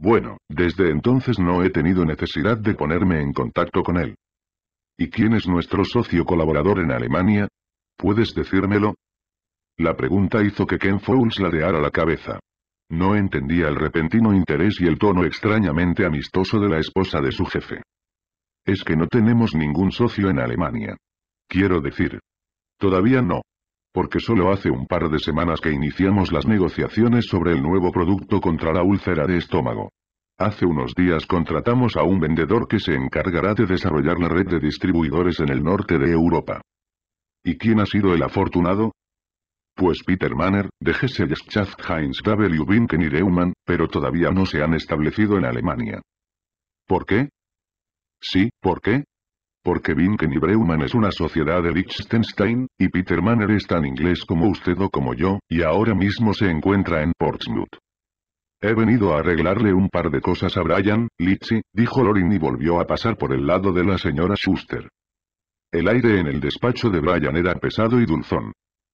Bueno, desde entonces no he tenido necesidad de ponerme en contacto con él. ¿Y quién es nuestro socio colaborador en Alemania? ¿Puedes decírmelo? La pregunta hizo que Ken Fowles ladeara la cabeza. No entendía el repentino interés y el tono extrañamente amistoso de la esposa de su jefe. Es que no tenemos ningún socio en Alemania. Quiero decir. Todavía no porque solo hace un par de semanas que iniciamos las negociaciones sobre el nuevo producto contra la úlcera de estómago. Hace unos días contratamos a un vendedor que se encargará de desarrollar la red de distribuidores en el norte de Europa. ¿Y quién ha sido el afortunado? Pues Peter Manner, de Gesellschaft Heinz W. Winken y Reumann, pero todavía no se han establecido en Alemania. ¿Por qué? Sí, ¿por qué? porque Vinken y Breumann es una sociedad de Liechtenstein, y Peter Manner es tan inglés como usted o como yo, y ahora mismo se encuentra en Portsmouth. He venido a arreglarle un par de cosas a Brian, Litchi, dijo Lorin y volvió a pasar por el lado de la señora Schuster. El aire en el despacho de Brian era pesado y dulzón.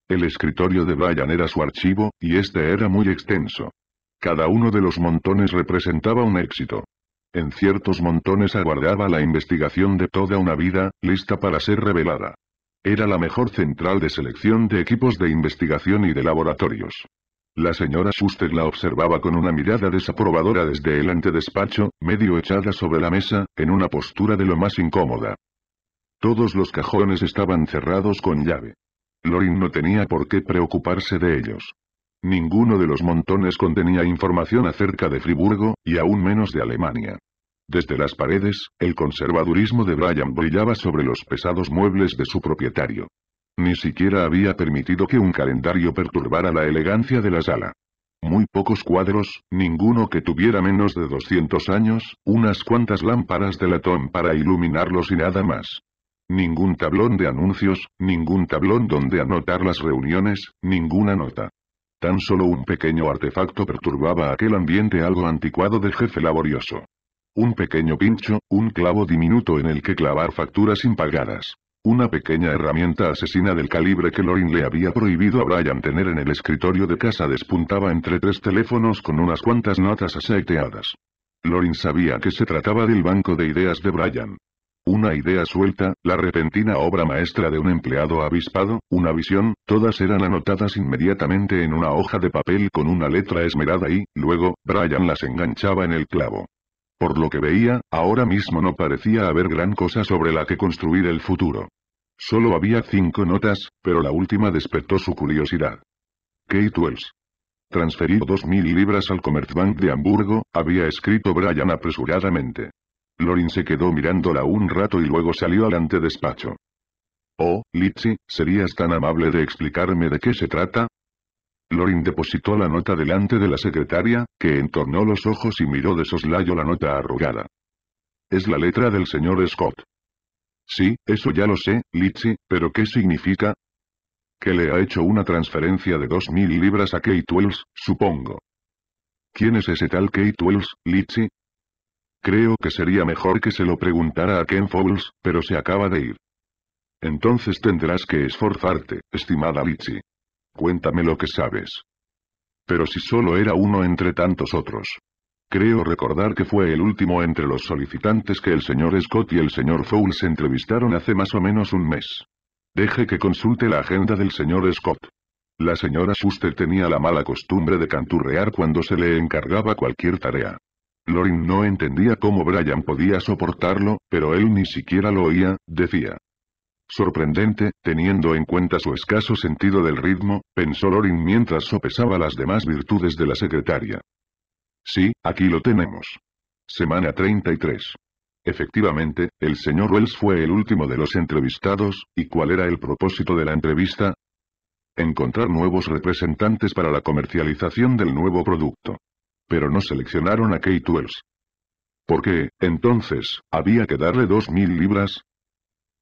El escritorio de Brian era su archivo, y este era muy extenso. Cada uno de los montones representaba un éxito. En ciertos montones aguardaba la investigación de toda una vida, lista para ser revelada. Era la mejor central de selección de equipos de investigación y de laboratorios. La señora Schuster la observaba con una mirada desaprobadora desde el antedespacho, medio echada sobre la mesa, en una postura de lo más incómoda. Todos los cajones estaban cerrados con llave. Lorin no tenía por qué preocuparse de ellos. Ninguno de los montones contenía información acerca de Friburgo, y aún menos de Alemania. Desde las paredes, el conservadurismo de Brian brillaba sobre los pesados muebles de su propietario. Ni siquiera había permitido que un calendario perturbara la elegancia de la sala. Muy pocos cuadros, ninguno que tuviera menos de 200 años, unas cuantas lámparas de latón para iluminarlos y nada más. Ningún tablón de anuncios, ningún tablón donde anotar las reuniones, ninguna nota. Tan solo un pequeño artefacto perturbaba aquel ambiente algo anticuado de jefe laborioso. Un pequeño pincho, un clavo diminuto en el que clavar facturas impagadas. Una pequeña herramienta asesina del calibre que Lorin le había prohibido a Brian tener en el escritorio de casa despuntaba entre tres teléfonos con unas cuantas notas aceiteadas. Lorin sabía que se trataba del banco de ideas de Brian. Una idea suelta, la repentina obra maestra de un empleado avispado, una visión, todas eran anotadas inmediatamente en una hoja de papel con una letra esmerada y, luego, Brian las enganchaba en el clavo. Por lo que veía, ahora mismo no parecía haber gran cosa sobre la que construir el futuro. Solo había cinco notas, pero la última despertó su curiosidad. Kate Wells. Transferido dos mil libras al Commerzbank de Hamburgo, había escrito Brian apresuradamente. Lorin se quedó mirándola un rato y luego salió al antedespacho. Oh, Litsi, ¿serías tan amable de explicarme de qué se trata? Lorin depositó la nota delante de la secretaria, que entornó los ojos y miró de soslayo la nota arrugada. Es la letra del señor Scott. Sí, eso ya lo sé, Litsi, pero ¿qué significa? Que le ha hecho una transferencia de dos mil libras a Kate Wells, supongo. ¿Quién es ese tal Kate Wells, Litsi? Creo que sería mejor que se lo preguntara a Ken Fowles, pero se acaba de ir. Entonces tendrás que esforzarte, estimada Litchi. Cuéntame lo que sabes. Pero si solo era uno entre tantos otros. Creo recordar que fue el último entre los solicitantes que el señor Scott y el señor Fowles entrevistaron hace más o menos un mes. Deje que consulte la agenda del señor Scott. La señora Schuster tenía la mala costumbre de canturrear cuando se le encargaba cualquier tarea. Lorin no entendía cómo Brian podía soportarlo, pero él ni siquiera lo oía, decía. Sorprendente, teniendo en cuenta su escaso sentido del ritmo, pensó Lorin mientras sopesaba las demás virtudes de la secretaria. Sí, aquí lo tenemos. Semana 33. Efectivamente, el señor Wells fue el último de los entrevistados, ¿y cuál era el propósito de la entrevista? Encontrar nuevos representantes para la comercialización del nuevo producto pero no seleccionaron a Kate Wells. ¿Por qué, entonces, había que darle dos mil libras?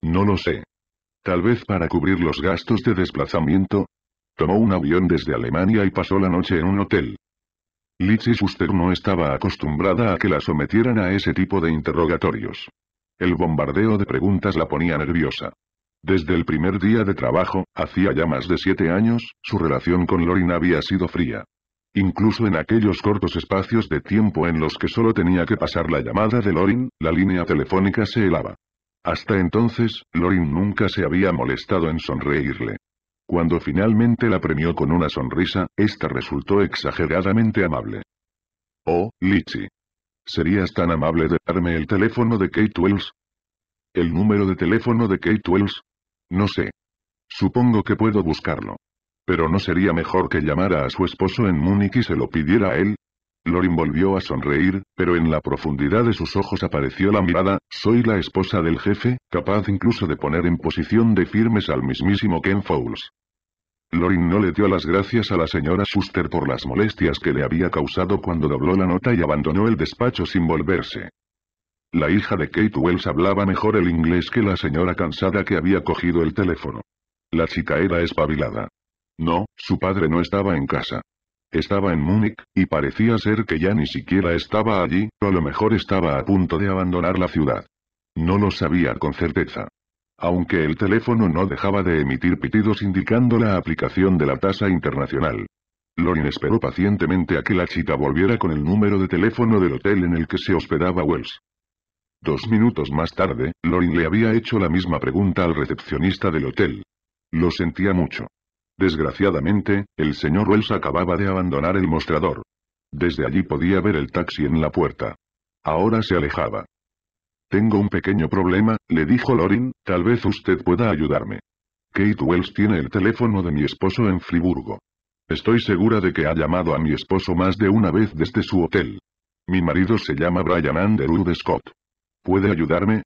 No lo sé. Tal vez para cubrir los gastos de desplazamiento. Tomó un avión desde Alemania y pasó la noche en un hotel. Lizzie Schuster no estaba acostumbrada a que la sometieran a ese tipo de interrogatorios. El bombardeo de preguntas la ponía nerviosa. Desde el primer día de trabajo, hacía ya más de siete años, su relación con Lorin había sido fría. Incluso en aquellos cortos espacios de tiempo en los que solo tenía que pasar la llamada de Lorin, la línea telefónica se helaba. Hasta entonces, Lorin nunca se había molestado en sonreírle. Cuando finalmente la premió con una sonrisa, esta resultó exageradamente amable. Oh, Litchi. ¿Serías tan amable de darme el teléfono de Kate Wells? ¿El número de teléfono de Kate Wells? No sé. Supongo que puedo buscarlo. Pero ¿no sería mejor que llamara a su esposo en Múnich y se lo pidiera a él? Lorin volvió a sonreír, pero en la profundidad de sus ojos apareció la mirada, soy la esposa del jefe, capaz incluso de poner en posición de firmes al mismísimo Ken Fowles. Lorin no le dio las gracias a la señora Schuster por las molestias que le había causado cuando dobló la nota y abandonó el despacho sin volverse. La hija de Kate Wells hablaba mejor el inglés que la señora cansada que había cogido el teléfono. La chica era espabilada. No, su padre no estaba en casa. Estaba en Múnich, y parecía ser que ya ni siquiera estaba allí, o a lo mejor estaba a punto de abandonar la ciudad. No lo sabía con certeza. Aunque el teléfono no dejaba de emitir pitidos indicando la aplicación de la tasa internacional. Lorin esperó pacientemente a que la chica volviera con el número de teléfono del hotel en el que se hospedaba Wells. Dos minutos más tarde, Lorin le había hecho la misma pregunta al recepcionista del hotel. Lo sentía mucho. Desgraciadamente, el señor Wells acababa de abandonar el mostrador. Desde allí podía ver el taxi en la puerta. Ahora se alejaba. Tengo un pequeño problema, le dijo Lorin, tal vez usted pueda ayudarme. Kate Wells tiene el teléfono de mi esposo en Friburgo. Estoy segura de que ha llamado a mi esposo más de una vez desde su hotel. Mi marido se llama Brian Underwood Scott. ¿Puede ayudarme?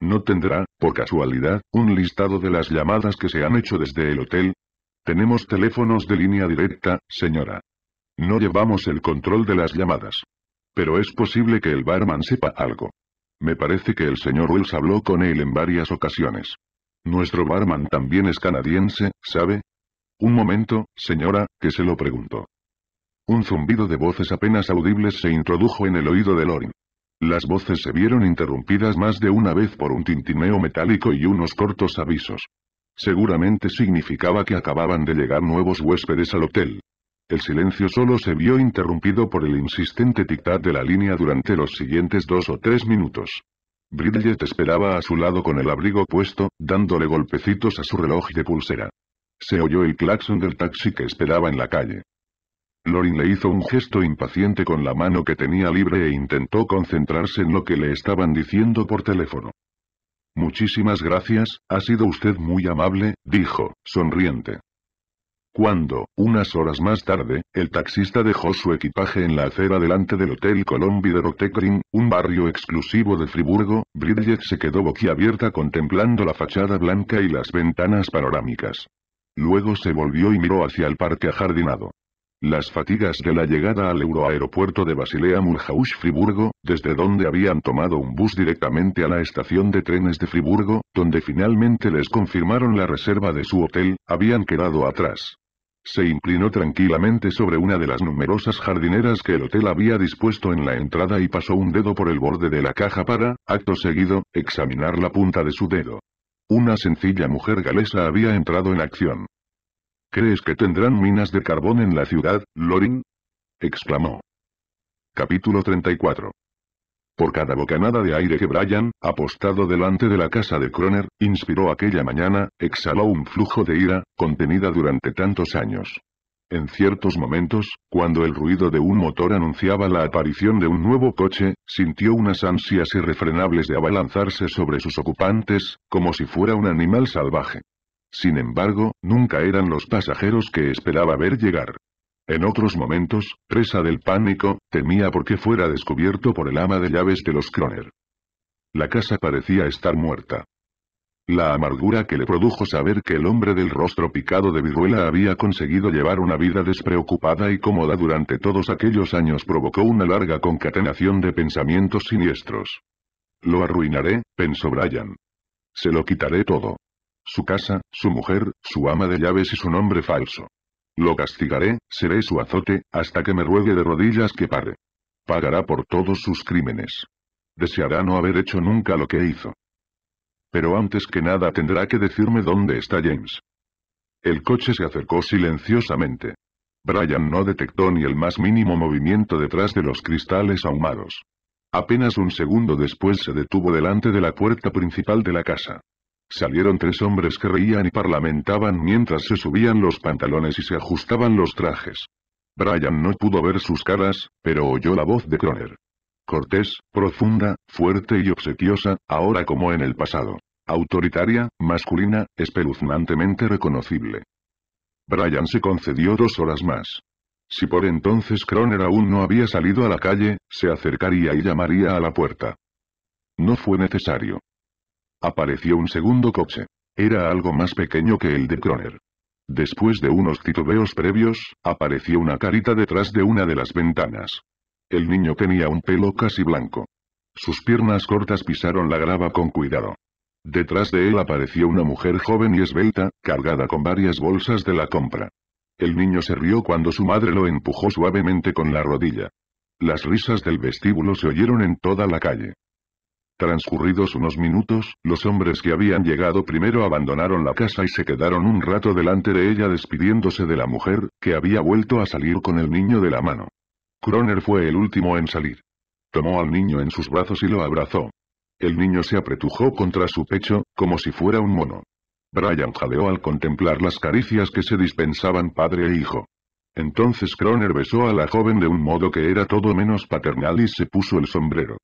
¿No tendrá, por casualidad, un listado de las llamadas que se han hecho desde el hotel? Tenemos teléfonos de línea directa, señora. No llevamos el control de las llamadas. Pero es posible que el barman sepa algo. Me parece que el señor Wells habló con él en varias ocasiones. Nuestro barman también es canadiense, ¿sabe? Un momento, señora, que se lo pregunto. Un zumbido de voces apenas audibles se introdujo en el oído de Lorin. Las voces se vieron interrumpidas más de una vez por un tintineo metálico y unos cortos avisos. Seguramente significaba que acababan de llegar nuevos huéspedes al hotel. El silencio solo se vio interrumpido por el insistente tic-tac de la línea durante los siguientes dos o tres minutos. Bridget esperaba a su lado con el abrigo puesto, dándole golpecitos a su reloj de pulsera. Se oyó el claxon del taxi que esperaba en la calle. Lorin le hizo un gesto impaciente con la mano que tenía libre e intentó concentrarse en lo que le estaban diciendo por teléfono. Muchísimas gracias, ha sido usted muy amable, dijo, sonriente. Cuando, unas horas más tarde, el taxista dejó su equipaje en la acera delante del Hotel Colombi de Rotekrin, un barrio exclusivo de Friburgo, Bridget se quedó boquiabierta contemplando la fachada blanca y las ventanas panorámicas. Luego se volvió y miró hacia el parque ajardinado. Las fatigas de la llegada al euroaeropuerto de Basilea-Murhausch-Friburgo, desde donde habían tomado un bus directamente a la estación de trenes de Friburgo, donde finalmente les confirmaron la reserva de su hotel, habían quedado atrás. Se inclinó tranquilamente sobre una de las numerosas jardineras que el hotel había dispuesto en la entrada y pasó un dedo por el borde de la caja para, acto seguido, examinar la punta de su dedo. Una sencilla mujer galesa había entrado en acción. ¿Crees que tendrán minas de carbón en la ciudad, Lorin? exclamó. Capítulo 34. Por cada bocanada de aire que Brian, apostado delante de la casa de Croner, inspiró aquella mañana, exhaló un flujo de ira, contenida durante tantos años. En ciertos momentos, cuando el ruido de un motor anunciaba la aparición de un nuevo coche, sintió unas ansias irrefrenables de abalanzarse sobre sus ocupantes, como si fuera un animal salvaje. Sin embargo, nunca eran los pasajeros que esperaba ver llegar. En otros momentos, presa del pánico, temía porque fuera descubierto por el ama de llaves de los Croner. La casa parecía estar muerta. La amargura que le produjo saber que el hombre del rostro picado de viruela había conseguido llevar una vida despreocupada y cómoda durante todos aquellos años provocó una larga concatenación de pensamientos siniestros. Lo arruinaré, pensó Brian. Se lo quitaré todo su casa, su mujer, su ama de llaves y su nombre falso. Lo castigaré, seré su azote, hasta que me ruegue de rodillas que pare. Pagará por todos sus crímenes. Deseará no haber hecho nunca lo que hizo. Pero antes que nada tendrá que decirme dónde está James. El coche se acercó silenciosamente. Brian no detectó ni el más mínimo movimiento detrás de los cristales ahumados. Apenas un segundo después se detuvo delante de la puerta principal de la casa. Salieron tres hombres que reían y parlamentaban mientras se subían los pantalones y se ajustaban los trajes. Brian no pudo ver sus caras, pero oyó la voz de Croner. Cortés, profunda, fuerte y obsequiosa, ahora como en el pasado. Autoritaria, masculina, espeluznantemente reconocible. Brian se concedió dos horas más. Si por entonces Croner aún no había salido a la calle, se acercaría y llamaría a la puerta. No fue necesario. Apareció un segundo coche. Era algo más pequeño que el de Croner. Después de unos titubeos previos, apareció una carita detrás de una de las ventanas. El niño tenía un pelo casi blanco. Sus piernas cortas pisaron la grava con cuidado. Detrás de él apareció una mujer joven y esbelta, cargada con varias bolsas de la compra. El niño se rió cuando su madre lo empujó suavemente con la rodilla. Las risas del vestíbulo se oyeron en toda la calle. Transcurridos unos minutos, los hombres que habían llegado primero abandonaron la casa y se quedaron un rato delante de ella despidiéndose de la mujer, que había vuelto a salir con el niño de la mano. Croner fue el último en salir. Tomó al niño en sus brazos y lo abrazó. El niño se apretujó contra su pecho, como si fuera un mono. Brian jadeó al contemplar las caricias que se dispensaban padre e hijo. Entonces Croner besó a la joven de un modo que era todo menos paternal y se puso el sombrero.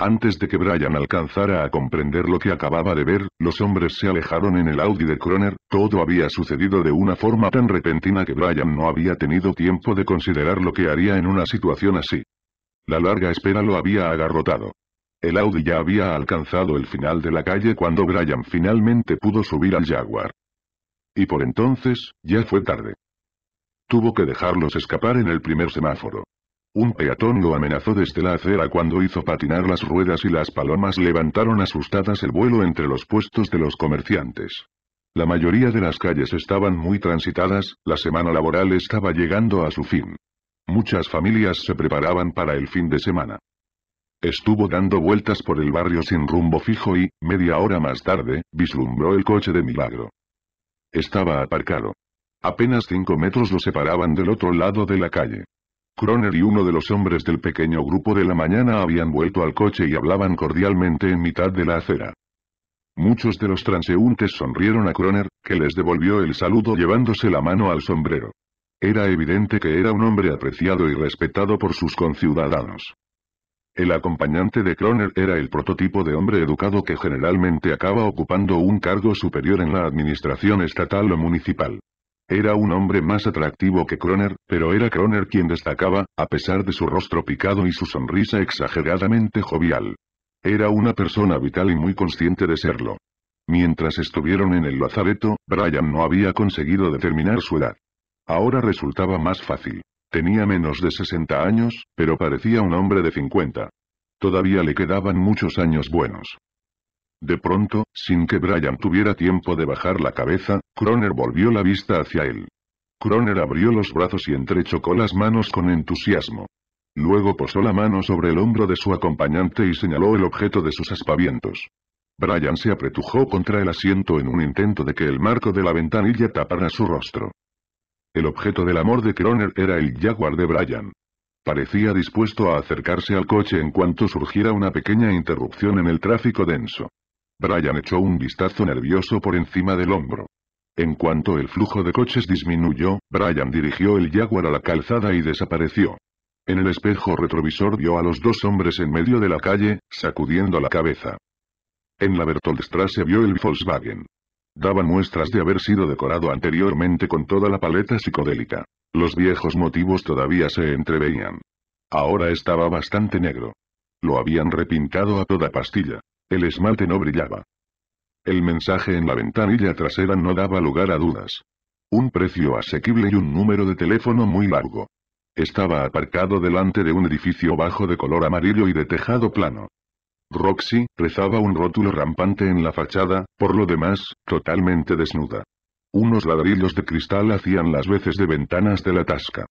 Antes de que Brian alcanzara a comprender lo que acababa de ver, los hombres se alejaron en el Audi de Croner, todo había sucedido de una forma tan repentina que Brian no había tenido tiempo de considerar lo que haría en una situación así. La larga espera lo había agarrotado. El Audi ya había alcanzado el final de la calle cuando Brian finalmente pudo subir al Jaguar. Y por entonces, ya fue tarde. Tuvo que dejarlos escapar en el primer semáforo. Un peatón lo amenazó desde la acera cuando hizo patinar las ruedas y las palomas levantaron asustadas el vuelo entre los puestos de los comerciantes. La mayoría de las calles estaban muy transitadas, la semana laboral estaba llegando a su fin. Muchas familias se preparaban para el fin de semana. Estuvo dando vueltas por el barrio sin rumbo fijo y, media hora más tarde, vislumbró el coche de milagro. Estaba aparcado. Apenas cinco metros lo separaban del otro lado de la calle. Croner y uno de los hombres del pequeño grupo de la mañana habían vuelto al coche y hablaban cordialmente en mitad de la acera. Muchos de los transeúntes sonrieron a Croner, que les devolvió el saludo llevándose la mano al sombrero. Era evidente que era un hombre apreciado y respetado por sus conciudadanos. El acompañante de Croner era el prototipo de hombre educado que generalmente acaba ocupando un cargo superior en la administración estatal o municipal. Era un hombre más atractivo que Croner, pero era Croner quien destacaba, a pesar de su rostro picado y su sonrisa exageradamente jovial. Era una persona vital y muy consciente de serlo. Mientras estuvieron en el lazareto, Brian no había conseguido determinar su edad. Ahora resultaba más fácil. Tenía menos de 60 años, pero parecía un hombre de 50. Todavía le quedaban muchos años buenos. De pronto, sin que Brian tuviera tiempo de bajar la cabeza, Croner volvió la vista hacia él. Croner abrió los brazos y entrechocó las manos con entusiasmo. Luego posó la mano sobre el hombro de su acompañante y señaló el objeto de sus aspavientos. Brian se apretujó contra el asiento en un intento de que el marco de la ventanilla tapara su rostro. El objeto del amor de Croner era el Jaguar de Brian. Parecía dispuesto a acercarse al coche en cuanto surgiera una pequeña interrupción en el tráfico denso. Brian echó un vistazo nervioso por encima del hombro. En cuanto el flujo de coches disminuyó, Brian dirigió el Jaguar a la calzada y desapareció. En el espejo retrovisor vio a los dos hombres en medio de la calle, sacudiendo la cabeza. En la se vio el Volkswagen. Daba muestras de haber sido decorado anteriormente con toda la paleta psicodélica. Los viejos motivos todavía se entreveían. Ahora estaba bastante negro. Lo habían repintado a toda pastilla. El esmalte no brillaba. El mensaje en la ventanilla trasera no daba lugar a dudas. Un precio asequible y un número de teléfono muy largo. Estaba aparcado delante de un edificio bajo de color amarillo y de tejado plano. Roxy rezaba un rótulo rampante en la fachada, por lo demás, totalmente desnuda. Unos ladrillos de cristal hacían las veces de ventanas de la tasca.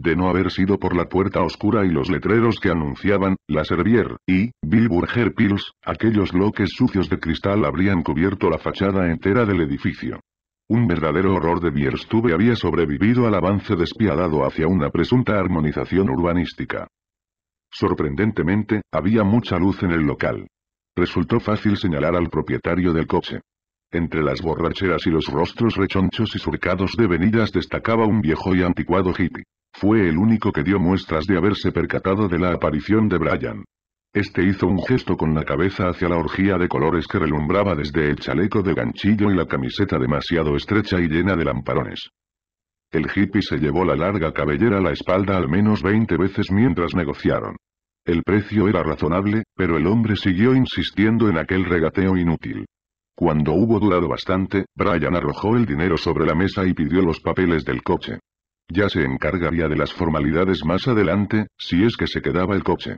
De no haber sido por la puerta oscura y los letreros que anunciaban, la Servier, y, Bilburger Pills», aquellos bloques sucios de cristal habrían cubierto la fachada entera del edificio. Un verdadero horror de Bierstube había sobrevivido al avance despiadado hacia una presunta armonización urbanística. Sorprendentemente, había mucha luz en el local. Resultó fácil señalar al propietario del coche. Entre las borracheras y los rostros rechonchos y surcados de venidas destacaba un viejo y anticuado hippie. Fue el único que dio muestras de haberse percatado de la aparición de Brian. Este hizo un gesto con la cabeza hacia la orgía de colores que relumbraba desde el chaleco de ganchillo y la camiseta demasiado estrecha y llena de lamparones. El hippie se llevó la larga cabellera a la espalda al menos veinte veces mientras negociaron. El precio era razonable, pero el hombre siguió insistiendo en aquel regateo inútil. Cuando hubo durado bastante, Brian arrojó el dinero sobre la mesa y pidió los papeles del coche. Ya se encargaría de las formalidades más adelante, si es que se quedaba el coche.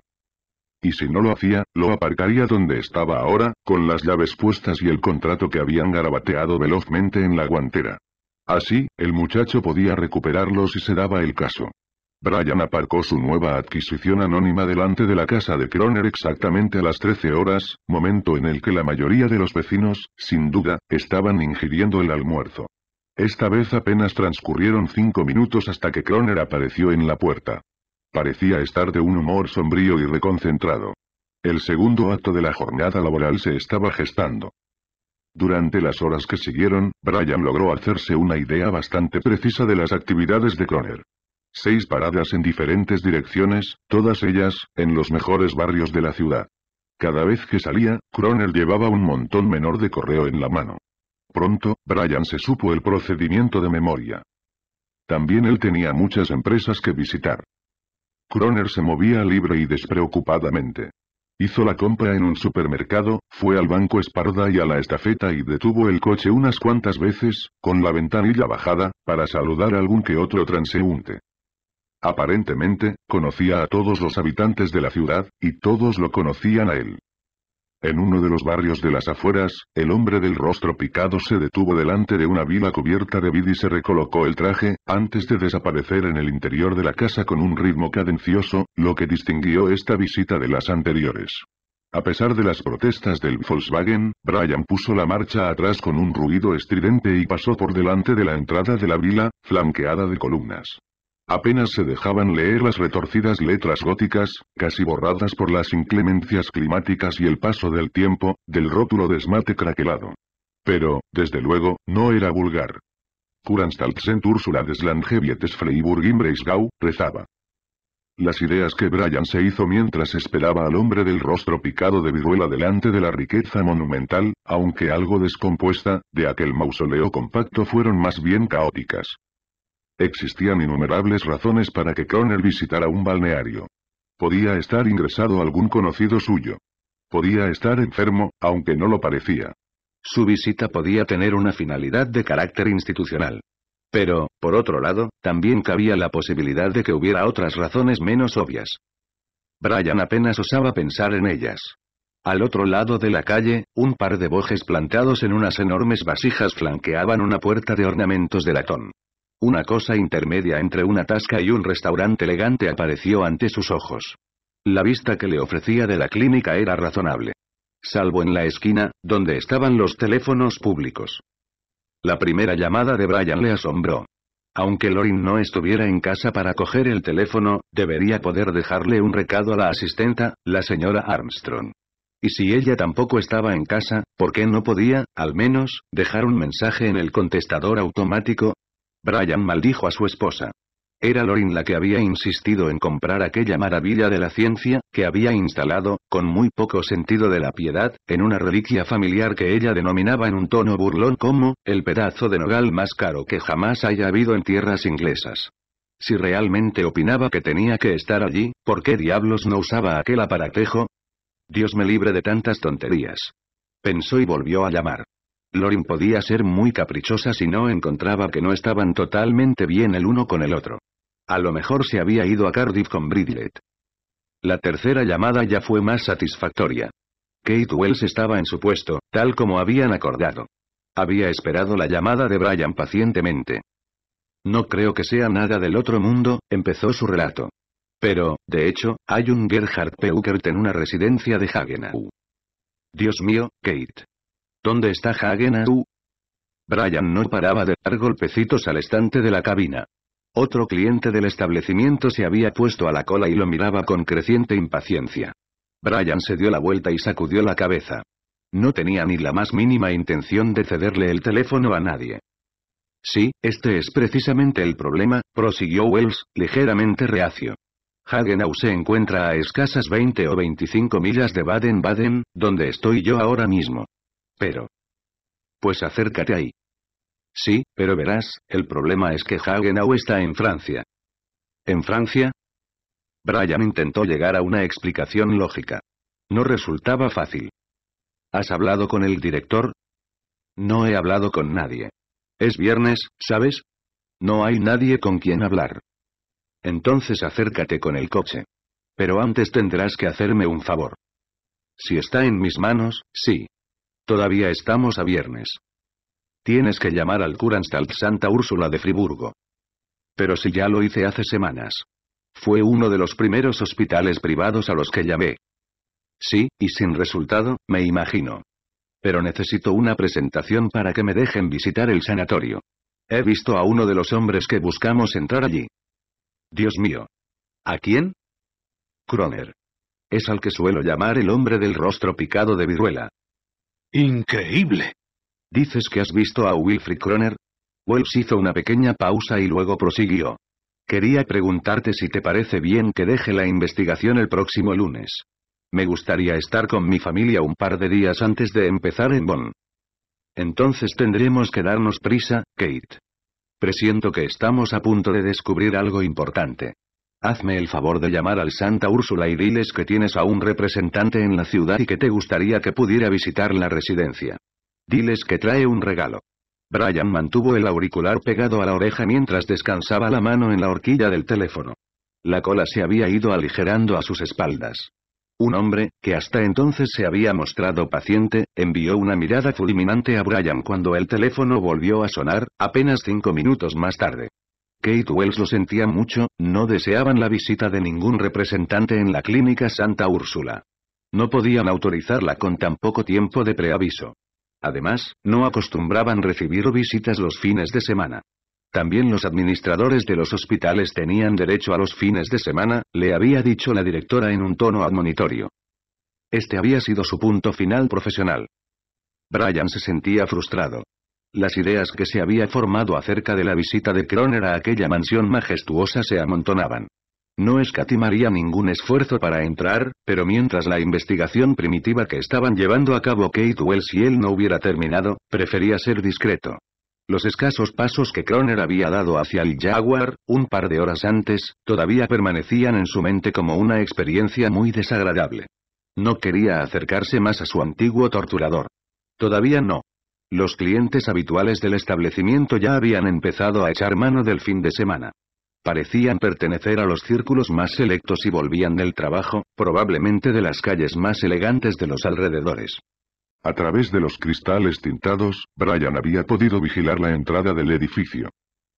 Y si no lo hacía, lo aparcaría donde estaba ahora, con las llaves puestas y el contrato que habían garabateado velozmente en la guantera. Así, el muchacho podía recuperarlo si se daba el caso. Brian aparcó su nueva adquisición anónima delante de la casa de Croner exactamente a las 13 horas, momento en el que la mayoría de los vecinos, sin duda, estaban ingiriendo el almuerzo. Esta vez apenas transcurrieron cinco minutos hasta que Croner apareció en la puerta. Parecía estar de un humor sombrío y reconcentrado. El segundo acto de la jornada laboral se estaba gestando. Durante las horas que siguieron, Brian logró hacerse una idea bastante precisa de las actividades de Croner. Seis paradas en diferentes direcciones, todas ellas, en los mejores barrios de la ciudad. Cada vez que salía, Croner llevaba un montón menor de correo en la mano. Pronto, Brian se supo el procedimiento de memoria. También él tenía muchas empresas que visitar. Croner se movía libre y despreocupadamente. Hizo la compra en un supermercado, fue al banco Esparda y a la estafeta y detuvo el coche unas cuantas veces, con la ventanilla bajada, para saludar a algún que otro transeúnte. Aparentemente, conocía a todos los habitantes de la ciudad, y todos lo conocían a él. En uno de los barrios de las afueras, el hombre del rostro picado se detuvo delante de una vila cubierta de vid y se recolocó el traje, antes de desaparecer en el interior de la casa con un ritmo cadencioso, lo que distinguió esta visita de las anteriores. A pesar de las protestas del Volkswagen, Brian puso la marcha atrás con un ruido estridente y pasó por delante de la entrada de la vila, flanqueada de columnas. Apenas se dejaban leer las retorcidas letras góticas, casi borradas por las inclemencias climáticas y el paso del tiempo, del rótulo de craquelado. Pero, desde luego, no era vulgar. Kuranstalt Ursula des Landgebietes Freiburg im Breisgau, rezaba. Las ideas que Brian se hizo mientras esperaba al hombre del rostro picado de viruela delante de la riqueza monumental, aunque algo descompuesta, de aquel mausoleo compacto fueron más bien caóticas. Existían innumerables razones para que Croner visitara un balneario. Podía estar ingresado algún conocido suyo. Podía estar enfermo, aunque no lo parecía. Su visita podía tener una finalidad de carácter institucional. Pero, por otro lado, también cabía la posibilidad de que hubiera otras razones menos obvias. Brian apenas osaba pensar en ellas. Al otro lado de la calle, un par de bojes plantados en unas enormes vasijas flanqueaban una puerta de ornamentos de latón. Una cosa intermedia entre una tasca y un restaurante elegante apareció ante sus ojos. La vista que le ofrecía de la clínica era razonable. Salvo en la esquina, donde estaban los teléfonos públicos. La primera llamada de Brian le asombró. Aunque Lorin no estuviera en casa para coger el teléfono, debería poder dejarle un recado a la asistenta, la señora Armstrong. Y si ella tampoco estaba en casa, ¿por qué no podía, al menos, dejar un mensaje en el contestador automático? Brian maldijo a su esposa. Era Lorin la que había insistido en comprar aquella maravilla de la ciencia, que había instalado, con muy poco sentido de la piedad, en una reliquia familiar que ella denominaba en un tono burlón como, el pedazo de nogal más caro que jamás haya habido en tierras inglesas. Si realmente opinaba que tenía que estar allí, ¿por qué diablos no usaba aquel aparatejo? Dios me libre de tantas tonterías. Pensó y volvió a llamar. Lorin podía ser muy caprichosa si no encontraba que no estaban totalmente bien el uno con el otro. A lo mejor se había ido a Cardiff con Bridget. La tercera llamada ya fue más satisfactoria. Kate Wells estaba en su puesto, tal como habían acordado. Había esperado la llamada de Brian pacientemente. No creo que sea nada del otro mundo, empezó su relato. Pero, de hecho, hay un Gerhard Peukert en una residencia de Hagenau. Dios mío, Kate. ¿Dónde está Hagenau?» ah, Brian no paraba de dar golpecitos al estante de la cabina. Otro cliente del establecimiento se había puesto a la cola y lo miraba con creciente impaciencia. Brian se dio la vuelta y sacudió la cabeza. No tenía ni la más mínima intención de cederle el teléfono a nadie. Sí, este es precisamente el problema, prosiguió Wells, ligeramente reacio. Hagenau se encuentra a escasas 20 o 25 millas de Baden-Baden, donde estoy yo ahora mismo pero... Pues acércate ahí. Sí, pero verás, el problema es que Hagenau está en Francia. ¿En Francia? Brian intentó llegar a una explicación lógica. No resultaba fácil. ¿Has hablado con el director? No he hablado con nadie. Es viernes, ¿sabes? No hay nadie con quien hablar. Entonces acércate con el coche. Pero antes tendrás que hacerme un favor. Si está en mis manos, sí. Todavía estamos a viernes. Tienes que llamar al Kuranstalt Santa Úrsula de Friburgo. Pero si ya lo hice hace semanas. Fue uno de los primeros hospitales privados a los que llamé. Sí, y sin resultado, me imagino. Pero necesito una presentación para que me dejen visitar el sanatorio. He visto a uno de los hombres que buscamos entrar allí. Dios mío. ¿A quién? Kroner. Es al que suelo llamar el hombre del rostro picado de viruela. Increíble. ¿Dices que has visto a Wilfrid Kroner? Wells hizo una pequeña pausa y luego prosiguió. Quería preguntarte si te parece bien que deje la investigación el próximo lunes. Me gustaría estar con mi familia un par de días antes de empezar en Bonn. Entonces tendremos que darnos prisa, Kate. Presiento que estamos a punto de descubrir algo importante. Hazme el favor de llamar al Santa Úrsula y diles que tienes a un representante en la ciudad y que te gustaría que pudiera visitar la residencia. Diles que trae un regalo. Brian mantuvo el auricular pegado a la oreja mientras descansaba la mano en la horquilla del teléfono. La cola se había ido aligerando a sus espaldas. Un hombre, que hasta entonces se había mostrado paciente, envió una mirada fulminante a Brian cuando el teléfono volvió a sonar, apenas cinco minutos más tarde. Kate Wells lo sentía mucho, no deseaban la visita de ningún representante en la clínica Santa Úrsula. No podían autorizarla con tan poco tiempo de preaviso. Además, no acostumbraban recibir visitas los fines de semana. También los administradores de los hospitales tenían derecho a los fines de semana, le había dicho la directora en un tono admonitorio. Este había sido su punto final profesional. Brian se sentía frustrado. Las ideas que se había formado acerca de la visita de Croner a aquella mansión majestuosa se amontonaban. No escatimaría ningún esfuerzo para entrar, pero mientras la investigación primitiva que estaban llevando a cabo Kate Wells y él no hubiera terminado, prefería ser discreto. Los escasos pasos que Croner había dado hacia el Jaguar, un par de horas antes, todavía permanecían en su mente como una experiencia muy desagradable. No quería acercarse más a su antiguo torturador. Todavía no. Los clientes habituales del establecimiento ya habían empezado a echar mano del fin de semana. Parecían pertenecer a los círculos más selectos y volvían del trabajo, probablemente de las calles más elegantes de los alrededores. A través de los cristales tintados, Brian había podido vigilar la entrada del edificio.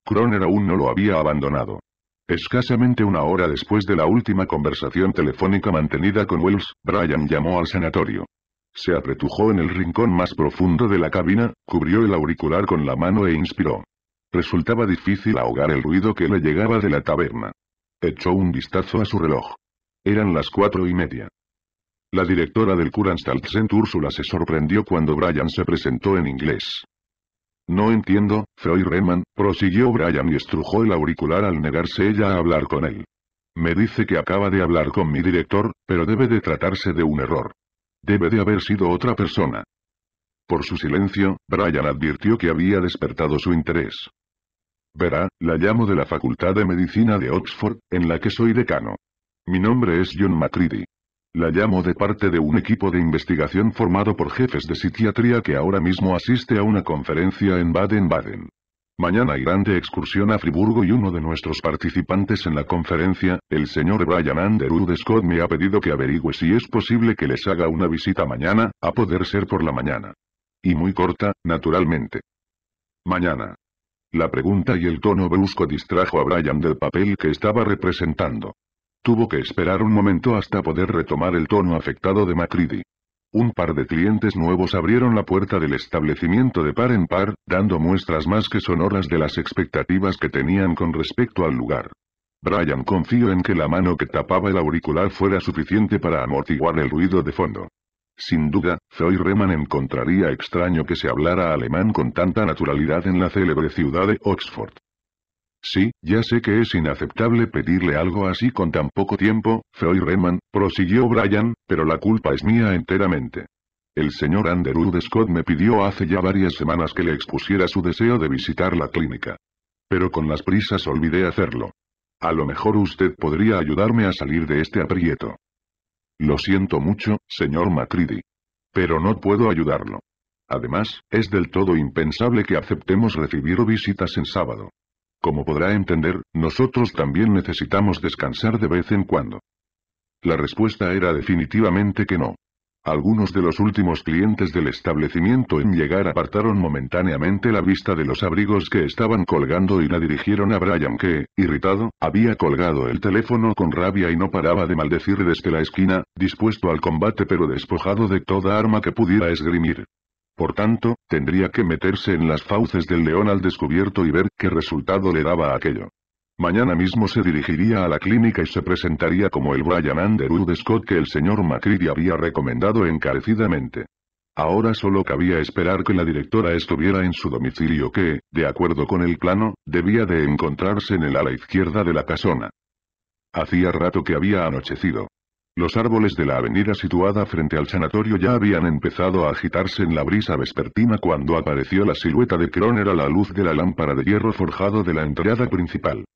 Croner aún no lo había abandonado. Escasamente una hora después de la última conversación telefónica mantenida con Wells, Brian llamó al sanatorio. Se apretujó en el rincón más profundo de la cabina, cubrió el auricular con la mano e inspiró. Resultaba difícil ahogar el ruido que le llegaba de la taberna. Echó un vistazo a su reloj. Eran las cuatro y media. La directora del Kuranstaltzent Úrsula se sorprendió cuando Brian se presentó en inglés. No entiendo, Freud Reman, prosiguió Brian y estrujó el auricular al negarse ella a hablar con él. Me dice que acaba de hablar con mi director, pero debe de tratarse de un error. Debe de haber sido otra persona. Por su silencio, Brian advirtió que había despertado su interés. Verá, la llamo de la Facultad de Medicina de Oxford, en la que soy decano. Mi nombre es John McCready. La llamo de parte de un equipo de investigación formado por jefes de psiquiatría que ahora mismo asiste a una conferencia en Baden-Baden. Mañana irán de excursión a Friburgo y uno de nuestros participantes en la conferencia, el señor Brian Underwood Scott me ha pedido que averigüe si es posible que les haga una visita mañana, a poder ser por la mañana. Y muy corta, naturalmente. Mañana. La pregunta y el tono brusco distrajo a Brian del papel que estaba representando. Tuvo que esperar un momento hasta poder retomar el tono afectado de Macready. Un par de clientes nuevos abrieron la puerta del establecimiento de par en par, dando muestras más que sonoras de las expectativas que tenían con respecto al lugar. Brian confió en que la mano que tapaba el auricular fuera suficiente para amortiguar el ruido de fondo. Sin duda, Zoe Reman encontraría extraño que se hablara alemán con tanta naturalidad en la célebre ciudad de Oxford. Sí, ya sé que es inaceptable pedirle algo así con tan poco tiempo, y Reman, prosiguió Brian, pero la culpa es mía enteramente. El señor Underwood Scott me pidió hace ya varias semanas que le expusiera su deseo de visitar la clínica. Pero con las prisas olvidé hacerlo. A lo mejor usted podría ayudarme a salir de este aprieto. Lo siento mucho, señor Macready. Pero no puedo ayudarlo. Además, es del todo impensable que aceptemos recibir visitas en sábado. Como podrá entender, nosotros también necesitamos descansar de vez en cuando. La respuesta era definitivamente que no. Algunos de los últimos clientes del establecimiento en llegar apartaron momentáneamente la vista de los abrigos que estaban colgando y la dirigieron a Brian que, irritado, había colgado el teléfono con rabia y no paraba de maldecir desde la esquina, dispuesto al combate pero despojado de toda arma que pudiera esgrimir. Por tanto, tendría que meterse en las fauces del león al descubierto y ver qué resultado le daba aquello. Mañana mismo se dirigiría a la clínica y se presentaría como el Brian Underwood Scott que el señor McCready había recomendado encarecidamente. Ahora solo cabía esperar que la directora estuviera en su domicilio que, de acuerdo con el plano, debía de encontrarse en el ala izquierda de la casona. Hacía rato que había anochecido. Los árboles de la avenida situada frente al sanatorio ya habían empezado a agitarse en la brisa vespertina cuando apareció la silueta de Kroner a la luz de la lámpara de hierro forjado de la entrada principal.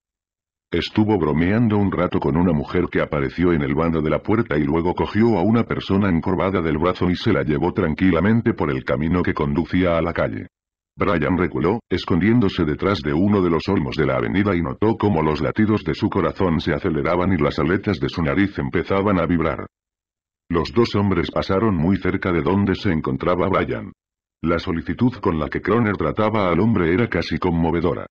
Estuvo bromeando un rato con una mujer que apareció en el bando de la puerta y luego cogió a una persona encorvada del brazo y se la llevó tranquilamente por el camino que conducía a la calle. Brian reculó, escondiéndose detrás de uno de los olmos de la avenida y notó cómo los latidos de su corazón se aceleraban y las aletas de su nariz empezaban a vibrar. Los dos hombres pasaron muy cerca de donde se encontraba Brian. La solicitud con la que Croner trataba al hombre era casi conmovedora.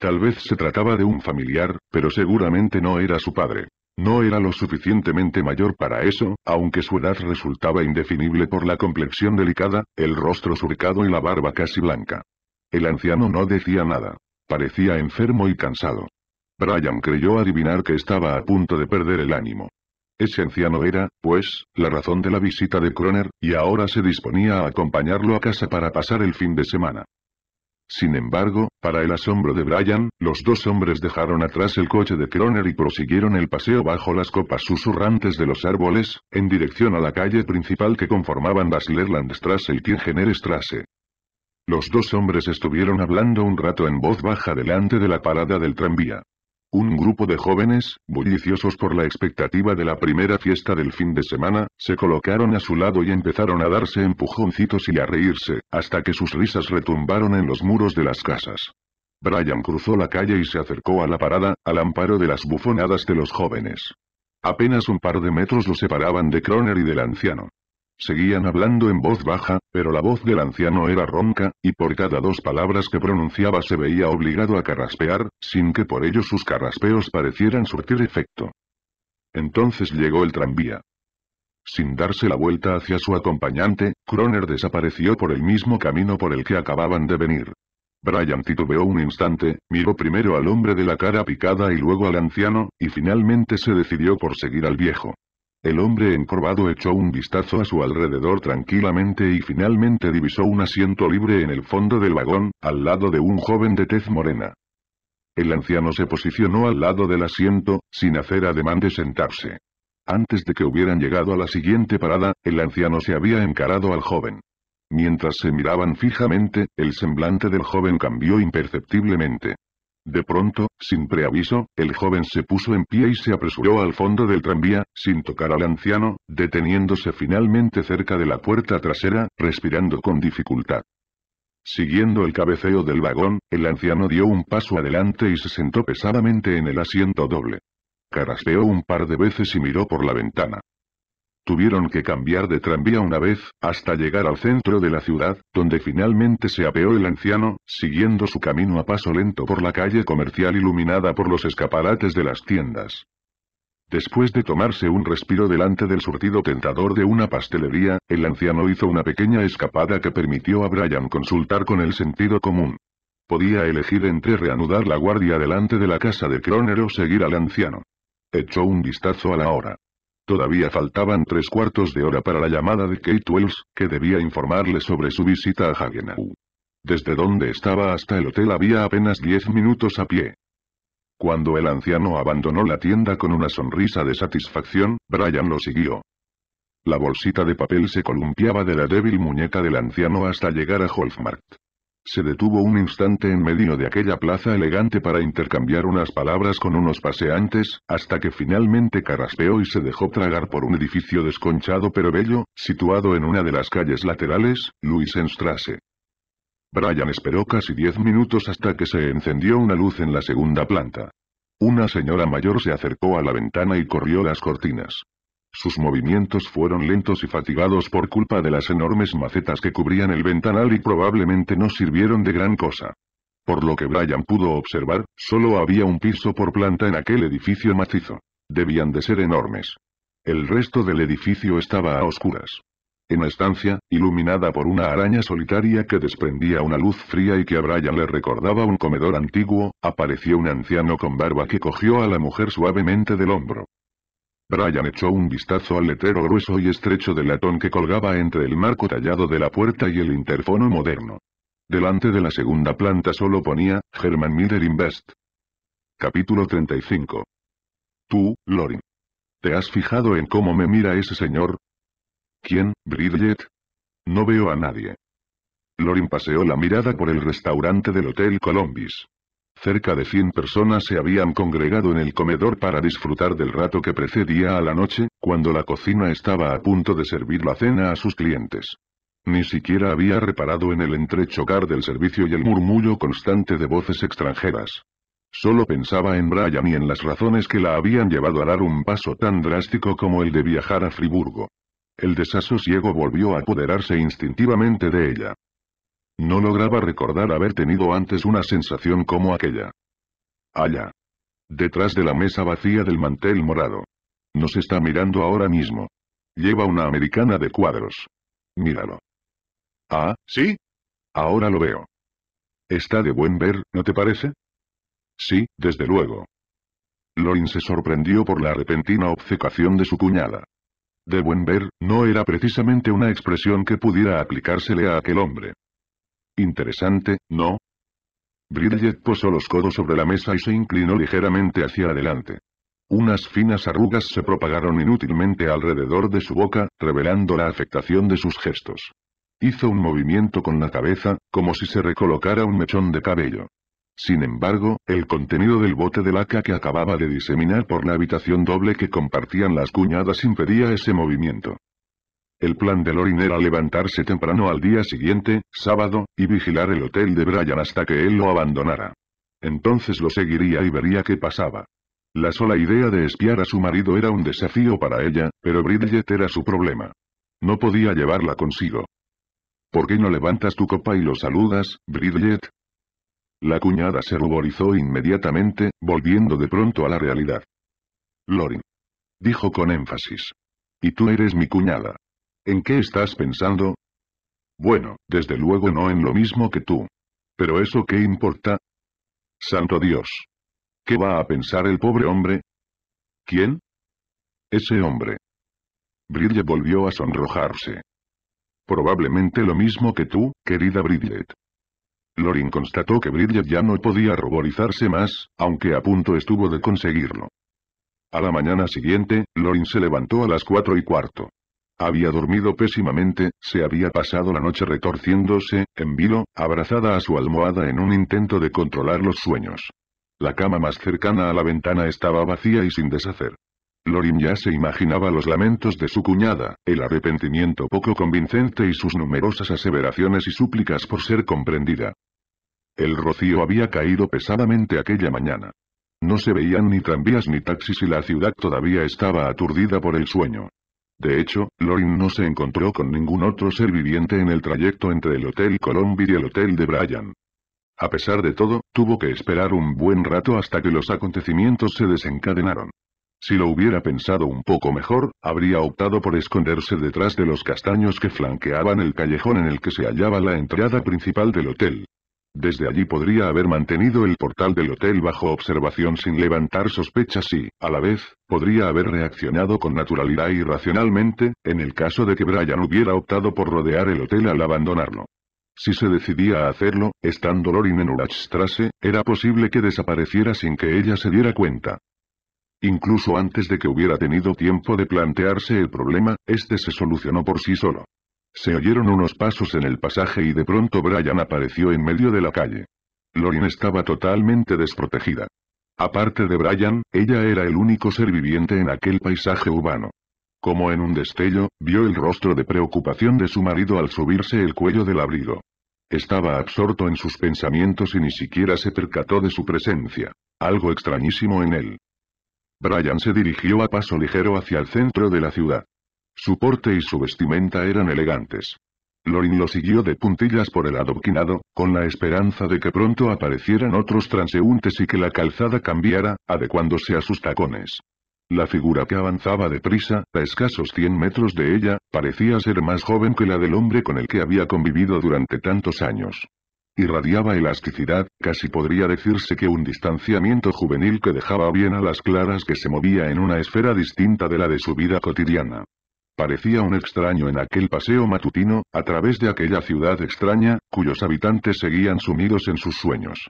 Tal vez se trataba de un familiar, pero seguramente no era su padre. No era lo suficientemente mayor para eso, aunque su edad resultaba indefinible por la complexión delicada, el rostro surcado y la barba casi blanca. El anciano no decía nada. Parecía enfermo y cansado. Brian creyó adivinar que estaba a punto de perder el ánimo. Ese anciano era, pues, la razón de la visita de Croner, y ahora se disponía a acompañarlo a casa para pasar el fin de semana. Sin embargo, para el asombro de Brian, los dos hombres dejaron atrás el coche de Kroner y prosiguieron el paseo bajo las copas susurrantes de los árboles, en dirección a la calle principal que conformaban Landstrasse y Strasse. Los dos hombres estuvieron hablando un rato en voz baja delante de la parada del tranvía. Un grupo de jóvenes, bulliciosos por la expectativa de la primera fiesta del fin de semana, se colocaron a su lado y empezaron a darse empujoncitos y a reírse, hasta que sus risas retumbaron en los muros de las casas. Brian cruzó la calle y se acercó a la parada, al amparo de las bufonadas de los jóvenes. Apenas un par de metros lo separaban de Croner y del anciano. Seguían hablando en voz baja, pero la voz del anciano era ronca, y por cada dos palabras que pronunciaba se veía obligado a carraspear, sin que por ello sus carraspeos parecieran surtir efecto. Entonces llegó el tranvía. Sin darse la vuelta hacia su acompañante, Croner desapareció por el mismo camino por el que acababan de venir. Brian titubeó un instante, miró primero al hombre de la cara picada y luego al anciano, y finalmente se decidió por seguir al viejo. El hombre encorvado echó un vistazo a su alrededor tranquilamente y finalmente divisó un asiento libre en el fondo del vagón, al lado de un joven de tez morena. El anciano se posicionó al lado del asiento, sin hacer ademán de sentarse. Antes de que hubieran llegado a la siguiente parada, el anciano se había encarado al joven. Mientras se miraban fijamente, el semblante del joven cambió imperceptiblemente. De pronto, sin preaviso, el joven se puso en pie y se apresuró al fondo del tranvía, sin tocar al anciano, deteniéndose finalmente cerca de la puerta trasera, respirando con dificultad. Siguiendo el cabeceo del vagón, el anciano dio un paso adelante y se sentó pesadamente en el asiento doble. Carasteó un par de veces y miró por la ventana. Tuvieron que cambiar de tranvía una vez, hasta llegar al centro de la ciudad, donde finalmente se apeó el anciano, siguiendo su camino a paso lento por la calle comercial iluminada por los escaparates de las tiendas. Después de tomarse un respiro delante del surtido tentador de una pastelería, el anciano hizo una pequeña escapada que permitió a Brian consultar con el sentido común. Podía elegir entre reanudar la guardia delante de la casa de Croner o seguir al anciano. Echó un vistazo a la hora. Todavía faltaban tres cuartos de hora para la llamada de Kate Wells, que debía informarle sobre su visita a Hagenau. Desde donde estaba hasta el hotel había apenas diez minutos a pie. Cuando el anciano abandonó la tienda con una sonrisa de satisfacción, Brian lo siguió. La bolsita de papel se columpiaba de la débil muñeca del anciano hasta llegar a Hofmarkt. Se detuvo un instante en medio de aquella plaza elegante para intercambiar unas palabras con unos paseantes, hasta que finalmente carraspeó y se dejó tragar por un edificio desconchado pero bello, situado en una de las calles laterales, Luisenstrasse. Brian esperó casi diez minutos hasta que se encendió una luz en la segunda planta. Una señora mayor se acercó a la ventana y corrió las cortinas. Sus movimientos fueron lentos y fatigados por culpa de las enormes macetas que cubrían el ventanal y probablemente no sirvieron de gran cosa. Por lo que Brian pudo observar, solo había un piso por planta en aquel edificio macizo. Debían de ser enormes. El resto del edificio estaba a oscuras. En la estancia, iluminada por una araña solitaria que desprendía una luz fría y que a Brian le recordaba un comedor antiguo, apareció un anciano con barba que cogió a la mujer suavemente del hombro. Brian echó un vistazo al letrero grueso y estrecho de latón que colgaba entre el marco tallado de la puerta y el interfono moderno. Delante de la segunda planta solo ponía, «German Miller Invest. Capítulo 35. Tú, Lorin. ¿Te has fijado en cómo me mira ese señor? ¿Quién, Bridget? No veo a nadie. Lorin paseó la mirada por el restaurante del Hotel Columbus. Cerca de 100 personas se habían congregado en el comedor para disfrutar del rato que precedía a la noche, cuando la cocina estaba a punto de servir la cena a sus clientes. Ni siquiera había reparado en el entrechocar del servicio y el murmullo constante de voces extranjeras. Solo pensaba en Brian y en las razones que la habían llevado a dar un paso tan drástico como el de viajar a Friburgo. El desasosiego volvió a apoderarse instintivamente de ella. No lograba recordar haber tenido antes una sensación como aquella. Allá. Detrás de la mesa vacía del mantel morado. Nos está mirando ahora mismo. Lleva una americana de cuadros. Míralo. Ah, ¿sí? Ahora lo veo. Está de buen ver, ¿no te parece? Sí, desde luego. Lorin se sorprendió por la repentina obcecación de su cuñada. De buen ver, no era precisamente una expresión que pudiera aplicársele a aquel hombre. Interesante, ¿no? Bridget posó los codos sobre la mesa y se inclinó ligeramente hacia adelante. Unas finas arrugas se propagaron inútilmente alrededor de su boca, revelando la afectación de sus gestos. Hizo un movimiento con la cabeza, como si se recolocara un mechón de cabello. Sin embargo, el contenido del bote de laca que acababa de diseminar por la habitación doble que compartían las cuñadas impedía ese movimiento. El plan de Lorin era levantarse temprano al día siguiente, sábado, y vigilar el hotel de Brian hasta que él lo abandonara. Entonces lo seguiría y vería qué pasaba. La sola idea de espiar a su marido era un desafío para ella, pero Bridget era su problema. No podía llevarla consigo. ¿Por qué no levantas tu copa y lo saludas, Bridget? La cuñada se ruborizó inmediatamente, volviendo de pronto a la realidad. Lorin. Dijo con énfasis. Y tú eres mi cuñada. ¿En qué estás pensando? Bueno, desde luego no en lo mismo que tú. Pero eso qué importa? Santo Dios. ¿Qué va a pensar el pobre hombre? ¿Quién? Ese hombre. Bridget volvió a sonrojarse. Probablemente lo mismo que tú, querida Bridget. Lorin constató que Bridget ya no podía ruborizarse más, aunque a punto estuvo de conseguirlo. A la mañana siguiente, Lorin se levantó a las cuatro y cuarto. Había dormido pésimamente, se había pasado la noche retorciéndose, en vilo, abrazada a su almohada en un intento de controlar los sueños. La cama más cercana a la ventana estaba vacía y sin deshacer. Lorin ya se imaginaba los lamentos de su cuñada, el arrepentimiento poco convincente y sus numerosas aseveraciones y súplicas por ser comprendida. El rocío había caído pesadamente aquella mañana. No se veían ni tranvías ni taxis y la ciudad todavía estaba aturdida por el sueño. De hecho, Lorin no se encontró con ningún otro ser viviente en el trayecto entre el Hotel Columbia y el Hotel de Brian. A pesar de todo, tuvo que esperar un buen rato hasta que los acontecimientos se desencadenaron. Si lo hubiera pensado un poco mejor, habría optado por esconderse detrás de los castaños que flanqueaban el callejón en el que se hallaba la entrada principal del hotel. Desde allí podría haber mantenido el portal del hotel bajo observación sin levantar sospechas y, a la vez, podría haber reaccionado con naturalidad y racionalmente, en el caso de que Brian hubiera optado por rodear el hotel al abandonarlo. Si se decidía a hacerlo, estando Lorin en Urachstrasse, era posible que desapareciera sin que ella se diera cuenta. Incluso antes de que hubiera tenido tiempo de plantearse el problema, este se solucionó por sí solo. Se oyeron unos pasos en el pasaje y de pronto Brian apareció en medio de la calle. Lorin estaba totalmente desprotegida. Aparte de Brian, ella era el único ser viviente en aquel paisaje urbano. Como en un destello, vio el rostro de preocupación de su marido al subirse el cuello del abrigo. Estaba absorto en sus pensamientos y ni siquiera se percató de su presencia. Algo extrañísimo en él. Brian se dirigió a paso ligero hacia el centro de la ciudad. Su porte y su vestimenta eran elegantes. Lorin lo siguió de puntillas por el adoquinado, con la esperanza de que pronto aparecieran otros transeúntes y que la calzada cambiara, adecuándose a sus tacones. La figura que avanzaba deprisa, a escasos 100 metros de ella, parecía ser más joven que la del hombre con el que había convivido durante tantos años. Irradiaba elasticidad, casi podría decirse que un distanciamiento juvenil que dejaba bien a las claras que se movía en una esfera distinta de la de su vida cotidiana. Parecía un extraño en aquel paseo matutino, a través de aquella ciudad extraña, cuyos habitantes seguían sumidos en sus sueños.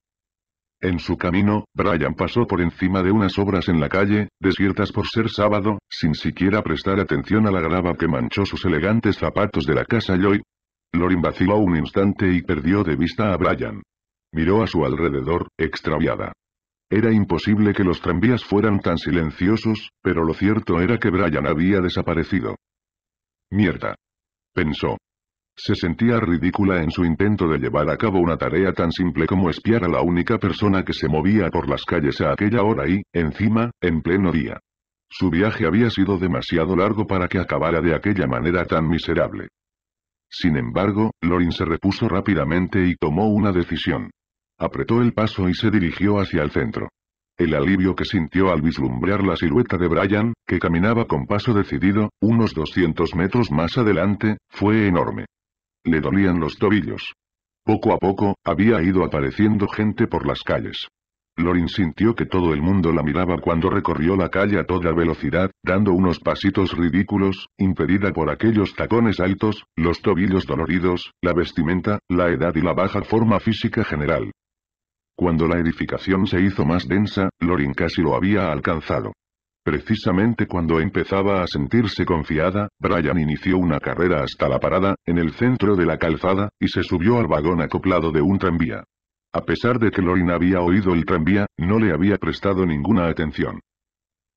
En su camino, Brian pasó por encima de unas obras en la calle, desiertas por ser sábado, sin siquiera prestar atención a la grava que manchó sus elegantes zapatos de la casa Lloyd. Lorin vaciló un instante y perdió de vista a Brian. Miró a su alrededor, extraviada. Era imposible que los tranvías fueran tan silenciosos, pero lo cierto era que Brian había desaparecido. Mierda. Pensó. Se sentía ridícula en su intento de llevar a cabo una tarea tan simple como espiar a la única persona que se movía por las calles a aquella hora y, encima, en pleno día. Su viaje había sido demasiado largo para que acabara de aquella manera tan miserable. Sin embargo, Lorin se repuso rápidamente y tomó una decisión. Apretó el paso y se dirigió hacia el centro. El alivio que sintió al vislumbrar la silueta de Brian, que caminaba con paso decidido, unos 200 metros más adelante, fue enorme. Le dolían los tobillos. Poco a poco, había ido apareciendo gente por las calles. Lorin sintió que todo el mundo la miraba cuando recorrió la calle a toda velocidad, dando unos pasitos ridículos, impedida por aquellos tacones altos, los tobillos doloridos, la vestimenta, la edad y la baja forma física general. Cuando la edificación se hizo más densa, Lorin casi lo había alcanzado. Precisamente cuando empezaba a sentirse confiada, Brian inició una carrera hasta la parada, en el centro de la calzada, y se subió al vagón acoplado de un tranvía. A pesar de que Lorin había oído el tranvía, no le había prestado ninguna atención.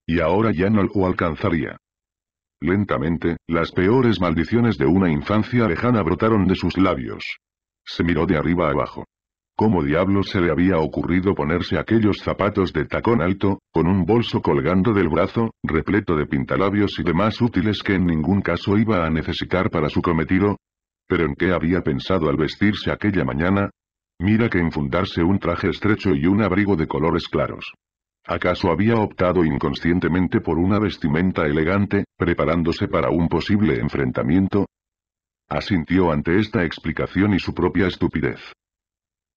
Y ahora ya no lo alcanzaría. Lentamente, las peores maldiciones de una infancia lejana brotaron de sus labios. Se miró de arriba abajo. ¿Cómo diablos se le había ocurrido ponerse aquellos zapatos de tacón alto, con un bolso colgando del brazo, repleto de pintalabios y demás útiles que en ningún caso iba a necesitar para su cometido? ¿Pero en qué había pensado al vestirse aquella mañana? Mira que enfundarse un traje estrecho y un abrigo de colores claros. ¿Acaso había optado inconscientemente por una vestimenta elegante, preparándose para un posible enfrentamiento? Asintió ante esta explicación y su propia estupidez.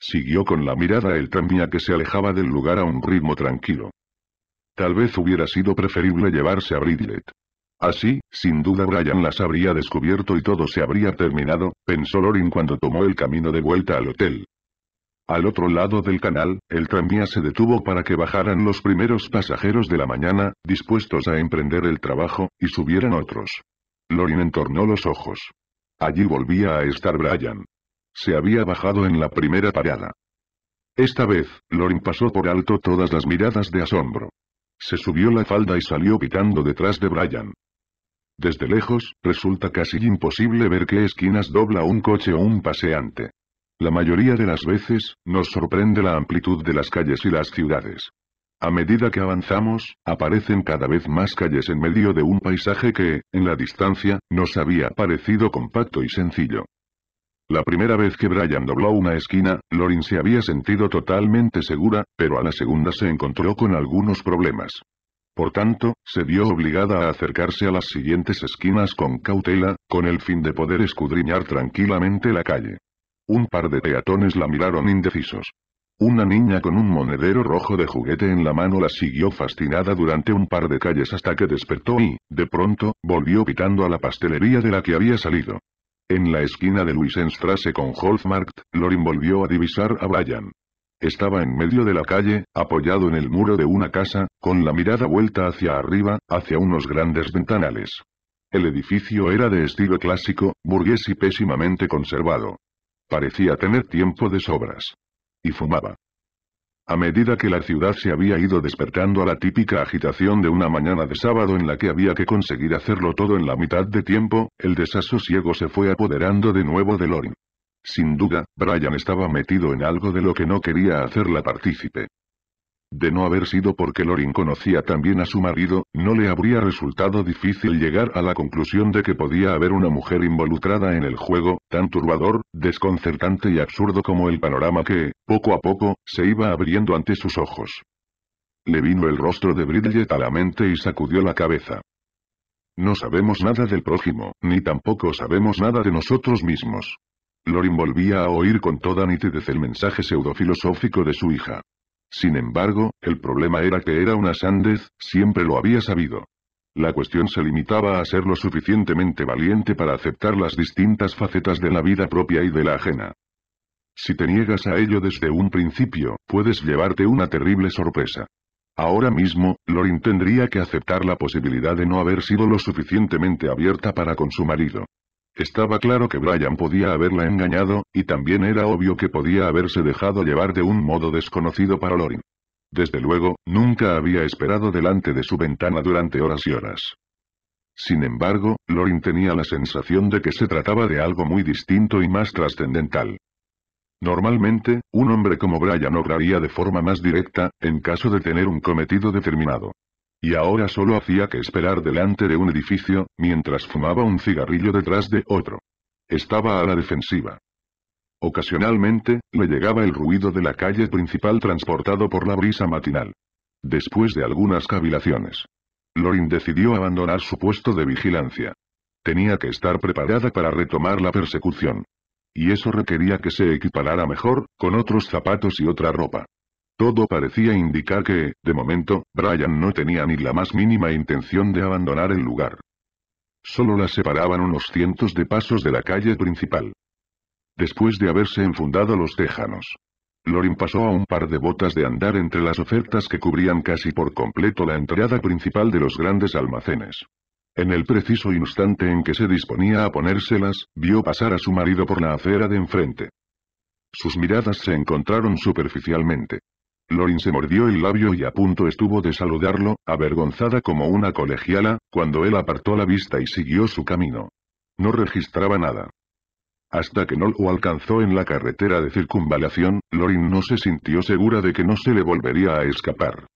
Siguió con la mirada el tranvía que se alejaba del lugar a un ritmo tranquilo. Tal vez hubiera sido preferible llevarse a Bridlet. Así, sin duda Brian las habría descubierto y todo se habría terminado, pensó Lorin cuando tomó el camino de vuelta al hotel. Al otro lado del canal, el tranvía se detuvo para que bajaran los primeros pasajeros de la mañana, dispuestos a emprender el trabajo, y subieran otros. Lorin entornó los ojos. Allí volvía a estar Brian. Se había bajado en la primera parada. Esta vez, Lorin pasó por alto todas las miradas de asombro. Se subió la falda y salió pitando detrás de Brian. Desde lejos, resulta casi imposible ver qué esquinas dobla un coche o un paseante. La mayoría de las veces, nos sorprende la amplitud de las calles y las ciudades. A medida que avanzamos, aparecen cada vez más calles en medio de un paisaje que, en la distancia, nos había parecido compacto y sencillo. La primera vez que Brian dobló una esquina, Lorin se había sentido totalmente segura, pero a la segunda se encontró con algunos problemas. Por tanto, se vio obligada a acercarse a las siguientes esquinas con cautela, con el fin de poder escudriñar tranquilamente la calle. Un par de peatones la miraron indecisos. Una niña con un monedero rojo de juguete en la mano la siguió fascinada durante un par de calles hasta que despertó y, de pronto, volvió pitando a la pastelería de la que había salido. En la esquina de Luisenstrasse con Hofmarkt, Lorin volvió a divisar a Brian. Estaba en medio de la calle, apoyado en el muro de una casa, con la mirada vuelta hacia arriba, hacia unos grandes ventanales. El edificio era de estilo clásico, burgués y pésimamente conservado. Parecía tener tiempo de sobras. Y fumaba. A medida que la ciudad se había ido despertando a la típica agitación de una mañana de sábado en la que había que conseguir hacerlo todo en la mitad de tiempo, el desasosiego se fue apoderando de nuevo de Lorin. Sin duda, Brian estaba metido en algo de lo que no quería hacerla partícipe. De no haber sido porque Lorin conocía también a su marido, no le habría resultado difícil llegar a la conclusión de que podía haber una mujer involucrada en el juego, tan turbador, desconcertante y absurdo como el panorama que, poco a poco, se iba abriendo ante sus ojos. Le vino el rostro de Bridget a la mente y sacudió la cabeza. No sabemos nada del prójimo, ni tampoco sabemos nada de nosotros mismos. Lorin volvía a oír con toda nitidez el mensaje pseudofilosófico de su hija. Sin embargo, el problema era que era una sandez, siempre lo había sabido. La cuestión se limitaba a ser lo suficientemente valiente para aceptar las distintas facetas de la vida propia y de la ajena. Si te niegas a ello desde un principio, puedes llevarte una terrible sorpresa. Ahora mismo, Lorin tendría que aceptar la posibilidad de no haber sido lo suficientemente abierta para con su marido. Estaba claro que Brian podía haberla engañado, y también era obvio que podía haberse dejado llevar de un modo desconocido para Lorin. Desde luego, nunca había esperado delante de su ventana durante horas y horas. Sin embargo, Lorin tenía la sensación de que se trataba de algo muy distinto y más trascendental. Normalmente, un hombre como Brian obraría de forma más directa, en caso de tener un cometido determinado. Y ahora solo hacía que esperar delante de un edificio, mientras fumaba un cigarrillo detrás de otro. Estaba a la defensiva. Ocasionalmente, le llegaba el ruido de la calle principal transportado por la brisa matinal. Después de algunas cavilaciones, Lorin decidió abandonar su puesto de vigilancia. Tenía que estar preparada para retomar la persecución. Y eso requería que se equiparara mejor, con otros zapatos y otra ropa. Todo parecía indicar que, de momento, Brian no tenía ni la más mínima intención de abandonar el lugar. Solo la separaban unos cientos de pasos de la calle principal. Después de haberse enfundado los tejanos, Lorin pasó a un par de botas de andar entre las ofertas que cubrían casi por completo la entrada principal de los grandes almacenes. En el preciso instante en que se disponía a ponérselas, vio pasar a su marido por la acera de enfrente. Sus miradas se encontraron superficialmente. Lorin se mordió el labio y a punto estuvo de saludarlo, avergonzada como una colegiala, cuando él apartó la vista y siguió su camino. No registraba nada. Hasta que no lo alcanzó en la carretera de circunvalación, Lorin no se sintió segura de que no se le volvería a escapar.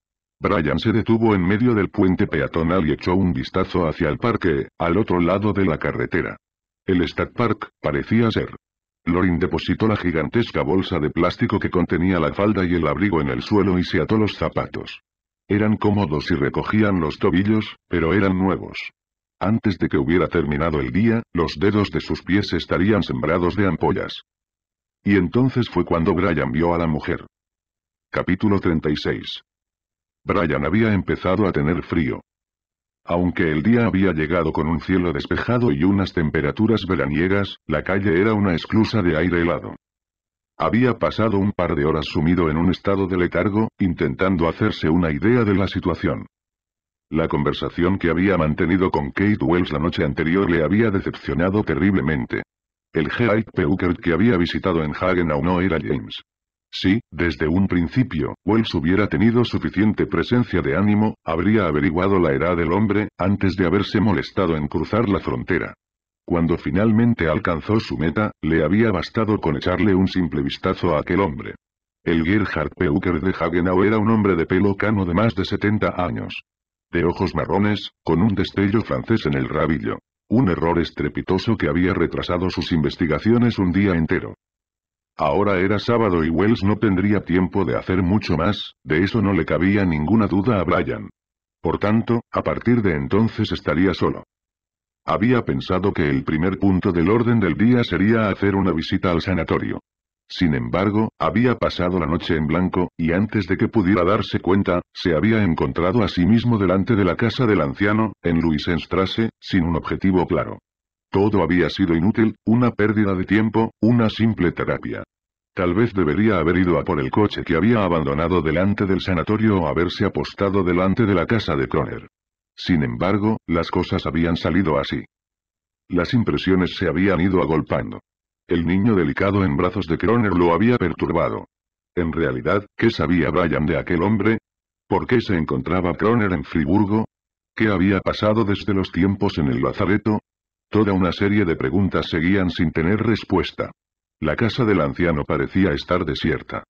Brian se detuvo en medio del puente peatonal y echó un vistazo hacia el parque, al otro lado de la carretera. El Stat Park, parecía ser. Lorin depositó la gigantesca bolsa de plástico que contenía la falda y el abrigo en el suelo y se ató los zapatos. Eran cómodos y recogían los tobillos, pero eran nuevos. Antes de que hubiera terminado el día, los dedos de sus pies estarían sembrados de ampollas. Y entonces fue cuando Brian vio a la mujer. Capítulo 36. Brian había empezado a tener frío. Aunque el día había llegado con un cielo despejado y unas temperaturas veraniegas, la calle era una esclusa de aire helado. Había pasado un par de horas sumido en un estado de letargo, intentando hacerse una idea de la situación. La conversación que había mantenido con Kate Wells la noche anterior le había decepcionado terriblemente. El G.I.P. E que había visitado en Hagenau no era James. Si, desde un principio, Wells hubiera tenido suficiente presencia de ánimo, habría averiguado la edad del hombre, antes de haberse molestado en cruzar la frontera. Cuando finalmente alcanzó su meta, le había bastado con echarle un simple vistazo a aquel hombre. El Gerhard Peuker de Hagenau era un hombre de pelo cano de más de 70 años. De ojos marrones, con un destello francés en el rabillo. Un error estrepitoso que había retrasado sus investigaciones un día entero. Ahora era sábado y Wells no tendría tiempo de hacer mucho más, de eso no le cabía ninguna duda a Brian. Por tanto, a partir de entonces estaría solo. Había pensado que el primer punto del orden del día sería hacer una visita al sanatorio. Sin embargo, había pasado la noche en blanco, y antes de que pudiera darse cuenta, se había encontrado a sí mismo delante de la casa del anciano, en Luisenstrasse, sin un objetivo claro. Todo había sido inútil, una pérdida de tiempo, una simple terapia. Tal vez debería haber ido a por el coche que había abandonado delante del sanatorio o haberse apostado delante de la casa de Croner. Sin embargo, las cosas habían salido así. Las impresiones se habían ido agolpando. El niño delicado en brazos de Croner lo había perturbado. En realidad, ¿qué sabía Brian de aquel hombre? ¿Por qué se encontraba Croner en Friburgo? ¿Qué había pasado desde los tiempos en el lazareto? Toda una serie de preguntas seguían sin tener respuesta. La casa del anciano parecía estar desierta.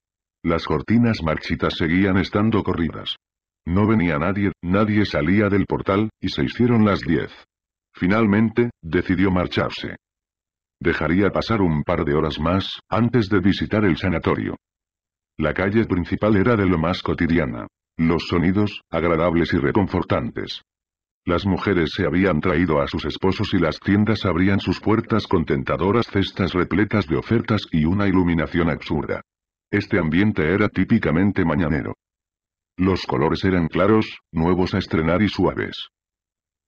Las cortinas marchitas seguían estando corridas. No venía nadie, nadie salía del portal, y se hicieron las diez. Finalmente, decidió marcharse. Dejaría pasar un par de horas más, antes de visitar el sanatorio. La calle principal era de lo más cotidiana. Los sonidos, agradables y reconfortantes, las mujeres se habían traído a sus esposos y las tiendas abrían sus puertas con tentadoras cestas repletas de ofertas y una iluminación absurda. Este ambiente era típicamente mañanero. Los colores eran claros, nuevos a estrenar y suaves.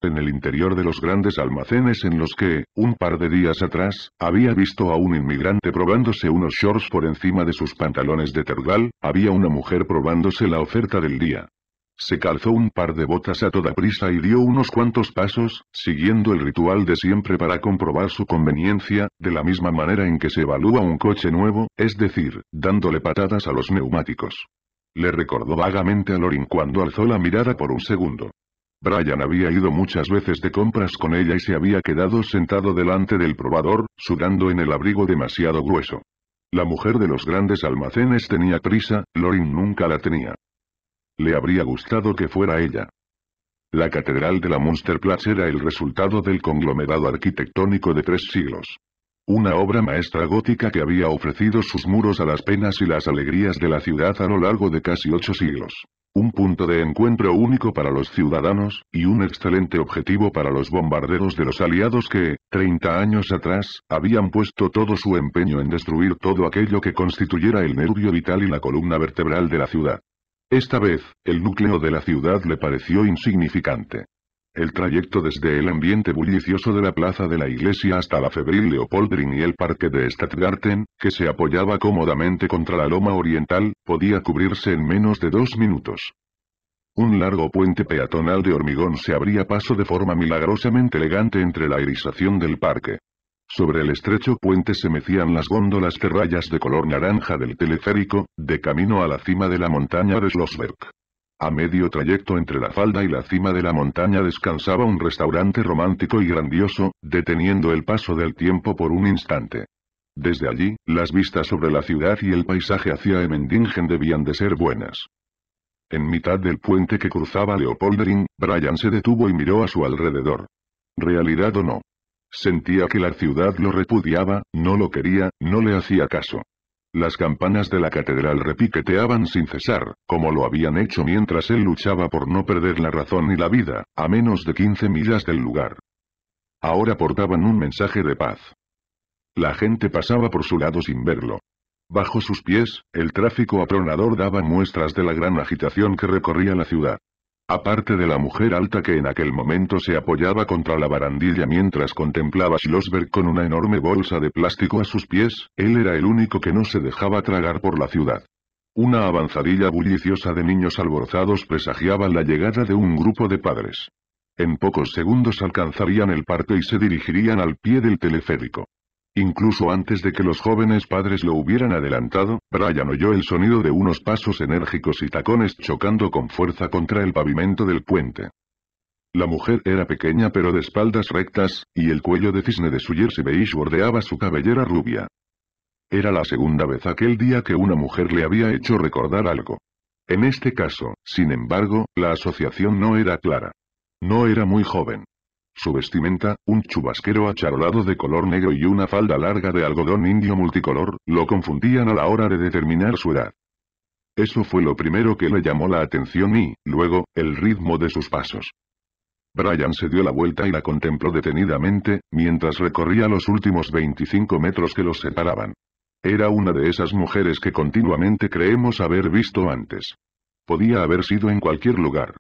En el interior de los grandes almacenes en los que, un par de días atrás, había visto a un inmigrante probándose unos shorts por encima de sus pantalones de tergal, había una mujer probándose la oferta del día. Se calzó un par de botas a toda prisa y dio unos cuantos pasos, siguiendo el ritual de siempre para comprobar su conveniencia, de la misma manera en que se evalúa un coche nuevo, es decir, dándole patadas a los neumáticos. Le recordó vagamente a Lorin cuando alzó la mirada por un segundo. Brian había ido muchas veces de compras con ella y se había quedado sentado delante del probador, sudando en el abrigo demasiado grueso. La mujer de los grandes almacenes tenía prisa, Lorin nunca la tenía. Le habría gustado que fuera ella. La Catedral de la Munsterplatz era el resultado del conglomerado arquitectónico de tres siglos. Una obra maestra gótica que había ofrecido sus muros a las penas y las alegrías de la ciudad a lo largo de casi ocho siglos. Un punto de encuentro único para los ciudadanos, y un excelente objetivo para los bombarderos de los aliados que, 30 años atrás, habían puesto todo su empeño en destruir todo aquello que constituyera el nervio vital y la columna vertebral de la ciudad. Esta vez, el núcleo de la ciudad le pareció insignificante. El trayecto desde el ambiente bullicioso de la plaza de la iglesia hasta la febril Leopoldring y el parque de Stadtgarten, que se apoyaba cómodamente contra la loma oriental, podía cubrirse en menos de dos minutos. Un largo puente peatonal de hormigón se abría paso de forma milagrosamente elegante entre la irisación del parque. Sobre el estrecho puente se mecían las góndolas rayas de color naranja del teleférico, de camino a la cima de la montaña de Schlossberg. A medio trayecto entre la falda y la cima de la montaña descansaba un restaurante romántico y grandioso, deteniendo el paso del tiempo por un instante. Desde allí, las vistas sobre la ciudad y el paisaje hacia Emendingen debían de ser buenas. En mitad del puente que cruzaba Leopoldering, Brian se detuvo y miró a su alrededor. Realidad o no, Sentía que la ciudad lo repudiaba, no lo quería, no le hacía caso. Las campanas de la catedral repiqueteaban sin cesar, como lo habían hecho mientras él luchaba por no perder la razón y la vida, a menos de 15 millas del lugar. Ahora portaban un mensaje de paz. La gente pasaba por su lado sin verlo. Bajo sus pies, el tráfico apronador daba muestras de la gran agitación que recorría la ciudad. Aparte de la mujer alta que en aquel momento se apoyaba contra la barandilla mientras contemplaba Schlossberg con una enorme bolsa de plástico a sus pies, él era el único que no se dejaba tragar por la ciudad. Una avanzadilla bulliciosa de niños alborozados presagiaba la llegada de un grupo de padres. En pocos segundos alcanzarían el parque y se dirigirían al pie del teleférico. Incluso antes de que los jóvenes padres lo hubieran adelantado, Brian oyó el sonido de unos pasos enérgicos y tacones chocando con fuerza contra el pavimento del puente. La mujer era pequeña pero de espaldas rectas, y el cuello de cisne de su jersey beige bordeaba su cabellera rubia. Era la segunda vez aquel día que una mujer le había hecho recordar algo. En este caso, sin embargo, la asociación no era clara. No era muy joven. Su vestimenta, un chubasquero acharolado de color negro y una falda larga de algodón indio multicolor, lo confundían a la hora de determinar su edad. Eso fue lo primero que le llamó la atención y, luego, el ritmo de sus pasos. Brian se dio la vuelta y la contempló detenidamente, mientras recorría los últimos 25 metros que los separaban. Era una de esas mujeres que continuamente creemos haber visto antes. Podía haber sido en cualquier lugar.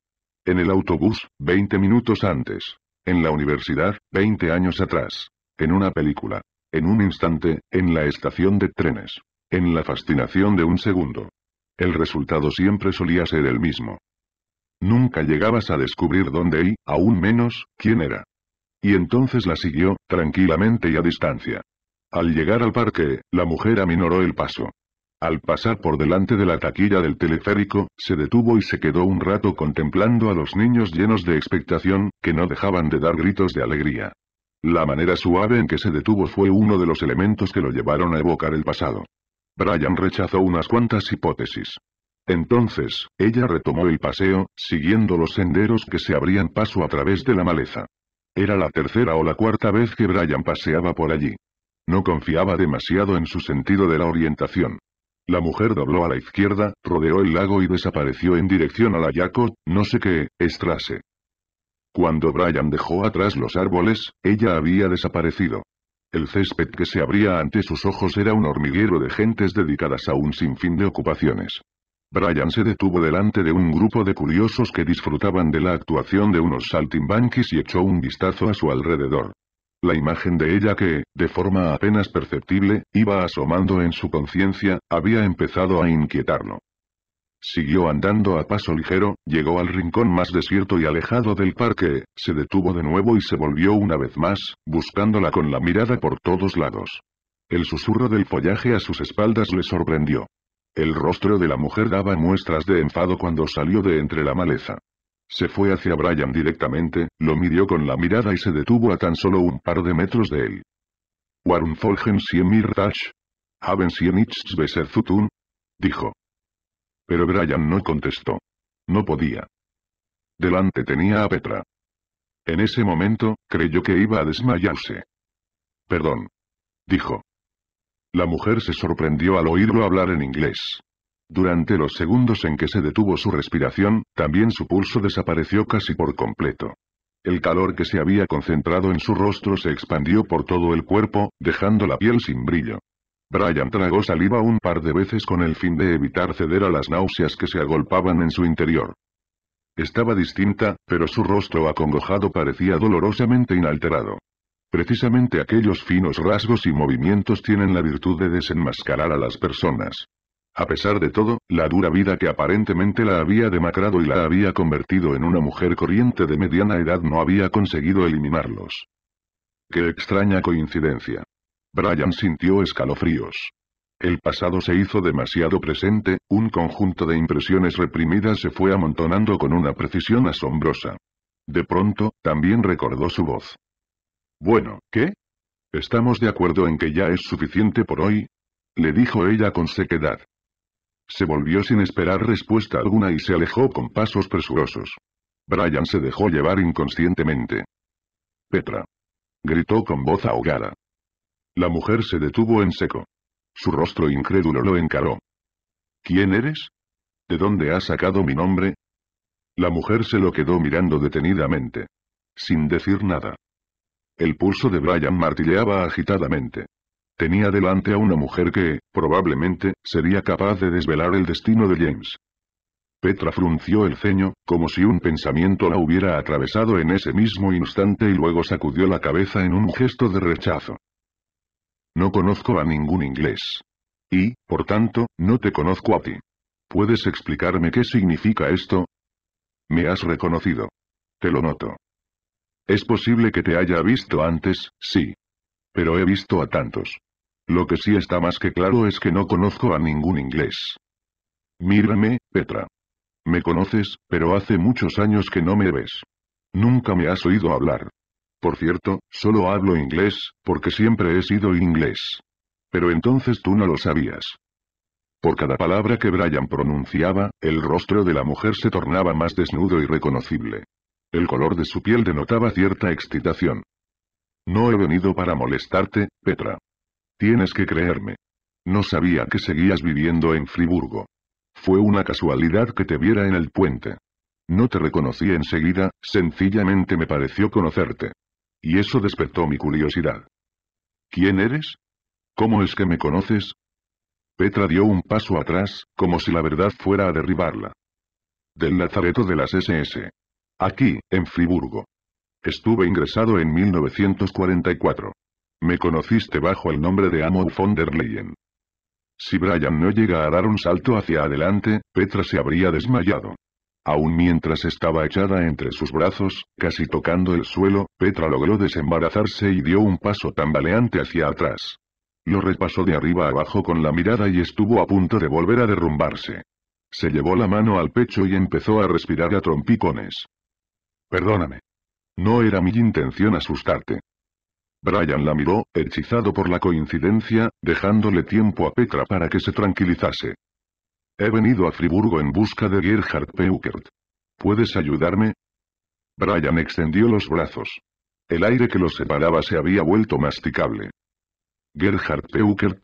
En el autobús, 20 minutos antes. En la universidad, 20 años atrás. En una película. En un instante, en la estación de trenes. En la fascinación de un segundo. El resultado siempre solía ser el mismo. Nunca llegabas a descubrir dónde y, aún menos, quién era. Y entonces la siguió, tranquilamente y a distancia. Al llegar al parque, la mujer aminoró el paso. Al pasar por delante de la taquilla del teleférico, se detuvo y se quedó un rato contemplando a los niños llenos de expectación, que no dejaban de dar gritos de alegría. La manera suave en que se detuvo fue uno de los elementos que lo llevaron a evocar el pasado. Brian rechazó unas cuantas hipótesis. Entonces, ella retomó el paseo, siguiendo los senderos que se abrían paso a través de la maleza. Era la tercera o la cuarta vez que Brian paseaba por allí. No confiaba demasiado en su sentido de la orientación. La mujer dobló a la izquierda, rodeó el lago y desapareció en dirección a la Yaco, no sé qué, Estrase. Cuando Brian dejó atrás los árboles, ella había desaparecido. El césped que se abría ante sus ojos era un hormiguero de gentes dedicadas a un sinfín de ocupaciones. Brian se detuvo delante de un grupo de curiosos que disfrutaban de la actuación de unos saltimbanquis y echó un vistazo a su alrededor la imagen de ella que, de forma apenas perceptible, iba asomando en su conciencia, había empezado a inquietarlo. Siguió andando a paso ligero, llegó al rincón más desierto y alejado del parque, se detuvo de nuevo y se volvió una vez más, buscándola con la mirada por todos lados. El susurro del follaje a sus espaldas le sorprendió. El rostro de la mujer daba muestras de enfado cuando salió de entre la maleza. Se fue hacia Brian directamente, lo midió con la mirada y se detuvo a tan solo un par de metros de él. «Warum Folgen mir Tash. Haben Sie nichts besser zu tun? Dijo. Pero Brian no contestó. No podía. Delante tenía a Petra. En ese momento, creyó que iba a desmayarse. Perdón. Dijo. La mujer se sorprendió al oírlo hablar en inglés. Durante los segundos en que se detuvo su respiración, también su pulso desapareció casi por completo. El calor que se había concentrado en su rostro se expandió por todo el cuerpo, dejando la piel sin brillo. Brian tragó saliva un par de veces con el fin de evitar ceder a las náuseas que se agolpaban en su interior. Estaba distinta, pero su rostro acongojado parecía dolorosamente inalterado. Precisamente aquellos finos rasgos y movimientos tienen la virtud de desenmascarar a las personas. A pesar de todo, la dura vida que aparentemente la había demacrado y la había convertido en una mujer corriente de mediana edad no había conseguido eliminarlos. Qué extraña coincidencia. Brian sintió escalofríos. El pasado se hizo demasiado presente, un conjunto de impresiones reprimidas se fue amontonando con una precisión asombrosa. De pronto, también recordó su voz. Bueno, ¿qué? ¿Estamos de acuerdo en que ya es suficiente por hoy? Le dijo ella con sequedad. Se volvió sin esperar respuesta alguna y se alejó con pasos presurosos. Brian se dejó llevar inconscientemente. Petra. Gritó con voz ahogada. La mujer se detuvo en seco. Su rostro incrédulo lo encaró. ¿Quién eres? ¿De dónde has sacado mi nombre? La mujer se lo quedó mirando detenidamente. Sin decir nada. El pulso de Brian martilleaba agitadamente. Tenía delante a una mujer que, probablemente, sería capaz de desvelar el destino de James. Petra frunció el ceño, como si un pensamiento la hubiera atravesado en ese mismo instante y luego sacudió la cabeza en un gesto de rechazo. No conozco a ningún inglés. Y, por tanto, no te conozco a ti. ¿Puedes explicarme qué significa esto? Me has reconocido. Te lo noto. Es posible que te haya visto antes, sí. Pero he visto a tantos. Lo que sí está más que claro es que no conozco a ningún inglés. Mírame, Petra. Me conoces, pero hace muchos años que no me ves. Nunca me has oído hablar. Por cierto, solo hablo inglés, porque siempre he sido inglés. Pero entonces tú no lo sabías. Por cada palabra que Brian pronunciaba, el rostro de la mujer se tornaba más desnudo y reconocible. El color de su piel denotaba cierta excitación. No he venido para molestarte, Petra. Tienes que creerme. No sabía que seguías viviendo en Friburgo. Fue una casualidad que te viera en el puente. No te reconocí enseguida, sencillamente me pareció conocerte. Y eso despertó mi curiosidad. ¿Quién eres? ¿Cómo es que me conoces? Petra dio un paso atrás, como si la verdad fuera a derribarla. Del Lazareto de las SS. Aquí, en Friburgo. Estuve ingresado en 1944. Me conociste bajo el nombre de Amo von der Leyen. Si Brian no llega a dar un salto hacia adelante, Petra se habría desmayado. Aún mientras estaba echada entre sus brazos, casi tocando el suelo, Petra logró desembarazarse y dio un paso tambaleante hacia atrás. Lo repasó de arriba abajo con la mirada y estuvo a punto de volver a derrumbarse. Se llevó la mano al pecho y empezó a respirar a trompicones. Perdóname. No era mi intención asustarte. Brian la miró, hechizado por la coincidencia, dejándole tiempo a Petra para que se tranquilizase. He venido a Friburgo en busca de Gerhard Peukert. ¿Puedes ayudarme? Brian extendió los brazos. El aire que los separaba se había vuelto masticable. Gerhard Peukert.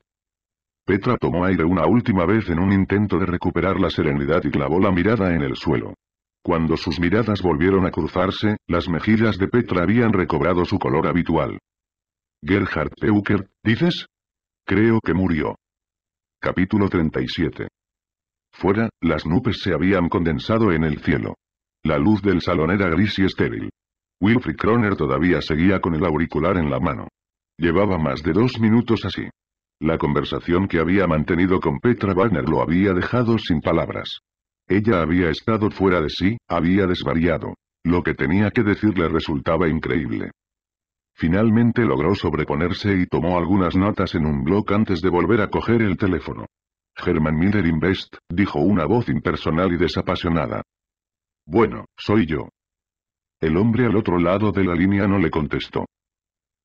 Petra tomó aire una última vez en un intento de recuperar la serenidad y clavó la mirada en el suelo. Cuando sus miradas volvieron a cruzarse, las mejillas de Petra habían recobrado su color habitual. Gerhard Peuker, ¿dices? Creo que murió. Capítulo 37. Fuera, las nubes se habían condensado en el cielo. La luz del salón era gris y estéril. Wilfried Kroner todavía seguía con el auricular en la mano. Llevaba más de dos minutos así. La conversación que había mantenido con Petra Wagner lo había dejado sin palabras. Ella había estado fuera de sí, había desvariado. Lo que tenía que decirle resultaba increíble. Finalmente logró sobreponerse y tomó algunas notas en un blog antes de volver a coger el teléfono. German Miller Invest, dijo una voz impersonal y desapasionada. Bueno, soy yo. El hombre al otro lado de la línea no le contestó.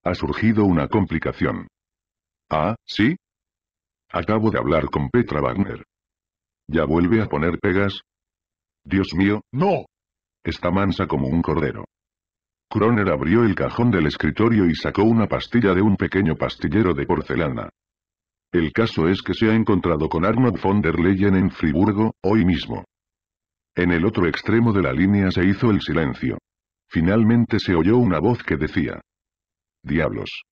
Ha surgido una complicación. Ah, ¿sí? Acabo de hablar con Petra Wagner. ¿Ya vuelve a poner pegas? Dios mío, no. Está mansa como un cordero. Kroner abrió el cajón del escritorio y sacó una pastilla de un pequeño pastillero de porcelana. El caso es que se ha encontrado con Arnold von der Leyen en Friburgo, hoy mismo. En el otro extremo de la línea se hizo el silencio. Finalmente se oyó una voz que decía. Diablos.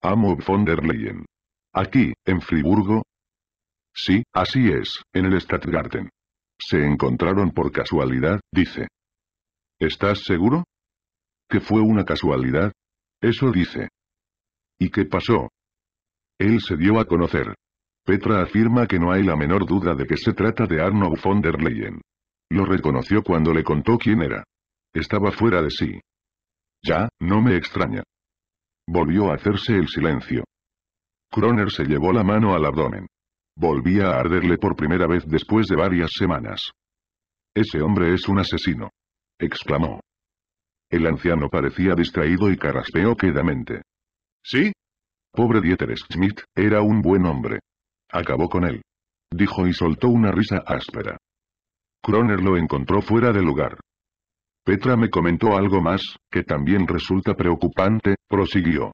Amo von der Leyen. Aquí, en Friburgo. Sí, así es, en el Stadtgarten. Se encontraron por casualidad, dice. ¿Estás seguro? ¿Que fue una casualidad? Eso dice. ¿Y qué pasó? Él se dio a conocer. Petra afirma que no hay la menor duda de que se trata de Arno von der Leyen. Lo reconoció cuando le contó quién era. Estaba fuera de sí. Ya, no me extraña. Volvió a hacerse el silencio. Kroner se llevó la mano al abdomen. Volvía a arderle por primera vez después de varias semanas. Ese hombre es un asesino. exclamó. El anciano parecía distraído y carraspeó quedamente. ¿Sí? Pobre Dieter Schmidt, era un buen hombre. Acabó con él. Dijo y soltó una risa áspera. Kroner lo encontró fuera de lugar. Petra me comentó algo más, que también resulta preocupante, prosiguió.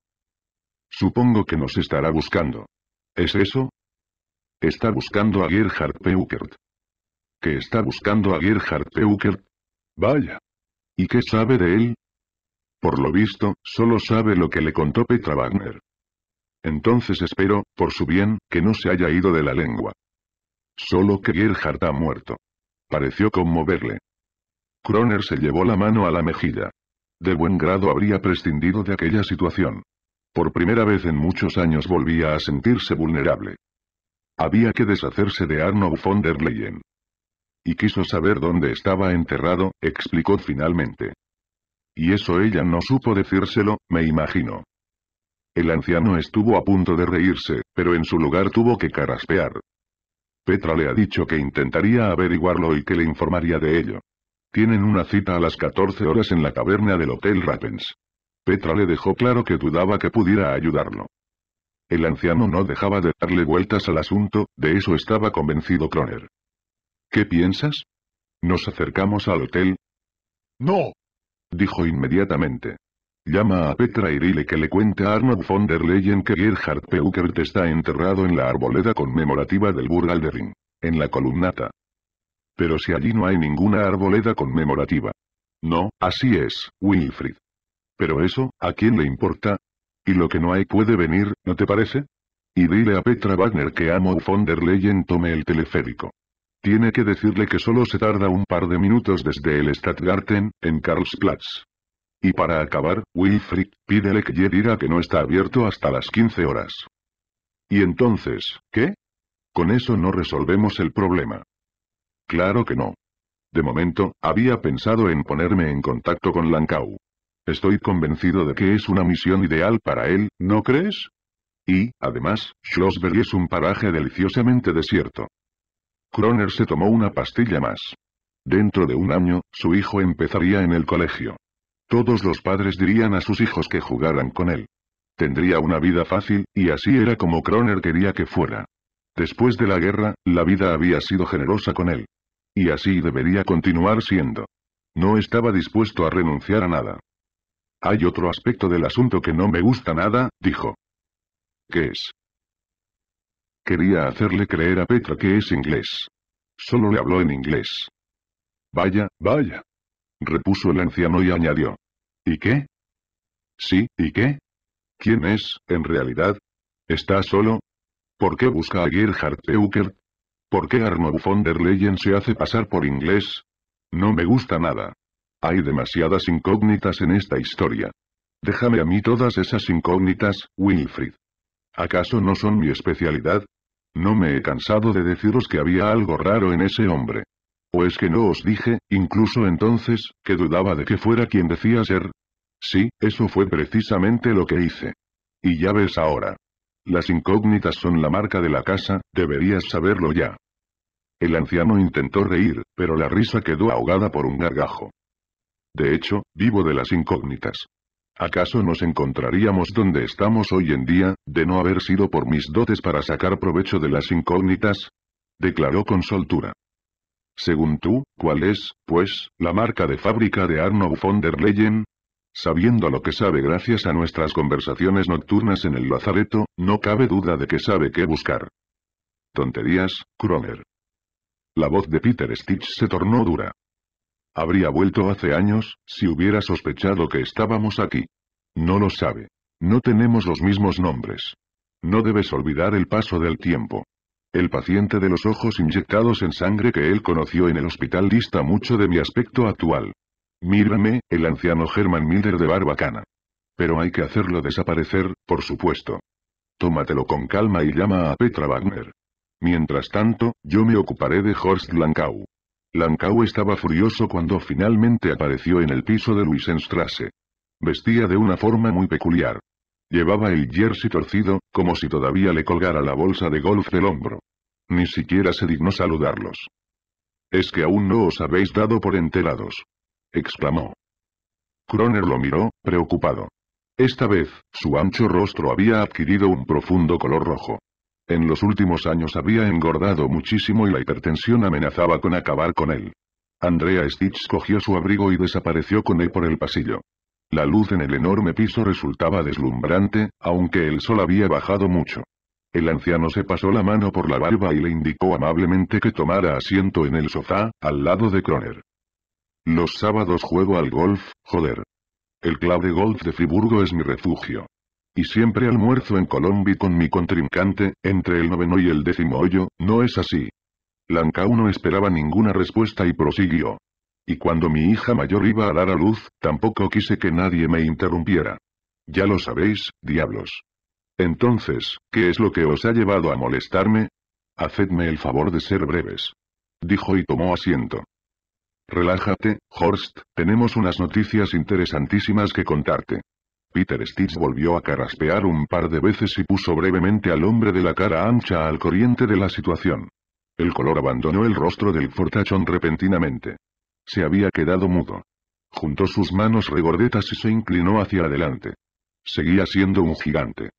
Supongo que nos estará buscando. ¿Es eso? Está buscando a Gerhard Peukert. qué está buscando a Gerhard Peukert? Vaya. ¿Y qué sabe de él? Por lo visto, solo sabe lo que le contó Petra Wagner. Entonces espero, por su bien, que no se haya ido de la lengua. Solo que Gerhard ha muerto. Pareció conmoverle. Kroner se llevó la mano a la mejilla. De buen grado habría prescindido de aquella situación. Por primera vez en muchos años volvía a sentirse vulnerable. Había que deshacerse de Arno von der Leyen y quiso saber dónde estaba enterrado, explicó finalmente. Y eso ella no supo decírselo, me imagino. El anciano estuvo a punto de reírse, pero en su lugar tuvo que caraspear. Petra le ha dicho que intentaría averiguarlo y que le informaría de ello. Tienen una cita a las 14 horas en la taberna del Hotel Rappens. Petra le dejó claro que dudaba que pudiera ayudarlo. El anciano no dejaba de darle vueltas al asunto, de eso estaba convencido Croner. ¿Qué piensas? Nos acercamos al hotel. ¡No! Dijo inmediatamente. Llama a Petra y dile que le cuente a Arnold von der Leyen que Gerhard Peukert está enterrado en la arboleda conmemorativa del Burgaldering. En la columnata. Pero si allí no hay ninguna arboleda conmemorativa. No, así es, Wilfrid. Pero eso, ¿a quién le importa? Y lo que no hay puede venir, ¿no te parece? Y dile a Petra Wagner que Arnold von der Leyen tome el teleférico. Tiene que decirle que solo se tarda un par de minutos desde el Stadtgarten, en Karlsplatz. Y para acabar, Wilfrid, pídele que le diga que no está abierto hasta las 15 horas. ¿Y entonces, qué? Con eso no resolvemos el problema. Claro que no. De momento, había pensado en ponerme en contacto con Lankau. Estoy convencido de que es una misión ideal para él, ¿no crees? Y, además, Schlossberg es un paraje deliciosamente desierto. Kroner se tomó una pastilla más. Dentro de un año, su hijo empezaría en el colegio. Todos los padres dirían a sus hijos que jugaran con él. Tendría una vida fácil, y así era como Kroner quería que fuera. Después de la guerra, la vida había sido generosa con él. Y así debería continuar siendo. No estaba dispuesto a renunciar a nada. Hay otro aspecto del asunto que no me gusta nada, dijo. ¿Qué es? Quería hacerle creer a Petra que es inglés. Solo le habló en inglés. Vaya, vaya. Repuso el anciano y añadió. ¿Y qué? Sí, ¿y qué? ¿Quién es, en realidad? ¿Está solo? ¿Por qué busca a Gerhard Euker? ¿Por qué Arnold von der Leyen se hace pasar por inglés? No me gusta nada. Hay demasiadas incógnitas en esta historia. Déjame a mí todas esas incógnitas, Wilfrid. ¿Acaso no son mi especialidad? No me he cansado de deciros que había algo raro en ese hombre. ¿O es pues que no os dije, incluso entonces, que dudaba de que fuera quien decía ser? Sí, eso fue precisamente lo que hice. Y ya ves ahora. Las incógnitas son la marca de la casa, deberías saberlo ya. El anciano intentó reír, pero la risa quedó ahogada por un gargajo. De hecho, vivo de las incógnitas. ¿Acaso nos encontraríamos donde estamos hoy en día, de no haber sido por mis dotes para sacar provecho de las incógnitas? Declaró con soltura. Según tú, ¿cuál es, pues, la marca de fábrica de Arno von der Leyen? Sabiendo lo que sabe gracias a nuestras conversaciones nocturnas en el lazareto, no cabe duda de que sabe qué buscar. Tonterías, Kroner. La voz de Peter Stitch se tornó dura. Habría vuelto hace años, si hubiera sospechado que estábamos aquí. No lo sabe. No tenemos los mismos nombres. No debes olvidar el paso del tiempo. El paciente de los ojos inyectados en sangre que él conoció en el hospital dista mucho de mi aspecto actual. Mírame, el anciano German Miller de Barbacana. Pero hay que hacerlo desaparecer, por supuesto. Tómatelo con calma y llama a Petra Wagner. Mientras tanto, yo me ocuparé de Horst Lankau. Lankau estaba furioso cuando finalmente apareció en el piso de Luisenstrasse. Vestía de una forma muy peculiar. Llevaba el jersey torcido, como si todavía le colgara la bolsa de golf del hombro. Ni siquiera se dignó saludarlos. Es que aún no os habéis dado por enterados. exclamó. Kroner lo miró, preocupado. Esta vez, su ancho rostro había adquirido un profundo color rojo. En los últimos años había engordado muchísimo y la hipertensión amenazaba con acabar con él. Andrea Stitch cogió su abrigo y desapareció con él por el pasillo. La luz en el enorme piso resultaba deslumbrante, aunque el sol había bajado mucho. El anciano se pasó la mano por la barba y le indicó amablemente que tomara asiento en el sofá, al lado de Kroner. Los sábados juego al golf, joder. El club de golf de Friburgo es mi refugio. Y siempre almuerzo en Colombi con mi contrincante, entre el noveno y el décimo hoyo, ¿no es así? Lancau no esperaba ninguna respuesta y prosiguió. Y cuando mi hija mayor iba a dar a luz, tampoco quise que nadie me interrumpiera. Ya lo sabéis, diablos. Entonces, ¿qué es lo que os ha llevado a molestarme? Hacedme el favor de ser breves. Dijo y tomó asiento. Relájate, Horst, tenemos unas noticias interesantísimas que contarte. Peter Stitch volvió a carraspear un par de veces y puso brevemente al hombre de la cara ancha al corriente de la situación. El color abandonó el rostro del fortachón repentinamente. Se había quedado mudo. Juntó sus manos regordetas y se inclinó hacia adelante. Seguía siendo un gigante.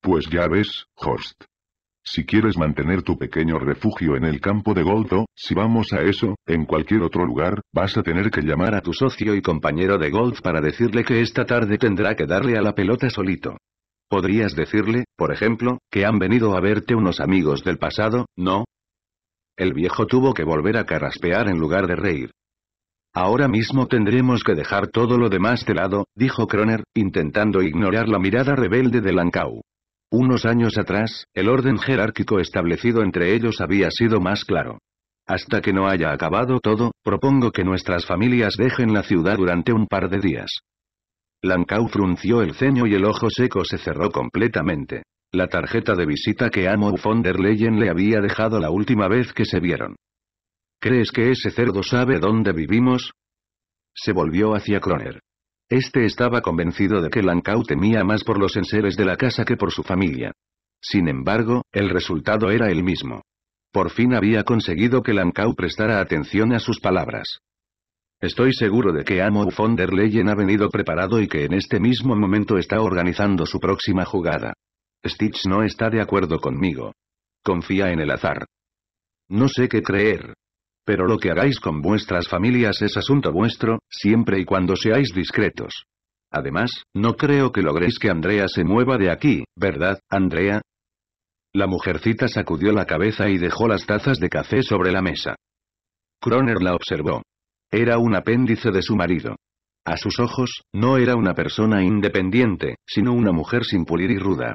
Pues ya ves, Horst. Si quieres mantener tu pequeño refugio en el campo de golf si vamos a eso, en cualquier otro lugar, vas a tener que llamar a tu socio y compañero de golf para decirle que esta tarde tendrá que darle a la pelota solito. Podrías decirle, por ejemplo, que han venido a verte unos amigos del pasado, ¿no? El viejo tuvo que volver a carraspear en lugar de reír. Ahora mismo tendremos que dejar todo lo demás de lado, dijo Croner, intentando ignorar la mirada rebelde de Lancau. Unos años atrás, el orden jerárquico establecido entre ellos había sido más claro. Hasta que no haya acabado todo, propongo que nuestras familias dejen la ciudad durante un par de días. Lancau frunció el ceño y el ojo seco se cerró completamente. La tarjeta de visita que Amo von der Leyen le había dejado la última vez que se vieron. ¿Crees que ese cerdo sabe dónde vivimos? Se volvió hacia Kroner. Este estaba convencido de que Lancau temía más por los enseres de la casa que por su familia. Sin embargo, el resultado era el mismo. Por fin había conseguido que Lancau prestara atención a sus palabras. Estoy seguro de que Amo von der Leyen ha venido preparado y que en este mismo momento está organizando su próxima jugada. Stitch no está de acuerdo conmigo. Confía en el azar. No sé qué creer pero lo que hagáis con vuestras familias es asunto vuestro, siempre y cuando seáis discretos. Además, no creo que logréis que Andrea se mueva de aquí, ¿verdad, Andrea? La mujercita sacudió la cabeza y dejó las tazas de café sobre la mesa. Croner la observó. Era un apéndice de su marido. A sus ojos, no era una persona independiente, sino una mujer sin pulir y ruda.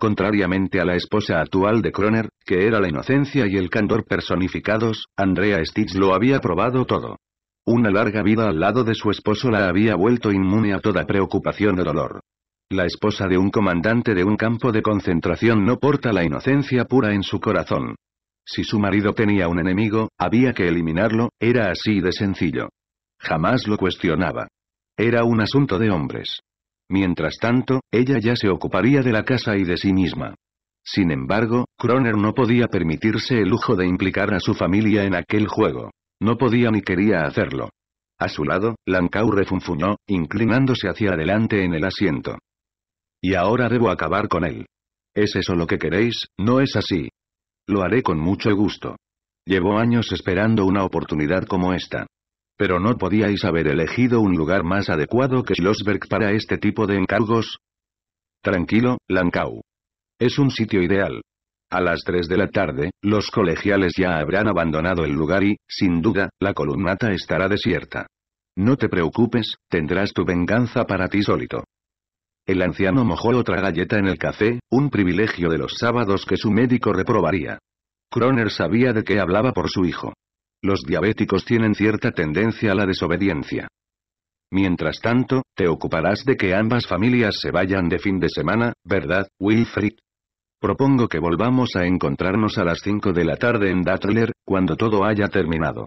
Contrariamente a la esposa actual de Croner, que era la inocencia y el candor personificados, Andrea Stitz lo había probado todo. Una larga vida al lado de su esposo la había vuelto inmune a toda preocupación o dolor. La esposa de un comandante de un campo de concentración no porta la inocencia pura en su corazón. Si su marido tenía un enemigo, había que eliminarlo, era así de sencillo. Jamás lo cuestionaba. Era un asunto de hombres. Mientras tanto, ella ya se ocuparía de la casa y de sí misma. Sin embargo, Croner no podía permitirse el lujo de implicar a su familia en aquel juego. No podía ni quería hacerlo. A su lado, Lancau refunfuñó, inclinándose hacia adelante en el asiento. Y ahora debo acabar con él. ¿Es eso lo que queréis? No es así. Lo haré con mucho gusto. Llevo años esperando una oportunidad como esta pero no podíais haber elegido un lugar más adecuado que Schlossberg para este tipo de encargos. Tranquilo, Lancau. Es un sitio ideal. A las 3 de la tarde, los colegiales ya habrán abandonado el lugar y, sin duda, la columnata estará desierta. No te preocupes, tendrás tu venganza para ti solito. El anciano mojó otra galleta en el café, un privilegio de los sábados que su médico reprobaría. Kroner sabía de qué hablaba por su hijo los diabéticos tienen cierta tendencia a la desobediencia. Mientras tanto, te ocuparás de que ambas familias se vayan de fin de semana, ¿verdad, Wilfrid? Propongo que volvamos a encontrarnos a las 5 de la tarde en Dattler, cuando todo haya terminado.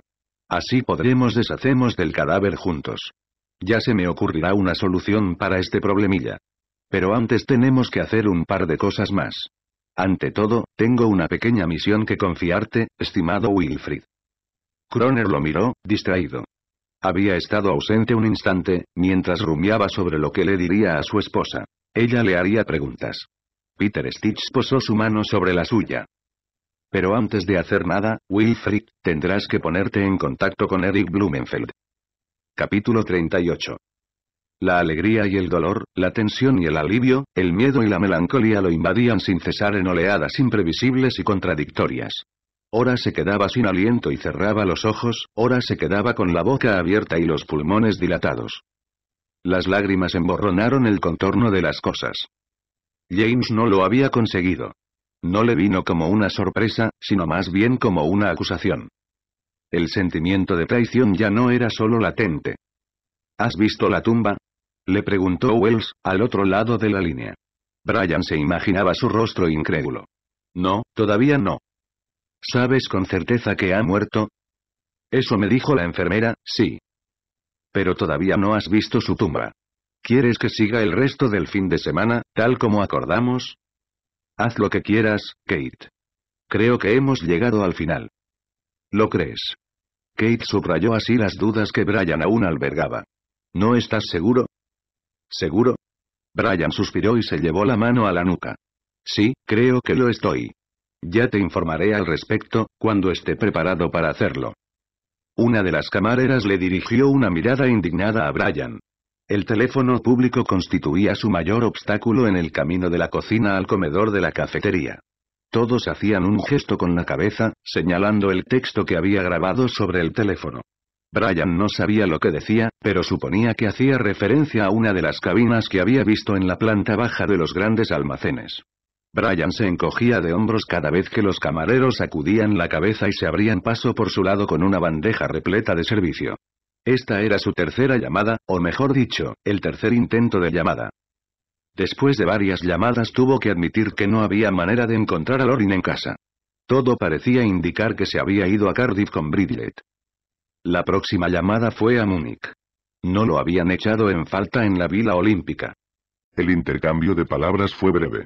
Así podremos deshacernos del cadáver juntos. Ya se me ocurrirá una solución para este problemilla. Pero antes tenemos que hacer un par de cosas más. Ante todo, tengo una pequeña misión que confiarte, estimado Wilfrid. Croner lo miró, distraído. Había estado ausente un instante, mientras rumiaba sobre lo que le diría a su esposa. Ella le haría preguntas. Peter Stitch posó su mano sobre la suya. Pero antes de hacer nada, Wilfrid, tendrás que ponerte en contacto con Eric Blumenfeld. Capítulo 38. La alegría y el dolor, la tensión y el alivio, el miedo y la melancolía lo invadían sin cesar en oleadas imprevisibles y contradictorias. Ora se quedaba sin aliento y cerraba los ojos, ora se quedaba con la boca abierta y los pulmones dilatados. Las lágrimas emborronaron el contorno de las cosas. James no lo había conseguido. No le vino como una sorpresa, sino más bien como una acusación. El sentimiento de traición ya no era solo latente. ¿Has visto la tumba? Le preguntó Wells, al otro lado de la línea. Brian se imaginaba su rostro incrédulo. No, todavía no. ¿Sabes con certeza que ha muerto? Eso me dijo la enfermera, sí. Pero todavía no has visto su tumba. ¿Quieres que siga el resto del fin de semana, tal como acordamos? Haz lo que quieras, Kate. Creo que hemos llegado al final. ¿Lo crees? Kate subrayó así las dudas que Brian aún albergaba. ¿No estás seguro? ¿Seguro? Brian suspiró y se llevó la mano a la nuca. Sí, creo que lo estoy. Ya te informaré al respecto, cuando esté preparado para hacerlo. Una de las camareras le dirigió una mirada indignada a Brian. El teléfono público constituía su mayor obstáculo en el camino de la cocina al comedor de la cafetería. Todos hacían un gesto con la cabeza, señalando el texto que había grabado sobre el teléfono. Brian no sabía lo que decía, pero suponía que hacía referencia a una de las cabinas que había visto en la planta baja de los grandes almacenes. Brian se encogía de hombros cada vez que los camareros sacudían la cabeza y se abrían paso por su lado con una bandeja repleta de servicio. Esta era su tercera llamada, o mejor dicho, el tercer intento de llamada. Después de varias llamadas tuvo que admitir que no había manera de encontrar a Lorin en casa. Todo parecía indicar que se había ido a Cardiff con Bridget. La próxima llamada fue a Múnich. No lo habían echado en falta en la Vila Olímpica. El intercambio de palabras fue breve.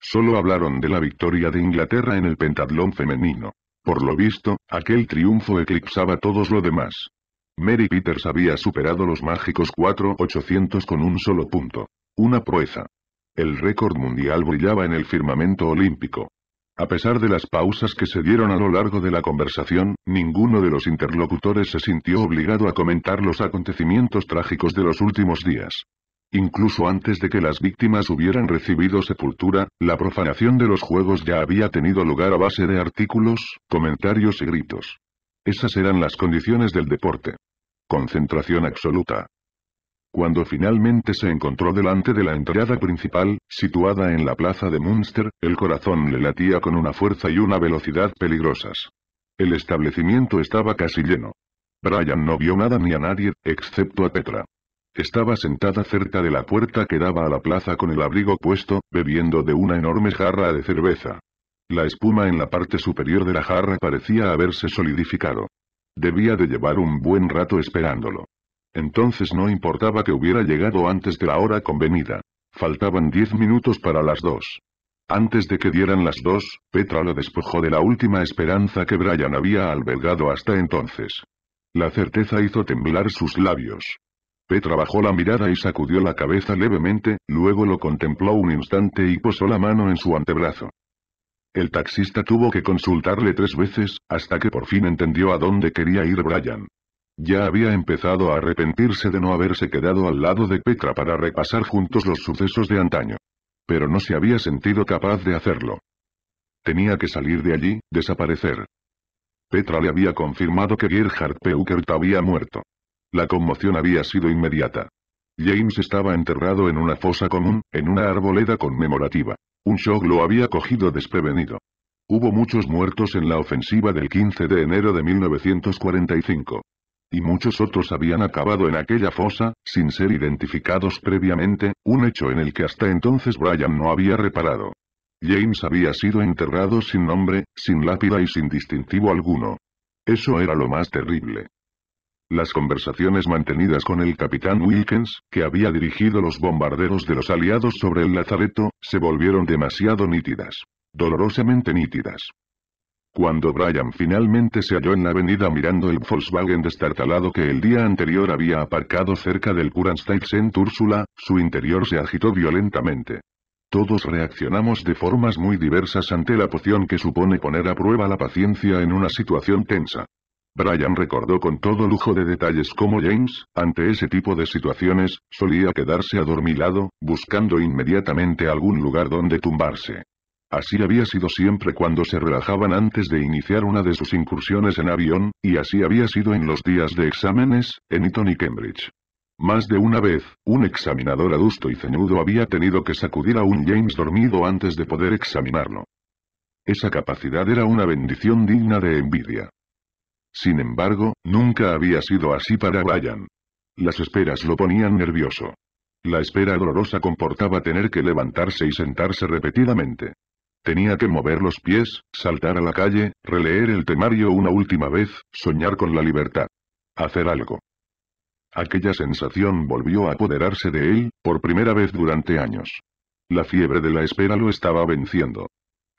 Solo hablaron de la victoria de Inglaterra en el pentatlón femenino. Por lo visto, aquel triunfo eclipsaba todos lo demás. Mary Peters había superado los mágicos 4.800 con un solo punto. Una proeza. El récord mundial brillaba en el firmamento olímpico. A pesar de las pausas que se dieron a lo largo de la conversación, ninguno de los interlocutores se sintió obligado a comentar los acontecimientos trágicos de los últimos días. Incluso antes de que las víctimas hubieran recibido sepultura, la profanación de los juegos ya había tenido lugar a base de artículos, comentarios y gritos. Esas eran las condiciones del deporte. Concentración absoluta. Cuando finalmente se encontró delante de la entrada principal, situada en la plaza de Munster, el corazón le latía con una fuerza y una velocidad peligrosas. El establecimiento estaba casi lleno. Brian no vio nada ni a nadie, excepto a Petra. Estaba sentada cerca de la puerta que daba a la plaza con el abrigo puesto, bebiendo de una enorme jarra de cerveza. La espuma en la parte superior de la jarra parecía haberse solidificado. Debía de llevar un buen rato esperándolo. Entonces no importaba que hubiera llegado antes de la hora convenida. Faltaban diez minutos para las dos. Antes de que dieran las dos, Petra lo despojó de la última esperanza que Brian había albergado hasta entonces. La certeza hizo temblar sus labios. Petra bajó la mirada y sacudió la cabeza levemente, luego lo contempló un instante y posó la mano en su antebrazo. El taxista tuvo que consultarle tres veces, hasta que por fin entendió a dónde quería ir Brian. Ya había empezado a arrepentirse de no haberse quedado al lado de Petra para repasar juntos los sucesos de antaño. Pero no se había sentido capaz de hacerlo. Tenía que salir de allí, desaparecer. Petra le había confirmado que Gerhard Peukert había muerto. La conmoción había sido inmediata. James estaba enterrado en una fosa común, en una arboleda conmemorativa. Un shock lo había cogido desprevenido. Hubo muchos muertos en la ofensiva del 15 de enero de 1945. Y muchos otros habían acabado en aquella fosa, sin ser identificados previamente, un hecho en el que hasta entonces Brian no había reparado. James había sido enterrado sin nombre, sin lápida y sin distintivo alguno. Eso era lo más terrible. Las conversaciones mantenidas con el capitán Wilkins, que había dirigido los bombarderos de los aliados sobre el Lazareto, se volvieron demasiado nítidas. Dolorosamente nítidas. Cuando Brian finalmente se halló en la avenida mirando el Volkswagen destartalado que el día anterior había aparcado cerca del Kuransteits en Úrsula, su interior se agitó violentamente. Todos reaccionamos de formas muy diversas ante la poción que supone poner a prueba la paciencia en una situación tensa. Brian recordó con todo lujo de detalles cómo James, ante ese tipo de situaciones, solía quedarse adormilado, buscando inmediatamente algún lugar donde tumbarse. Así había sido siempre cuando se relajaban antes de iniciar una de sus incursiones en avión, y así había sido en los días de exámenes, en Eton y Cambridge. Más de una vez, un examinador adusto y ceñudo había tenido que sacudir a un James dormido antes de poder examinarlo. Esa capacidad era una bendición digna de envidia. Sin embargo, nunca había sido así para Brian. Las esperas lo ponían nervioso. La espera dolorosa comportaba tener que levantarse y sentarse repetidamente. Tenía que mover los pies, saltar a la calle, releer el temario una última vez, soñar con la libertad. Hacer algo. Aquella sensación volvió a apoderarse de él, por primera vez durante años. La fiebre de la espera lo estaba venciendo.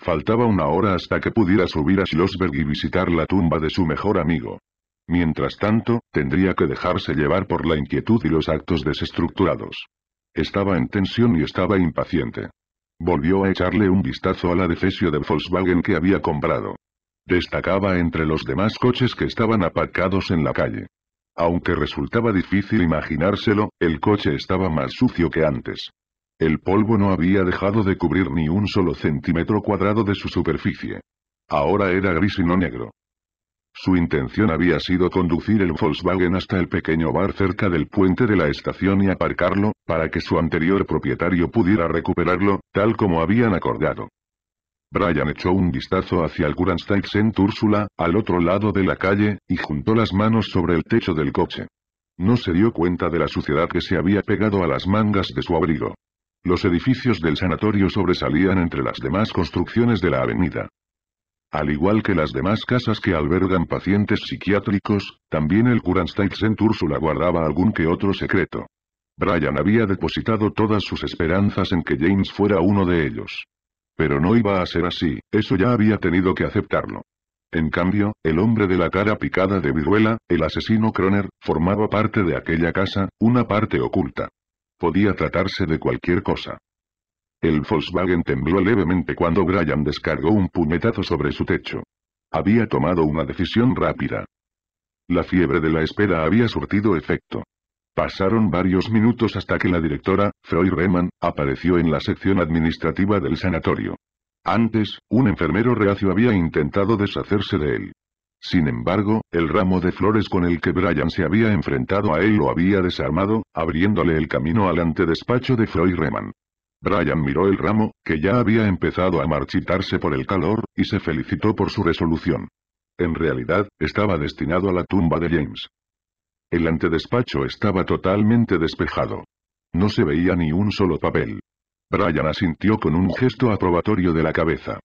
Faltaba una hora hasta que pudiera subir a Schlossberg y visitar la tumba de su mejor amigo. Mientras tanto, tendría que dejarse llevar por la inquietud y los actos desestructurados. Estaba en tensión y estaba impaciente. Volvió a echarle un vistazo a la defesio de Volkswagen que había comprado. Destacaba entre los demás coches que estaban aparcados en la calle. Aunque resultaba difícil imaginárselo, el coche estaba más sucio que antes. El polvo no había dejado de cubrir ni un solo centímetro cuadrado de su superficie. Ahora era gris y no negro. Su intención había sido conducir el Volkswagen hasta el pequeño bar cerca del puente de la estación y aparcarlo, para que su anterior propietario pudiera recuperarlo, tal como habían acordado. Brian echó un vistazo hacia el Guranstein St. Úrsula, al otro lado de la calle, y juntó las manos sobre el techo del coche. No se dio cuenta de la suciedad que se había pegado a las mangas de su abrigo. Los edificios del sanatorio sobresalían entre las demás construcciones de la avenida. Al igual que las demás casas que albergan pacientes psiquiátricos, también el Kuranstadt en Úrsula guardaba algún que otro secreto. Brian había depositado todas sus esperanzas en que James fuera uno de ellos. Pero no iba a ser así, eso ya había tenido que aceptarlo. En cambio, el hombre de la cara picada de viruela, el asesino Croner, formaba parte de aquella casa, una parte oculta. Podía tratarse de cualquier cosa. El Volkswagen tembló levemente cuando Brian descargó un puñetazo sobre su techo. Había tomado una decisión rápida. La fiebre de la espera había surtido efecto. Pasaron varios minutos hasta que la directora, Freud Rehman, apareció en la sección administrativa del sanatorio. Antes, un enfermero reacio había intentado deshacerse de él. Sin embargo, el ramo de flores con el que Brian se había enfrentado a él lo había desarmado, abriéndole el camino al antedespacho de Floyd Reman. Brian miró el ramo, que ya había empezado a marchitarse por el calor, y se felicitó por su resolución. En realidad, estaba destinado a la tumba de James. El antedespacho estaba totalmente despejado. No se veía ni un solo papel. Brian asintió con un gesto aprobatorio de la cabeza.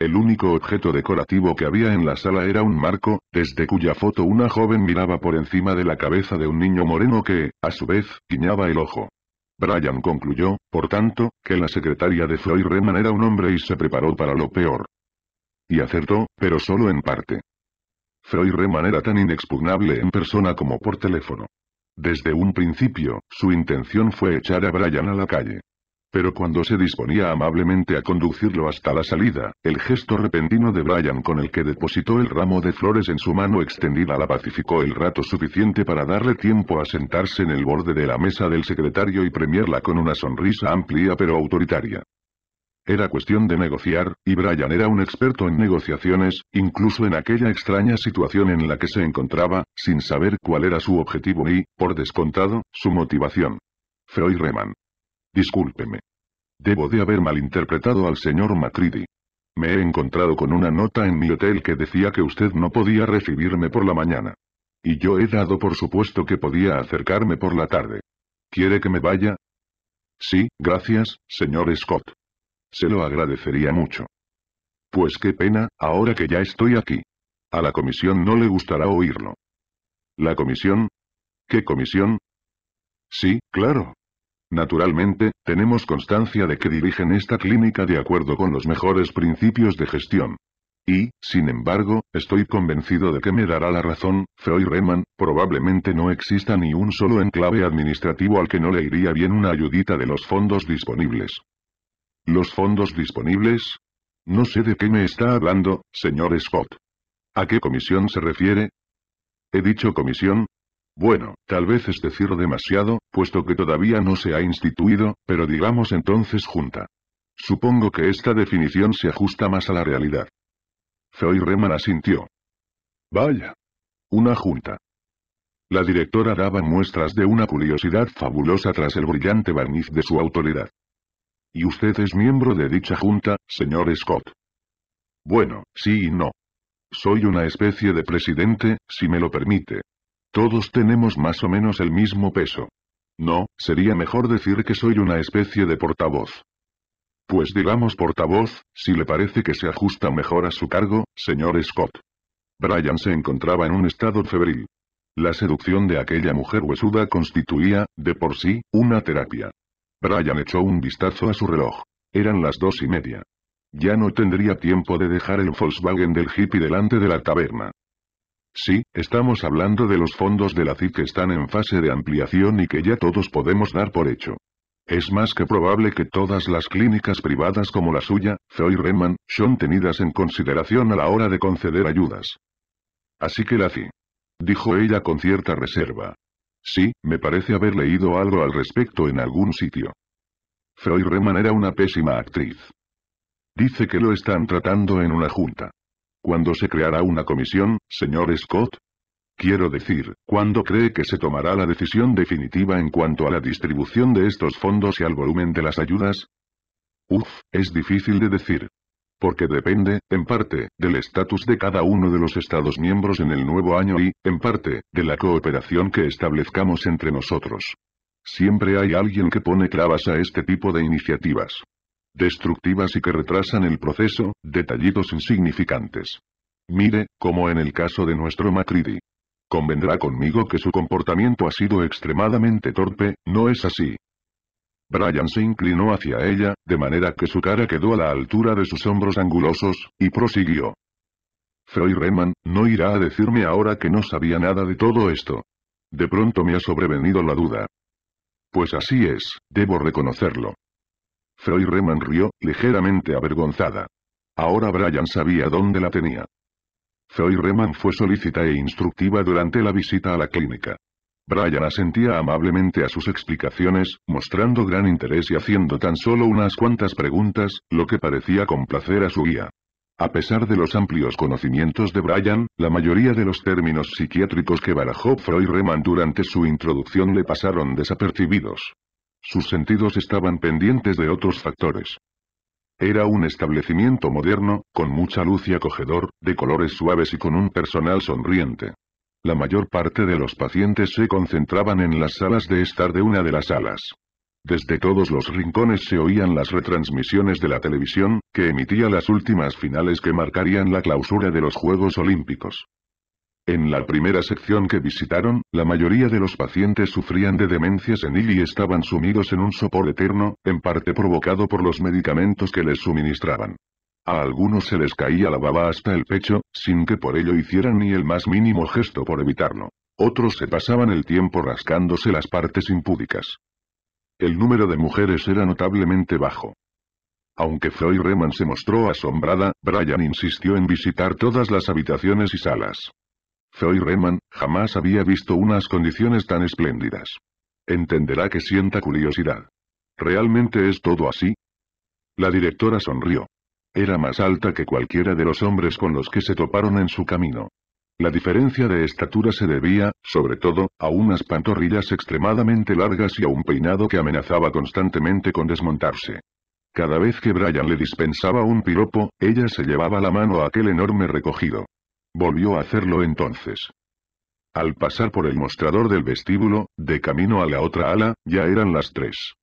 El único objeto decorativo que había en la sala era un marco, desde cuya foto una joven miraba por encima de la cabeza de un niño moreno que, a su vez, guiñaba el ojo. Brian concluyó, por tanto, que la secretaria de Freud Reman era un hombre y se preparó para lo peor. Y acertó, pero solo en parte. Freud Reman era tan inexpugnable en persona como por teléfono. Desde un principio, su intención fue echar a Brian a la calle. Pero cuando se disponía amablemente a conducirlo hasta la salida, el gesto repentino de Brian con el que depositó el ramo de flores en su mano extendida la pacificó el rato suficiente para darle tiempo a sentarse en el borde de la mesa del secretario y premiarla con una sonrisa amplia pero autoritaria. Era cuestión de negociar, y Brian era un experto en negociaciones, incluso en aquella extraña situación en la que se encontraba, sin saber cuál era su objetivo y, por descontado, su motivación. Freud Reman. Discúlpeme. Debo de haber malinterpretado al señor Macridi. Me he encontrado con una nota en mi hotel que decía que usted no podía recibirme por la mañana. Y yo he dado por supuesto que podía acercarme por la tarde. ¿Quiere que me vaya? Sí, gracias, señor Scott. Se lo agradecería mucho. Pues qué pena, ahora que ya estoy aquí. A la comisión no le gustará oírlo. ¿La comisión? ¿Qué comisión? Sí, claro, Naturalmente, tenemos constancia de que dirigen esta clínica de acuerdo con los mejores principios de gestión. Y, sin embargo, estoy convencido de que me dará la razón, Freud Reman, probablemente no exista ni un solo enclave administrativo al que no le iría bien una ayudita de los fondos disponibles. ¿Los fondos disponibles? No sé de qué me está hablando, señor Scott. ¿A qué comisión se refiere? He dicho comisión, bueno, tal vez es decir demasiado, puesto que todavía no se ha instituido, pero digamos entonces junta. Supongo que esta definición se ajusta más a la realidad. Zoe Reman asintió. Vaya. Una junta. La directora daba muestras de una curiosidad fabulosa tras el brillante barniz de su autoridad. ¿Y usted es miembro de dicha junta, señor Scott? Bueno, sí y no. Soy una especie de presidente, si me lo permite, todos tenemos más o menos el mismo peso. No, sería mejor decir que soy una especie de portavoz. Pues digamos portavoz, si le parece que se ajusta mejor a su cargo, señor Scott. Brian se encontraba en un estado febril. La seducción de aquella mujer huesuda constituía, de por sí, una terapia. Brian echó un vistazo a su reloj. Eran las dos y media. Ya no tendría tiempo de dejar el Volkswagen del hippie delante de la taberna. Sí, estamos hablando de los fondos de la CID que están en fase de ampliación y que ya todos podemos dar por hecho. Es más que probable que todas las clínicas privadas como la suya, Zoe Reman, son tenidas en consideración a la hora de conceder ayudas. Así que la CID. Dijo ella con cierta reserva. Sí, me parece haber leído algo al respecto en algún sitio. freud Reman era una pésima actriz. Dice que lo están tratando en una junta. ¿Cuándo se creará una comisión, señor Scott? Quiero decir, ¿cuándo cree que se tomará la decisión definitiva en cuanto a la distribución de estos fondos y al volumen de las ayudas? Uf, es difícil de decir. Porque depende, en parte, del estatus de cada uno de los Estados miembros en el nuevo año y, en parte, de la cooperación que establezcamos entre nosotros. Siempre hay alguien que pone trabas a este tipo de iniciativas destructivas y que retrasan el proceso, detallitos insignificantes. Mire, como en el caso de nuestro Macridi. Convendrá conmigo que su comportamiento ha sido extremadamente torpe, ¿no es así? Brian se inclinó hacia ella, de manera que su cara quedó a la altura de sus hombros angulosos, y prosiguió. Freud Reman, no irá a decirme ahora que no sabía nada de todo esto. De pronto me ha sobrevenido la duda. Pues así es, debo reconocerlo. Freud Reman rió, ligeramente avergonzada. Ahora Brian sabía dónde la tenía. Freud Reman fue solícita e instructiva durante la visita a la clínica. Brian asentía amablemente a sus explicaciones, mostrando gran interés y haciendo tan solo unas cuantas preguntas, lo que parecía complacer a su guía. A pesar de los amplios conocimientos de Brian, la mayoría de los términos psiquiátricos que barajó Freud Reman durante su introducción le pasaron desapercibidos. Sus sentidos estaban pendientes de otros factores. Era un establecimiento moderno, con mucha luz y acogedor, de colores suaves y con un personal sonriente. La mayor parte de los pacientes se concentraban en las salas de estar de una de las salas. Desde todos los rincones se oían las retransmisiones de la televisión, que emitía las últimas finales que marcarían la clausura de los Juegos Olímpicos. En la primera sección que visitaron, la mayoría de los pacientes sufrían de demencia senil y estaban sumidos en un sopor eterno, en parte provocado por los medicamentos que les suministraban. A algunos se les caía la baba hasta el pecho, sin que por ello hicieran ni el más mínimo gesto por evitarlo. Otros se pasaban el tiempo rascándose las partes impúdicas. El número de mujeres era notablemente bajo. Aunque Floyd Reman se mostró asombrada, Brian insistió en visitar todas las habitaciones y salas. Zoe Reman, jamás había visto unas condiciones tan espléndidas. Entenderá que sienta curiosidad. ¿Realmente es todo así? La directora sonrió. Era más alta que cualquiera de los hombres con los que se toparon en su camino. La diferencia de estatura se debía, sobre todo, a unas pantorrillas extremadamente largas y a un peinado que amenazaba constantemente con desmontarse. Cada vez que Brian le dispensaba un piropo, ella se llevaba la mano a aquel enorme recogido. Volvió a hacerlo entonces. Al pasar por el mostrador del vestíbulo, de camino a la otra ala, ya eran las tres.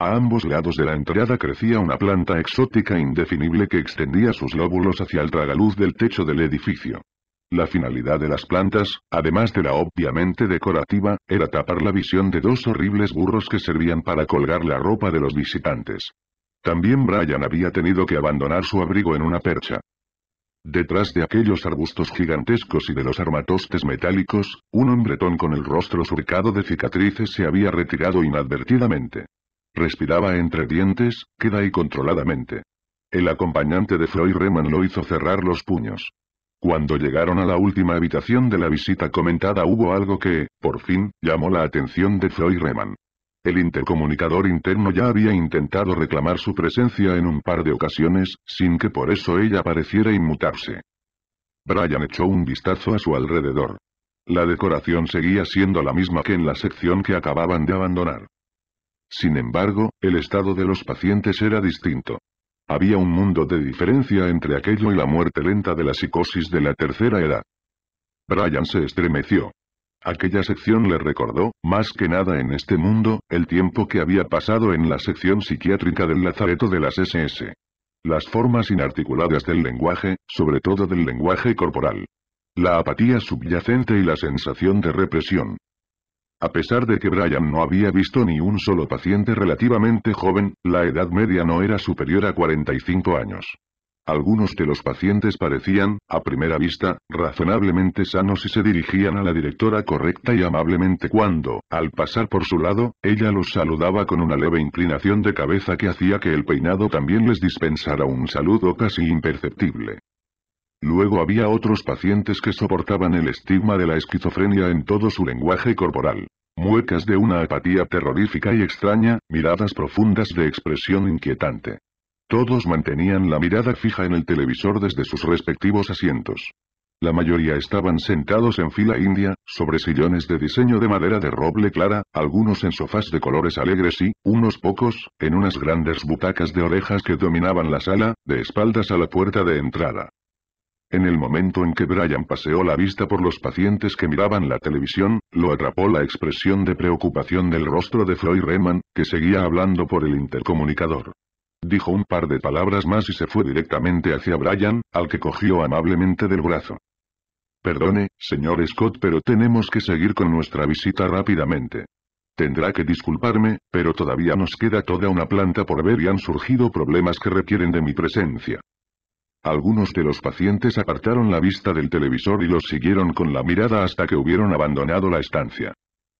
A ambos lados de la entrada crecía una planta exótica indefinible que extendía sus lóbulos hacia el tragaluz del techo del edificio. La finalidad de las plantas, además de la obviamente decorativa, era tapar la visión de dos horribles burros que servían para colgar la ropa de los visitantes. También Brian había tenido que abandonar su abrigo en una percha. Detrás de aquellos arbustos gigantescos y de los armatostes metálicos, un hombretón con el rostro surcado de cicatrices se había retirado inadvertidamente. Respiraba entre dientes, queda y controladamente. El acompañante de freud Reman lo hizo cerrar los puños. Cuando llegaron a la última habitación de la visita comentada hubo algo que, por fin, llamó la atención de freud Reman. El intercomunicador interno ya había intentado reclamar su presencia en un par de ocasiones, sin que por eso ella pareciera inmutarse. Brian echó un vistazo a su alrededor. La decoración seguía siendo la misma que en la sección que acababan de abandonar. Sin embargo, el estado de los pacientes era distinto. Había un mundo de diferencia entre aquello y la muerte lenta de la psicosis de la tercera edad. Brian se estremeció. Aquella sección le recordó, más que nada en este mundo, el tiempo que había pasado en la sección psiquiátrica del lazareto de las SS. Las formas inarticuladas del lenguaje, sobre todo del lenguaje corporal. La apatía subyacente y la sensación de represión. A pesar de que Brian no había visto ni un solo paciente relativamente joven, la edad media no era superior a 45 años. Algunos de los pacientes parecían, a primera vista, razonablemente sanos y se dirigían a la directora correcta y amablemente cuando, al pasar por su lado, ella los saludaba con una leve inclinación de cabeza que hacía que el peinado también les dispensara un saludo casi imperceptible. Luego había otros pacientes que soportaban el estigma de la esquizofrenia en todo su lenguaje corporal. Muecas de una apatía terrorífica y extraña, miradas profundas de expresión inquietante. Todos mantenían la mirada fija en el televisor desde sus respectivos asientos. La mayoría estaban sentados en fila india, sobre sillones de diseño de madera de roble clara, algunos en sofás de colores alegres y, unos pocos, en unas grandes butacas de orejas que dominaban la sala, de espaldas a la puerta de entrada. En el momento en que Brian paseó la vista por los pacientes que miraban la televisión, lo atrapó la expresión de preocupación del rostro de Floyd Reman, que seguía hablando por el intercomunicador. Dijo un par de palabras más y se fue directamente hacia Brian, al que cogió amablemente del brazo. Perdone, señor Scott, pero tenemos que seguir con nuestra visita rápidamente. Tendrá que disculparme, pero todavía nos queda toda una planta por ver y han surgido problemas que requieren de mi presencia. Algunos de los pacientes apartaron la vista del televisor y los siguieron con la mirada hasta que hubieron abandonado la estancia.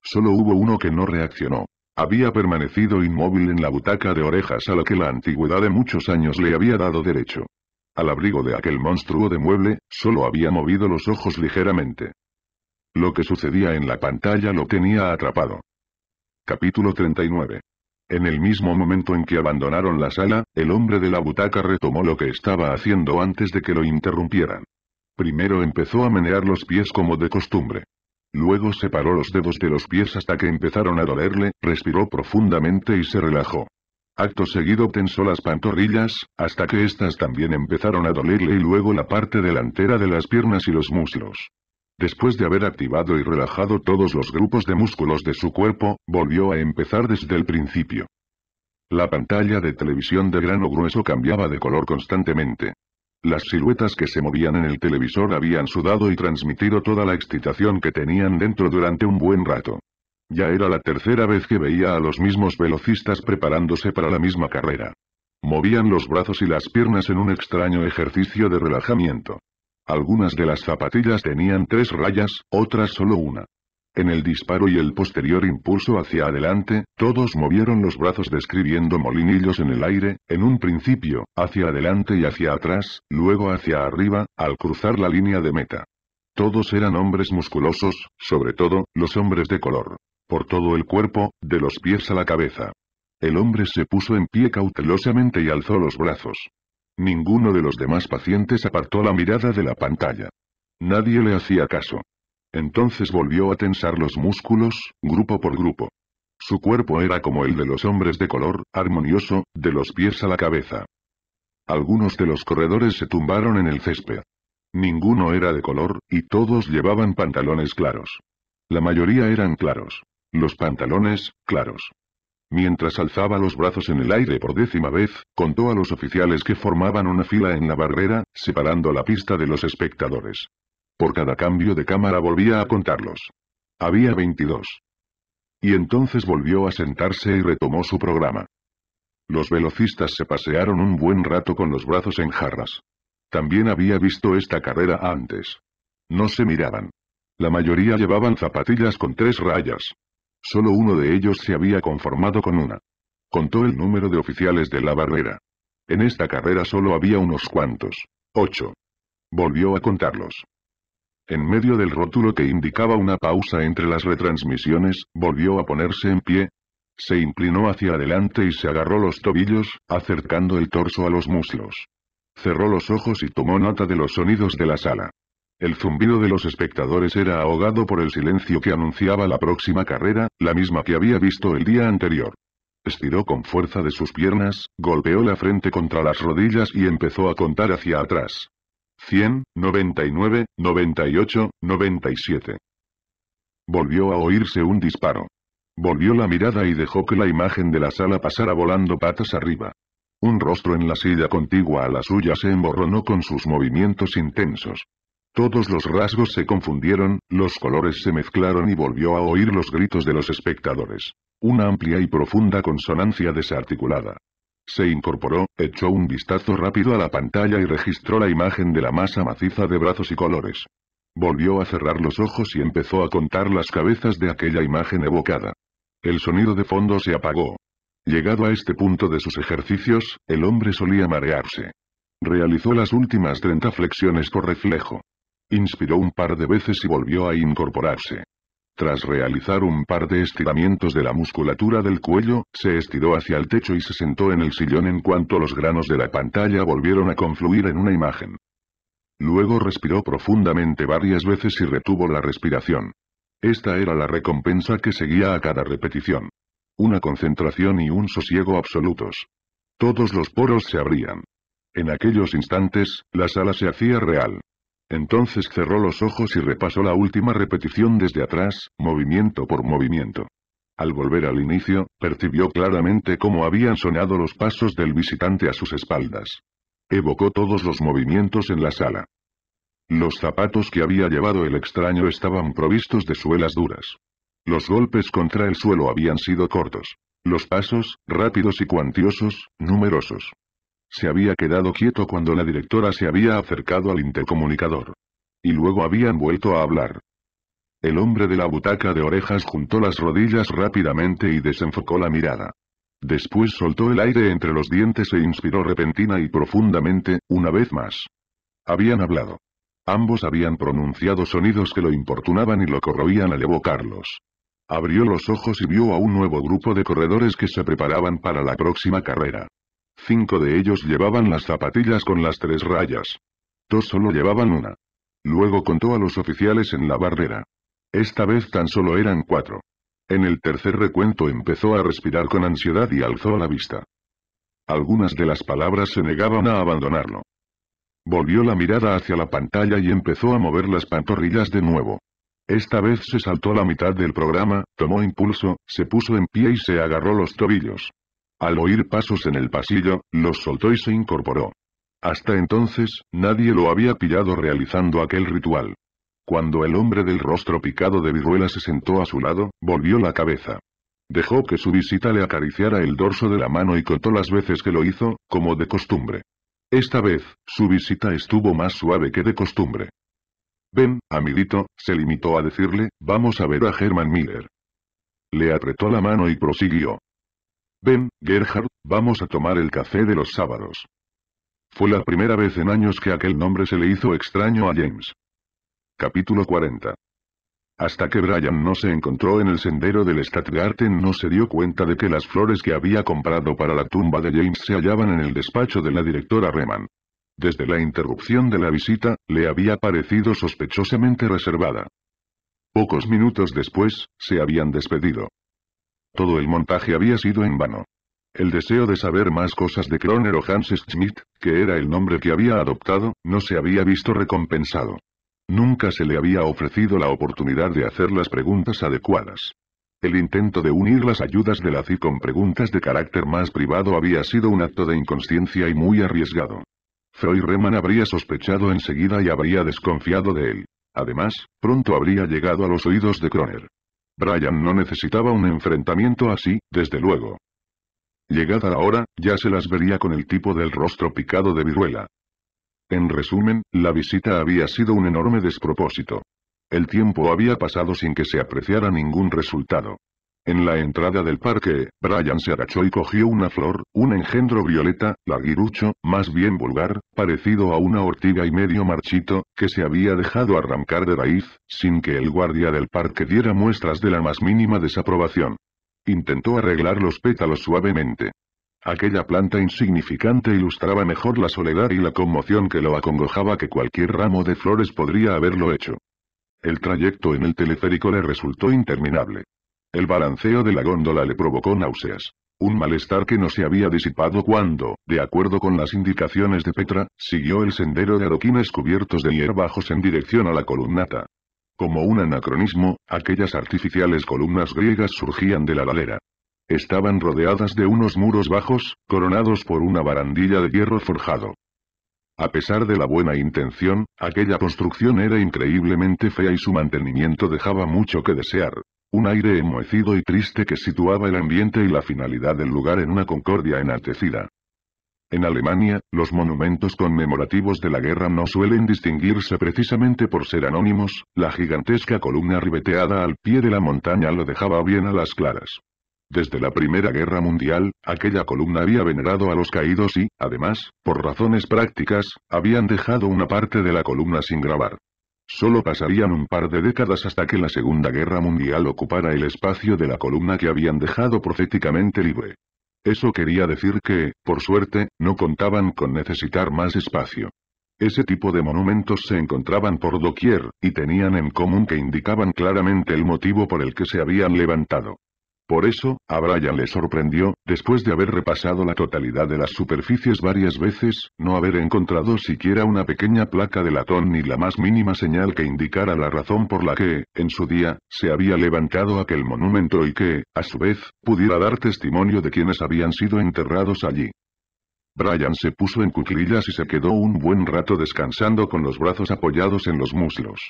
Solo hubo uno que no reaccionó. Había permanecido inmóvil en la butaca de orejas a la que la antigüedad de muchos años le había dado derecho. Al abrigo de aquel monstruo de mueble, solo había movido los ojos ligeramente. Lo que sucedía en la pantalla lo tenía atrapado. Capítulo 39. En el mismo momento en que abandonaron la sala, el hombre de la butaca retomó lo que estaba haciendo antes de que lo interrumpieran. Primero empezó a menear los pies como de costumbre. Luego separó los dedos de los pies hasta que empezaron a dolerle, respiró profundamente y se relajó. Acto seguido tensó las pantorrillas, hasta que éstas también empezaron a dolerle y luego la parte delantera de las piernas y los muslos. Después de haber activado y relajado todos los grupos de músculos de su cuerpo, volvió a empezar desde el principio. La pantalla de televisión de grano grueso cambiaba de color constantemente. Las siluetas que se movían en el televisor habían sudado y transmitido toda la excitación que tenían dentro durante un buen rato. Ya era la tercera vez que veía a los mismos velocistas preparándose para la misma carrera. Movían los brazos y las piernas en un extraño ejercicio de relajamiento. Algunas de las zapatillas tenían tres rayas, otras solo una. En el disparo y el posterior impulso hacia adelante, todos movieron los brazos describiendo molinillos en el aire, en un principio, hacia adelante y hacia atrás, luego hacia arriba, al cruzar la línea de meta. Todos eran hombres musculosos, sobre todo, los hombres de color. Por todo el cuerpo, de los pies a la cabeza. El hombre se puso en pie cautelosamente y alzó los brazos. Ninguno de los demás pacientes apartó la mirada de la pantalla. Nadie le hacía caso. Entonces volvió a tensar los músculos, grupo por grupo. Su cuerpo era como el de los hombres de color, armonioso, de los pies a la cabeza. Algunos de los corredores se tumbaron en el césped. Ninguno era de color, y todos llevaban pantalones claros. La mayoría eran claros. Los pantalones, claros. Mientras alzaba los brazos en el aire por décima vez, contó a los oficiales que formaban una fila en la barrera, separando la pista de los espectadores. Por cada cambio de cámara volvía a contarlos. Había 22. Y entonces volvió a sentarse y retomó su programa. Los velocistas se pasearon un buen rato con los brazos en jarras. También había visto esta carrera antes. No se miraban. La mayoría llevaban zapatillas con tres rayas. Solo uno de ellos se había conformado con una. Contó el número de oficiales de la barrera. En esta carrera solo había unos cuantos. Ocho. Volvió a contarlos. En medio del rótulo que indicaba una pausa entre las retransmisiones, volvió a ponerse en pie. Se inclinó hacia adelante y se agarró los tobillos, acercando el torso a los muslos. Cerró los ojos y tomó nota de los sonidos de la sala. El zumbido de los espectadores era ahogado por el silencio que anunciaba la próxima carrera, la misma que había visto el día anterior. Estiró con fuerza de sus piernas, golpeó la frente contra las rodillas y empezó a contar hacia atrás. 100, 99, 98, 97. Volvió a oírse un disparo. Volvió la mirada y dejó que la imagen de la sala pasara volando patas arriba. Un rostro en la silla contigua a la suya se emborronó con sus movimientos intensos. Todos los rasgos se confundieron, los colores se mezclaron y volvió a oír los gritos de los espectadores. Una amplia y profunda consonancia desarticulada. Se incorporó, echó un vistazo rápido a la pantalla y registró la imagen de la masa maciza de brazos y colores. Volvió a cerrar los ojos y empezó a contar las cabezas de aquella imagen evocada. El sonido de fondo se apagó. Llegado a este punto de sus ejercicios, el hombre solía marearse. Realizó las últimas 30 flexiones por reflejo. Inspiró un par de veces y volvió a incorporarse. Tras realizar un par de estiramientos de la musculatura del cuello, se estiró hacia el techo y se sentó en el sillón en cuanto los granos de la pantalla volvieron a confluir en una imagen. Luego respiró profundamente varias veces y retuvo la respiración. Esta era la recompensa que seguía a cada repetición. Una concentración y un sosiego absolutos. Todos los poros se abrían. En aquellos instantes, la sala se hacía real. Entonces cerró los ojos y repasó la última repetición desde atrás, movimiento por movimiento. Al volver al inicio, percibió claramente cómo habían sonado los pasos del visitante a sus espaldas. Evocó todos los movimientos en la sala. Los zapatos que había llevado el extraño estaban provistos de suelas duras. Los golpes contra el suelo habían sido cortos. Los pasos, rápidos y cuantiosos, numerosos. Se había quedado quieto cuando la directora se había acercado al intercomunicador. Y luego habían vuelto a hablar. El hombre de la butaca de orejas juntó las rodillas rápidamente y desenfocó la mirada. Después soltó el aire entre los dientes e inspiró repentina y profundamente, una vez más. Habían hablado. Ambos habían pronunciado sonidos que lo importunaban y lo corroían al evocarlos. Abrió los ojos y vio a un nuevo grupo de corredores que se preparaban para la próxima carrera. Cinco de ellos llevaban las zapatillas con las tres rayas. Dos solo llevaban una. Luego contó a los oficiales en la barrera. Esta vez tan solo eran cuatro. En el tercer recuento empezó a respirar con ansiedad y alzó la vista. Algunas de las palabras se negaban a abandonarlo. Volvió la mirada hacia la pantalla y empezó a mover las pantorrillas de nuevo. Esta vez se saltó la mitad del programa, tomó impulso, se puso en pie y se agarró los tobillos. Al oír pasos en el pasillo, los soltó y se incorporó. Hasta entonces, nadie lo había pillado realizando aquel ritual. Cuando el hombre del rostro picado de viruela se sentó a su lado, volvió la cabeza. Dejó que su visita le acariciara el dorso de la mano y contó las veces que lo hizo, como de costumbre. Esta vez, su visita estuvo más suave que de costumbre. Ven, amiguito, se limitó a decirle, vamos a ver a Herman Miller. Le apretó la mano y prosiguió. Ven, Gerhard, vamos a tomar el café de los sábados. Fue la primera vez en años que aquel nombre se le hizo extraño a James. Capítulo 40. Hasta que Brian no se encontró en el sendero del Stadtgarten, no se dio cuenta de que las flores que había comprado para la tumba de James se hallaban en el despacho de la directora Reman. Desde la interrupción de la visita, le había parecido sospechosamente reservada. Pocos minutos después, se habían despedido. Todo el montaje había sido en vano. El deseo de saber más cosas de Kroner o Hans Schmidt, que era el nombre que había adoptado, no se había visto recompensado. Nunca se le había ofrecido la oportunidad de hacer las preguntas adecuadas. El intento de unir las ayudas de la CI con preguntas de carácter más privado había sido un acto de inconsciencia y muy arriesgado. freud Reman habría sospechado enseguida y habría desconfiado de él. Además, pronto habría llegado a los oídos de Kroner. Brian no necesitaba un enfrentamiento así, desde luego. Llegada la hora, ya se las vería con el tipo del rostro picado de viruela. En resumen, la visita había sido un enorme despropósito. El tiempo había pasado sin que se apreciara ningún resultado. En la entrada del parque, Brian se agachó y cogió una flor, un engendro violeta, laguirucho, más bien vulgar, parecido a una ortiga y medio marchito, que se había dejado arrancar de raíz, sin que el guardia del parque diera muestras de la más mínima desaprobación. Intentó arreglar los pétalos suavemente. Aquella planta insignificante ilustraba mejor la soledad y la conmoción que lo acongojaba que cualquier ramo de flores podría haberlo hecho. El trayecto en el teleférico le resultó interminable. El balanceo de la góndola le provocó náuseas. Un malestar que no se había disipado cuando, de acuerdo con las indicaciones de Petra, siguió el sendero de adoquines cubiertos de hierbajos en dirección a la columnata. Como un anacronismo, aquellas artificiales columnas griegas surgían de la ladera. Estaban rodeadas de unos muros bajos, coronados por una barandilla de hierro forjado. A pesar de la buena intención, aquella construcción era increíblemente fea y su mantenimiento dejaba mucho que desear un aire enmohecido y triste que situaba el ambiente y la finalidad del lugar en una concordia enaltecida. En Alemania, los monumentos conmemorativos de la guerra no suelen distinguirse precisamente por ser anónimos, la gigantesca columna ribeteada al pie de la montaña lo dejaba bien a las claras. Desde la Primera Guerra Mundial, aquella columna había venerado a los caídos y, además, por razones prácticas, habían dejado una parte de la columna sin grabar. Solo pasarían un par de décadas hasta que la Segunda Guerra Mundial ocupara el espacio de la columna que habían dejado proféticamente libre. Eso quería decir que, por suerte, no contaban con necesitar más espacio. Ese tipo de monumentos se encontraban por doquier, y tenían en común que indicaban claramente el motivo por el que se habían levantado. Por eso, a Brian le sorprendió, después de haber repasado la totalidad de las superficies varias veces, no haber encontrado siquiera una pequeña placa de latón ni la más mínima señal que indicara la razón por la que, en su día, se había levantado aquel monumento y que, a su vez, pudiera dar testimonio de quienes habían sido enterrados allí. Brian se puso en cuclillas y se quedó un buen rato descansando con los brazos apoyados en los muslos.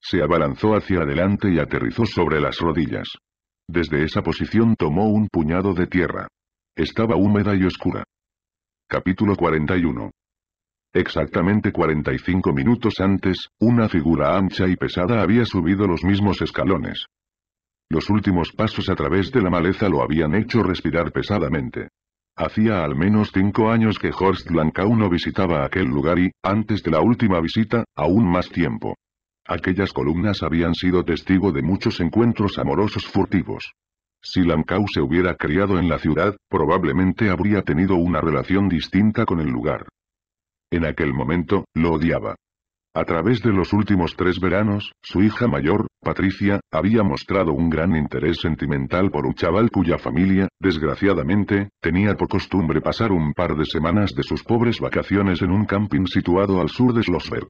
Se abalanzó hacia adelante y aterrizó sobre las rodillas. Desde esa posición tomó un puñado de tierra. Estaba húmeda y oscura. Capítulo 41. Exactamente 45 minutos antes, una figura ancha y pesada había subido los mismos escalones. Los últimos pasos a través de la maleza lo habían hecho respirar pesadamente. Hacía al menos cinco años que Horst Blancau no visitaba aquel lugar y, antes de la última visita, aún más tiempo. Aquellas columnas habían sido testigo de muchos encuentros amorosos furtivos. Si Lamkau se hubiera criado en la ciudad, probablemente habría tenido una relación distinta con el lugar. En aquel momento, lo odiaba. A través de los últimos tres veranos, su hija mayor, Patricia, había mostrado un gran interés sentimental por un chaval cuya familia, desgraciadamente, tenía por costumbre pasar un par de semanas de sus pobres vacaciones en un camping situado al sur de Schlossberg.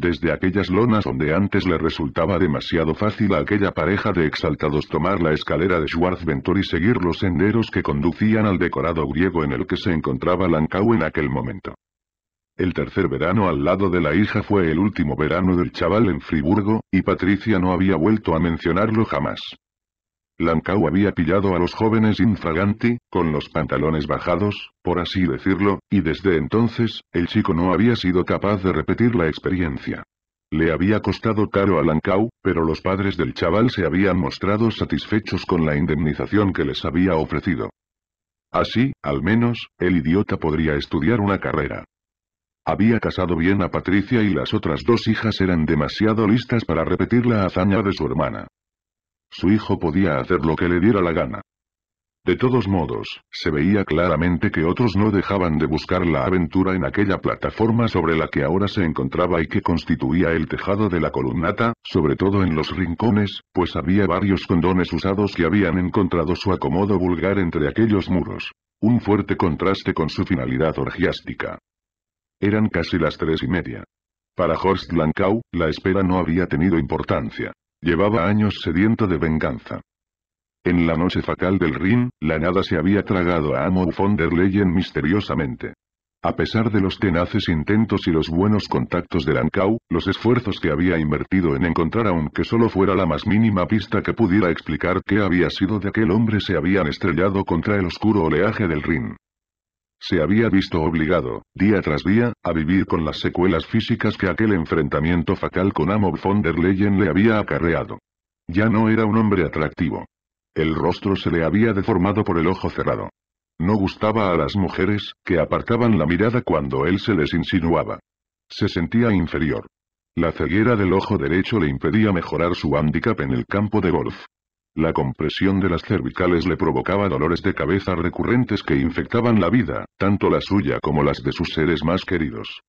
Desde aquellas lonas donde antes le resultaba demasiado fácil a aquella pareja de exaltados tomar la escalera de Schwarzventor y seguir los senderos que conducían al decorado griego en el que se encontraba Lancau en aquel momento. El tercer verano al lado de la hija fue el último verano del chaval en Friburgo, y Patricia no había vuelto a mencionarlo jamás. Lancau había pillado a los jóvenes infraganti, con los pantalones bajados, por así decirlo, y desde entonces, el chico no había sido capaz de repetir la experiencia. Le había costado caro a Lancau, pero los padres del chaval se habían mostrado satisfechos con la indemnización que les había ofrecido. Así, al menos, el idiota podría estudiar una carrera. Había casado bien a Patricia y las otras dos hijas eran demasiado listas para repetir la hazaña de su hermana. Su hijo podía hacer lo que le diera la gana. De todos modos, se veía claramente que otros no dejaban de buscar la aventura en aquella plataforma sobre la que ahora se encontraba y que constituía el tejado de la columnata, sobre todo en los rincones, pues había varios condones usados que habían encontrado su acomodo vulgar entre aquellos muros. Un fuerte contraste con su finalidad orgiástica. Eran casi las tres y media. Para Horst Lankau, la espera no había tenido importancia. Llevaba años sediento de venganza. En la noche fatal del Rin, la nada se había tragado a Amo von der Leyen misteriosamente. A pesar de los tenaces intentos y los buenos contactos de Lankau, los esfuerzos que había invertido en encontrar aunque solo fuera la más mínima pista que pudiera explicar qué había sido de aquel hombre se habían estrellado contra el oscuro oleaje del Rin. Se había visto obligado, día tras día, a vivir con las secuelas físicas que aquel enfrentamiento fatal con Amo von der Leyen le había acarreado. Ya no era un hombre atractivo. El rostro se le había deformado por el ojo cerrado. No gustaba a las mujeres, que apartaban la mirada cuando él se les insinuaba. Se sentía inferior. La ceguera del ojo derecho le impedía mejorar su hándicap en el campo de golf. La compresión de las cervicales le provocaba dolores de cabeza recurrentes que infectaban la vida, tanto la suya como las de sus seres más queridos.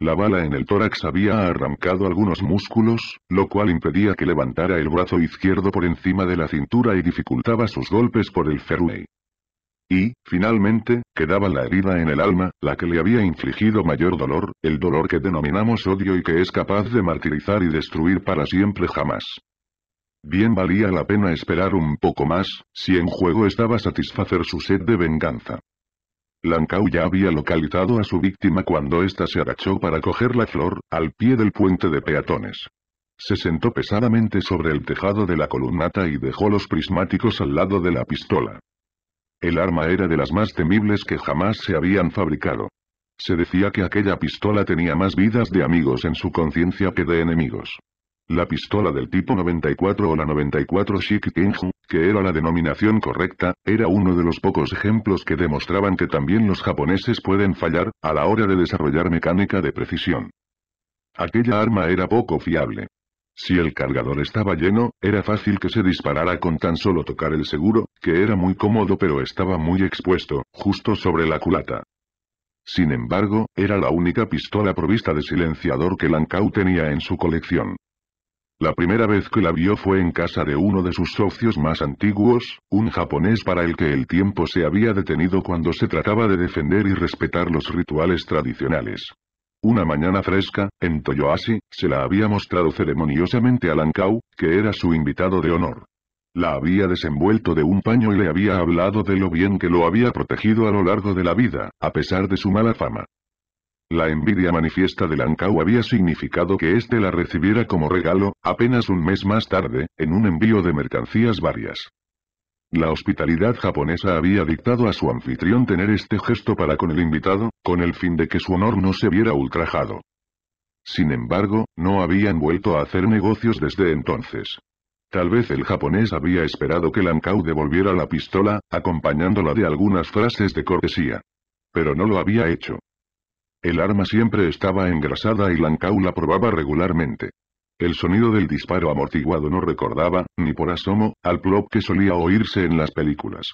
La bala en el tórax había arrancado algunos músculos, lo cual impedía que levantara el brazo izquierdo por encima de la cintura y dificultaba sus golpes por el ferre Y, finalmente, quedaba la herida en el alma, la que le había infligido mayor dolor, el dolor que denominamos odio y que es capaz de martirizar y destruir para siempre jamás. Bien valía la pena esperar un poco más, si en juego estaba satisfacer su sed de venganza. Lancau ya había localizado a su víctima cuando ésta se agachó para coger la flor, al pie del puente de peatones. Se sentó pesadamente sobre el tejado de la columnata y dejó los prismáticos al lado de la pistola. El arma era de las más temibles que jamás se habían fabricado. Se decía que aquella pistola tenía más vidas de amigos en su conciencia que de enemigos. La pistola del tipo 94 o la 94 que era la denominación correcta, era uno de los pocos ejemplos que demostraban que también los japoneses pueden fallar, a la hora de desarrollar mecánica de precisión. Aquella arma era poco fiable. Si el cargador estaba lleno, era fácil que se disparara con tan solo tocar el seguro, que era muy cómodo pero estaba muy expuesto, justo sobre la culata. Sin embargo, era la única pistola provista de silenciador que Lankau tenía en su colección. La primera vez que la vio fue en casa de uno de sus socios más antiguos, un japonés para el que el tiempo se había detenido cuando se trataba de defender y respetar los rituales tradicionales. Una mañana fresca, en Toyoasi, se la había mostrado ceremoniosamente a Lankau, que era su invitado de honor. La había desenvuelto de un paño y le había hablado de lo bien que lo había protegido a lo largo de la vida, a pesar de su mala fama. La envidia manifiesta de Lankau había significado que éste la recibiera como regalo, apenas un mes más tarde, en un envío de mercancías varias. La hospitalidad japonesa había dictado a su anfitrión tener este gesto para con el invitado, con el fin de que su honor no se viera ultrajado. Sin embargo, no habían vuelto a hacer negocios desde entonces. Tal vez el japonés había esperado que Lankau devolviera la pistola, acompañándola de algunas frases de cortesía. Pero no lo había hecho. El arma siempre estaba engrasada y Lancau la probaba regularmente. El sonido del disparo amortiguado no recordaba, ni por asomo, al plop que solía oírse en las películas.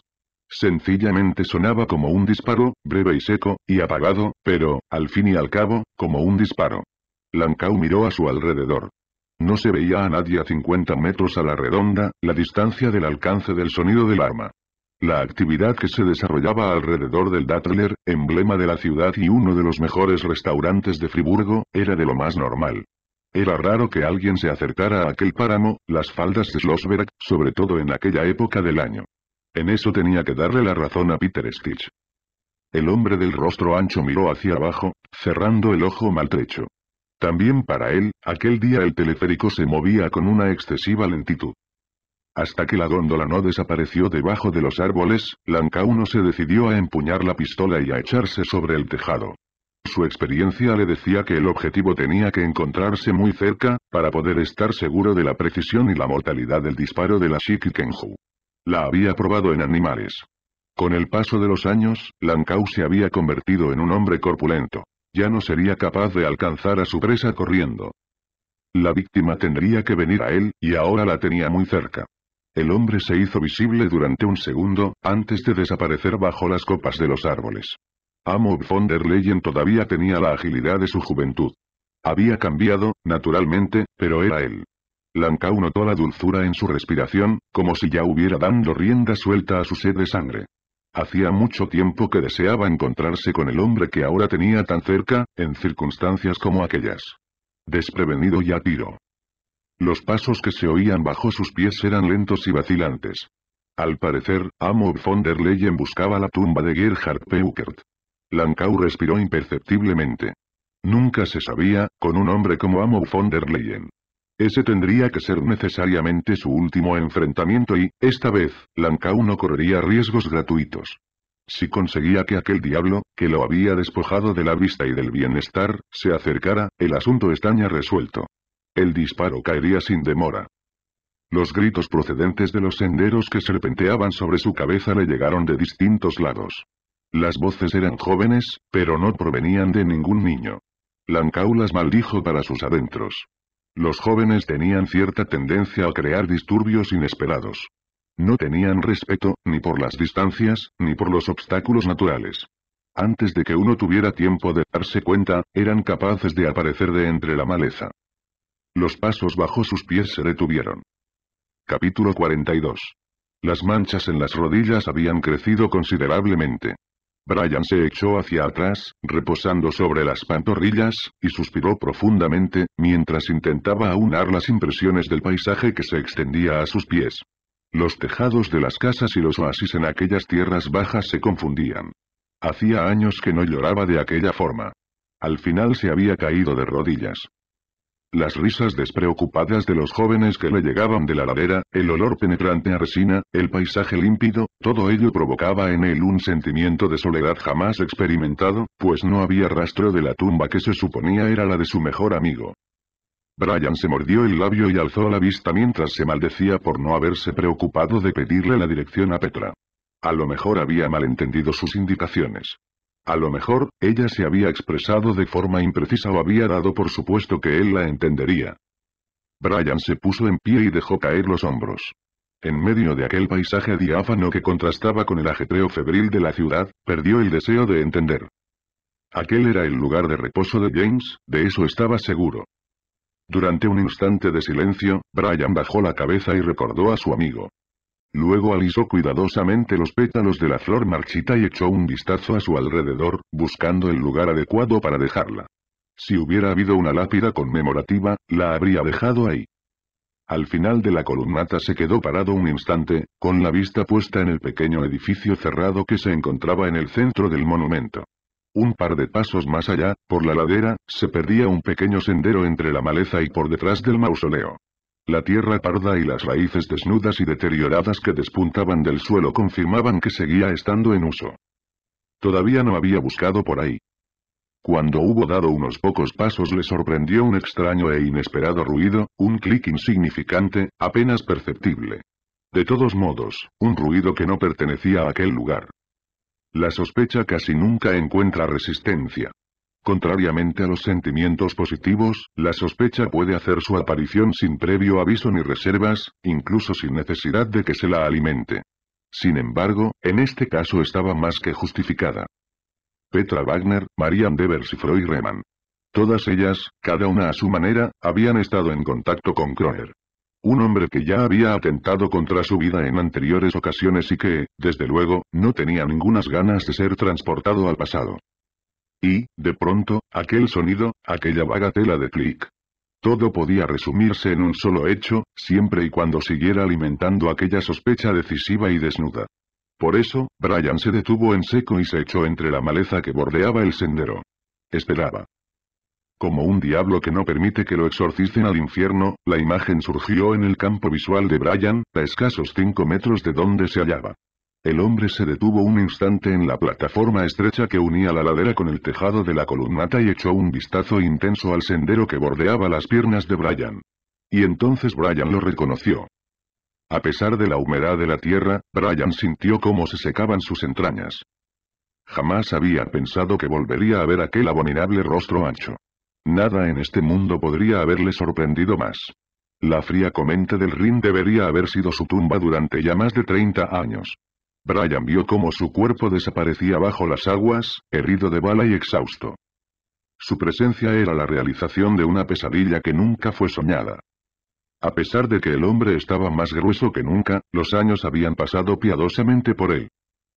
Sencillamente sonaba como un disparo, breve y seco, y apagado, pero, al fin y al cabo, como un disparo. Lancau miró a su alrededor. No se veía a nadie a 50 metros a la redonda, la distancia del alcance del sonido del arma. La actividad que se desarrollaba alrededor del Dattler, emblema de la ciudad y uno de los mejores restaurantes de Friburgo, era de lo más normal. Era raro que alguien se acercara a aquel páramo, las faldas de Schlossberg, sobre todo en aquella época del año. En eso tenía que darle la razón a Peter Stitch. El hombre del rostro ancho miró hacia abajo, cerrando el ojo maltrecho. También para él, aquel día el teleférico se movía con una excesiva lentitud. Hasta que la góndola no desapareció debajo de los árboles, no se decidió a empuñar la pistola y a echarse sobre el tejado. Su experiencia le decía que el objetivo tenía que encontrarse muy cerca, para poder estar seguro de la precisión y la mortalidad del disparo de la Kenju. La había probado en animales. Con el paso de los años, Lankau se había convertido en un hombre corpulento. Ya no sería capaz de alcanzar a su presa corriendo. La víctima tendría que venir a él, y ahora la tenía muy cerca. El hombre se hizo visible durante un segundo, antes de desaparecer bajo las copas de los árboles. Amo von der Leyen todavía tenía la agilidad de su juventud. Había cambiado, naturalmente, pero era él. Lankau notó la dulzura en su respiración, como si ya hubiera dando rienda suelta a su sed de sangre. Hacía mucho tiempo que deseaba encontrarse con el hombre que ahora tenía tan cerca, en circunstancias como aquellas. Desprevenido y a tiro. Los pasos que se oían bajo sus pies eran lentos y vacilantes. Al parecer, Amo von der Leyen buscaba la tumba de Gerhard Peukert. Lancau respiró imperceptiblemente. Nunca se sabía, con un hombre como Amo von der Leyen. Ese tendría que ser necesariamente su último enfrentamiento y, esta vez, Lancau no correría riesgos gratuitos. Si conseguía que aquel diablo, que lo había despojado de la vista y del bienestar, se acercara, el asunto estaña resuelto. El disparo caería sin demora. Los gritos procedentes de los senderos que serpenteaban sobre su cabeza le llegaron de distintos lados. Las voces eran jóvenes, pero no provenían de ningún niño. Lancaulas maldijo para sus adentros. Los jóvenes tenían cierta tendencia a crear disturbios inesperados. No tenían respeto, ni por las distancias, ni por los obstáculos naturales. Antes de que uno tuviera tiempo de darse cuenta, eran capaces de aparecer de entre la maleza. Los pasos bajo sus pies se retuvieron. Capítulo 42. Las manchas en las rodillas habían crecido considerablemente. Brian se echó hacia atrás, reposando sobre las pantorrillas, y suspiró profundamente, mientras intentaba aunar las impresiones del paisaje que se extendía a sus pies. Los tejados de las casas y los oasis en aquellas tierras bajas se confundían. Hacía años que no lloraba de aquella forma. Al final se había caído de rodillas las risas despreocupadas de los jóvenes que le llegaban de la ladera, el olor penetrante a resina, el paisaje límpido, todo ello provocaba en él un sentimiento de soledad jamás experimentado, pues no había rastro de la tumba que se suponía era la de su mejor amigo. Brian se mordió el labio y alzó la vista mientras se maldecía por no haberse preocupado de pedirle la dirección a Petra. A lo mejor había malentendido sus indicaciones. A lo mejor, ella se había expresado de forma imprecisa o había dado por supuesto que él la entendería. Brian se puso en pie y dejó caer los hombros. En medio de aquel paisaje diáfano que contrastaba con el ajetreo febril de la ciudad, perdió el deseo de entender. Aquel era el lugar de reposo de James, de eso estaba seguro. Durante un instante de silencio, Brian bajó la cabeza y recordó a su amigo. Luego alisó cuidadosamente los pétalos de la flor marchita y echó un vistazo a su alrededor, buscando el lugar adecuado para dejarla. Si hubiera habido una lápida conmemorativa, la habría dejado ahí. Al final de la columnata se quedó parado un instante, con la vista puesta en el pequeño edificio cerrado que se encontraba en el centro del monumento. Un par de pasos más allá, por la ladera, se perdía un pequeño sendero entre la maleza y por detrás del mausoleo. La tierra parda y las raíces desnudas y deterioradas que despuntaban del suelo confirmaban que seguía estando en uso. Todavía no había buscado por ahí. Cuando hubo dado unos pocos pasos le sorprendió un extraño e inesperado ruido, un clic insignificante, apenas perceptible. De todos modos, un ruido que no pertenecía a aquel lugar. La sospecha casi nunca encuentra resistencia. Contrariamente a los sentimientos positivos, la sospecha puede hacer su aparición sin previo aviso ni reservas, incluso sin necesidad de que se la alimente. Sin embargo, en este caso estaba más que justificada. Petra Wagner, Marianne Devers y Freud Reman. Todas ellas, cada una a su manera, habían estado en contacto con Kroner un hombre que ya había atentado contra su vida en anteriores ocasiones y que, desde luego, no tenía ningunas ganas de ser transportado al pasado. Y, de pronto, aquel sonido, aquella vaga tela de clic. Todo podía resumirse en un solo hecho, siempre y cuando siguiera alimentando aquella sospecha decisiva y desnuda. Por eso, Brian se detuvo en seco y se echó entre la maleza que bordeaba el sendero. Esperaba. Como un diablo que no permite que lo exorcicen al infierno, la imagen surgió en el campo visual de Brian, a escasos cinco metros de donde se hallaba. El hombre se detuvo un instante en la plataforma estrecha que unía la ladera con el tejado de la columnata y echó un vistazo intenso al sendero que bordeaba las piernas de Brian. Y entonces Brian lo reconoció. A pesar de la humedad de la tierra, Brian sintió cómo se secaban sus entrañas. Jamás había pensado que volvería a ver aquel abominable rostro ancho. Nada en este mundo podría haberle sorprendido más. La fría comente del Rin debería haber sido su tumba durante ya más de 30 años. Brian vio cómo su cuerpo desaparecía bajo las aguas, herido de bala y exhausto. Su presencia era la realización de una pesadilla que nunca fue soñada. A pesar de que el hombre estaba más grueso que nunca, los años habían pasado piadosamente por él.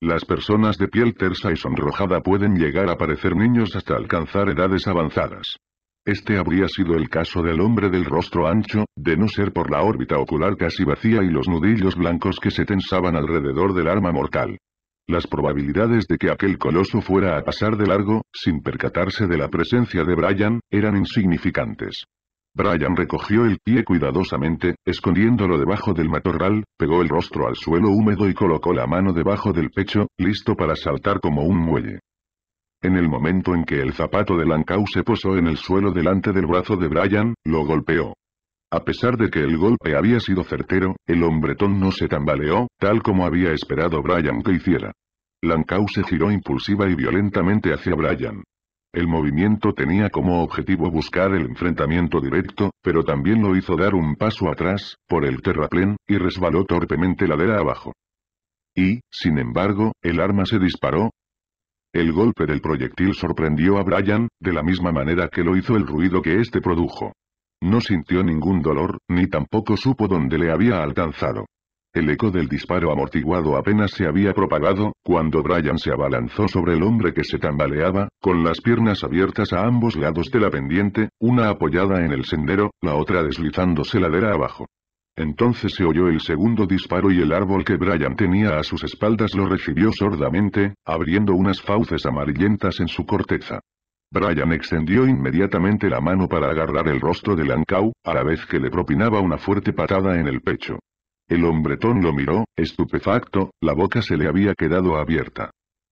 Las personas de piel tersa y sonrojada pueden llegar a parecer niños hasta alcanzar edades avanzadas. Este habría sido el caso del hombre del rostro ancho, de no ser por la órbita ocular casi vacía y los nudillos blancos que se tensaban alrededor del arma mortal. Las probabilidades de que aquel coloso fuera a pasar de largo, sin percatarse de la presencia de Brian, eran insignificantes. Brian recogió el pie cuidadosamente, escondiéndolo debajo del matorral, pegó el rostro al suelo húmedo y colocó la mano debajo del pecho, listo para saltar como un muelle. En el momento en que el zapato de Lancau se posó en el suelo delante del brazo de Brian, lo golpeó. A pesar de que el golpe había sido certero, el hombretón no se tambaleó, tal como había esperado Brian que hiciera. Lankau se giró impulsiva y violentamente hacia Brian. El movimiento tenía como objetivo buscar el enfrentamiento directo, pero también lo hizo dar un paso atrás, por el terraplén, y resbaló torpemente ladera abajo. Y, sin embargo, el arma se disparó, el golpe del proyectil sorprendió a Brian, de la misma manera que lo hizo el ruido que éste produjo. No sintió ningún dolor, ni tampoco supo dónde le había alcanzado. El eco del disparo amortiguado apenas se había propagado, cuando Brian se abalanzó sobre el hombre que se tambaleaba, con las piernas abiertas a ambos lados de la pendiente, una apoyada en el sendero, la otra deslizándose ladera abajo. Entonces se oyó el segundo disparo y el árbol que Brian tenía a sus espaldas lo recibió sordamente, abriendo unas fauces amarillentas en su corteza. Brian extendió inmediatamente la mano para agarrar el rostro de Lancau, a la vez que le propinaba una fuerte patada en el pecho. El hombretón lo miró, estupefacto, la boca se le había quedado abierta.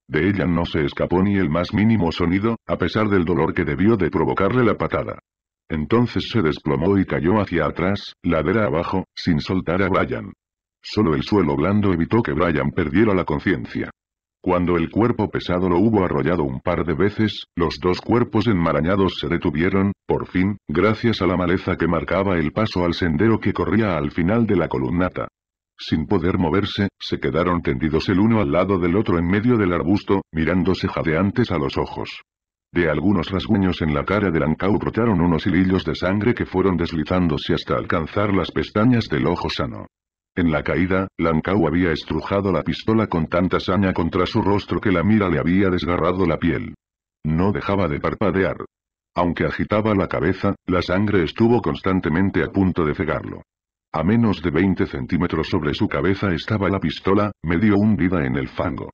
De ella no se escapó ni el más mínimo sonido, a pesar del dolor que debió de provocarle la patada. Entonces se desplomó y cayó hacia atrás, ladera abajo, sin soltar a Brian. Solo el suelo blando evitó que Brian perdiera la conciencia. Cuando el cuerpo pesado lo hubo arrollado un par de veces, los dos cuerpos enmarañados se detuvieron, por fin, gracias a la maleza que marcaba el paso al sendero que corría al final de la columnata. Sin poder moverse, se quedaron tendidos el uno al lado del otro en medio del arbusto, mirándose jadeantes a los ojos. De algunos rasguños en la cara de Lancau brotaron unos hilillos de sangre que fueron deslizándose hasta alcanzar las pestañas del ojo sano. En la caída, Lancau había estrujado la pistola con tanta saña contra su rostro que la mira le había desgarrado la piel. No dejaba de parpadear. Aunque agitaba la cabeza, la sangre estuvo constantemente a punto de cegarlo. A menos de 20 centímetros sobre su cabeza estaba la pistola, medio hundida en el fango.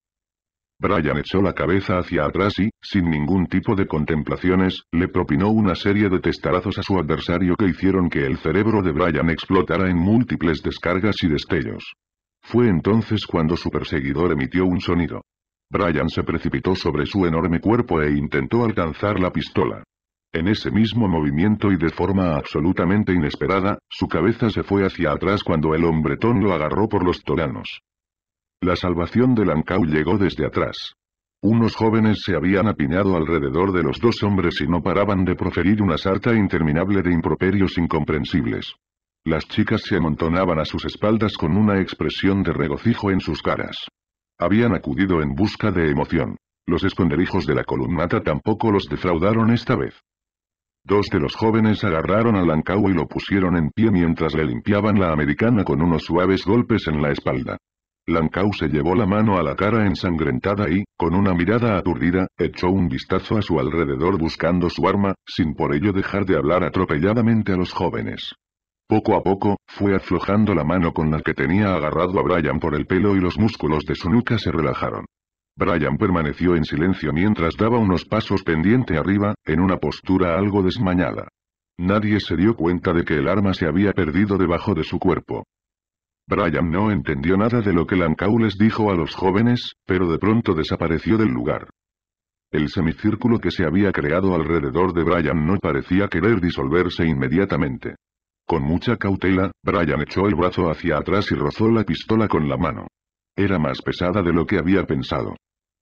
Brian echó la cabeza hacia atrás y, sin ningún tipo de contemplaciones, le propinó una serie de testarazos a su adversario que hicieron que el cerebro de Brian explotara en múltiples descargas y destellos. Fue entonces cuando su perseguidor emitió un sonido. Brian se precipitó sobre su enorme cuerpo e intentó alcanzar la pistola. En ese mismo movimiento y de forma absolutamente inesperada, su cabeza se fue hacia atrás cuando el hombretón lo agarró por los toranos. La salvación de Lancau llegó desde atrás. Unos jóvenes se habían apiñado alrededor de los dos hombres y no paraban de proferir una sarta interminable de improperios incomprensibles. Las chicas se amontonaban a sus espaldas con una expresión de regocijo en sus caras. Habían acudido en busca de emoción. Los esconderijos de la columnata tampoco los defraudaron esta vez. Dos de los jóvenes agarraron a Lancau y lo pusieron en pie mientras le limpiaban la americana con unos suaves golpes en la espalda. Lancau se llevó la mano a la cara ensangrentada y, con una mirada aturdida, echó un vistazo a su alrededor buscando su arma, sin por ello dejar de hablar atropelladamente a los jóvenes. Poco a poco, fue aflojando la mano con la que tenía agarrado a Brian por el pelo y los músculos de su nuca se relajaron. Brian permaneció en silencio mientras daba unos pasos pendiente arriba, en una postura algo desmañada. Nadie se dio cuenta de que el arma se había perdido debajo de su cuerpo. Brian no entendió nada de lo que Lancau les dijo a los jóvenes, pero de pronto desapareció del lugar. El semicírculo que se había creado alrededor de Brian no parecía querer disolverse inmediatamente. Con mucha cautela, Brian echó el brazo hacia atrás y rozó la pistola con la mano. Era más pesada de lo que había pensado.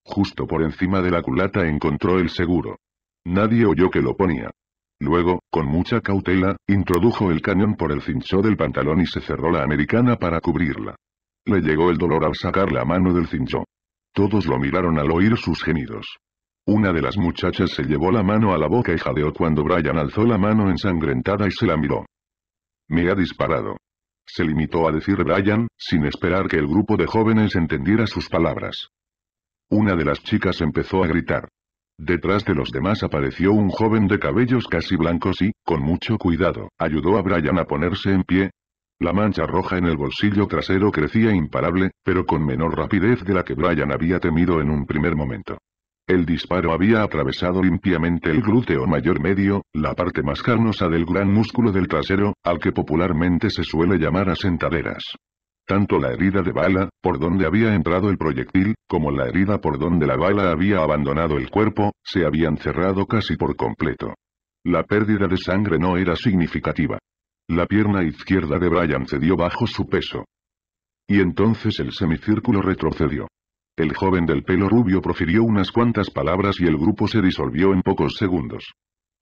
Justo por encima de la culata encontró el seguro. Nadie oyó que lo ponía. Luego, con mucha cautela, introdujo el cañón por el cincho del pantalón y se cerró la americana para cubrirla. Le llegó el dolor al sacar la mano del cincho. Todos lo miraron al oír sus gemidos. Una de las muchachas se llevó la mano a la boca y jadeó cuando Brian alzó la mano ensangrentada y se la miró. Me ha disparado. Se limitó a decir Brian, sin esperar que el grupo de jóvenes entendiera sus palabras. Una de las chicas empezó a gritar. Detrás de los demás apareció un joven de cabellos casi blancos y, con mucho cuidado, ayudó a Brian a ponerse en pie. La mancha roja en el bolsillo trasero crecía imparable, pero con menor rapidez de la que Brian había temido en un primer momento. El disparo había atravesado limpiamente el glúteo mayor medio, la parte más carnosa del gran músculo del trasero, al que popularmente se suele llamar asentaderas. Tanto la herida de bala, por donde había entrado el proyectil, como la herida por donde la bala había abandonado el cuerpo, se habían cerrado casi por completo. La pérdida de sangre no era significativa. La pierna izquierda de Brian cedió bajo su peso. Y entonces el semicírculo retrocedió. El joven del pelo rubio profirió unas cuantas palabras y el grupo se disolvió en pocos segundos.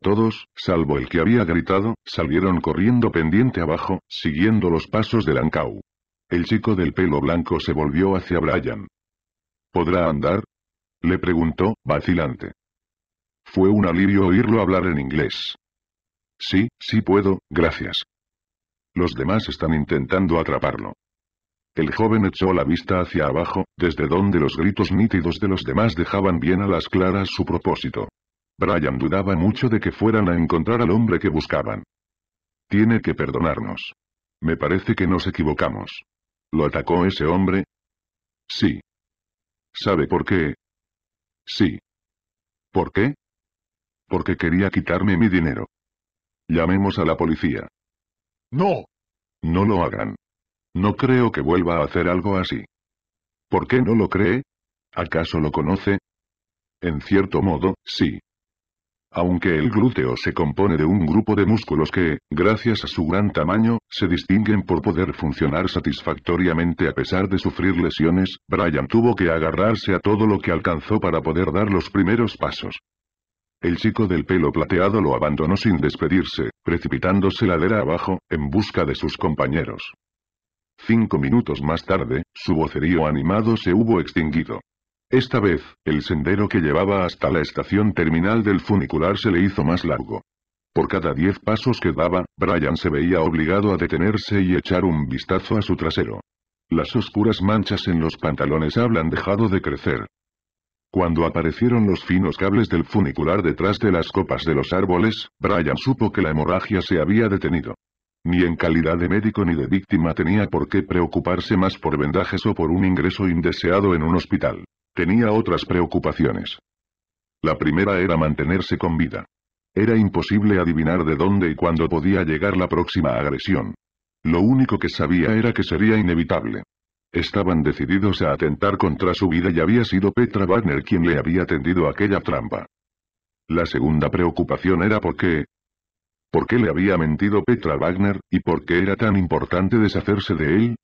Todos, salvo el que había gritado, salieron corriendo pendiente abajo, siguiendo los pasos de Lancau. El chico del pelo blanco se volvió hacia Brian. ¿Podrá andar? Le preguntó, vacilante. Fue un alivio oírlo hablar en inglés. Sí, sí puedo, gracias. Los demás están intentando atraparlo. El joven echó la vista hacia abajo, desde donde los gritos nítidos de los demás dejaban bien a las claras su propósito. Brian dudaba mucho de que fueran a encontrar al hombre que buscaban. Tiene que perdonarnos. Me parece que nos equivocamos. ¿Lo atacó ese hombre? Sí. ¿Sabe por qué? Sí. ¿Por qué? Porque quería quitarme mi dinero. Llamemos a la policía. No. No lo hagan. No creo que vuelva a hacer algo así. ¿Por qué no lo cree? ¿Acaso lo conoce? En cierto modo, sí aunque el glúteo se compone de un grupo de músculos que, gracias a su gran tamaño, se distinguen por poder funcionar satisfactoriamente a pesar de sufrir lesiones, Brian tuvo que agarrarse a todo lo que alcanzó para poder dar los primeros pasos. El chico del pelo plateado lo abandonó sin despedirse, precipitándose ladera abajo, en busca de sus compañeros. Cinco minutos más tarde, su vocerío animado se hubo extinguido. Esta vez, el sendero que llevaba hasta la estación terminal del funicular se le hizo más largo. Por cada diez pasos que daba, Brian se veía obligado a detenerse y echar un vistazo a su trasero. Las oscuras manchas en los pantalones hablan dejado de crecer. Cuando aparecieron los finos cables del funicular detrás de las copas de los árboles, Brian supo que la hemorragia se había detenido. Ni en calidad de médico ni de víctima tenía por qué preocuparse más por vendajes o por un ingreso indeseado en un hospital. Tenía otras preocupaciones. La primera era mantenerse con vida. Era imposible adivinar de dónde y cuándo podía llegar la próxima agresión. Lo único que sabía era que sería inevitable. Estaban decididos a atentar contra su vida y había sido Petra Wagner quien le había tendido aquella trampa. La segunda preocupación era por qué. ¿Por qué le había mentido Petra Wagner, y por qué era tan importante deshacerse de él?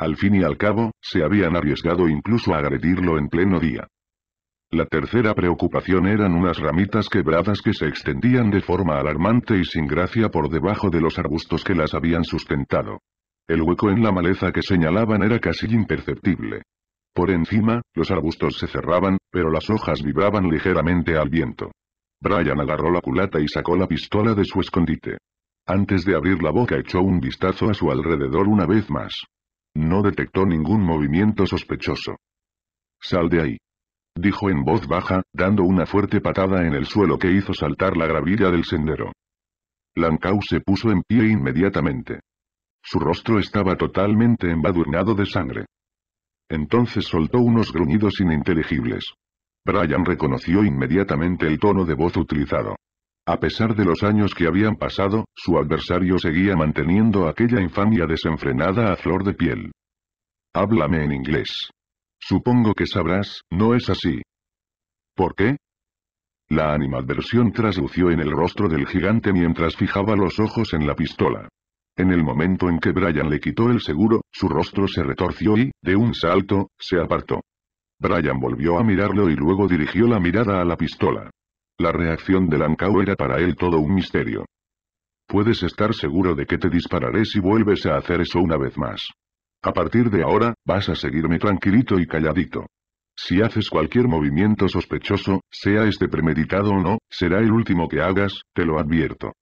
Al fin y al cabo, se habían arriesgado incluso a agredirlo en pleno día. La tercera preocupación eran unas ramitas quebradas que se extendían de forma alarmante y sin gracia por debajo de los arbustos que las habían sustentado. El hueco en la maleza que señalaban era casi imperceptible. Por encima, los arbustos se cerraban, pero las hojas vibraban ligeramente al viento. Brian agarró la culata y sacó la pistola de su escondite. Antes de abrir la boca echó un vistazo a su alrededor una vez más. No detectó ningún movimiento sospechoso. Sal de ahí. Dijo en voz baja, dando una fuerte patada en el suelo que hizo saltar la gravilla del sendero. Lancau se puso en pie inmediatamente. Su rostro estaba totalmente embadurnado de sangre. Entonces soltó unos gruñidos ininteligibles. Brian reconoció inmediatamente el tono de voz utilizado. A pesar de los años que habían pasado, su adversario seguía manteniendo aquella infamia desenfrenada a flor de piel. Háblame en inglés. Supongo que sabrás, no es así. ¿Por qué? La animadversión traslució en el rostro del gigante mientras fijaba los ojos en la pistola. En el momento en que Brian le quitó el seguro, su rostro se retorció y, de un salto, se apartó. Brian volvió a mirarlo y luego dirigió la mirada a la pistola. La reacción de Lancao era para él todo un misterio. Puedes estar seguro de que te dispararé si vuelves a hacer eso una vez más. A partir de ahora, vas a seguirme tranquilito y calladito. Si haces cualquier movimiento sospechoso, sea este premeditado o no, será el último que hagas, te lo advierto.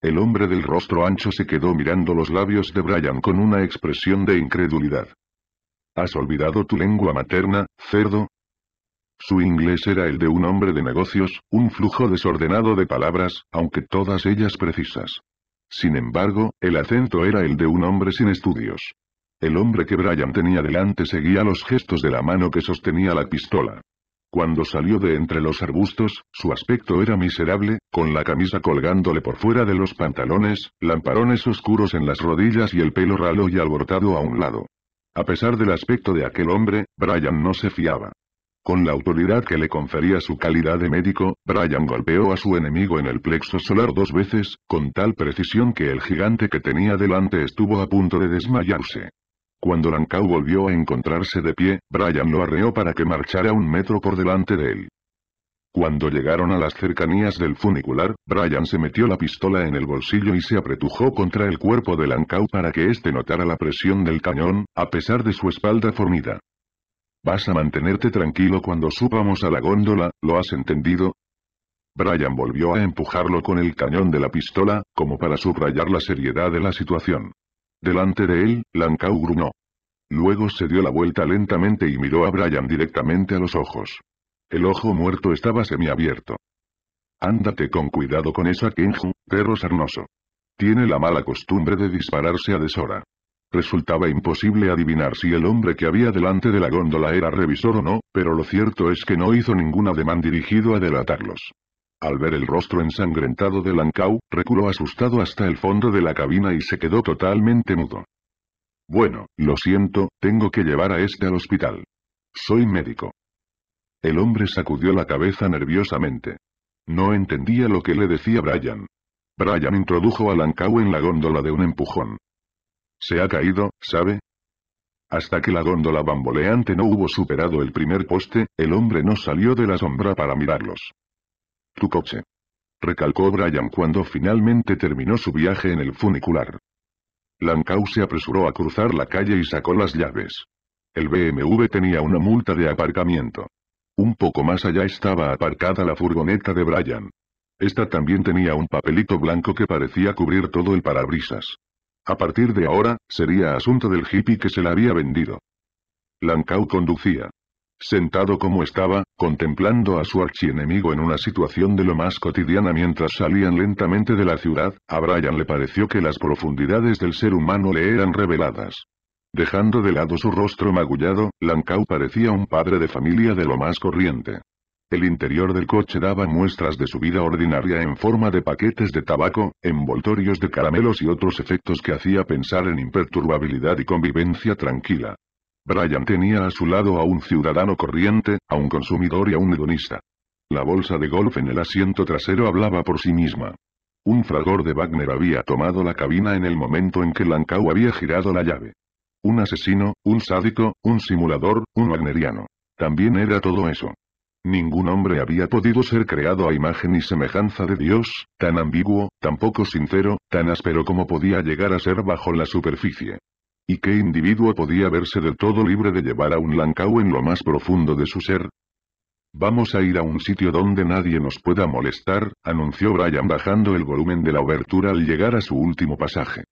El hombre del rostro ancho se quedó mirando los labios de Brian con una expresión de incredulidad. ¿Has olvidado tu lengua materna, cerdo? Su inglés era el de un hombre de negocios, un flujo desordenado de palabras, aunque todas ellas precisas. Sin embargo, el acento era el de un hombre sin estudios. El hombre que Brian tenía delante seguía los gestos de la mano que sostenía la pistola. Cuando salió de entre los arbustos, su aspecto era miserable, con la camisa colgándole por fuera de los pantalones, lamparones oscuros en las rodillas y el pelo ralo y alborotado a un lado. A pesar del aspecto de aquel hombre, Brian no se fiaba. Con la autoridad que le confería su calidad de médico, Brian golpeó a su enemigo en el plexo solar dos veces, con tal precisión que el gigante que tenía delante estuvo a punto de desmayarse. Cuando Lancau volvió a encontrarse de pie, Brian lo arreó para que marchara un metro por delante de él. Cuando llegaron a las cercanías del funicular, Brian se metió la pistola en el bolsillo y se apretujó contra el cuerpo de Lancau para que éste notara la presión del cañón, a pesar de su espalda formida. Vas a mantenerte tranquilo cuando subamos a la góndola, ¿lo has entendido? Brian volvió a empujarlo con el cañón de la pistola, como para subrayar la seriedad de la situación. Delante de él, Lancau gruñó. Luego se dio la vuelta lentamente y miró a Brian directamente a los ojos. El ojo muerto estaba semiabierto. Ándate con cuidado con esa Kenju, perro sarnoso. Tiene la mala costumbre de dispararse a deshora. Resultaba imposible adivinar si el hombre que había delante de la góndola era revisor o no, pero lo cierto es que no hizo ningún ademán dirigido a delatarlos. Al ver el rostro ensangrentado de Lancau, reculó asustado hasta el fondo de la cabina y se quedó totalmente mudo. Bueno, lo siento, tengo que llevar a este al hospital. Soy médico. El hombre sacudió la cabeza nerviosamente. No entendía lo que le decía Brian. Brian introdujo a Lancau en la góndola de un empujón. Se ha caído, ¿sabe? Hasta que la góndola bamboleante no hubo superado el primer poste, el hombre no salió de la sombra para mirarlos. Tu coche. Recalcó Brian cuando finalmente terminó su viaje en el funicular. Lancau se apresuró a cruzar la calle y sacó las llaves. El BMW tenía una multa de aparcamiento. Un poco más allá estaba aparcada la furgoneta de Brian. Esta también tenía un papelito blanco que parecía cubrir todo el parabrisas. A partir de ahora, sería asunto del hippie que se la había vendido. Lancau conducía. Sentado como estaba, contemplando a su archienemigo en una situación de lo más cotidiana mientras salían lentamente de la ciudad, a Brian le pareció que las profundidades del ser humano le eran reveladas. Dejando de lado su rostro magullado, Lancau parecía un padre de familia de lo más corriente. El interior del coche daba muestras de su vida ordinaria en forma de paquetes de tabaco, envoltorios de caramelos y otros efectos que hacía pensar en imperturbabilidad y convivencia tranquila. Brian tenía a su lado a un ciudadano corriente, a un consumidor y a un hedonista. La bolsa de golf en el asiento trasero hablaba por sí misma. Un fragor de Wagner había tomado la cabina en el momento en que Lancau había girado la llave. Un asesino, un sádico, un simulador, un wagneriano. También era todo eso. Ningún hombre había podido ser creado a imagen y semejanza de Dios, tan ambiguo, tan poco sincero, tan áspero como podía llegar a ser bajo la superficie. ¿Y qué individuo podía verse del todo libre de llevar a un Lancau en lo más profundo de su ser? Vamos a ir a un sitio donde nadie nos pueda molestar, anunció Brian bajando el volumen de la obertura al llegar a su último pasaje.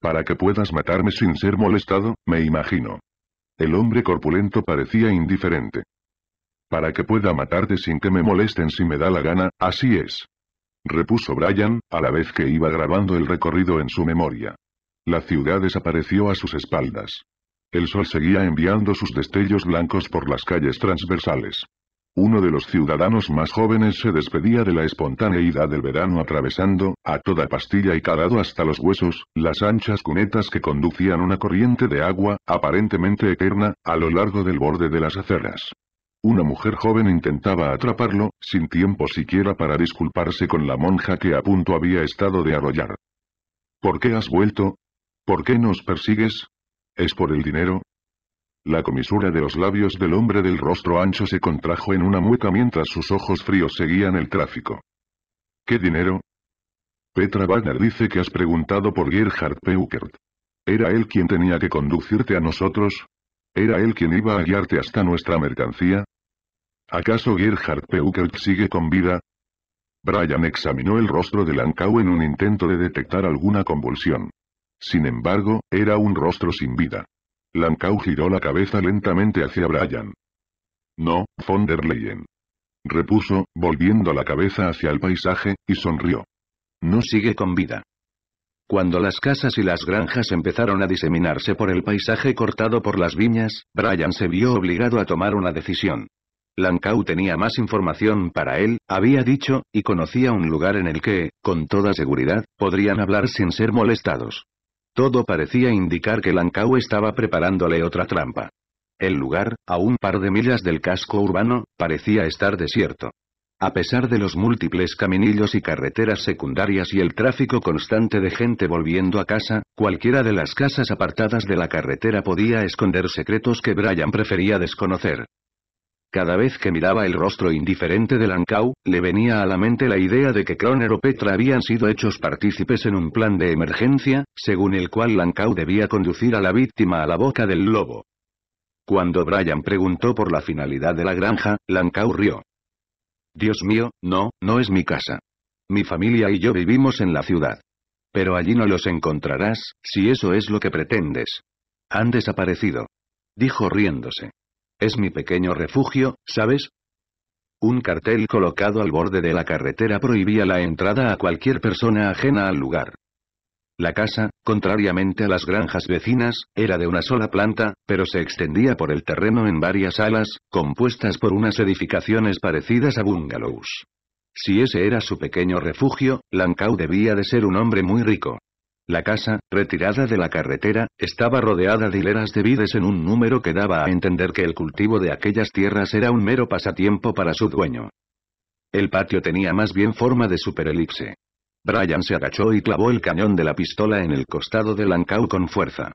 Para que puedas matarme sin ser molestado, me imagino. El hombre corpulento parecía indiferente. Para que pueda matarte sin que me molesten si me da la gana, así es. Repuso Brian, a la vez que iba grabando el recorrido en su memoria. La ciudad desapareció a sus espaldas. El sol seguía enviando sus destellos blancos por las calles transversales. Uno de los ciudadanos más jóvenes se despedía de la espontaneidad del verano atravesando, a toda pastilla y calado hasta los huesos, las anchas cunetas que conducían una corriente de agua, aparentemente eterna, a lo largo del borde de las aceras. Una mujer joven intentaba atraparlo, sin tiempo siquiera para disculparse con la monja que a punto había estado de arrollar. ¿Por qué has vuelto? ¿Por qué nos persigues? ¿Es por el dinero? La comisura de los labios del hombre del rostro ancho se contrajo en una mueca mientras sus ojos fríos seguían el tráfico. ¿Qué dinero? Petra Wagner dice que has preguntado por Gerhard Peukert. Era él quien tenía que conducirte a nosotros, ¿Era él quien iba a guiarte hasta nuestra mercancía? ¿Acaso Gerhard Peukert sigue con vida? Brian examinó el rostro de Lancau en un intento de detectar alguna convulsión. Sin embargo, era un rostro sin vida. Lancau giró la cabeza lentamente hacia Brian. No, von der Leyen. Repuso, volviendo la cabeza hacia el paisaje, y sonrió. No sigue con vida. Cuando las casas y las granjas empezaron a diseminarse por el paisaje cortado por las viñas, Brian se vio obligado a tomar una decisión. Lancau tenía más información para él, había dicho, y conocía un lugar en el que, con toda seguridad, podrían hablar sin ser molestados. Todo parecía indicar que Lancau estaba preparándole otra trampa. El lugar, a un par de millas del casco urbano, parecía estar desierto. A pesar de los múltiples caminillos y carreteras secundarias y el tráfico constante de gente volviendo a casa, cualquiera de las casas apartadas de la carretera podía esconder secretos que Brian prefería desconocer. Cada vez que miraba el rostro indiferente de Lancau, le venía a la mente la idea de que Croner o Petra habían sido hechos partícipes en un plan de emergencia, según el cual Lancau debía conducir a la víctima a la boca del lobo. Cuando Brian preguntó por la finalidad de la granja, Lancau rió. Dios mío, no, no es mi casa. Mi familia y yo vivimos en la ciudad. Pero allí no los encontrarás, si eso es lo que pretendes. Han desaparecido. Dijo riéndose. Es mi pequeño refugio, ¿sabes? Un cartel colocado al borde de la carretera prohibía la entrada a cualquier persona ajena al lugar. La casa, contrariamente a las granjas vecinas, era de una sola planta, pero se extendía por el terreno en varias alas, compuestas por unas edificaciones parecidas a bungalows. Si ese era su pequeño refugio, Lancau debía de ser un hombre muy rico. La casa, retirada de la carretera, estaba rodeada de hileras de vides en un número que daba a entender que el cultivo de aquellas tierras era un mero pasatiempo para su dueño. El patio tenía más bien forma de superelipse. Brian se agachó y clavó el cañón de la pistola en el costado de Lancau con fuerza.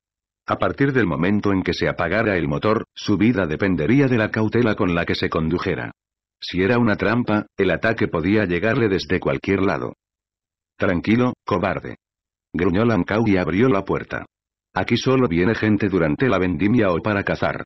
A partir del momento en que se apagara el motor, su vida dependería de la cautela con la que se condujera. Si era una trampa, el ataque podía llegarle desde cualquier lado. Tranquilo, cobarde. Gruñó Lancau y abrió la puerta. Aquí solo viene gente durante la vendimia o para cazar.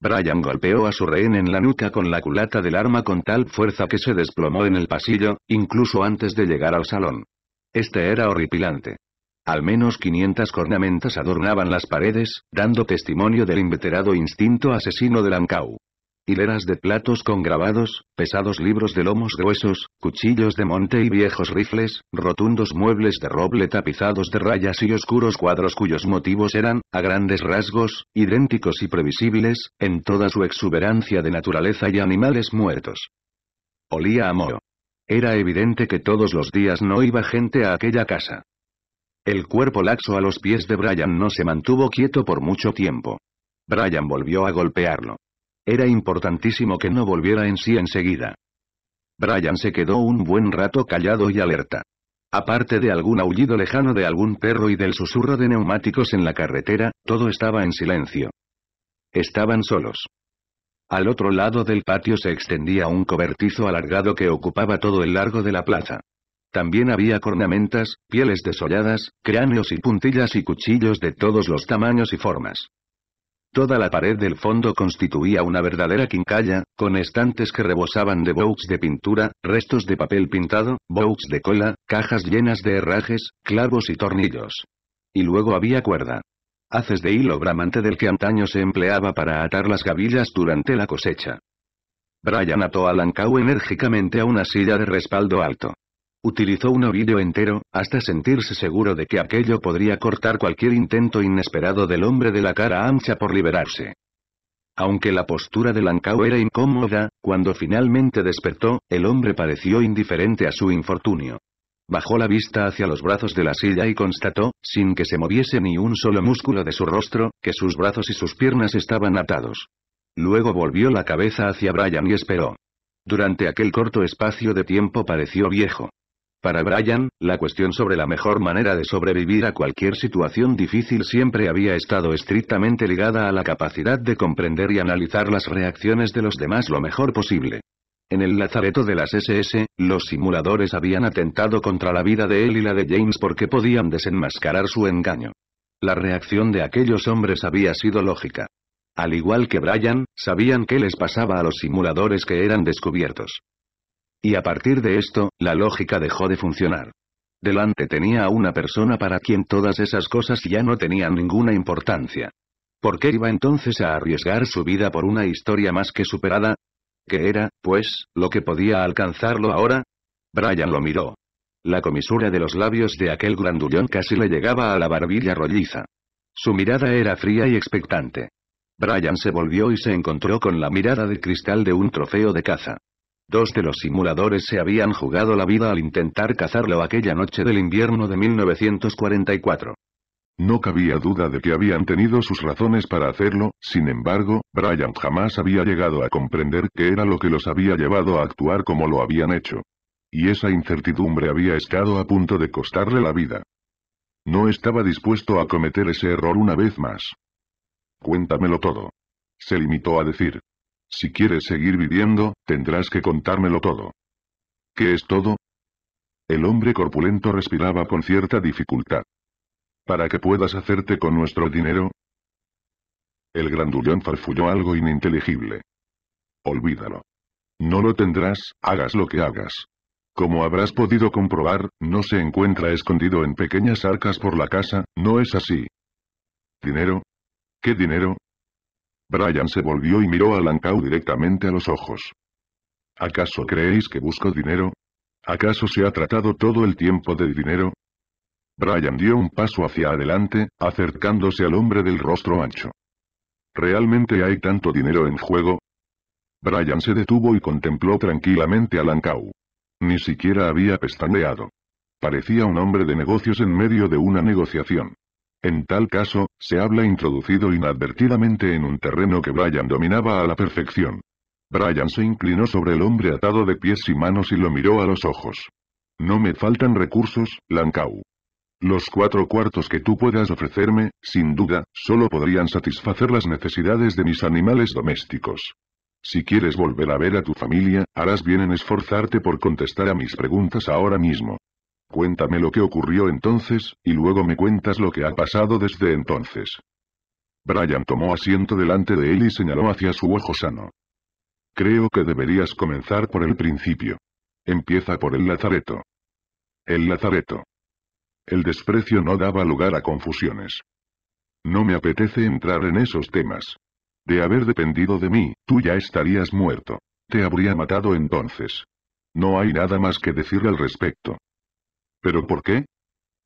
Brian golpeó a su rehén en la nuca con la culata del arma con tal fuerza que se desplomó en el pasillo, incluso antes de llegar al salón. Este era horripilante. Al menos 500 cornamentas adornaban las paredes, dando testimonio del inveterado instinto asesino de Lancau hileras de platos con grabados, pesados libros de lomos gruesos, cuchillos de monte y viejos rifles, rotundos muebles de roble tapizados de rayas y oscuros cuadros cuyos motivos eran, a grandes rasgos, idénticos y previsibles, en toda su exuberancia de naturaleza y animales muertos. Olía a moho. Era evidente que todos los días no iba gente a aquella casa. El cuerpo laxo a los pies de Brian no se mantuvo quieto por mucho tiempo. Brian volvió a golpearlo. Era importantísimo que no volviera en sí enseguida. Brian se quedó un buen rato callado y alerta. Aparte de algún aullido lejano de algún perro y del susurro de neumáticos en la carretera, todo estaba en silencio. Estaban solos. Al otro lado del patio se extendía un cobertizo alargado que ocupaba todo el largo de la plaza. También había cornamentas, pieles desolladas, cráneos y puntillas y cuchillos de todos los tamaños y formas. Toda la pared del fondo constituía una verdadera quincalla, con estantes que rebosaban de bouts de pintura, restos de papel pintado, bouts de cola, cajas llenas de herrajes, clavos y tornillos. Y luego había cuerda. Haces de hilo bramante del que antaño se empleaba para atar las gavillas durante la cosecha. Brian ató a Lancau enérgicamente a una silla de respaldo alto. Utilizó un oído entero, hasta sentirse seguro de que aquello podría cortar cualquier intento inesperado del hombre de la cara ancha por liberarse. Aunque la postura de Lancao era incómoda, cuando finalmente despertó, el hombre pareció indiferente a su infortunio. Bajó la vista hacia los brazos de la silla y constató, sin que se moviese ni un solo músculo de su rostro, que sus brazos y sus piernas estaban atados. Luego volvió la cabeza hacia Brian y esperó. Durante aquel corto espacio de tiempo pareció viejo. Para Brian, la cuestión sobre la mejor manera de sobrevivir a cualquier situación difícil siempre había estado estrictamente ligada a la capacidad de comprender y analizar las reacciones de los demás lo mejor posible. En el lazareto de las SS, los simuladores habían atentado contra la vida de él y la de James porque podían desenmascarar su engaño. La reacción de aquellos hombres había sido lógica. Al igual que Brian, sabían qué les pasaba a los simuladores que eran descubiertos. Y a partir de esto, la lógica dejó de funcionar. Delante tenía a una persona para quien todas esas cosas ya no tenían ninguna importancia. ¿Por qué iba entonces a arriesgar su vida por una historia más que superada? ¿Qué era, pues, lo que podía alcanzarlo ahora? Brian lo miró. La comisura de los labios de aquel grandullón casi le llegaba a la barbilla rolliza. Su mirada era fría y expectante. Brian se volvió y se encontró con la mirada de cristal de un trofeo de caza. Dos de los simuladores se habían jugado la vida al intentar cazarlo aquella noche del invierno de 1944. No cabía duda de que habían tenido sus razones para hacerlo, sin embargo, Brian jamás había llegado a comprender qué era lo que los había llevado a actuar como lo habían hecho. Y esa incertidumbre había estado a punto de costarle la vida. No estaba dispuesto a cometer ese error una vez más. Cuéntamelo todo. Se limitó a decir. Si quieres seguir viviendo, tendrás que contármelo todo. ¿Qué es todo? El hombre corpulento respiraba con cierta dificultad. ¿Para que puedas hacerte con nuestro dinero? El grandullón farfulló algo ininteligible. Olvídalo. No lo tendrás, hagas lo que hagas. Como habrás podido comprobar, no se encuentra escondido en pequeñas arcas por la casa, ¿no es así? ¿Dinero? ¿Qué dinero? Brian se volvió y miró a Lancau directamente a los ojos. ¿Acaso creéis que busco dinero? ¿Acaso se ha tratado todo el tiempo de dinero? Brian dio un paso hacia adelante, acercándose al hombre del rostro ancho. ¿Realmente hay tanto dinero en juego? Brian se detuvo y contempló tranquilamente a Lancau. Ni siquiera había pestañeado. Parecía un hombre de negocios en medio de una negociación. En tal caso, se habla introducido inadvertidamente en un terreno que Brian dominaba a la perfección. Brian se inclinó sobre el hombre atado de pies y manos y lo miró a los ojos. No me faltan recursos, Lankau. Los cuatro cuartos que tú puedas ofrecerme, sin duda, solo podrían satisfacer las necesidades de mis animales domésticos. Si quieres volver a ver a tu familia, harás bien en esforzarte por contestar a mis preguntas ahora mismo. Cuéntame lo que ocurrió entonces, y luego me cuentas lo que ha pasado desde entonces. Brian tomó asiento delante de él y señaló hacia su ojo sano. Creo que deberías comenzar por el principio. Empieza por el lazareto. El lazareto. El desprecio no daba lugar a confusiones. No me apetece entrar en esos temas. De haber dependido de mí, tú ya estarías muerto. Te habría matado entonces. No hay nada más que decir al respecto. ¿Pero por qué?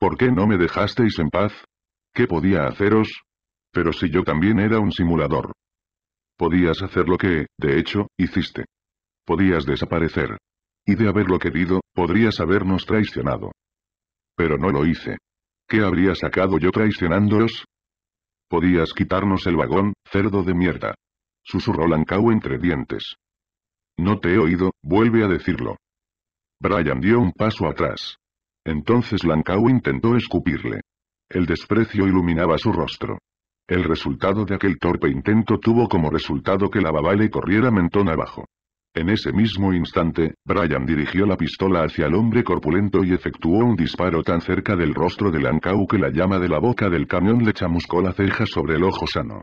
¿Por qué no me dejasteis en paz? ¿Qué podía haceros? Pero si yo también era un simulador. Podías hacer lo que, de hecho, hiciste. Podías desaparecer. Y de haberlo querido, podrías habernos traicionado. Pero no lo hice. ¿Qué habría sacado yo traicionándoos? Podías quitarnos el vagón, cerdo de mierda. Susurró Lancau entre dientes. No te he oído, vuelve a decirlo. Brian dio un paso atrás. Entonces Lankau intentó escupirle. El desprecio iluminaba su rostro. El resultado de aquel torpe intento tuvo como resultado que la le corriera mentón abajo. En ese mismo instante, Brian dirigió la pistola hacia el hombre corpulento y efectuó un disparo tan cerca del rostro de Lankau que la llama de la boca del camión le chamuscó la ceja sobre el ojo sano.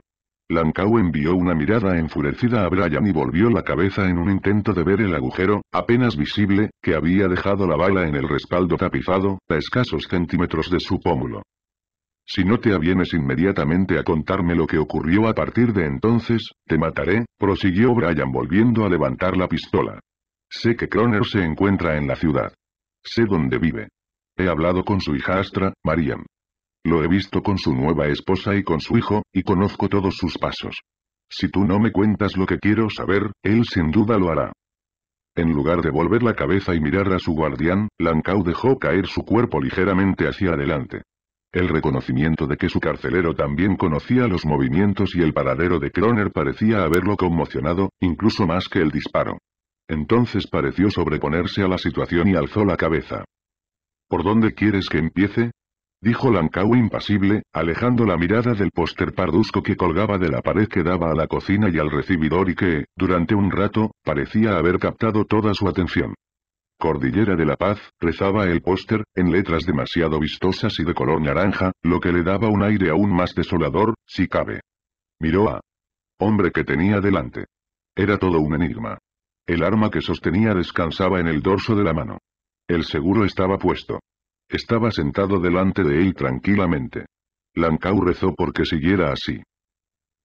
Lancau envió una mirada enfurecida a Brian y volvió la cabeza en un intento de ver el agujero, apenas visible, que había dejado la bala en el respaldo tapizado, a escasos centímetros de su pómulo. Si no te avienes inmediatamente a contarme lo que ocurrió a partir de entonces, te mataré, prosiguió Brian volviendo a levantar la pistola. Sé que Croner se encuentra en la ciudad. Sé dónde vive. He hablado con su hijastra, Mariam. Lo he visto con su nueva esposa y con su hijo, y conozco todos sus pasos. Si tú no me cuentas lo que quiero saber, él sin duda lo hará. En lugar de volver la cabeza y mirar a su guardián, Lancau dejó caer su cuerpo ligeramente hacia adelante. El reconocimiento de que su carcelero también conocía los movimientos y el paradero de Kroner parecía haberlo conmocionado, incluso más que el disparo. Entonces pareció sobreponerse a la situación y alzó la cabeza. ¿Por dónde quieres que empiece? dijo Lancau impasible, alejando la mirada del póster pardusco que colgaba de la pared que daba a la cocina y al recibidor y que, durante un rato, parecía haber captado toda su atención. Cordillera de la Paz, rezaba el póster, en letras demasiado vistosas y de color naranja, lo que le daba un aire aún más desolador, si cabe. Miró a hombre que tenía delante. Era todo un enigma. El arma que sostenía descansaba en el dorso de la mano. El seguro estaba puesto. Estaba sentado delante de él tranquilamente. Lancau rezó porque siguiera así.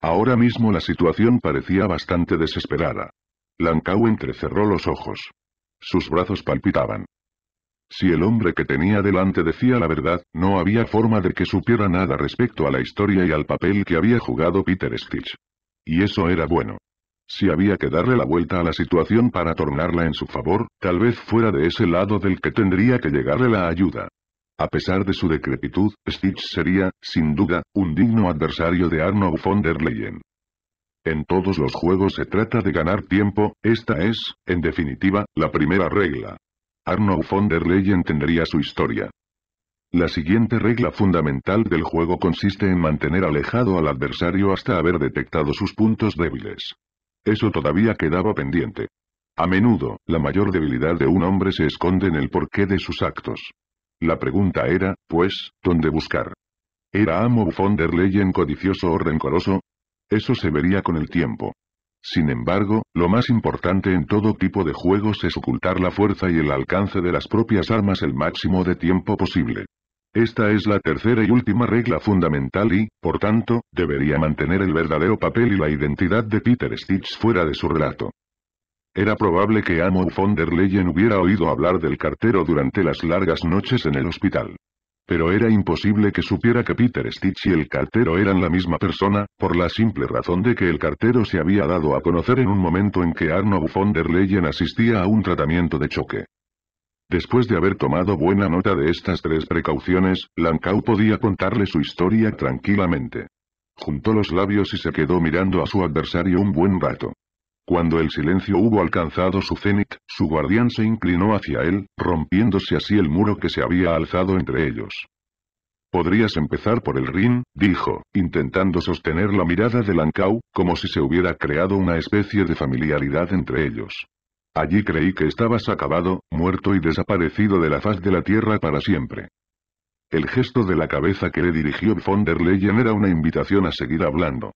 Ahora mismo la situación parecía bastante desesperada. Lancau entrecerró los ojos. Sus brazos palpitaban. Si el hombre que tenía delante decía la verdad, no había forma de que supiera nada respecto a la historia y al papel que había jugado Peter Stitch. Y eso era bueno. Si había que darle la vuelta a la situación para tornarla en su favor, tal vez fuera de ese lado del que tendría que llegarle la ayuda. A pesar de su decrepitud, Stitch sería, sin duda, un digno adversario de Arnold von der Leyen. En todos los juegos se trata de ganar tiempo, esta es, en definitiva, la primera regla. Arnold von der Leyen tendría su historia. La siguiente regla fundamental del juego consiste en mantener alejado al adversario hasta haber detectado sus puntos débiles. Eso todavía quedaba pendiente. A menudo, la mayor debilidad de un hombre se esconde en el porqué de sus actos. La pregunta era, pues, ¿dónde buscar? ¿Era amo von der Leyen codicioso o rencoroso? Eso se vería con el tiempo. Sin embargo, lo más importante en todo tipo de juegos es ocultar la fuerza y el alcance de las propias armas el máximo de tiempo posible. Esta es la tercera y última regla fundamental y, por tanto, debería mantener el verdadero papel y la identidad de Peter Stitch fuera de su relato. Era probable que Amo von der Leyen hubiera oído hablar del cartero durante las largas noches en el hospital. Pero era imposible que supiera que Peter Stitch y el cartero eran la misma persona, por la simple razón de que el cartero se había dado a conocer en un momento en que Arno von der Leyen asistía a un tratamiento de choque. Después de haber tomado buena nota de estas tres precauciones, Lancau podía contarle su historia tranquilamente. Juntó los labios y se quedó mirando a su adversario un buen rato. Cuando el silencio hubo alcanzado su cenit, su guardián se inclinó hacia él, rompiéndose así el muro que se había alzado entre ellos. Podrías empezar por el Rin, dijo, intentando sostener la mirada de Lancau, como si se hubiera creado una especie de familiaridad entre ellos. Allí creí que estabas acabado, muerto y desaparecido de la faz de la Tierra para siempre. El gesto de la cabeza que le dirigió von der Leyen era una invitación a seguir hablando.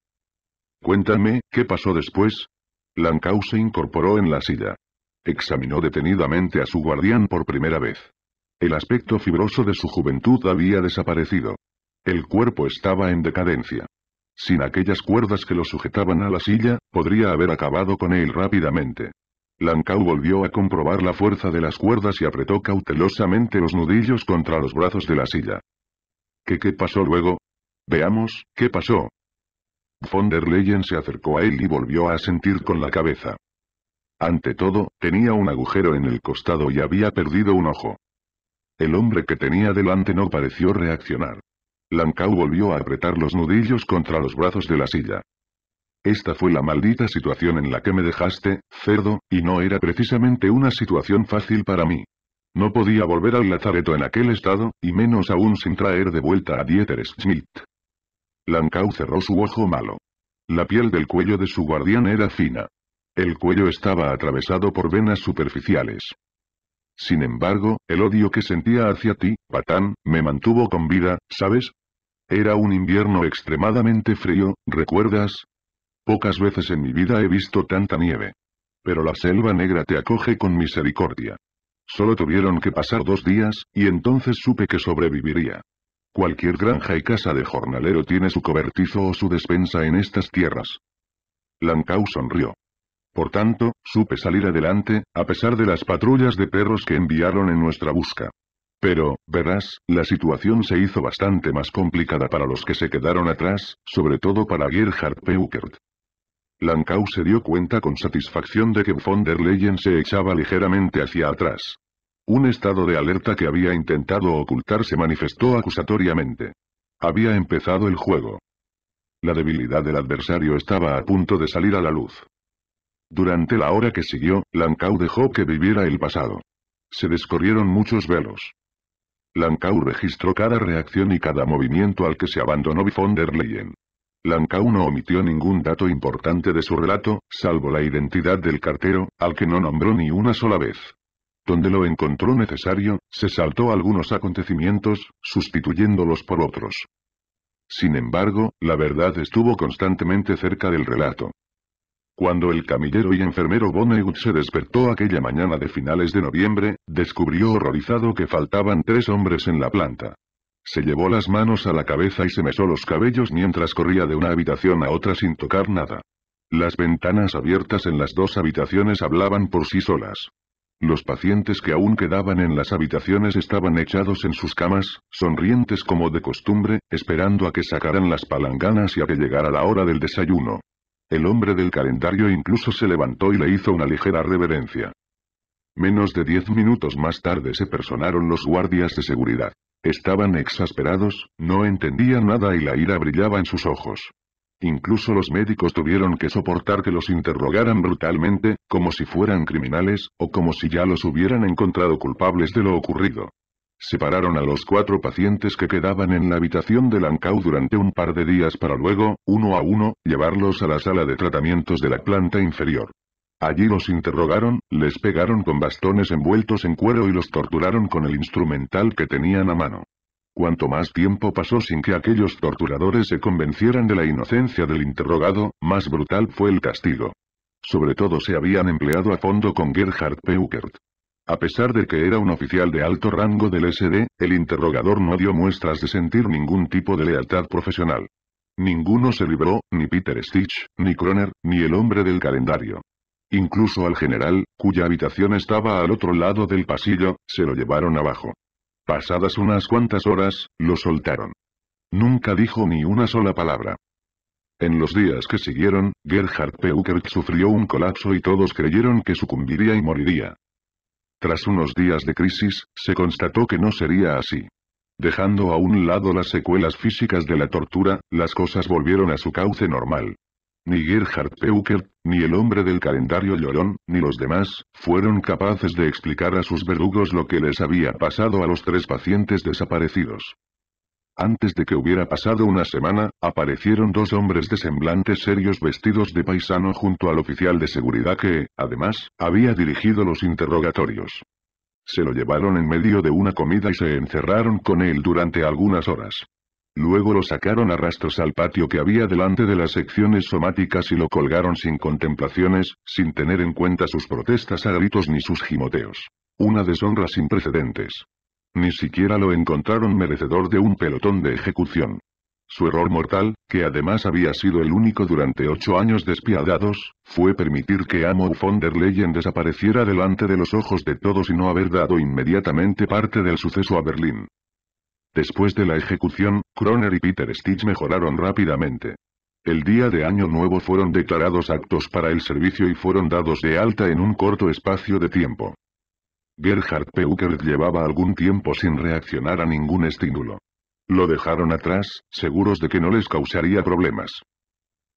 Cuéntame, ¿qué pasó después? Lancau se incorporó en la silla. Examinó detenidamente a su guardián por primera vez. El aspecto fibroso de su juventud había desaparecido. El cuerpo estaba en decadencia. Sin aquellas cuerdas que lo sujetaban a la silla, podría haber acabado con él rápidamente. Lancau volvió a comprobar la fuerza de las cuerdas y apretó cautelosamente los nudillos contra los brazos de la silla. ¿Qué qué pasó luego? Veamos, ¿qué pasó? Von der Leyen se acercó a él y volvió a sentir con la cabeza. Ante todo, tenía un agujero en el costado y había perdido un ojo. El hombre que tenía delante no pareció reaccionar. Lancau volvió a apretar los nudillos contra los brazos de la silla. Esta fue la maldita situación en la que me dejaste, cerdo, y no era precisamente una situación fácil para mí. No podía volver al lazareto en aquel estado, y menos aún sin traer de vuelta a Dieter Schmidt. Lancau cerró su ojo malo. La piel del cuello de su guardián era fina. El cuello estaba atravesado por venas superficiales. Sin embargo, el odio que sentía hacia ti, Batán, me mantuvo con vida, ¿sabes? Era un invierno extremadamente frío, ¿recuerdas? Pocas veces en mi vida he visto tanta nieve. Pero la selva negra te acoge con misericordia. Solo tuvieron que pasar dos días, y entonces supe que sobreviviría. Cualquier granja y casa de jornalero tiene su cobertizo o su despensa en estas tierras. Lancau sonrió. Por tanto, supe salir adelante, a pesar de las patrullas de perros que enviaron en nuestra busca. Pero, verás, la situación se hizo bastante más complicada para los que se quedaron atrás, sobre todo para Gerhard Peukert. Lankau se dio cuenta con satisfacción de que von der Leyen se echaba ligeramente hacia atrás. Un estado de alerta que había intentado ocultar se manifestó acusatoriamente. Había empezado el juego. La debilidad del adversario estaba a punto de salir a la luz. Durante la hora que siguió, Lancau dejó que viviera el pasado. Se descorrieron muchos velos. Lancau registró cada reacción y cada movimiento al que se abandonó von der Leyen. Lancau no omitió ningún dato importante de su relato, salvo la identidad del cartero, al que no nombró ni una sola vez. Donde lo encontró necesario, se saltó algunos acontecimientos, sustituyéndolos por otros. Sin embargo, la verdad estuvo constantemente cerca del relato. Cuando el camillero y enfermero Vonnegut se despertó aquella mañana de finales de noviembre, descubrió horrorizado que faltaban tres hombres en la planta. Se llevó las manos a la cabeza y se mesó los cabellos mientras corría de una habitación a otra sin tocar nada. Las ventanas abiertas en las dos habitaciones hablaban por sí solas. Los pacientes que aún quedaban en las habitaciones estaban echados en sus camas, sonrientes como de costumbre, esperando a que sacaran las palanganas y a que llegara la hora del desayuno. El hombre del calendario incluso se levantó y le hizo una ligera reverencia. Menos de diez minutos más tarde se personaron los guardias de seguridad. Estaban exasperados, no entendían nada y la ira brillaba en sus ojos. Incluso los médicos tuvieron que soportar que los interrogaran brutalmente, como si fueran criminales, o como si ya los hubieran encontrado culpables de lo ocurrido. Separaron a los cuatro pacientes que quedaban en la habitación de Lancau durante un par de días para luego, uno a uno, llevarlos a la sala de tratamientos de la planta inferior. Allí los interrogaron, les pegaron con bastones envueltos en cuero y los torturaron con el instrumental que tenían a mano. Cuanto más tiempo pasó sin que aquellos torturadores se convencieran de la inocencia del interrogado, más brutal fue el castigo. Sobre todo se habían empleado a fondo con Gerhard Peukert. A pesar de que era un oficial de alto rango del SD, el interrogador no dio muestras de sentir ningún tipo de lealtad profesional. Ninguno se libró, ni Peter Stitch, ni Kroner, ni el hombre del calendario. Incluso al general, cuya habitación estaba al otro lado del pasillo, se lo llevaron abajo. Pasadas unas cuantas horas, lo soltaron. Nunca dijo ni una sola palabra. En los días que siguieron, Gerhard Peukert sufrió un colapso y todos creyeron que sucumbiría y moriría. Tras unos días de crisis, se constató que no sería así. Dejando a un lado las secuelas físicas de la tortura, las cosas volvieron a su cauce normal. Ni Gerhard Peuker, ni el hombre del calendario llorón, ni los demás, fueron capaces de explicar a sus verdugos lo que les había pasado a los tres pacientes desaparecidos. Antes de que hubiera pasado una semana, aparecieron dos hombres de semblantes serios vestidos de paisano junto al oficial de seguridad que, además, había dirigido los interrogatorios. Se lo llevaron en medio de una comida y se encerraron con él durante algunas horas. Luego lo sacaron a rastros al patio que había delante de las secciones somáticas y lo colgaron sin contemplaciones, sin tener en cuenta sus protestas a gritos ni sus gimoteos. Una deshonra sin precedentes. Ni siquiera lo encontraron merecedor de un pelotón de ejecución. Su error mortal, que además había sido el único durante ocho años despiadados, fue permitir que Amo von der Leyen desapareciera delante de los ojos de todos y no haber dado inmediatamente parte del suceso a Berlín. Después de la ejecución, Croner y Peter Stitch mejoraron rápidamente. El día de Año Nuevo fueron declarados actos para el servicio y fueron dados de alta en un corto espacio de tiempo. Gerhard Peukert llevaba algún tiempo sin reaccionar a ningún estímulo. Lo dejaron atrás, seguros de que no les causaría problemas.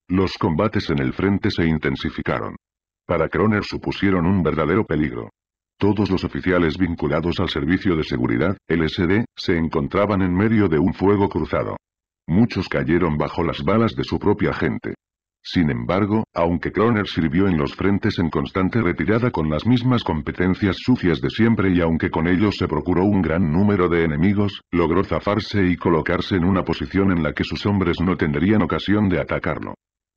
Los combates en el frente se intensificaron. Para Kroner supusieron un verdadero peligro. Todos los oficiales vinculados al Servicio de Seguridad, LSD, se encontraban en medio de un fuego cruzado. Muchos cayeron bajo las balas de su propia gente. Sin embargo, aunque Croner sirvió en los frentes en constante retirada con las mismas competencias sucias de siempre y aunque con ellos se procuró un gran número de enemigos, logró zafarse y colocarse en una posición en la que sus hombres no tendrían ocasión de atacarlo.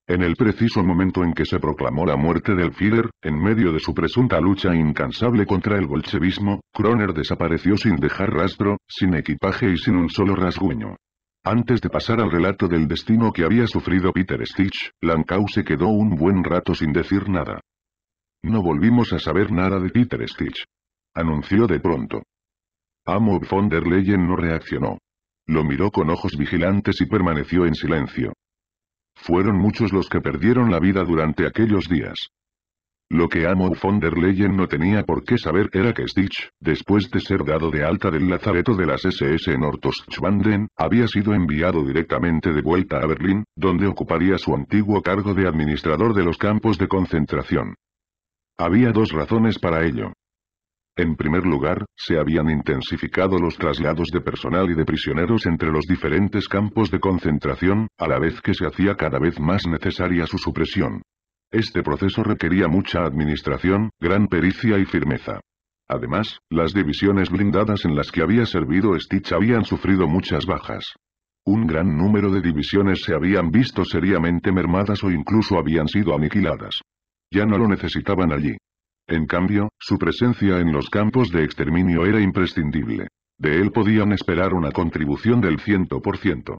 En el preciso momento en que se proclamó la muerte del Führer, en medio de su presunta lucha incansable contra el bolchevismo, Kroner desapareció sin dejar rastro, sin equipaje y sin un solo rasguño. Antes de pasar al relato del destino que había sufrido Peter Stitch, Lancau se quedó un buen rato sin decir nada. No volvimos a saber nada de Peter Stitch. Anunció de pronto. Amo von der Leyen no reaccionó. Lo miró con ojos vigilantes y permaneció en silencio. Fueron muchos los que perdieron la vida durante aquellos días. Lo que Amo von der Leyen no tenía por qué saber era que Stitch, después de ser dado de alta del lazareto de las SS en Ortoschwanden, había sido enviado directamente de vuelta a Berlín, donde ocuparía su antiguo cargo de administrador de los campos de concentración. Había dos razones para ello. En primer lugar, se habían intensificado los traslados de personal y de prisioneros entre los diferentes campos de concentración, a la vez que se hacía cada vez más necesaria su supresión. Este proceso requería mucha administración, gran pericia y firmeza. Además, las divisiones blindadas en las que había servido Stitch habían sufrido muchas bajas. Un gran número de divisiones se habían visto seriamente mermadas o incluso habían sido aniquiladas. Ya no lo necesitaban allí. En cambio, su presencia en los campos de exterminio era imprescindible. De él podían esperar una contribución del 100%.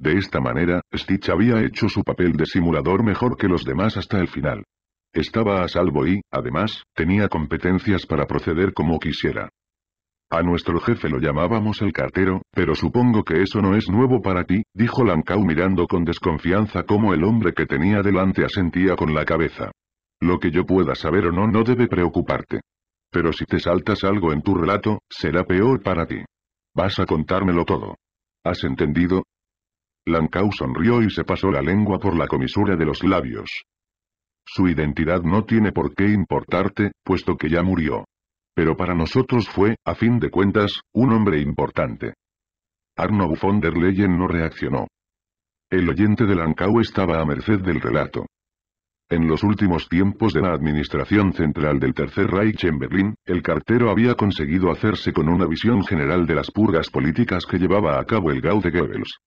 De esta manera, Stitch había hecho su papel de simulador mejor que los demás hasta el final. Estaba a salvo y, además, tenía competencias para proceder como quisiera. A nuestro jefe lo llamábamos el cartero, pero supongo que eso no es nuevo para ti, dijo Lancau mirando con desconfianza cómo el hombre que tenía delante asentía con la cabeza. Lo que yo pueda saber o no no debe preocuparte. Pero si te saltas algo en tu relato, será peor para ti. Vas a contármelo todo. ¿Has entendido? Lancau sonrió y se pasó la lengua por la comisura de los labios. Su identidad no tiene por qué importarte, puesto que ya murió. Pero para nosotros fue, a fin de cuentas, un hombre importante. Arno von der Leyen no reaccionó. El oyente de Lancau estaba a merced del relato. En los últimos tiempos de la administración central del Tercer Reich en Berlín, el cartero había conseguido hacerse con una visión general de las purgas políticas que llevaba a cabo el Gau de Goebbels.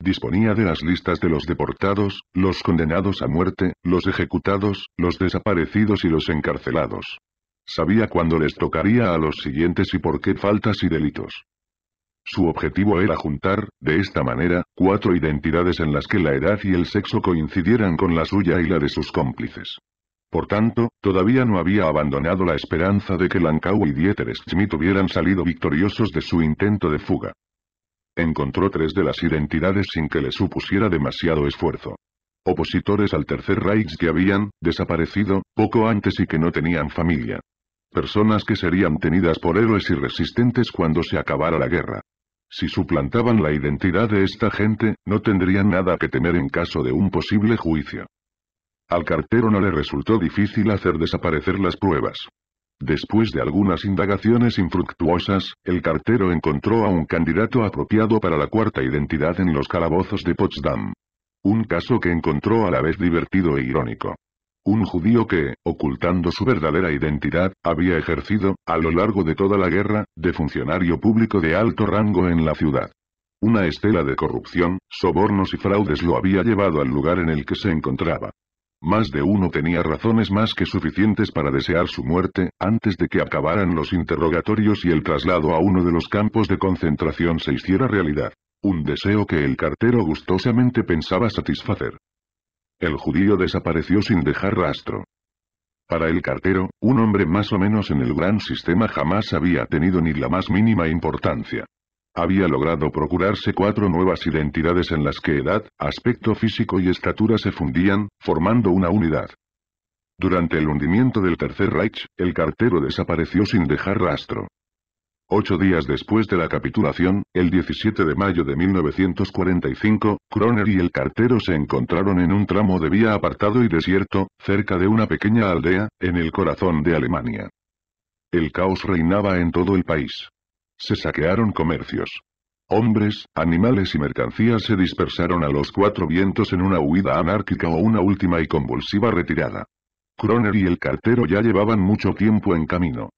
Disponía de las listas de los deportados, los condenados a muerte, los ejecutados, los desaparecidos y los encarcelados. Sabía cuándo les tocaría a los siguientes y por qué faltas y delitos. Su objetivo era juntar, de esta manera, cuatro identidades en las que la edad y el sexo coincidieran con la suya y la de sus cómplices. Por tanto, todavía no había abandonado la esperanza de que Lankau y Dieter Schmidt hubieran salido victoriosos de su intento de fuga. Encontró tres de las identidades sin que le supusiera demasiado esfuerzo. Opositores al Tercer Reich que habían, desaparecido, poco antes y que no tenían familia. Personas que serían tenidas por héroes y resistentes cuando se acabara la guerra. Si suplantaban la identidad de esta gente, no tendrían nada que temer en caso de un posible juicio. Al cartero no le resultó difícil hacer desaparecer las pruebas. Después de algunas indagaciones infructuosas, el cartero encontró a un candidato apropiado para la cuarta identidad en los calabozos de Potsdam. Un caso que encontró a la vez divertido e irónico. Un judío que, ocultando su verdadera identidad, había ejercido, a lo largo de toda la guerra, de funcionario público de alto rango en la ciudad. Una estela de corrupción, sobornos y fraudes lo había llevado al lugar en el que se encontraba. Más de uno tenía razones más que suficientes para desear su muerte, antes de que acabaran los interrogatorios y el traslado a uno de los campos de concentración se hiciera realidad. Un deseo que el cartero gustosamente pensaba satisfacer. El judío desapareció sin dejar rastro. Para el cartero, un hombre más o menos en el gran sistema jamás había tenido ni la más mínima importancia. Había logrado procurarse cuatro nuevas identidades en las que edad, aspecto físico y estatura se fundían, formando una unidad. Durante el hundimiento del Tercer Reich, el cartero desapareció sin dejar rastro. Ocho días después de la capitulación, el 17 de mayo de 1945, Kroner y el cartero se encontraron en un tramo de vía apartado y desierto, cerca de una pequeña aldea, en el corazón de Alemania. El caos reinaba en todo el país. Se saquearon comercios. Hombres, animales y mercancías se dispersaron a los cuatro vientos en una huida anárquica o una última y convulsiva retirada. Kroner y el cartero ya llevaban mucho tiempo en camino.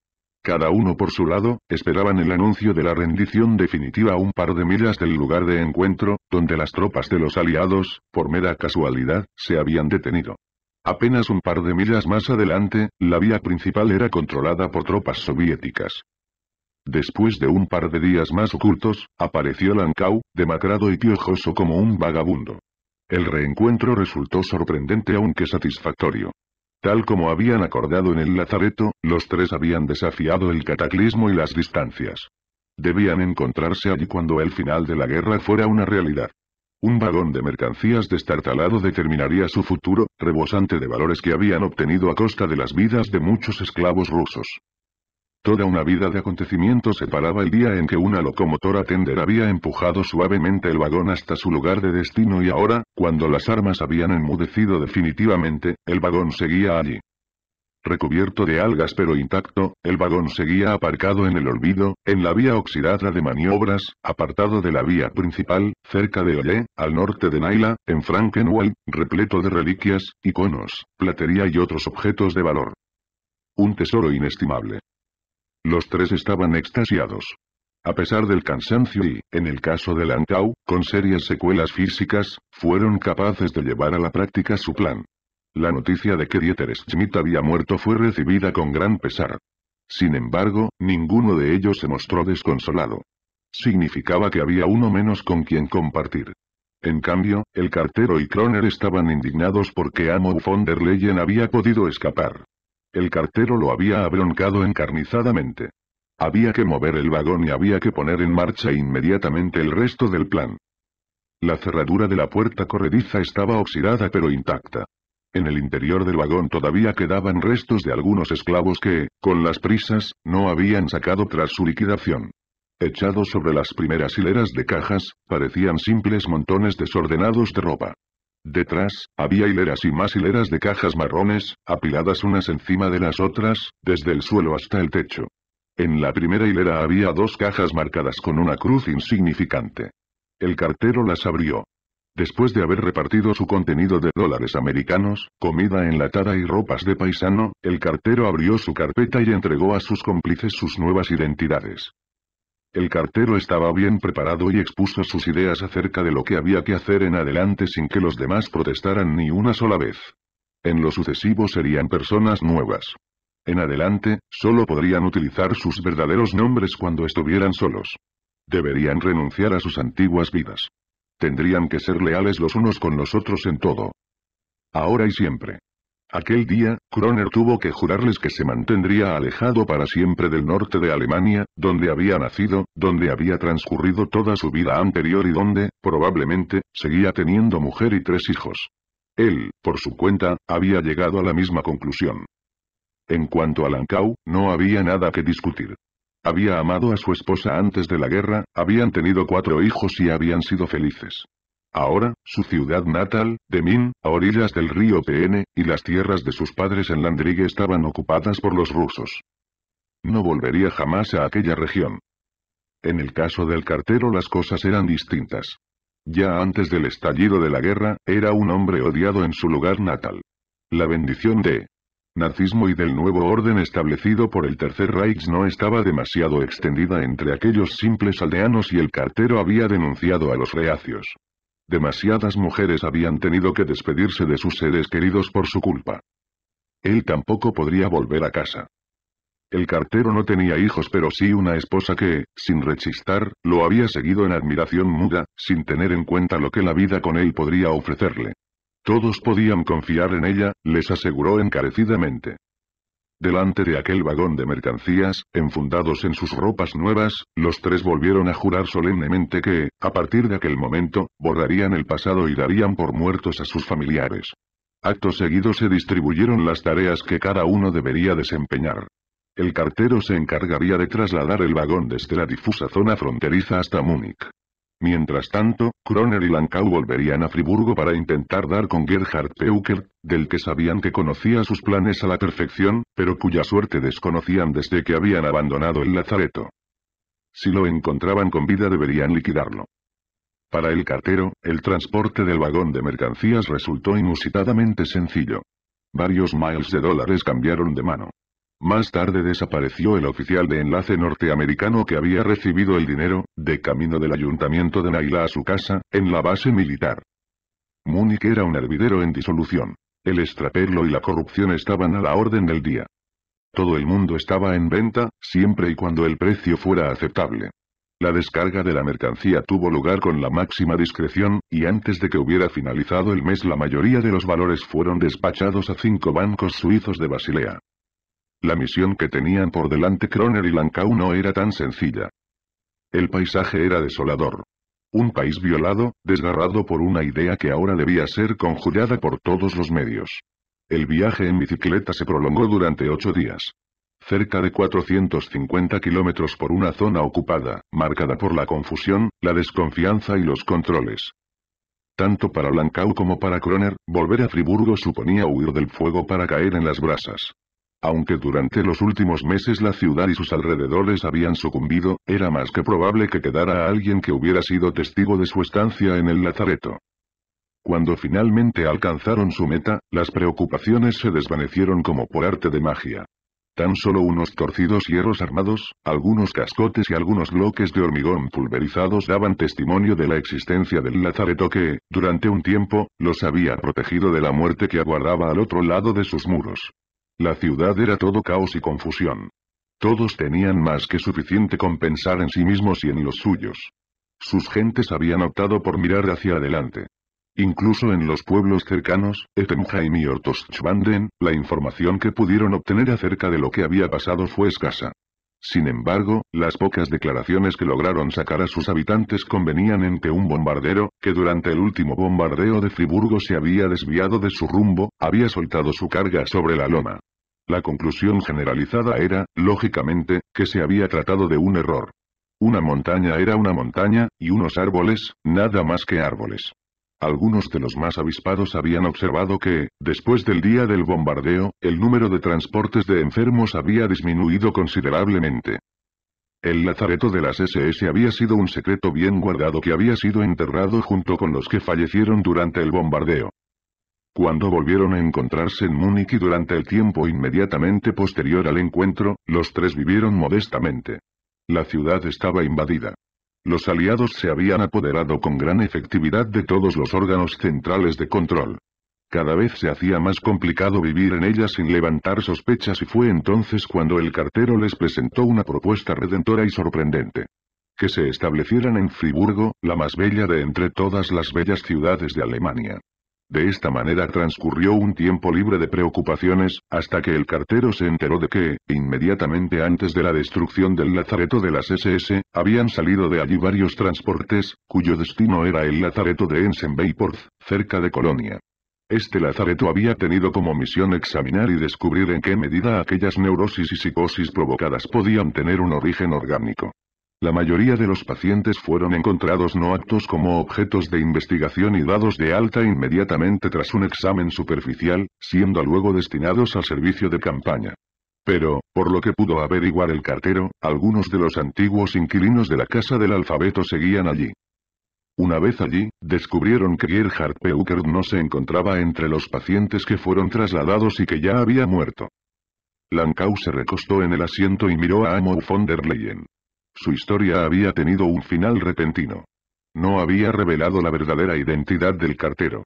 Cada uno por su lado, esperaban el anuncio de la rendición definitiva a un par de millas del lugar de encuentro, donde las tropas de los aliados, por mera casualidad, se habían detenido. Apenas un par de millas más adelante, la vía principal era controlada por tropas soviéticas. Después de un par de días más ocultos, apareció Lankau, demacrado y piojoso como un vagabundo. El reencuentro resultó sorprendente aunque satisfactorio. Tal como habían acordado en el lazareto, los tres habían desafiado el cataclismo y las distancias. Debían encontrarse allí cuando el final de la guerra fuera una realidad. Un vagón de mercancías destartalado determinaría su futuro, rebosante de valores que habían obtenido a costa de las vidas de muchos esclavos rusos. Toda una vida de acontecimientos separaba el día en que una locomotora tender había empujado suavemente el vagón hasta su lugar de destino y ahora, cuando las armas habían enmudecido definitivamente, el vagón seguía allí. Recubierto de algas pero intacto, el vagón seguía aparcado en el olvido, en la vía oxidada de maniobras, apartado de la vía principal, cerca de Olé, al norte de Naila, en Frankenwald, repleto de reliquias, iconos, platería y otros objetos de valor. Un tesoro inestimable. Los tres estaban extasiados. A pesar del cansancio y, en el caso de Lantau, con serias secuelas físicas, fueron capaces de llevar a la práctica su plan. La noticia de que Dieter Schmidt había muerto fue recibida con gran pesar. Sin embargo, ninguno de ellos se mostró desconsolado. Significaba que había uno menos con quien compartir. En cambio, el cartero y Kroner estaban indignados porque Amo von der Leyen había podido escapar. El cartero lo había abroncado encarnizadamente. Había que mover el vagón y había que poner en marcha inmediatamente el resto del plan. La cerradura de la puerta corrediza estaba oxidada pero intacta. En el interior del vagón todavía quedaban restos de algunos esclavos que, con las prisas, no habían sacado tras su liquidación. Echados sobre las primeras hileras de cajas, parecían simples montones desordenados de ropa. Detrás, había hileras y más hileras de cajas marrones, apiladas unas encima de las otras, desde el suelo hasta el techo. En la primera hilera había dos cajas marcadas con una cruz insignificante. El cartero las abrió. Después de haber repartido su contenido de dólares americanos, comida enlatada y ropas de paisano, el cartero abrió su carpeta y entregó a sus cómplices sus nuevas identidades. El cartero estaba bien preparado y expuso sus ideas acerca de lo que había que hacer en adelante sin que los demás protestaran ni una sola vez. En lo sucesivo serían personas nuevas. En adelante, solo podrían utilizar sus verdaderos nombres cuando estuvieran solos. Deberían renunciar a sus antiguas vidas. Tendrían que ser leales los unos con los otros en todo. Ahora y siempre. Aquel día, Kroner tuvo que jurarles que se mantendría alejado para siempre del norte de Alemania, donde había nacido, donde había transcurrido toda su vida anterior y donde, probablemente, seguía teniendo mujer y tres hijos. Él, por su cuenta, había llegado a la misma conclusión. En cuanto a Lancau, no había nada que discutir. Había amado a su esposa antes de la guerra, habían tenido cuatro hijos y habían sido felices ahora, su ciudad natal, Min, a orillas del río PN, y las tierras de sus padres en Landrigue estaban ocupadas por los rusos. No volvería jamás a aquella región. En el caso del cartero las cosas eran distintas. Ya antes del estallido de la guerra, era un hombre odiado en su lugar natal. La bendición de nazismo y del nuevo orden establecido por el Tercer Reich no estaba demasiado extendida entre aquellos simples aldeanos y el cartero había denunciado a los reacios. Demasiadas mujeres habían tenido que despedirse de sus seres queridos por su culpa. Él tampoco podría volver a casa. El cartero no tenía hijos pero sí una esposa que, sin rechistar, lo había seguido en admiración muda, sin tener en cuenta lo que la vida con él podría ofrecerle. Todos podían confiar en ella, les aseguró encarecidamente. Delante de aquel vagón de mercancías, enfundados en sus ropas nuevas, los tres volvieron a jurar solemnemente que, a partir de aquel momento, borrarían el pasado y darían por muertos a sus familiares. Acto seguido se distribuyeron las tareas que cada uno debería desempeñar. El cartero se encargaría de trasladar el vagón desde la difusa zona fronteriza hasta Múnich. Mientras tanto, Kroner y Lankau volverían a Friburgo para intentar dar con Gerhard Peuker, del que sabían que conocía sus planes a la perfección, pero cuya suerte desconocían desde que habían abandonado el lazareto. Si lo encontraban con vida deberían liquidarlo. Para el cartero, el transporte del vagón de mercancías resultó inusitadamente sencillo. Varios miles de dólares cambiaron de mano. Más tarde desapareció el oficial de enlace norteamericano que había recibido el dinero, de camino del ayuntamiento de Naila a su casa, en la base militar. Múnich era un hervidero en disolución. El estraperlo y la corrupción estaban a la orden del día. Todo el mundo estaba en venta, siempre y cuando el precio fuera aceptable. La descarga de la mercancía tuvo lugar con la máxima discreción, y antes de que hubiera finalizado el mes la mayoría de los valores fueron despachados a cinco bancos suizos de Basilea. La misión que tenían por delante Croner y Lancau no era tan sencilla. El paisaje era desolador. Un país violado, desgarrado por una idea que ahora debía ser conjurada por todos los medios. El viaje en bicicleta se prolongó durante ocho días. Cerca de 450 kilómetros por una zona ocupada, marcada por la confusión, la desconfianza y los controles. Tanto para Blancau como para Kroner, volver a Friburgo suponía huir del fuego para caer en las brasas. Aunque durante los últimos meses la ciudad y sus alrededores habían sucumbido, era más que probable que quedara alguien que hubiera sido testigo de su estancia en el lazareto. Cuando finalmente alcanzaron su meta, las preocupaciones se desvanecieron como por arte de magia. Tan solo unos torcidos hierros armados, algunos cascotes y algunos bloques de hormigón pulverizados daban testimonio de la existencia del lazareto que, durante un tiempo, los había protegido de la muerte que aguardaba al otro lado de sus muros. La ciudad era todo caos y confusión. Todos tenían más que suficiente con pensar en sí mismos y en los suyos. Sus gentes habían optado por mirar hacia adelante. Incluso en los pueblos cercanos, Etemheim y la información que pudieron obtener acerca de lo que había pasado fue escasa. Sin embargo, las pocas declaraciones que lograron sacar a sus habitantes convenían en que un bombardero, que durante el último bombardeo de Friburgo se había desviado de su rumbo, había soltado su carga sobre la loma. La conclusión generalizada era, lógicamente, que se había tratado de un error. Una montaña era una montaña, y unos árboles, nada más que árboles. Algunos de los más avispados habían observado que, después del día del bombardeo, el número de transportes de enfermos había disminuido considerablemente. El lazareto de las SS había sido un secreto bien guardado que había sido enterrado junto con los que fallecieron durante el bombardeo. Cuando volvieron a encontrarse en Múnich y durante el tiempo inmediatamente posterior al encuentro, los tres vivieron modestamente. La ciudad estaba invadida. Los aliados se habían apoderado con gran efectividad de todos los órganos centrales de control. Cada vez se hacía más complicado vivir en ella sin levantar sospechas y fue entonces cuando el cartero les presentó una propuesta redentora y sorprendente. Que se establecieran en Friburgo, la más bella de entre todas las bellas ciudades de Alemania. De esta manera transcurrió un tiempo libre de preocupaciones, hasta que el cartero se enteró de que, inmediatamente antes de la destrucción del lazareto de las SS, habían salido de allí varios transportes, cuyo destino era el lazareto de Bayport, cerca de Colonia. Este lazareto había tenido como misión examinar y descubrir en qué medida aquellas neurosis y psicosis provocadas podían tener un origen orgánico. La mayoría de los pacientes fueron encontrados no actos como objetos de investigación y dados de alta inmediatamente tras un examen superficial, siendo luego destinados al servicio de campaña. Pero, por lo que pudo averiguar el cartero, algunos de los antiguos inquilinos de la casa del alfabeto seguían allí. Una vez allí, descubrieron que Gerhard Peukert no se encontraba entre los pacientes que fueron trasladados y que ya había muerto. Lankau se recostó en el asiento y miró a Amo von der Leyen. Su historia había tenido un final repentino. No había revelado la verdadera identidad del cartero.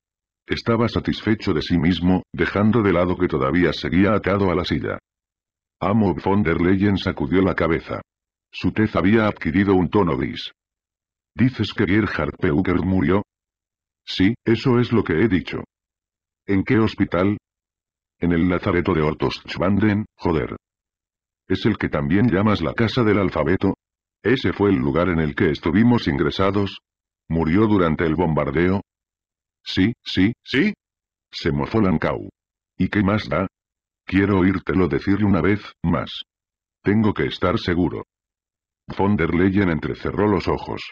Estaba satisfecho de sí mismo, dejando de lado que todavía seguía atado a la silla. Amo von der Leyen sacudió la cabeza. Su tez había adquirido un tono gris. ¿Dices que Gerhard Peuker murió? Sí, eso es lo que he dicho. ¿En qué hospital? En el lazareto de Schwanden, joder. ¿Es el que también llamas la casa del alfabeto? Ese fue el lugar en el que estuvimos ingresados. ¿Murió durante el bombardeo? Sí, sí, sí. Se mozó Lancau. ¿Y qué más da? Quiero oírtelo decir una vez más. Tengo que estar seguro. Von der Leyen entrecerró los ojos.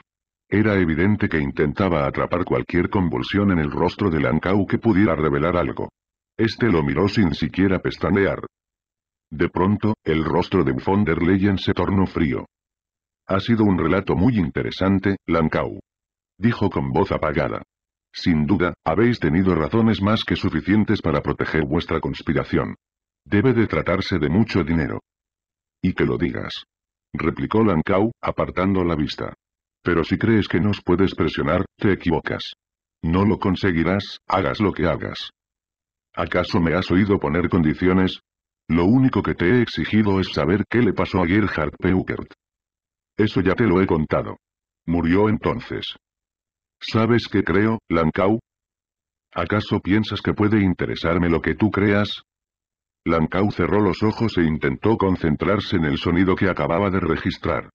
Era evidente que intentaba atrapar cualquier convulsión en el rostro de Lancau que pudiera revelar algo. Este lo miró sin siquiera pestanear. De pronto, el rostro de von der Leyen se tornó frío. Ha sido un relato muy interesante, Lancau. Dijo con voz apagada. Sin duda, habéis tenido razones más que suficientes para proteger vuestra conspiración. Debe de tratarse de mucho dinero. Y que lo digas. Replicó Lankau, apartando la vista. Pero si crees que nos puedes presionar, te equivocas. No lo conseguirás, hagas lo que hagas. ¿Acaso me has oído poner condiciones? Lo único que te he exigido es saber qué le pasó a Gerhard Peukert. Eso ya te lo he contado. Murió entonces. ¿Sabes qué creo, Lancau? ¿Acaso piensas que puede interesarme lo que tú creas? Lancau cerró los ojos e intentó concentrarse en el sonido que acababa de registrar.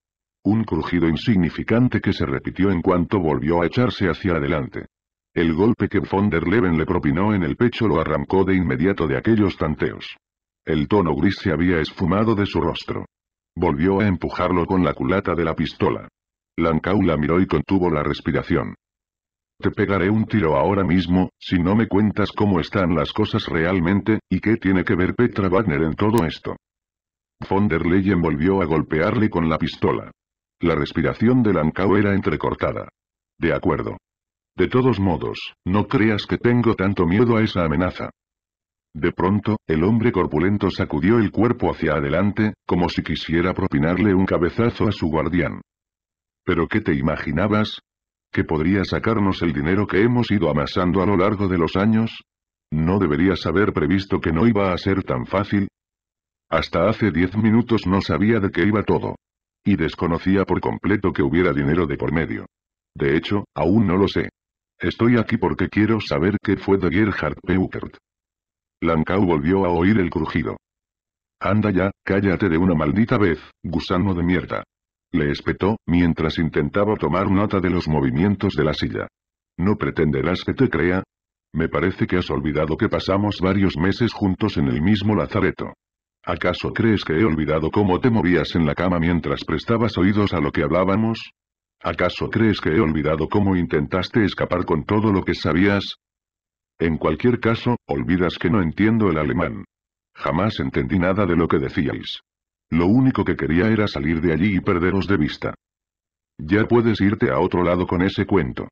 Un crujido insignificante que se repitió en cuanto volvió a echarse hacia adelante. El golpe que von der Leven le propinó en el pecho lo arrancó de inmediato de aquellos tanteos. El tono gris se había esfumado de su rostro. Volvió a empujarlo con la culata de la pistola. Lankau la miró y contuvo la respiración. Te pegaré un tiro ahora mismo, si no me cuentas cómo están las cosas realmente, y qué tiene que ver Petra Wagner en todo esto. Von der Leyen volvió a golpearle con la pistola. La respiración de Lancau era entrecortada. De acuerdo. De todos modos, no creas que tengo tanto miedo a esa amenaza. De pronto, el hombre corpulento sacudió el cuerpo hacia adelante, como si quisiera propinarle un cabezazo a su guardián. ¿Pero qué te imaginabas? ¿Que podría sacarnos el dinero que hemos ido amasando a lo largo de los años? ¿No deberías haber previsto que no iba a ser tan fácil? Hasta hace diez minutos no sabía de qué iba todo. Y desconocía por completo que hubiera dinero de por medio. De hecho, aún no lo sé. Estoy aquí porque quiero saber qué fue de Gerhard Peukert. Lancau volvió a oír el crujido. Anda ya, cállate de una maldita vez, gusano de mierda. Le espetó, mientras intentaba tomar nota de los movimientos de la silla. ¿No pretenderás que te crea? Me parece que has olvidado que pasamos varios meses juntos en el mismo lazareto. ¿Acaso crees que he olvidado cómo te movías en la cama mientras prestabas oídos a lo que hablábamos? ¿Acaso crees que he olvidado cómo intentaste escapar con todo lo que sabías? En cualquier caso, olvidas que no entiendo el alemán. Jamás entendí nada de lo que decíais. Lo único que quería era salir de allí y perderos de vista. Ya puedes irte a otro lado con ese cuento.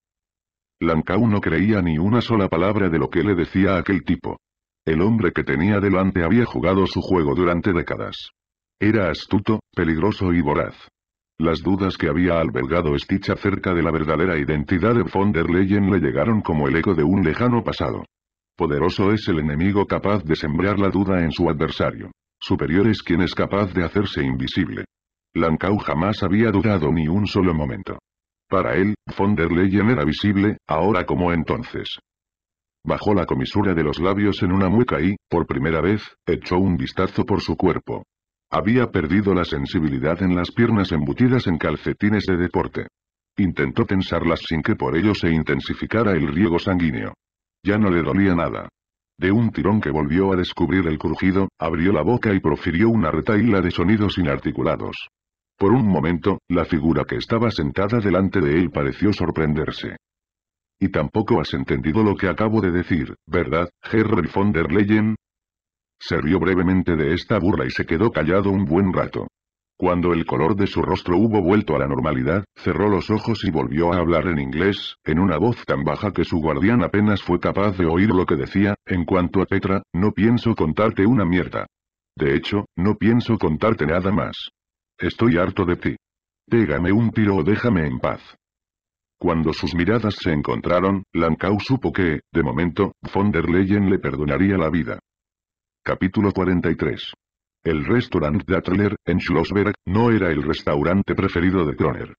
Lankau no creía ni una sola palabra de lo que le decía aquel tipo. El hombre que tenía delante había jugado su juego durante décadas. Era astuto, peligroso y voraz. Las dudas que había albergado Stitch acerca de la verdadera identidad de von der Leyen le llegaron como el eco de un lejano pasado. Poderoso es el enemigo capaz de sembrar la duda en su adversario. Superior es quien es capaz de hacerse invisible. Lancau jamás había dudado ni un solo momento. Para él, von der Leyen era visible, ahora como entonces. Bajó la comisura de los labios en una mueca y, por primera vez, echó un vistazo por su cuerpo. Había perdido la sensibilidad en las piernas embutidas en calcetines de deporte. Intentó tensarlas sin que por ello se intensificara el riego sanguíneo. Ya no le dolía nada. De un tirón que volvió a descubrir el crujido, abrió la boca y profirió una retahíla de sonidos inarticulados. Por un momento, la figura que estaba sentada delante de él pareció sorprenderse. Y tampoco has entendido lo que acabo de decir, ¿verdad, Herr von der Leyen? Se rió brevemente de esta burla y se quedó callado un buen rato. Cuando el color de su rostro hubo vuelto a la normalidad, cerró los ojos y volvió a hablar en inglés, en una voz tan baja que su guardián apenas fue capaz de oír lo que decía, en cuanto a Petra, no pienso contarte una mierda. De hecho, no pienso contarte nada más. Estoy harto de ti. Pégame un tiro o déjame en paz. Cuando sus miradas se encontraron, Lankau supo que, de momento, von der Leyen le perdonaría la vida. Capítulo 43. El restaurant Dattler, en Schlossberg, no era el restaurante preferido de Kroner.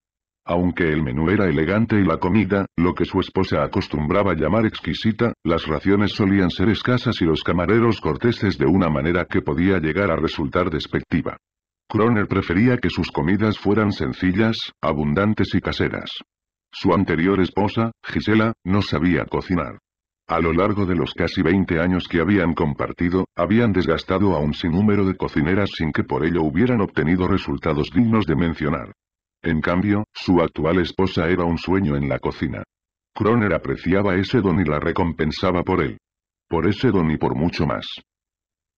Aunque el menú era elegante y la comida, lo que su esposa acostumbraba llamar exquisita, las raciones solían ser escasas y los camareros corteses de una manera que podía llegar a resultar despectiva. Kroner prefería que sus comidas fueran sencillas, abundantes y caseras. Su anterior esposa, Gisela, no sabía cocinar. A lo largo de los casi 20 años que habían compartido, habían desgastado a un sinnúmero de cocineras sin que por ello hubieran obtenido resultados dignos de mencionar. En cambio, su actual esposa era un sueño en la cocina. Croner apreciaba ese don y la recompensaba por él. Por ese don y por mucho más.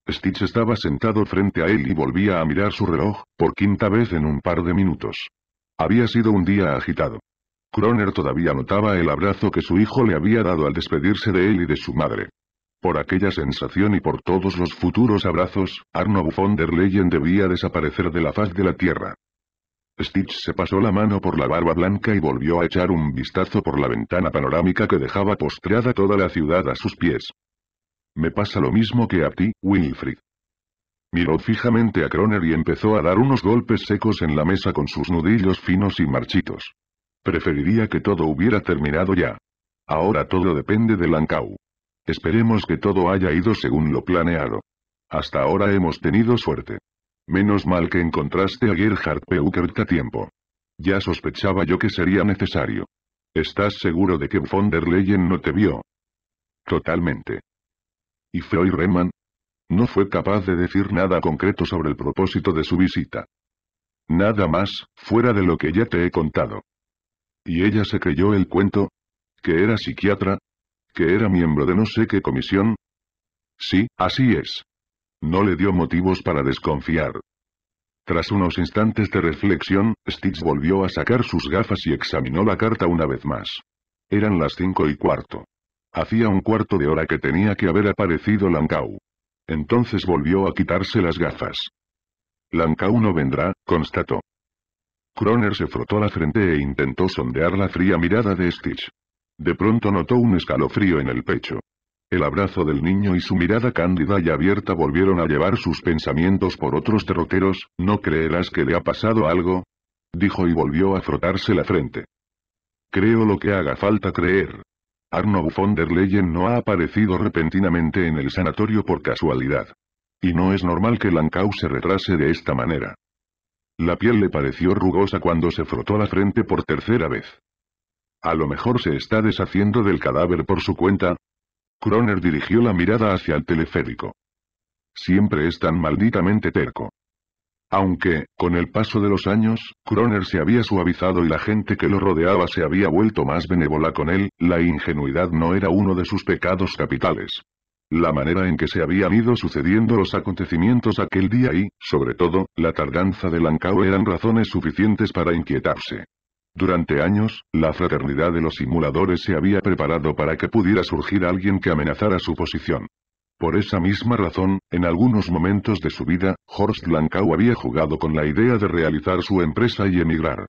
Stitch estaba sentado frente a él y volvía a mirar su reloj, por quinta vez en un par de minutos. Había sido un día agitado. Croner todavía notaba el abrazo que su hijo le había dado al despedirse de él y de su madre. Por aquella sensación y por todos los futuros abrazos, Arno von der Leyen debía desaparecer de la faz de la Tierra. Stitch se pasó la mano por la barba blanca y volvió a echar un vistazo por la ventana panorámica que dejaba postrada toda la ciudad a sus pies. Me pasa lo mismo que a ti, Winifred. Miró fijamente a Kroner y empezó a dar unos golpes secos en la mesa con sus nudillos finos y marchitos. Preferiría que todo hubiera terminado ya. Ahora todo depende de Lankau. Esperemos que todo haya ido según lo planeado. Hasta ahora hemos tenido suerte. Menos mal que encontraste a Gerhard Peukert a tiempo. Ya sospechaba yo que sería necesario. ¿Estás seguro de que von der Leyen no te vio? Totalmente. ¿Y Freud Reman? No fue capaz de decir nada concreto sobre el propósito de su visita. Nada más, fuera de lo que ya te he contado. Y ella se creyó el cuento. Que era psiquiatra. Que era miembro de no sé qué comisión. Sí, así es. No le dio motivos para desconfiar. Tras unos instantes de reflexión, Stitch volvió a sacar sus gafas y examinó la carta una vez más. Eran las cinco y cuarto. Hacía un cuarto de hora que tenía que haber aparecido Lancau. Entonces volvió a quitarse las gafas. Lancau no vendrá, constató. Kroner se frotó la frente e intentó sondear la fría mirada de Stitch. De pronto notó un escalofrío en el pecho. El abrazo del niño y su mirada cándida y abierta volvieron a llevar sus pensamientos por otros derroteros, ¿no creerás que le ha pasado algo? Dijo y volvió a frotarse la frente. Creo lo que haga falta creer. Arno von der Leyen no ha aparecido repentinamente en el sanatorio por casualidad. Y no es normal que Lankau se retrase de esta manera. La piel le pareció rugosa cuando se frotó la frente por tercera vez. A lo mejor se está deshaciendo del cadáver por su cuenta. Croner dirigió la mirada hacia el teleférico. Siempre es tan malditamente terco. Aunque, con el paso de los años, Croner se había suavizado y la gente que lo rodeaba se había vuelto más benévola con él, la ingenuidad no era uno de sus pecados capitales la manera en que se habían ido sucediendo los acontecimientos aquel día y, sobre todo, la tardanza de Lancao eran razones suficientes para inquietarse. Durante años, la fraternidad de los simuladores se había preparado para que pudiera surgir alguien que amenazara su posición. Por esa misma razón, en algunos momentos de su vida, Horst Lancau había jugado con la idea de realizar su empresa y emigrar.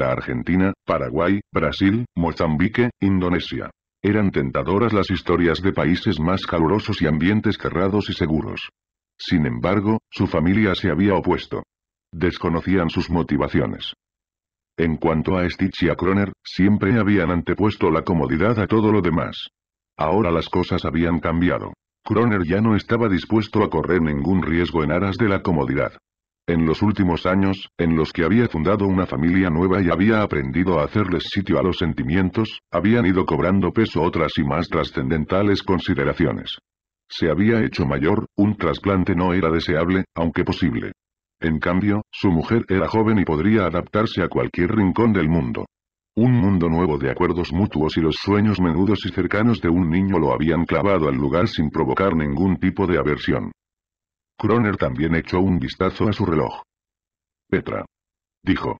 A Argentina, Paraguay, Brasil, Mozambique, Indonesia. Eran tentadoras las historias de países más calurosos y ambientes cerrados y seguros. Sin embargo, su familia se había opuesto. Desconocían sus motivaciones. En cuanto a Stitch y a Croner, siempre habían antepuesto la comodidad a todo lo demás. Ahora las cosas habían cambiado. Croner ya no estaba dispuesto a correr ningún riesgo en aras de la comodidad en los últimos años, en los que había fundado una familia nueva y había aprendido a hacerles sitio a los sentimientos, habían ido cobrando peso otras y más trascendentales consideraciones. Se había hecho mayor, un trasplante no era deseable, aunque posible. En cambio, su mujer era joven y podría adaptarse a cualquier rincón del mundo. Un mundo nuevo de acuerdos mutuos y los sueños menudos y cercanos de un niño lo habían clavado al lugar sin provocar ningún tipo de aversión. Croner también echó un vistazo a su reloj. Petra. Dijo.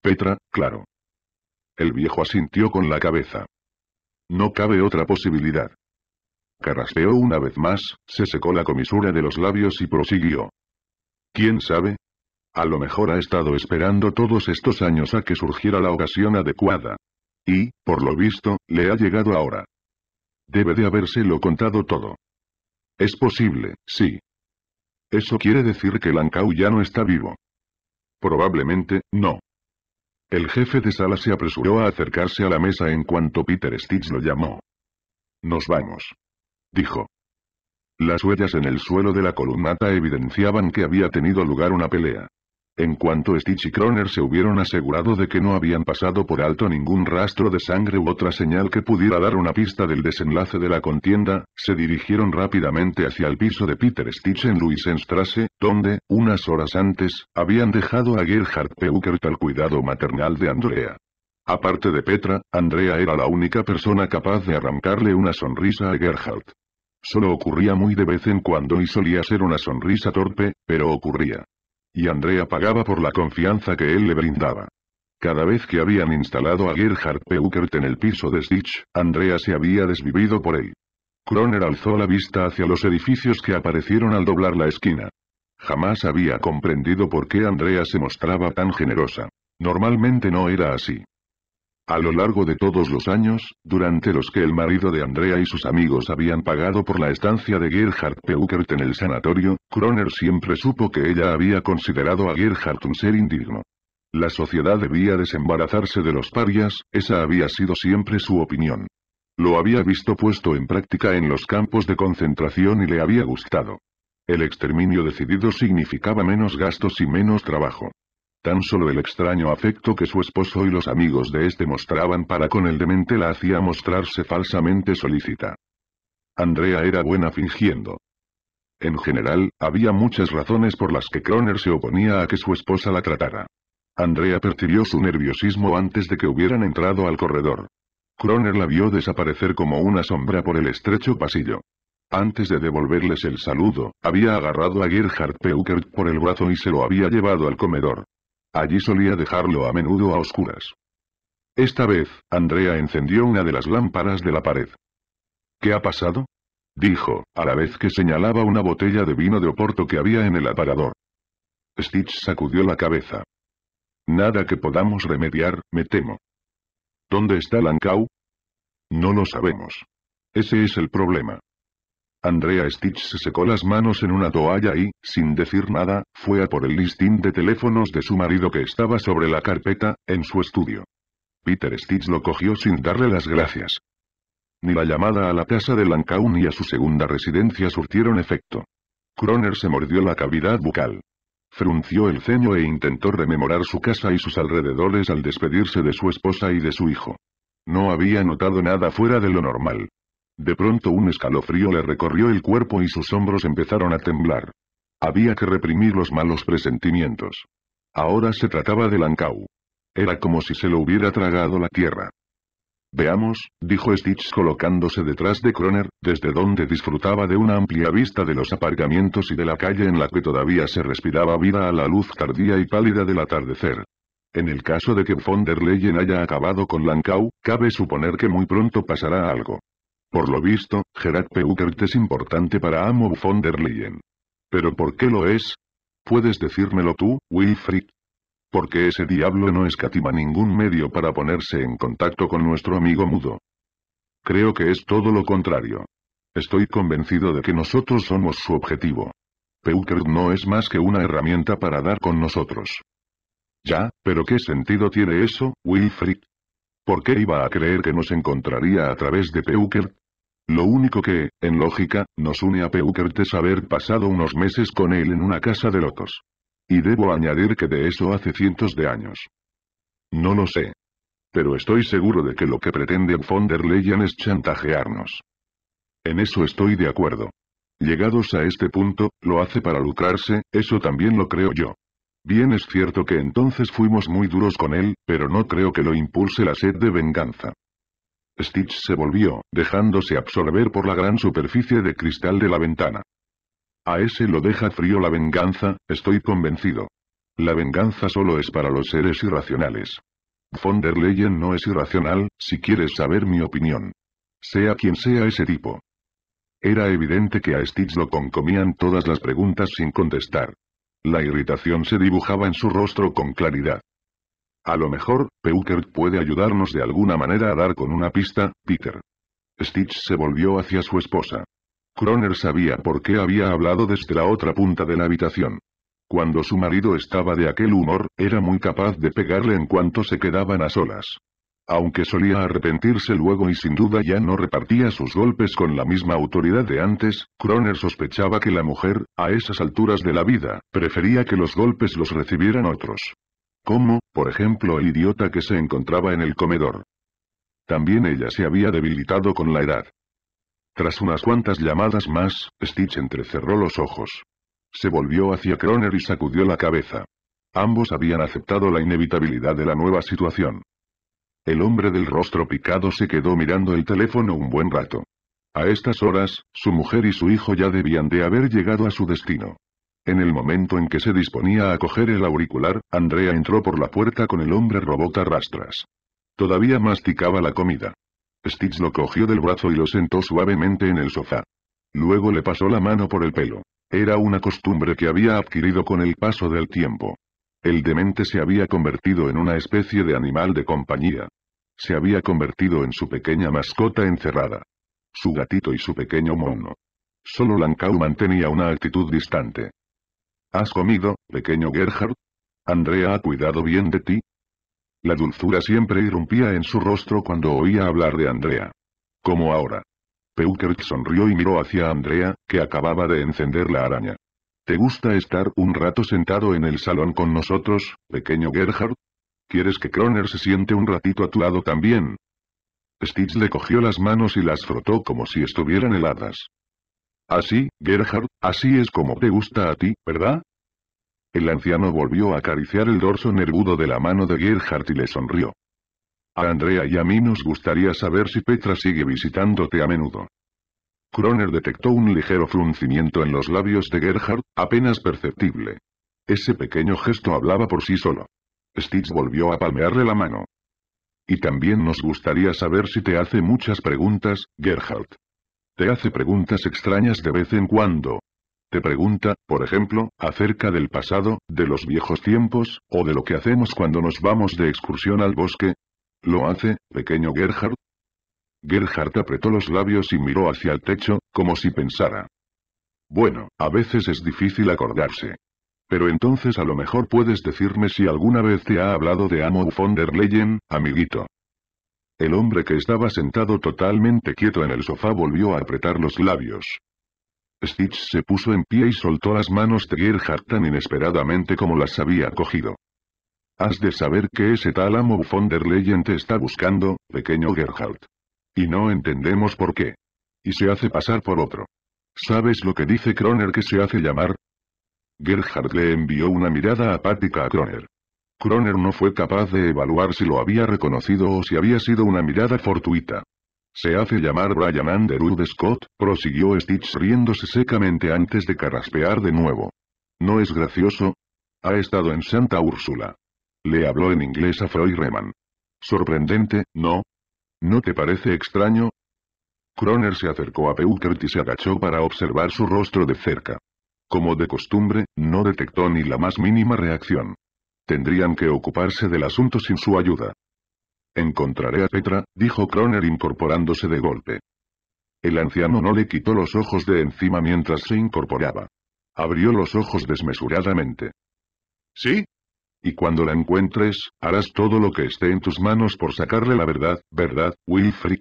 Petra, claro. El viejo asintió con la cabeza. No cabe otra posibilidad. Carraspeó una vez más, se secó la comisura de los labios y prosiguió. ¿Quién sabe? A lo mejor ha estado esperando todos estos años a que surgiera la ocasión adecuada. Y, por lo visto, le ha llegado ahora. Debe de habérselo contado todo. Es posible, sí. Eso quiere decir que Lancau ya no está vivo. Probablemente, no. El jefe de sala se apresuró a acercarse a la mesa en cuanto Peter Stitch lo llamó. Nos vamos. Dijo. Las huellas en el suelo de la columnata evidenciaban que había tenido lugar una pelea. En cuanto Stitch y Kroner se hubieron asegurado de que no habían pasado por alto ningún rastro de sangre u otra señal que pudiera dar una pista del desenlace de la contienda, se dirigieron rápidamente hacia el piso de Peter Stitch en Luisenstrasse, donde, unas horas antes, habían dejado a Gerhard Peukert al cuidado maternal de Andrea. Aparte de Petra, Andrea era la única persona capaz de arrancarle una sonrisa a Gerhard. Solo ocurría muy de vez en cuando y solía ser una sonrisa torpe, pero ocurría. Y Andrea pagaba por la confianza que él le brindaba. Cada vez que habían instalado a Gerhard Peukert en el piso de Stitch, Andrea se había desvivido por él. Kroner alzó la vista hacia los edificios que aparecieron al doblar la esquina. Jamás había comprendido por qué Andrea se mostraba tan generosa. Normalmente no era así. A lo largo de todos los años, durante los que el marido de Andrea y sus amigos habían pagado por la estancia de Gerhard Peukert en el sanatorio, Kroner siempre supo que ella había considerado a Gerhard un ser indigno. La sociedad debía desembarazarse de los parias, esa había sido siempre su opinión. Lo había visto puesto en práctica en los campos de concentración y le había gustado. El exterminio decidido significaba menos gastos y menos trabajo. Tan solo el extraño afecto que su esposo y los amigos de este mostraban para con el demente la hacía mostrarse falsamente solícita. Andrea era buena fingiendo. En general, había muchas razones por las que Kroner se oponía a que su esposa la tratara. Andrea percibió su nerviosismo antes de que hubieran entrado al corredor. Kroner la vio desaparecer como una sombra por el estrecho pasillo. Antes de devolverles el saludo, había agarrado a Gerhard Peukert por el brazo y se lo había llevado al comedor. Allí solía dejarlo a menudo a oscuras. Esta vez, Andrea encendió una de las lámparas de la pared. ¿Qué ha pasado? dijo, a la vez que señalaba una botella de vino de Oporto que había en el aparador. Stitch sacudió la cabeza. Nada que podamos remediar, me temo. ¿Dónde está Lancau? No lo sabemos. Ese es el problema. Andrea Stitch se secó las manos en una toalla y, sin decir nada, fue a por el listín de teléfonos de su marido que estaba sobre la carpeta, en su estudio. Peter Stitch lo cogió sin darle las gracias. Ni la llamada a la casa de Lancau ni a su segunda residencia surtieron efecto. Croner se mordió la cavidad bucal. Frunció el ceño e intentó rememorar su casa y sus alrededores al despedirse de su esposa y de su hijo. No había notado nada fuera de lo normal. De pronto un escalofrío le recorrió el cuerpo y sus hombros empezaron a temblar. Había que reprimir los malos presentimientos. Ahora se trataba de Lancau. Era como si se lo hubiera tragado la tierra. Veamos, dijo Stitch colocándose detrás de Croner, desde donde disfrutaba de una amplia vista de los aparcamientos y de la calle en la que todavía se respiraba vida a la luz tardía y pálida del atardecer. En el caso de que von der Leyen haya acabado con Lancau, cabe suponer que muy pronto pasará algo. Por lo visto, Gerard Peukert es importante para Amo von der Leyen. ¿Pero por qué lo es? ¿Puedes decírmelo tú, Wilfrid? Porque ese diablo no escatima ningún medio para ponerse en contacto con nuestro amigo mudo. Creo que es todo lo contrario. Estoy convencido de que nosotros somos su objetivo. Peukert no es más que una herramienta para dar con nosotros. Ya, pero ¿qué sentido tiene eso, Wilfrid? ¿Por qué iba a creer que nos encontraría a través de Peukert? Lo único que, en lógica, nos une a Peukert es haber pasado unos meses con él en una casa de locos. Y debo añadir que de eso hace cientos de años. No lo sé. Pero estoy seguro de que lo que pretende von es chantajearnos. En eso estoy de acuerdo. Llegados a este punto, lo hace para lucrarse, eso también lo creo yo. Bien es cierto que entonces fuimos muy duros con él, pero no creo que lo impulse la sed de venganza. Stitch se volvió, dejándose absorber por la gran superficie de cristal de la ventana. A ese lo deja frío la venganza, estoy convencido. La venganza solo es para los seres irracionales. Von der Leyen no es irracional, si quieres saber mi opinión. Sea quien sea ese tipo. Era evidente que a Stitch lo concomían todas las preguntas sin contestar. La irritación se dibujaba en su rostro con claridad. A lo mejor, Peukert puede ayudarnos de alguna manera a dar con una pista, Peter. Stitch se volvió hacia su esposa. Croner sabía por qué había hablado desde la otra punta de la habitación. Cuando su marido estaba de aquel humor, era muy capaz de pegarle en cuanto se quedaban a solas. Aunque solía arrepentirse luego y sin duda ya no repartía sus golpes con la misma autoridad de antes, Croner sospechaba que la mujer, a esas alturas de la vida, prefería que los golpes los recibieran otros como, por ejemplo el idiota que se encontraba en el comedor. También ella se había debilitado con la edad. Tras unas cuantas llamadas más, Stitch entrecerró los ojos. Se volvió hacia Croner y sacudió la cabeza. Ambos habían aceptado la inevitabilidad de la nueva situación. El hombre del rostro picado se quedó mirando el teléfono un buen rato. A estas horas, su mujer y su hijo ya debían de haber llegado a su destino. En el momento en que se disponía a coger el auricular, Andrea entró por la puerta con el hombre robot a rastras. Todavía masticaba la comida. Stitch lo cogió del brazo y lo sentó suavemente en el sofá. Luego le pasó la mano por el pelo. Era una costumbre que había adquirido con el paso del tiempo. El demente se había convertido en una especie de animal de compañía. Se había convertido en su pequeña mascota encerrada. Su gatito y su pequeño mono. Solo Lancau mantenía una actitud distante. ¿Has comido, pequeño Gerhard? ¿Andrea ha cuidado bien de ti? La dulzura siempre irrumpía en su rostro cuando oía hablar de Andrea. Como ahora. Peukert sonrió y miró hacia Andrea, que acababa de encender la araña. ¿Te gusta estar un rato sentado en el salón con nosotros, pequeño Gerhard? ¿Quieres que Kroner se siente un ratito a tu lado también? Stitch le cogió las manos y las frotó como si estuvieran heladas. Así, Gerhard, así es como te gusta a ti, ¿verdad? El anciano volvió a acariciar el dorso nervudo de la mano de Gerhard y le sonrió. A Andrea y a mí nos gustaría saber si Petra sigue visitándote a menudo. Kroner detectó un ligero fruncimiento en los labios de Gerhard, apenas perceptible. Ese pequeño gesto hablaba por sí solo. Stitch volvió a palmearle la mano. Y también nos gustaría saber si te hace muchas preguntas, Gerhard. Te hace preguntas extrañas de vez en cuando. Te pregunta, por ejemplo, acerca del pasado, de los viejos tiempos, o de lo que hacemos cuando nos vamos de excursión al bosque. ¿Lo hace, pequeño Gerhard? Gerhard apretó los labios y miró hacia el techo, como si pensara. Bueno, a veces es difícil acordarse. Pero entonces a lo mejor puedes decirme si alguna vez te ha hablado de Amo von der Leyen, amiguito. El hombre que estaba sentado totalmente quieto en el sofá volvió a apretar los labios. Stitch se puso en pie y soltó las manos de Gerhard tan inesperadamente como las había cogido. Has de saber que ese tálamo von der Leyen te está buscando, pequeño Gerhard. Y no entendemos por qué. Y se hace pasar por otro. ¿Sabes lo que dice Kroner que se hace llamar? Gerhard le envió una mirada apática a Kroner. Croner no fue capaz de evaluar si lo había reconocido o si había sido una mirada fortuita. Se hace llamar Brian Underwood Scott, prosiguió Stitch riéndose secamente antes de carraspear de nuevo. ¿No es gracioso? Ha estado en Santa Úrsula. Le habló en inglés a Freud Reman. Sorprendente, ¿no? ¿No te parece extraño? Croner se acercó a Peukert y se agachó para observar su rostro de cerca. Como de costumbre, no detectó ni la más mínima reacción. Tendrían que ocuparse del asunto sin su ayuda. Encontraré a Petra, dijo Croner incorporándose de golpe. El anciano no le quitó los ojos de encima mientras se incorporaba. Abrió los ojos desmesuradamente. ¿Sí? Y cuando la encuentres, harás todo lo que esté en tus manos por sacarle la verdad, ¿verdad, Wilfrid?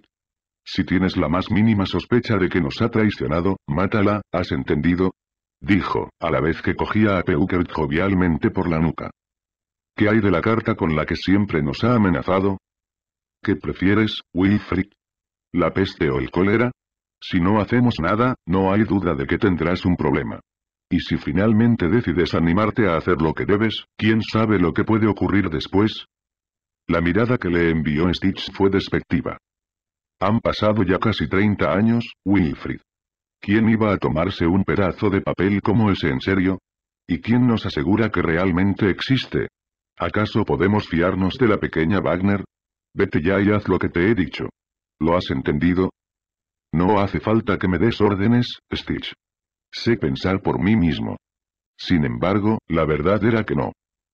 Si tienes la más mínima sospecha de que nos ha traicionado, mátala, ¿has entendido? Dijo, a la vez que cogía a Peukert jovialmente por la nuca. ¿Qué hay de la carta con la que siempre nos ha amenazado? ¿Qué prefieres, Wilfrid? ¿La peste o el cólera? Si no hacemos nada, no hay duda de que tendrás un problema. Y si finalmente decides animarte a hacer lo que debes, ¿quién sabe lo que puede ocurrir después? La mirada que le envió Stitch fue despectiva. Han pasado ya casi 30 años, Wilfrid. ¿Quién iba a tomarse un pedazo de papel como ese en serio? ¿Y quién nos asegura que realmente existe? ¿Acaso podemos fiarnos de la pequeña Wagner? Vete ya y haz lo que te he dicho. ¿Lo has entendido? No hace falta que me des órdenes, Stitch. Sé pensar por mí mismo. Sin embargo, la verdad era que no.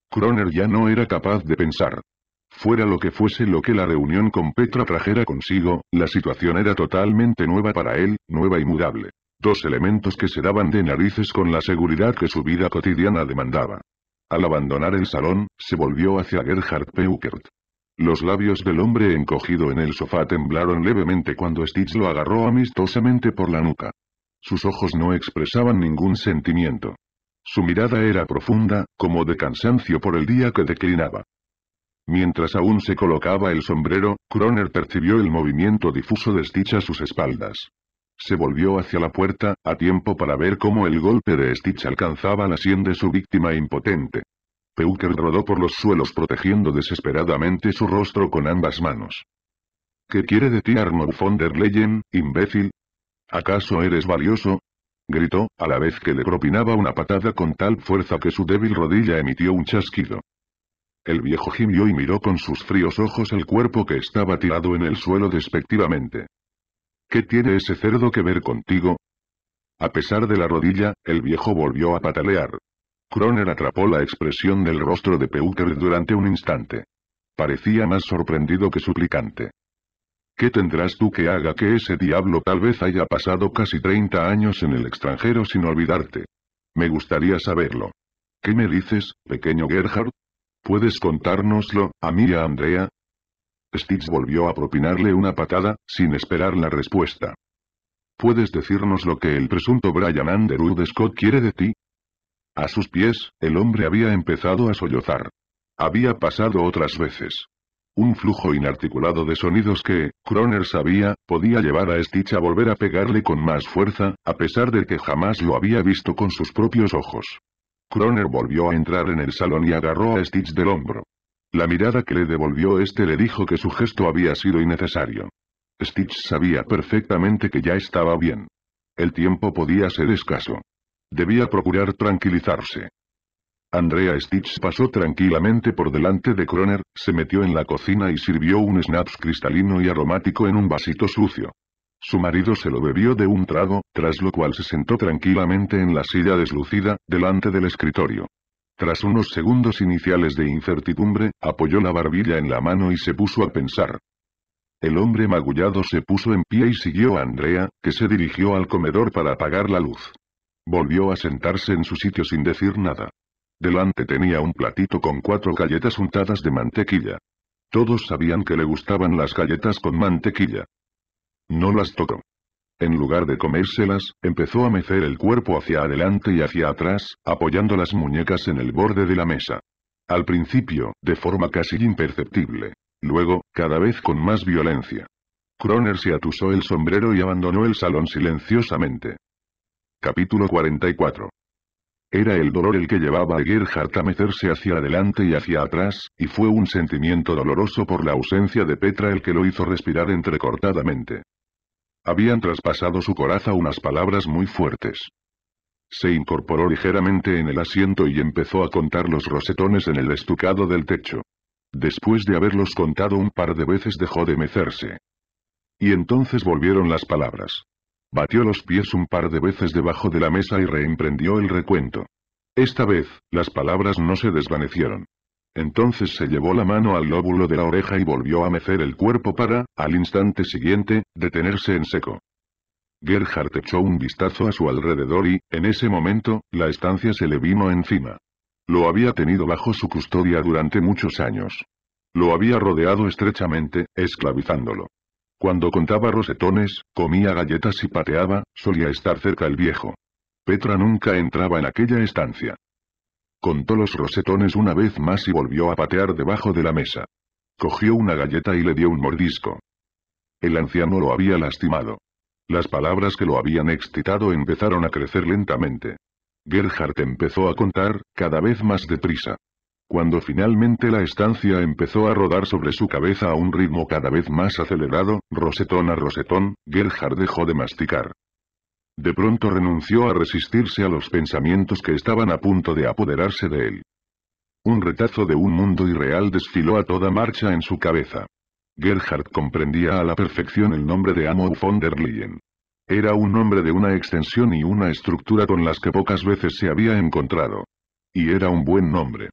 Kroner ya no era capaz de pensar. Fuera lo que fuese lo que la reunión con Petra trajera consigo, la situación era totalmente nueva para él, nueva y mudable. Dos elementos que se daban de narices con la seguridad que su vida cotidiana demandaba. Al abandonar el salón, se volvió hacia Gerhard Peukert. Los labios del hombre encogido en el sofá temblaron levemente cuando Stitch lo agarró amistosamente por la nuca. Sus ojos no expresaban ningún sentimiento. Su mirada era profunda, como de cansancio por el día que declinaba. Mientras aún se colocaba el sombrero, Kroner percibió el movimiento difuso de Stitch a sus espaldas. Se volvió hacia la puerta, a tiempo para ver cómo el golpe de Stitch alcanzaba la sien de su víctima impotente. Peuker rodó por los suelos protegiendo desesperadamente su rostro con ambas manos. ¿Qué quiere de ti Arnold von der Leyen, imbécil? ¿Acaso eres valioso? Gritó, a la vez que le propinaba una patada con tal fuerza que su débil rodilla emitió un chasquido. El viejo gimió y miró con sus fríos ojos el cuerpo que estaba tirado en el suelo despectivamente. ¿Qué tiene ese cerdo que ver contigo? A pesar de la rodilla, el viejo volvió a patalear. Kroner atrapó la expresión del rostro de Peuker durante un instante. Parecía más sorprendido que suplicante. ¿Qué tendrás tú que haga que ese diablo tal vez haya pasado casi 30 años en el extranjero sin olvidarte? Me gustaría saberlo. ¿Qué me dices, pequeño Gerhard? ¿Puedes contárnoslo, a mí y a Andrea? Stitch volvió a propinarle una patada, sin esperar la respuesta. ¿Puedes decirnos lo que el presunto Brian Underwood Scott quiere de ti? A sus pies, el hombre había empezado a sollozar. Había pasado otras veces. Un flujo inarticulado de sonidos que, Croner sabía, podía llevar a Stitch a volver a pegarle con más fuerza, a pesar de que jamás lo había visto con sus propios ojos. Croner volvió a entrar en el salón y agarró a Stitch del hombro. La mirada que le devolvió este le dijo que su gesto había sido innecesario. Stitch sabía perfectamente que ya estaba bien. El tiempo podía ser escaso. Debía procurar tranquilizarse. Andrea Stitch pasó tranquilamente por delante de Croner, se metió en la cocina y sirvió un snaps cristalino y aromático en un vasito sucio. Su marido se lo bebió de un trago, tras lo cual se sentó tranquilamente en la silla deslucida, delante del escritorio. Tras unos segundos iniciales de incertidumbre, apoyó la barbilla en la mano y se puso a pensar. El hombre magullado se puso en pie y siguió a Andrea, que se dirigió al comedor para apagar la luz. Volvió a sentarse en su sitio sin decir nada. Delante tenía un platito con cuatro galletas untadas de mantequilla. Todos sabían que le gustaban las galletas con mantequilla. No las tocó. En lugar de comérselas, empezó a mecer el cuerpo hacia adelante y hacia atrás, apoyando las muñecas en el borde de la mesa. Al principio, de forma casi imperceptible. Luego, cada vez con más violencia. Croner se atusó el sombrero y abandonó el salón silenciosamente. Capítulo 44 Era el dolor el que llevaba a Gerhardt a mecerse hacia adelante y hacia atrás, y fue un sentimiento doloroso por la ausencia de Petra el que lo hizo respirar entrecortadamente. Habían traspasado su coraza unas palabras muy fuertes. Se incorporó ligeramente en el asiento y empezó a contar los rosetones en el estucado del techo. Después de haberlos contado un par de veces dejó de mecerse. Y entonces volvieron las palabras. Batió los pies un par de veces debajo de la mesa y reemprendió el recuento. Esta vez, las palabras no se desvanecieron. Entonces se llevó la mano al lóbulo de la oreja y volvió a mecer el cuerpo para, al instante siguiente, detenerse en seco. Gerhard echó un vistazo a su alrededor y, en ese momento, la estancia se le vino encima. Lo había tenido bajo su custodia durante muchos años. Lo había rodeado estrechamente, esclavizándolo. Cuando contaba rosetones, comía galletas y pateaba, solía estar cerca el viejo. Petra nunca entraba en aquella estancia. Contó los rosetones una vez más y volvió a patear debajo de la mesa. Cogió una galleta y le dio un mordisco. El anciano lo había lastimado. Las palabras que lo habían excitado empezaron a crecer lentamente. Gerhard empezó a contar, cada vez más deprisa. Cuando finalmente la estancia empezó a rodar sobre su cabeza a un ritmo cada vez más acelerado, rosetón a rosetón, Gerhard dejó de masticar. De pronto renunció a resistirse a los pensamientos que estaban a punto de apoderarse de él. Un retazo de un mundo irreal desfiló a toda marcha en su cabeza. Gerhard comprendía a la perfección el nombre de Amo von der Leyen. Era un nombre de una extensión y una estructura con las que pocas veces se había encontrado. Y era un buen nombre.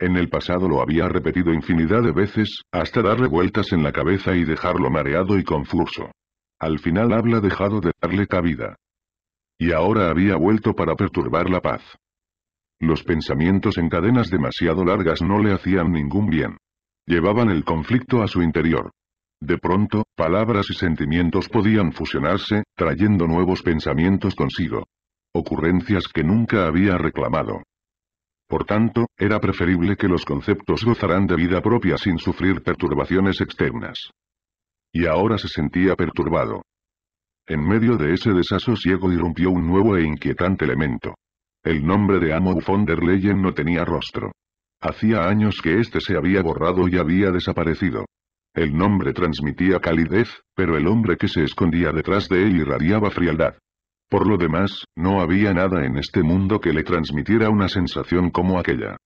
En el pasado lo había repetido infinidad de veces, hasta darle vueltas en la cabeza y dejarlo mareado y confuso. Al final habla dejado de darle cabida. Y ahora había vuelto para perturbar la paz. Los pensamientos en cadenas demasiado largas no le hacían ningún bien. Llevaban el conflicto a su interior. De pronto, palabras y sentimientos podían fusionarse, trayendo nuevos pensamientos consigo. Ocurrencias que nunca había reclamado. Por tanto, era preferible que los conceptos gozaran de vida propia sin sufrir perturbaciones externas. Y ahora se sentía perturbado. En medio de ese desasosiego irrumpió un nuevo e inquietante elemento. El nombre de Amo von der Leyen no tenía rostro. Hacía años que éste se había borrado y había desaparecido. El nombre transmitía calidez, pero el hombre que se escondía detrás de él irradiaba frialdad. Por lo demás, no había nada en este mundo que le transmitiera una sensación como aquella.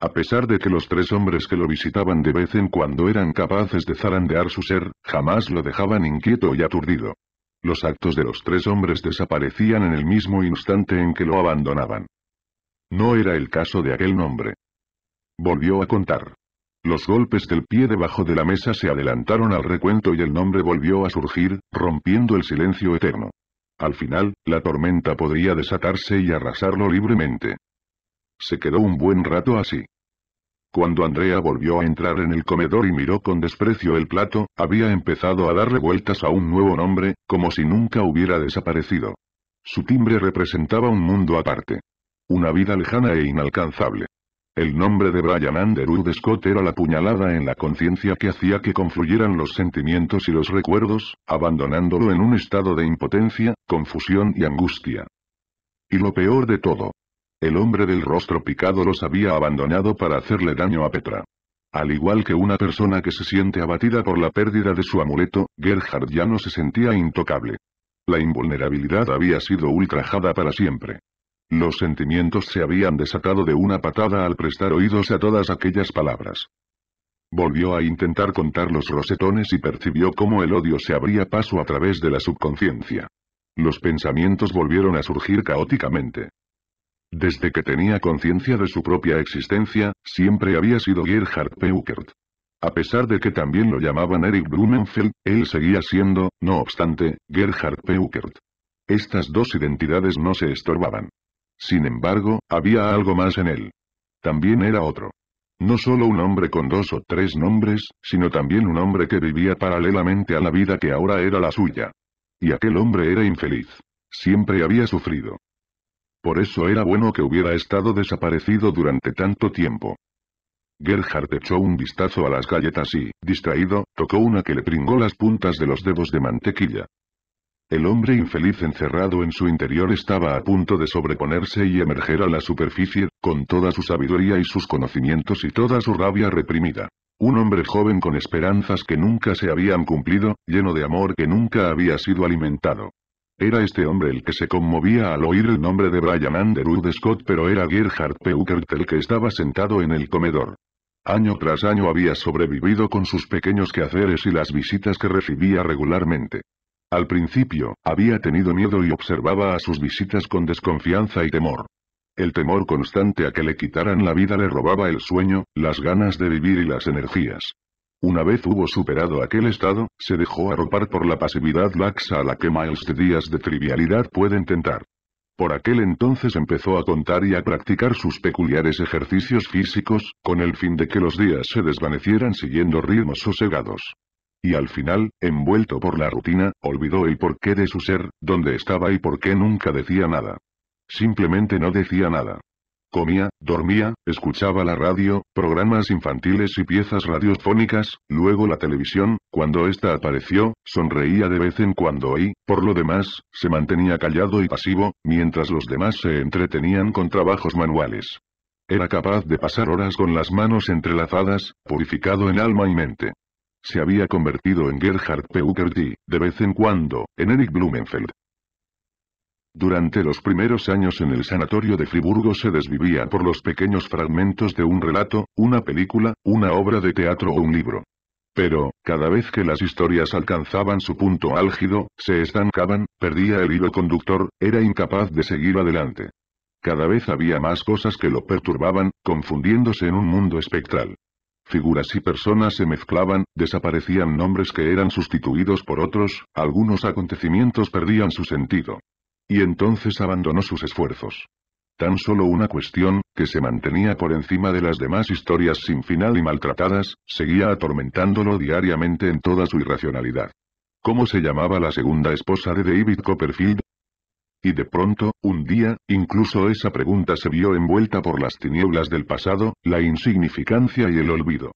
A pesar de que los tres hombres que lo visitaban de vez en cuando eran capaces de zarandear su ser, jamás lo dejaban inquieto y aturdido. Los actos de los tres hombres desaparecían en el mismo instante en que lo abandonaban. No era el caso de aquel nombre. Volvió a contar. Los golpes del pie debajo de la mesa se adelantaron al recuento y el nombre volvió a surgir, rompiendo el silencio eterno. Al final, la tormenta podría desatarse y arrasarlo libremente. Se quedó un buen rato así. Cuando Andrea volvió a entrar en el comedor y miró con desprecio el plato, había empezado a darle vueltas a un nuevo nombre, como si nunca hubiera desaparecido. Su timbre representaba un mundo aparte. Una vida lejana e inalcanzable. El nombre de Brian Underwood Scott era la puñalada en la conciencia que hacía que confluyeran los sentimientos y los recuerdos, abandonándolo en un estado de impotencia, confusión y angustia. Y lo peor de todo, el hombre del rostro picado los había abandonado para hacerle daño a Petra. Al igual que una persona que se siente abatida por la pérdida de su amuleto, Gerhard ya no se sentía intocable. La invulnerabilidad había sido ultrajada para siempre. Los sentimientos se habían desatado de una patada al prestar oídos a todas aquellas palabras. Volvió a intentar contar los rosetones y percibió cómo el odio se abría paso a través de la subconsciencia. Los pensamientos volvieron a surgir caóticamente. Desde que tenía conciencia de su propia existencia, siempre había sido Gerhard Peukert. A pesar de que también lo llamaban Eric Blumenfeld, él seguía siendo, no obstante, Gerhard Peukert. Estas dos identidades no se estorbaban. Sin embargo, había algo más en él. También era otro. No solo un hombre con dos o tres nombres, sino también un hombre que vivía paralelamente a la vida que ahora era la suya. Y aquel hombre era infeliz. Siempre había sufrido. Por eso era bueno que hubiera estado desaparecido durante tanto tiempo. Gerhard echó un vistazo a las galletas y, distraído, tocó una que le pringó las puntas de los dedos de mantequilla. El hombre infeliz encerrado en su interior estaba a punto de sobreponerse y emerger a la superficie, con toda su sabiduría y sus conocimientos y toda su rabia reprimida. Un hombre joven con esperanzas que nunca se habían cumplido, lleno de amor que nunca había sido alimentado. Era este hombre el que se conmovía al oír el nombre de Brian Underwood Scott pero era Gerhard Peukert el que estaba sentado en el comedor. Año tras año había sobrevivido con sus pequeños quehaceres y las visitas que recibía regularmente. Al principio, había tenido miedo y observaba a sus visitas con desconfianza y temor. El temor constante a que le quitaran la vida le robaba el sueño, las ganas de vivir y las energías. Una vez hubo superado aquel estado, se dejó arropar por la pasividad laxa a la que miles de días de trivialidad pueden tentar. Por aquel entonces empezó a contar y a practicar sus peculiares ejercicios físicos, con el fin de que los días se desvanecieran siguiendo ritmos sosegados. Y al final, envuelto por la rutina, olvidó el porqué de su ser, dónde estaba y por qué nunca decía nada. Simplemente no decía nada comía, dormía, escuchaba la radio, programas infantiles y piezas radiofónicas, luego la televisión, cuando ésta apareció, sonreía de vez en cuando y, por lo demás, se mantenía callado y pasivo, mientras los demás se entretenían con trabajos manuales. Era capaz de pasar horas con las manos entrelazadas, purificado en alma y mente. Se había convertido en Gerhard Peukerty, de vez en cuando, en Eric Blumenfeld, durante los primeros años en el sanatorio de Friburgo se desvivía por los pequeños fragmentos de un relato, una película, una obra de teatro o un libro. Pero, cada vez que las historias alcanzaban su punto álgido, se estancaban, perdía el hilo conductor, era incapaz de seguir adelante. Cada vez había más cosas que lo perturbaban, confundiéndose en un mundo espectral. Figuras y personas se mezclaban, desaparecían nombres que eran sustituidos por otros, algunos acontecimientos perdían su sentido. Y entonces abandonó sus esfuerzos. Tan solo una cuestión, que se mantenía por encima de las demás historias sin final y maltratadas, seguía atormentándolo diariamente en toda su irracionalidad. ¿Cómo se llamaba la segunda esposa de David Copperfield? Y de pronto, un día, incluso esa pregunta se vio envuelta por las tinieblas del pasado, la insignificancia y el olvido.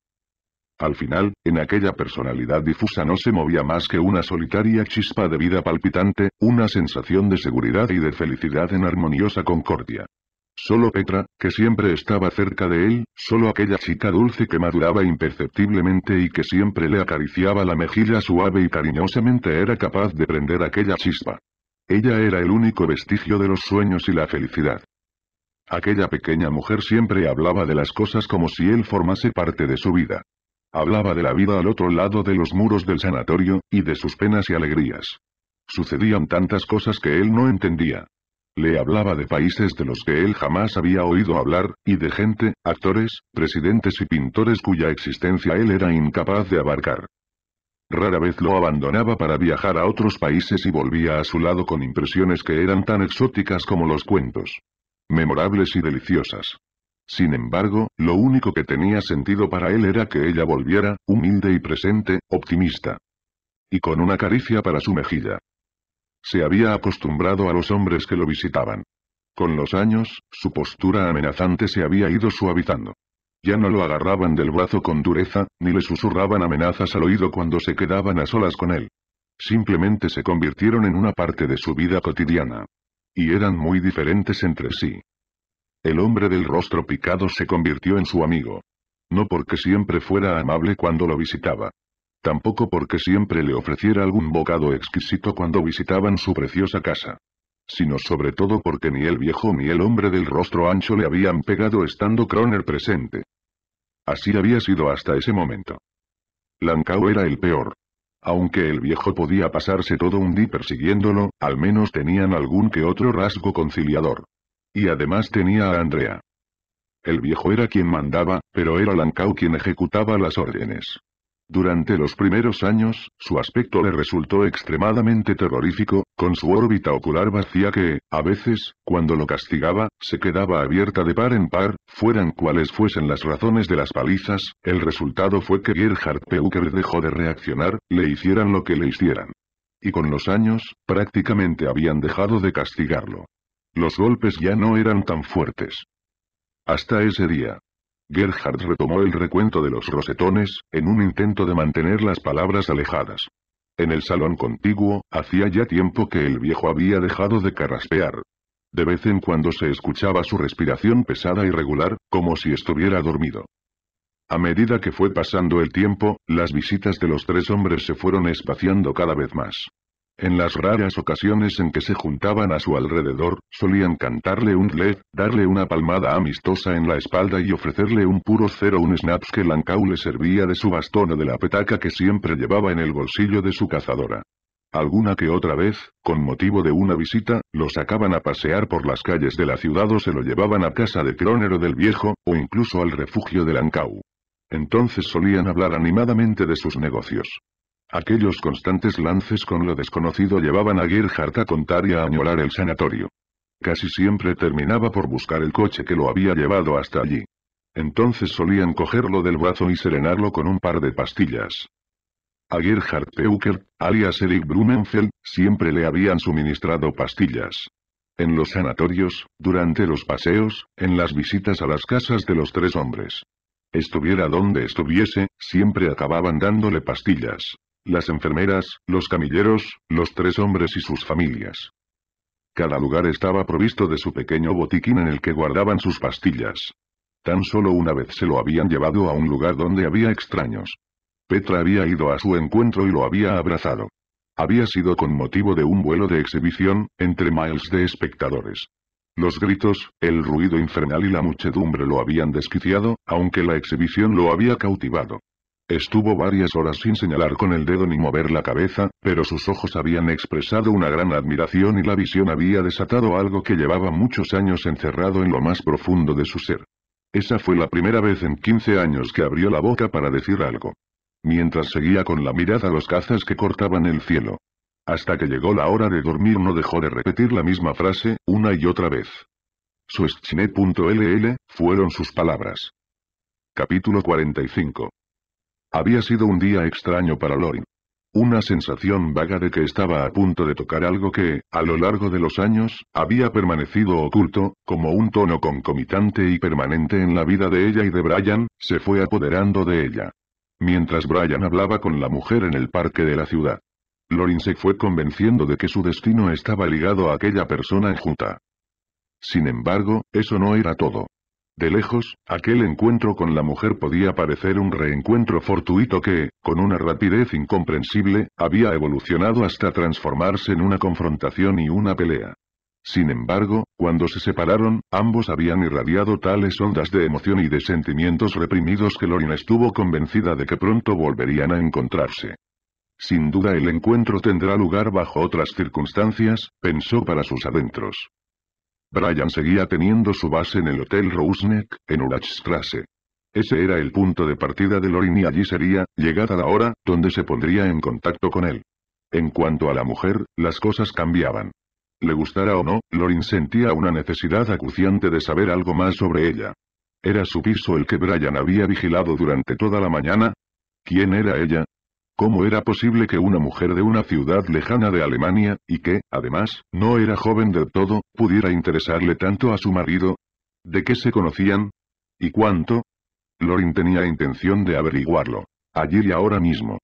Al final, en aquella personalidad difusa no se movía más que una solitaria chispa de vida palpitante, una sensación de seguridad y de felicidad en armoniosa concordia. Solo Petra, que siempre estaba cerca de él, solo aquella chica dulce que maduraba imperceptiblemente y que siempre le acariciaba la mejilla suave y cariñosamente era capaz de prender aquella chispa. Ella era el único vestigio de los sueños y la felicidad. Aquella pequeña mujer siempre hablaba de las cosas como si él formase parte de su vida. Hablaba de la vida al otro lado de los muros del sanatorio, y de sus penas y alegrías. Sucedían tantas cosas que él no entendía. Le hablaba de países de los que él jamás había oído hablar, y de gente, actores, presidentes y pintores cuya existencia él era incapaz de abarcar. Rara vez lo abandonaba para viajar a otros países y volvía a su lado con impresiones que eran tan exóticas como los cuentos. Memorables y deliciosas. Sin embargo, lo único que tenía sentido para él era que ella volviera, humilde y presente, optimista. Y con una caricia para su mejilla. Se había acostumbrado a los hombres que lo visitaban. Con los años, su postura amenazante se había ido suavizando. Ya no lo agarraban del brazo con dureza, ni le susurraban amenazas al oído cuando se quedaban a solas con él. Simplemente se convirtieron en una parte de su vida cotidiana. Y eran muy diferentes entre sí. El hombre del rostro picado se convirtió en su amigo. No porque siempre fuera amable cuando lo visitaba. Tampoco porque siempre le ofreciera algún bocado exquisito cuando visitaban su preciosa casa. Sino sobre todo porque ni el viejo ni el hombre del rostro ancho le habían pegado estando Croner presente. Así había sido hasta ese momento. Lancao era el peor. Aunque el viejo podía pasarse todo un día persiguiéndolo, al menos tenían algún que otro rasgo conciliador. Y además tenía a Andrea. El viejo era quien mandaba, pero era Lancau quien ejecutaba las órdenes. Durante los primeros años, su aspecto le resultó extremadamente terrorífico, con su órbita ocular vacía que, a veces, cuando lo castigaba, se quedaba abierta de par en par, fueran cuales fuesen las razones de las palizas, el resultado fue que Gerhard Peuker dejó de reaccionar, le hicieran lo que le hicieran. Y con los años, prácticamente habían dejado de castigarlo. Los golpes ya no eran tan fuertes. Hasta ese día. Gerhard retomó el recuento de los rosetones, en un intento de mantener las palabras alejadas. En el salón contiguo, hacía ya tiempo que el viejo había dejado de carraspear. De vez en cuando se escuchaba su respiración pesada y regular, como si estuviera dormido. A medida que fue pasando el tiempo, las visitas de los tres hombres se fueron espaciando cada vez más. En las raras ocasiones en que se juntaban a su alrededor, solían cantarle un led, darle una palmada amistosa en la espalda y ofrecerle un puro cero un snaps que Lancau le servía de su bastón o de la petaca que siempre llevaba en el bolsillo de su cazadora. Alguna que otra vez, con motivo de una visita, lo sacaban a pasear por las calles de la ciudad o se lo llevaban a casa de Cronero del Viejo, o incluso al refugio de Lancau. Entonces solían hablar animadamente de sus negocios. Aquellos constantes lances con lo desconocido llevaban a Gerhard a contar y a añorar el sanatorio. Casi siempre terminaba por buscar el coche que lo había llevado hasta allí. Entonces solían cogerlo del brazo y serenarlo con un par de pastillas. A Gerhard Peuker, alias Eric Blumenfeld, siempre le habían suministrado pastillas. En los sanatorios, durante los paseos, en las visitas a las casas de los tres hombres. Estuviera donde estuviese, siempre acababan dándole pastillas las enfermeras, los camilleros, los tres hombres y sus familias. Cada lugar estaba provisto de su pequeño botiquín en el que guardaban sus pastillas. Tan solo una vez se lo habían llevado a un lugar donde había extraños. Petra había ido a su encuentro y lo había abrazado. Había sido con motivo de un vuelo de exhibición, entre miles de espectadores. Los gritos, el ruido infernal y la muchedumbre lo habían desquiciado, aunque la exhibición lo había cautivado. Estuvo varias horas sin señalar con el dedo ni mover la cabeza, pero sus ojos habían expresado una gran admiración y la visión había desatado algo que llevaba muchos años encerrado en lo más profundo de su ser. Esa fue la primera vez en 15 años que abrió la boca para decir algo. Mientras seguía con la mirada a los cazas que cortaban el cielo. Hasta que llegó la hora de dormir no dejó de repetir la misma frase, una y otra vez. Suestchine.ll, fueron sus palabras. Capítulo 45 había sido un día extraño para Lorin. Una sensación vaga de que estaba a punto de tocar algo que, a lo largo de los años, había permanecido oculto, como un tono concomitante y permanente en la vida de ella y de Brian, se fue apoderando de ella. Mientras Brian hablaba con la mujer en el parque de la ciudad, Lorin se fue convenciendo de que su destino estaba ligado a aquella persona Junta. Sin embargo, eso no era todo. De lejos, aquel encuentro con la mujer podía parecer un reencuentro fortuito que, con una rapidez incomprensible, había evolucionado hasta transformarse en una confrontación y una pelea. Sin embargo, cuando se separaron, ambos habían irradiado tales ondas de emoción y de sentimientos reprimidos que Lorin estuvo convencida de que pronto volverían a encontrarse. Sin duda el encuentro tendrá lugar bajo otras circunstancias, pensó para sus adentros. Brian seguía teniendo su base en el Hotel Roseneck, en Urachstrasse. Ese era el punto de partida de Lorin y allí sería, llegada la hora, donde se pondría en contacto con él. En cuanto a la mujer, las cosas cambiaban. Le gustara o no, Lorin sentía una necesidad acuciante de saber algo más sobre ella. ¿Era su piso el que Brian había vigilado durante toda la mañana? ¿Quién era ella? ¿Cómo era posible que una mujer de una ciudad lejana de Alemania, y que, además, no era joven del todo, pudiera interesarle tanto a su marido? ¿De qué se conocían? ¿Y cuánto? Lorin tenía intención de averiguarlo. allí y ahora mismo.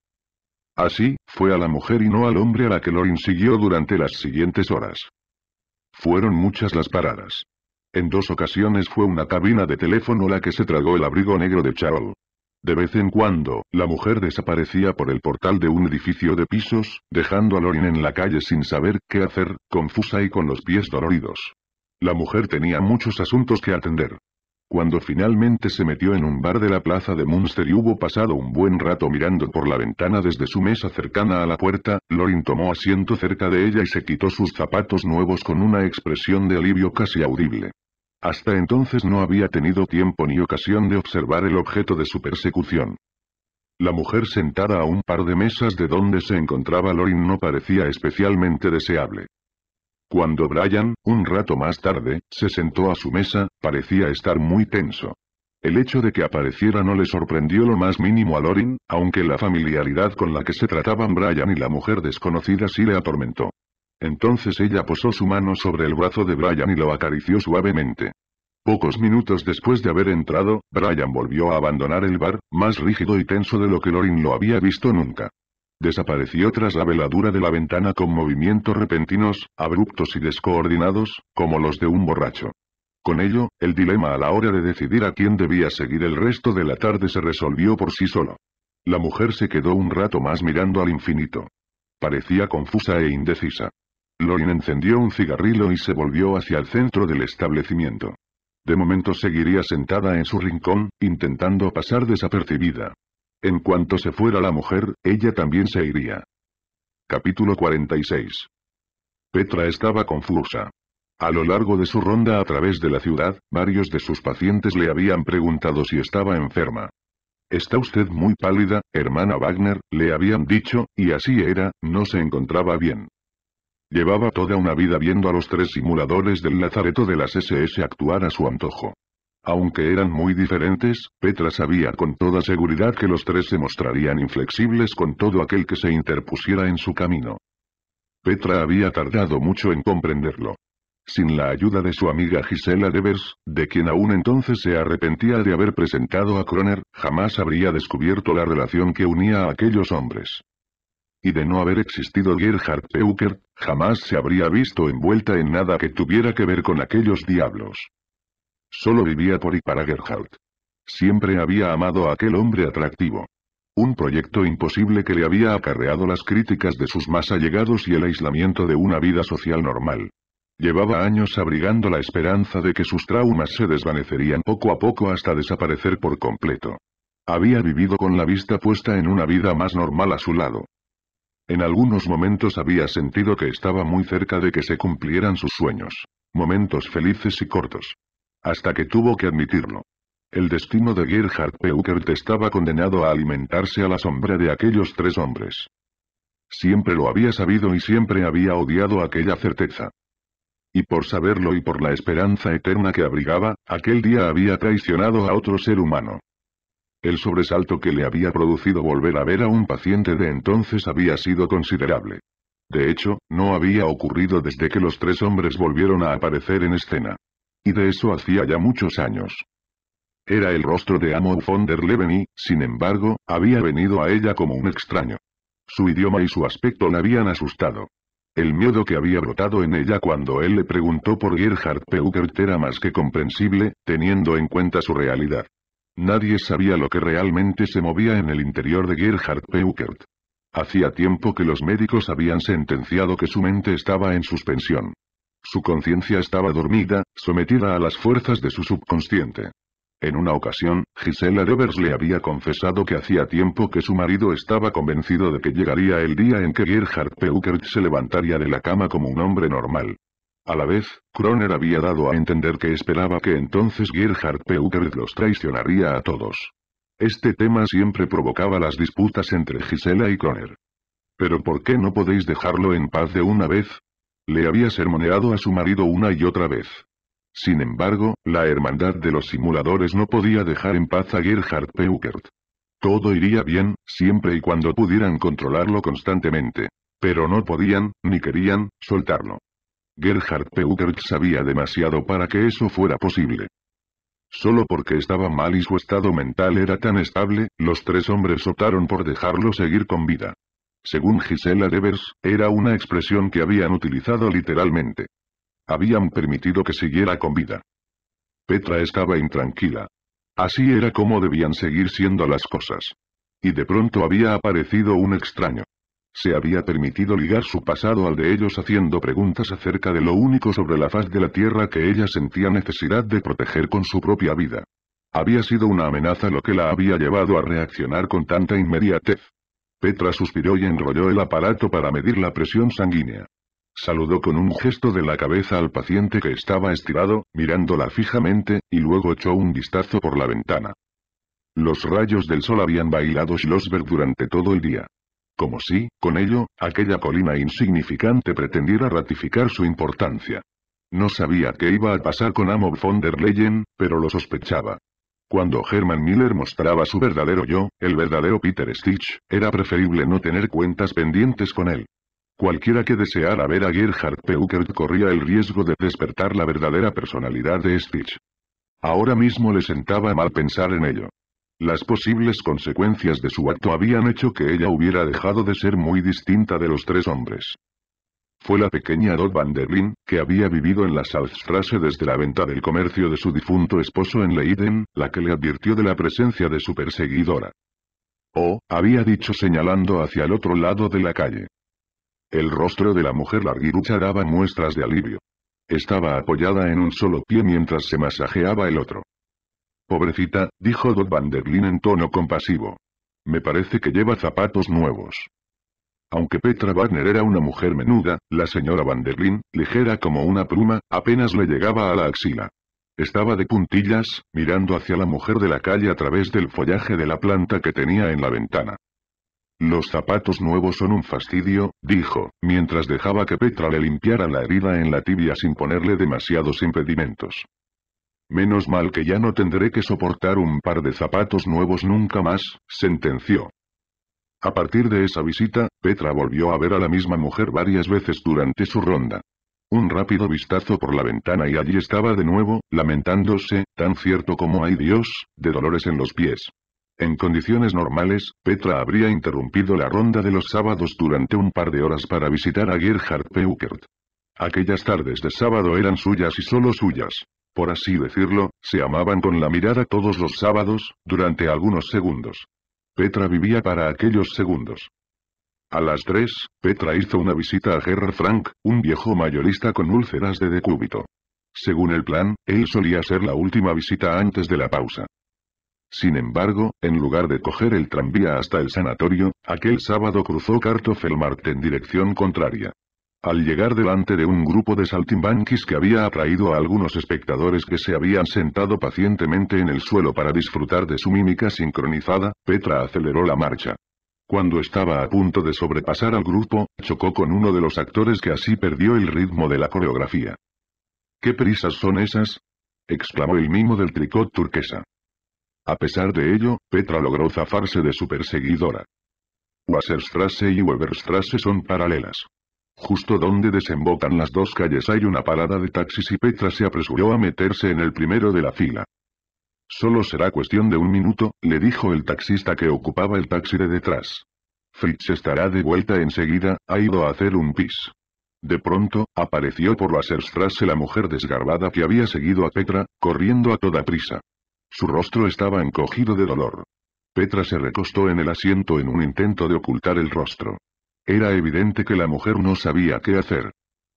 Así, fue a la mujer y no al hombre a la que Lorin siguió durante las siguientes horas. Fueron muchas las paradas. En dos ocasiones fue una cabina de teléfono la que se tragó el abrigo negro de Charles. De vez en cuando, la mujer desaparecía por el portal de un edificio de pisos, dejando a Lorin en la calle sin saber qué hacer, confusa y con los pies doloridos. La mujer tenía muchos asuntos que atender. Cuando finalmente se metió en un bar de la plaza de Munster y hubo pasado un buen rato mirando por la ventana desde su mesa cercana a la puerta, Lorin tomó asiento cerca de ella y se quitó sus zapatos nuevos con una expresión de alivio casi audible. Hasta entonces no había tenido tiempo ni ocasión de observar el objeto de su persecución. La mujer sentada a un par de mesas de donde se encontraba Lorin no parecía especialmente deseable. Cuando Brian, un rato más tarde, se sentó a su mesa, parecía estar muy tenso. El hecho de que apareciera no le sorprendió lo más mínimo a Lorin, aunque la familiaridad con la que se trataban Brian y la mujer desconocida sí le atormentó. Entonces ella posó su mano sobre el brazo de Brian y lo acarició suavemente. Pocos minutos después de haber entrado, Brian volvió a abandonar el bar, más rígido y tenso de lo que Lorin lo había visto nunca. Desapareció tras la veladura de la ventana con movimientos repentinos, abruptos y descoordinados, como los de un borracho. Con ello, el dilema a la hora de decidir a quién debía seguir el resto de la tarde se resolvió por sí solo. La mujer se quedó un rato más mirando al infinito. Parecía confusa e indecisa. Lorin encendió un cigarrillo y se volvió hacia el centro del establecimiento. De momento seguiría sentada en su rincón, intentando pasar desapercibida. En cuanto se fuera la mujer, ella también se iría. Capítulo 46. Petra estaba confusa. A lo largo de su ronda a través de la ciudad, varios de sus pacientes le habían preguntado si estaba enferma. Está usted muy pálida, hermana Wagner, le habían dicho, y así era, no se encontraba bien. Llevaba toda una vida viendo a los tres simuladores del Lazareto de las SS actuar a su antojo. Aunque eran muy diferentes, Petra sabía con toda seguridad que los tres se mostrarían inflexibles con todo aquel que se interpusiera en su camino. Petra había tardado mucho en comprenderlo. Sin la ayuda de su amiga Gisela Devers, de quien aún entonces se arrepentía de haber presentado a Croner, jamás habría descubierto la relación que unía a aquellos hombres y de no haber existido Gerhard Peuker, jamás se habría visto envuelta en nada que tuviera que ver con aquellos diablos. Solo vivía por y para Gerhard. Siempre había amado a aquel hombre atractivo. Un proyecto imposible que le había acarreado las críticas de sus más allegados y el aislamiento de una vida social normal. Llevaba años abrigando la esperanza de que sus traumas se desvanecerían poco a poco hasta desaparecer por completo. Había vivido con la vista puesta en una vida más normal a su lado. En algunos momentos había sentido que estaba muy cerca de que se cumplieran sus sueños. Momentos felices y cortos. Hasta que tuvo que admitirlo. El destino de Gerhard Peukert estaba condenado a alimentarse a la sombra de aquellos tres hombres. Siempre lo había sabido y siempre había odiado aquella certeza. Y por saberlo y por la esperanza eterna que abrigaba, aquel día había traicionado a otro ser humano. El sobresalto que le había producido volver a ver a un paciente de entonces había sido considerable. De hecho, no había ocurrido desde que los tres hombres volvieron a aparecer en escena. Y de eso hacía ya muchos años. Era el rostro de Amo von der Leven y, sin embargo, había venido a ella como un extraño. Su idioma y su aspecto la habían asustado. El miedo que había brotado en ella cuando él le preguntó por Gerhard Peukert era más que comprensible, teniendo en cuenta su realidad. Nadie sabía lo que realmente se movía en el interior de Gerhard Peukert. Hacía tiempo que los médicos habían sentenciado que su mente estaba en suspensión. Su conciencia estaba dormida, sometida a las fuerzas de su subconsciente. En una ocasión, Gisela Devers le había confesado que hacía tiempo que su marido estaba convencido de que llegaría el día en que Gerhard Peukert se levantaría de la cama como un hombre normal. A la vez, Kroner había dado a entender que esperaba que entonces Gerhard Peukert los traicionaría a todos. Este tema siempre provocaba las disputas entre Gisela y Kroner. ¿Pero por qué no podéis dejarlo en paz de una vez? Le había sermoneado a su marido una y otra vez. Sin embargo, la hermandad de los simuladores no podía dejar en paz a Gerhard Peukert. Todo iría bien, siempre y cuando pudieran controlarlo constantemente. Pero no podían, ni querían, soltarlo. Gerhard Peukert sabía demasiado para que eso fuera posible. Solo porque estaba mal y su estado mental era tan estable, los tres hombres optaron por dejarlo seguir con vida. Según Gisela Devers, era una expresión que habían utilizado literalmente. Habían permitido que siguiera con vida. Petra estaba intranquila. Así era como debían seguir siendo las cosas. Y de pronto había aparecido un extraño se había permitido ligar su pasado al de ellos haciendo preguntas acerca de lo único sobre la faz de la Tierra que ella sentía necesidad de proteger con su propia vida. Había sido una amenaza lo que la había llevado a reaccionar con tanta inmediatez. Petra suspiró y enrolló el aparato para medir la presión sanguínea. Saludó con un gesto de la cabeza al paciente que estaba estirado, mirándola fijamente, y luego echó un vistazo por la ventana. Los rayos del sol habían bailado Schlossberg durante todo el día como si, con ello, aquella colina insignificante pretendiera ratificar su importancia. No sabía qué iba a pasar con Amo von der Leyen, pero lo sospechaba. Cuando Herman Miller mostraba su verdadero yo, el verdadero Peter Stitch, era preferible no tener cuentas pendientes con él. Cualquiera que deseara ver a Gerhard Peukert corría el riesgo de despertar la verdadera personalidad de Stitch. Ahora mismo le sentaba mal pensar en ello. Las posibles consecuencias de su acto habían hecho que ella hubiera dejado de ser muy distinta de los tres hombres. Fue la pequeña Dot Van der que había vivido en la frase desde la venta del comercio de su difunto esposo en Leiden, la que le advirtió de la presencia de su perseguidora. Oh, había dicho señalando hacia el otro lado de la calle. El rostro de la mujer larguirucha daba muestras de alivio. Estaba apoyada en un solo pie mientras se masajeaba el otro. Pobrecita, dijo Dot Vanderlin en tono compasivo. Me parece que lleva zapatos nuevos. Aunque Petra Wagner era una mujer menuda, la señora Vanderlin, ligera como una pluma, apenas le llegaba a la axila. Estaba de puntillas, mirando hacia la mujer de la calle a través del follaje de la planta que tenía en la ventana. Los zapatos nuevos son un fastidio, dijo, mientras dejaba que Petra le limpiara la herida en la tibia sin ponerle demasiados impedimentos. Menos mal que ya no tendré que soportar un par de zapatos nuevos nunca más, sentenció. A partir de esa visita, Petra volvió a ver a la misma mujer varias veces durante su ronda. Un rápido vistazo por la ventana y allí estaba de nuevo, lamentándose, tan cierto como hay Dios, de dolores en los pies. En condiciones normales, Petra habría interrumpido la ronda de los sábados durante un par de horas para visitar a Gerhard Peukert. Aquellas tardes de sábado eran suyas y solo suyas por así decirlo, se amaban con la mirada todos los sábados, durante algunos segundos. Petra vivía para aquellos segundos. A las tres, Petra hizo una visita a Gerard Frank, un viejo mayorista con úlceras de decúbito. Según el plan, él solía ser la última visita antes de la pausa. Sin embargo, en lugar de coger el tranvía hasta el sanatorio, aquel sábado cruzó Kartoffelmarkt en dirección contraria. Al llegar delante de un grupo de saltimbanquis que había atraído a algunos espectadores que se habían sentado pacientemente en el suelo para disfrutar de su mímica sincronizada, Petra aceleró la marcha. Cuando estaba a punto de sobrepasar al grupo, chocó con uno de los actores que así perdió el ritmo de la coreografía. ¿Qué prisas son esas? exclamó el mimo del tricot turquesa. A pesar de ello, Petra logró zafarse de su perseguidora. Wasserstrasse y Weberstrasse son paralelas. Justo donde desembocan las dos calles hay una parada de taxis y Petra se apresuró a meterse en el primero de la fila. Solo será cuestión de un minuto, le dijo el taxista que ocupaba el taxi de detrás. Fritz estará de vuelta enseguida, ha ido a hacer un pis. De pronto, apareció por las erstrase la mujer desgarbada que había seguido a Petra, corriendo a toda prisa. Su rostro estaba encogido de dolor. Petra se recostó en el asiento en un intento de ocultar el rostro. Era evidente que la mujer no sabía qué hacer.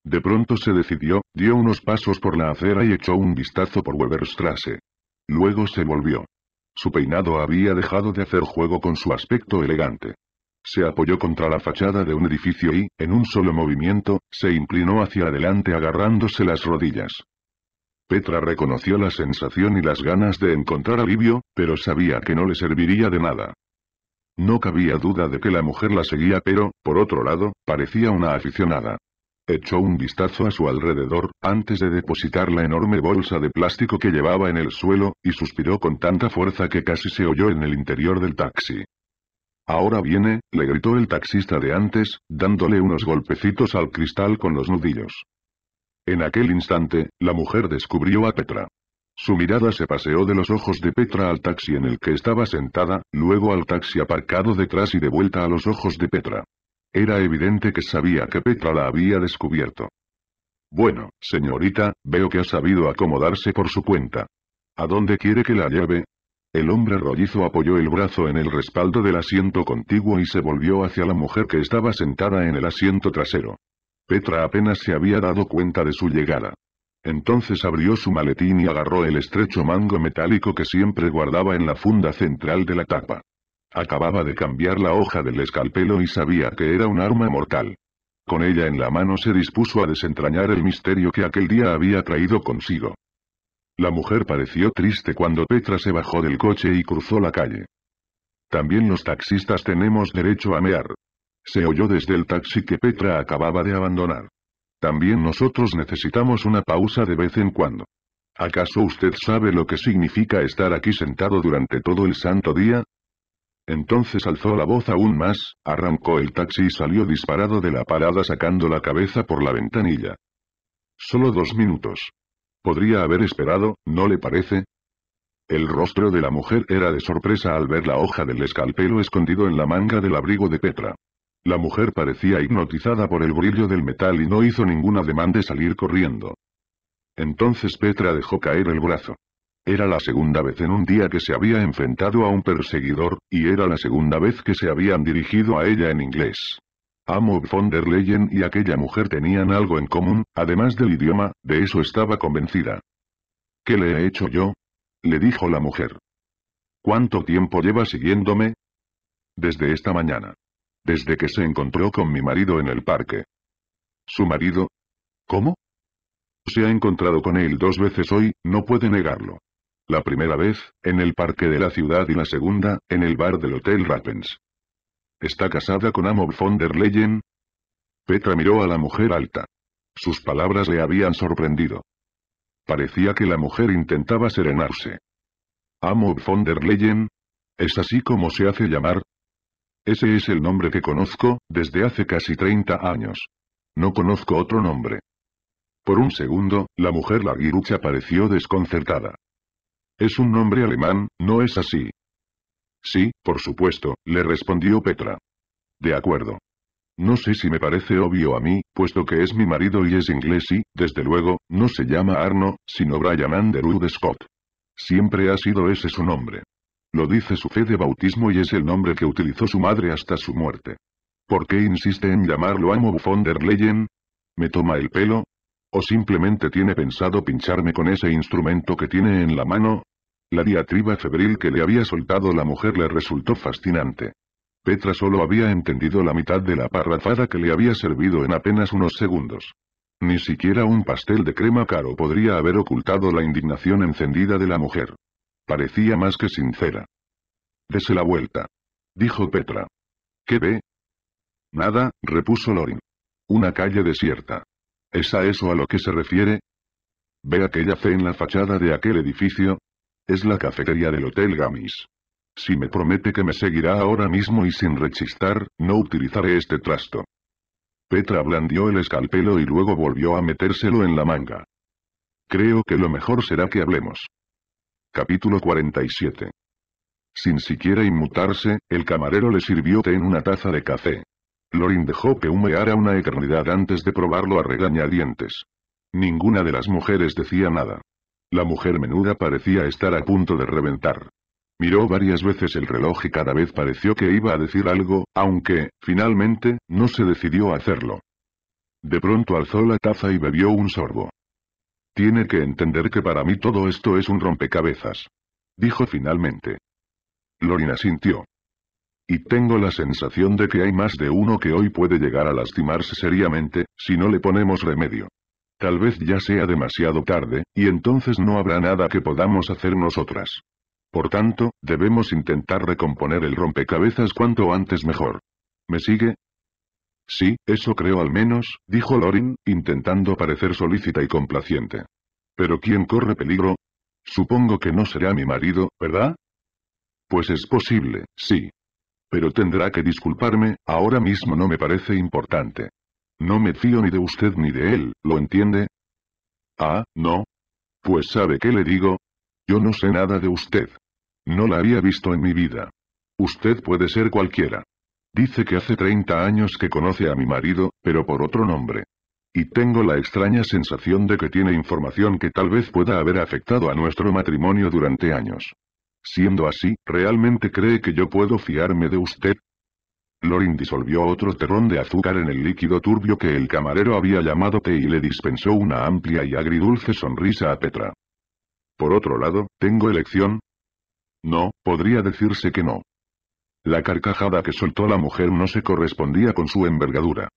De pronto se decidió, dio unos pasos por la acera y echó un vistazo por Weberstrasse. Luego se volvió. Su peinado había dejado de hacer juego con su aspecto elegante. Se apoyó contra la fachada de un edificio y, en un solo movimiento, se inclinó hacia adelante agarrándose las rodillas. Petra reconoció la sensación y las ganas de encontrar alivio, pero sabía que no le serviría de nada. No cabía duda de que la mujer la seguía pero, por otro lado, parecía una aficionada. Echó un vistazo a su alrededor, antes de depositar la enorme bolsa de plástico que llevaba en el suelo, y suspiró con tanta fuerza que casi se oyó en el interior del taxi. Ahora viene, le gritó el taxista de antes, dándole unos golpecitos al cristal con los nudillos. En aquel instante, la mujer descubrió a Petra. Su mirada se paseó de los ojos de Petra al taxi en el que estaba sentada, luego al taxi aparcado detrás y de vuelta a los ojos de Petra. Era evidente que sabía que Petra la había descubierto. Bueno, señorita, veo que ha sabido acomodarse por su cuenta. ¿A dónde quiere que la lleve? El hombre rollizo apoyó el brazo en el respaldo del asiento contiguo y se volvió hacia la mujer que estaba sentada en el asiento trasero. Petra apenas se había dado cuenta de su llegada. Entonces abrió su maletín y agarró el estrecho mango metálico que siempre guardaba en la funda central de la tapa. Acababa de cambiar la hoja del escalpelo y sabía que era un arma mortal. Con ella en la mano se dispuso a desentrañar el misterio que aquel día había traído consigo. La mujer pareció triste cuando Petra se bajó del coche y cruzó la calle. También los taxistas tenemos derecho a mear. Se oyó desde el taxi que Petra acababa de abandonar. También nosotros necesitamos una pausa de vez en cuando. ¿Acaso usted sabe lo que significa estar aquí sentado durante todo el santo día? Entonces alzó la voz aún más, arrancó el taxi y salió disparado de la parada sacando la cabeza por la ventanilla. Solo dos minutos. Podría haber esperado, ¿no le parece? El rostro de la mujer era de sorpresa al ver la hoja del escalpelo escondido en la manga del abrigo de Petra. La mujer parecía hipnotizada por el brillo del metal y no hizo ninguna ademán de salir corriendo. Entonces Petra dejó caer el brazo. Era la segunda vez en un día que se había enfrentado a un perseguidor, y era la segunda vez que se habían dirigido a ella en inglés. Amo von der Leyen y aquella mujer tenían algo en común, además del idioma, de eso estaba convencida. ¿Qué le he hecho yo? Le dijo la mujer. ¿Cuánto tiempo lleva siguiéndome? Desde esta mañana. Desde que se encontró con mi marido en el parque. ¿Su marido? ¿Cómo? Se ha encontrado con él dos veces hoy, no puede negarlo. La primera vez, en el parque de la ciudad y la segunda, en el bar del Hotel Rappens. ¿Está casada con Amo von der Leyen? Petra miró a la mujer alta. Sus palabras le habían sorprendido. Parecía que la mujer intentaba serenarse. ¿Amor von der Leyen. ¿Es así como se hace llamar? Ese es el nombre que conozco, desde hace casi 30 años. No conozco otro nombre. Por un segundo, la mujer lagirucha pareció desconcertada. Es un nombre alemán, ¿no es así? Sí, por supuesto, le respondió Petra. De acuerdo. No sé si me parece obvio a mí, puesto que es mi marido y es inglés y, desde luego, no se llama Arno, sino Brian Underwood Scott. Siempre ha sido ese su nombre. Lo dice su fe de bautismo y es el nombre que utilizó su madre hasta su muerte. ¿Por qué insiste en llamarlo Amo von der Leyen? ¿Me toma el pelo? ¿O simplemente tiene pensado pincharme con ese instrumento que tiene en la mano? La diatriba febril que le había soltado la mujer le resultó fascinante. Petra solo había entendido la mitad de la parrafada que le había servido en apenas unos segundos. Ni siquiera un pastel de crema caro podría haber ocultado la indignación encendida de la mujer. Parecía más que sincera. Dese la vuelta. Dijo Petra. ¿Qué ve? Nada, repuso Lorin. Una calle desierta. ¿Es a eso a lo que se refiere? ¿Ve aquella fe en la fachada de aquel edificio? Es la cafetería del Hotel Gamis. Si me promete que me seguirá ahora mismo y sin rechistar, no utilizaré este trasto. Petra blandió el escalpelo y luego volvió a metérselo en la manga. Creo que lo mejor será que hablemos. Capítulo 47. Sin siquiera inmutarse, el camarero le sirvió té en una taza de café. Lorin dejó que humeara una eternidad antes de probarlo a regañadientes. Ninguna de las mujeres decía nada. La mujer menuda parecía estar a punto de reventar. Miró varias veces el reloj y cada vez pareció que iba a decir algo, aunque, finalmente, no se decidió a hacerlo. De pronto alzó la taza y bebió un sorbo. Tiene que entender que para mí todo esto es un rompecabezas. Dijo finalmente. Lorina sintió. Y tengo la sensación de que hay más de uno que hoy puede llegar a lastimarse seriamente, si no le ponemos remedio. Tal vez ya sea demasiado tarde, y entonces no habrá nada que podamos hacer nosotras. Por tanto, debemos intentar recomponer el rompecabezas cuanto antes mejor. ¿Me sigue? Sí, eso creo al menos, dijo Lorin, intentando parecer solícita y complaciente. Pero ¿quién corre peligro? Supongo que no será mi marido, ¿verdad? Pues es posible, sí. Pero tendrá que disculparme, ahora mismo no me parece importante. No me fío ni de usted ni de él, ¿lo entiende? Ah, no. Pues sabe qué le digo. Yo no sé nada de usted. No la había visto en mi vida. Usted puede ser cualquiera. Dice que hace 30 años que conoce a mi marido, pero por otro nombre. Y tengo la extraña sensación de que tiene información que tal vez pueda haber afectado a nuestro matrimonio durante años. Siendo así, ¿realmente cree que yo puedo fiarme de usted? Lorin disolvió otro terrón de azúcar en el líquido turbio que el camarero había llamado té y le dispensó una amplia y agridulce sonrisa a Petra. Por otro lado, ¿tengo elección? No, podría decirse que no. La carcajada que soltó la mujer no se correspondía con su envergadura.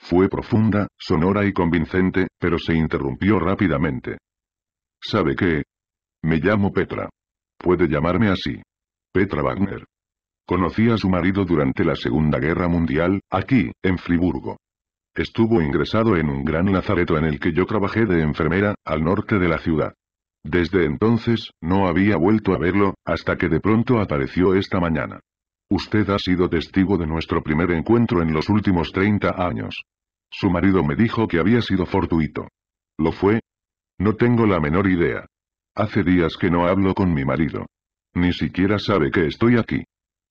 Fue profunda, sonora y convincente, pero se interrumpió rápidamente. ¿Sabe qué? Me llamo Petra. Puede llamarme así. Petra Wagner. Conocí a su marido durante la Segunda Guerra Mundial, aquí, en Friburgo. Estuvo ingresado en un gran lazareto en el que yo trabajé de enfermera, al norte de la ciudad. Desde entonces, no había vuelto a verlo, hasta que de pronto apareció esta mañana. Usted ha sido testigo de nuestro primer encuentro en los últimos 30 años. Su marido me dijo que había sido fortuito. ¿Lo fue? No tengo la menor idea. Hace días que no hablo con mi marido. Ni siquiera sabe que estoy aquí.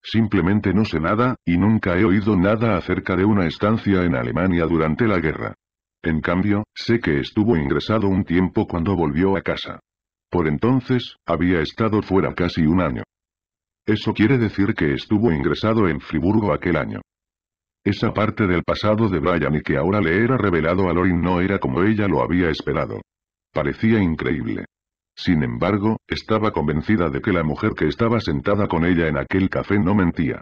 Simplemente no sé nada, y nunca he oído nada acerca de una estancia en Alemania durante la guerra. En cambio, sé que estuvo ingresado un tiempo cuando volvió a casa. Por entonces, había estado fuera casi un año. Eso quiere decir que estuvo ingresado en Friburgo aquel año. Esa parte del pasado de Brian y que ahora le era revelado a Lorin no era como ella lo había esperado. Parecía increíble. Sin embargo, estaba convencida de que la mujer que estaba sentada con ella en aquel café no mentía.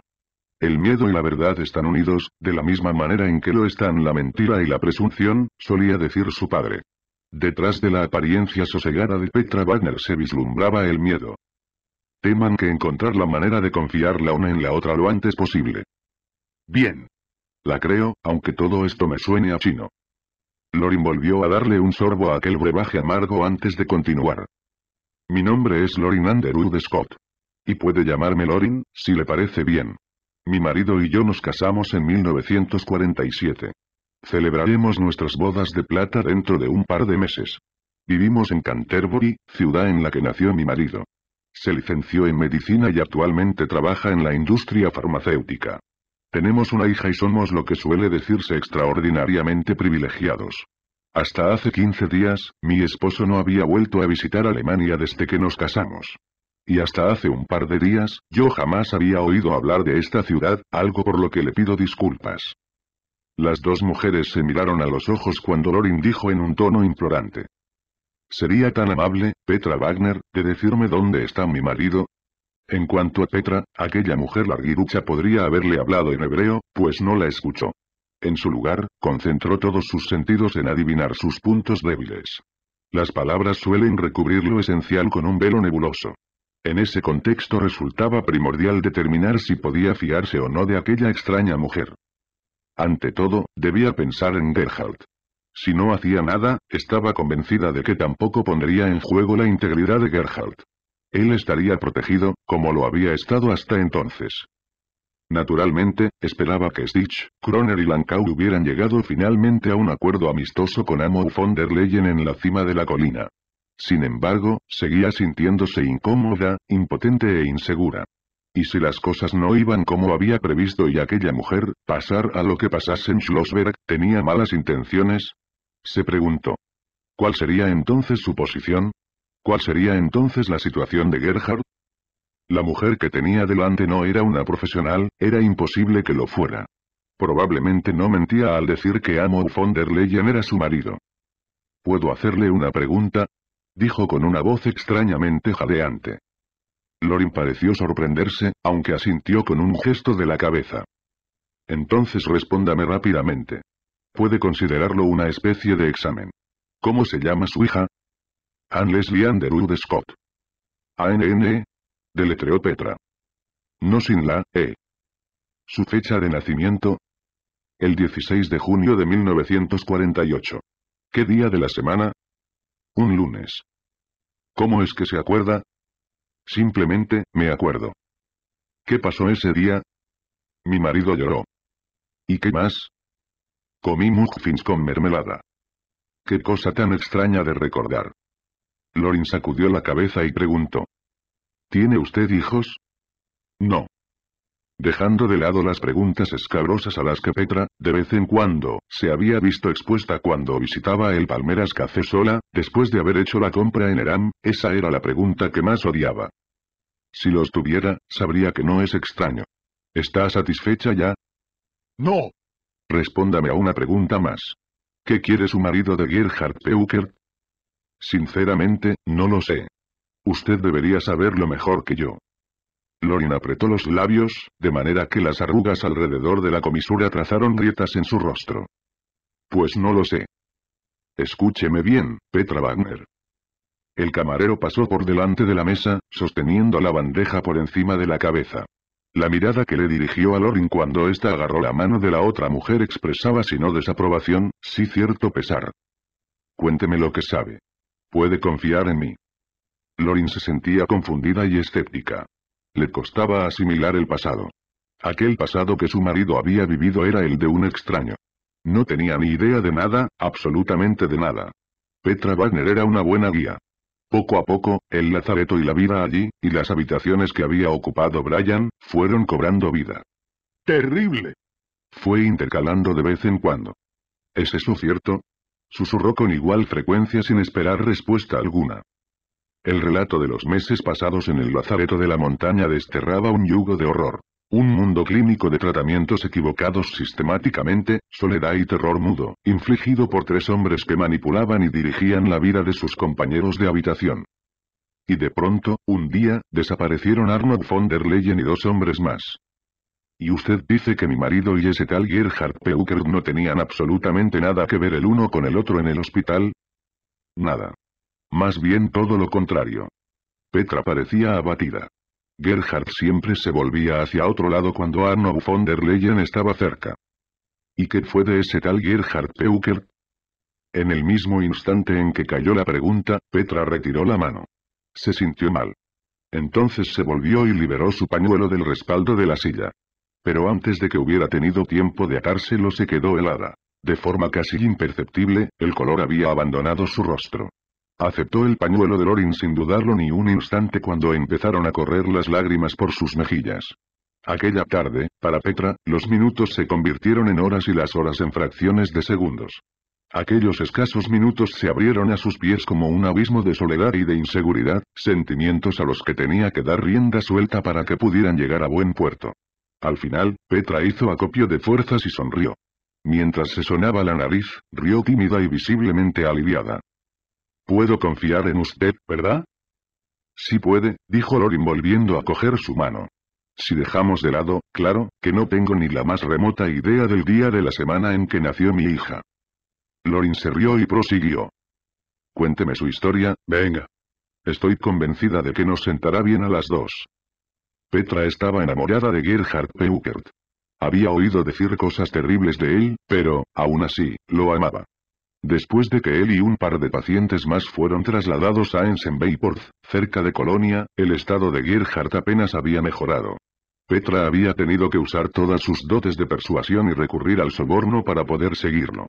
El miedo y la verdad están unidos, de la misma manera en que lo están la mentira y la presunción, solía decir su padre. Detrás de la apariencia sosegada de Petra Wagner se vislumbraba el miedo. Teman que encontrar la manera de confiar la una en la otra lo antes posible. Bien. La creo, aunque todo esto me suene a chino. Lorin volvió a darle un sorbo a aquel brebaje amargo antes de continuar. Mi nombre es Lorin Underwood Scott. Y puede llamarme Lorin, si le parece bien. Mi marido y yo nos casamos en 1947. Celebraremos nuestras bodas de plata dentro de un par de meses. Vivimos en Canterbury, ciudad en la que nació mi marido. Se licenció en medicina y actualmente trabaja en la industria farmacéutica. Tenemos una hija y somos lo que suele decirse extraordinariamente privilegiados. Hasta hace 15 días, mi esposo no había vuelto a visitar Alemania desde que nos casamos. Y hasta hace un par de días, yo jamás había oído hablar de esta ciudad, algo por lo que le pido disculpas. Las dos mujeres se miraron a los ojos cuando Lorin dijo en un tono implorante. ¿Sería tan amable, Petra Wagner, de decirme dónde está mi marido? En cuanto a Petra, aquella mujer larguirucha podría haberle hablado en hebreo, pues no la escuchó. En su lugar, concentró todos sus sentidos en adivinar sus puntos débiles. Las palabras suelen recubrir lo esencial con un velo nebuloso. En ese contexto resultaba primordial determinar si podía fiarse o no de aquella extraña mujer. Ante todo, debía pensar en Gerhardt. Si no hacía nada, estaba convencida de que tampoco pondría en juego la integridad de Gerhardt. Él estaría protegido, como lo había estado hasta entonces. Naturalmente, esperaba que Stitch, Kroner y Lankau hubieran llegado finalmente a un acuerdo amistoso con Amo von der Leyen en la cima de la colina. Sin embargo, seguía sintiéndose incómoda, impotente e insegura. Y si las cosas no iban como había previsto y aquella mujer, pasar a lo que pasase en Schlossberg, tenía malas intenciones, se preguntó. ¿Cuál sería entonces su posición? ¿Cuál sería entonces la situación de Gerhard? La mujer que tenía delante no era una profesional, era imposible que lo fuera. Probablemente no mentía al decir que Amo von der Leyen era su marido. ¿Puedo hacerle una pregunta? Dijo con una voz extrañamente jadeante. Lorin pareció sorprenderse, aunque asintió con un gesto de la cabeza. Entonces respóndame rápidamente. Puede considerarlo una especie de examen. ¿Cómo se llama su hija? Anne Leslie Underwood Scott. ANNE. Deletreó Petra. No sin la E. Su fecha de nacimiento. El 16 de junio de 1948. ¿Qué día de la semana? Un lunes. ¿Cómo es que se acuerda? Simplemente, me acuerdo. ¿Qué pasó ese día? Mi marido lloró. ¿Y qué más? Comí muffins con mermelada. Qué cosa tan extraña de recordar. Lorin sacudió la cabeza y preguntó. ¿Tiene usted hijos? No. Dejando de lado las preguntas escabrosas a las que Petra, de vez en cuando, se había visto expuesta cuando visitaba el Palmeras Café sola, después de haber hecho la compra en Eram, esa era la pregunta que más odiaba. Si los tuviera, sabría que no es extraño. ¿Está satisfecha ya? No, Respóndame a una pregunta más. ¿Qué quiere su marido de Gerhard Peuker? Sinceramente, no lo sé. Usted debería saberlo mejor que yo. Lorin apretó los labios, de manera que las arrugas alrededor de la comisura trazaron grietas en su rostro. Pues no lo sé. Escúcheme bien, Petra Wagner. El camarero pasó por delante de la mesa, sosteniendo la bandeja por encima de la cabeza. La mirada que le dirigió a Lorin cuando ésta agarró la mano de la otra mujer expresaba si no desaprobación, sí cierto pesar. Cuénteme lo que sabe. Puede confiar en mí. Lorin se sentía confundida y escéptica. Le costaba asimilar el pasado. Aquel pasado que su marido había vivido era el de un extraño. No tenía ni idea de nada, absolutamente de nada. Petra Wagner era una buena guía. Poco a poco, el lazareto y la vida allí, y las habitaciones que había ocupado Brian, fueron cobrando vida. ¡Terrible! Fue intercalando de vez en cuando. ¿Es eso cierto? Susurró con igual frecuencia sin esperar respuesta alguna. El relato de los meses pasados en el lazareto de la montaña desterraba un yugo de horror. Un mundo clínico de tratamientos equivocados sistemáticamente, soledad y terror mudo, infligido por tres hombres que manipulaban y dirigían la vida de sus compañeros de habitación. Y de pronto, un día, desaparecieron Arnold von der Leyen y dos hombres más. Y usted dice que mi marido y ese tal Gerhard Peuker no tenían absolutamente nada que ver el uno con el otro en el hospital. Nada. Más bien todo lo contrario. Petra parecía abatida. Gerhard siempre se volvía hacia otro lado cuando Arno von der Leyen estaba cerca. ¿Y qué fue de ese tal Gerhard Peuker? En el mismo instante en que cayó la pregunta, Petra retiró la mano. Se sintió mal. Entonces se volvió y liberó su pañuelo del respaldo de la silla. Pero antes de que hubiera tenido tiempo de atárselo se quedó helada. De forma casi imperceptible, el color había abandonado su rostro. Aceptó el pañuelo de Lorin sin dudarlo ni un instante cuando empezaron a correr las lágrimas por sus mejillas. Aquella tarde, para Petra, los minutos se convirtieron en horas y las horas en fracciones de segundos. Aquellos escasos minutos se abrieron a sus pies como un abismo de soledad y de inseguridad, sentimientos a los que tenía que dar rienda suelta para que pudieran llegar a buen puerto. Al final, Petra hizo acopio de fuerzas y sonrió. Mientras se sonaba la nariz, rió tímida y visiblemente aliviada. Puedo confiar en usted, ¿verdad? Sí puede, dijo Lorin volviendo a coger su mano. Si dejamos de lado, claro, que no tengo ni la más remota idea del día de la semana en que nació mi hija. Lorin se rió y prosiguió. Cuénteme su historia, venga. Estoy convencida de que nos sentará bien a las dos. Petra estaba enamorada de Gerhard Peukert. Había oído decir cosas terribles de él, pero, aún así, lo amaba. Después de que él y un par de pacientes más fueron trasladados a Ensenbeyport, cerca de Colonia, el estado de Gerhardt apenas había mejorado. Petra había tenido que usar todas sus dotes de persuasión y recurrir al soborno para poder seguirlo.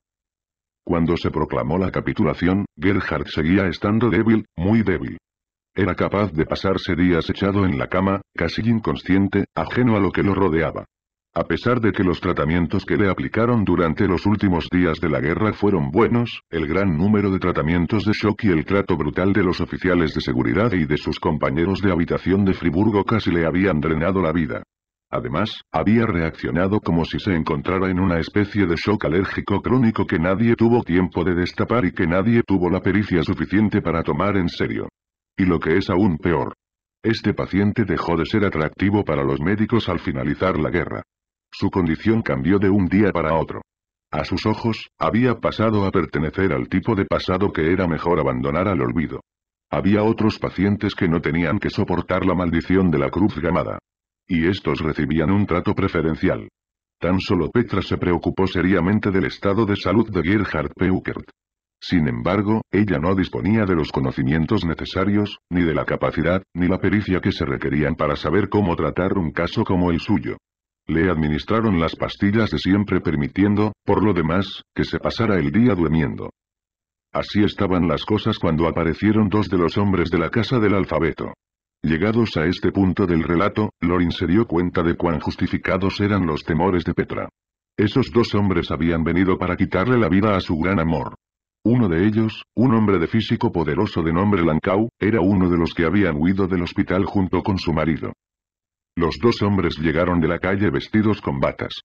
Cuando se proclamó la capitulación, Gerhard seguía estando débil, muy débil. Era capaz de pasarse días echado en la cama, casi inconsciente, ajeno a lo que lo rodeaba. A pesar de que los tratamientos que le aplicaron durante los últimos días de la guerra fueron buenos, el gran número de tratamientos de shock y el trato brutal de los oficiales de seguridad y de sus compañeros de habitación de Friburgo casi le habían drenado la vida. Además, había reaccionado como si se encontrara en una especie de shock alérgico crónico que nadie tuvo tiempo de destapar y que nadie tuvo la pericia suficiente para tomar en serio. Y lo que es aún peor. Este paciente dejó de ser atractivo para los médicos al finalizar la guerra. Su condición cambió de un día para otro. A sus ojos, había pasado a pertenecer al tipo de pasado que era mejor abandonar al olvido. Había otros pacientes que no tenían que soportar la maldición de la cruz gamada. Y estos recibían un trato preferencial. Tan solo Petra se preocupó seriamente del estado de salud de Gerhard Peukert. Sin embargo, ella no disponía de los conocimientos necesarios, ni de la capacidad, ni la pericia que se requerían para saber cómo tratar un caso como el suyo. Le administraron las pastillas de siempre permitiendo, por lo demás, que se pasara el día durmiendo. Así estaban las cosas cuando aparecieron dos de los hombres de la casa del alfabeto. Llegados a este punto del relato, Lorin se dio cuenta de cuán justificados eran los temores de Petra. Esos dos hombres habían venido para quitarle la vida a su gran amor. Uno de ellos, un hombre de físico poderoso de nombre Lancau, era uno de los que habían huido del hospital junto con su marido. Los dos hombres llegaron de la calle vestidos con batas.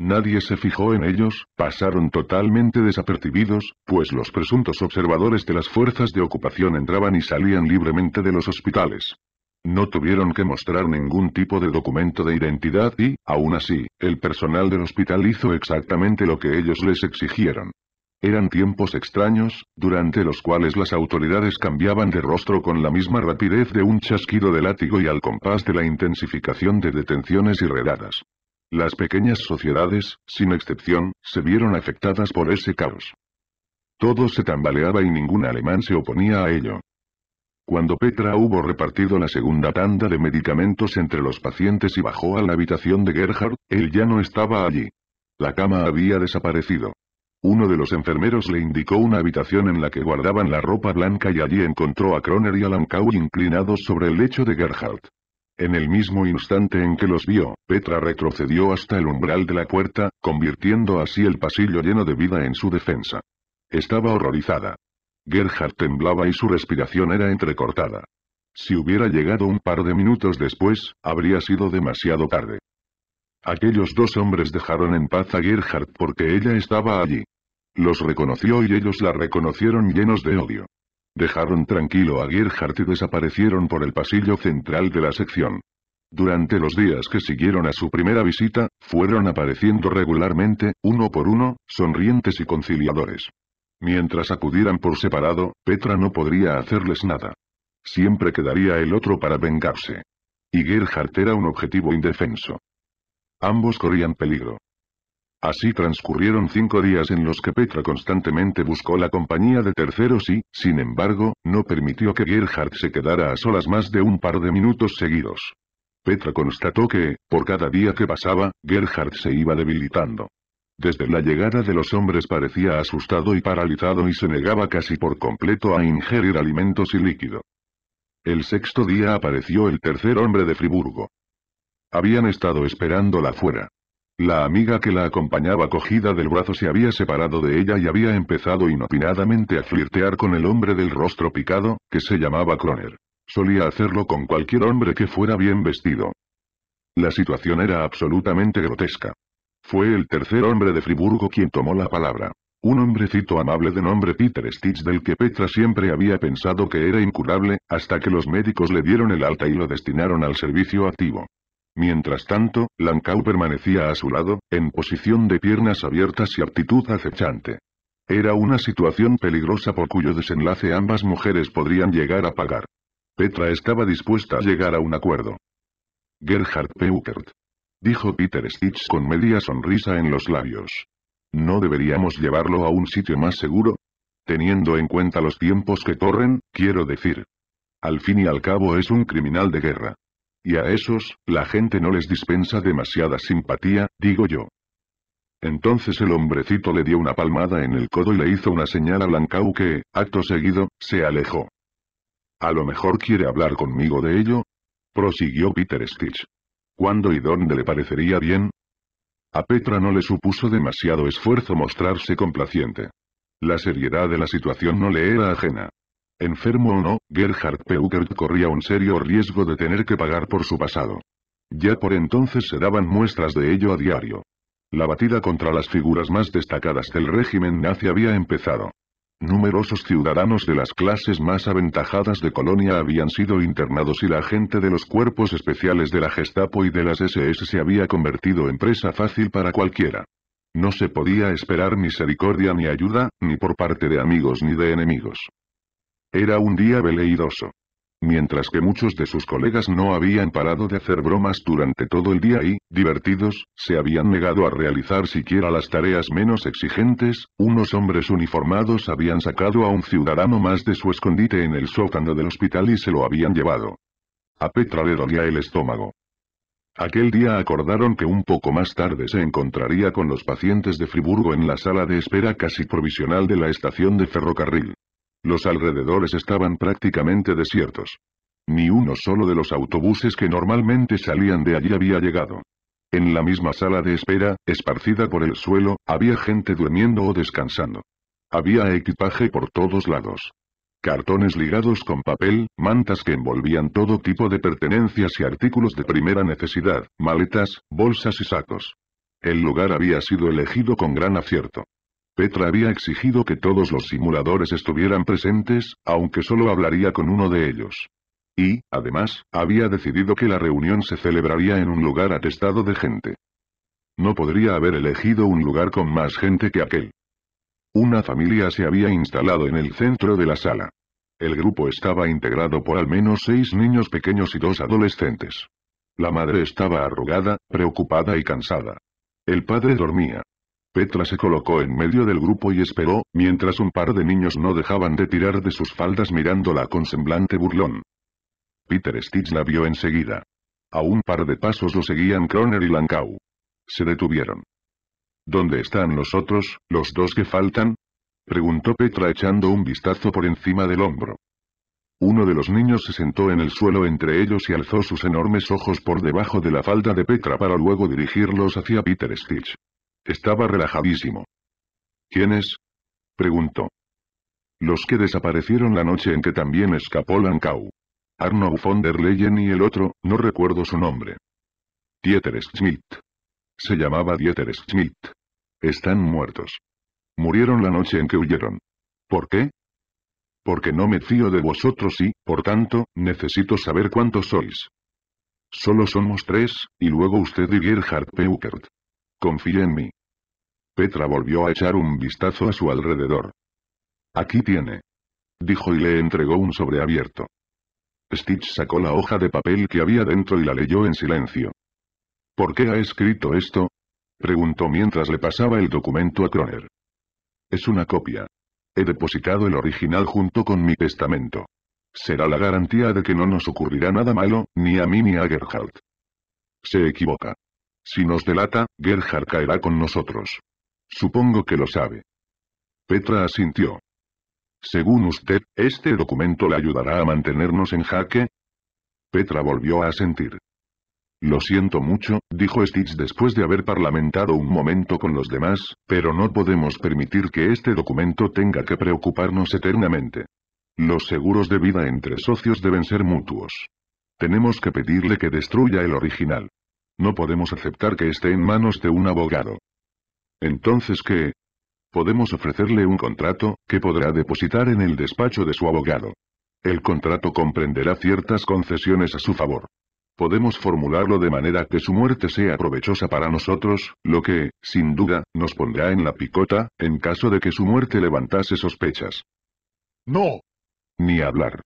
Nadie se fijó en ellos, pasaron totalmente desapercibidos, pues los presuntos observadores de las fuerzas de ocupación entraban y salían libremente de los hospitales. No tuvieron que mostrar ningún tipo de documento de identidad y, aún así, el personal del hospital hizo exactamente lo que ellos les exigieron. Eran tiempos extraños, durante los cuales las autoridades cambiaban de rostro con la misma rapidez de un chasquido de látigo y al compás de la intensificación de detenciones y redadas. Las pequeñas sociedades, sin excepción, se vieron afectadas por ese caos. Todo se tambaleaba y ningún alemán se oponía a ello. Cuando Petra hubo repartido la segunda tanda de medicamentos entre los pacientes y bajó a la habitación de Gerhard, él ya no estaba allí. La cama había desaparecido. Uno de los enfermeros le indicó una habitación en la que guardaban la ropa blanca y allí encontró a Croner y a Lancau inclinados sobre el lecho de Gerhardt. En el mismo instante en que los vio, Petra retrocedió hasta el umbral de la puerta, convirtiendo así el pasillo lleno de vida en su defensa. Estaba horrorizada. Gerhard temblaba y su respiración era entrecortada. Si hubiera llegado un par de minutos después, habría sido demasiado tarde. Aquellos dos hombres dejaron en paz a Gerhard porque ella estaba allí. Los reconoció y ellos la reconocieron llenos de odio. Dejaron tranquilo a Gerhardt y desaparecieron por el pasillo central de la sección. Durante los días que siguieron a su primera visita, fueron apareciendo regularmente, uno por uno, sonrientes y conciliadores. Mientras acudieran por separado, Petra no podría hacerles nada. Siempre quedaría el otro para vengarse. Y Gerhardt era un objetivo indefenso. Ambos corrían peligro. Así transcurrieron cinco días en los que Petra constantemente buscó la compañía de terceros y, sin embargo, no permitió que Gerhard se quedara a solas más de un par de minutos seguidos. Petra constató que, por cada día que pasaba, Gerhard se iba debilitando. Desde la llegada de los hombres parecía asustado y paralizado y se negaba casi por completo a ingerir alimentos y líquido. El sexto día apareció el tercer hombre de Friburgo. Habían estado esperándola fuera. La amiga que la acompañaba cogida del brazo se había separado de ella y había empezado inopinadamente a flirtear con el hombre del rostro picado, que se llamaba Croner. Solía hacerlo con cualquier hombre que fuera bien vestido. La situación era absolutamente grotesca. Fue el tercer hombre de Friburgo quien tomó la palabra. Un hombrecito amable de nombre Peter Stitch del que Petra siempre había pensado que era incurable, hasta que los médicos le dieron el alta y lo destinaron al servicio activo. Mientras tanto, Lankau permanecía a su lado, en posición de piernas abiertas y actitud acechante. Era una situación peligrosa por cuyo desenlace ambas mujeres podrían llegar a pagar. Petra estaba dispuesta a llegar a un acuerdo. Gerhard Peukert. Dijo Peter Stitch con media sonrisa en los labios. ¿No deberíamos llevarlo a un sitio más seguro? Teniendo en cuenta los tiempos que corren, quiero decir. Al fin y al cabo es un criminal de guerra y a esos, la gente no les dispensa demasiada simpatía, digo yo. Entonces el hombrecito le dio una palmada en el codo y le hizo una señal a Blancau que, acto seguido, se alejó. A lo mejor quiere hablar conmigo de ello, prosiguió Peter Stitch. ¿Cuándo y dónde le parecería bien? A Petra no le supuso demasiado esfuerzo mostrarse complaciente. La seriedad de la situación no le era ajena. Enfermo o no, Gerhard Peukert corría un serio riesgo de tener que pagar por su pasado. Ya por entonces se daban muestras de ello a diario. La batida contra las figuras más destacadas del régimen nazi había empezado. Numerosos ciudadanos de las clases más aventajadas de Colonia habían sido internados y la gente de los cuerpos especiales de la Gestapo y de las SS se había convertido en presa fácil para cualquiera. No se podía esperar misericordia ni ayuda, ni por parte de amigos ni de enemigos. Era un día veleidoso. Mientras que muchos de sus colegas no habían parado de hacer bromas durante todo el día y, divertidos, se habían negado a realizar siquiera las tareas menos exigentes, unos hombres uniformados habían sacado a un ciudadano más de su escondite en el sótano del hospital y se lo habían llevado. A Petra le dolía el estómago. Aquel día acordaron que un poco más tarde se encontraría con los pacientes de Friburgo en la sala de espera casi provisional de la estación de ferrocarril. Los alrededores estaban prácticamente desiertos. Ni uno solo de los autobuses que normalmente salían de allí había llegado. En la misma sala de espera, esparcida por el suelo, había gente durmiendo o descansando. Había equipaje por todos lados. Cartones ligados con papel, mantas que envolvían todo tipo de pertenencias y artículos de primera necesidad, maletas, bolsas y sacos. El lugar había sido elegido con gran acierto. Petra había exigido que todos los simuladores estuvieran presentes, aunque solo hablaría con uno de ellos. Y, además, había decidido que la reunión se celebraría en un lugar atestado de gente. No podría haber elegido un lugar con más gente que aquel. Una familia se había instalado en el centro de la sala. El grupo estaba integrado por al menos seis niños pequeños y dos adolescentes. La madre estaba arrugada, preocupada y cansada. El padre dormía. Petra se colocó en medio del grupo y esperó, mientras un par de niños no dejaban de tirar de sus faldas mirándola con semblante burlón. Peter Stitch la vio enseguida. A un par de pasos lo seguían Croner y Lancau. Se detuvieron. ¿Dónde están los otros, los dos que faltan? Preguntó Petra echando un vistazo por encima del hombro. Uno de los niños se sentó en el suelo entre ellos y alzó sus enormes ojos por debajo de la falda de Petra para luego dirigirlos hacia Peter Stitch. Estaba relajadísimo. ¿Quiénes? preguntó. Los que desaparecieron la noche en que también escapó Lancau. Arno von der Leyen y el otro, no recuerdo su nombre. Dieter Schmidt. Se llamaba Dieter Schmidt. Están muertos. Murieron la noche en que huyeron. ¿Por qué? Porque no me fío de vosotros y, por tanto, necesito saber cuántos sois. Solo somos tres, y luego usted y Gerhard Peukert. Confía en mí. Petra volvió a echar un vistazo a su alrededor. Aquí tiene. Dijo y le entregó un sobre abierto. Stitch sacó la hoja de papel que había dentro y la leyó en silencio. ¿Por qué ha escrito esto? Preguntó mientras le pasaba el documento a Croner. Es una copia. He depositado el original junto con mi testamento. Será la garantía de que no nos ocurrirá nada malo, ni a mí ni a Gerhardt. Se equivoca. Si nos delata, Gerhard caerá con nosotros. Supongo que lo sabe. Petra asintió. Según usted, ¿este documento le ayudará a mantenernos en jaque? Petra volvió a asentir. Lo siento mucho, dijo Stitch después de haber parlamentado un momento con los demás, pero no podemos permitir que este documento tenga que preocuparnos eternamente. Los seguros de vida entre socios deben ser mutuos. Tenemos que pedirle que destruya el original. No podemos aceptar que esté en manos de un abogado. Entonces ¿qué? Podemos ofrecerle un contrato, que podrá depositar en el despacho de su abogado. El contrato comprenderá ciertas concesiones a su favor. Podemos formularlo de manera que su muerte sea provechosa para nosotros, lo que, sin duda, nos pondrá en la picota, en caso de que su muerte levantase sospechas. ¡No! Ni hablar.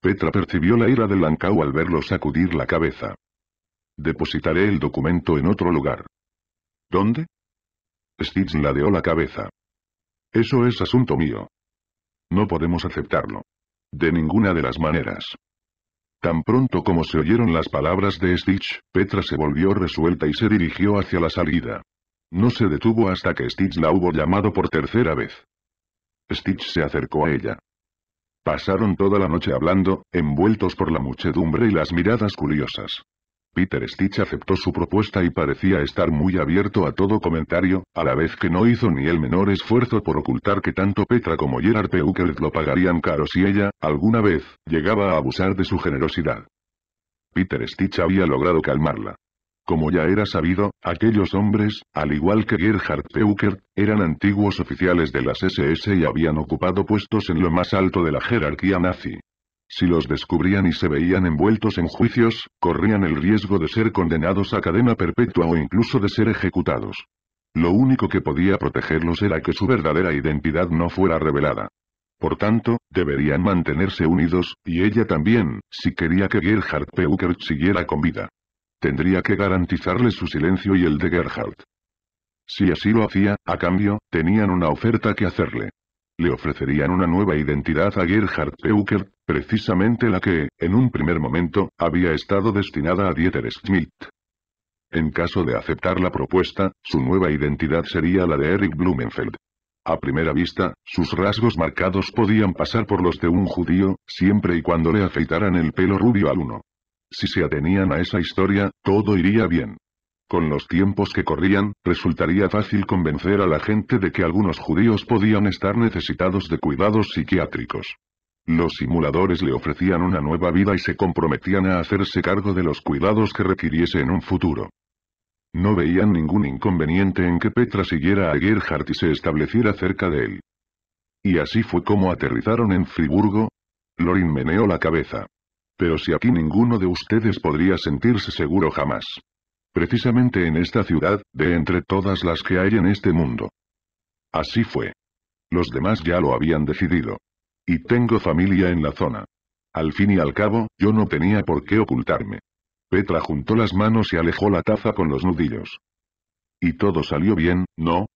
Petra percibió la ira de Lancau al verlo sacudir la cabeza. Depositaré el documento en otro lugar. ¿Dónde? Stitch ladeó la cabeza. Eso es asunto mío. No podemos aceptarlo. De ninguna de las maneras. Tan pronto como se oyeron las palabras de Stitch, Petra se volvió resuelta y se dirigió hacia la salida. No se detuvo hasta que Stitch la hubo llamado por tercera vez. Stitch se acercó a ella. Pasaron toda la noche hablando, envueltos por la muchedumbre y las miradas curiosas. Peter Stitch aceptó su propuesta y parecía estar muy abierto a todo comentario, a la vez que no hizo ni el menor esfuerzo por ocultar que tanto Petra como Gerhard Peukert lo pagarían caro si ella, alguna vez, llegaba a abusar de su generosidad. Peter Stitch había logrado calmarla. Como ya era sabido, aquellos hombres, al igual que Gerhard Peukert, eran antiguos oficiales de las SS y habían ocupado puestos en lo más alto de la jerarquía nazi. Si los descubrían y se veían envueltos en juicios, corrían el riesgo de ser condenados a cadena perpetua o incluso de ser ejecutados. Lo único que podía protegerlos era que su verdadera identidad no fuera revelada. Por tanto, deberían mantenerse unidos, y ella también, si quería que Gerhard Peuker siguiera con vida. Tendría que garantizarle su silencio y el de Gerhard. Si así lo hacía, a cambio, tenían una oferta que hacerle. Le ofrecerían una nueva identidad a Gerhard Peuker, precisamente la que, en un primer momento, había estado destinada a Dieter Schmidt. En caso de aceptar la propuesta, su nueva identidad sería la de Eric Blumenfeld. A primera vista, sus rasgos marcados podían pasar por los de un judío, siempre y cuando le afeitaran el pelo rubio al uno. Si se atenían a esa historia, todo iría bien. Con los tiempos que corrían, resultaría fácil convencer a la gente de que algunos judíos podían estar necesitados de cuidados psiquiátricos. Los simuladores le ofrecían una nueva vida y se comprometían a hacerse cargo de los cuidados que requiriese en un futuro. No veían ningún inconveniente en que Petra siguiera a Gerhardt y se estableciera cerca de él. Y así fue como aterrizaron en Friburgo. Lorin meneó la cabeza. Pero si aquí ninguno de ustedes podría sentirse seguro jamás. Precisamente en esta ciudad, de entre todas las que hay en este mundo. Así fue. Los demás ya lo habían decidido. Y tengo familia en la zona. Al fin y al cabo, yo no tenía por qué ocultarme. Petra juntó las manos y alejó la taza con los nudillos. Y todo salió bien, ¿no?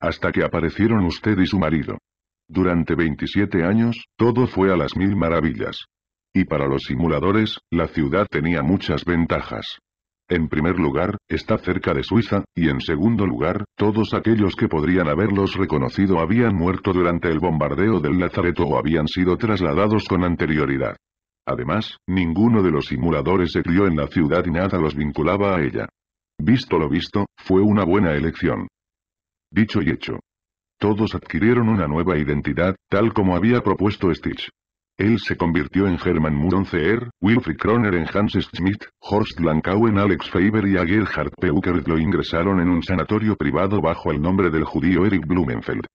Hasta que aparecieron usted y su marido. Durante 27 años, todo fue a las mil maravillas. Y para los simuladores, la ciudad tenía muchas ventajas. En primer lugar, está cerca de Suiza, y en segundo lugar, todos aquellos que podrían haberlos reconocido habían muerto durante el bombardeo del Lazareto o habían sido trasladados con anterioridad. Además, ninguno de los simuladores se crió en la ciudad y nada los vinculaba a ella. Visto lo visto, fue una buena elección. Dicho y hecho. Todos adquirieron una nueva identidad, tal como había propuesto Stitch. Él se convirtió en Hermann Muronceer, Wilfried Kroner en Hans Schmidt, Horst Lankau en Alex Faber y a Gerhard Peukert lo ingresaron en un sanatorio privado bajo el nombre del judío Eric Blumenfeld.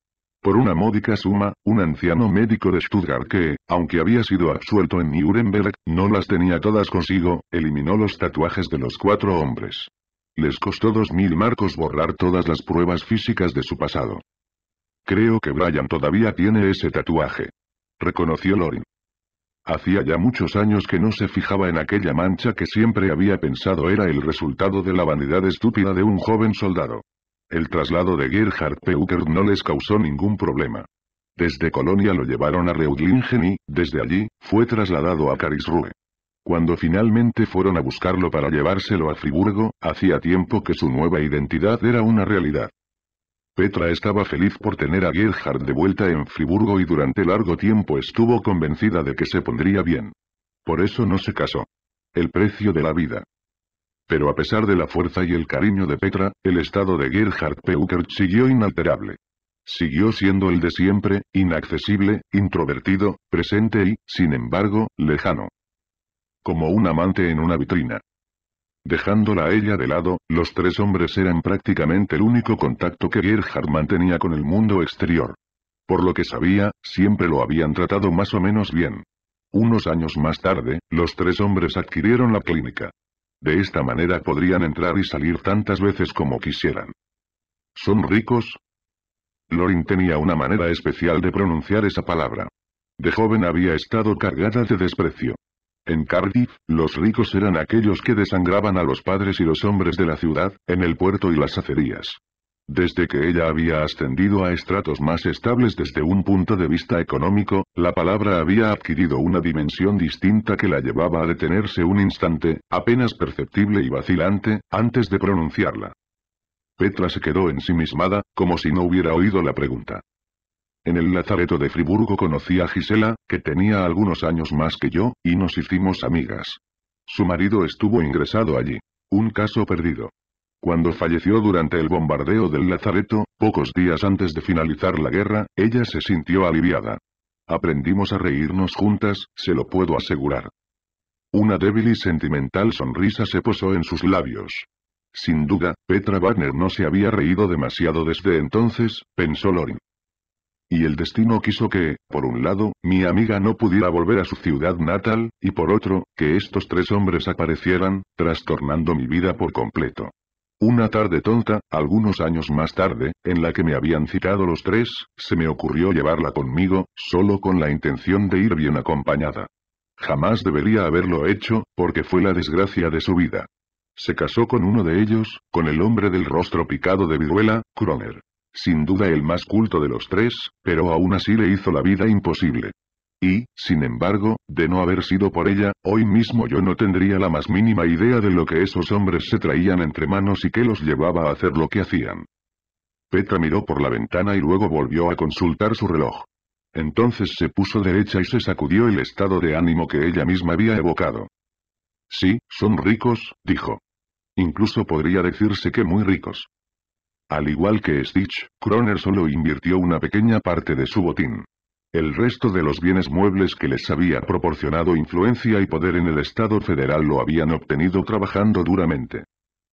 Por una módica suma, un anciano médico de Stuttgart que, aunque había sido absuelto en Nuremberg, no las tenía todas consigo, eliminó los tatuajes de los cuatro hombres. Les costó dos mil marcos borrar todas las pruebas físicas de su pasado. Creo que Brian todavía tiene ese tatuaje. Reconoció Lorin. Hacía ya muchos años que no se fijaba en aquella mancha que siempre había pensado era el resultado de la vanidad estúpida de un joven soldado. El traslado de Gerhard Peuker no les causó ningún problema. Desde Colonia lo llevaron a Reutlingen y, desde allí, fue trasladado a Karlsruhe. Cuando finalmente fueron a buscarlo para llevárselo a Friburgo, hacía tiempo que su nueva identidad era una realidad. Petra estaba feliz por tener a Gerhard de vuelta en Friburgo y durante largo tiempo estuvo convencida de que se pondría bien. Por eso no se casó. El precio de la vida. Pero a pesar de la fuerza y el cariño de Petra, el estado de Gerhard Peukert siguió inalterable. Siguió siendo el de siempre, inaccesible, introvertido, presente y, sin embargo, lejano. Como un amante en una vitrina. Dejándola a ella de lado, los tres hombres eran prácticamente el único contacto que Gerhard mantenía con el mundo exterior. Por lo que sabía, siempre lo habían tratado más o menos bien. Unos años más tarde, los tres hombres adquirieron la clínica. De esta manera podrían entrar y salir tantas veces como quisieran. ¿Son ricos? Lorin tenía una manera especial de pronunciar esa palabra. De joven había estado cargada de desprecio. En Cardiff, los ricos eran aquellos que desangraban a los padres y los hombres de la ciudad, en el puerto y las acerías. Desde que ella había ascendido a estratos más estables desde un punto de vista económico, la palabra había adquirido una dimensión distinta que la llevaba a detenerse un instante, apenas perceptible y vacilante, antes de pronunciarla. Petra se quedó ensimismada, como si no hubiera oído la pregunta. En el lazareto de Friburgo conocí a Gisela, que tenía algunos años más que yo, y nos hicimos amigas. Su marido estuvo ingresado allí. Un caso perdido. Cuando falleció durante el bombardeo del lazareto, pocos días antes de finalizar la guerra, ella se sintió aliviada. Aprendimos a reírnos juntas, se lo puedo asegurar. Una débil y sentimental sonrisa se posó en sus labios. Sin duda, Petra Wagner no se había reído demasiado desde entonces, pensó Lorin. Y el destino quiso que, por un lado, mi amiga no pudiera volver a su ciudad natal, y por otro, que estos tres hombres aparecieran, trastornando mi vida por completo. Una tarde tonta, algunos años más tarde, en la que me habían citado los tres, se me ocurrió llevarla conmigo, solo con la intención de ir bien acompañada. Jamás debería haberlo hecho, porque fue la desgracia de su vida. Se casó con uno de ellos, con el hombre del rostro picado de viruela, Kroner sin duda el más culto de los tres, pero aún así le hizo la vida imposible. Y, sin embargo, de no haber sido por ella, hoy mismo yo no tendría la más mínima idea de lo que esos hombres se traían entre manos y qué los llevaba a hacer lo que hacían. Petra miró por la ventana y luego volvió a consultar su reloj. Entonces se puso derecha y se sacudió el estado de ánimo que ella misma había evocado. Sí, son ricos, dijo. Incluso podría decirse que muy ricos. Al igual que Stitch, Croner solo invirtió una pequeña parte de su botín. El resto de los bienes muebles que les había proporcionado influencia y poder en el Estado federal lo habían obtenido trabajando duramente.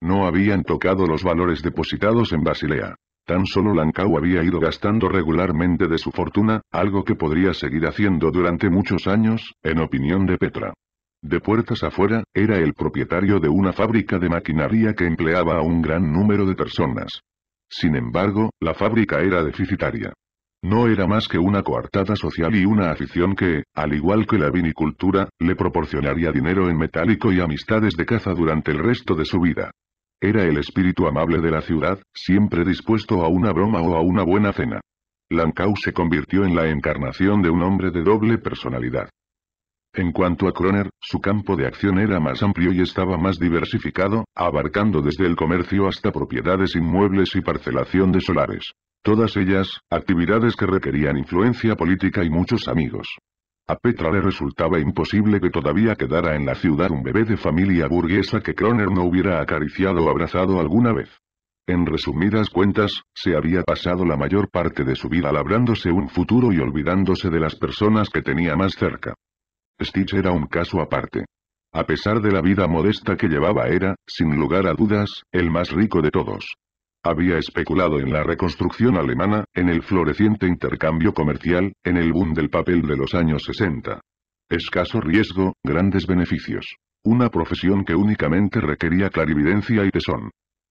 No habían tocado los valores depositados en Basilea. Tan solo Lancau había ido gastando regularmente de su fortuna, algo que podría seguir haciendo durante muchos años, en opinión de Petra. De puertas afuera, era el propietario de una fábrica de maquinaria que empleaba a un gran número de personas. Sin embargo, la fábrica era deficitaria. No era más que una coartada social y una afición que, al igual que la vinicultura, le proporcionaría dinero en metálico y amistades de caza durante el resto de su vida. Era el espíritu amable de la ciudad, siempre dispuesto a una broma o a una buena cena. Lancau se convirtió en la encarnación de un hombre de doble personalidad. En cuanto a Croner, su campo de acción era más amplio y estaba más diversificado, abarcando desde el comercio hasta propiedades inmuebles y parcelación de solares. Todas ellas, actividades que requerían influencia política y muchos amigos. A Petra le resultaba imposible que todavía quedara en la ciudad un bebé de familia burguesa que Croner no hubiera acariciado o abrazado alguna vez. En resumidas cuentas, se había pasado la mayor parte de su vida labrándose un futuro y olvidándose de las personas que tenía más cerca. Stitch era un caso aparte. A pesar de la vida modesta que llevaba era, sin lugar a dudas, el más rico de todos. Había especulado en la reconstrucción alemana, en el floreciente intercambio comercial, en el boom del papel de los años 60. Escaso riesgo, grandes beneficios. Una profesión que únicamente requería clarividencia y tesón.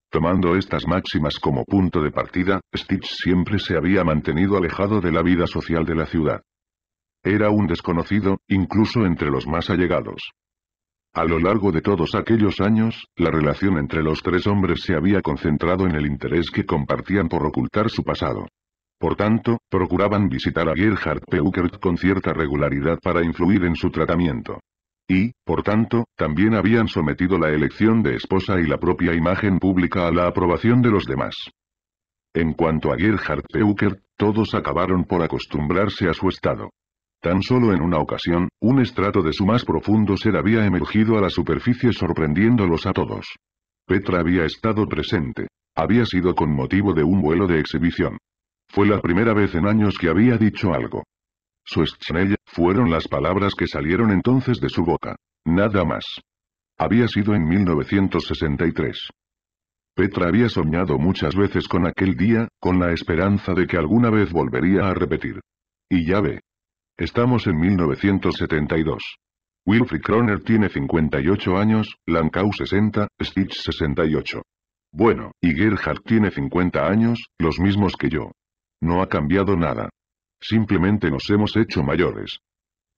Tomando estas máximas como punto de partida, Stitch siempre se había mantenido alejado de la vida social de la ciudad. Era un desconocido, incluso entre los más allegados. A lo largo de todos aquellos años, la relación entre los tres hombres se había concentrado en el interés que compartían por ocultar su pasado. Por tanto, procuraban visitar a Gerhard Peukert con cierta regularidad para influir en su tratamiento. Y, por tanto, también habían sometido la elección de esposa y la propia imagen pública a la aprobación de los demás. En cuanto a Gerhard Peukert, todos acabaron por acostumbrarse a su estado. Tan solo en una ocasión, un estrato de su más profundo ser había emergido a la superficie sorprendiéndolos a todos. Petra había estado presente. Había sido con motivo de un vuelo de exhibición. Fue la primera vez en años que había dicho algo. estrella, fueron las palabras que salieron entonces de su boca. Nada más. Había sido en 1963. Petra había soñado muchas veces con aquel día, con la esperanza de que alguna vez volvería a repetir. Y ya ve, Estamos en 1972. Wilfried Kroner tiene 58 años, Lancau 60, Stitch 68. Bueno, y Gerhard tiene 50 años, los mismos que yo. No ha cambiado nada. Simplemente nos hemos hecho mayores.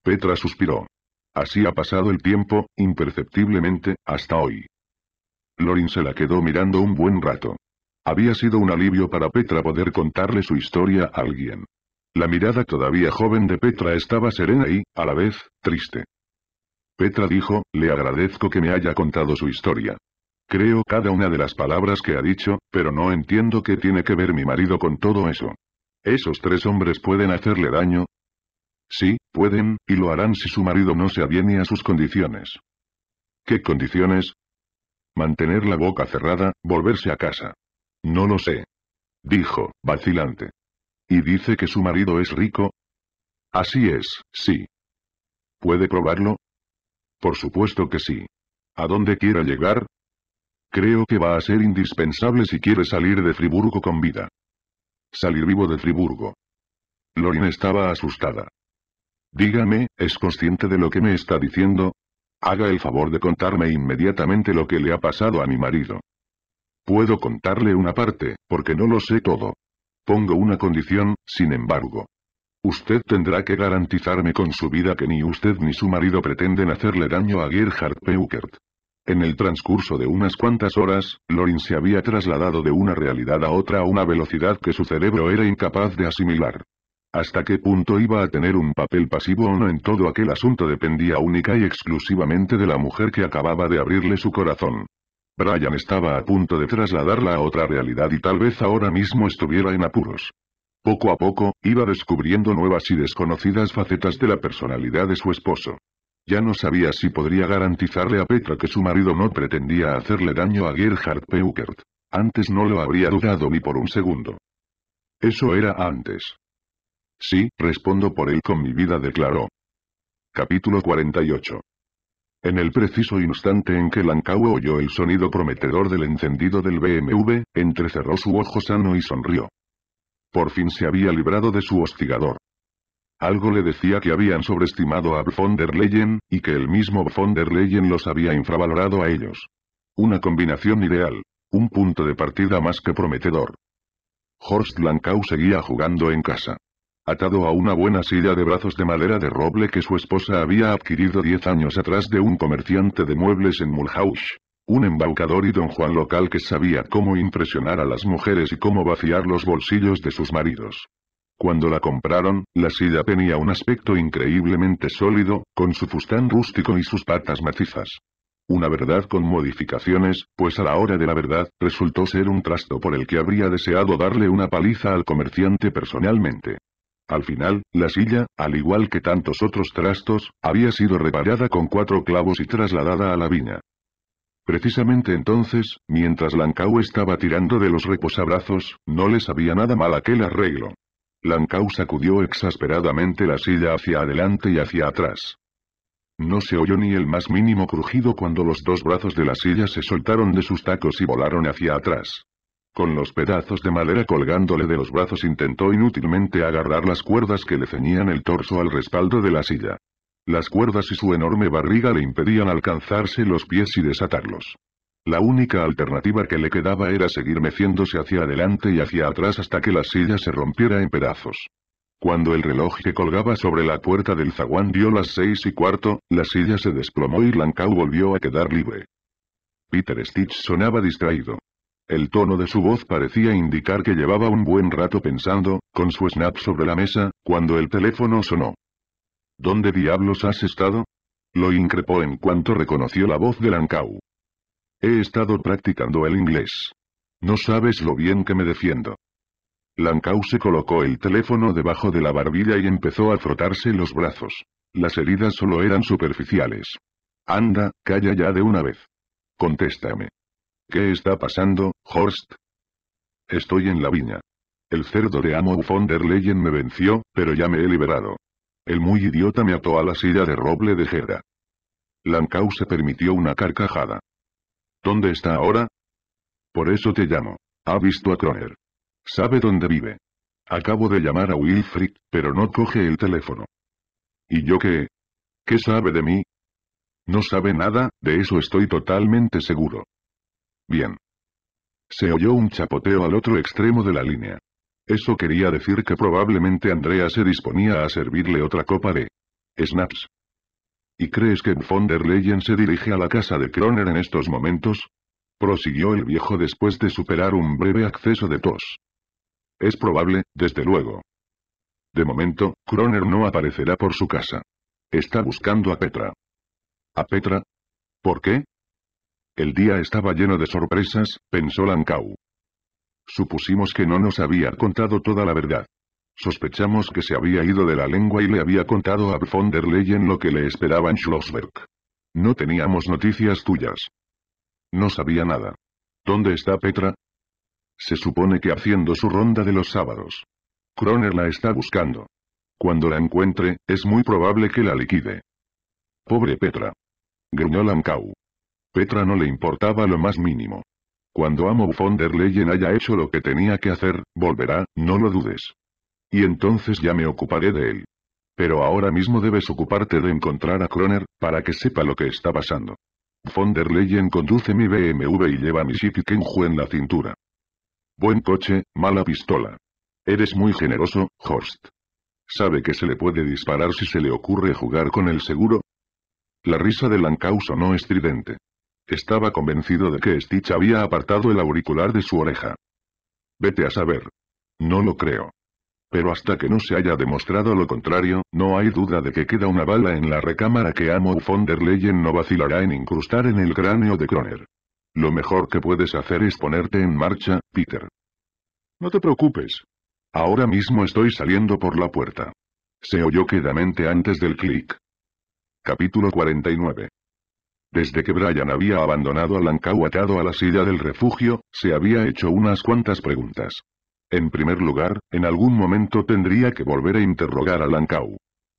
Petra suspiró. Así ha pasado el tiempo, imperceptiblemente, hasta hoy. Lorin se la quedó mirando un buen rato. Había sido un alivio para Petra poder contarle su historia a alguien. La mirada todavía joven de Petra estaba serena y, a la vez, triste. Petra dijo, le agradezco que me haya contado su historia. Creo cada una de las palabras que ha dicho, pero no entiendo qué tiene que ver mi marido con todo eso. ¿Esos tres hombres pueden hacerle daño? Sí, pueden, y lo harán si su marido no se aviene a sus condiciones. ¿Qué condiciones? Mantener la boca cerrada, volverse a casa. No lo sé. Dijo, vacilante. ¿Y dice que su marido es rico? Así es, sí. ¿Puede probarlo? Por supuesto que sí. ¿A dónde quiera llegar? Creo que va a ser indispensable si quiere salir de Friburgo con vida. Salir vivo de Friburgo. Lorin estaba asustada. Dígame, ¿es consciente de lo que me está diciendo? Haga el favor de contarme inmediatamente lo que le ha pasado a mi marido. Puedo contarle una parte, porque no lo sé todo. Pongo una condición, sin embargo. Usted tendrá que garantizarme con su vida que ni usted ni su marido pretenden hacerle daño a Gerhard Peukert. En el transcurso de unas cuantas horas, Lorin se había trasladado de una realidad a otra a una velocidad que su cerebro era incapaz de asimilar. Hasta qué punto iba a tener un papel pasivo o no en todo aquel asunto dependía única y exclusivamente de la mujer que acababa de abrirle su corazón. Brian estaba a punto de trasladarla a otra realidad y tal vez ahora mismo estuviera en apuros. Poco a poco, iba descubriendo nuevas y desconocidas facetas de la personalidad de su esposo. Ya no sabía si podría garantizarle a Petra que su marido no pretendía hacerle daño a Gerhard Peukert. Antes no lo habría dudado ni por un segundo. Eso era antes. Sí, respondo por él con mi vida declaró. Capítulo 48 en el preciso instante en que Lankau oyó el sonido prometedor del encendido del BMW, entrecerró su ojo sano y sonrió. Por fin se había librado de su hostigador. Algo le decía que habían sobreestimado a von der Leyen, y que el mismo von der Leyen los había infravalorado a ellos. Una combinación ideal. Un punto de partida más que prometedor. Horst Lankau seguía jugando en casa atado a una buena silla de brazos de madera de roble que su esposa había adquirido diez años atrás de un comerciante de muebles en Mulhouse. Un embaucador y don Juan local que sabía cómo impresionar a las mujeres y cómo vaciar los bolsillos de sus maridos. Cuando la compraron, la silla tenía un aspecto increíblemente sólido, con su fustán rústico y sus patas macizas. Una verdad con modificaciones, pues a la hora de la verdad, resultó ser un trasto por el que habría deseado darle una paliza al comerciante personalmente. Al final, la silla, al igual que tantos otros trastos, había sido reparada con cuatro clavos y trasladada a la viña. Precisamente entonces, mientras Lancau estaba tirando de los reposabrazos, no le sabía nada mal aquel arreglo. Lancau sacudió exasperadamente la silla hacia adelante y hacia atrás. No se oyó ni el más mínimo crujido cuando los dos brazos de la silla se soltaron de sus tacos y volaron hacia atrás. Con los pedazos de madera colgándole de los brazos intentó inútilmente agarrar las cuerdas que le ceñían el torso al respaldo de la silla. Las cuerdas y su enorme barriga le impedían alcanzarse los pies y desatarlos. La única alternativa que le quedaba era seguir meciéndose hacia adelante y hacia atrás hasta que la silla se rompiera en pedazos. Cuando el reloj que colgaba sobre la puerta del zaguán dio las seis y cuarto, la silla se desplomó y Lankau volvió a quedar libre. Peter Stitch sonaba distraído. El tono de su voz parecía indicar que llevaba un buen rato pensando, con su snap sobre la mesa, cuando el teléfono sonó. ¿Dónde diablos has estado? Lo increpó en cuanto reconoció la voz de Lankau. He estado practicando el inglés. No sabes lo bien que me defiendo. Lancau se colocó el teléfono debajo de la barbilla y empezó a frotarse los brazos. Las heridas solo eran superficiales. Anda, calla ya de una vez. Contéstame. ¿Qué está pasando, Horst? Estoy en la viña. El cerdo de Amo von der Leyen me venció, pero ya me he liberado. El muy idiota me ató a la silla de roble de Jera. Lankau se permitió una carcajada. ¿Dónde está ahora? Por eso te llamo. Ha visto a Kroner. Sabe dónde vive. Acabo de llamar a Wilfrid, pero no coge el teléfono. ¿Y yo qué? ¿Qué sabe de mí? No sabe nada, de eso estoy totalmente seguro. Bien. Se oyó un chapoteo al otro extremo de la línea. Eso quería decir que probablemente Andrea se disponía a servirle otra copa de... Snaps. ¿Y crees que von der Leyen se dirige a la casa de Kroner en estos momentos? Prosiguió el viejo después de superar un breve acceso de tos. Es probable, desde luego. De momento, Kroner no aparecerá por su casa. Está buscando a Petra. ¿A Petra? ¿Por qué? El día estaba lleno de sorpresas, pensó Lancau. Supusimos que no nos había contado toda la verdad. Sospechamos que se había ido de la lengua y le había contado a von der Leyen lo que le esperaba en Schlossberg. No teníamos noticias tuyas. No sabía nada. ¿Dónde está Petra? Se supone que haciendo su ronda de los sábados. Kroner la está buscando. Cuando la encuentre, es muy probable que la liquide. Pobre Petra. Gruñó Lancau. Petra no le importaba lo más mínimo. Cuando Amo von der Leyen haya hecho lo que tenía que hacer, volverá, no lo dudes. Y entonces ya me ocuparé de él. Pero ahora mismo debes ocuparte de encontrar a Kroner, para que sepa lo que está pasando. Von der Leyen conduce mi BMW y lleva mi Shift en la cintura. Buen coche, mala pistola. Eres muy generoso, Horst. ¿Sabe que se le puede disparar si se le ocurre jugar con el seguro? La risa de no es estridente. Estaba convencido de que Stitch había apartado el auricular de su oreja. Vete a saber. No lo creo. Pero hasta que no se haya demostrado lo contrario, no hay duda de que queda una bala en la recámara que Amo von der Leyen no vacilará en incrustar en el cráneo de Kroner. Lo mejor que puedes hacer es ponerte en marcha, Peter. No te preocupes. Ahora mismo estoy saliendo por la puerta. Se oyó quedamente antes del clic. Capítulo 49 desde que Brian había abandonado a Lankau atado a la silla del refugio, se había hecho unas cuantas preguntas. En primer lugar, en algún momento tendría que volver a interrogar a Lankau.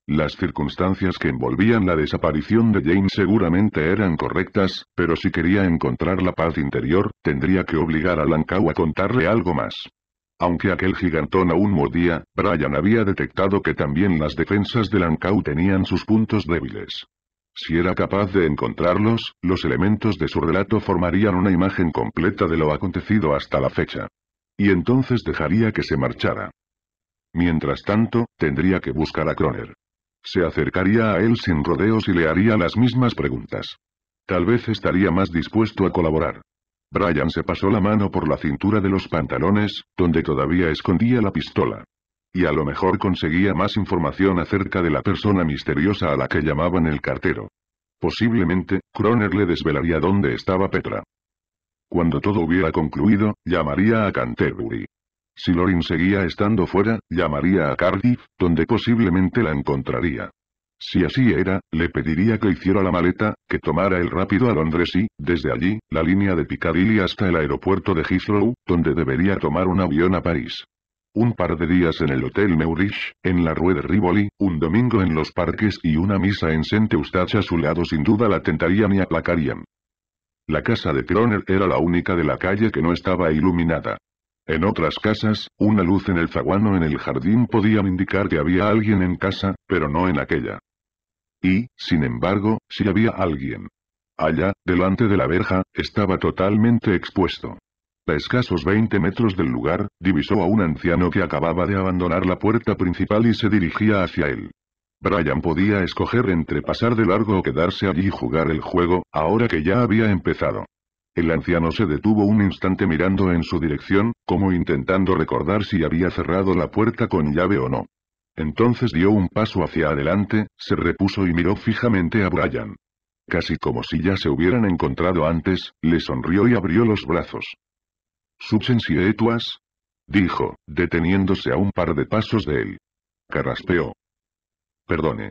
Las circunstancias que envolvían la desaparición de Jane seguramente eran correctas, pero si quería encontrar la paz interior, tendría que obligar a Lankau a contarle algo más. Aunque aquel gigantón aún mordía, Brian había detectado que también las defensas de Lankau tenían sus puntos débiles. Si era capaz de encontrarlos, los elementos de su relato formarían una imagen completa de lo acontecido hasta la fecha. Y entonces dejaría que se marchara. Mientras tanto, tendría que buscar a Croner. Se acercaría a él sin rodeos y le haría las mismas preguntas. Tal vez estaría más dispuesto a colaborar. Brian se pasó la mano por la cintura de los pantalones, donde todavía escondía la pistola y a lo mejor conseguía más información acerca de la persona misteriosa a la que llamaban el cartero. Posiblemente, Croner le desvelaría dónde estaba Petra. Cuando todo hubiera concluido, llamaría a Canterbury. Si Lorin seguía estando fuera, llamaría a Cardiff, donde posiblemente la encontraría. Si así era, le pediría que hiciera la maleta, que tomara el rápido a Londres y, desde allí, la línea de Piccadilly hasta el aeropuerto de Heathrow, donde debería tomar un avión a París. Un par de días en el Hotel Meurice, en la Rue de Rivoli, un domingo en los parques y una misa en Saint-Eustache a su lado sin duda la tentarían y aplacarían. La casa de Kroner era la única de la calle que no estaba iluminada. En otras casas, una luz en el zaguano en el jardín podían indicar que había alguien en casa, pero no en aquella. Y, sin embargo, si había alguien. Allá, delante de la verja, estaba totalmente expuesto. A escasos 20 metros del lugar, divisó a un anciano que acababa de abandonar la puerta principal y se dirigía hacia él. Brian podía escoger entre pasar de largo o quedarse allí y jugar el juego, ahora que ya había empezado. El anciano se detuvo un instante mirando en su dirección, como intentando recordar si había cerrado la puerta con llave o no. Entonces dio un paso hacia adelante, se repuso y miró fijamente a Brian. Casi como si ya se hubieran encontrado antes, le sonrió y abrió los brazos etwas? Dijo, deteniéndose a un par de pasos de él. Carraspeó. Perdone.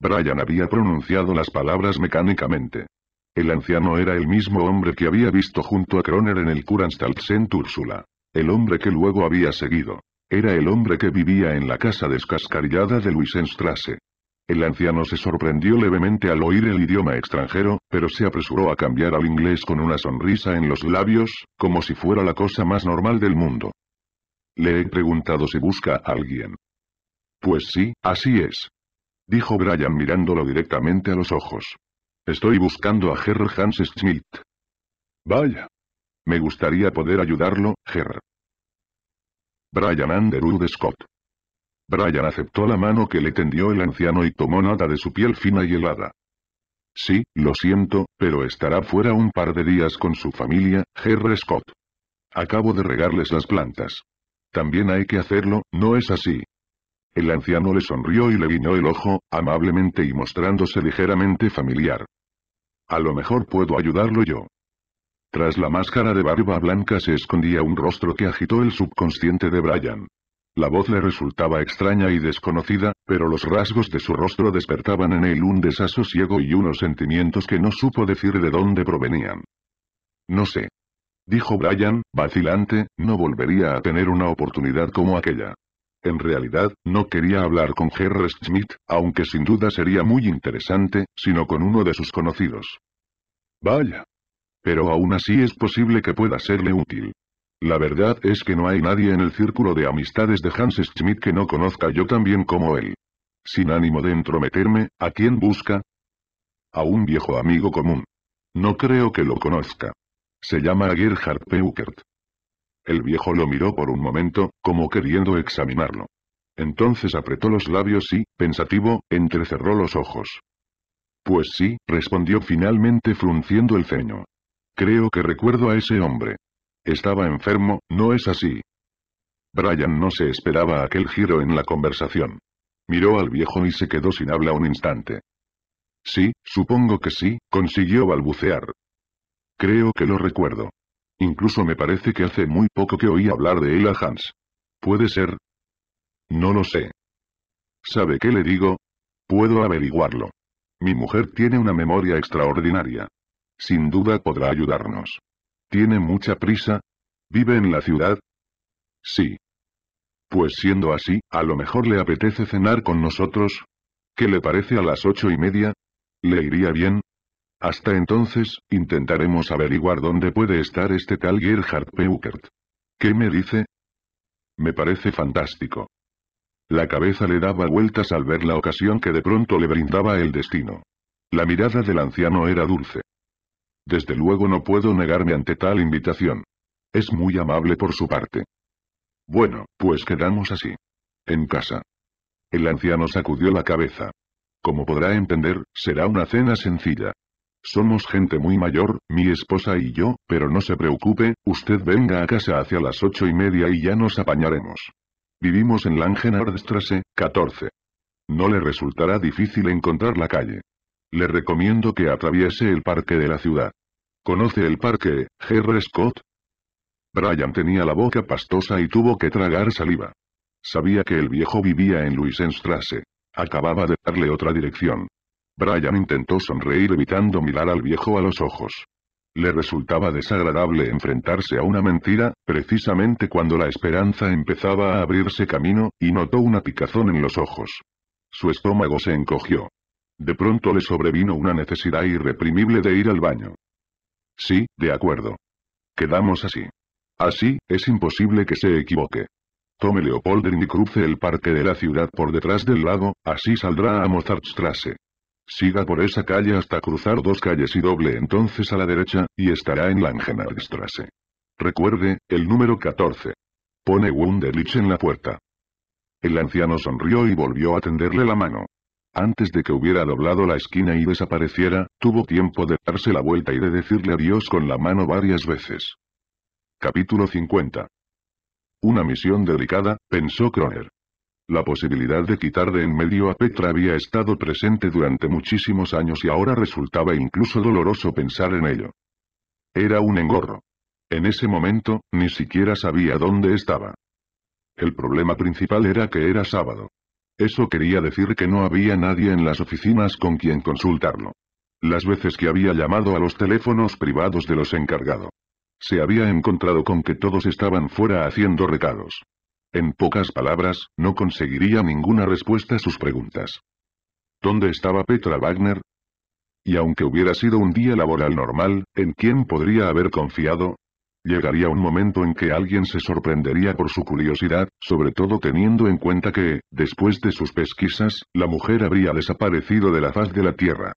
Brian había pronunciado las palabras mecánicamente. El anciano era el mismo hombre que había visto junto a Croner en el kuranstaltzent Úrsula. El hombre que luego había seguido. Era el hombre que vivía en la casa descascarillada de Luisenstrasse. El anciano se sorprendió levemente al oír el idioma extranjero, pero se apresuró a cambiar al inglés con una sonrisa en los labios, como si fuera la cosa más normal del mundo. Le he preguntado si busca a alguien. Pues sí, así es. Dijo Brian mirándolo directamente a los ojos. Estoy buscando a Herr Hans Schmidt. Vaya. Me gustaría poder ayudarlo, Herr. Brian Underwood Scott. Brian aceptó la mano que le tendió el anciano y tomó nada de su piel fina y helada. Sí, lo siento, pero estará fuera un par de días con su familia, Herr Scott. Acabo de regarles las plantas. También hay que hacerlo, ¿no es así? El anciano le sonrió y le guiñó el ojo, amablemente y mostrándose ligeramente familiar. A lo mejor puedo ayudarlo yo. Tras la máscara de barba blanca se escondía un rostro que agitó el subconsciente de Brian. La voz le resultaba extraña y desconocida, pero los rasgos de su rostro despertaban en él un desasosiego y unos sentimientos que no supo decir de dónde provenían. No sé. Dijo Brian, vacilante, no volvería a tener una oportunidad como aquella. En realidad, no quería hablar con harris Smith, aunque sin duda sería muy interesante, sino con uno de sus conocidos. Vaya. Pero aún así es posible que pueda serle útil. La verdad es que no hay nadie en el círculo de amistades de Hans Schmidt que no conozca yo también como él. Sin ánimo de entrometerme, ¿a quién busca? A un viejo amigo común. No creo que lo conozca. Se llama Gerhard Peukert. El viejo lo miró por un momento, como queriendo examinarlo. Entonces apretó los labios y, pensativo, entrecerró los ojos. Pues sí, respondió finalmente frunciendo el ceño. Creo que recuerdo a ese hombre. Estaba enfermo, ¿no es así? Brian no se esperaba aquel giro en la conversación. Miró al viejo y se quedó sin habla un instante. Sí, supongo que sí, consiguió balbucear. Creo que lo recuerdo. Incluso me parece que hace muy poco que oí hablar de Ella a Hans. ¿Puede ser? No lo sé. ¿Sabe qué le digo? Puedo averiguarlo. Mi mujer tiene una memoria extraordinaria. Sin duda podrá ayudarnos. ¿Tiene mucha prisa? ¿Vive en la ciudad? Sí. Pues siendo así, a lo mejor le apetece cenar con nosotros. ¿Qué le parece a las ocho y media? ¿Le iría bien? Hasta entonces, intentaremos averiguar dónde puede estar este tal Gerhard Peukert. ¿Qué me dice? Me parece fantástico. La cabeza le daba vueltas al ver la ocasión que de pronto le brindaba el destino. La mirada del anciano era dulce. Desde luego no puedo negarme ante tal invitación. Es muy amable por su parte. Bueno, pues quedamos así. En casa. El anciano sacudió la cabeza. Como podrá entender, será una cena sencilla. Somos gente muy mayor, mi esposa y yo, pero no se preocupe, usted venga a casa hacia las ocho y media y ya nos apañaremos. Vivimos en Langenhardstrasse, 14. No le resultará difícil encontrar la calle. Le recomiendo que atraviese el parque de la ciudad. ¿Conoce el parque, Herr Scott? Brian tenía la boca pastosa y tuvo que tragar saliva. Sabía que el viejo vivía en Luisenstrasse. Acababa de darle otra dirección. Brian intentó sonreír evitando mirar al viejo a los ojos. Le resultaba desagradable enfrentarse a una mentira, precisamente cuando la esperanza empezaba a abrirse camino, y notó una picazón en los ojos. Su estómago se encogió. De pronto le sobrevino una necesidad irreprimible de ir al baño. Sí, de acuerdo. Quedamos así. Así, es imposible que se equivoque. Tome Leopoldin y cruce el parque de la ciudad por detrás del lago, así saldrá a Mozartstrasse. Siga por esa calle hasta cruzar dos calles y doble entonces a la derecha, y estará en Langenarstrasse. Recuerde, el número 14. Pone Wunderlich en la puerta. El anciano sonrió y volvió a tenderle la mano. Antes de que hubiera doblado la esquina y desapareciera, tuvo tiempo de darse la vuelta y de decirle adiós con la mano varias veces. Capítulo 50 Una misión delicada, pensó Kroner. La posibilidad de quitar de en medio a Petra había estado presente durante muchísimos años y ahora resultaba incluso doloroso pensar en ello. Era un engorro. En ese momento, ni siquiera sabía dónde estaba. El problema principal era que era sábado. Eso quería decir que no había nadie en las oficinas con quien consultarlo. Las veces que había llamado a los teléfonos privados de los encargados. Se había encontrado con que todos estaban fuera haciendo recados. En pocas palabras, no conseguiría ninguna respuesta a sus preguntas. ¿Dónde estaba Petra Wagner? Y aunque hubiera sido un día laboral normal, ¿en quién podría haber confiado? Llegaría un momento en que alguien se sorprendería por su curiosidad, sobre todo teniendo en cuenta que, después de sus pesquisas, la mujer habría desaparecido de la faz de la Tierra.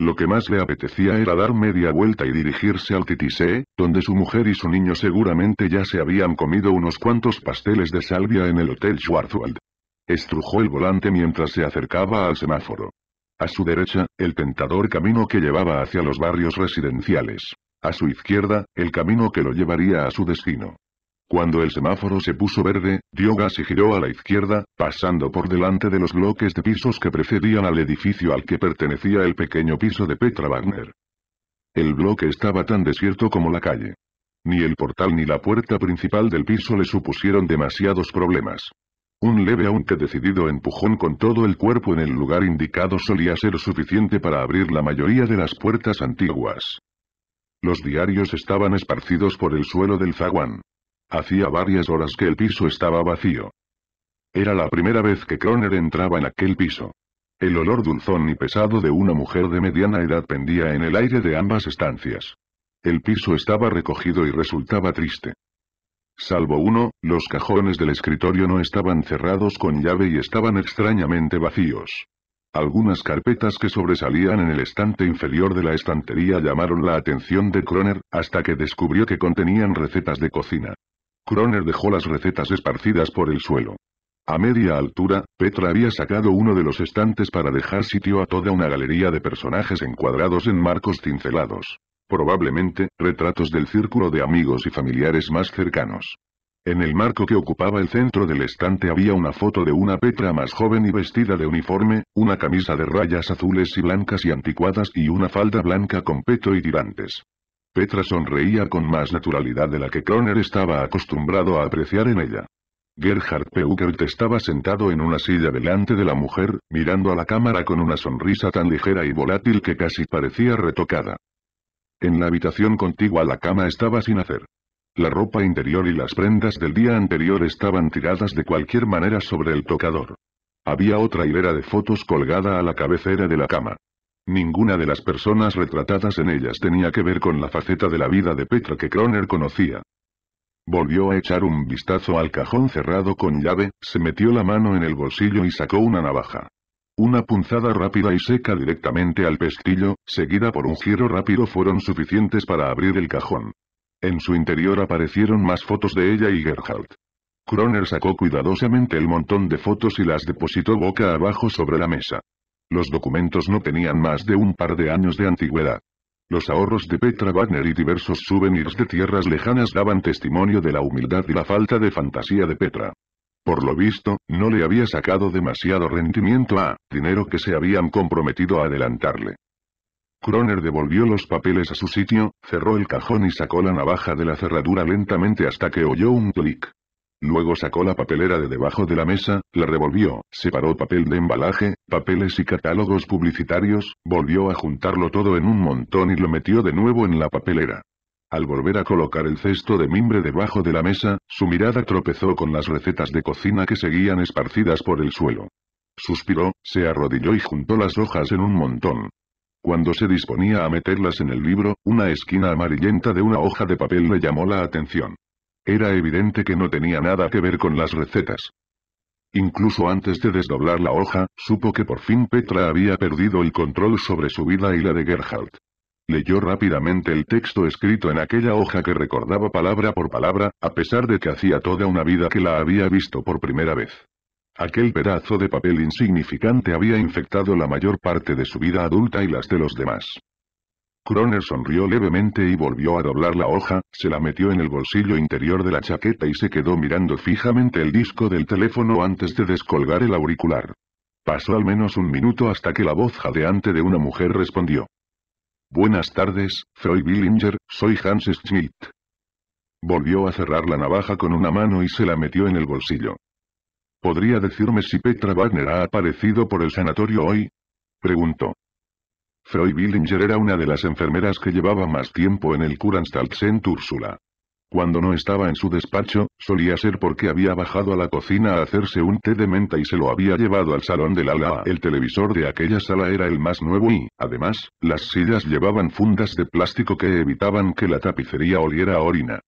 Lo que más le apetecía era dar media vuelta y dirigirse al Titisee, donde su mujer y su niño seguramente ya se habían comido unos cuantos pasteles de salvia en el Hotel Schwarzwald. Estrujó el volante mientras se acercaba al semáforo. A su derecha, el tentador camino que llevaba hacia los barrios residenciales. A su izquierda, el camino que lo llevaría a su destino. Cuando el semáforo se puso verde, Dioga se giró a la izquierda, pasando por delante de los bloques de pisos que precedían al edificio al que pertenecía el pequeño piso de Petra Wagner. El bloque estaba tan desierto como la calle. Ni el portal ni la puerta principal del piso le supusieron demasiados problemas. Un leve aunque decidido empujón con todo el cuerpo en el lugar indicado solía ser suficiente para abrir la mayoría de las puertas antiguas. Los diarios estaban esparcidos por el suelo del zaguán. Hacía varias horas que el piso estaba vacío. Era la primera vez que Kroner entraba en aquel piso. El olor dulzón y pesado de una mujer de mediana edad pendía en el aire de ambas estancias. El piso estaba recogido y resultaba triste. Salvo uno, los cajones del escritorio no estaban cerrados con llave y estaban extrañamente vacíos. Algunas carpetas que sobresalían en el estante inferior de la estantería llamaron la atención de Croner, hasta que descubrió que contenían recetas de cocina. Croner dejó las recetas esparcidas por el suelo. A media altura, Petra había sacado uno de los estantes para dejar sitio a toda una galería de personajes encuadrados en marcos cincelados. Probablemente, retratos del círculo de amigos y familiares más cercanos. En el marco que ocupaba el centro del estante había una foto de una Petra más joven y vestida de uniforme, una camisa de rayas azules y blancas y anticuadas y una falda blanca con peto y tirantes. Petra sonreía con más naturalidad de la que Kroner estaba acostumbrado a apreciar en ella. Gerhard Peukert estaba sentado en una silla delante de la mujer, mirando a la cámara con una sonrisa tan ligera y volátil que casi parecía retocada. En la habitación contigua la cama estaba sin hacer. La ropa interior y las prendas del día anterior estaban tiradas de cualquier manera sobre el tocador. Había otra hilera de fotos colgada a la cabecera de la cama. Ninguna de las personas retratadas en ellas tenía que ver con la faceta de la vida de Petra que Croner conocía. Volvió a echar un vistazo al cajón cerrado con llave, se metió la mano en el bolsillo y sacó una navaja. Una punzada rápida y seca directamente al pestillo, seguida por un giro rápido fueron suficientes para abrir el cajón. En su interior aparecieron más fotos de ella y Gerhardt. Kroner sacó cuidadosamente el montón de fotos y las depositó boca abajo sobre la mesa. Los documentos no tenían más de un par de años de antigüedad. Los ahorros de Petra Wagner y diversos souvenirs de tierras lejanas daban testimonio de la humildad y la falta de fantasía de Petra. Por lo visto, no le había sacado demasiado rendimiento a dinero que se habían comprometido a adelantarle. Croner devolvió los papeles a su sitio, cerró el cajón y sacó la navaja de la cerradura lentamente hasta que oyó un clic. Luego sacó la papelera de debajo de la mesa, la revolvió, separó papel de embalaje, papeles y catálogos publicitarios, volvió a juntarlo todo en un montón y lo metió de nuevo en la papelera. Al volver a colocar el cesto de mimbre debajo de la mesa, su mirada tropezó con las recetas de cocina que seguían esparcidas por el suelo. Suspiró, se arrodilló y juntó las hojas en un montón. Cuando se disponía a meterlas en el libro, una esquina amarillenta de una hoja de papel le llamó la atención. Era evidente que no tenía nada que ver con las recetas. Incluso antes de desdoblar la hoja, supo que por fin Petra había perdido el control sobre su vida y la de Gerhardt. Leyó rápidamente el texto escrito en aquella hoja que recordaba palabra por palabra, a pesar de que hacía toda una vida que la había visto por primera vez. Aquel pedazo de papel insignificante había infectado la mayor parte de su vida adulta y las de los demás. Croner sonrió levemente y volvió a doblar la hoja, se la metió en el bolsillo interior de la chaqueta y se quedó mirando fijamente el disco del teléfono antes de descolgar el auricular. Pasó al menos un minuto hasta que la voz jadeante de una mujer respondió. Buenas tardes, Freud Billinger, soy Hans Schmidt. Volvió a cerrar la navaja con una mano y se la metió en el bolsillo. ¿Podría decirme si Petra Wagner ha aparecido por el sanatorio hoy? Preguntó. Freud Billinger era una de las enfermeras que llevaba más tiempo en el en Túrsula. Cuando no estaba en su despacho, solía ser porque había bajado a la cocina a hacerse un té de menta y se lo había llevado al salón de la ala. El televisor de aquella sala era el más nuevo y, además, las sillas llevaban fundas de plástico que evitaban que la tapicería oliera a orina.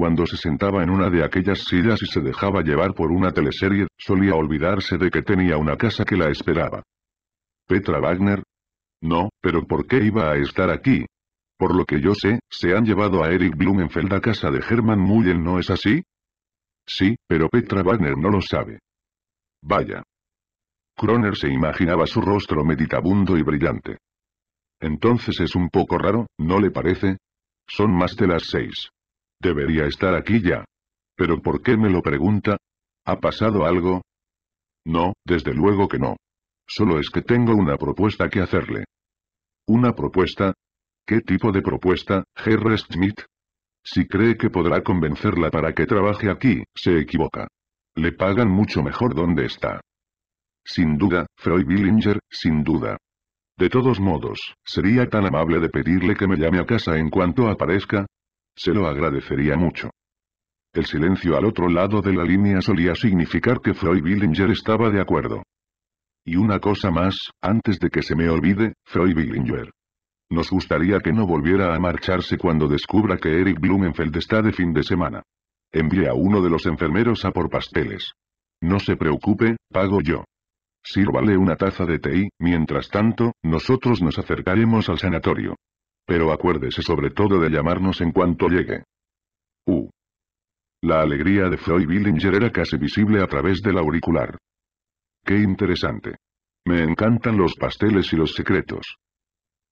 Cuando se sentaba en una de aquellas sillas y se dejaba llevar por una teleserie, solía olvidarse de que tenía una casa que la esperaba. Petra Wagner. No, pero ¿por qué iba a estar aquí? Por lo que yo sé, se han llevado a Eric Blumenfeld a casa de Hermann Mullen, ¿no es así? Sí, pero Petra Wagner no lo sabe. Vaya. Kroner se imaginaba su rostro meditabundo y brillante. Entonces es un poco raro, ¿no le parece? Son más de las seis. Debería estar aquí ya. ¿Pero por qué me lo pregunta? ¿Ha pasado algo? No, desde luego que no. Solo es que tengo una propuesta que hacerle. ¿Una propuesta? ¿Qué tipo de propuesta, Herr Smith? Si cree que podrá convencerla para que trabaje aquí, se equivoca. Le pagan mucho mejor donde está. Sin duda, Freud Billinger, sin duda. De todos modos, ¿sería tan amable de pedirle que me llame a casa en cuanto aparezca? Se lo agradecería mucho. El silencio al otro lado de la línea solía significar que Freud Billinger estaba de acuerdo. Y una cosa más, antes de que se me olvide, Freud Billinger. Nos gustaría que no volviera a marcharse cuando descubra que Eric Blumenfeld está de fin de semana. Envíe a uno de los enfermeros a por pasteles. No se preocupe, pago yo. Sírvale una taza de té y, mientras tanto, nosotros nos acercaremos al sanatorio. Pero acuérdese sobre todo de llamarnos en cuanto llegue. Uh. La alegría de Freud Billinger era casi visible a través del auricular. Qué interesante. Me encantan los pasteles y los secretos.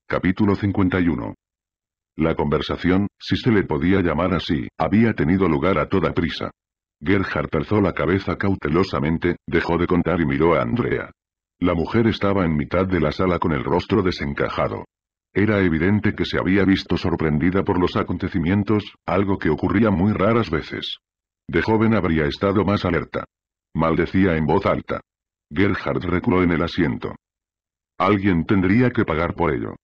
Capítulo 51. La conversación, si se le podía llamar así, había tenido lugar a toda prisa. Gerhard alzó la cabeza cautelosamente, dejó de contar y miró a Andrea. La mujer estaba en mitad de la sala con el rostro desencajado. Era evidente que se había visto sorprendida por los acontecimientos, algo que ocurría muy raras veces. De joven habría estado más alerta. Maldecía en voz alta. Gerhard reculó en el asiento. Alguien tendría que pagar por ello.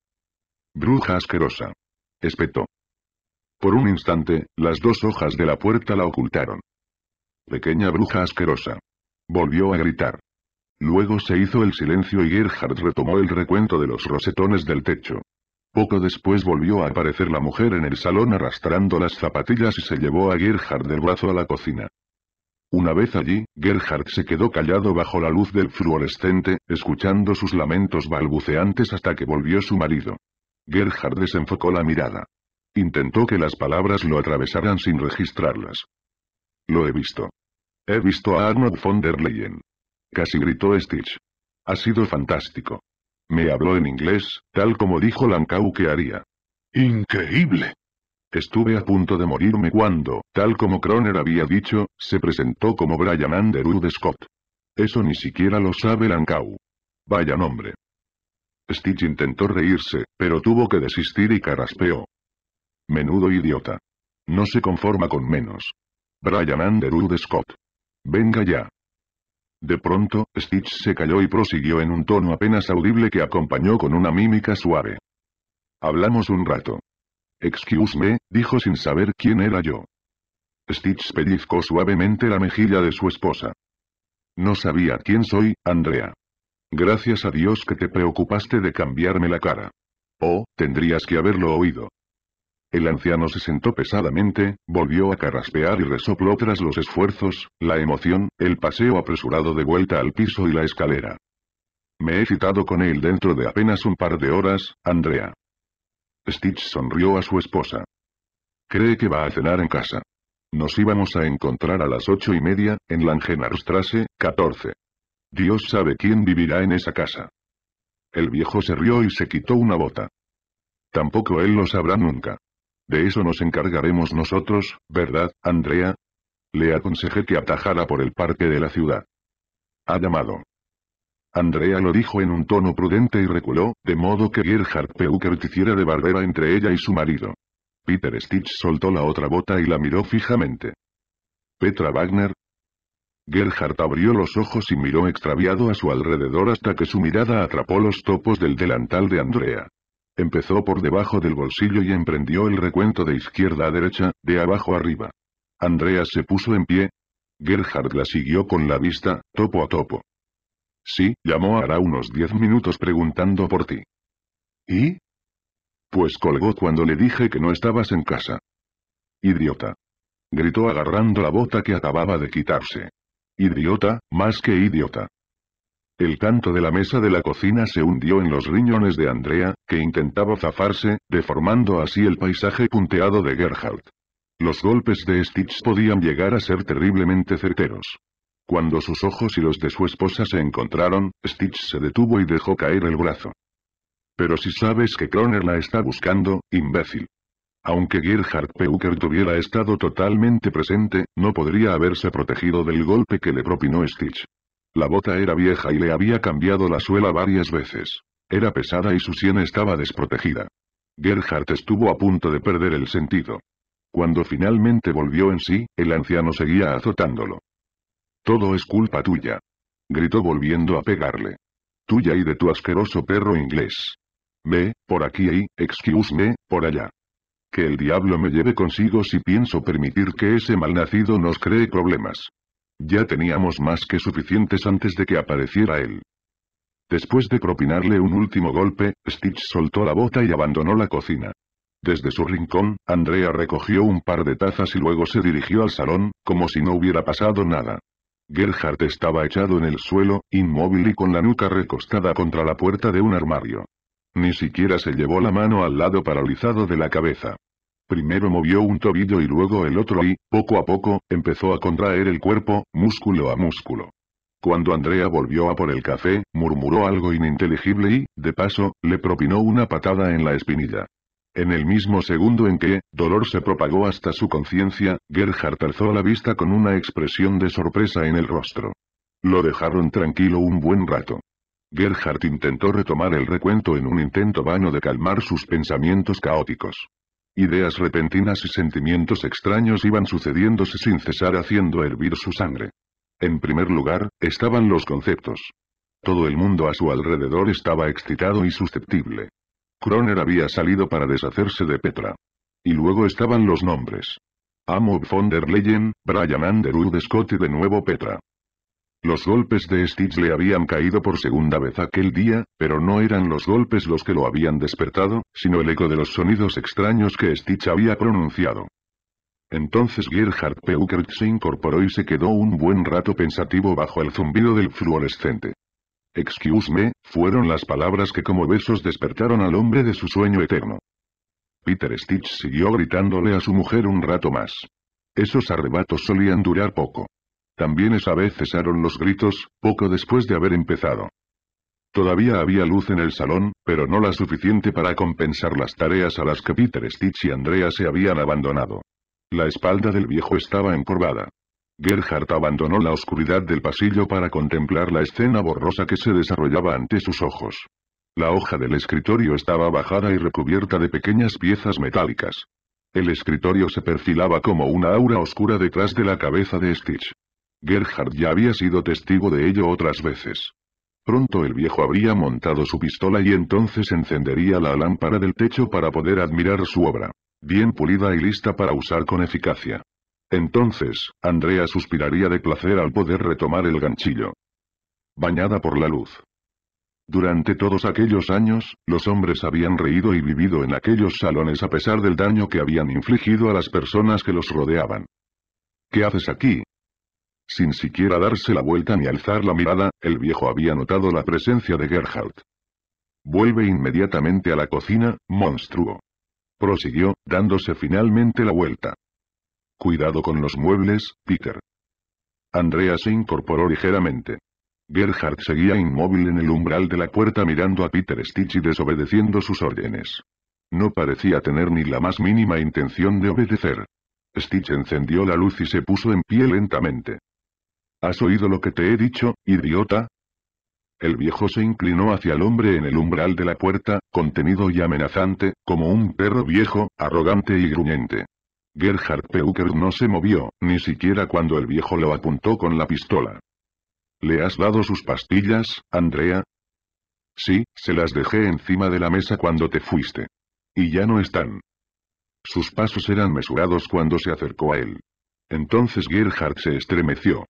Bruja asquerosa. Espetó. Por un instante, las dos hojas de la puerta la ocultaron. Pequeña bruja asquerosa. Volvió a gritar. Luego se hizo el silencio y Gerhard retomó el recuento de los rosetones del techo. Poco después volvió a aparecer la mujer en el salón arrastrando las zapatillas y se llevó a Gerhard del brazo a la cocina. Una vez allí, Gerhard se quedó callado bajo la luz del fluorescente, escuchando sus lamentos balbuceantes hasta que volvió su marido. Gerhard desenfocó la mirada. Intentó que las palabras lo atravesaran sin registrarlas. Lo he visto. He visto a Arnold von der Leyen. Casi gritó Stitch. Ha sido fantástico. Me habló en inglés, tal como dijo Lancau que haría. ¡Increíble! Estuve a punto de morirme cuando, tal como Croner había dicho, se presentó como Brian Underwood Scott. Eso ni siquiera lo sabe Lancau. Vaya nombre. Stitch intentó reírse, pero tuvo que desistir y caraspeó. Menudo idiota. No se conforma con menos. Brian Underwood Scott. Venga ya. De pronto, Stitch se calló y prosiguió en un tono apenas audible que acompañó con una mímica suave. Hablamos un rato. Excuse me, dijo sin saber quién era yo. Stitch pellizcó suavemente la mejilla de su esposa. No sabía quién soy, Andrea. Gracias a Dios que te preocupaste de cambiarme la cara. Oh, tendrías que haberlo oído. El anciano se sentó pesadamente, volvió a carraspear y resopló tras los esfuerzos, la emoción, el paseo apresurado de vuelta al piso y la escalera. Me he citado con él dentro de apenas un par de horas, Andrea. Stitch sonrió a su esposa. Cree que va a cenar en casa. Nos íbamos a encontrar a las ocho y media, en Langenarstrasse, 14. Dios sabe quién vivirá en esa casa. El viejo se rió y se quitó una bota. Tampoco él lo sabrá nunca. De eso nos encargaremos nosotros, ¿verdad, Andrea? Le aconsejé que atajara por el parque de la ciudad. Ha llamado. Andrea lo dijo en un tono prudente y reculó, de modo que Gerhard Peuker hiciera de barbera entre ella y su marido. Peter Stitch soltó la otra bota y la miró fijamente. Petra Wagner. Gerhard abrió los ojos y miró extraviado a su alrededor hasta que su mirada atrapó los topos del delantal de Andrea. Empezó por debajo del bolsillo y emprendió el recuento de izquierda a derecha, de abajo arriba. Andreas se puso en pie. Gerhard la siguió con la vista, topo a topo. Sí, llamó hará unos diez minutos preguntando por ti. ¿Y? Pues colgó cuando le dije que no estabas en casa. Idiota. Gritó agarrando la bota que acababa de quitarse. Idiota, más que idiota. El canto de la mesa de la cocina se hundió en los riñones de Andrea, que intentaba zafarse, deformando así el paisaje punteado de Gerhardt. Los golpes de Stitch podían llegar a ser terriblemente certeros. Cuando sus ojos y los de su esposa se encontraron, Stitch se detuvo y dejó caer el brazo. Pero si sabes que Croner la está buscando, imbécil. Aunque Gerhard Peuker tuviera estado totalmente presente, no podría haberse protegido del golpe que le propinó Stitch. La bota era vieja y le había cambiado la suela varias veces. Era pesada y su sien estaba desprotegida. Gerhardt estuvo a punto de perder el sentido. Cuando finalmente volvió en sí, el anciano seguía azotándolo. Todo es culpa tuya. Gritó volviendo a pegarle. Tuya y de tu asqueroso perro inglés. Ve, por aquí y, excuse me, por allá. Que el diablo me lleve consigo si pienso permitir que ese malnacido nos cree problemas. Ya teníamos más que suficientes antes de que apareciera él. Después de propinarle un último golpe, Stitch soltó la bota y abandonó la cocina. Desde su rincón, Andrea recogió un par de tazas y luego se dirigió al salón, como si no hubiera pasado nada. Gerhard estaba echado en el suelo, inmóvil y con la nuca recostada contra la puerta de un armario. Ni siquiera se llevó la mano al lado paralizado de la cabeza. Primero movió un tobillo y luego el otro y, poco a poco, empezó a contraer el cuerpo, músculo a músculo. Cuando Andrea volvió a por el café, murmuró algo ininteligible y, de paso, le propinó una patada en la espinilla. En el mismo segundo en que, dolor se propagó hasta su conciencia, Gerhard alzó la vista con una expresión de sorpresa en el rostro. Lo dejaron tranquilo un buen rato. Gerhardt intentó retomar el recuento en un intento vano de calmar sus pensamientos caóticos. Ideas repentinas y sentimientos extraños iban sucediéndose sin cesar haciendo hervir su sangre. En primer lugar, estaban los conceptos. Todo el mundo a su alrededor estaba excitado y susceptible. Croner había salido para deshacerse de Petra. Y luego estaban los nombres. Amo von der Leyen, Brian Underwood Scott y de nuevo Petra. Los golpes de Stitch le habían caído por segunda vez aquel día, pero no eran los golpes los que lo habían despertado, sino el eco de los sonidos extraños que Stitch había pronunciado. Entonces Gerhard Peukert se incorporó y se quedó un buen rato pensativo bajo el zumbido del fluorescente. Excuse me, fueron las palabras que como besos despertaron al hombre de su sueño eterno. Peter Stitch siguió gritándole a su mujer un rato más. Esos arrebatos solían durar poco. También esa vez cesaron los gritos, poco después de haber empezado. Todavía había luz en el salón, pero no la suficiente para compensar las tareas a las que Peter Stitch y Andrea se habían abandonado. La espalda del viejo estaba encorvada. Gerhardt abandonó la oscuridad del pasillo para contemplar la escena borrosa que se desarrollaba ante sus ojos. La hoja del escritorio estaba bajada y recubierta de pequeñas piezas metálicas. El escritorio se perfilaba como una aura oscura detrás de la cabeza de Stitch. Gerhard ya había sido testigo de ello otras veces. Pronto el viejo habría montado su pistola y entonces encendería la lámpara del techo para poder admirar su obra, bien pulida y lista para usar con eficacia. Entonces, Andrea suspiraría de placer al poder retomar el ganchillo. Bañada por la luz. Durante todos aquellos años, los hombres habían reído y vivido en aquellos salones a pesar del daño que habían infligido a las personas que los rodeaban. ¿Qué haces aquí, sin siquiera darse la vuelta ni alzar la mirada, el viejo había notado la presencia de Gerhardt. Vuelve inmediatamente a la cocina, monstruo. Prosiguió, dándose finalmente la vuelta. Cuidado con los muebles, Peter. Andrea se incorporó ligeramente. Gerhardt seguía inmóvil en el umbral de la puerta mirando a Peter Stitch y desobedeciendo sus órdenes. No parecía tener ni la más mínima intención de obedecer. Stitch encendió la luz y se puso en pie lentamente. ¿Has oído lo que te he dicho, idiota? El viejo se inclinó hacia el hombre en el umbral de la puerta, contenido y amenazante, como un perro viejo, arrogante y gruñente. Gerhard Peuker no se movió, ni siquiera cuando el viejo lo apuntó con la pistola. ¿Le has dado sus pastillas, Andrea? Sí, se las dejé encima de la mesa cuando te fuiste. Y ya no están. Sus pasos eran mesurados cuando se acercó a él. Entonces Gerhard se estremeció.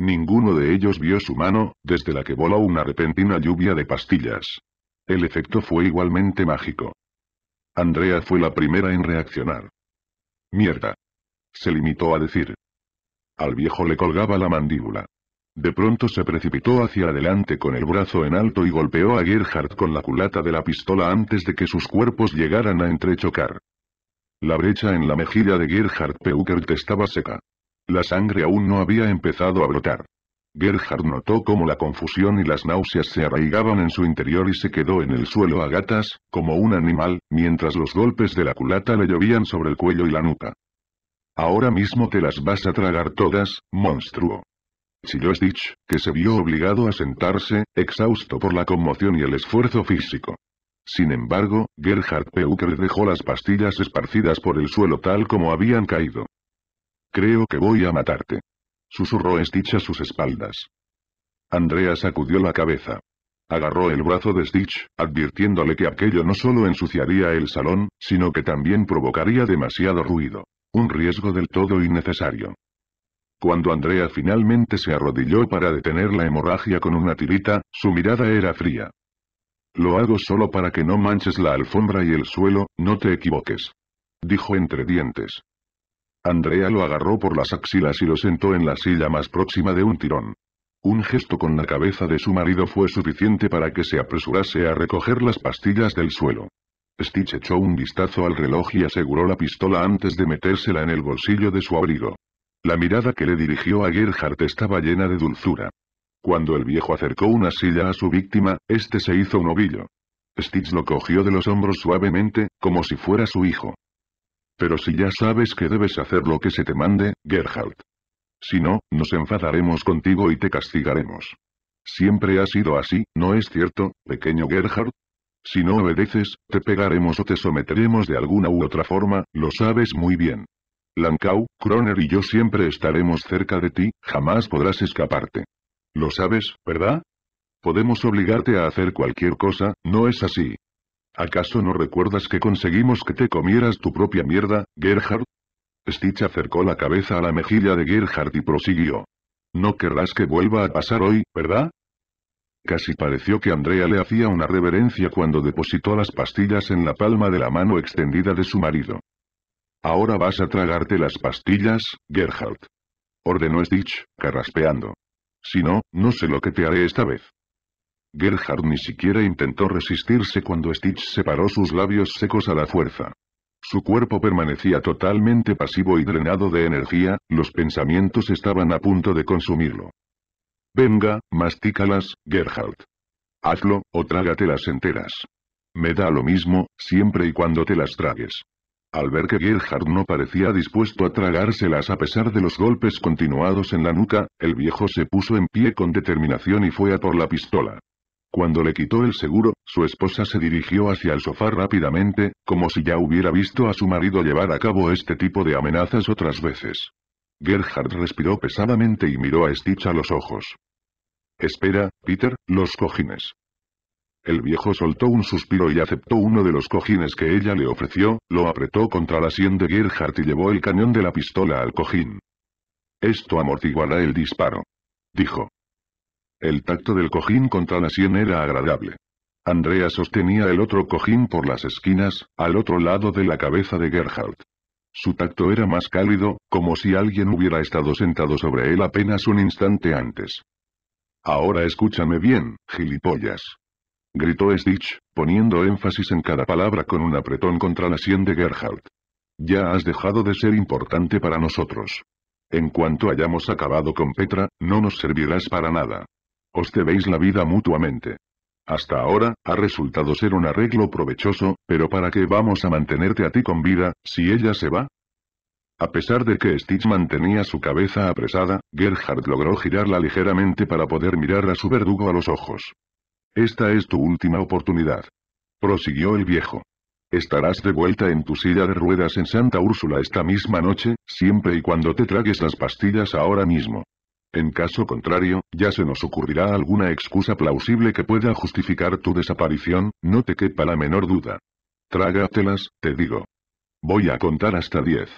Ninguno de ellos vio su mano, desde la que voló una repentina lluvia de pastillas. El efecto fue igualmente mágico. Andrea fue la primera en reaccionar. Mierda. Se limitó a decir. Al viejo le colgaba la mandíbula. De pronto se precipitó hacia adelante con el brazo en alto y golpeó a Gerhard con la culata de la pistola antes de que sus cuerpos llegaran a entrechocar. La brecha en la mejilla de Gerhard Peukert estaba seca. La sangre aún no había empezado a brotar. Gerhard notó cómo la confusión y las náuseas se arraigaban en su interior y se quedó en el suelo a gatas, como un animal, mientras los golpes de la culata le llovían sobre el cuello y la nuca. Ahora mismo te las vas a tragar todas, monstruo. Chilló Stitch, que se vio obligado a sentarse, exhausto por la conmoción y el esfuerzo físico. Sin embargo, Gerhard Peuker dejó las pastillas esparcidas por el suelo tal como habían caído. Creo que voy a matarte. Susurró Stitch a sus espaldas. Andrea sacudió la cabeza. Agarró el brazo de Stitch, advirtiéndole que aquello no solo ensuciaría el salón, sino que también provocaría demasiado ruido. Un riesgo del todo innecesario. Cuando Andrea finalmente se arrodilló para detener la hemorragia con una tirita, su mirada era fría. Lo hago solo para que no manches la alfombra y el suelo, no te equivoques. Dijo entre dientes. Andrea lo agarró por las axilas y lo sentó en la silla más próxima de un tirón. Un gesto con la cabeza de su marido fue suficiente para que se apresurase a recoger las pastillas del suelo. Stitch echó un vistazo al reloj y aseguró la pistola antes de metérsela en el bolsillo de su abrigo. La mirada que le dirigió a Gerhardt estaba llena de dulzura. Cuando el viejo acercó una silla a su víctima, este se hizo un ovillo. Stitch lo cogió de los hombros suavemente, como si fuera su hijo. Pero si ya sabes que debes hacer lo que se te mande, Gerhard. Si no, nos enfadaremos contigo y te castigaremos. Siempre ha sido así, ¿no es cierto, pequeño Gerhard? Si no obedeces, te pegaremos o te someteremos de alguna u otra forma, lo sabes muy bien. Lankau, Kroner y yo siempre estaremos cerca de ti, jamás podrás escaparte. Lo sabes, ¿verdad? Podemos obligarte a hacer cualquier cosa, ¿no es así? ¿Acaso no recuerdas que conseguimos que te comieras tu propia mierda, Gerhard? Stitch acercó la cabeza a la mejilla de Gerhard y prosiguió. No querrás que vuelva a pasar hoy, ¿verdad? Casi pareció que Andrea le hacía una reverencia cuando depositó las pastillas en la palma de la mano extendida de su marido. Ahora vas a tragarte las pastillas, Gerhard. Ordenó Stitch, carraspeando. Si no, no sé lo que te haré esta vez. Gerhard ni siquiera intentó resistirse cuando Stitch separó sus labios secos a la fuerza. Su cuerpo permanecía totalmente pasivo y drenado de energía, los pensamientos estaban a punto de consumirlo. Venga, mastícalas, Gerhard. Hazlo, o trágatelas enteras. Me da lo mismo, siempre y cuando te las tragues. Al ver que Gerhard no parecía dispuesto a tragárselas a pesar de los golpes continuados en la nuca, el viejo se puso en pie con determinación y fue a por la pistola. Cuando le quitó el seguro, su esposa se dirigió hacia el sofá rápidamente, como si ya hubiera visto a su marido llevar a cabo este tipo de amenazas otras veces. Gerhard respiró pesadamente y miró a Stitch a los ojos. Espera, Peter, los cojines. El viejo soltó un suspiro y aceptó uno de los cojines que ella le ofreció, lo apretó contra la sien de Gerhard y llevó el cañón de la pistola al cojín. Esto amortiguará el disparo. Dijo. El tacto del cojín contra la sien era agradable. Andrea sostenía el otro cojín por las esquinas, al otro lado de la cabeza de Gerhard. Su tacto era más cálido, como si alguien hubiera estado sentado sobre él apenas un instante antes. Ahora escúchame bien, gilipollas. Gritó Stitch, poniendo énfasis en cada palabra con un apretón contra la sien de Gerhard. Ya has dejado de ser importante para nosotros. En cuanto hayamos acabado con Petra, no nos servirás para nada. Os debéis la vida mutuamente. Hasta ahora, ha resultado ser un arreglo provechoso, pero ¿para qué vamos a mantenerte a ti con vida, si ella se va? A pesar de que Stitch mantenía su cabeza apresada, Gerhard logró girarla ligeramente para poder mirar a su verdugo a los ojos. Esta es tu última oportunidad. Prosiguió el viejo. Estarás de vuelta en tu silla de ruedas en Santa Úrsula esta misma noche, siempre y cuando te tragues las pastillas ahora mismo. En caso contrario, ya se nos ocurrirá alguna excusa plausible que pueda justificar tu desaparición, no te quepa la menor duda. Trágatelas, te digo. Voy a contar hasta diez.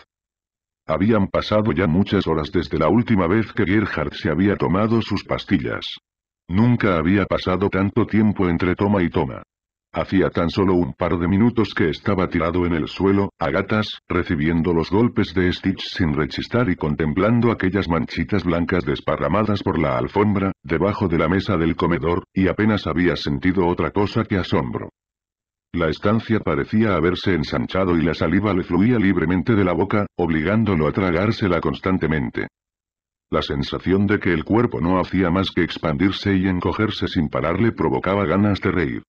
Habían pasado ya muchas horas desde la última vez que Gerhard se había tomado sus pastillas. Nunca había pasado tanto tiempo entre toma y toma. Hacía tan solo un par de minutos que estaba tirado en el suelo, a gatas, recibiendo los golpes de Stitch sin rechistar y contemplando aquellas manchitas blancas desparramadas por la alfombra, debajo de la mesa del comedor, y apenas había sentido otra cosa que asombro. La estancia parecía haberse ensanchado y la saliva le fluía libremente de la boca, obligándolo a tragársela constantemente. La sensación de que el cuerpo no hacía más que expandirse y encogerse sin pararle provocaba ganas de reír.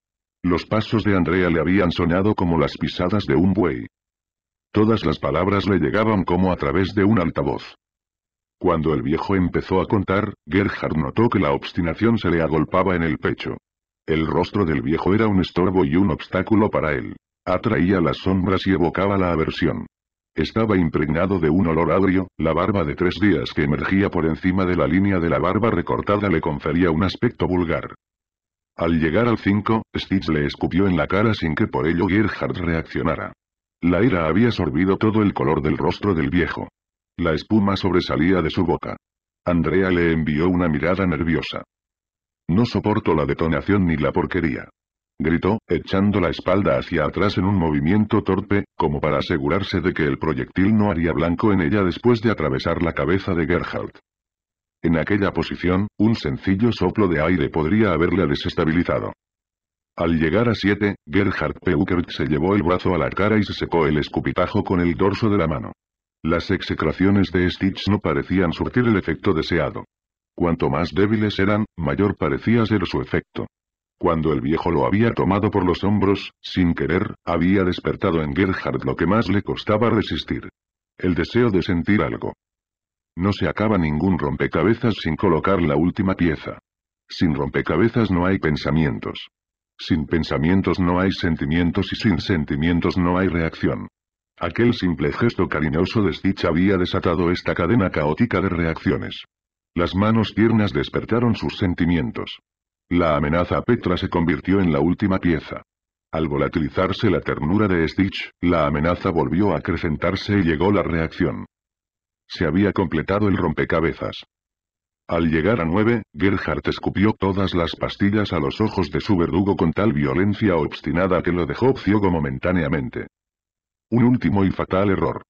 Los pasos de Andrea le habían sonado como las pisadas de un buey. Todas las palabras le llegaban como a través de un altavoz. Cuando el viejo empezó a contar, Gerhard notó que la obstinación se le agolpaba en el pecho. El rostro del viejo era un estorbo y un obstáculo para él. Atraía las sombras y evocaba la aversión. Estaba impregnado de un olor agrio, la barba de tres días que emergía por encima de la línea de la barba recortada le confería un aspecto vulgar. Al llegar al 5, Stitch le escupió en la cara sin que por ello Gerhard reaccionara. La ira había sorbido todo el color del rostro del viejo. La espuma sobresalía de su boca. Andrea le envió una mirada nerviosa. No soporto la detonación ni la porquería. Gritó, echando la espalda hacia atrás en un movimiento torpe, como para asegurarse de que el proyectil no haría blanco en ella después de atravesar la cabeza de Gerhard. En aquella posición, un sencillo soplo de aire podría haberla desestabilizado. Al llegar a 7, Gerhard Peukert se llevó el brazo a la cara y se secó el escupitajo con el dorso de la mano. Las execraciones de Stitch no parecían surtir el efecto deseado. Cuanto más débiles eran, mayor parecía ser su efecto. Cuando el viejo lo había tomado por los hombros, sin querer, había despertado en Gerhard lo que más le costaba resistir. El deseo de sentir algo. No se acaba ningún rompecabezas sin colocar la última pieza. Sin rompecabezas no hay pensamientos. Sin pensamientos no hay sentimientos y sin sentimientos no hay reacción. Aquel simple gesto cariñoso de Stitch había desatado esta cadena caótica de reacciones. Las manos tiernas despertaron sus sentimientos. La amenaza a Petra se convirtió en la última pieza. Al volatilizarse la ternura de Stitch, la amenaza volvió a acrecentarse y llegó la reacción. Se había completado el rompecabezas. Al llegar a nueve, Gerhardt escupió todas las pastillas a los ojos de su verdugo con tal violencia obstinada que lo dejó ciego momentáneamente. Un último y fatal error.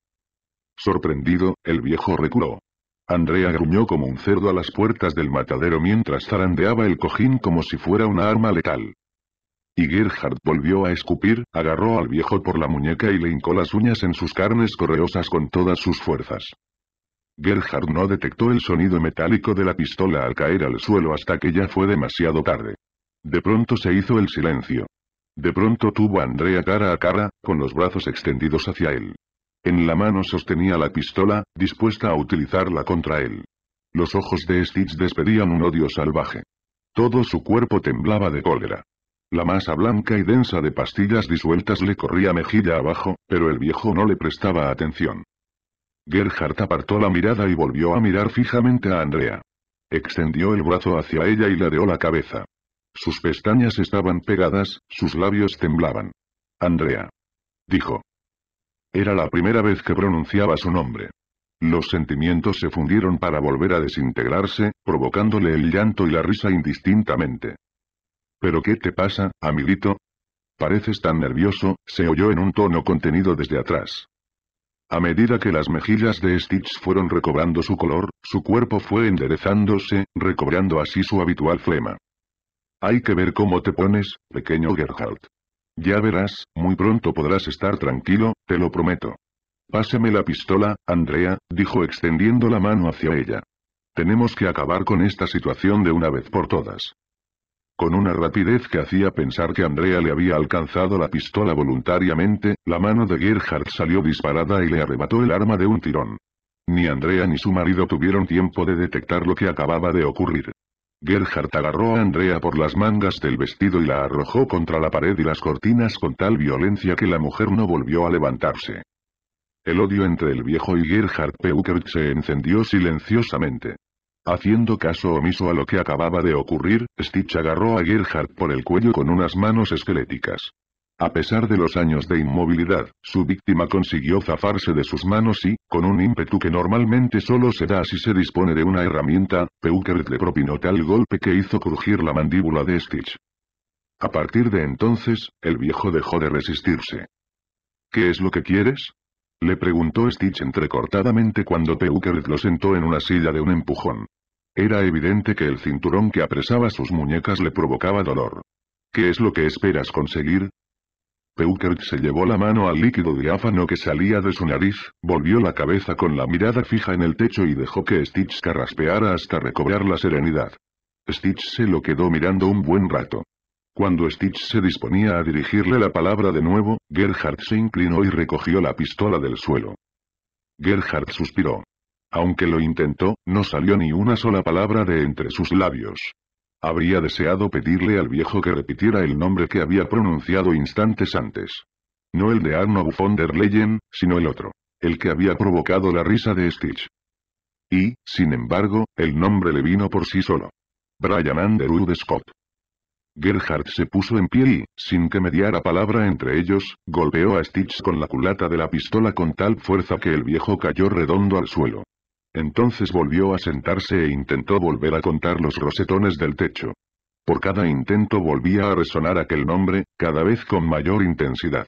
Sorprendido, el viejo recuró. Andrea gruñó como un cerdo a las puertas del matadero mientras zarandeaba el cojín como si fuera una arma letal. Y Gerhard volvió a escupir, agarró al viejo por la muñeca y le hincó las uñas en sus carnes correosas con todas sus fuerzas. Gerhard no detectó el sonido metálico de la pistola al caer al suelo hasta que ya fue demasiado tarde. De pronto se hizo el silencio. De pronto tuvo a Andrea cara a cara, con los brazos extendidos hacia él. En la mano sostenía la pistola, dispuesta a utilizarla contra él. Los ojos de Stitch despedían un odio salvaje. Todo su cuerpo temblaba de cólera. La masa blanca y densa de pastillas disueltas le corría mejilla abajo, pero el viejo no le prestaba atención. Gerhard apartó la mirada y volvió a mirar fijamente a Andrea. Extendió el brazo hacia ella y ladeó la cabeza. Sus pestañas estaban pegadas, sus labios temblaban. Andrea. Dijo. Era la primera vez que pronunciaba su nombre. Los sentimientos se fundieron para volver a desintegrarse, provocándole el llanto y la risa indistintamente. ¿Pero qué te pasa, amiguito? Pareces tan nervioso, se oyó en un tono contenido desde atrás. A medida que las mejillas de Stitch fueron recobrando su color, su cuerpo fue enderezándose, recobrando así su habitual flema. Hay que ver cómo te pones, pequeño Gerhardt. Ya verás, muy pronto podrás estar tranquilo, te lo prometo. Páseme la pistola, Andrea, dijo extendiendo la mano hacia ella. Tenemos que acabar con esta situación de una vez por todas. Con una rapidez que hacía pensar que Andrea le había alcanzado la pistola voluntariamente, la mano de Gerhard salió disparada y le arrebató el arma de un tirón. Ni Andrea ni su marido tuvieron tiempo de detectar lo que acababa de ocurrir. Gerhard agarró a Andrea por las mangas del vestido y la arrojó contra la pared y las cortinas con tal violencia que la mujer no volvió a levantarse. El odio entre el viejo y Gerhard Peukert se encendió silenciosamente. Haciendo caso omiso a lo que acababa de ocurrir, Stitch agarró a Gerhard por el cuello con unas manos esqueléticas. A pesar de los años de inmovilidad, su víctima consiguió zafarse de sus manos y, con un ímpetu que normalmente solo se da si se dispone de una herramienta, Peukert le propinó tal golpe que hizo crujir la mandíbula de Stitch. A partir de entonces, el viejo dejó de resistirse. ¿Qué es lo que quieres? Le preguntó Stitch entrecortadamente cuando Peukert lo sentó en una silla de un empujón. Era evidente que el cinturón que apresaba sus muñecas le provocaba dolor. ¿Qué es lo que esperas conseguir? Peukert se llevó la mano al líquido diáfano que salía de su nariz, volvió la cabeza con la mirada fija en el techo y dejó que Stitch carraspeara hasta recobrar la serenidad. Stitch se lo quedó mirando un buen rato. Cuando Stitch se disponía a dirigirle la palabra de nuevo, Gerhard se inclinó y recogió la pistola del suelo. Gerhard suspiró. Aunque lo intentó, no salió ni una sola palabra de entre sus labios. Habría deseado pedirle al viejo que repitiera el nombre que había pronunciado instantes antes. No el de Arno von der Leyen, sino el otro. El que había provocado la risa de Stitch. Y, sin embargo, el nombre le vino por sí solo. Brian Underwood Scott. Gerhard se puso en pie y, sin que mediara palabra entre ellos, golpeó a Stitch con la culata de la pistola con tal fuerza que el viejo cayó redondo al suelo. Entonces volvió a sentarse e intentó volver a contar los rosetones del techo. Por cada intento volvía a resonar aquel nombre, cada vez con mayor intensidad.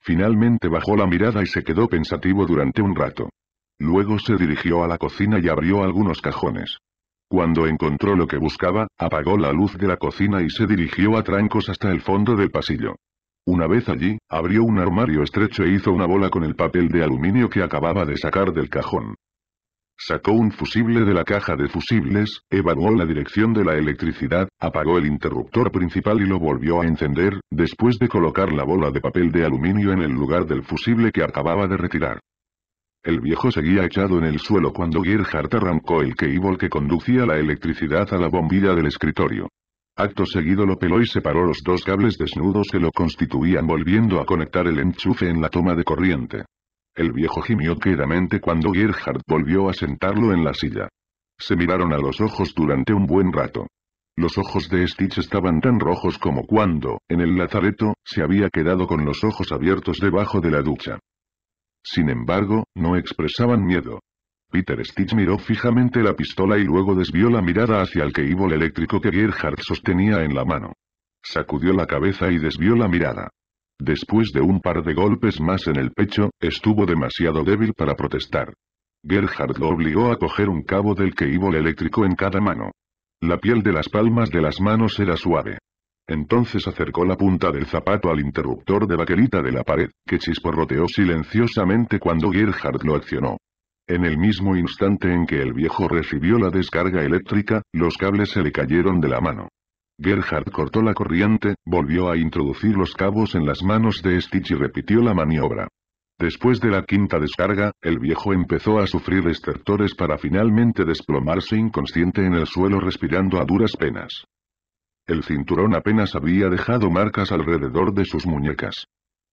Finalmente bajó la mirada y se quedó pensativo durante un rato. Luego se dirigió a la cocina y abrió algunos cajones. Cuando encontró lo que buscaba, apagó la luz de la cocina y se dirigió a trancos hasta el fondo del pasillo. Una vez allí, abrió un armario estrecho e hizo una bola con el papel de aluminio que acababa de sacar del cajón. Sacó un fusible de la caja de fusibles, evaluó la dirección de la electricidad, apagó el interruptor principal y lo volvió a encender, después de colocar la bola de papel de aluminio en el lugar del fusible que acababa de retirar. El viejo seguía echado en el suelo cuando Gerhard arrancó el cable que conducía la electricidad a la bombilla del escritorio. Acto seguido lo peló y separó los dos cables desnudos que lo constituían volviendo a conectar el enchufe en la toma de corriente. El viejo gimió quedamente cuando Gerhard volvió a sentarlo en la silla. Se miraron a los ojos durante un buen rato. Los ojos de Stitch estaban tan rojos como cuando, en el lazareto, se había quedado con los ojos abiertos debajo de la ducha. Sin embargo, no expresaban miedo. Peter Stitch miró fijamente la pistola y luego desvió la mirada hacia el keyboard eléctrico que Gerhard sostenía en la mano. Sacudió la cabeza y desvió la mirada. Después de un par de golpes más en el pecho, estuvo demasiado débil para protestar. Gerhard lo obligó a coger un cabo del keyboard eléctrico en cada mano. La piel de las palmas de las manos era suave. Entonces acercó la punta del zapato al interruptor de baquelita de la pared, que chisporroteó silenciosamente cuando Gerhard lo accionó. En el mismo instante en que el viejo recibió la descarga eléctrica, los cables se le cayeron de la mano. Gerhard cortó la corriente, volvió a introducir los cabos en las manos de Stitch y repitió la maniobra. Después de la quinta descarga, el viejo empezó a sufrir estertores para finalmente desplomarse inconsciente en el suelo respirando a duras penas. El cinturón apenas había dejado marcas alrededor de sus muñecas.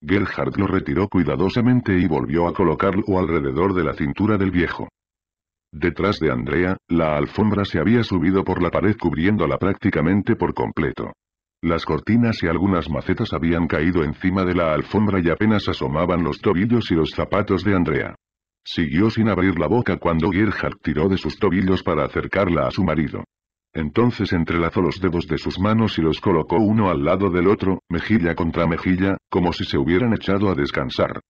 Gerhard lo retiró cuidadosamente y volvió a colocarlo alrededor de la cintura del viejo. Detrás de Andrea, la alfombra se había subido por la pared cubriéndola prácticamente por completo. Las cortinas y algunas macetas habían caído encima de la alfombra y apenas asomaban los tobillos y los zapatos de Andrea. Siguió sin abrir la boca cuando Gerhard tiró de sus tobillos para acercarla a su marido. Entonces entrelazó los dedos de sus manos y los colocó uno al lado del otro, mejilla contra mejilla, como si se hubieran echado a descansar.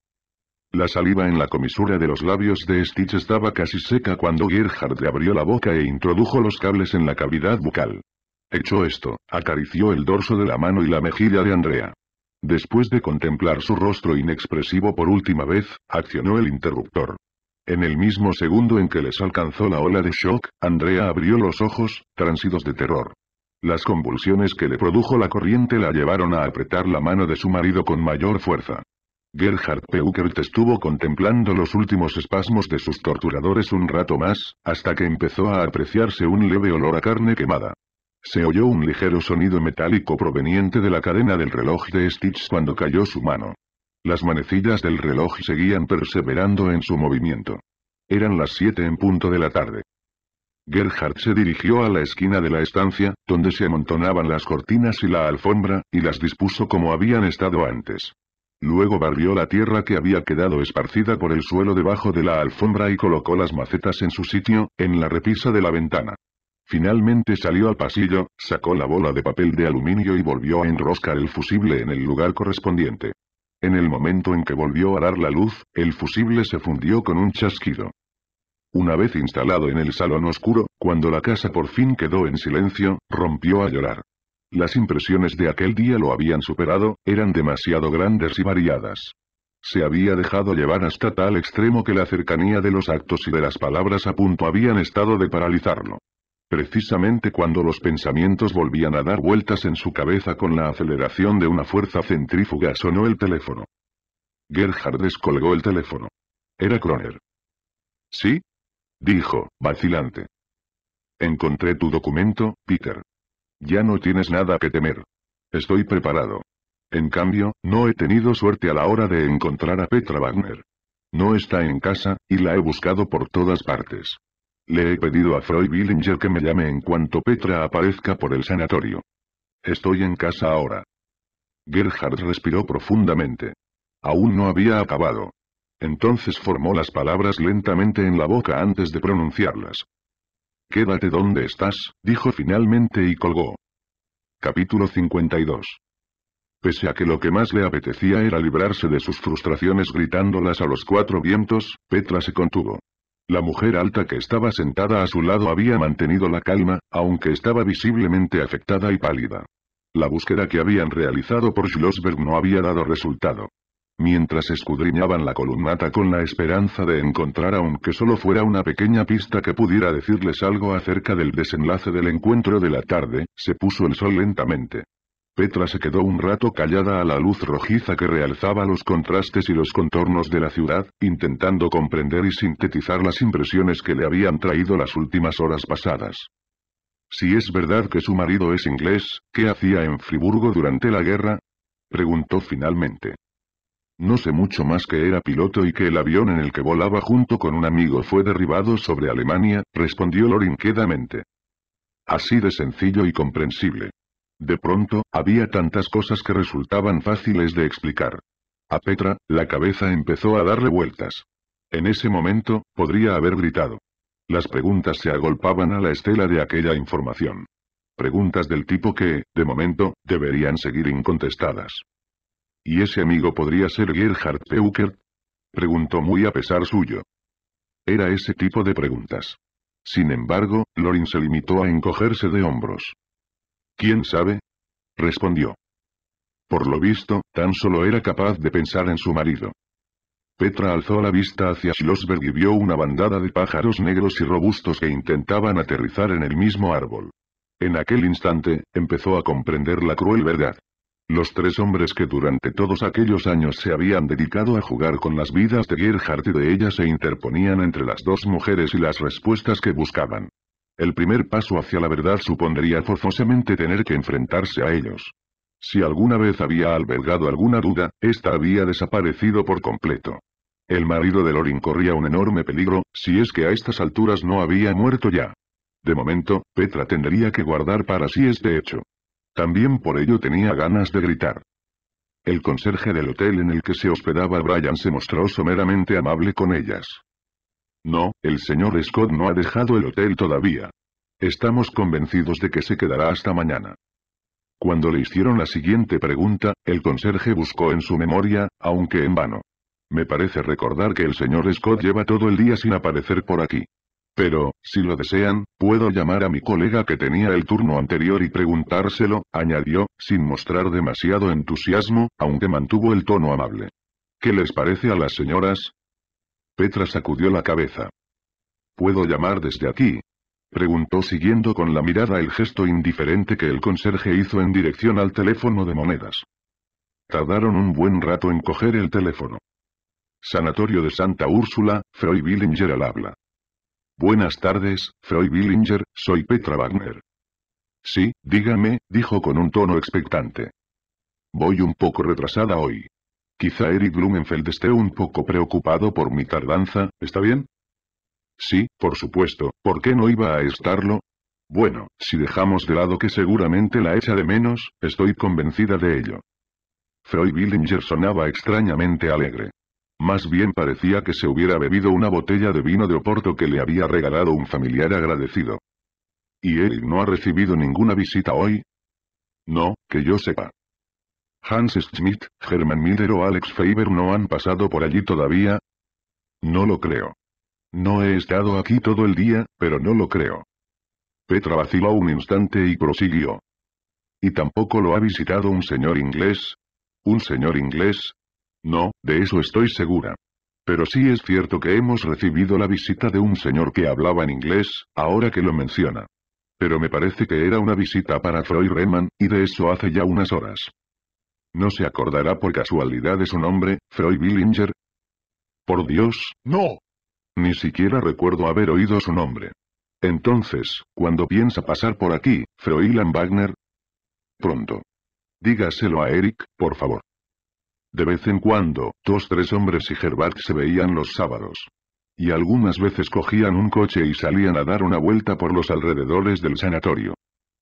La saliva en la comisura de los labios de Stitch estaba casi seca cuando Gerhard le abrió la boca e introdujo los cables en la cavidad bucal. Hecho esto, acarició el dorso de la mano y la mejilla de Andrea. Después de contemplar su rostro inexpresivo por última vez, accionó el interruptor. En el mismo segundo en que les alcanzó la ola de shock, Andrea abrió los ojos, transidos de terror. Las convulsiones que le produjo la corriente la llevaron a apretar la mano de su marido con mayor fuerza. Gerhard Peukert estuvo contemplando los últimos espasmos de sus torturadores un rato más, hasta que empezó a apreciarse un leve olor a carne quemada. Se oyó un ligero sonido metálico proveniente de la cadena del reloj de Stitch cuando cayó su mano. Las manecillas del reloj seguían perseverando en su movimiento. Eran las siete en punto de la tarde. Gerhard se dirigió a la esquina de la estancia, donde se amontonaban las cortinas y la alfombra, y las dispuso como habían estado antes. Luego barrió la tierra que había quedado esparcida por el suelo debajo de la alfombra y colocó las macetas en su sitio, en la repisa de la ventana. Finalmente salió al pasillo, sacó la bola de papel de aluminio y volvió a enroscar el fusible en el lugar correspondiente. En el momento en que volvió a dar la luz, el fusible se fundió con un chasquido. Una vez instalado en el salón oscuro, cuando la casa por fin quedó en silencio, rompió a llorar. Las impresiones de aquel día lo habían superado, eran demasiado grandes y variadas. Se había dejado llevar hasta tal extremo que la cercanía de los actos y de las palabras a punto habían estado de paralizarlo. Precisamente cuando los pensamientos volvían a dar vueltas en su cabeza con la aceleración de una fuerza centrífuga sonó el teléfono. Gerhard descolgó el teléfono. Era Kroner. ¿Sí? Dijo, vacilante. Encontré tu documento, Peter. Ya no tienes nada que temer. Estoy preparado. En cambio, no he tenido suerte a la hora de encontrar a Petra Wagner. No está en casa, y la he buscado por todas partes. Le he pedido a Freud Billinger que me llame en cuanto Petra aparezca por el sanatorio. Estoy en casa ahora. Gerhard respiró profundamente. Aún no había acabado. Entonces formó las palabras lentamente en la boca antes de pronunciarlas. Quédate donde estás, dijo finalmente y colgó. Capítulo 52. Pese a que lo que más le apetecía era librarse de sus frustraciones gritándolas a los cuatro vientos, Petra se contuvo. La mujer alta que estaba sentada a su lado había mantenido la calma, aunque estaba visiblemente afectada y pálida. La búsqueda que habían realizado por Schlossberg no había dado resultado. Mientras escudriñaban la columnata con la esperanza de encontrar aunque solo fuera una pequeña pista que pudiera decirles algo acerca del desenlace del encuentro de la tarde, se puso el sol lentamente. Petra se quedó un rato callada a la luz rojiza que realzaba los contrastes y los contornos de la ciudad, intentando comprender y sintetizar las impresiones que le habían traído las últimas horas pasadas. Si es verdad que su marido es inglés, ¿qué hacía en Friburgo durante la guerra? Preguntó finalmente. No sé mucho más que era piloto y que el avión en el que volaba junto con un amigo fue derribado sobre Alemania, respondió Lorin quedamente. Así de sencillo y comprensible. De pronto, había tantas cosas que resultaban fáciles de explicar. A Petra, la cabeza empezó a darle vueltas. En ese momento, podría haber gritado. Las preguntas se agolpaban a la estela de aquella información. Preguntas del tipo que, de momento, deberían seguir incontestadas. ¿Y ese amigo podría ser Gerhard Peukert? Preguntó muy a pesar suyo. Era ese tipo de preguntas. Sin embargo, Lorin se limitó a encogerse de hombros. ¿Quién sabe? respondió. Por lo visto, tan solo era capaz de pensar en su marido. Petra alzó la vista hacia Schlossberg y vio una bandada de pájaros negros y robustos que intentaban aterrizar en el mismo árbol. En aquel instante, empezó a comprender la cruel verdad. Los tres hombres que durante todos aquellos años se habían dedicado a jugar con las vidas de Gerhard y de ella se interponían entre las dos mujeres y las respuestas que buscaban. El primer paso hacia la verdad supondría forzosamente tener que enfrentarse a ellos. Si alguna vez había albergado alguna duda, ésta había desaparecido por completo. El marido de Lorin corría un enorme peligro, si es que a estas alturas no había muerto ya. De momento, Petra tendría que guardar para sí este hecho. También por ello tenía ganas de gritar. El conserje del hotel en el que se hospedaba Brian se mostró someramente amable con ellas. No, el señor Scott no ha dejado el hotel todavía. Estamos convencidos de que se quedará hasta mañana. Cuando le hicieron la siguiente pregunta, el conserje buscó en su memoria, aunque en vano. Me parece recordar que el señor Scott lleva todo el día sin aparecer por aquí. Pero, si lo desean, puedo llamar a mi colega que tenía el turno anterior y preguntárselo, añadió, sin mostrar demasiado entusiasmo, aunque mantuvo el tono amable. ¿Qué les parece a las señoras? Petra sacudió la cabeza. ¿Puedo llamar desde aquí? Preguntó siguiendo con la mirada el gesto indiferente que el conserje hizo en dirección al teléfono de monedas. Tardaron un buen rato en coger el teléfono. Sanatorio de Santa Úrsula, Freud Billinger al habla. Buenas tardes, Freud Billinger, soy Petra Wagner. Sí, dígame, dijo con un tono expectante. Voy un poco retrasada hoy. Quizá Eric Blumenfeld esté un poco preocupado por mi tardanza, ¿está bien? Sí, por supuesto, ¿por qué no iba a estarlo? Bueno, si dejamos de lado que seguramente la echa de menos, estoy convencida de ello. Freud Billinger sonaba extrañamente alegre. Más bien parecía que se hubiera bebido una botella de vino de Oporto que le había regalado un familiar agradecido. ¿Y Eric no ha recibido ninguna visita hoy? No, que yo sepa. Hans Schmidt, Hermann Miller o Alex Faber no han pasado por allí todavía? No lo creo. No he estado aquí todo el día, pero no lo creo. Petra vaciló un instante y prosiguió. ¿Y tampoco lo ha visitado un señor inglés? ¿Un señor inglés? No, de eso estoy segura. Pero sí es cierto que hemos recibido la visita de un señor que hablaba en inglés, ahora que lo menciona. Pero me parece que era una visita para Freud rehman y de eso hace ya unas horas. ¿No se acordará por casualidad de su nombre, Freud Billinger? Por Dios, no. Ni siquiera recuerdo haber oído su nombre. Entonces, ¿cuándo piensa pasar por aquí, Froilan Wagner? Pronto. Dígaselo a Eric, por favor. De vez en cuando, dos tres hombres y Herbert se veían los sábados. Y algunas veces cogían un coche y salían a dar una vuelta por los alrededores del sanatorio.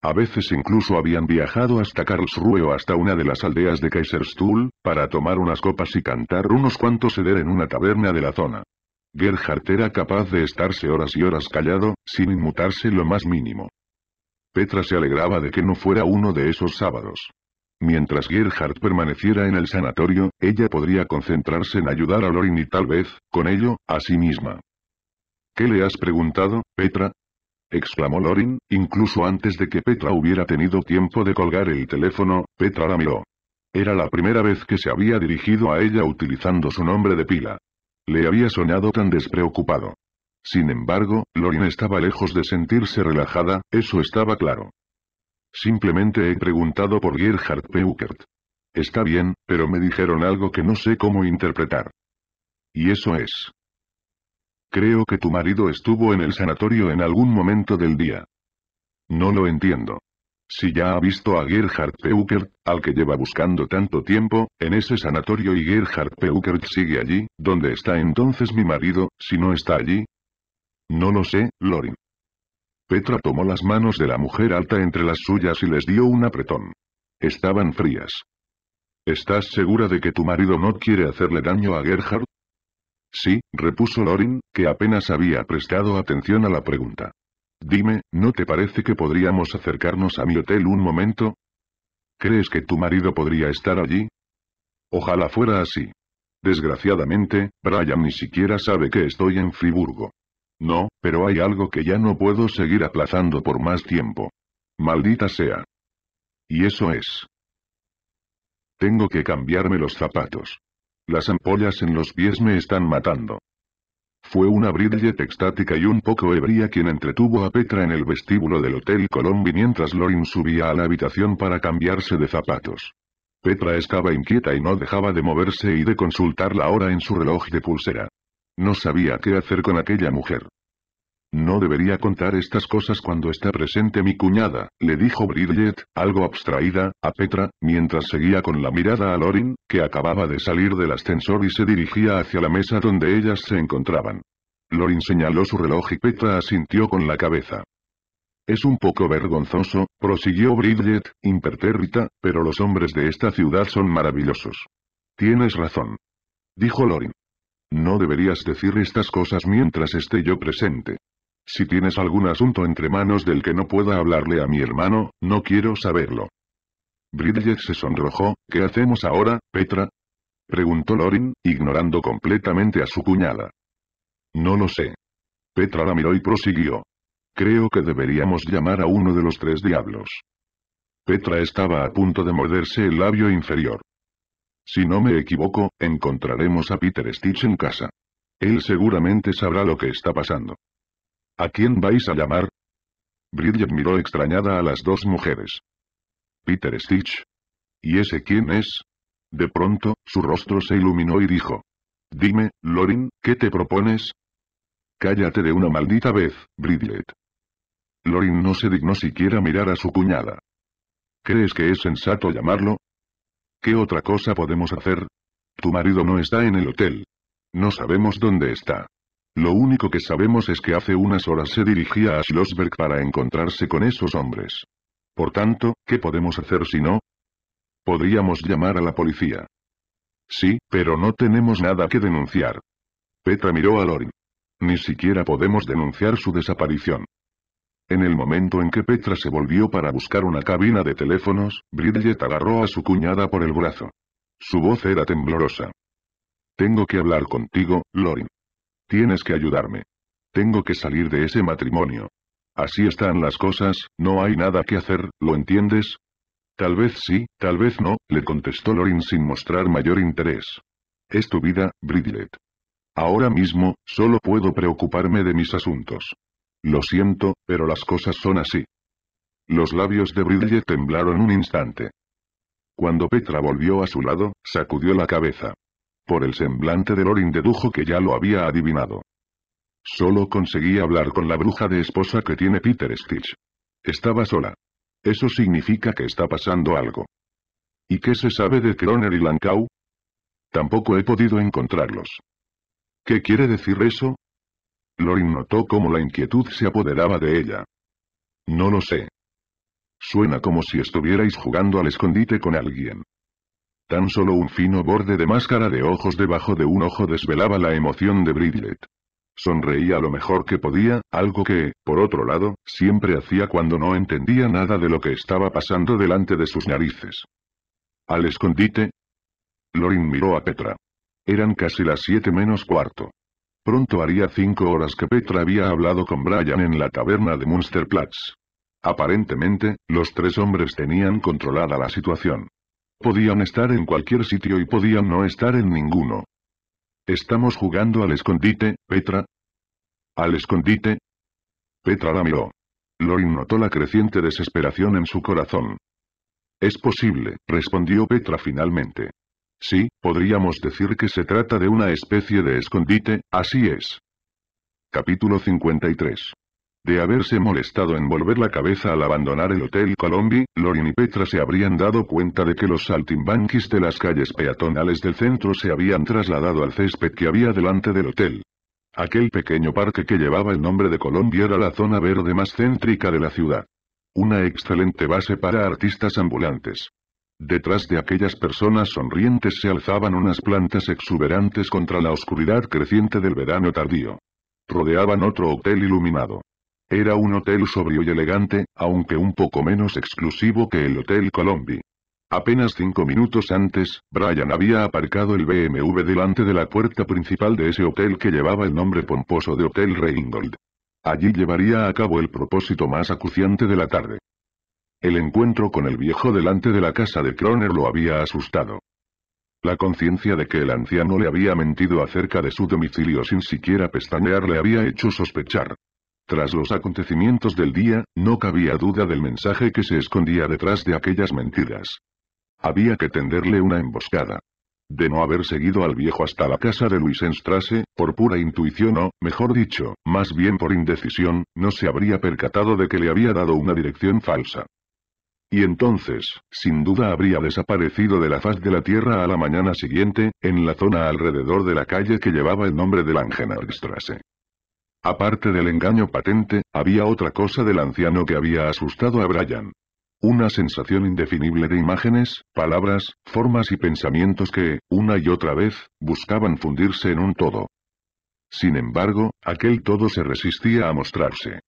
A veces incluso habían viajado hasta Karlsruhe o hasta una de las aldeas de Kaiserstuhl, para tomar unas copas y cantar unos cuantos eder en una taberna de la zona. Gerhardt era capaz de estarse horas y horas callado, sin inmutarse lo más mínimo. Petra se alegraba de que no fuera uno de esos sábados. Mientras Gerhardt permaneciera en el sanatorio, ella podría concentrarse en ayudar a Lorin y tal vez, con ello, a sí misma. ¿Qué le has preguntado, Petra? exclamó Lorin, incluso antes de que Petra hubiera tenido tiempo de colgar el teléfono, Petra la miró. Era la primera vez que se había dirigido a ella utilizando su nombre de pila. Le había sonado tan despreocupado. Sin embargo, Lorin estaba lejos de sentirse relajada, eso estaba claro. Simplemente he preguntado por Gerhard Peukert. Está bien, pero me dijeron algo que no sé cómo interpretar. Y eso es. Creo que tu marido estuvo en el sanatorio en algún momento del día. No lo entiendo. Si ya ha visto a Gerhard Peukert, al que lleva buscando tanto tiempo, en ese sanatorio y Gerhard Peukert sigue allí, ¿dónde está entonces mi marido, si no está allí? No lo sé, Lorin. Petra tomó las manos de la mujer alta entre las suyas y les dio un apretón. Estaban frías. ¿Estás segura de que tu marido no quiere hacerle daño a Gerhard? Sí, repuso Lorin, que apenas había prestado atención a la pregunta. Dime, ¿no te parece que podríamos acercarnos a mi hotel un momento? ¿Crees que tu marido podría estar allí? Ojalá fuera así. Desgraciadamente, Brian ni siquiera sabe que estoy en Friburgo. No, pero hay algo que ya no puedo seguir aplazando por más tiempo. Maldita sea. Y eso es. Tengo que cambiarme los zapatos. Las ampollas en los pies me están matando. Fue una Bridget extática y un poco ebria quien entretuvo a Petra en el vestíbulo del Hotel Colombi mientras Lorin subía a la habitación para cambiarse de zapatos. Petra estaba inquieta y no dejaba de moverse y de consultar la hora en su reloj de pulsera. No sabía qué hacer con aquella mujer. No debería contar estas cosas cuando está presente mi cuñada, le dijo Bridget, algo abstraída, a Petra, mientras seguía con la mirada a Lorin, que acababa de salir del ascensor y se dirigía hacia la mesa donde ellas se encontraban. Lorin señaló su reloj y Petra asintió con la cabeza. Es un poco vergonzoso, prosiguió Bridget, impertérrita, pero los hombres de esta ciudad son maravillosos. Tienes razón. Dijo Lorin. No deberías decir estas cosas mientras esté yo presente. Si tienes algún asunto entre manos del que no pueda hablarle a mi hermano, no quiero saberlo. Bridget se sonrojó, ¿qué hacemos ahora, Petra? Preguntó Lorin, ignorando completamente a su cuñada. No lo sé. Petra la miró y prosiguió. Creo que deberíamos llamar a uno de los tres diablos. Petra estaba a punto de morderse el labio inferior. Si no me equivoco, encontraremos a Peter Stitch en casa. Él seguramente sabrá lo que está pasando. ¿A quién vais a llamar? Bridget miró extrañada a las dos mujeres. Peter Stitch. ¿Y ese quién es? De pronto, su rostro se iluminó y dijo. Dime, Lorin, ¿qué te propones? Cállate de una maldita vez, Bridget. Lorin no se dignó siquiera mirar a su cuñada. ¿Crees que es sensato llamarlo? ¿Qué otra cosa podemos hacer? Tu marido no está en el hotel. No sabemos dónde está. Lo único que sabemos es que hace unas horas se dirigía a Schlossberg para encontrarse con esos hombres. Por tanto, ¿qué podemos hacer si no? Podríamos llamar a la policía. Sí, pero no tenemos nada que denunciar. Petra miró a Lorin. Ni siquiera podemos denunciar su desaparición. En el momento en que Petra se volvió para buscar una cabina de teléfonos, Bridget agarró a su cuñada por el brazo. Su voz era temblorosa. Tengo que hablar contigo, Lorin. Tienes que ayudarme. Tengo que salir de ese matrimonio. Así están las cosas, no hay nada que hacer, ¿lo entiendes? Tal vez sí, tal vez no, le contestó Lorin sin mostrar mayor interés. Es tu vida, Bridget. Ahora mismo, solo puedo preocuparme de mis asuntos. Lo siento, pero las cosas son así. Los labios de Bridget temblaron un instante. Cuando Petra volvió a su lado, sacudió la cabeza. Por el semblante de Lorin dedujo que ya lo había adivinado. Solo conseguí hablar con la bruja de esposa que tiene Peter Stitch. Estaba sola. Eso significa que está pasando algo. ¿Y qué se sabe de Croner y Lancau? Tampoco he podido encontrarlos. ¿Qué quiere decir eso? Lorin notó cómo la inquietud se apoderaba de ella. No lo sé. Suena como si estuvierais jugando al escondite con alguien. Tan solo un fino borde de máscara de ojos debajo de un ojo desvelaba la emoción de Bridget. Sonreía lo mejor que podía, algo que, por otro lado, siempre hacía cuando no entendía nada de lo que estaba pasando delante de sus narices. ¿Al escondite? Lorin miró a Petra. Eran casi las siete menos cuarto. Pronto haría cinco horas que Petra había hablado con Brian en la taberna de Munsterplatz. Aparentemente, los tres hombres tenían controlada la situación. Podían estar en cualquier sitio y podían no estar en ninguno. ¿Estamos jugando al escondite, Petra? ¿Al escondite? Petra la miró. Lorin notó la creciente desesperación en su corazón. Es posible, respondió Petra finalmente. Sí, podríamos decir que se trata de una especie de escondite, así es. Capítulo 53 de haberse molestado en volver la cabeza al abandonar el Hotel Colombi, Lorin y Petra se habrían dado cuenta de que los saltimbanquis de las calles peatonales del centro se habían trasladado al césped que había delante del hotel. Aquel pequeño parque que llevaba el nombre de Colombia era la zona verde más céntrica de la ciudad. Una excelente base para artistas ambulantes. Detrás de aquellas personas sonrientes se alzaban unas plantas exuberantes contra la oscuridad creciente del verano tardío. Rodeaban otro hotel iluminado. Era un hotel sobrio y elegante, aunque un poco menos exclusivo que el Hotel Colombi. Apenas cinco minutos antes, Brian había aparcado el BMW delante de la puerta principal de ese hotel que llevaba el nombre pomposo de Hotel Reingold. Allí llevaría a cabo el propósito más acuciante de la tarde. El encuentro con el viejo delante de la casa de Croner lo había asustado. La conciencia de que el anciano le había mentido acerca de su domicilio sin siquiera pestanear le había hecho sospechar. Tras los acontecimientos del día, no cabía duda del mensaje que se escondía detrás de aquellas mentiras. Había que tenderle una emboscada. De no haber seguido al viejo hasta la casa de Luisenstrasse, por pura intuición o, mejor dicho, más bien por indecisión, no se habría percatado de que le había dado una dirección falsa. Y entonces, sin duda habría desaparecido de la faz de la tierra a la mañana siguiente, en la zona alrededor de la calle que llevaba el nombre de Langenbergstrasse. Aparte del engaño patente, había otra cosa del anciano que había asustado a Brian. Una sensación indefinible de imágenes, palabras, formas y pensamientos que, una y otra vez, buscaban fundirse en un todo. Sin embargo, aquel todo se resistía a mostrarse.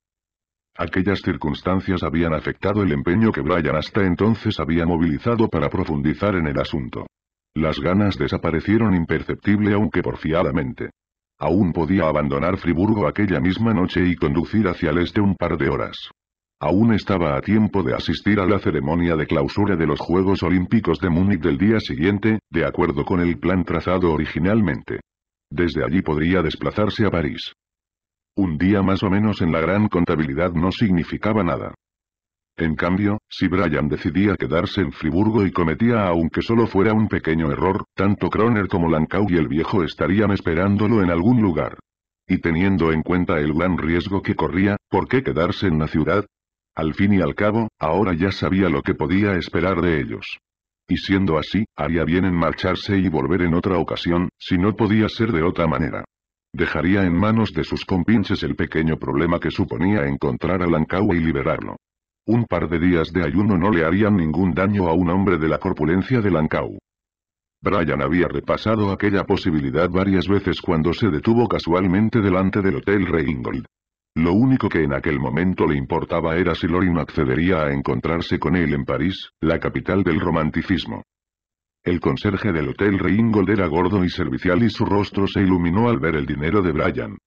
Aquellas circunstancias habían afectado el empeño que Brian hasta entonces había movilizado para profundizar en el asunto. Las ganas desaparecieron imperceptible aunque porfiadamente. Aún podía abandonar Friburgo aquella misma noche y conducir hacia el este un par de horas. Aún estaba a tiempo de asistir a la ceremonia de clausura de los Juegos Olímpicos de Múnich del día siguiente, de acuerdo con el plan trazado originalmente. Desde allí podría desplazarse a París. Un día más o menos en la gran contabilidad no significaba nada. En cambio, si Brian decidía quedarse en Friburgo y cometía aunque solo fuera un pequeño error, tanto Kroner como Lancau y el viejo estarían esperándolo en algún lugar. Y teniendo en cuenta el gran riesgo que corría, ¿por qué quedarse en la ciudad? Al fin y al cabo, ahora ya sabía lo que podía esperar de ellos. Y siendo así, haría bien en marcharse y volver en otra ocasión, si no podía ser de otra manera. Dejaría en manos de sus compinches el pequeño problema que suponía encontrar a Lancau y liberarlo. Un par de días de ayuno no le harían ningún daño a un hombre de la corpulencia de Lancau. Brian había repasado aquella posibilidad varias veces cuando se detuvo casualmente delante del Hotel Reingold. Lo único que en aquel momento le importaba era si Lorin accedería a encontrarse con él en París, la capital del romanticismo. El conserje del Hotel Reingold era gordo y servicial y su rostro se iluminó al ver el dinero de Brian.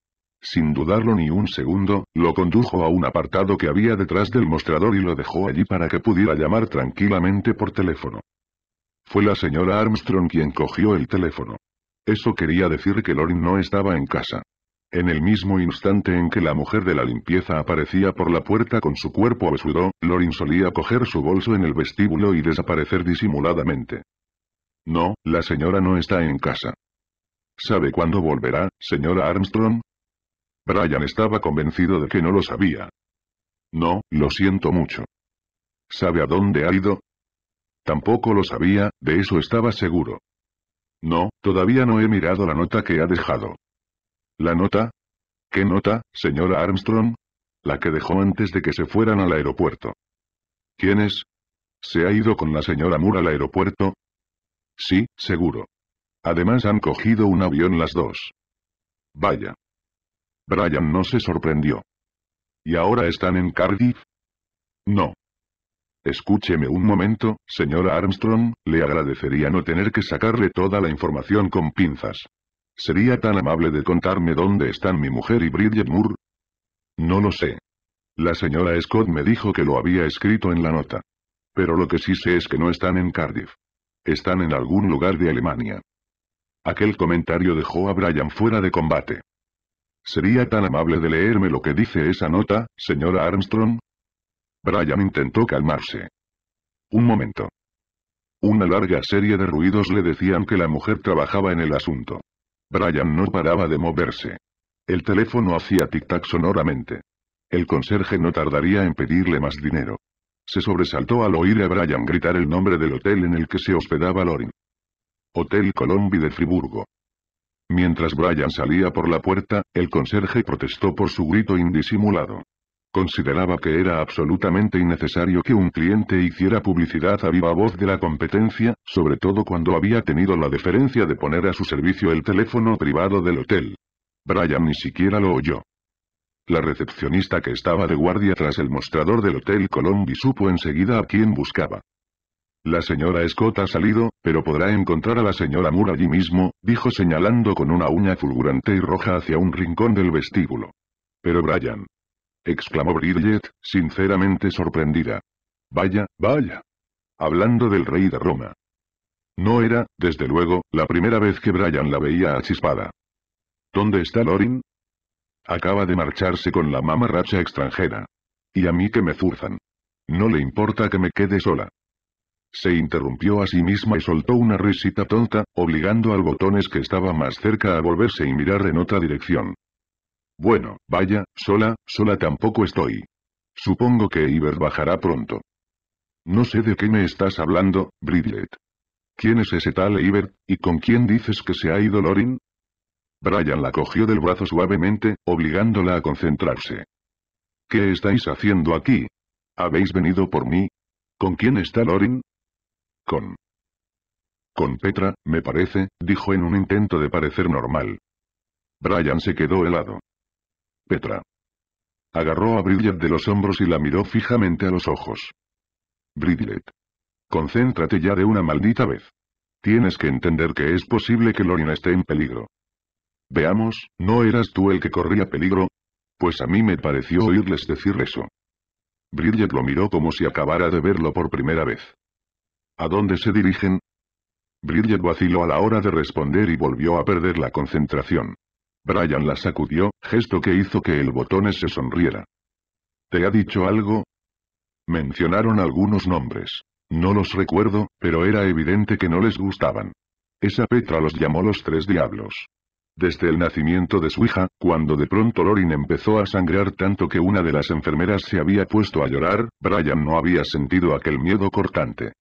Sin dudarlo ni un segundo, lo condujo a un apartado que había detrás del mostrador y lo dejó allí para que pudiera llamar tranquilamente por teléfono. Fue la señora Armstrong quien cogió el teléfono. Eso quería decir que Lorin no estaba en casa. En el mismo instante en que la mujer de la limpieza aparecía por la puerta con su cuerpo absurdo, Lorin solía coger su bolso en el vestíbulo y desaparecer disimuladamente. No, la señora no está en casa. ¿Sabe cuándo volverá, señora Armstrong? Brian estaba convencido de que no lo sabía. No, lo siento mucho. ¿Sabe a dónde ha ido? Tampoco lo sabía, de eso estaba seguro. No, todavía no he mirado la nota que ha dejado. ¿La nota? ¿Qué nota, señora Armstrong? La que dejó antes de que se fueran al aeropuerto. ¿Quién es? ¿Se ha ido con la señora Moore al aeropuerto? Sí, seguro. Además han cogido un avión las dos. Vaya. Brian no se sorprendió. ¿Y ahora están en Cardiff? No. Escúcheme un momento, señora Armstrong, le agradecería no tener que sacarle toda la información con pinzas. ¿Sería tan amable de contarme dónde están mi mujer y Bridget Moore? No lo sé. La señora Scott me dijo que lo había escrito en la nota. Pero lo que sí sé es que no están en Cardiff. Están en algún lugar de Alemania. Aquel comentario dejó a Brian fuera de combate. ¿Sería tan amable de leerme lo que dice esa nota, señora Armstrong? Brian intentó calmarse. Un momento. Una larga serie de ruidos le decían que la mujer trabajaba en el asunto. Brian no paraba de moverse. El teléfono hacía tic-tac sonoramente. El conserje no tardaría en pedirle más dinero. Se sobresaltó al oír a Brian gritar el nombre del hotel en el que se hospedaba Lorin. Hotel Colombi de Friburgo. Mientras Brian salía por la puerta, el conserje protestó por su grito indisimulado. Consideraba que era absolutamente innecesario que un cliente hiciera publicidad a viva voz de la competencia, sobre todo cuando había tenido la deferencia de poner a su servicio el teléfono privado del hotel. Brian ni siquiera lo oyó. La recepcionista que estaba de guardia tras el mostrador del Hotel Colombi supo enseguida a quién buscaba. La señora Scott ha salido, pero podrá encontrar a la señora Moore allí mismo, dijo señalando con una uña fulgurante y roja hacia un rincón del vestíbulo. Pero Brian. exclamó Bridget, sinceramente sorprendida. Vaya, vaya. Hablando del rey de Roma. No era, desde luego, la primera vez que Brian la veía achispada. ¿Dónde está Lorin? Acaba de marcharse con la mamarracha extranjera. Y a mí que me zurzan. No le importa que me quede sola. Se interrumpió a sí misma y soltó una risita tonta, obligando al botones que estaba más cerca a volverse y mirar en otra dirección. Bueno, vaya, sola, sola tampoco estoy. Supongo que Iber bajará pronto. No sé de qué me estás hablando, Bridget. ¿Quién es ese tal Iber, y con quién dices que se ha ido Lorin? Brian la cogió del brazo suavemente, obligándola a concentrarse. ¿Qué estáis haciendo aquí? ¿Habéis venido por mí? ¿Con quién está Lorin? Con... Con Petra, me parece, dijo en un intento de parecer normal. Brian se quedó helado. Petra. Agarró a Bridget de los hombros y la miró fijamente a los ojos. Bridget. Concéntrate ya de una maldita vez. Tienes que entender que es posible que Lorin esté en peligro. Veamos, ¿no eras tú el que corría peligro? Pues a mí me pareció oírles decir eso. Bridget lo miró como si acabara de verlo por primera vez. ¿A dónde se dirigen? Bridget vaciló a la hora de responder y volvió a perder la concentración. Brian la sacudió, gesto que hizo que el botones se sonriera. ¿Te ha dicho algo? Mencionaron algunos nombres. No los recuerdo, pero era evidente que no les gustaban. Esa Petra los llamó los tres diablos. Desde el nacimiento de su hija, cuando de pronto Lorin empezó a sangrar tanto que una de las enfermeras se había puesto a llorar, Brian no había sentido aquel miedo cortante.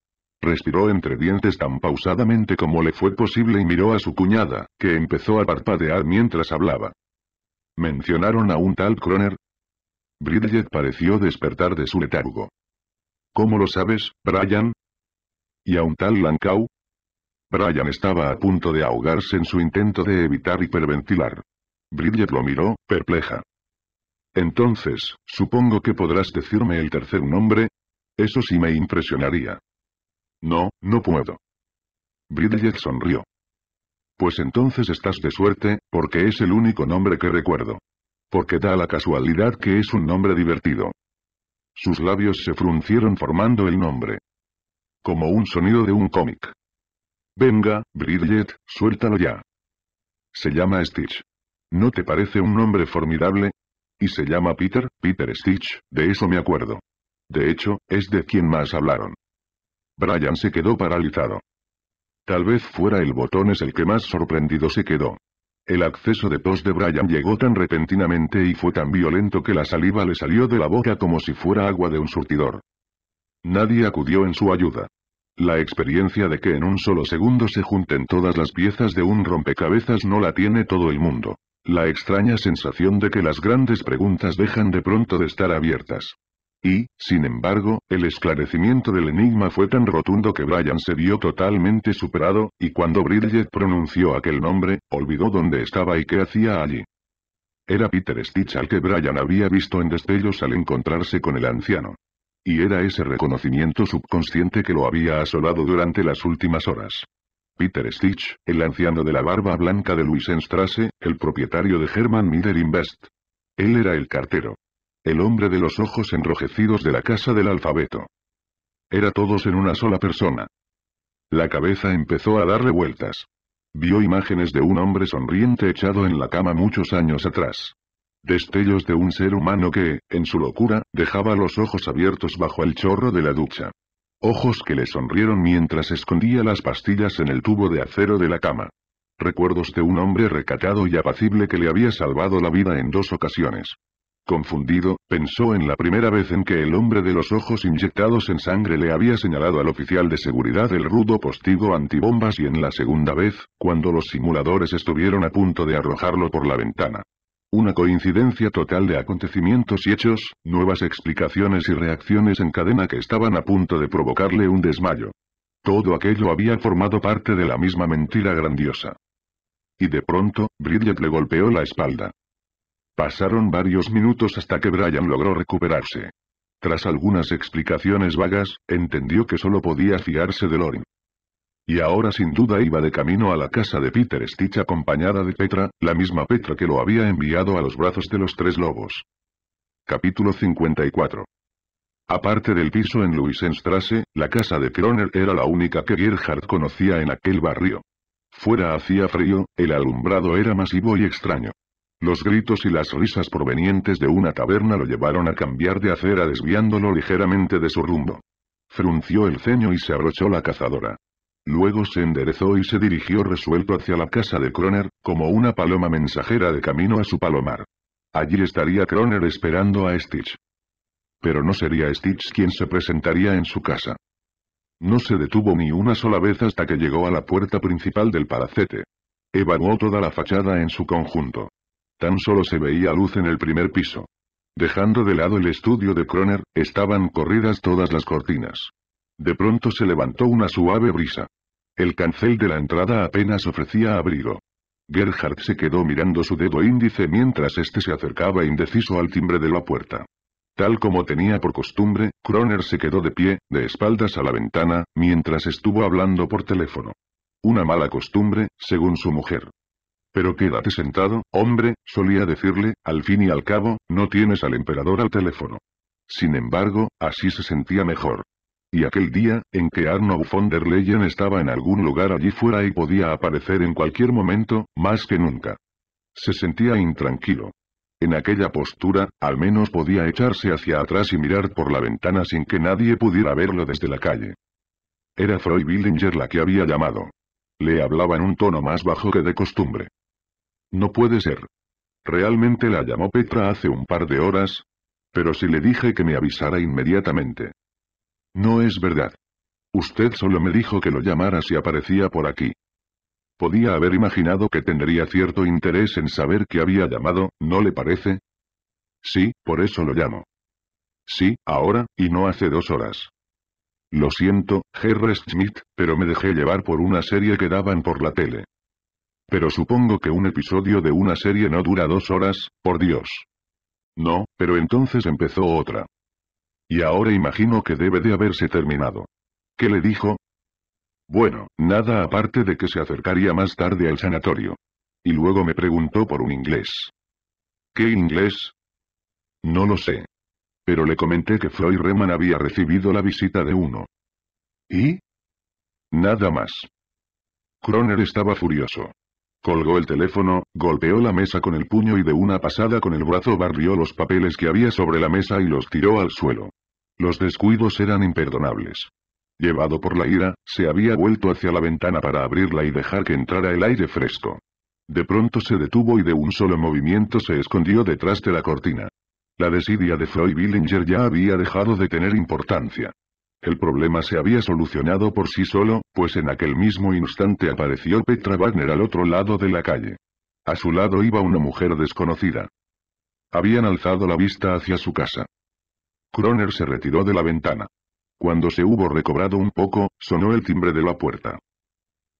Respiró entre dientes tan pausadamente como le fue posible y miró a su cuñada, que empezó a parpadear mientras hablaba. ¿Mencionaron a un tal Croner? Bridget pareció despertar de su letargo. ¿Cómo lo sabes, Brian? ¿Y a un tal Lancau? Brian estaba a punto de ahogarse en su intento de evitar hiperventilar. Bridget lo miró, perpleja. Entonces, supongo que podrás decirme el tercer nombre. Eso sí me impresionaría. No, no puedo. Bridget sonrió. Pues entonces estás de suerte, porque es el único nombre que recuerdo. Porque da la casualidad que es un nombre divertido. Sus labios se fruncieron formando el nombre. Como un sonido de un cómic. Venga, Bridget, suéltalo ya. Se llama Stitch. ¿No te parece un nombre formidable? Y se llama Peter, Peter Stitch, de eso me acuerdo. De hecho, es de quien más hablaron. Brian se quedó paralizado. Tal vez fuera el botón es el que más sorprendido se quedó. El acceso de tos de Brian llegó tan repentinamente y fue tan violento que la saliva le salió de la boca como si fuera agua de un surtidor. Nadie acudió en su ayuda. La experiencia de que en un solo segundo se junten todas las piezas de un rompecabezas no la tiene todo el mundo. La extraña sensación de que las grandes preguntas dejan de pronto de estar abiertas. Y, sin embargo, el esclarecimiento del enigma fue tan rotundo que Brian se vio totalmente superado, y cuando Bridget pronunció aquel nombre, olvidó dónde estaba y qué hacía allí. Era Peter Stitch al que Brian había visto en destellos al encontrarse con el anciano. Y era ese reconocimiento subconsciente que lo había asolado durante las últimas horas. Peter Stitch, el anciano de la barba blanca de Luisenstrasse, el propietario de Herman Miller Invest. Él era el cartero. El hombre de los ojos enrojecidos de la casa del alfabeto. Era todos en una sola persona. La cabeza empezó a dar vueltas. Vio imágenes de un hombre sonriente echado en la cama muchos años atrás. Destellos de un ser humano que, en su locura, dejaba los ojos abiertos bajo el chorro de la ducha. Ojos que le sonrieron mientras escondía las pastillas en el tubo de acero de la cama. Recuerdos de un hombre recatado y apacible que le había salvado la vida en dos ocasiones. Confundido, pensó en la primera vez en que el hombre de los ojos inyectados en sangre le había señalado al oficial de seguridad el rudo postigo antibombas y en la segunda vez, cuando los simuladores estuvieron a punto de arrojarlo por la ventana. Una coincidencia total de acontecimientos y hechos, nuevas explicaciones y reacciones en cadena que estaban a punto de provocarle un desmayo. Todo aquello había formado parte de la misma mentira grandiosa. Y de pronto, Bridget le golpeó la espalda. Pasaron varios minutos hasta que Brian logró recuperarse. Tras algunas explicaciones vagas, entendió que solo podía fiarse de Lorin. Y ahora sin duda iba de camino a la casa de Peter Stitch acompañada de Petra, la misma Petra que lo había enviado a los brazos de los tres lobos. Capítulo 54 Aparte del piso en Luisenstrasse, la casa de Croner era la única que Gerhard conocía en aquel barrio. Fuera hacía frío, el alumbrado era masivo y extraño. Los gritos y las risas provenientes de una taberna lo llevaron a cambiar de acera desviándolo ligeramente de su rumbo. Frunció el ceño y se abrochó la cazadora. Luego se enderezó y se dirigió resuelto hacia la casa de Croner, como una paloma mensajera de camino a su palomar. Allí estaría Croner esperando a Stitch. Pero no sería Stitch quien se presentaría en su casa. No se detuvo ni una sola vez hasta que llegó a la puerta principal del palacete. Evaluó toda la fachada en su conjunto. Tan solo se veía luz en el primer piso. Dejando de lado el estudio de Croner, estaban corridas todas las cortinas. De pronto se levantó una suave brisa. El cancel de la entrada apenas ofrecía abrigo. Gerhard se quedó mirando su dedo índice mientras éste se acercaba indeciso al timbre de la puerta. Tal como tenía por costumbre, Croner se quedó de pie, de espaldas a la ventana, mientras estuvo hablando por teléfono. Una mala costumbre, según su mujer. Pero quédate sentado, hombre, solía decirle, al fin y al cabo, no tienes al emperador al teléfono. Sin embargo, así se sentía mejor. Y aquel día, en que Arnold von der Leyen estaba en algún lugar allí fuera y podía aparecer en cualquier momento, más que nunca. Se sentía intranquilo. En aquella postura, al menos podía echarse hacia atrás y mirar por la ventana sin que nadie pudiera verlo desde la calle. Era Freud Billinger la que había llamado. Le hablaba en un tono más bajo que de costumbre. No puede ser. Realmente la llamó Petra hace un par de horas. Pero si le dije que me avisara inmediatamente. No es verdad. Usted solo me dijo que lo llamara si aparecía por aquí. Podía haber imaginado que tendría cierto interés en saber que había llamado, ¿no le parece? Sí, por eso lo llamo. Sí, ahora, y no hace dos horas. Lo siento, Herr Schmidt, pero me dejé llevar por una serie que daban por la tele. Pero supongo que un episodio de una serie no dura dos horas, por Dios. No, pero entonces empezó otra. Y ahora imagino que debe de haberse terminado. ¿Qué le dijo? Bueno, nada aparte de que se acercaría más tarde al sanatorio. Y luego me preguntó por un inglés. ¿Qué inglés? No lo sé. Pero le comenté que Floyd Reman había recibido la visita de uno. ¿Y? Nada más. Croner estaba furioso. Colgó el teléfono, golpeó la mesa con el puño y de una pasada con el brazo barrió los papeles que había sobre la mesa y los tiró al suelo. Los descuidos eran imperdonables. Llevado por la ira, se había vuelto hacia la ventana para abrirla y dejar que entrara el aire fresco. De pronto se detuvo y de un solo movimiento se escondió detrás de la cortina. La desidia de Freud Billinger ya había dejado de tener importancia. El problema se había solucionado por sí solo, pues en aquel mismo instante apareció Petra Wagner al otro lado de la calle. A su lado iba una mujer desconocida. Habían alzado la vista hacia su casa. Kroner se retiró de la ventana. Cuando se hubo recobrado un poco, sonó el timbre de la puerta.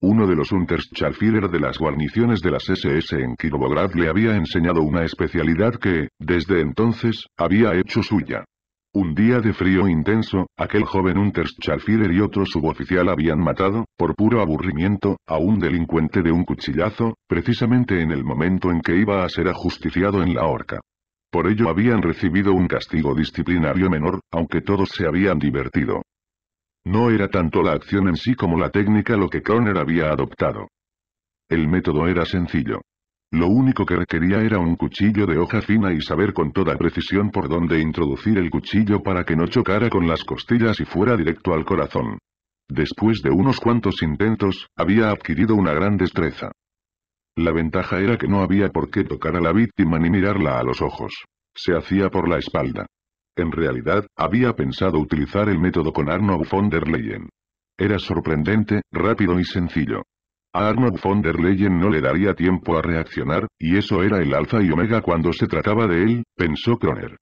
Uno de los Chalfier de las guarniciones de las SS en Kirovograd le había enseñado una especialidad que, desde entonces, había hecho suya. Un día de frío intenso, aquel joven Unterschalfider y otro suboficial habían matado, por puro aburrimiento, a un delincuente de un cuchillazo, precisamente en el momento en que iba a ser ajusticiado en la horca. Por ello habían recibido un castigo disciplinario menor, aunque todos se habían divertido. No era tanto la acción en sí como la técnica lo que Kroner había adoptado. El método era sencillo. Lo único que requería era un cuchillo de hoja fina y saber con toda precisión por dónde introducir el cuchillo para que no chocara con las costillas y fuera directo al corazón. Después de unos cuantos intentos, había adquirido una gran destreza. La ventaja era que no había por qué tocar a la víctima ni mirarla a los ojos. Se hacía por la espalda. En realidad, había pensado utilizar el método con Arnold von der Leyen. Era sorprendente, rápido y sencillo. A Arnold von der Leyen no le daría tiempo a reaccionar, y eso era el alfa y omega cuando se trataba de él, pensó Kroner.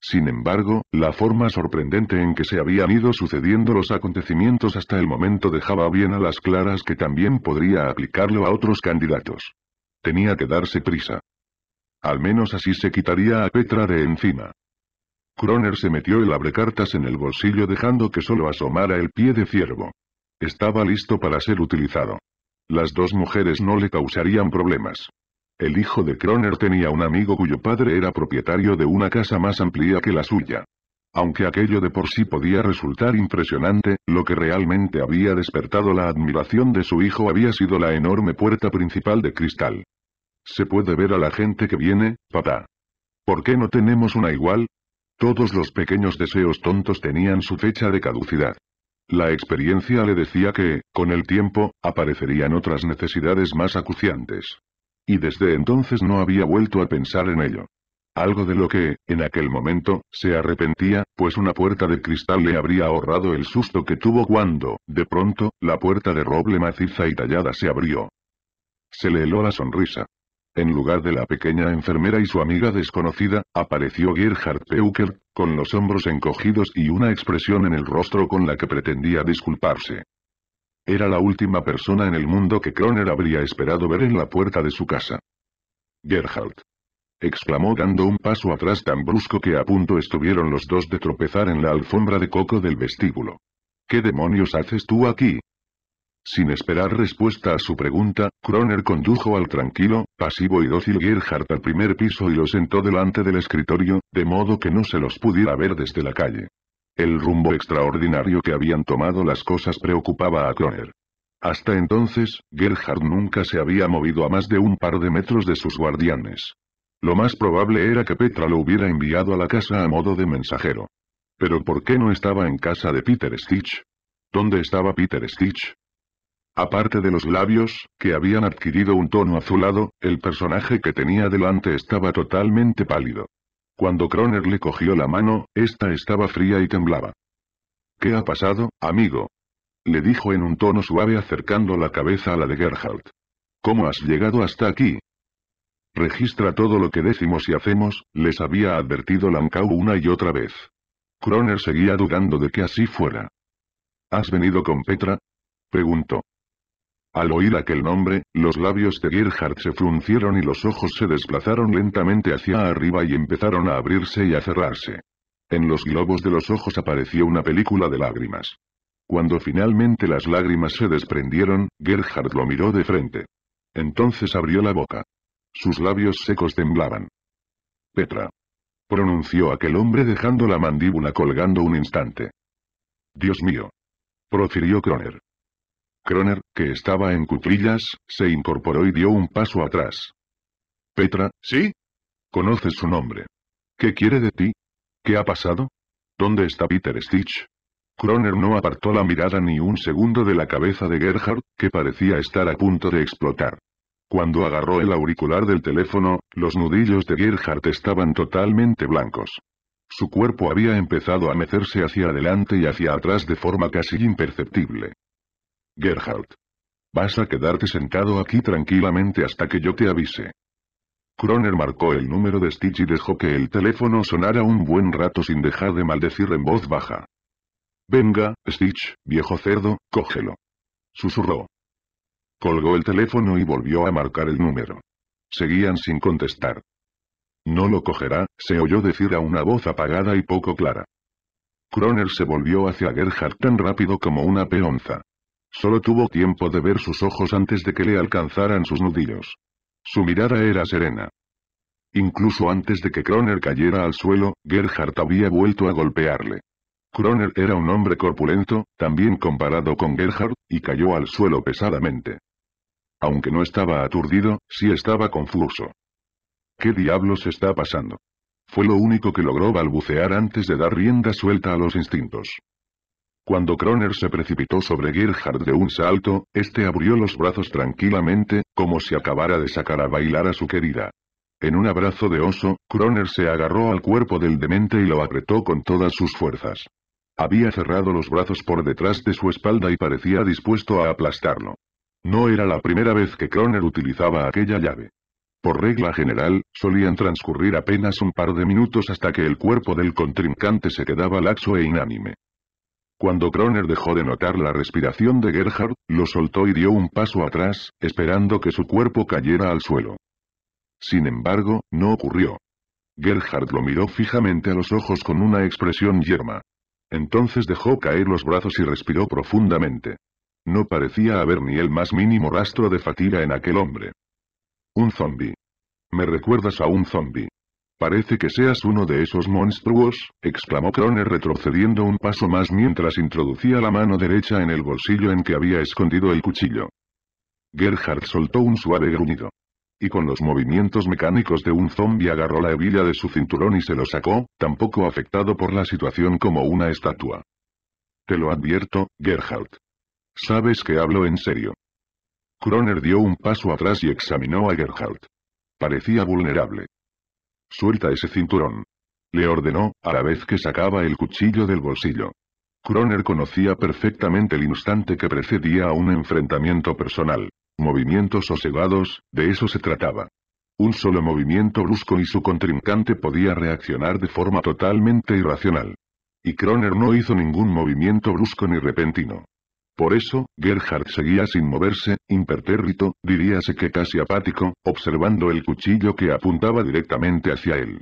Sin embargo, la forma sorprendente en que se habían ido sucediendo los acontecimientos hasta el momento dejaba bien a las claras que también podría aplicarlo a otros candidatos. Tenía que darse prisa. Al menos así se quitaría a Petra de encima. Kroner se metió el abrecartas en el bolsillo dejando que solo asomara el pie de ciervo. Estaba listo para ser utilizado. Las dos mujeres no le causarían problemas. El hijo de Kroner tenía un amigo cuyo padre era propietario de una casa más amplia que la suya. Aunque aquello de por sí podía resultar impresionante, lo que realmente había despertado la admiración de su hijo había sido la enorme puerta principal de cristal. Se puede ver a la gente que viene, papá. ¿Por qué no tenemos una igual? Todos los pequeños deseos tontos tenían su fecha de caducidad. La experiencia le decía que, con el tiempo, aparecerían otras necesidades más acuciantes. Y desde entonces no había vuelto a pensar en ello. Algo de lo que, en aquel momento, se arrepentía, pues una puerta de cristal le habría ahorrado el susto que tuvo cuando, de pronto, la puerta de roble maciza y tallada se abrió. Se le heló la sonrisa. En lugar de la pequeña enfermera y su amiga desconocida, apareció Gerhard Peuker, con los hombros encogidos y una expresión en el rostro con la que pretendía disculparse. Era la última persona en el mundo que Kroner habría esperado ver en la puerta de su casa. Gerhard. exclamó dando un paso atrás tan brusco que a punto estuvieron los dos de tropezar en la alfombra de coco del vestíbulo. ¿Qué demonios haces tú aquí? Sin esperar respuesta a su pregunta, Kroner condujo al tranquilo, pasivo y dócil Gerhard al primer piso y lo sentó delante del escritorio, de modo que no se los pudiera ver desde la calle. El rumbo extraordinario que habían tomado las cosas preocupaba a Croner. Hasta entonces, Gerhard nunca se había movido a más de un par de metros de sus guardianes. Lo más probable era que Petra lo hubiera enviado a la casa a modo de mensajero. Pero ¿por qué no estaba en casa de Peter Stitch? ¿Dónde estaba Peter Stitch? Aparte de los labios, que habían adquirido un tono azulado, el personaje que tenía delante estaba totalmente pálido. Cuando Kroner le cogió la mano, esta estaba fría y temblaba. ¿Qué ha pasado, amigo? Le dijo en un tono suave acercando la cabeza a la de Gerhardt. ¿Cómo has llegado hasta aquí? Registra todo lo que decimos y hacemos, les había advertido Lancau una y otra vez. Kroner seguía dudando de que así fuera. ¿Has venido con Petra? Preguntó. Al oír aquel nombre, los labios de Gerhard se fruncieron y los ojos se desplazaron lentamente hacia arriba y empezaron a abrirse y a cerrarse. En los globos de los ojos apareció una película de lágrimas. Cuando finalmente las lágrimas se desprendieron, Gerhard lo miró de frente. Entonces abrió la boca. Sus labios secos temblaban. Petra. Pronunció aquel hombre dejando la mandíbula colgando un instante. Dios mío. Profirió Kroner. Kroner, que estaba en cuclillas, se incorporó y dio un paso atrás. Petra, ¿sí? Conoces su nombre. ¿Qué quiere de ti? ¿Qué ha pasado? ¿Dónde está Peter Stitch? Kroner no apartó la mirada ni un segundo de la cabeza de Gerhard, que parecía estar a punto de explotar. Cuando agarró el auricular del teléfono, los nudillos de Gerhard estaban totalmente blancos. Su cuerpo había empezado a mecerse hacia adelante y hacia atrás de forma casi imperceptible. Gerhardt. Vas a quedarte sentado aquí tranquilamente hasta que yo te avise. Kroner marcó el número de Stitch y dejó que el teléfono sonara un buen rato sin dejar de maldecir en voz baja. Venga, Stitch, viejo cerdo, cógelo. Susurró. Colgó el teléfono y volvió a marcar el número. Seguían sin contestar. No lo cogerá, se oyó decir a una voz apagada y poco clara. Kroner se volvió hacia Gerhard tan rápido como una peonza. Solo tuvo tiempo de ver sus ojos antes de que le alcanzaran sus nudillos. Su mirada era serena. Incluso antes de que Kroner cayera al suelo, Gerhardt había vuelto a golpearle. Kroner era un hombre corpulento, también comparado con Gerhard, y cayó al suelo pesadamente. Aunque no estaba aturdido, sí estaba confuso. ¿Qué diablos está pasando? Fue lo único que logró balbucear antes de dar rienda suelta a los instintos. Cuando Kroner se precipitó sobre Gerhard de un salto, este abrió los brazos tranquilamente, como si acabara de sacar a bailar a su querida. En un abrazo de oso, Kroner se agarró al cuerpo del demente y lo apretó con todas sus fuerzas. Había cerrado los brazos por detrás de su espalda y parecía dispuesto a aplastarlo. No era la primera vez que Kroner utilizaba aquella llave. Por regla general, solían transcurrir apenas un par de minutos hasta que el cuerpo del contrincante se quedaba laxo e inánime. Cuando Kroner dejó de notar la respiración de Gerhard, lo soltó y dio un paso atrás, esperando que su cuerpo cayera al suelo. Sin embargo, no ocurrió. Gerhard lo miró fijamente a los ojos con una expresión yerma. Entonces dejó caer los brazos y respiró profundamente. No parecía haber ni el más mínimo rastro de fatiga en aquel hombre. Un zombi. Me recuerdas a un zombi. Parece que seas uno de esos monstruos, exclamó Kroner retrocediendo un paso más mientras introducía la mano derecha en el bolsillo en que había escondido el cuchillo. Gerhard soltó un suave gruñido. Y con los movimientos mecánicos de un zombie agarró la hebilla de su cinturón y se lo sacó, tampoco afectado por la situación como una estatua. Te lo advierto, Gerhard. Sabes que hablo en serio. Kroner dio un paso atrás y examinó a Gerhard. Parecía vulnerable. Suelta ese cinturón. Le ordenó, a la vez que sacaba el cuchillo del bolsillo. Kroner conocía perfectamente el instante que precedía a un enfrentamiento personal. Movimientos sosegados, de eso se trataba. Un solo movimiento brusco y su contrincante podía reaccionar de forma totalmente irracional. Y Kroner no hizo ningún movimiento brusco ni repentino. Por eso, Gerhard seguía sin moverse, impertérrito, diríase que casi apático, observando el cuchillo que apuntaba directamente hacia él.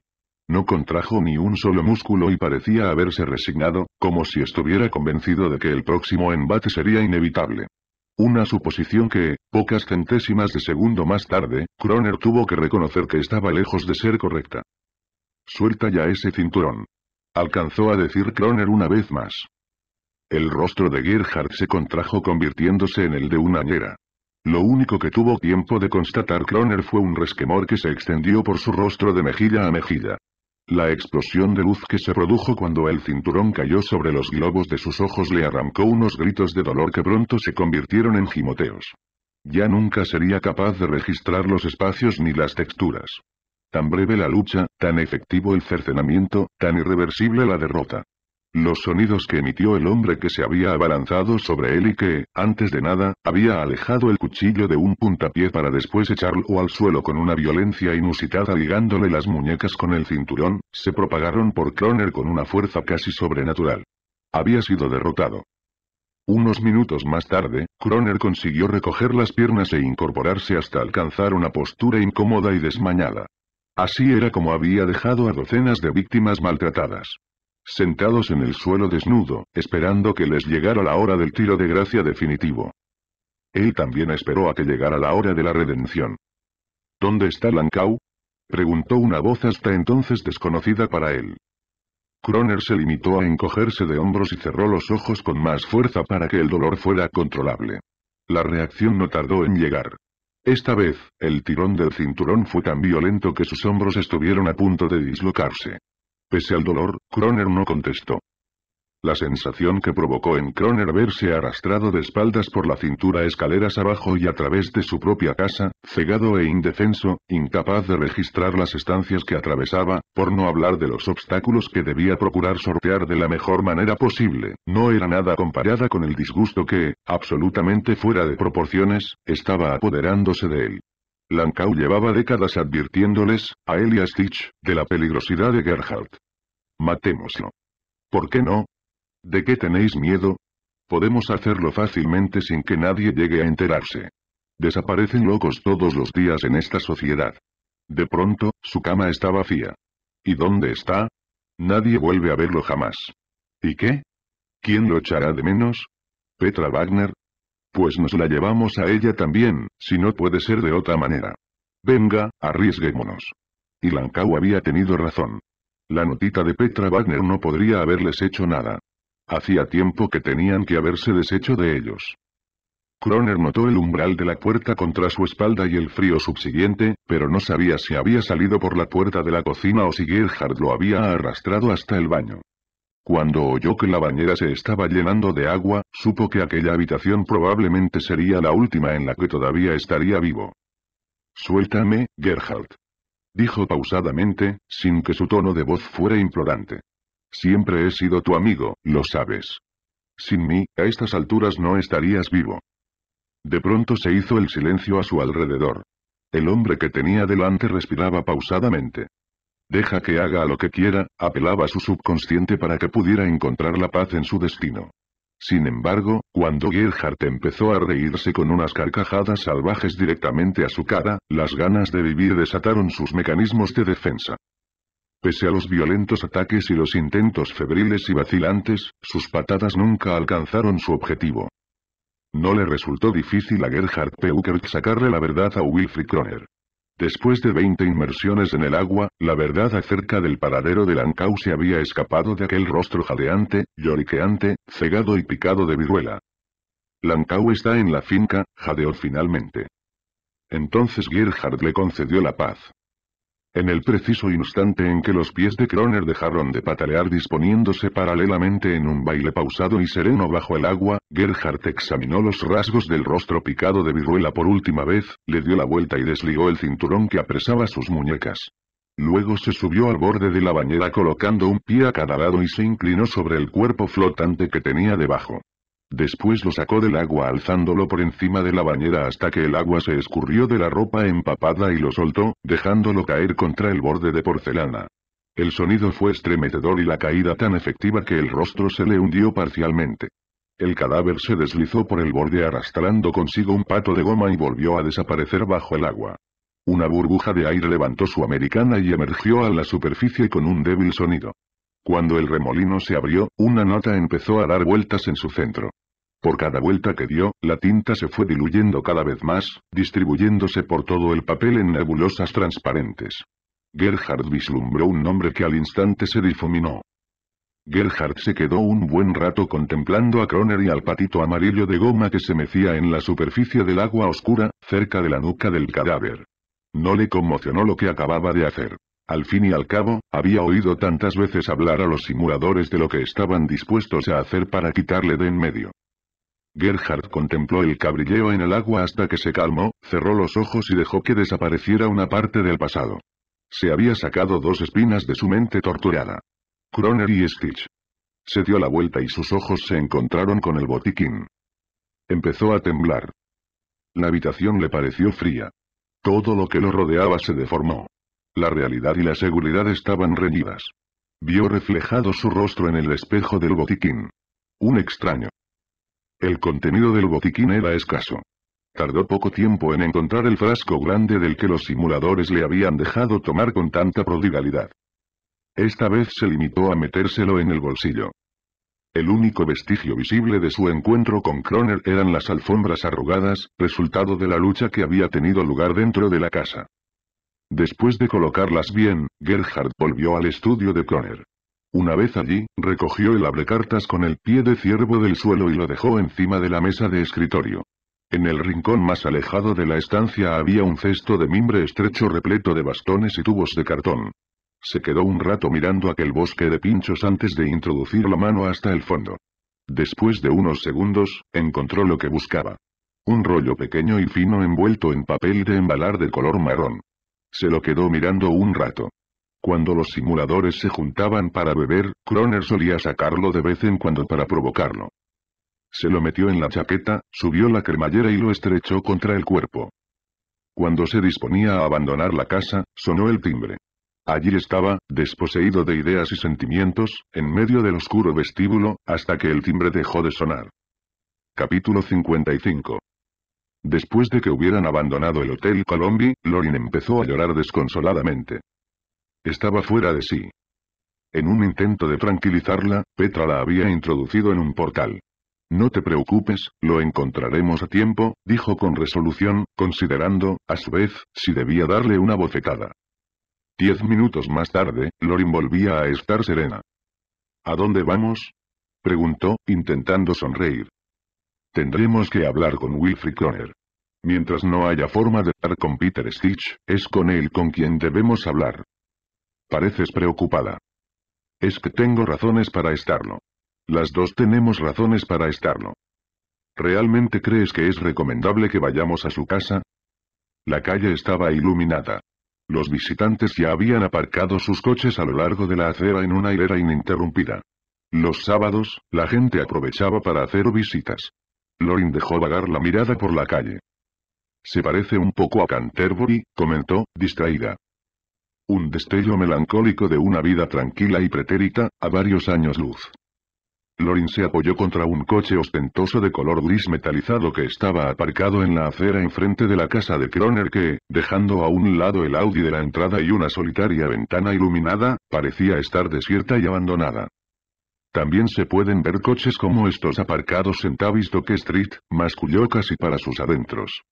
No contrajo ni un solo músculo y parecía haberse resignado, como si estuviera convencido de que el próximo embate sería inevitable. Una suposición que, pocas centésimas de segundo más tarde, Croner tuvo que reconocer que estaba lejos de ser correcta. Suelta ya ese cinturón. Alcanzó a decir Croner una vez más. El rostro de Gerhard se contrajo convirtiéndose en el de una ñera. Lo único que tuvo tiempo de constatar Kroner fue un resquemor que se extendió por su rostro de mejilla a mejilla. La explosión de luz que se produjo cuando el cinturón cayó sobre los globos de sus ojos le arrancó unos gritos de dolor que pronto se convirtieron en gimoteos. Ya nunca sería capaz de registrar los espacios ni las texturas. Tan breve la lucha, tan efectivo el cercenamiento, tan irreversible la derrota los sonidos que emitió el hombre que se había abalanzado sobre él y que, antes de nada, había alejado el cuchillo de un puntapié para después echarlo al suelo con una violencia inusitada ligándole las muñecas con el cinturón, se propagaron por Croner con una fuerza casi sobrenatural. Había sido derrotado. Unos minutos más tarde, Croner consiguió recoger las piernas e incorporarse hasta alcanzar una postura incómoda y desmañada. Así era como había dejado a docenas de víctimas maltratadas sentados en el suelo desnudo, esperando que les llegara la hora del tiro de gracia definitivo. Él también esperó a que llegara la hora de la redención. ¿Dónde está Lancau? preguntó una voz hasta entonces desconocida para él. Croner se limitó a encogerse de hombros y cerró los ojos con más fuerza para que el dolor fuera controlable. La reacción no tardó en llegar. Esta vez, el tirón del cinturón fue tan violento que sus hombros estuvieron a punto de dislocarse. Pese al dolor, Croner no contestó. La sensación que provocó en Croner verse arrastrado de espaldas por la cintura escaleras abajo y a través de su propia casa, cegado e indefenso, incapaz de registrar las estancias que atravesaba, por no hablar de los obstáculos que debía procurar sortear de la mejor manera posible, no era nada comparada con el disgusto que, absolutamente fuera de proporciones, estaba apoderándose de él. Lancau llevaba décadas advirtiéndoles, a Elias y Stitch, de la peligrosidad de Gerhardt. Matémoslo. ¿Por qué no? ¿De qué tenéis miedo? Podemos hacerlo fácilmente sin que nadie llegue a enterarse. Desaparecen locos todos los días en esta sociedad. De pronto, su cama está vacía. ¿Y dónde está? Nadie vuelve a verlo jamás. ¿Y qué? ¿Quién lo echará de menos? ¿Petra Wagner? Pues nos la llevamos a ella también, si no puede ser de otra manera. Venga, arriesguémonos. Y Lancau había tenido razón. La notita de Petra Wagner no podría haberles hecho nada. Hacía tiempo que tenían que haberse deshecho de ellos. Croner notó el umbral de la puerta contra su espalda y el frío subsiguiente, pero no sabía si había salido por la puerta de la cocina o si Gerhard lo había arrastrado hasta el baño. Cuando oyó que la bañera se estaba llenando de agua, supo que aquella habitación probablemente sería la última en la que todavía estaría vivo. Suéltame, Gerhard. Dijo pausadamente, sin que su tono de voz fuera implorante. Siempre he sido tu amigo, lo sabes. Sin mí, a estas alturas no estarías vivo. De pronto se hizo el silencio a su alrededor. El hombre que tenía delante respiraba pausadamente. Deja que haga lo que quiera, apelaba a su subconsciente para que pudiera encontrar la paz en su destino. Sin embargo, cuando Gerhardt empezó a reírse con unas carcajadas salvajes directamente a su cara, las ganas de vivir desataron sus mecanismos de defensa. Pese a los violentos ataques y los intentos febriles y vacilantes, sus patadas nunca alcanzaron su objetivo. No le resultó difícil a Gerhard Peukert sacarle la verdad a Wilfried Kroner. Después de 20 inmersiones en el agua, la verdad acerca del paradero de Lancau se había escapado de aquel rostro jadeante, lloriqueante, cegado y picado de viruela. Lancau está en la finca, jadeó finalmente. Entonces Gerhard le concedió la paz. En el preciso instante en que los pies de Croner dejaron de patalear disponiéndose paralelamente en un baile pausado y sereno bajo el agua, Gerhardt examinó los rasgos del rostro picado de viruela por última vez, le dio la vuelta y desligó el cinturón que apresaba sus muñecas. Luego se subió al borde de la bañera colocando un pie a cada lado y se inclinó sobre el cuerpo flotante que tenía debajo. Después lo sacó del agua alzándolo por encima de la bañera hasta que el agua se escurrió de la ropa empapada y lo soltó, dejándolo caer contra el borde de porcelana. El sonido fue estremecedor y la caída tan efectiva que el rostro se le hundió parcialmente. El cadáver se deslizó por el borde arrastrando consigo un pato de goma y volvió a desaparecer bajo el agua. Una burbuja de aire levantó su americana y emergió a la superficie con un débil sonido. Cuando el remolino se abrió, una nota empezó a dar vueltas en su centro. Por cada vuelta que dio, la tinta se fue diluyendo cada vez más, distribuyéndose por todo el papel en nebulosas transparentes. Gerhard vislumbró un nombre que al instante se difuminó. Gerhard se quedó un buen rato contemplando a Croner y al patito amarillo de goma que se mecía en la superficie del agua oscura, cerca de la nuca del cadáver. No le conmocionó lo que acababa de hacer. Al fin y al cabo, había oído tantas veces hablar a los simuladores de lo que estaban dispuestos a hacer para quitarle de en medio. Gerhard contempló el cabrilleo en el agua hasta que se calmó, cerró los ojos y dejó que desapareciera una parte del pasado. Se había sacado dos espinas de su mente torturada. Croner y Stitch. Se dio la vuelta y sus ojos se encontraron con el botiquín. Empezó a temblar. La habitación le pareció fría. Todo lo que lo rodeaba se deformó. La realidad y la seguridad estaban reñidas. Vio reflejado su rostro en el espejo del botiquín. Un extraño. El contenido del botiquín era escaso. Tardó poco tiempo en encontrar el frasco grande del que los simuladores le habían dejado tomar con tanta prodigalidad. Esta vez se limitó a metérselo en el bolsillo. El único vestigio visible de su encuentro con Croner eran las alfombras arrugadas, resultado de la lucha que había tenido lugar dentro de la casa. Después de colocarlas bien, Gerhard volvió al estudio de Kroner. Una vez allí, recogió el abrecartas con el pie de ciervo del suelo y lo dejó encima de la mesa de escritorio. En el rincón más alejado de la estancia había un cesto de mimbre estrecho repleto de bastones y tubos de cartón. Se quedó un rato mirando aquel bosque de pinchos antes de introducir la mano hasta el fondo. Después de unos segundos, encontró lo que buscaba. Un rollo pequeño y fino envuelto en papel de embalar de color marrón. Se lo quedó mirando un rato. Cuando los simuladores se juntaban para beber, Croner solía sacarlo de vez en cuando para provocarlo. Se lo metió en la chaqueta, subió la cremallera y lo estrechó contra el cuerpo. Cuando se disponía a abandonar la casa, sonó el timbre. Allí estaba, desposeído de ideas y sentimientos, en medio del oscuro vestíbulo, hasta que el timbre dejó de sonar. Capítulo 55 Después de que hubieran abandonado el Hotel Colombi, Lorin empezó a llorar desconsoladamente. Estaba fuera de sí. En un intento de tranquilizarla, Petra la había introducido en un portal. No te preocupes, lo encontraremos a tiempo, dijo con resolución, considerando, a su vez, si debía darle una bofetada. Diez minutos más tarde, Lorin volvía a estar serena. ¿A dónde vamos? preguntó, intentando sonreír. Tendremos que hablar con Wilfrid Conner. Mientras no haya forma de hablar con Peter Stitch, es con él con quien debemos hablar. Pareces preocupada. Es que tengo razones para estarlo. Las dos tenemos razones para estarlo. ¿Realmente crees que es recomendable que vayamos a su casa? La calle estaba iluminada. Los visitantes ya habían aparcado sus coches a lo largo de la acera en una hilera ininterrumpida. Los sábados, la gente aprovechaba para hacer visitas. Lorin dejó vagar la mirada por la calle. Se parece un poco a Canterbury, comentó, distraída. Un destello melancólico de una vida tranquila y pretérita, a varios años luz. Lorin se apoyó contra un coche ostentoso de color gris metalizado que estaba aparcado en la acera enfrente de la casa de Croner que, dejando a un lado el Audi de la entrada y una solitaria ventana iluminada, parecía estar desierta y abandonada. También se pueden ver coches como estos aparcados en Tavistock Street, más casi para sus adentros.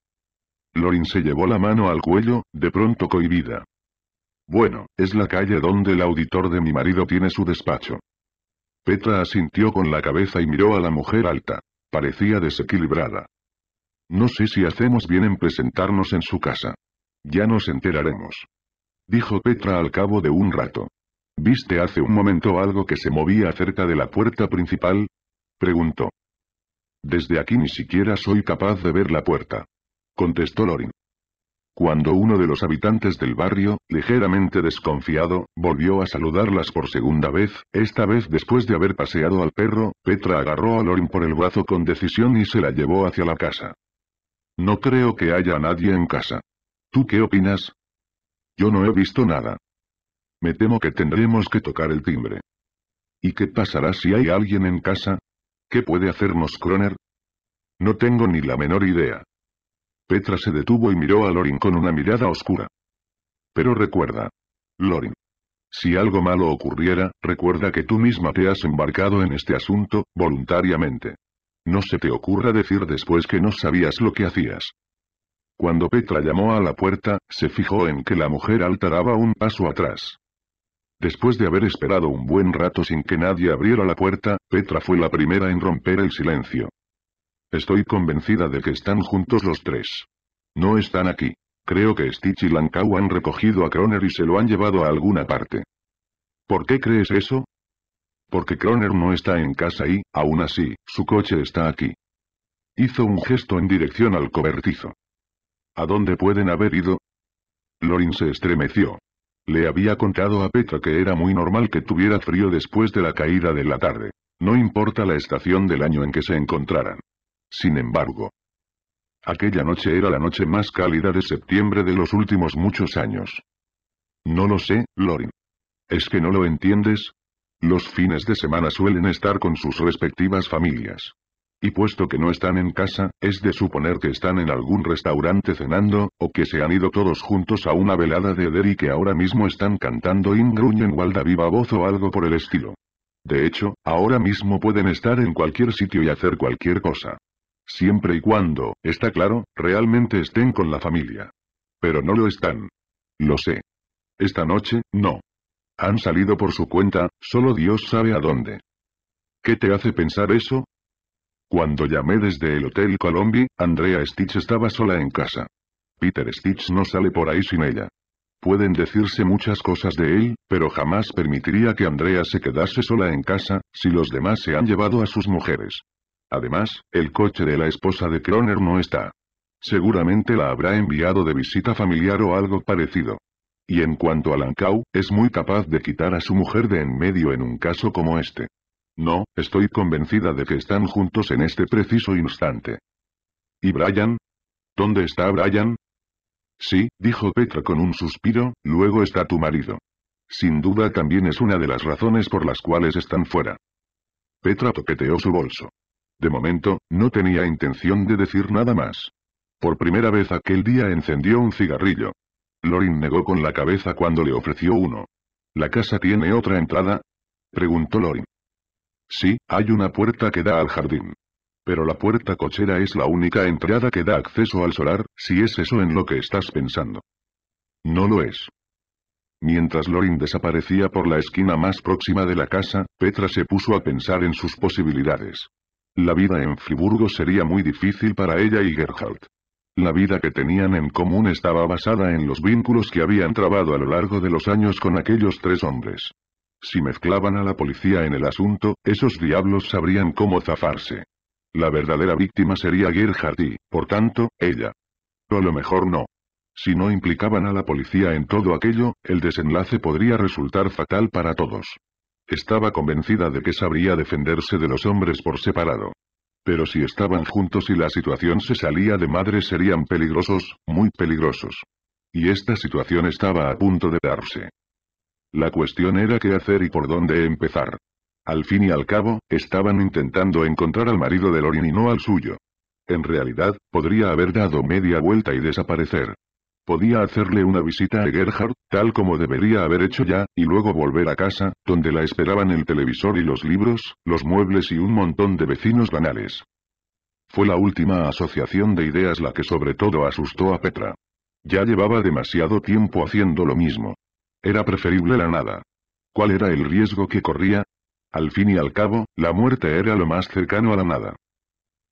Lorin se llevó la mano al cuello, de pronto cohibida. Bueno, es la calle donde el auditor de mi marido tiene su despacho. Petra asintió con la cabeza y miró a la mujer alta. Parecía desequilibrada. No sé si hacemos bien en presentarnos en su casa. Ya nos enteraremos. Dijo Petra al cabo de un rato. ¿Viste hace un momento algo que se movía cerca de la puerta principal? Preguntó. Desde aquí ni siquiera soy capaz de ver la puerta. Contestó Lorin. Cuando uno de los habitantes del barrio, ligeramente desconfiado, volvió a saludarlas por segunda vez, esta vez después de haber paseado al perro, Petra agarró a Lorin por el brazo con decisión y se la llevó hacia la casa. No creo que haya nadie en casa. ¿Tú qué opinas? Yo no he visto nada. Me temo que tendremos que tocar el timbre. ¿Y qué pasará si hay alguien en casa? ¿Qué puede hacernos Croner? No tengo ni la menor idea. Petra se detuvo y miró a Lorin con una mirada oscura. Pero recuerda. Lorin. Si algo malo ocurriera, recuerda que tú misma te has embarcado en este asunto, voluntariamente. No se te ocurra decir después que no sabías lo que hacías. Cuando Petra llamó a la puerta, se fijó en que la mujer alteraba un paso atrás. Después de haber esperado un buen rato sin que nadie abriera la puerta, Petra fue la primera en romper el silencio. Estoy convencida de que están juntos los tres. No están aquí. Creo que Stitch y Lankau han recogido a Kroner y se lo han llevado a alguna parte. ¿Por qué crees eso? Porque Croner no está en casa y, aún así, su coche está aquí. Hizo un gesto en dirección al cobertizo. ¿A dónde pueden haber ido? Lorin se estremeció. Le había contado a Petra que era muy normal que tuviera frío después de la caída de la tarde. No importa la estación del año en que se encontraran. Sin embargo, aquella noche era la noche más cálida de septiembre de los últimos muchos años. No lo sé, Lorin. ¿Es que no lo entiendes? Los fines de semana suelen estar con sus respectivas familias. Y puesto que no están en casa, es de suponer que están en algún restaurante cenando, o que se han ido todos juntos a una velada de Eder y que ahora mismo están cantando Ingruñen Walda viva voz o algo por el estilo. De hecho, ahora mismo pueden estar en cualquier sitio y hacer cualquier cosa. Siempre y cuando, está claro, realmente estén con la familia. Pero no lo están. Lo sé. Esta noche, no. Han salido por su cuenta, solo Dios sabe a dónde. ¿Qué te hace pensar eso? Cuando llamé desde el Hotel Colombi, Andrea Stitch estaba sola en casa. Peter Stitch no sale por ahí sin ella. Pueden decirse muchas cosas de él, pero jamás permitiría que Andrea se quedase sola en casa, si los demás se han llevado a sus mujeres. Además, el coche de la esposa de Kroner no está. Seguramente la habrá enviado de visita familiar o algo parecido. Y en cuanto a Lankau, es muy capaz de quitar a su mujer de en medio en un caso como este. No, estoy convencida de que están juntos en este preciso instante. ¿Y Brian? ¿Dónde está Brian? Sí, dijo Petra con un suspiro, luego está tu marido. Sin duda también es una de las razones por las cuales están fuera. Petra toqueteó su bolso. De momento, no tenía intención de decir nada más. Por primera vez aquel día encendió un cigarrillo. Lorin negó con la cabeza cuando le ofreció uno. ¿La casa tiene otra entrada? Preguntó Lorin. Sí, hay una puerta que da al jardín. Pero la puerta cochera es la única entrada que da acceso al solar, si es eso en lo que estás pensando. No lo es. Mientras Lorin desaparecía por la esquina más próxima de la casa, Petra se puso a pensar en sus posibilidades. La vida en Friburgo sería muy difícil para ella y Gerhardt. La vida que tenían en común estaba basada en los vínculos que habían trabado a lo largo de los años con aquellos tres hombres. Si mezclaban a la policía en el asunto, esos diablos sabrían cómo zafarse. La verdadera víctima sería Gerhardt y, por tanto, ella. O a lo mejor no. Si no implicaban a la policía en todo aquello, el desenlace podría resultar fatal para todos. Estaba convencida de que sabría defenderse de los hombres por separado. Pero si estaban juntos y la situación se salía de madre serían peligrosos, muy peligrosos. Y esta situación estaba a punto de darse. La cuestión era qué hacer y por dónde empezar. Al fin y al cabo, estaban intentando encontrar al marido de Lorin y no al suyo. En realidad, podría haber dado media vuelta y desaparecer. Podía hacerle una visita a Gerhard, tal como debería haber hecho ya, y luego volver a casa, donde la esperaban el televisor y los libros, los muebles y un montón de vecinos banales. Fue la última asociación de ideas la que sobre todo asustó a Petra. Ya llevaba demasiado tiempo haciendo lo mismo. Era preferible la nada. ¿Cuál era el riesgo que corría? Al fin y al cabo, la muerte era lo más cercano a la nada.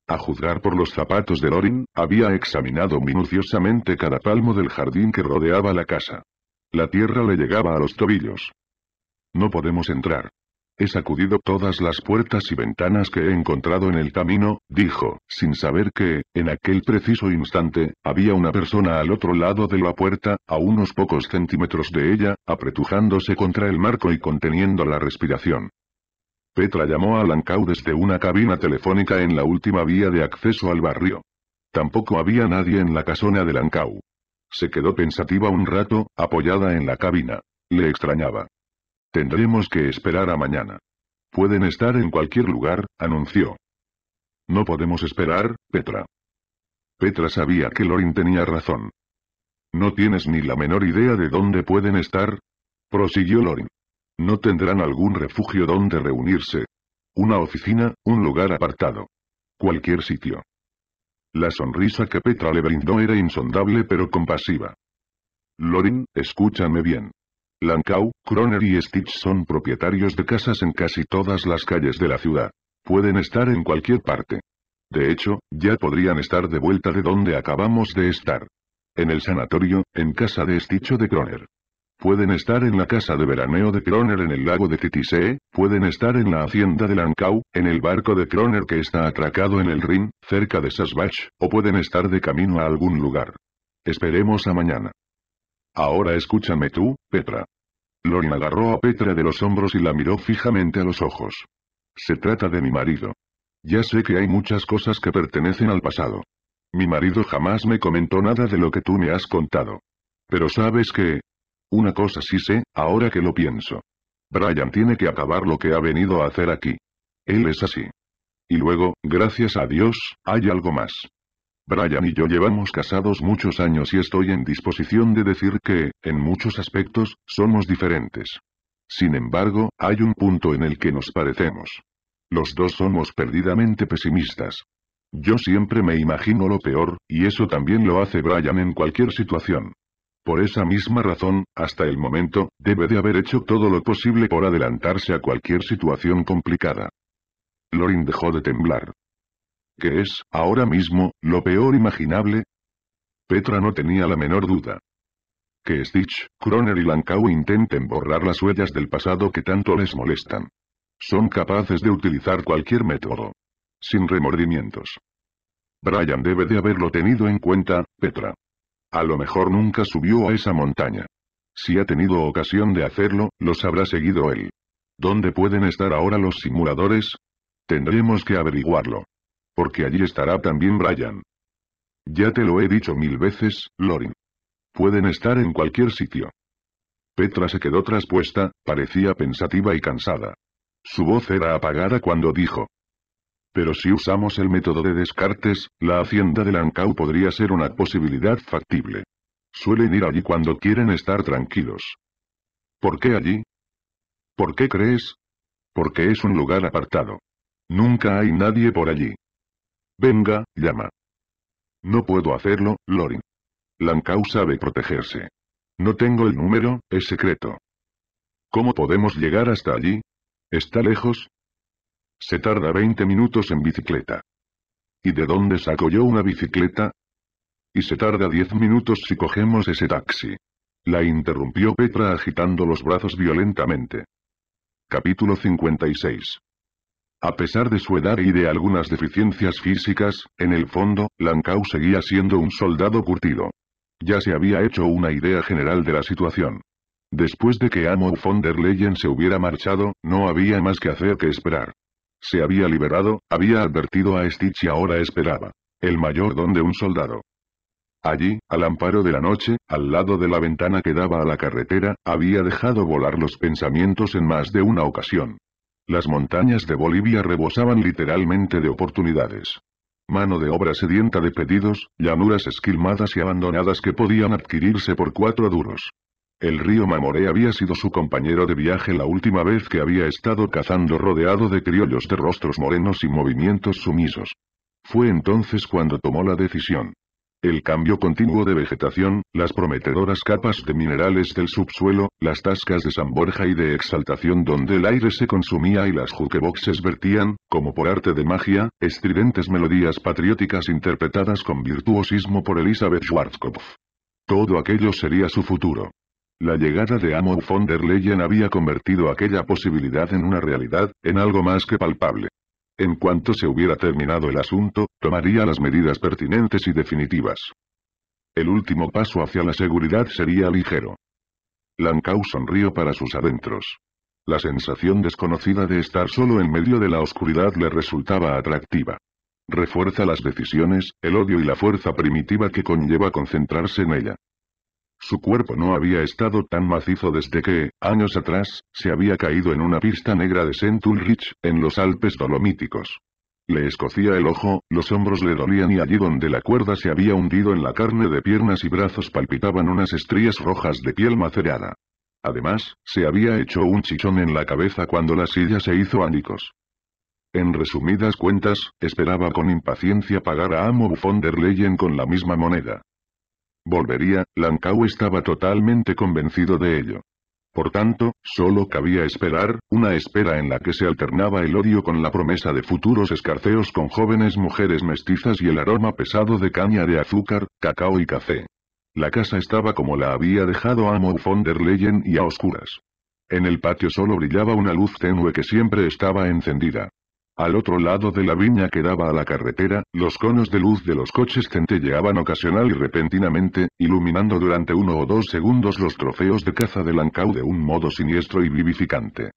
A juzgar por los zapatos de Lorin, había examinado minuciosamente cada palmo del jardín que rodeaba la casa. La tierra le llegaba a los tobillos. No podemos entrar. He sacudido todas las puertas y ventanas que he encontrado en el camino, dijo, sin saber que, en aquel preciso instante, había una persona al otro lado de la puerta, a unos pocos centímetros de ella, apretujándose contra el marco y conteniendo la respiración. Petra llamó a Lancau desde una cabina telefónica en la última vía de acceso al barrio. Tampoco había nadie en la casona de Lancau. Se quedó pensativa un rato, apoyada en la cabina. Le extrañaba. Tendremos que esperar a mañana. Pueden estar en cualquier lugar, anunció. No podemos esperar, Petra. Petra sabía que Lorin tenía razón. No tienes ni la menor idea de dónde pueden estar, prosiguió Lorin. No tendrán algún refugio donde reunirse. Una oficina, un lugar apartado. Cualquier sitio. La sonrisa que Petra le brindó era insondable pero compasiva. Lorin, escúchame bien. Lankau, Kroner y Stitch son propietarios de casas en casi todas las calles de la ciudad. Pueden estar en cualquier parte. De hecho, ya podrían estar de vuelta de donde acabamos de estar. En el sanatorio, en casa de Stitch o de Kroner. Pueden estar en la casa de veraneo de Kroner en el lago de Titisee, pueden estar en la hacienda de Lancau, en el barco de Kroner que está atracado en el Rin, cerca de Sasbach, o pueden estar de camino a algún lugar. Esperemos a mañana. Ahora escúchame tú, Petra. Lorin agarró a Petra de los hombros y la miró fijamente a los ojos. Se trata de mi marido. Ya sé que hay muchas cosas que pertenecen al pasado. Mi marido jamás me comentó nada de lo que tú me has contado. Pero sabes que... Una cosa sí sé, ahora que lo pienso. Brian tiene que acabar lo que ha venido a hacer aquí. Él es así. Y luego, gracias a Dios, hay algo más. Brian y yo llevamos casados muchos años y estoy en disposición de decir que, en muchos aspectos, somos diferentes. Sin embargo, hay un punto en el que nos parecemos. Los dos somos perdidamente pesimistas. Yo siempre me imagino lo peor, y eso también lo hace Brian en cualquier situación. Por esa misma razón, hasta el momento, debe de haber hecho todo lo posible por adelantarse a cualquier situación complicada. Lorin dejó de temblar. ¿Qué es, ahora mismo, lo peor imaginable? Petra no tenía la menor duda. Que Stitch, Kroner y Lankau intenten borrar las huellas del pasado que tanto les molestan. Son capaces de utilizar cualquier método. Sin remordimientos. Brian debe de haberlo tenido en cuenta, Petra. A lo mejor nunca subió a esa montaña. Si ha tenido ocasión de hacerlo, los habrá seguido él. ¿Dónde pueden estar ahora los simuladores? Tendremos que averiguarlo. Porque allí estará también Brian. Ya te lo he dicho mil veces, Lorin. Pueden estar en cualquier sitio. Petra se quedó traspuesta, parecía pensativa y cansada. Su voz era apagada cuando dijo. Pero si usamos el método de Descartes, la hacienda de Lancau podría ser una posibilidad factible. Suelen ir allí cuando quieren estar tranquilos. ¿Por qué allí? ¿Por qué crees? Porque es un lugar apartado. Nunca hay nadie por allí. Venga, llama. No puedo hacerlo, Lorin. Lancau sabe protegerse. No tengo el número, es secreto. ¿Cómo podemos llegar hasta allí? ¿Está lejos? Se tarda 20 minutos en bicicleta. ¿Y de dónde saco yo una bicicleta? Y se tarda 10 minutos si cogemos ese taxi. La interrumpió Petra agitando los brazos violentamente. Capítulo 56 a pesar de su edad y de algunas deficiencias físicas, en el fondo, Lankau seguía siendo un soldado curtido. Ya se había hecho una idea general de la situación. Después de que Amo von der Leyen se hubiera marchado, no había más que hacer que esperar. Se había liberado, había advertido a Stitch y ahora esperaba. El don de un soldado. Allí, al amparo de la noche, al lado de la ventana que daba a la carretera, había dejado volar los pensamientos en más de una ocasión. Las montañas de Bolivia rebosaban literalmente de oportunidades. Mano de obra sedienta de pedidos, llanuras esquilmadas y abandonadas que podían adquirirse por cuatro duros. El río Mamoré había sido su compañero de viaje la última vez que había estado cazando rodeado de criollos de rostros morenos y movimientos sumisos. Fue entonces cuando tomó la decisión. El cambio continuo de vegetación, las prometedoras capas de minerales del subsuelo, las tascas de San Borja y de exaltación donde el aire se consumía y las jukeboxes vertían, como por arte de magia, estridentes melodías patrióticas interpretadas con virtuosismo por Elizabeth Schwarzkopf. Todo aquello sería su futuro. La llegada de Amo von der Leyen había convertido aquella posibilidad en una realidad, en algo más que palpable. En cuanto se hubiera terminado el asunto, tomaría las medidas pertinentes y definitivas. El último paso hacia la seguridad sería ligero. Lancau sonrió para sus adentros. La sensación desconocida de estar solo en medio de la oscuridad le resultaba atractiva. Refuerza las decisiones, el odio y la fuerza primitiva que conlleva concentrarse en ella. Su cuerpo no había estado tan macizo desde que, años atrás, se había caído en una pista negra de St. Ulrich, en los Alpes Dolomíticos. Le escocía el ojo, los hombros le dolían y allí donde la cuerda se había hundido en la carne de piernas y brazos palpitaban unas estrías rojas de piel macerada. Además, se había hecho un chichón en la cabeza cuando la silla se hizo ánicos. En resumidas cuentas, esperaba con impaciencia pagar a Amo von der Leyen con la misma moneda volvería, Lancau estaba totalmente convencido de ello. Por tanto, solo cabía esperar, una espera en la que se alternaba el odio con la promesa de futuros escarceos con jóvenes mujeres mestizas y el aroma pesado de caña de azúcar, cacao y café. La casa estaba como la había dejado Amo von der Leyen y a oscuras. En el patio solo brillaba una luz tenue que siempre estaba encendida. Al otro lado de la viña que daba a la carretera, los conos de luz de los coches centelleaban ocasional y repentinamente, iluminando durante uno o dos segundos los trofeos de caza de Lancau de un modo siniestro y vivificante.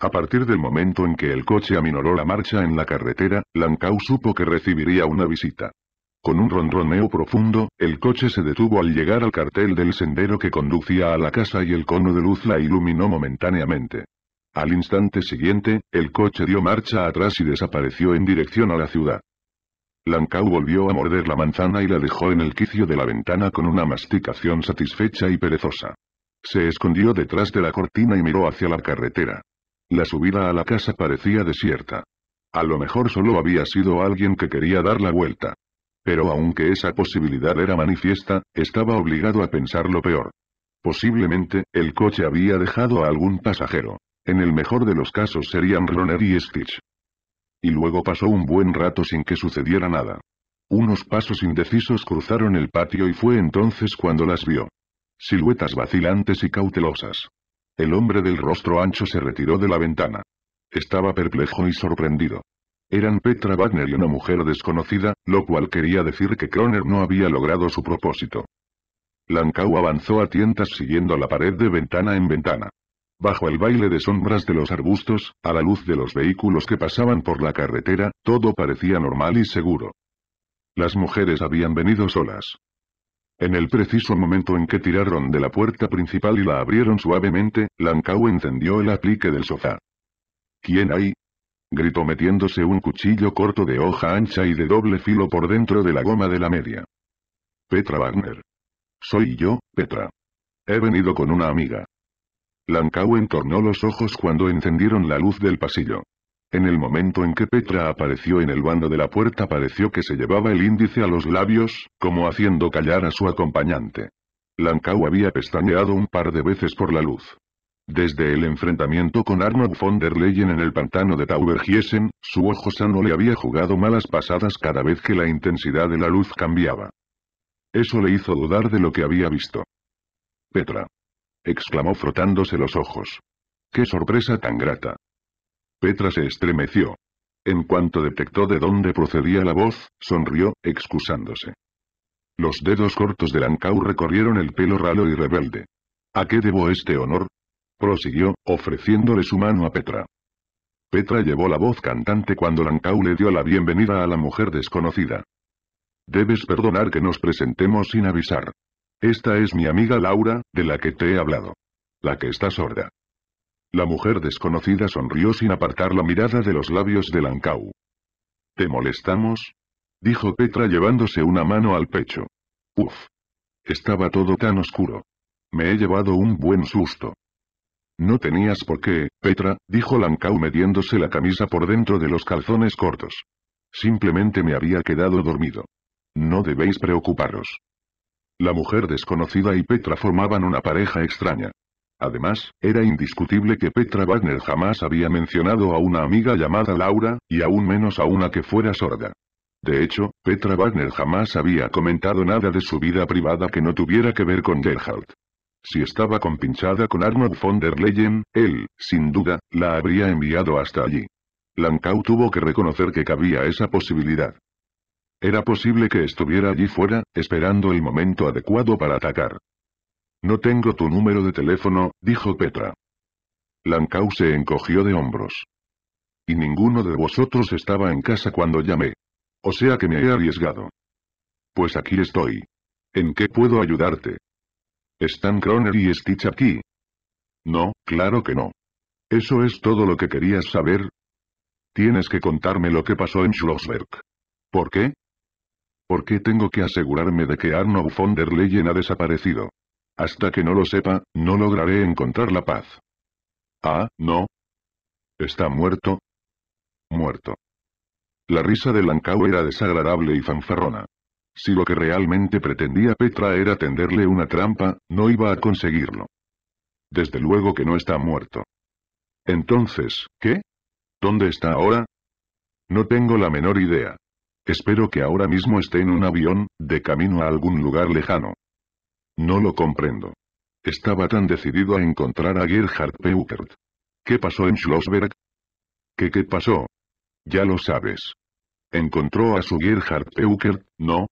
A partir del momento en que el coche aminoró la marcha en la carretera, Lancau supo que recibiría una visita. Con un ronroneo profundo, el coche se detuvo al llegar al cartel del sendero que conducía a la casa y el cono de luz la iluminó momentáneamente. Al instante siguiente, el coche dio marcha atrás y desapareció en dirección a la ciudad. Lancau volvió a morder la manzana y la dejó en el quicio de la ventana con una masticación satisfecha y perezosa. Se escondió detrás de la cortina y miró hacia la carretera. La subida a la casa parecía desierta. A lo mejor solo había sido alguien que quería dar la vuelta. Pero aunque esa posibilidad era manifiesta, estaba obligado a pensar lo peor. Posiblemente, el coche había dejado a algún pasajero. En el mejor de los casos serían Roner y Stitch. Y luego pasó un buen rato sin que sucediera nada. Unos pasos indecisos cruzaron el patio y fue entonces cuando las vio. Siluetas vacilantes y cautelosas. El hombre del rostro ancho se retiró de la ventana. Estaba perplejo y sorprendido. Eran Petra Wagner y una mujer desconocida, lo cual quería decir que Croner no había logrado su propósito. Lankau avanzó a tientas siguiendo la pared de ventana en ventana. Bajo el baile de sombras de los arbustos, a la luz de los vehículos que pasaban por la carretera, todo parecía normal y seguro. Las mujeres habían venido solas. En el preciso momento en que tiraron de la puerta principal y la abrieron suavemente, Lancau encendió el aplique del sofá. ¿Quién hay? gritó metiéndose un cuchillo corto de hoja ancha y de doble filo por dentro de la goma de la media. Petra Wagner. Soy yo, Petra. He venido con una amiga. Lankau entornó los ojos cuando encendieron la luz del pasillo. En el momento en que Petra apareció en el bando de la puerta pareció que se llevaba el índice a los labios, como haciendo callar a su acompañante. Lankau había pestañeado un par de veces por la luz. Desde el enfrentamiento con Arnold von der Leyen en el pantano de Taubergiesen, su ojo sano le había jugado malas pasadas cada vez que la intensidad de la luz cambiaba. Eso le hizo dudar de lo que había visto. Petra exclamó frotándose los ojos. ¡Qué sorpresa tan grata! Petra se estremeció. En cuanto detectó de dónde procedía la voz, sonrió, excusándose. Los dedos cortos de Lancau recorrieron el pelo ralo y rebelde. ¿A qué debo este honor? prosiguió, ofreciéndole su mano a Petra. Petra llevó la voz cantante cuando Lancau le dio la bienvenida a la mujer desconocida. Debes perdonar que nos presentemos sin avisar. Esta es mi amiga Laura, de la que te he hablado. La que está sorda. La mujer desconocida sonrió sin apartar la mirada de los labios de Lancau. ¿Te molestamos? Dijo Petra llevándose una mano al pecho. Uf. Estaba todo tan oscuro. Me he llevado un buen susto. No tenías por qué, Petra, dijo Lancau mediéndose la camisa por dentro de los calzones cortos. Simplemente me había quedado dormido. No debéis preocuparos. La mujer desconocida y Petra formaban una pareja extraña. Además, era indiscutible que Petra Wagner jamás había mencionado a una amiga llamada Laura, y aún menos a una que fuera sorda. De hecho, Petra Wagner jamás había comentado nada de su vida privada que no tuviera que ver con Gerhardt. Si estaba compinchada con Arnold von der Leyen, él, sin duda, la habría enviado hasta allí. Lankau tuvo que reconocer que cabía esa posibilidad. Era posible que estuviera allí fuera, esperando el momento adecuado para atacar. No tengo tu número de teléfono, dijo Petra. Lancau se encogió de hombros. Y ninguno de vosotros estaba en casa cuando llamé. O sea que me he arriesgado. Pues aquí estoy. ¿En qué puedo ayudarte? ¿Están Croner y Stitch aquí? No, claro que no. ¿Eso es todo lo que querías saber? Tienes que contarme lo que pasó en Schlossberg. ¿Por qué? ¿Por qué tengo que asegurarme de que Arnold von der Leyen ha desaparecido? Hasta que no lo sepa, no lograré encontrar la paz. Ah, no. ¿Está muerto? Muerto. La risa de Lancao era desagradable y fanfarrona. Si lo que realmente pretendía Petra era tenderle una trampa, no iba a conseguirlo. Desde luego que no está muerto. Entonces, ¿qué? ¿Dónde está ahora? No tengo la menor idea. Espero que ahora mismo esté en un avión, de camino a algún lugar lejano. No lo comprendo. Estaba tan decidido a encontrar a Gerhard Peukert. ¿Qué pasó en Schlossberg? ¿Qué qué pasó? Ya lo sabes. ¿Encontró a su Gerhard Peukert, no?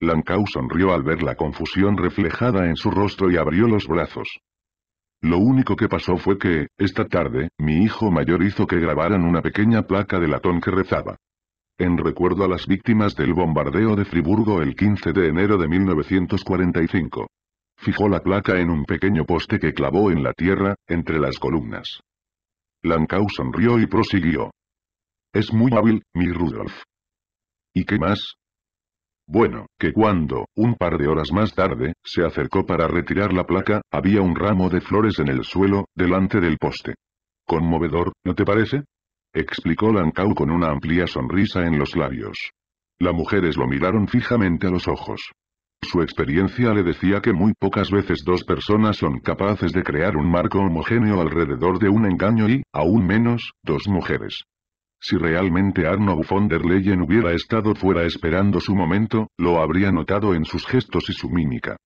Lankau sonrió al ver la confusión reflejada en su rostro y abrió los brazos. Lo único que pasó fue que, esta tarde, mi hijo mayor hizo que grabaran una pequeña placa de latón que rezaba en recuerdo a las víctimas del bombardeo de Friburgo el 15 de enero de 1945. Fijó la placa en un pequeño poste que clavó en la tierra, entre las columnas. Lancau sonrió y prosiguió. Es muy hábil, mi Rudolf. ¿Y qué más? Bueno, que cuando, un par de horas más tarde, se acercó para retirar la placa, había un ramo de flores en el suelo, delante del poste. Conmovedor, ¿no te parece? explicó Lancau con una amplia sonrisa en los labios. Las mujeres lo miraron fijamente a los ojos. Su experiencia le decía que muy pocas veces dos personas son capaces de crear un marco homogéneo alrededor de un engaño y, aún menos, dos mujeres. Si realmente Arno von der Leyen hubiera estado fuera esperando su momento, lo habría notado en sus gestos y su mímica.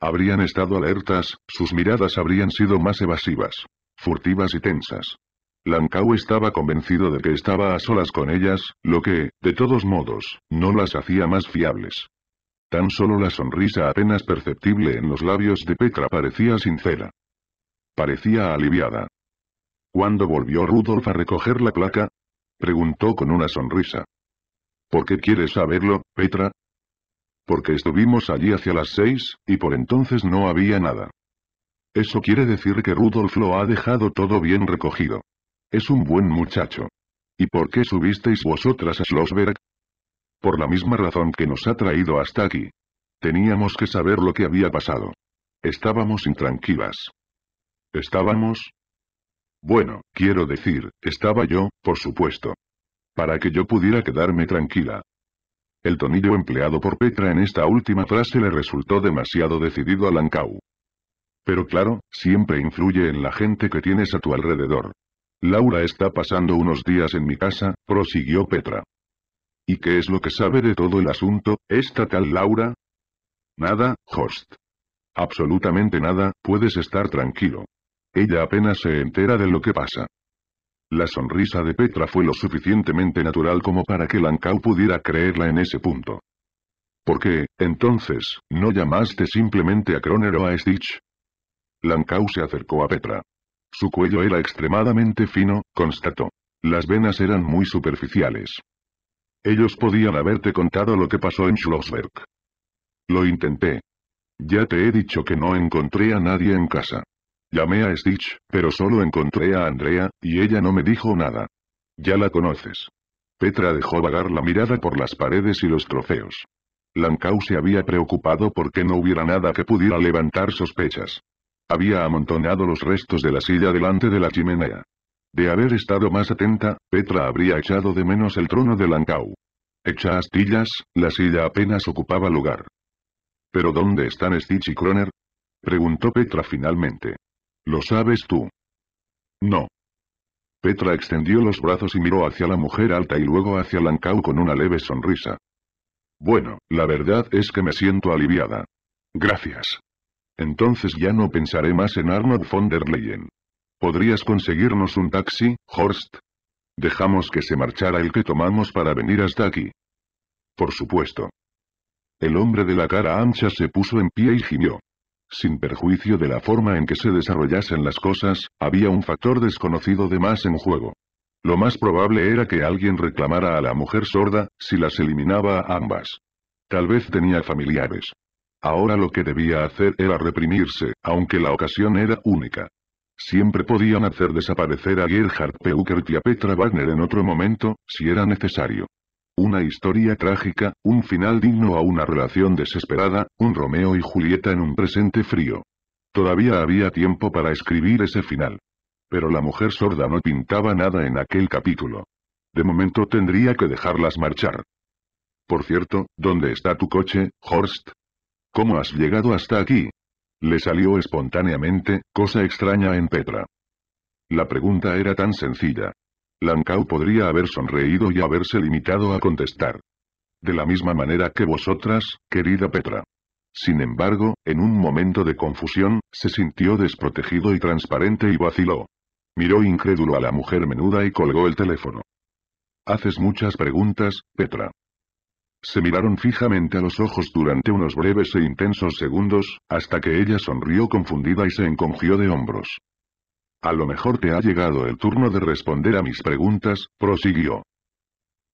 Habrían estado alertas, sus miradas habrían sido más evasivas, furtivas y tensas. Lancau estaba convencido de que estaba a solas con ellas, lo que, de todos modos, no las hacía más fiables. Tan solo la sonrisa apenas perceptible en los labios de Petra parecía sincera. Parecía aliviada. Cuando volvió Rudolf a recoger la placa? Preguntó con una sonrisa. ¿Por qué quieres saberlo, Petra? Porque estuvimos allí hacia las seis, y por entonces no había nada. Eso quiere decir que Rudolf lo ha dejado todo bien recogido. Es un buen muchacho. ¿Y por qué subisteis vosotras a Schlossberg? Por la misma razón que nos ha traído hasta aquí. Teníamos que saber lo que había pasado. Estábamos intranquilas. ¿Estábamos? Bueno, quiero decir, estaba yo, por supuesto. Para que yo pudiera quedarme tranquila. El tonillo empleado por Petra en esta última frase le resultó demasiado decidido a Lancau. Pero claro, siempre influye en la gente que tienes a tu alrededor. Laura está pasando unos días en mi casa, prosiguió Petra. ¿Y qué es lo que sabe de todo el asunto, esta tal Laura? Nada, host, Absolutamente nada, puedes estar tranquilo. Ella apenas se entera de lo que pasa. La sonrisa de Petra fue lo suficientemente natural como para que Lancau pudiera creerla en ese punto. ¿Por qué, entonces, no llamaste simplemente a Kroner o a Stitch? Lancau se acercó a Petra. Su cuello era extremadamente fino, constató. Las venas eran muy superficiales. Ellos podían haberte contado lo que pasó en Schlossberg. Lo intenté. Ya te he dicho que no encontré a nadie en casa. Llamé a Stitch, pero solo encontré a Andrea, y ella no me dijo nada. Ya la conoces. Petra dejó vagar la mirada por las paredes y los trofeos. Lancau se había preocupado porque no hubiera nada que pudiera levantar sospechas. Había amontonado los restos de la silla delante de la chimenea. De haber estado más atenta, Petra habría echado de menos el trono de Lancau. Hecha astillas, la silla apenas ocupaba lugar. ¿Pero dónde están Stitch y Kroner? Preguntó Petra finalmente. ¿Lo sabes tú? No. Petra extendió los brazos y miró hacia la mujer alta y luego hacia Lancau con una leve sonrisa. Bueno, la verdad es que me siento aliviada. Gracias. Entonces ya no pensaré más en Arnold von der Leyen. ¿Podrías conseguirnos un taxi, Horst? Dejamos que se marchara el que tomamos para venir hasta aquí. Por supuesto. El hombre de la cara ancha se puso en pie y gimió. Sin perjuicio de la forma en que se desarrollasen las cosas, había un factor desconocido de más en juego. Lo más probable era que alguien reclamara a la mujer sorda, si las eliminaba a ambas. Tal vez tenía familiares. Ahora lo que debía hacer era reprimirse, aunque la ocasión era única. Siempre podían hacer desaparecer a Gerhard Peukert y a Petra Wagner en otro momento, si era necesario. Una historia trágica, un final digno a una relación desesperada, un Romeo y Julieta en un presente frío. Todavía había tiempo para escribir ese final. Pero la mujer sorda no pintaba nada en aquel capítulo. De momento tendría que dejarlas marchar. Por cierto, ¿dónde está tu coche, Horst? ¿Cómo has llegado hasta aquí? Le salió espontáneamente, cosa extraña en Petra. La pregunta era tan sencilla. Lancau podría haber sonreído y haberse limitado a contestar. De la misma manera que vosotras, querida Petra. Sin embargo, en un momento de confusión, se sintió desprotegido y transparente y vaciló. Miró incrédulo a la mujer menuda y colgó el teléfono. Haces muchas preguntas, Petra. Se miraron fijamente a los ojos durante unos breves e intensos segundos, hasta que ella sonrió confundida y se encogió de hombros. A lo mejor te ha llegado el turno de responder a mis preguntas, prosiguió.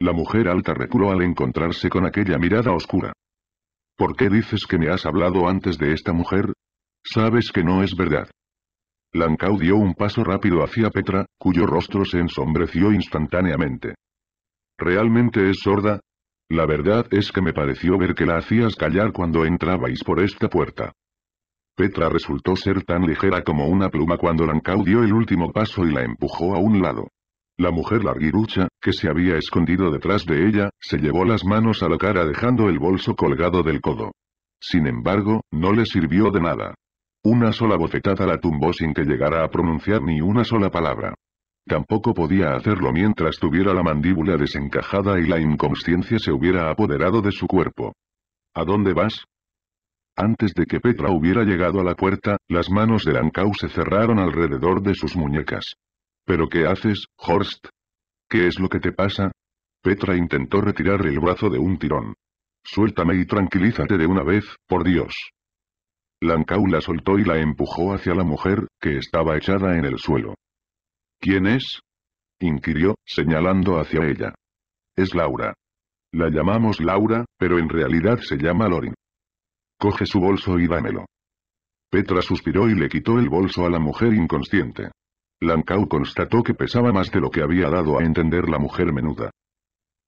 La mujer alta reculó al encontrarse con aquella mirada oscura. ¿Por qué dices que me has hablado antes de esta mujer? Sabes que no es verdad. Lancau dio un paso rápido hacia Petra, cuyo rostro se ensombreció instantáneamente. ¿Realmente es sorda? La verdad es que me pareció ver que la hacías callar cuando entrabais por esta puerta. Petra resultó ser tan ligera como una pluma cuando Lankau dio el último paso y la empujó a un lado. La mujer larguirucha, que se había escondido detrás de ella, se llevó las manos a la cara dejando el bolso colgado del codo. Sin embargo, no le sirvió de nada. Una sola bofetada la tumbó sin que llegara a pronunciar ni una sola palabra. Tampoco podía hacerlo mientras tuviera la mandíbula desencajada y la inconsciencia se hubiera apoderado de su cuerpo. ¿A dónde vas? Antes de que Petra hubiera llegado a la puerta, las manos de Lancau se cerraron alrededor de sus muñecas. ¿Pero qué haces, Horst? ¿Qué es lo que te pasa? Petra intentó retirar el brazo de un tirón. Suéltame y tranquilízate de una vez, por Dios. Lancau la soltó y la empujó hacia la mujer, que estaba echada en el suelo. ¿Quién es? inquirió, señalando hacia ella. Es Laura. La llamamos Laura, pero en realidad se llama Lorin. Coge su bolso y dámelo. Petra suspiró y le quitó el bolso a la mujer inconsciente. Lancau constató que pesaba más de lo que había dado a entender la mujer menuda.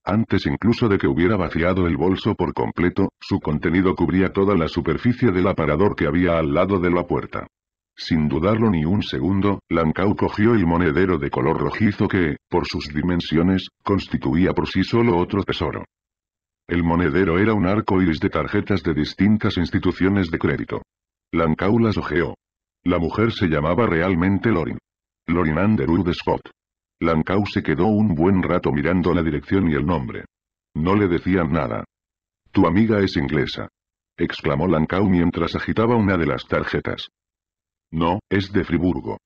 Antes incluso de que hubiera vaciado el bolso por completo, su contenido cubría toda la superficie del aparador que había al lado de la puerta. Sin dudarlo ni un segundo, Lancau cogió el monedero de color rojizo que, por sus dimensiones, constituía por sí solo otro tesoro. El monedero era un arco iris de tarjetas de distintas instituciones de crédito. Lancau las ojeó. La mujer se llamaba realmente Lorin. Lorin Underwood Scott. Lancau se quedó un buen rato mirando la dirección y el nombre. No le decían nada. Tu amiga es inglesa. exclamó Lancau mientras agitaba una de las tarjetas. No, es de Friburgo.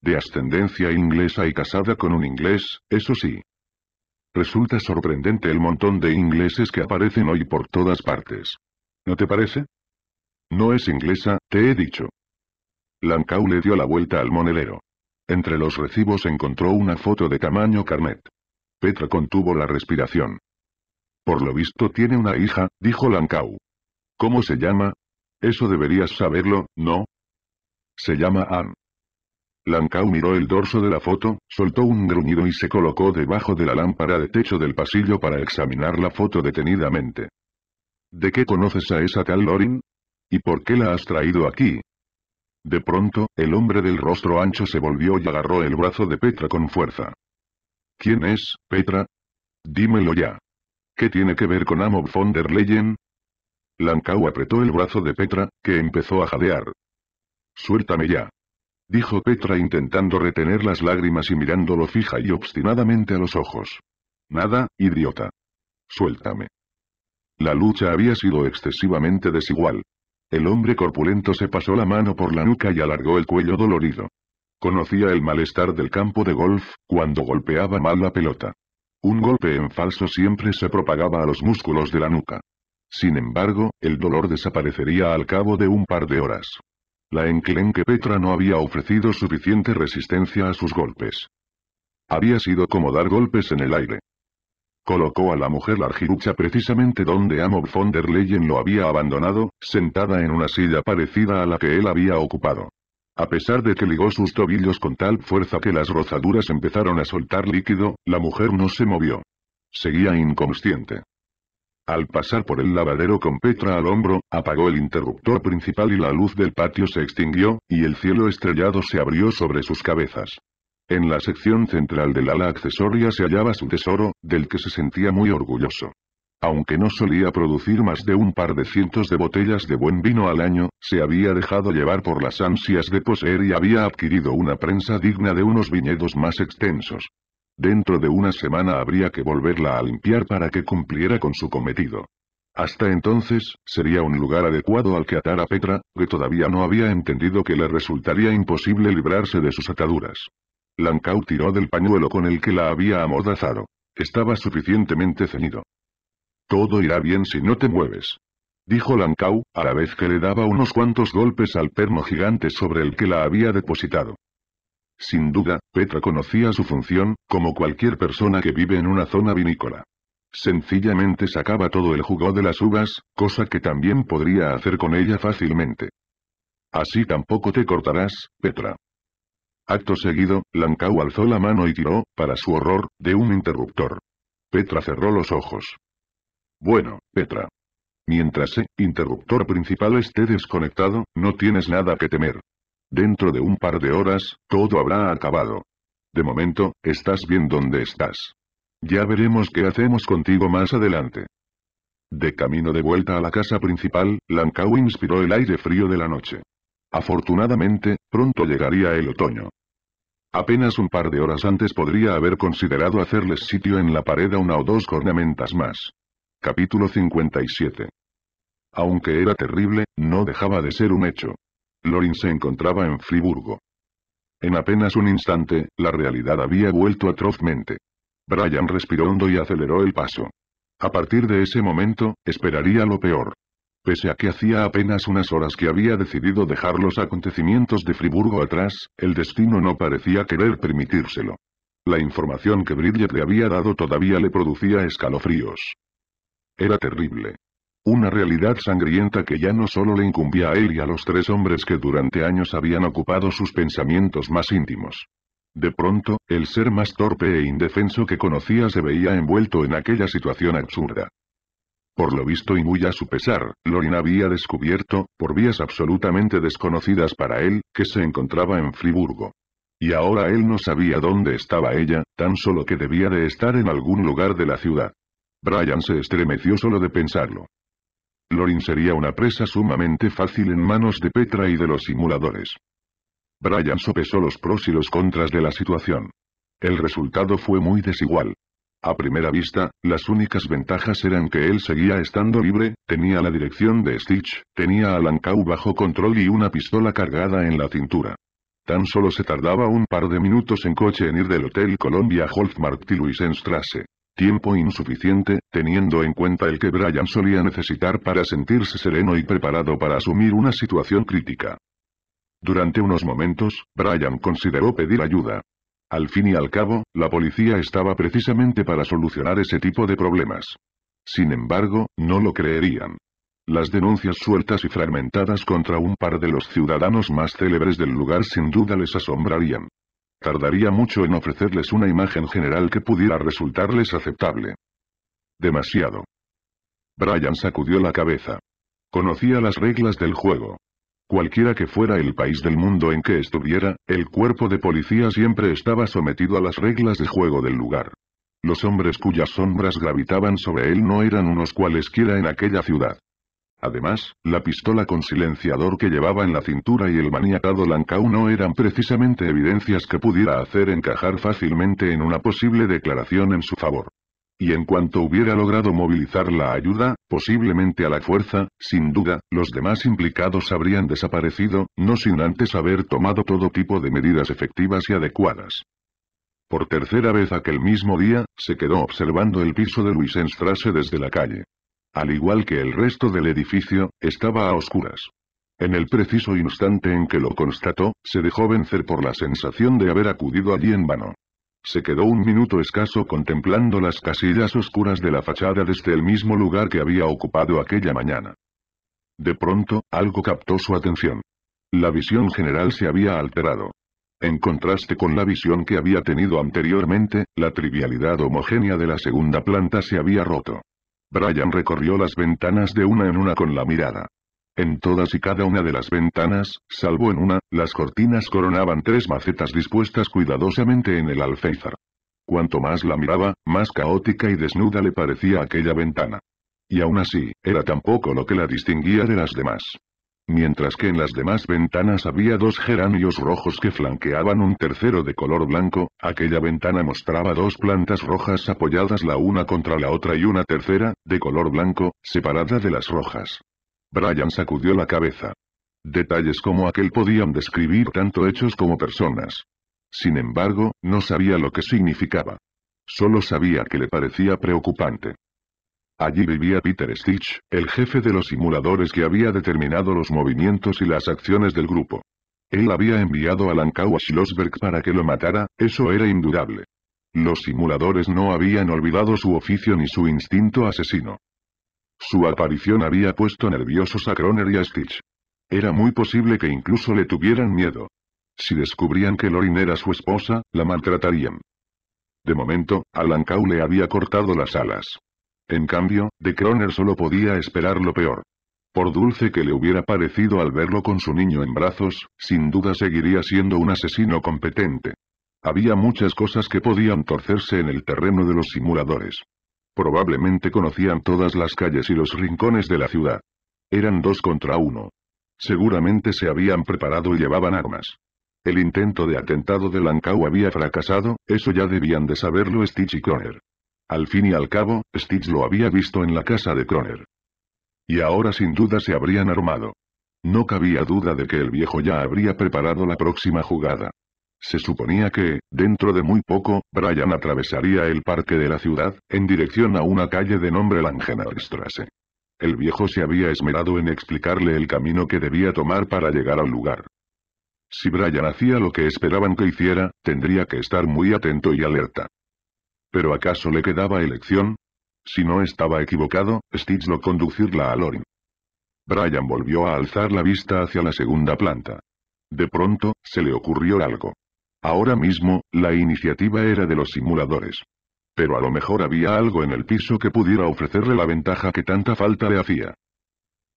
De ascendencia inglesa y casada con un inglés, eso sí. Resulta sorprendente el montón de ingleses que aparecen hoy por todas partes. ¿No te parece? No es inglesa, te he dicho. Lancau le dio la vuelta al monelero. Entre los recibos encontró una foto de tamaño carnet. Petra contuvo la respiración. Por lo visto tiene una hija, dijo Lancau. ¿Cómo se llama? Eso deberías saberlo, ¿no? Se llama Anne.» Lancau miró el dorso de la foto, soltó un gruñido y se colocó debajo de la lámpara de techo del pasillo para examinar la foto detenidamente. ¿De qué conoces a esa tal Lorin? ¿Y por qué la has traído aquí? De pronto, el hombre del rostro ancho se volvió y agarró el brazo de Petra con fuerza. ¿Quién es, Petra? Dímelo ya. ¿Qué tiene que ver con Amo von der Leyen? Lancau apretó el brazo de Petra, que empezó a jadear. Suéltame ya. Dijo Petra intentando retener las lágrimas y mirándolo fija y obstinadamente a los ojos. Nada, idiota. Suéltame. La lucha había sido excesivamente desigual. El hombre corpulento se pasó la mano por la nuca y alargó el cuello dolorido. Conocía el malestar del campo de golf, cuando golpeaba mal la pelota. Un golpe en falso siempre se propagaba a los músculos de la nuca. Sin embargo, el dolor desaparecería al cabo de un par de horas. La enclenque Petra no había ofrecido suficiente resistencia a sus golpes. Había sido como dar golpes en el aire. Colocó a la mujer la Largirucha precisamente donde amor von der Leyen lo había abandonado, sentada en una silla parecida a la que él había ocupado. A pesar de que ligó sus tobillos con tal fuerza que las rozaduras empezaron a soltar líquido, la mujer no se movió. Seguía inconsciente. Al pasar por el lavadero con Petra al hombro, apagó el interruptor principal y la luz del patio se extinguió, y el cielo estrellado se abrió sobre sus cabezas. En la sección central del ala accesoria se hallaba su tesoro, del que se sentía muy orgulloso. Aunque no solía producir más de un par de cientos de botellas de buen vino al año, se había dejado llevar por las ansias de poseer y había adquirido una prensa digna de unos viñedos más extensos. Dentro de una semana habría que volverla a limpiar para que cumpliera con su cometido. Hasta entonces, sería un lugar adecuado al que atar a Petra, que todavía no había entendido que le resultaría imposible librarse de sus ataduras. Lancau tiró del pañuelo con el que la había amordazado. Estaba suficientemente ceñido. Todo irá bien si no te mueves. Dijo Lancau, a la vez que le daba unos cuantos golpes al perno gigante sobre el que la había depositado. Sin duda, Petra conocía su función, como cualquier persona que vive en una zona vinícola. Sencillamente sacaba todo el jugo de las uvas, cosa que también podría hacer con ella fácilmente. Así tampoco te cortarás, Petra. Acto seguido, Lancau alzó la mano y tiró, para su horror, de un interruptor. Petra cerró los ojos. Bueno, Petra. Mientras el interruptor principal esté desconectado, no tienes nada que temer. Dentro de un par de horas, todo habrá acabado. De momento, estás bien donde estás. Ya veremos qué hacemos contigo más adelante. De camino de vuelta a la casa principal, Lankau inspiró el aire frío de la noche. Afortunadamente, pronto llegaría el otoño. Apenas un par de horas antes podría haber considerado hacerles sitio en la pared a una o dos cornamentas más. Capítulo 57. Aunque era terrible, no dejaba de ser un hecho. Lorin se encontraba en Friburgo. En apenas un instante, la realidad había vuelto atrozmente. Brian respiró hondo y aceleró el paso. A partir de ese momento, esperaría lo peor. Pese a que hacía apenas unas horas que había decidido dejar los acontecimientos de Friburgo atrás, el destino no parecía querer permitírselo. La información que Bridget le había dado todavía le producía escalofríos. Era terrible. Una realidad sangrienta que ya no solo le incumbía a él y a los tres hombres que durante años habían ocupado sus pensamientos más íntimos. De pronto, el ser más torpe e indefenso que conocía se veía envuelto en aquella situación absurda. Por lo visto y muy a su pesar, Lorin había descubierto, por vías absolutamente desconocidas para él, que se encontraba en Friburgo. Y ahora él no sabía dónde estaba ella, tan solo que debía de estar en algún lugar de la ciudad. Brian se estremeció solo de pensarlo. Lorin sería una presa sumamente fácil en manos de Petra y de los simuladores. Brian sopesó los pros y los contras de la situación. El resultado fue muy desigual. A primera vista, las únicas ventajas eran que él seguía estando libre, tenía la dirección de Stitch, tenía a Lancau bajo control y una pistola cargada en la cintura. Tan solo se tardaba un par de minutos en coche en ir del Hotel Colombia Holzmarkt y Luisenstrasse. Tiempo insuficiente, teniendo en cuenta el que Brian solía necesitar para sentirse sereno y preparado para asumir una situación crítica. Durante unos momentos, Brian consideró pedir ayuda. Al fin y al cabo, la policía estaba precisamente para solucionar ese tipo de problemas. Sin embargo, no lo creerían. Las denuncias sueltas y fragmentadas contra un par de los ciudadanos más célebres del lugar sin duda les asombrarían tardaría mucho en ofrecerles una imagen general que pudiera resultarles aceptable. Demasiado. Brian sacudió la cabeza. Conocía las reglas del juego. Cualquiera que fuera el país del mundo en que estuviera, el cuerpo de policía siempre estaba sometido a las reglas de juego del lugar. Los hombres cuyas sombras gravitaban sobre él no eran unos cualesquiera en aquella ciudad. Además, la pistola con silenciador que llevaba en la cintura y el maniatado Lanca no eran precisamente evidencias que pudiera hacer encajar fácilmente en una posible declaración en su favor. Y en cuanto hubiera logrado movilizar la ayuda, posiblemente a la fuerza, sin duda, los demás implicados habrían desaparecido, no sin antes haber tomado todo tipo de medidas efectivas y adecuadas. Por tercera vez aquel mismo día, se quedó observando el piso de Luis Enstrase desde la calle. Al igual que el resto del edificio, estaba a oscuras. En el preciso instante en que lo constató, se dejó vencer por la sensación de haber acudido allí en vano. Se quedó un minuto escaso contemplando las casillas oscuras de la fachada desde el mismo lugar que había ocupado aquella mañana. De pronto, algo captó su atención. La visión general se había alterado. En contraste con la visión que había tenido anteriormente, la trivialidad homogénea de la segunda planta se había roto. Brian recorrió las ventanas de una en una con la mirada. En todas y cada una de las ventanas, salvo en una, las cortinas coronaban tres macetas dispuestas cuidadosamente en el alféizar. Cuanto más la miraba, más caótica y desnuda le parecía aquella ventana. Y aún así, era tampoco lo que la distinguía de las demás mientras que en las demás ventanas había dos geranios rojos que flanqueaban un tercero de color blanco, aquella ventana mostraba dos plantas rojas apoyadas la una contra la otra y una tercera, de color blanco, separada de las rojas. Brian sacudió la cabeza. Detalles como aquel podían describir tanto hechos como personas. Sin embargo, no sabía lo que significaba. Solo sabía que le parecía preocupante. Allí vivía Peter Stitch, el jefe de los simuladores que había determinado los movimientos y las acciones del grupo. Él había enviado a Lankau a Schlossberg para que lo matara, eso era indudable. Los simuladores no habían olvidado su oficio ni su instinto asesino. Su aparición había puesto nerviosos a Croner y a Stitch. Era muy posible que incluso le tuvieran miedo. Si descubrían que Lorin era su esposa, la maltratarían. De momento, a le había cortado las alas. En cambio, de Croner solo podía esperar lo peor. Por dulce que le hubiera parecido al verlo con su niño en brazos, sin duda seguiría siendo un asesino competente. Había muchas cosas que podían torcerse en el terreno de los simuladores. Probablemente conocían todas las calles y los rincones de la ciudad. Eran dos contra uno. Seguramente se habían preparado y llevaban armas. El intento de atentado de Lancau había fracasado, eso ya debían de saberlo Stitch y Croner. Al fin y al cabo, Stitch lo había visto en la casa de Croner. Y ahora sin duda se habrían armado. No cabía duda de que el viejo ya habría preparado la próxima jugada. Se suponía que, dentro de muy poco, Brian atravesaría el parque de la ciudad, en dirección a una calle de nombre Langenalstrasse. El viejo se había esmerado en explicarle el camino que debía tomar para llegar al lugar. Si Brian hacía lo que esperaban que hiciera, tendría que estar muy atento y alerta. ¿Pero acaso le quedaba elección? Si no estaba equivocado, Stitch lo conducirla a Lorin. Brian volvió a alzar la vista hacia la segunda planta. De pronto, se le ocurrió algo. Ahora mismo, la iniciativa era de los simuladores. Pero a lo mejor había algo en el piso que pudiera ofrecerle la ventaja que tanta falta le hacía.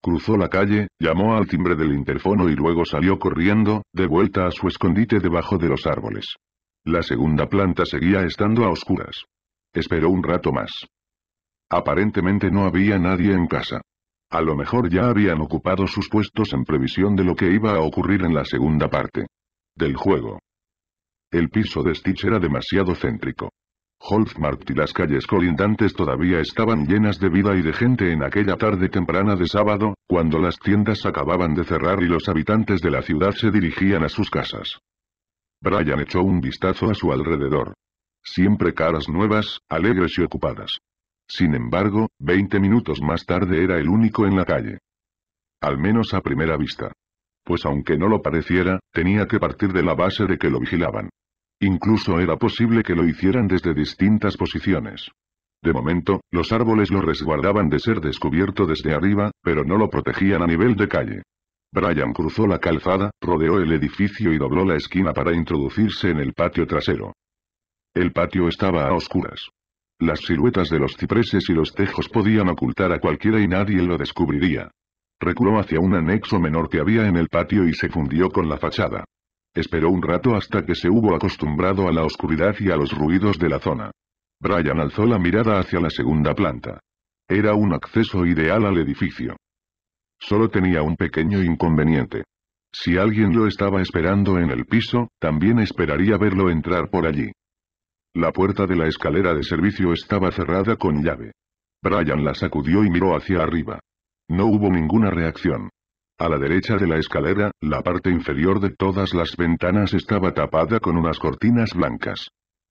Cruzó la calle, llamó al timbre del interfono y luego salió corriendo, de vuelta a su escondite debajo de los árboles. La segunda planta seguía estando a oscuras. Esperó un rato más. Aparentemente no había nadie en casa. A lo mejor ya habían ocupado sus puestos en previsión de lo que iba a ocurrir en la segunda parte. Del juego. El piso de Stitch era demasiado céntrico. Holzmarkt y las calles colindantes todavía estaban llenas de vida y de gente en aquella tarde temprana de sábado, cuando las tiendas acababan de cerrar y los habitantes de la ciudad se dirigían a sus casas. Brian echó un vistazo a su alrededor. Siempre caras nuevas, alegres y ocupadas. Sin embargo, 20 minutos más tarde era el único en la calle. Al menos a primera vista. Pues aunque no lo pareciera, tenía que partir de la base de que lo vigilaban. Incluso era posible que lo hicieran desde distintas posiciones. De momento, los árboles lo resguardaban de ser descubierto desde arriba, pero no lo protegían a nivel de calle. Brian cruzó la calzada, rodeó el edificio y dobló la esquina para introducirse en el patio trasero. El patio estaba a oscuras. Las siluetas de los cipreses y los tejos podían ocultar a cualquiera y nadie lo descubriría. Recuró hacia un anexo menor que había en el patio y se fundió con la fachada. Esperó un rato hasta que se hubo acostumbrado a la oscuridad y a los ruidos de la zona. Brian alzó la mirada hacia la segunda planta. Era un acceso ideal al edificio. Solo tenía un pequeño inconveniente. Si alguien lo estaba esperando en el piso, también esperaría verlo entrar por allí. La puerta de la escalera de servicio estaba cerrada con llave. Brian la sacudió y miró hacia arriba. No hubo ninguna reacción. A la derecha de la escalera, la parte inferior de todas las ventanas estaba tapada con unas cortinas blancas.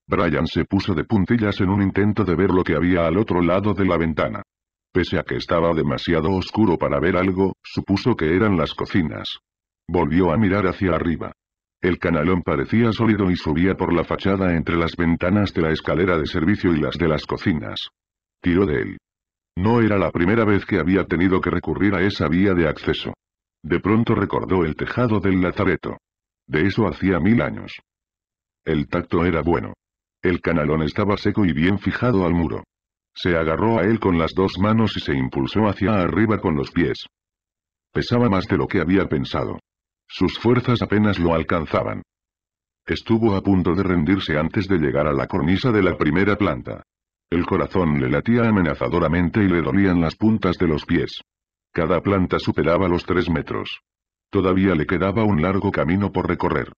Brian se puso de puntillas en un intento de ver lo que había al otro lado de la ventana. Pese a que estaba demasiado oscuro para ver algo, supuso que eran las cocinas. Volvió a mirar hacia arriba. El canalón parecía sólido y subía por la fachada entre las ventanas de la escalera de servicio y las de las cocinas. Tiró de él. No era la primera vez que había tenido que recurrir a esa vía de acceso. De pronto recordó el tejado del lazareto. De eso hacía mil años. El tacto era bueno. El canalón estaba seco y bien fijado al muro. Se agarró a él con las dos manos y se impulsó hacia arriba con los pies. Pesaba más de lo que había pensado. Sus fuerzas apenas lo alcanzaban. Estuvo a punto de rendirse antes de llegar a la cornisa de la primera planta. El corazón le latía amenazadoramente y le dolían las puntas de los pies. Cada planta superaba los tres metros. Todavía le quedaba un largo camino por recorrer.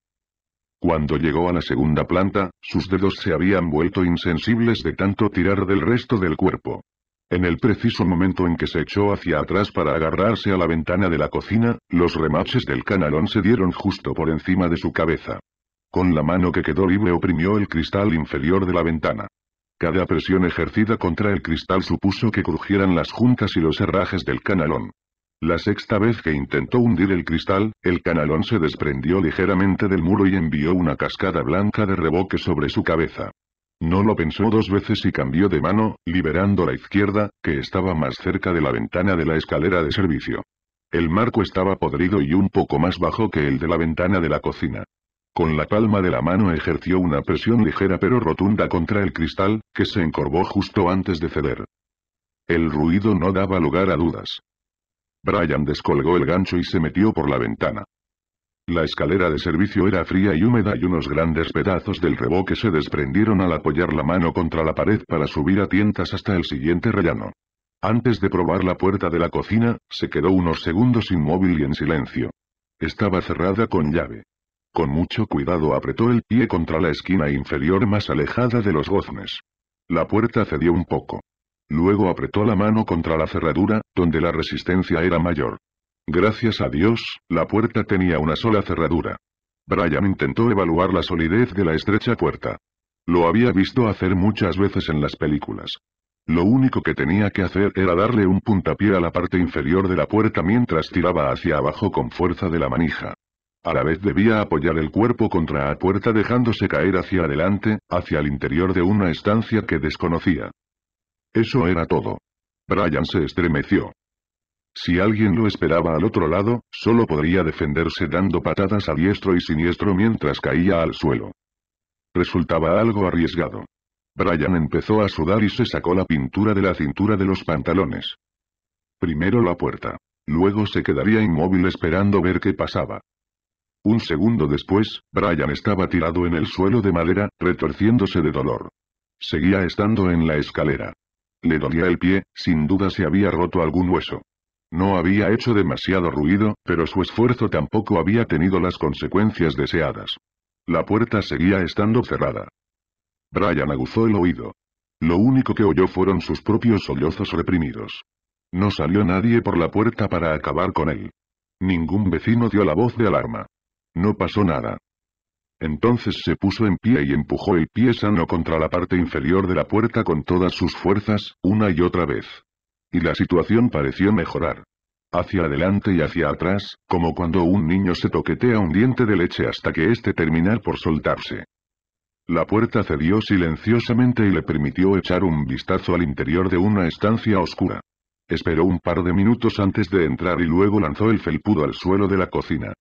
Cuando llegó a la segunda planta, sus dedos se habían vuelto insensibles de tanto tirar del resto del cuerpo. En el preciso momento en que se echó hacia atrás para agarrarse a la ventana de la cocina, los remaches del canalón se dieron justo por encima de su cabeza. Con la mano que quedó libre oprimió el cristal inferior de la ventana. Cada presión ejercida contra el cristal supuso que crujieran las juntas y los herrajes del canalón. La sexta vez que intentó hundir el cristal, el canalón se desprendió ligeramente del muro y envió una cascada blanca de reboque sobre su cabeza. No lo pensó dos veces y cambió de mano, liberando la izquierda, que estaba más cerca de la ventana de la escalera de servicio. El marco estaba podrido y un poco más bajo que el de la ventana de la cocina. Con la palma de la mano ejerció una presión ligera pero rotunda contra el cristal, que se encorvó justo antes de ceder. El ruido no daba lugar a dudas. Brian descolgó el gancho y se metió por la ventana. La escalera de servicio era fría y húmeda y unos grandes pedazos del reboque se desprendieron al apoyar la mano contra la pared para subir a tientas hasta el siguiente rellano. Antes de probar la puerta de la cocina, se quedó unos segundos inmóvil y en silencio. Estaba cerrada con llave. Con mucho cuidado apretó el pie contra la esquina inferior más alejada de los goznes. La puerta cedió un poco. Luego apretó la mano contra la cerradura, donde la resistencia era mayor. Gracias a Dios, la puerta tenía una sola cerradura. Brian intentó evaluar la solidez de la estrecha puerta. Lo había visto hacer muchas veces en las películas. Lo único que tenía que hacer era darle un puntapié a la parte inferior de la puerta mientras tiraba hacia abajo con fuerza de la manija. A la vez debía apoyar el cuerpo contra la puerta dejándose caer hacia adelante, hacia el interior de una estancia que desconocía. Eso era todo. Brian se estremeció. Si alguien lo esperaba al otro lado, solo podría defenderse dando patadas a diestro y siniestro mientras caía al suelo. Resultaba algo arriesgado. Brian empezó a sudar y se sacó la pintura de la cintura de los pantalones. Primero la puerta. Luego se quedaría inmóvil esperando ver qué pasaba. Un segundo después, Brian estaba tirado en el suelo de madera, retorciéndose de dolor. Seguía estando en la escalera. Le dolía el pie, sin duda se había roto algún hueso. No había hecho demasiado ruido, pero su esfuerzo tampoco había tenido las consecuencias deseadas. La puerta seguía estando cerrada. Brian aguzó el oído. Lo único que oyó fueron sus propios sollozos reprimidos. No salió nadie por la puerta para acabar con él. Ningún vecino dio la voz de alarma. No pasó nada. Entonces se puso en pie y empujó el pie sano contra la parte inferior de la puerta con todas sus fuerzas, una y otra vez. Y la situación pareció mejorar. Hacia adelante y hacia atrás, como cuando un niño se toquetea un diente de leche hasta que éste termina por soltarse. La puerta cedió silenciosamente y le permitió echar un vistazo al interior de una estancia oscura. Esperó un par de minutos antes de entrar y luego lanzó el felpudo al suelo de la cocina.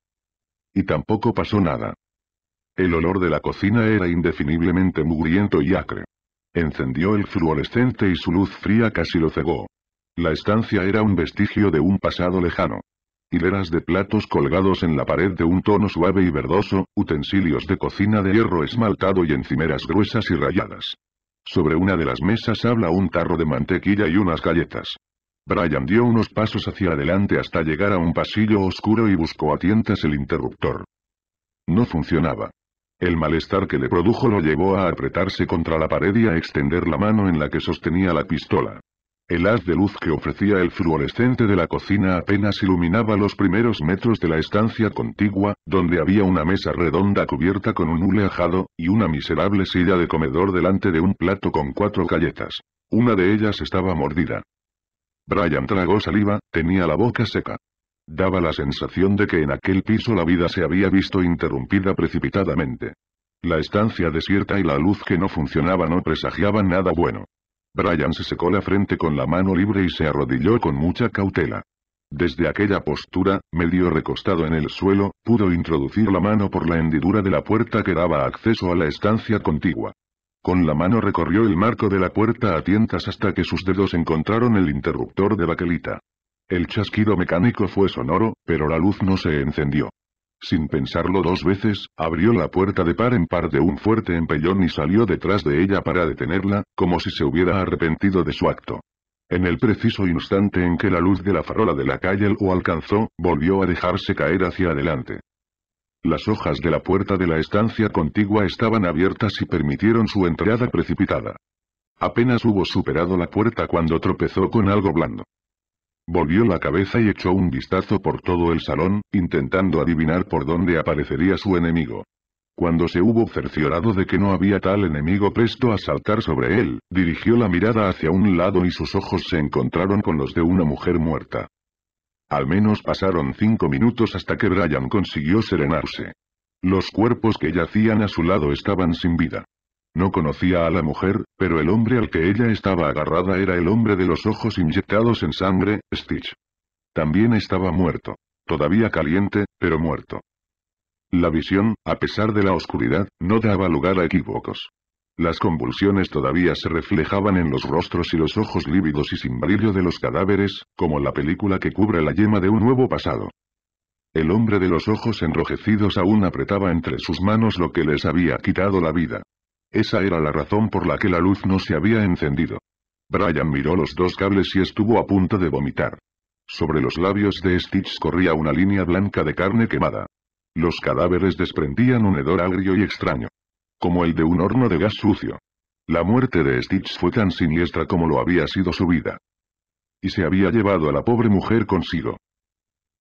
Y tampoco pasó nada. El olor de la cocina era indefiniblemente mugriento y acre. Encendió el fluorescente y su luz fría casi lo cegó. La estancia era un vestigio de un pasado lejano. Hileras de platos colgados en la pared de un tono suave y verdoso, utensilios de cocina de hierro esmaltado y encimeras gruesas y rayadas. Sobre una de las mesas habla un tarro de mantequilla y unas galletas. Brian dio unos pasos hacia adelante hasta llegar a un pasillo oscuro y buscó a tientas el interruptor. No funcionaba. El malestar que le produjo lo llevó a apretarse contra la pared y a extender la mano en la que sostenía la pistola. El haz de luz que ofrecía el fluorescente de la cocina apenas iluminaba los primeros metros de la estancia contigua, donde había una mesa redonda cubierta con un hule ajado, y una miserable silla de comedor delante de un plato con cuatro galletas. Una de ellas estaba mordida. Brian tragó saliva, tenía la boca seca. Daba la sensación de que en aquel piso la vida se había visto interrumpida precipitadamente. La estancia desierta y la luz que no funcionaba no presagiaban nada bueno. Brian se secó la frente con la mano libre y se arrodilló con mucha cautela. Desde aquella postura, medio recostado en el suelo, pudo introducir la mano por la hendidura de la puerta que daba acceso a la estancia contigua. Con la mano recorrió el marco de la puerta a tientas hasta que sus dedos encontraron el interruptor de baquelita. El chasquido mecánico fue sonoro, pero la luz no se encendió. Sin pensarlo dos veces, abrió la puerta de par en par de un fuerte empellón y salió detrás de ella para detenerla, como si se hubiera arrepentido de su acto. En el preciso instante en que la luz de la farola de la calle lo alcanzó, volvió a dejarse caer hacia adelante. Las hojas de la puerta de la estancia contigua estaban abiertas y permitieron su entrada precipitada. Apenas hubo superado la puerta cuando tropezó con algo blando. Volvió la cabeza y echó un vistazo por todo el salón, intentando adivinar por dónde aparecería su enemigo. Cuando se hubo cerciorado de que no había tal enemigo presto a saltar sobre él, dirigió la mirada hacia un lado y sus ojos se encontraron con los de una mujer muerta. Al menos pasaron cinco minutos hasta que Brian consiguió serenarse. Los cuerpos que yacían a su lado estaban sin vida. No conocía a la mujer, pero el hombre al que ella estaba agarrada era el hombre de los ojos inyectados en sangre, Stitch. También estaba muerto. Todavía caliente, pero muerto. La visión, a pesar de la oscuridad, no daba lugar a equívocos. Las convulsiones todavía se reflejaban en los rostros y los ojos lívidos y sin brillo de los cadáveres, como la película que cubre la yema de un nuevo pasado. El hombre de los ojos enrojecidos aún apretaba entre sus manos lo que les había quitado la vida. Esa era la razón por la que la luz no se había encendido. Brian miró los dos cables y estuvo a punto de vomitar. Sobre los labios de Stitch corría una línea blanca de carne quemada. Los cadáveres desprendían un hedor agrio y extraño. Como el de un horno de gas sucio. La muerte de Stitch fue tan siniestra como lo había sido su vida. Y se había llevado a la pobre mujer consigo.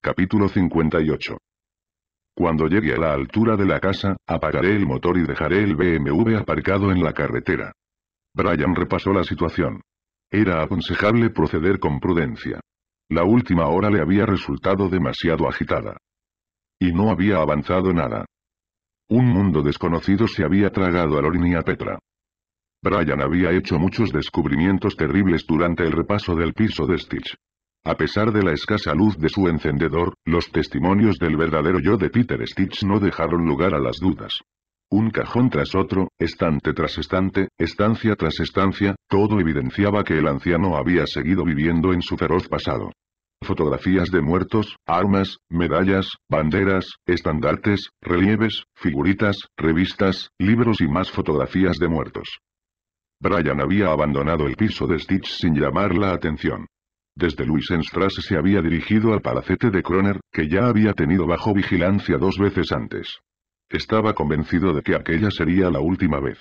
Capítulo 58 cuando llegue a la altura de la casa, apagaré el motor y dejaré el BMW aparcado en la carretera. Brian repasó la situación. Era aconsejable proceder con prudencia. La última hora le había resultado demasiado agitada. Y no había avanzado nada. Un mundo desconocido se había tragado a Lorin y a Petra. Brian había hecho muchos descubrimientos terribles durante el repaso del piso de Stitch. A pesar de la escasa luz de su encendedor, los testimonios del verdadero yo de Peter Stitch no dejaron lugar a las dudas. Un cajón tras otro, estante tras estante, estancia tras estancia, todo evidenciaba que el anciano había seguido viviendo en su feroz pasado. Fotografías de muertos, armas, medallas, banderas, estandartes, relieves, figuritas, revistas, libros y más fotografías de muertos. Brian había abandonado el piso de Stitch sin llamar la atención. Desde Luisenstrasse se había dirigido al palacete de Kroner, que ya había tenido bajo vigilancia dos veces antes. Estaba convencido de que aquella sería la última vez.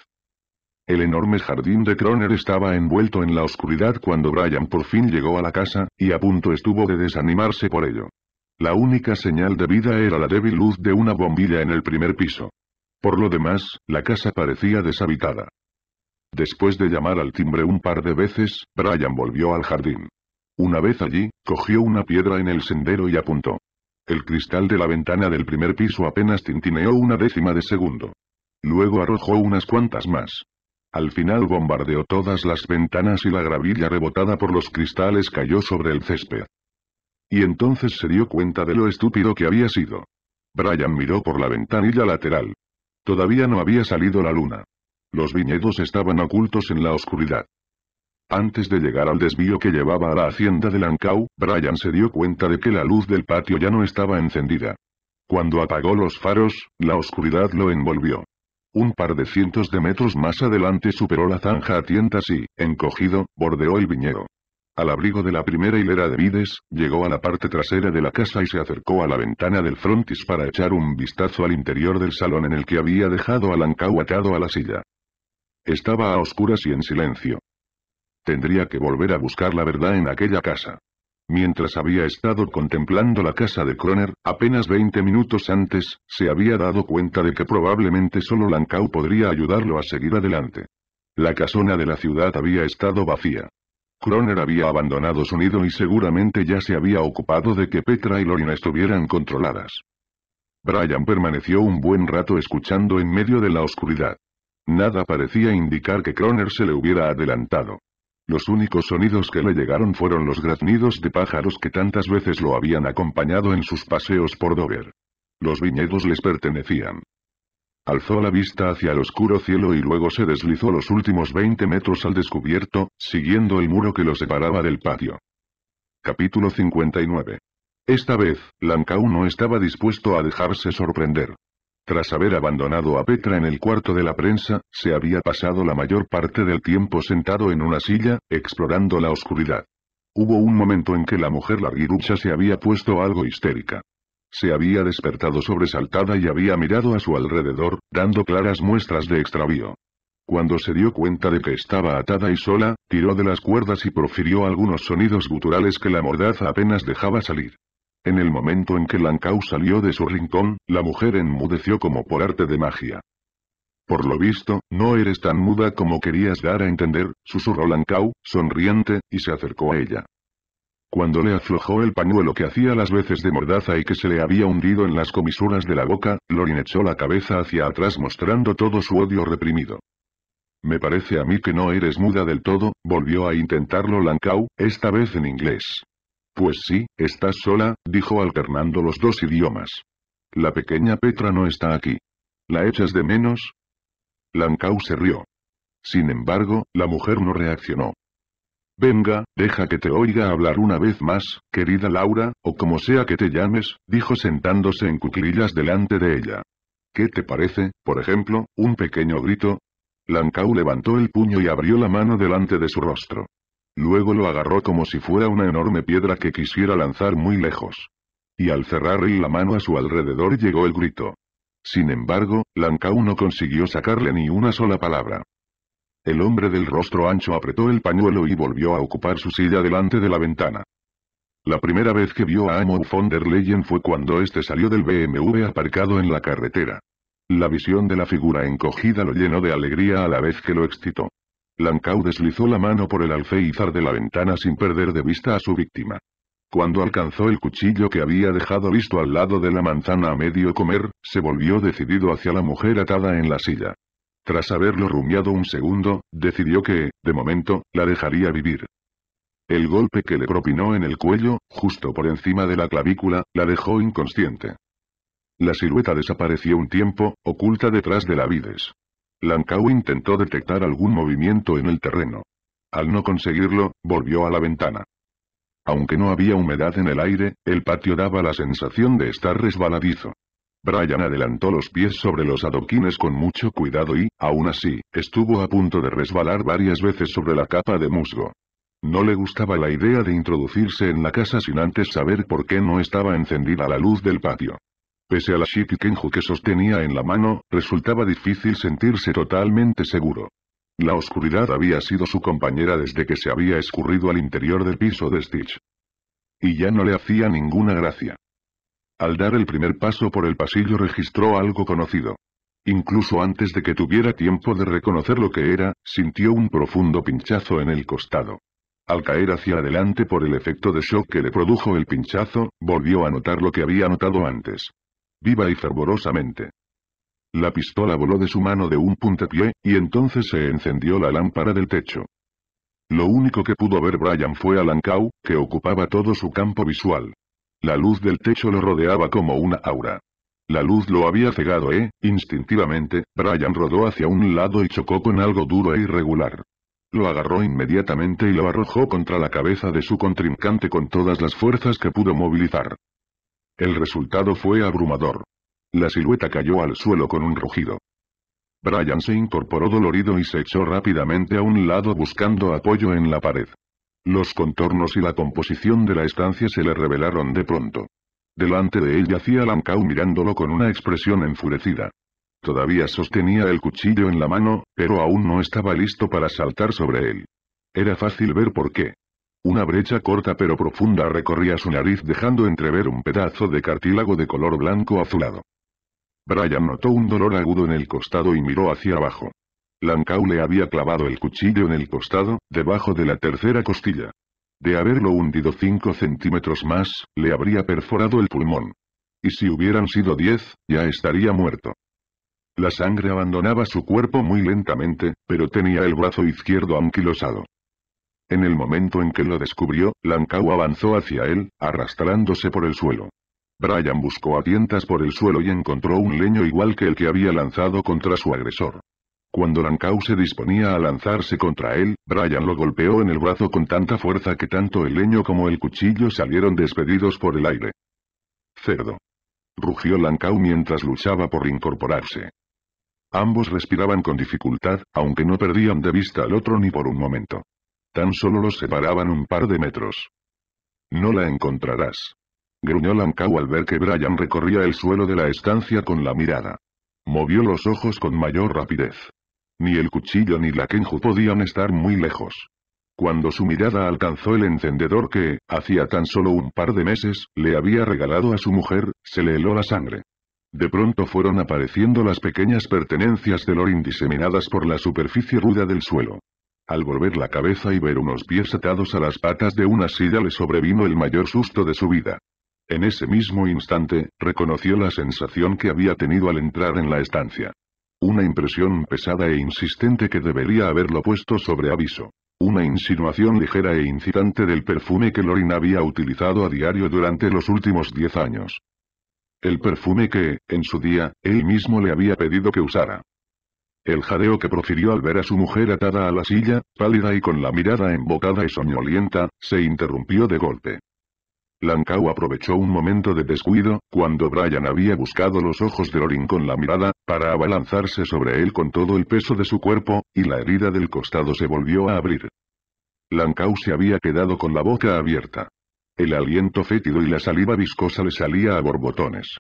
El enorme jardín de Kroner estaba envuelto en la oscuridad cuando Brian por fin llegó a la casa, y a punto estuvo de desanimarse por ello. La única señal de vida era la débil luz de una bombilla en el primer piso. Por lo demás, la casa parecía deshabitada. Después de llamar al timbre un par de veces, Brian volvió al jardín. Una vez allí, cogió una piedra en el sendero y apuntó. El cristal de la ventana del primer piso apenas tintineó una décima de segundo. Luego arrojó unas cuantas más. Al final bombardeó todas las ventanas y la gravilla rebotada por los cristales cayó sobre el césped. Y entonces se dio cuenta de lo estúpido que había sido. Brian miró por la ventanilla lateral. Todavía no había salido la luna. Los viñedos estaban ocultos en la oscuridad. Antes de llegar al desvío que llevaba a la hacienda de Lancau, Brian se dio cuenta de que la luz del patio ya no estaba encendida. Cuando apagó los faros, la oscuridad lo envolvió. Un par de cientos de metros más adelante superó la zanja a tientas y, encogido, bordeó el viñedo. Al abrigo de la primera hilera de vides, llegó a la parte trasera de la casa y se acercó a la ventana del frontis para echar un vistazo al interior del salón en el que había dejado a Lancau atado a la silla. Estaba a oscuras y en silencio. Tendría que volver a buscar la verdad en aquella casa. Mientras había estado contemplando la casa de Croner, apenas 20 minutos antes, se había dado cuenta de que probablemente solo Lancau podría ayudarlo a seguir adelante. La casona de la ciudad había estado vacía. Croner había abandonado su nido y seguramente ya se había ocupado de que Petra y Lorina estuvieran controladas. Brian permaneció un buen rato escuchando en medio de la oscuridad. Nada parecía indicar que Croner se le hubiera adelantado. Los únicos sonidos que le llegaron fueron los graznidos de pájaros que tantas veces lo habían acompañado en sus paseos por Dover. Los viñedos les pertenecían. Alzó la vista hacia el oscuro cielo y luego se deslizó los últimos 20 metros al descubierto, siguiendo el muro que lo separaba del patio. Capítulo 59. Esta vez, Lancau no estaba dispuesto a dejarse sorprender. Tras haber abandonado a Petra en el cuarto de la prensa, se había pasado la mayor parte del tiempo sentado en una silla, explorando la oscuridad. Hubo un momento en que la mujer larguirucha se había puesto algo histérica. Se había despertado sobresaltada y había mirado a su alrededor, dando claras muestras de extravío. Cuando se dio cuenta de que estaba atada y sola, tiró de las cuerdas y profirió algunos sonidos guturales que la mordaza apenas dejaba salir. En el momento en que Lancau salió de su rincón, la mujer enmudeció como por arte de magia. Por lo visto, no eres tan muda como querías dar a entender, susurró Lancau, sonriente, y se acercó a ella. Cuando le aflojó el pañuelo que hacía las veces de mordaza y que se le había hundido en las comisuras de la boca, Lorin echó la cabeza hacia atrás mostrando todo su odio reprimido. Me parece a mí que no eres muda del todo, volvió a intentarlo Lancau, esta vez en inglés. Pues sí, estás sola, dijo alternando los dos idiomas. La pequeña Petra no está aquí. ¿La echas de menos? Lancau se rió. Sin embargo, la mujer no reaccionó. Venga, deja que te oiga hablar una vez más, querida Laura, o como sea que te llames, dijo sentándose en cuclillas delante de ella. ¿Qué te parece, por ejemplo, un pequeño grito? Lancau levantó el puño y abrió la mano delante de su rostro. Luego lo agarró como si fuera una enorme piedra que quisiera lanzar muy lejos. Y al cerrar la mano a su alrededor llegó el grito. Sin embargo, Lankau no consiguió sacarle ni una sola palabra. El hombre del rostro ancho apretó el pañuelo y volvió a ocupar su silla delante de la ventana. La primera vez que vio a Amo von der Leyen fue cuando este salió del BMW aparcado en la carretera. La visión de la figura encogida lo llenó de alegría a la vez que lo excitó. Lancau deslizó la mano por el alféizar de la ventana sin perder de vista a su víctima. Cuando alcanzó el cuchillo que había dejado listo al lado de la manzana a medio comer, se volvió decidido hacia la mujer atada en la silla. Tras haberlo rumiado un segundo, decidió que, de momento, la dejaría vivir. El golpe que le propinó en el cuello, justo por encima de la clavícula, la dejó inconsciente. La silueta desapareció un tiempo, oculta detrás de la vides. Lankau intentó detectar algún movimiento en el terreno. Al no conseguirlo, volvió a la ventana. Aunque no había humedad en el aire, el patio daba la sensación de estar resbaladizo. Brian adelantó los pies sobre los adoquines con mucho cuidado y, aún así, estuvo a punto de resbalar varias veces sobre la capa de musgo. No le gustaba la idea de introducirse en la casa sin antes saber por qué no estaba encendida la luz del patio. Pese a la kenju que sostenía en la mano, resultaba difícil sentirse totalmente seguro. La oscuridad había sido su compañera desde que se había escurrido al interior del piso de Stitch. Y ya no le hacía ninguna gracia. Al dar el primer paso por el pasillo registró algo conocido. Incluso antes de que tuviera tiempo de reconocer lo que era, sintió un profundo pinchazo en el costado. Al caer hacia adelante por el efecto de shock que le produjo el pinchazo, volvió a notar lo que había notado antes viva y fervorosamente. La pistola voló de su mano de un puntapié, y entonces se encendió la lámpara del techo. Lo único que pudo ver Brian fue Alan Lancau, que ocupaba todo su campo visual. La luz del techo lo rodeaba como una aura. La luz lo había cegado e, instintivamente, Brian rodó hacia un lado y chocó con algo duro e irregular. Lo agarró inmediatamente y lo arrojó contra la cabeza de su contrincante con todas las fuerzas que pudo movilizar. El resultado fue abrumador. La silueta cayó al suelo con un rugido. Brian se incorporó dolorido y se echó rápidamente a un lado buscando apoyo en la pared. Los contornos y la composición de la estancia se le revelaron de pronto. Delante de él yacía Lancau mirándolo con una expresión enfurecida. Todavía sostenía el cuchillo en la mano, pero aún no estaba listo para saltar sobre él. Era fácil ver por qué. Una brecha corta pero profunda recorría su nariz dejando entrever un pedazo de cartílago de color blanco azulado. Brian notó un dolor agudo en el costado y miró hacia abajo. Lancau le había clavado el cuchillo en el costado, debajo de la tercera costilla. De haberlo hundido 5 centímetros más, le habría perforado el pulmón. Y si hubieran sido 10, ya estaría muerto. La sangre abandonaba su cuerpo muy lentamente, pero tenía el brazo izquierdo anquilosado. En el momento en que lo descubrió, Lankau avanzó hacia él, arrastrándose por el suelo. Brian buscó a tientas por el suelo y encontró un leño igual que el que había lanzado contra su agresor. Cuando Lankau se disponía a lanzarse contra él, Brian lo golpeó en el brazo con tanta fuerza que tanto el leño como el cuchillo salieron despedidos por el aire. Cerdo. Rugió Lankau mientras luchaba por incorporarse. Ambos respiraban con dificultad, aunque no perdían de vista al otro ni por un momento. Tan solo los separaban un par de metros. No la encontrarás. Gruñó Lankau al ver que Brian recorría el suelo de la estancia con la mirada. Movió los ojos con mayor rapidez. Ni el cuchillo ni la Kenju podían estar muy lejos. Cuando su mirada alcanzó el encendedor que, hacía tan solo un par de meses, le había regalado a su mujer, se le heló la sangre. De pronto fueron apareciendo las pequeñas pertenencias de Lorin diseminadas por la superficie ruda del suelo. Al volver la cabeza y ver unos pies atados a las patas de una silla le sobrevino el mayor susto de su vida. En ese mismo instante, reconoció la sensación que había tenido al entrar en la estancia. Una impresión pesada e insistente que debería haberlo puesto sobre aviso. Una insinuación ligera e incitante del perfume que Lorin había utilizado a diario durante los últimos diez años. El perfume que, en su día, él mismo le había pedido que usara. El jadeo que profirió al ver a su mujer atada a la silla, pálida y con la mirada embocada y soñolienta, se interrumpió de golpe. Lancau aprovechó un momento de descuido, cuando Brian había buscado los ojos de Lorin con la mirada, para abalanzarse sobre él con todo el peso de su cuerpo, y la herida del costado se volvió a abrir. Lancau se había quedado con la boca abierta. El aliento fétido y la saliva viscosa le salía a borbotones.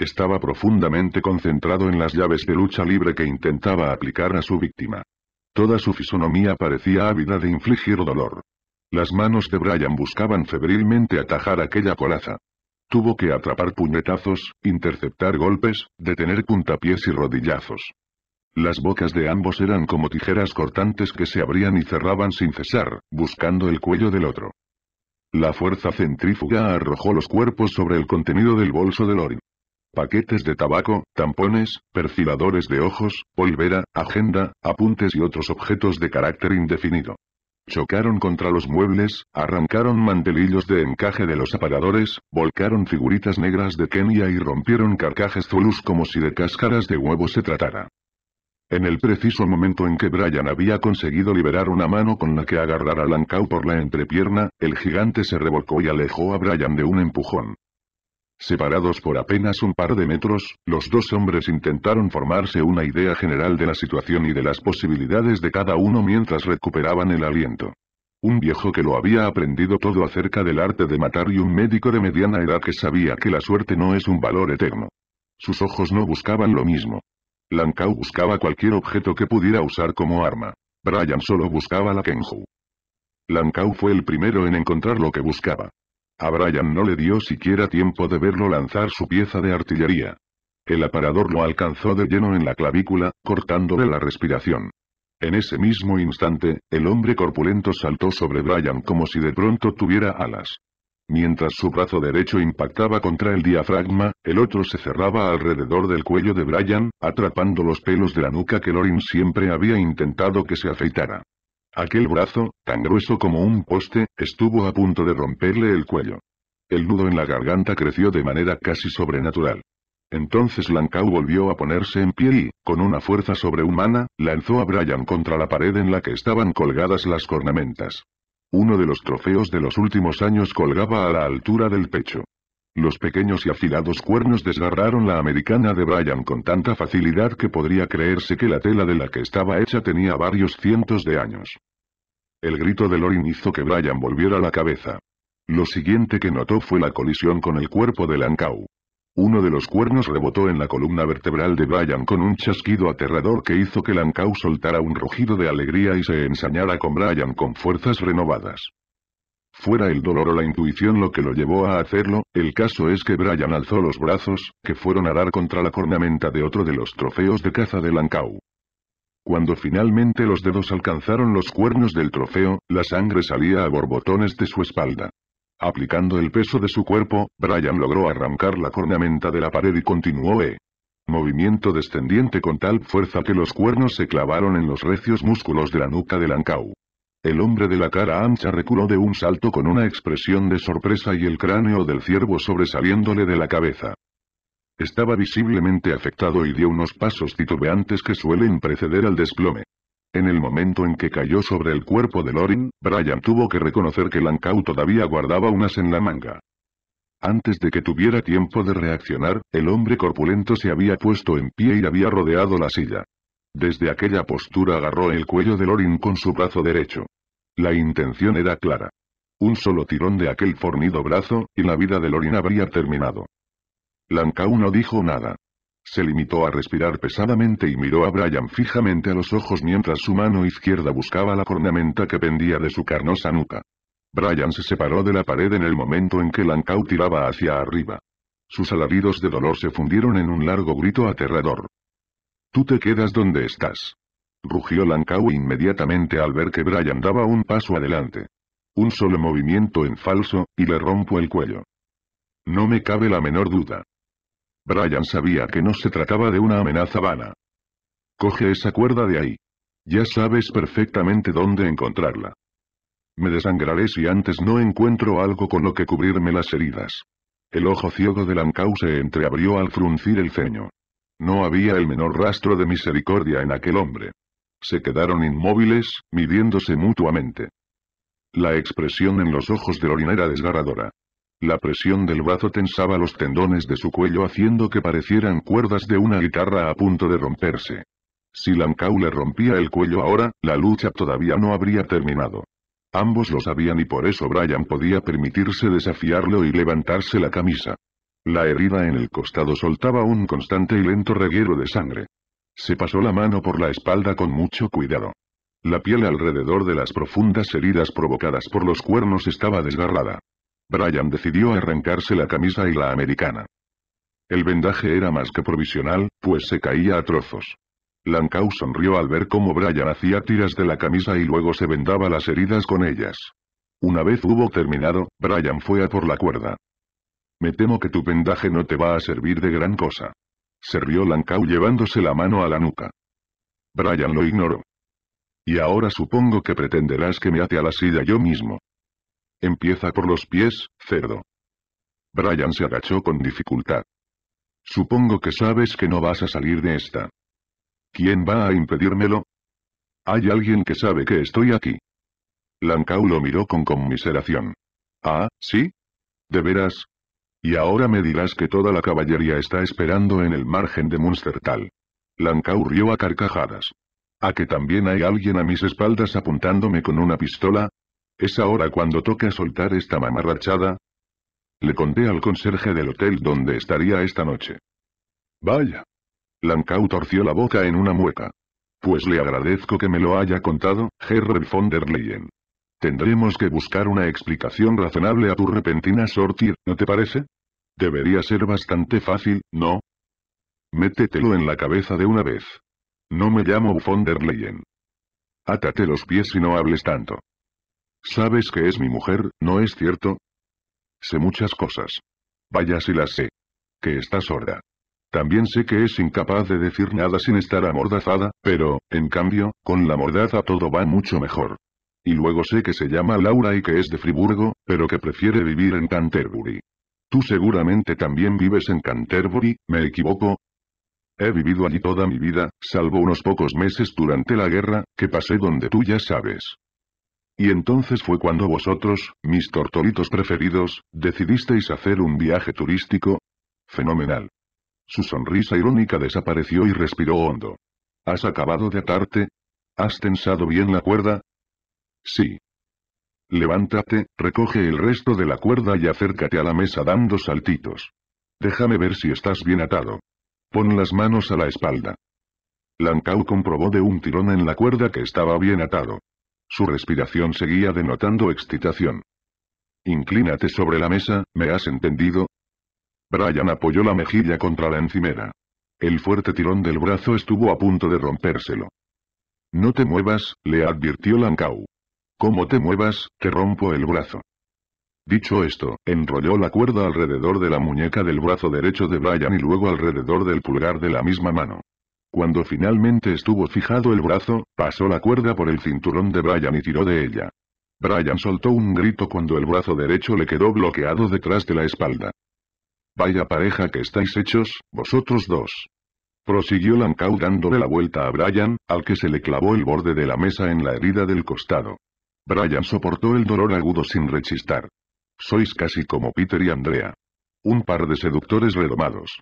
Estaba profundamente concentrado en las llaves de lucha libre que intentaba aplicar a su víctima. Toda su fisonomía parecía ávida de infligir dolor. Las manos de Brian buscaban febrilmente atajar aquella colaza. Tuvo que atrapar puñetazos, interceptar golpes, detener puntapiés y rodillazos. Las bocas de ambos eran como tijeras cortantes que se abrían y cerraban sin cesar, buscando el cuello del otro. La fuerza centrífuga arrojó los cuerpos sobre el contenido del bolso de Lorin paquetes de tabaco, tampones, perfiladores de ojos, polvera, agenda, apuntes y otros objetos de carácter indefinido. Chocaron contra los muebles, arrancaron mantelillos de encaje de los aparadores, volcaron figuritas negras de Kenia y rompieron carcajes zulus como si de cáscaras de huevo se tratara. En el preciso momento en que Brian había conseguido liberar una mano con la que agarrar a Lankau por la entrepierna, el gigante se revolcó y alejó a Brian de un empujón. Separados por apenas un par de metros, los dos hombres intentaron formarse una idea general de la situación y de las posibilidades de cada uno mientras recuperaban el aliento. Un viejo que lo había aprendido todo acerca del arte de matar y un médico de mediana edad que sabía que la suerte no es un valor eterno. Sus ojos no buscaban lo mismo. Lankau buscaba cualquier objeto que pudiera usar como arma. Brian solo buscaba la Kenju. Lankau fue el primero en encontrar lo que buscaba. A Brian no le dio siquiera tiempo de verlo lanzar su pieza de artillería. El aparador lo alcanzó de lleno en la clavícula, cortándole la respiración. En ese mismo instante, el hombre corpulento saltó sobre Brian como si de pronto tuviera alas. Mientras su brazo derecho impactaba contra el diafragma, el otro se cerraba alrededor del cuello de Brian, atrapando los pelos de la nuca que Lorin siempre había intentado que se afeitara. Aquel brazo, tan grueso como un poste, estuvo a punto de romperle el cuello. El nudo en la garganta creció de manera casi sobrenatural. Entonces Lankau volvió a ponerse en pie y, con una fuerza sobrehumana, lanzó a Brian contra la pared en la que estaban colgadas las cornamentas. Uno de los trofeos de los últimos años colgaba a la altura del pecho. Los pequeños y afilados cuernos desgarraron la americana de Brian con tanta facilidad que podría creerse que la tela de la que estaba hecha tenía varios cientos de años. El grito de Lorin hizo que Brian volviera la cabeza. Lo siguiente que notó fue la colisión con el cuerpo de Lancau. Uno de los cuernos rebotó en la columna vertebral de Brian con un chasquido aterrador que hizo que Lancau soltara un rugido de alegría y se ensañara con Brian con fuerzas renovadas. Fuera el dolor o la intuición lo que lo llevó a hacerlo, el caso es que Brian alzó los brazos, que fueron a dar contra la cornamenta de otro de los trofeos de caza de Lancau. Cuando finalmente los dedos alcanzaron los cuernos del trofeo, la sangre salía a borbotones de su espalda. Aplicando el peso de su cuerpo, Brian logró arrancar la cornamenta de la pared y continuó el eh. movimiento descendiente con tal fuerza que los cuernos se clavaron en los recios músculos de la nuca de Lancau. El hombre de la cara ancha reculó de un salto con una expresión de sorpresa y el cráneo del ciervo sobresaliéndole de la cabeza. Estaba visiblemente afectado y dio unos pasos titubeantes que suelen preceder al desplome. En el momento en que cayó sobre el cuerpo de Lorin, Brian tuvo que reconocer que Lancau todavía guardaba unas en la manga. Antes de que tuviera tiempo de reaccionar, el hombre corpulento se había puesto en pie y había rodeado la silla. Desde aquella postura agarró el cuello de Lorin con su brazo derecho. La intención era clara. Un solo tirón de aquel fornido brazo, y la vida de Lorin habría terminado. Lancau no dijo nada. Se limitó a respirar pesadamente y miró a Brian fijamente a los ojos mientras su mano izquierda buscaba la cornamenta que pendía de su carnosa nuca. Brian se separó de la pared en el momento en que Lancau tiraba hacia arriba. Sus alaridos de dolor se fundieron en un largo grito aterrador. Tú te quedas donde estás. Rugió Lankau inmediatamente al ver que Brian daba un paso adelante. Un solo movimiento en falso, y le rompo el cuello. No me cabe la menor duda. Brian sabía que no se trataba de una amenaza vana. Coge esa cuerda de ahí. Ya sabes perfectamente dónde encontrarla. Me desangraré si antes no encuentro algo con lo que cubrirme las heridas. El ojo ciego de Lankau se entreabrió al fruncir el ceño. No había el menor rastro de misericordia en aquel hombre. Se quedaron inmóviles, midiéndose mutuamente. La expresión en los ojos de Lorin era desgarradora. La presión del brazo tensaba los tendones de su cuello haciendo que parecieran cuerdas de una guitarra a punto de romperse. Si Lancau le rompía el cuello ahora, la lucha todavía no habría terminado. Ambos lo sabían y por eso Brian podía permitirse desafiarlo y levantarse la camisa. La herida en el costado soltaba un constante y lento reguero de sangre. Se pasó la mano por la espalda con mucho cuidado. La piel alrededor de las profundas heridas provocadas por los cuernos estaba desgarrada. Brian decidió arrancarse la camisa y la americana. El vendaje era más que provisional, pues se caía a trozos. Lancau sonrió al ver cómo Brian hacía tiras de la camisa y luego se vendaba las heridas con ellas. Una vez hubo terminado, Brian fue a por la cuerda. Me temo que tu vendaje no te va a servir de gran cosa. Se rió Lancau llevándose la mano a la nuca. Brian lo ignoró. Y ahora supongo que pretenderás que me ate a la silla yo mismo. Empieza por los pies, cerdo. Brian se agachó con dificultad. Supongo que sabes que no vas a salir de esta. ¿Quién va a impedírmelo? Hay alguien que sabe que estoy aquí. Lancau lo miró con conmiseración. Ah, ¿sí? ¿De veras? Y ahora me dirás que toda la caballería está esperando en el margen de Munstertal. Lancau rió a carcajadas. ¿A que también hay alguien a mis espaldas apuntándome con una pistola? ¿Es ahora cuando toca soltar esta mamarrachada? Le conté al conserje del hotel donde estaría esta noche. Vaya. Lancau torció la boca en una mueca. Pues le agradezco que me lo haya contado, Gerard von der Leyen. Tendremos que buscar una explicación razonable a tu repentina sortir, ¿no te parece? Debería ser bastante fácil, ¿no? Métetelo en la cabeza de una vez. No me llamo von der Leyen. Átate los pies y no hables tanto. ¿Sabes que es mi mujer, no es cierto? Sé muchas cosas. Vaya si las sé. Que está sorda. También sé que es incapaz de decir nada sin estar amordazada, pero, en cambio, con la mordaza todo va mucho mejor. Y luego sé que se llama Laura y que es de Friburgo, pero que prefiere vivir en Canterbury. Tú seguramente también vives en Canterbury, ¿me equivoco? He vivido allí toda mi vida, salvo unos pocos meses durante la guerra, que pasé donde tú ya sabes. Y entonces fue cuando vosotros, mis tortolitos preferidos, decidisteis hacer un viaje turístico. Fenomenal. Su sonrisa irónica desapareció y respiró hondo. ¿Has acabado de atarte? ¿Has tensado bien la cuerda? Sí. Levántate, recoge el resto de la cuerda y acércate a la mesa dando saltitos. Déjame ver si estás bien atado. Pon las manos a la espalda. Lancau comprobó de un tirón en la cuerda que estaba bien atado. Su respiración seguía denotando excitación. Inclínate sobre la mesa, ¿me has entendido? Brian apoyó la mejilla contra la encimera. El fuerte tirón del brazo estuvo a punto de rompérselo. No te muevas, le advirtió Lancau. Como te muevas, te rompo el brazo. Dicho esto, enrolló la cuerda alrededor de la muñeca del brazo derecho de Brian y luego alrededor del pulgar de la misma mano. Cuando finalmente estuvo fijado el brazo, pasó la cuerda por el cinturón de Brian y tiró de ella. Brian soltó un grito cuando el brazo derecho le quedó bloqueado detrás de la espalda. Vaya pareja que estáis hechos, vosotros dos. Prosiguió Lancau dándole la vuelta a Brian, al que se le clavó el borde de la mesa en la herida del costado. Brian soportó el dolor agudo sin rechistar. Sois casi como Peter y Andrea. Un par de seductores redomados.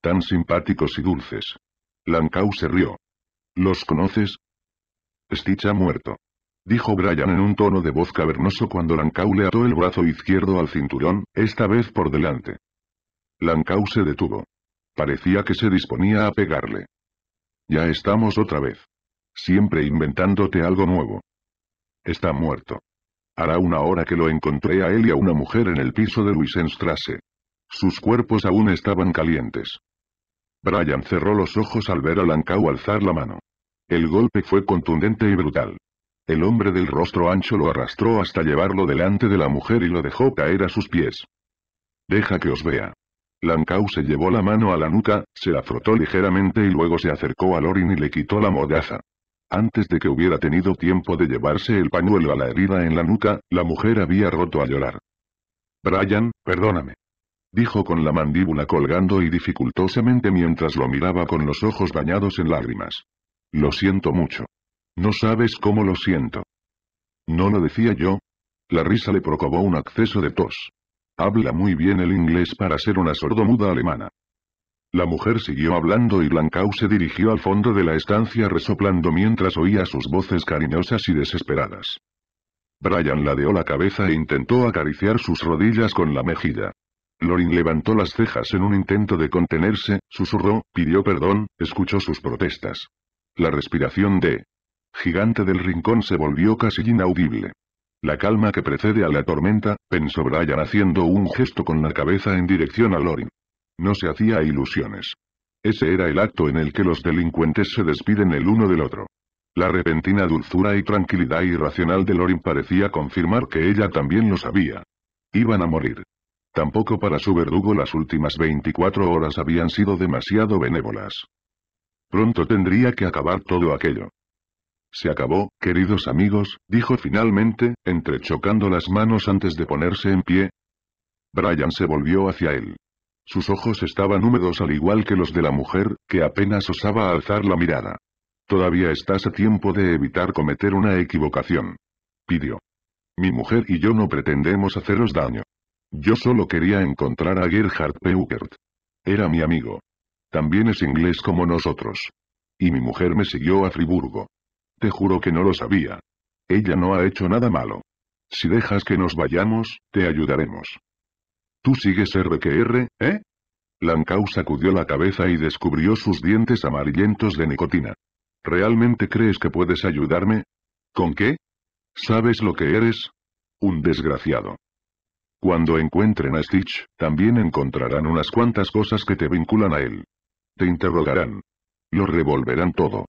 Tan simpáticos y dulces. Lancau se rió. ¿Los conoces? Stitch ha muerto. Dijo Brian en un tono de voz cavernoso cuando Lancau le ató el brazo izquierdo al cinturón, esta vez por delante. Lancau se detuvo. Parecía que se disponía a pegarle. Ya estamos otra vez. Siempre inventándote algo nuevo. Está muerto. Hará una hora que lo encontré a él y a una mujer en el piso de Luisenstrasse. Sus cuerpos aún estaban calientes. Brian cerró los ojos al ver a Lancau alzar la mano. El golpe fue contundente y brutal. El hombre del rostro ancho lo arrastró hasta llevarlo delante de la mujer y lo dejó caer a sus pies. Deja que os vea. Lancau se llevó la mano a la nuca, se la frotó ligeramente y luego se acercó a Lorin y le quitó la mordaza. Antes de que hubiera tenido tiempo de llevarse el pañuelo a la herida en la nuca, la mujer había roto a llorar. Brian, perdóname. Dijo con la mandíbula colgando y dificultosamente mientras lo miraba con los ojos bañados en lágrimas. Lo siento mucho. No sabes cómo lo siento. No lo decía yo. La risa le provocó un acceso de tos. Habla muy bien el inglés para ser una sordomuda alemana. La mujer siguió hablando y Blancau se dirigió al fondo de la estancia resoplando mientras oía sus voces cariñosas y desesperadas. Brian ladeó la cabeza e intentó acariciar sus rodillas con la mejilla. Lorin levantó las cejas en un intento de contenerse, susurró, pidió perdón, escuchó sus protestas. La respiración de... Gigante del rincón se volvió casi inaudible. La calma que precede a la tormenta, pensó Brian haciendo un gesto con la cabeza en dirección a Lorin. No se hacía ilusiones. Ese era el acto en el que los delincuentes se despiden el uno del otro. La repentina dulzura y tranquilidad irracional de Lorin parecía confirmar que ella también lo sabía. Iban a morir. Tampoco para su verdugo las últimas 24 horas habían sido demasiado benévolas. Pronto tendría que acabar todo aquello. Se acabó, queridos amigos, dijo finalmente, entrechocando las manos antes de ponerse en pie. Brian se volvió hacia él. Sus ojos estaban húmedos al igual que los de la mujer, que apenas osaba alzar la mirada. Todavía estás a tiempo de evitar cometer una equivocación. Pidió. Mi mujer y yo no pretendemos haceros daño. Yo solo quería encontrar a Gerhard Peukert. Era mi amigo. También es inglés como nosotros. Y mi mujer me siguió a Friburgo. Te juro que no lo sabía. Ella no ha hecho nada malo. Si dejas que nos vayamos, te ayudaremos. ¿Tú sigues RQR, eh? Lankau sacudió la cabeza y descubrió sus dientes amarillentos de nicotina. ¿Realmente crees que puedes ayudarme? ¿Con qué? ¿Sabes lo que eres? Un desgraciado. Cuando encuentren a Stitch, también encontrarán unas cuantas cosas que te vinculan a él. Te interrogarán. Lo revolverán todo.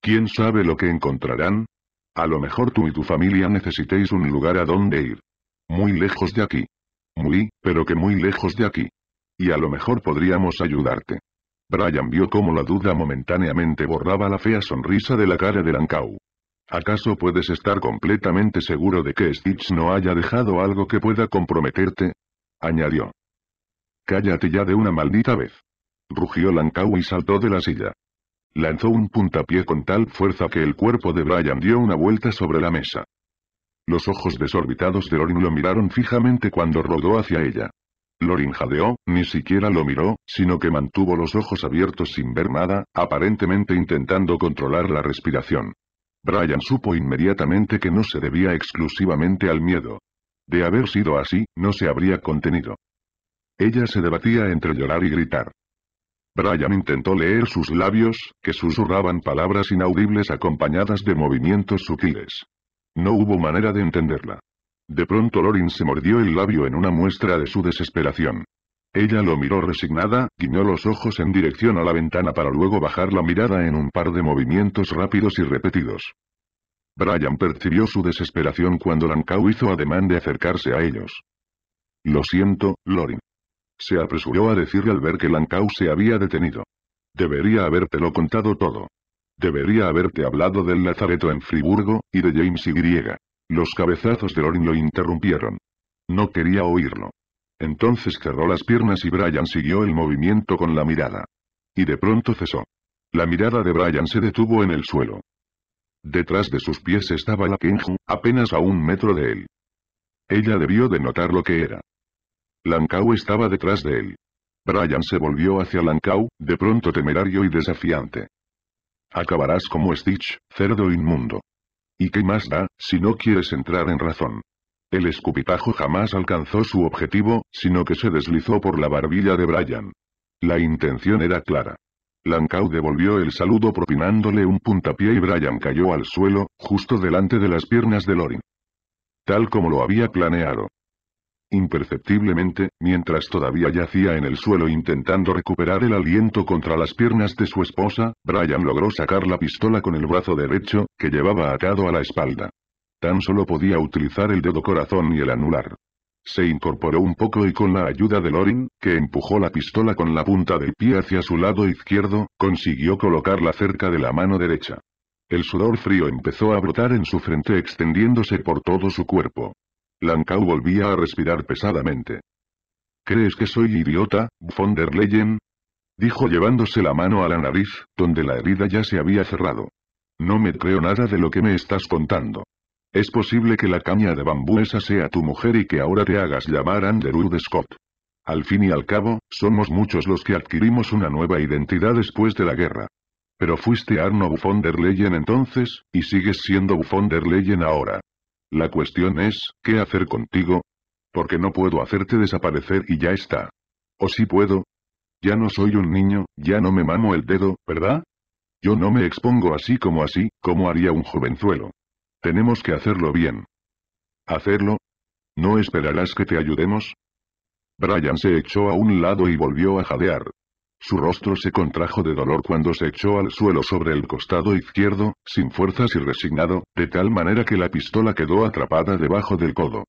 ¿Quién sabe lo que encontrarán? A lo mejor tú y tu familia necesitéis un lugar a donde ir. Muy lejos de aquí. Muy, pero que muy lejos de aquí. Y a lo mejor podríamos ayudarte. Brian vio cómo la duda momentáneamente borraba la fea sonrisa de la cara de Lancau. ¿Acaso puedes estar completamente seguro de que Stitch no haya dejado algo que pueda comprometerte? añadió. Cállate ya de una maldita vez. Rugió Lancau y saltó de la silla. Lanzó un puntapié con tal fuerza que el cuerpo de Brian dio una vuelta sobre la mesa. Los ojos desorbitados de Lorin lo miraron fijamente cuando rodó hacia ella. Lorin jadeó, ni siquiera lo miró, sino que mantuvo los ojos abiertos sin ver nada, aparentemente intentando controlar la respiración. Brian supo inmediatamente que no se debía exclusivamente al miedo. De haber sido así, no se habría contenido. Ella se debatía entre llorar y gritar. Brian intentó leer sus labios, que susurraban palabras inaudibles acompañadas de movimientos sutiles. No hubo manera de entenderla. De pronto Lorin se mordió el labio en una muestra de su desesperación. Ella lo miró resignada, guiñó los ojos en dirección a la ventana para luego bajar la mirada en un par de movimientos rápidos y repetidos. Brian percibió su desesperación cuando Lancau hizo ademán de acercarse a ellos. Lo siento, Lorin. Se apresuró a decirle al ver que Lancau se había detenido. Debería habértelo contado todo. Debería haberte hablado del Lazareto en Friburgo, y de James Y. Los cabezazos de Lorin lo interrumpieron. No quería oírlo. Entonces cerró las piernas y Brian siguió el movimiento con la mirada. Y de pronto cesó. La mirada de Brian se detuvo en el suelo. Detrás de sus pies estaba la Kenju, apenas a un metro de él. Ella debió de notar lo que era. Lankau estaba detrás de él. Brian se volvió hacia Lankau, de pronto temerario y desafiante. Acabarás como Stitch, cerdo inmundo. ¿Y qué más da, si no quieres entrar en razón? El escupitajo jamás alcanzó su objetivo, sino que se deslizó por la barbilla de Brian. La intención era clara. Lancau devolvió el saludo propinándole un puntapié y Brian cayó al suelo, justo delante de las piernas de Lorin. Tal como lo había planeado. Imperceptiblemente, mientras todavía yacía en el suelo intentando recuperar el aliento contra las piernas de su esposa, Brian logró sacar la pistola con el brazo derecho, que llevaba atado a la espalda. Tan solo podía utilizar el dedo corazón y el anular. Se incorporó un poco y con la ayuda de Lorin, que empujó la pistola con la punta del pie hacia su lado izquierdo, consiguió colocarla cerca de la mano derecha. El sudor frío empezó a brotar en su frente extendiéndose por todo su cuerpo. Lancau volvía a respirar pesadamente. ¿Crees que soy idiota, von der Leyen? Dijo llevándose la mano a la nariz, donde la herida ya se había cerrado. No me creo nada de lo que me estás contando. Es posible que la caña de bambú esa sea tu mujer y que ahora te hagas llamar Andrew Scott. Al fin y al cabo, somos muchos los que adquirimos una nueva identidad después de la guerra. Pero fuiste Arno von der Leyen entonces, y sigues siendo von der Leyen ahora. La cuestión es, ¿qué hacer contigo? Porque no puedo hacerte desaparecer y ya está. ¿O si sí puedo? Ya no soy un niño, ya no me mamo el dedo, ¿verdad? Yo no me expongo así como así, como haría un jovenzuelo. Tenemos que hacerlo bien. ¿Hacerlo? ¿No esperarás que te ayudemos? Brian se echó a un lado y volvió a jadear. Su rostro se contrajo de dolor cuando se echó al suelo sobre el costado izquierdo, sin fuerzas y resignado, de tal manera que la pistola quedó atrapada debajo del codo.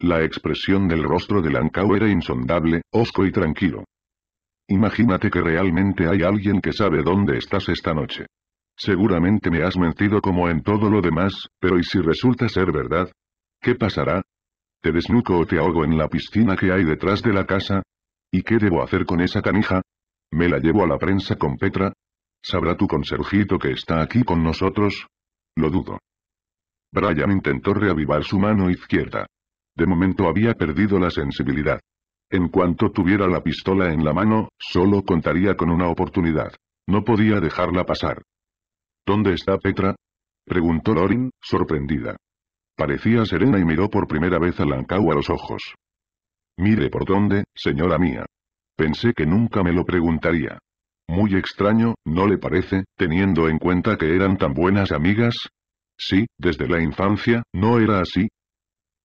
La expresión del rostro de Lancao era insondable, osco y tranquilo. Imagínate que realmente hay alguien que sabe dónde estás esta noche. Seguramente me has mentido como en todo lo demás, pero ¿y si resulta ser verdad? ¿Qué pasará? ¿Te desnuco o te ahogo en la piscina que hay detrás de la casa? ¿Y qué debo hacer con esa canija? Me la llevo a la prensa con Petra. ¿Sabrá tu conserjito que está aquí con nosotros? Lo dudo. Brian intentó reavivar su mano izquierda. De momento había perdido la sensibilidad. En cuanto tuviera la pistola en la mano, solo contaría con una oportunidad. No podía dejarla pasar. ¿Dónde está Petra? Preguntó Lorin, sorprendida. Parecía serena y miró por primera vez a Lancau a los ojos. Mire por dónde, señora mía. Pensé que nunca me lo preguntaría. Muy extraño, ¿no le parece, teniendo en cuenta que eran tan buenas amigas? Sí, desde la infancia, ¿no era así?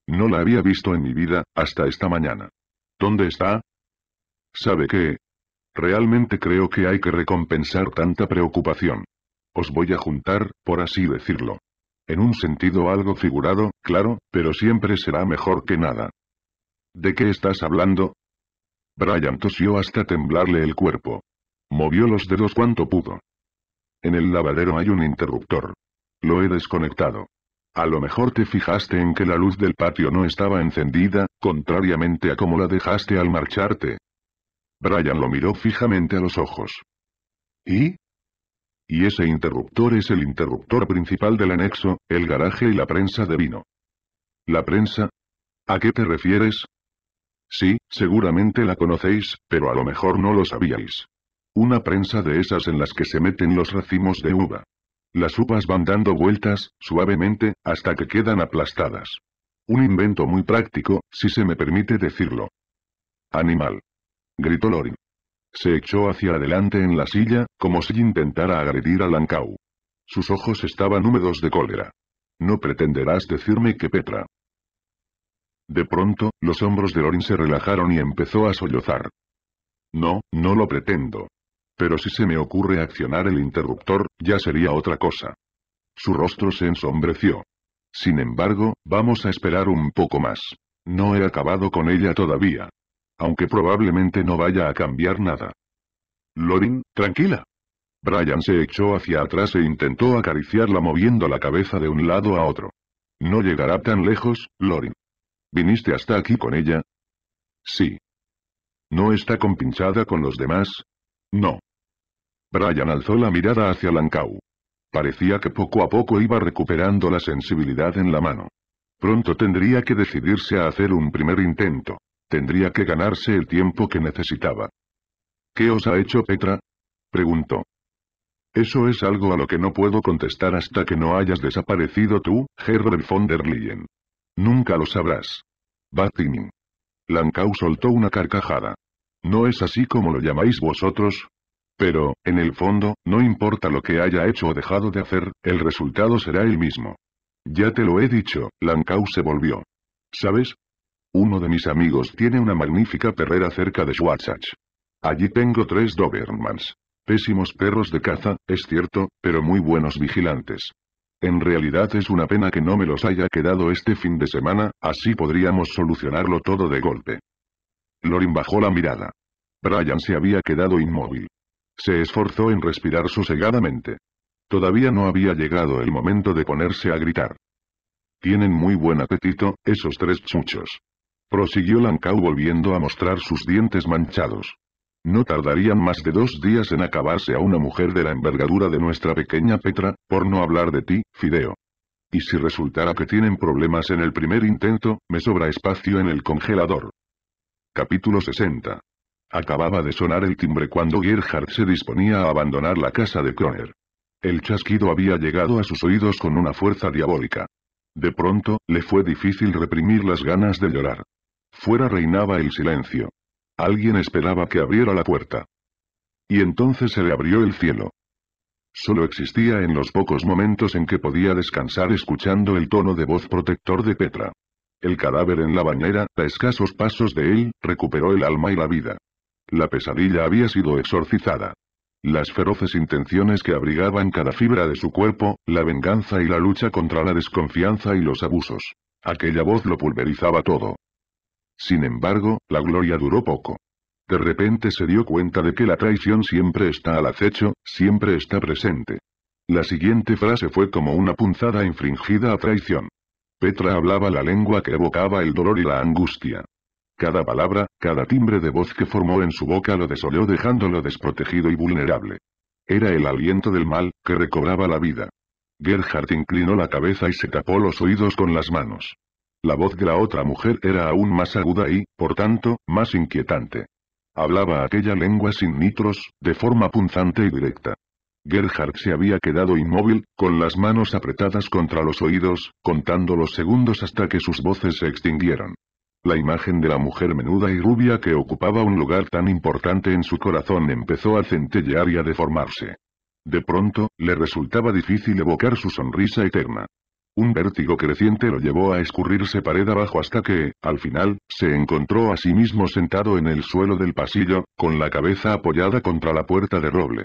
No la había visto en mi vida, hasta esta mañana. ¿Dónde está? ¿Sabe qué? Realmente creo que hay que recompensar tanta preocupación. Os voy a juntar, por así decirlo. En un sentido algo figurado, claro, pero siempre será mejor que nada. ¿De qué estás hablando? Brian tosió hasta temblarle el cuerpo. Movió los dedos cuanto pudo. En el lavadero hay un interruptor. Lo he desconectado. A lo mejor te fijaste en que la luz del patio no estaba encendida, contrariamente a como la dejaste al marcharte. Brian lo miró fijamente a los ojos. ¿Y? Y ese interruptor es el interruptor principal del anexo, el garaje y la prensa de vino. ¿La prensa? ¿A qué te refieres? Sí, seguramente la conocéis, pero a lo mejor no lo sabíais. Una prensa de esas en las que se meten los racimos de uva. Las uvas van dando vueltas, suavemente, hasta que quedan aplastadas. Un invento muy práctico, si se me permite decirlo. Animal. Gritó Lorin. Se echó hacia adelante en la silla, como si intentara agredir a Lancau. Sus ojos estaban húmedos de cólera. No pretenderás decirme que Petra de pronto, los hombros de Lorin se relajaron y empezó a sollozar. No, no lo pretendo. Pero si se me ocurre accionar el interruptor, ya sería otra cosa. Su rostro se ensombreció. Sin embargo, vamos a esperar un poco más. No he acabado con ella todavía. Aunque probablemente no vaya a cambiar nada. Lorin, tranquila. Brian se echó hacia atrás e intentó acariciarla moviendo la cabeza de un lado a otro. No llegará tan lejos, Lorin. ¿Viniste hasta aquí con ella? Sí. ¿No está compinchada con los demás? No. Brian alzó la mirada hacia Lankau. Parecía que poco a poco iba recuperando la sensibilidad en la mano. Pronto tendría que decidirse a hacer un primer intento. Tendría que ganarse el tiempo que necesitaba. ¿Qué os ha hecho Petra? preguntó. Eso es algo a lo que no puedo contestar hasta que no hayas desaparecido tú, Herbert von der Leyen. Nunca lo sabrás. Batimin. Lankau soltó una carcajada. ¿No es así como lo llamáis vosotros? Pero, en el fondo, no importa lo que haya hecho o dejado de hacer, el resultado será el mismo. Ya te lo he dicho, Lankau se volvió. ¿Sabes? Uno de mis amigos tiene una magnífica perrera cerca de Schwarzach. Allí tengo tres Dobermans. Pésimos perros de caza, es cierto, pero muy buenos vigilantes. En realidad es una pena que no me los haya quedado este fin de semana, así podríamos solucionarlo todo de golpe. Lorin bajó la mirada. Brian se había quedado inmóvil. Se esforzó en respirar sosegadamente. Todavía no había llegado el momento de ponerse a gritar. Tienen muy buen apetito, esos tres chuchos. Prosiguió Lancau volviendo a mostrar sus dientes manchados. No tardarían más de dos días en acabarse a una mujer de la envergadura de nuestra pequeña Petra, por no hablar de ti, Fideo. Y si resultara que tienen problemas en el primer intento, me sobra espacio en el congelador. Capítulo 60. Acababa de sonar el timbre cuando Gerhard se disponía a abandonar la casa de Kroner. El chasquido había llegado a sus oídos con una fuerza diabólica. De pronto, le fue difícil reprimir las ganas de llorar. Fuera reinaba el silencio. Alguien esperaba que abriera la puerta. Y entonces se le abrió el cielo. Solo existía en los pocos momentos en que podía descansar escuchando el tono de voz protector de Petra. El cadáver en la bañera, a escasos pasos de él, recuperó el alma y la vida. La pesadilla había sido exorcizada. Las feroces intenciones que abrigaban cada fibra de su cuerpo, la venganza y la lucha contra la desconfianza y los abusos. Aquella voz lo pulverizaba todo. Sin embargo, la gloria duró poco. De repente se dio cuenta de que la traición siempre está al acecho, siempre está presente. La siguiente frase fue como una punzada infringida a traición. Petra hablaba la lengua que evocaba el dolor y la angustia. Cada palabra, cada timbre de voz que formó en su boca lo desoló, dejándolo desprotegido y vulnerable. Era el aliento del mal, que recobraba la vida. Gerhard inclinó la cabeza y se tapó los oídos con las manos. La voz de la otra mujer era aún más aguda y, por tanto, más inquietante. Hablaba aquella lengua sin nitros, de forma punzante y directa. Gerhard se había quedado inmóvil, con las manos apretadas contra los oídos, contando los segundos hasta que sus voces se extinguieron. La imagen de la mujer menuda y rubia que ocupaba un lugar tan importante en su corazón empezó a centellear y a deformarse. De pronto, le resultaba difícil evocar su sonrisa eterna. Un vértigo creciente lo llevó a escurrirse pared abajo hasta que, al final, se encontró a sí mismo sentado en el suelo del pasillo, con la cabeza apoyada contra la puerta de roble.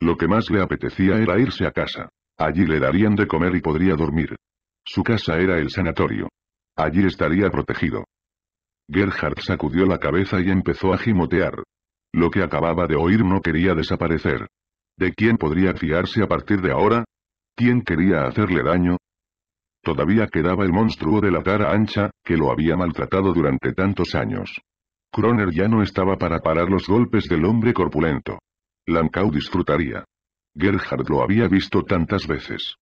Lo que más le apetecía era irse a casa. Allí le darían de comer y podría dormir. Su casa era el sanatorio. Allí estaría protegido. Gerhard sacudió la cabeza y empezó a gimotear. Lo que acababa de oír no quería desaparecer. ¿De quién podría fiarse a partir de ahora? ¿Quién quería hacerle daño? Todavía quedaba el monstruo de la cara ancha, que lo había maltratado durante tantos años. Kroner ya no estaba para parar los golpes del hombre corpulento. Lancau disfrutaría. Gerhard lo había visto tantas veces.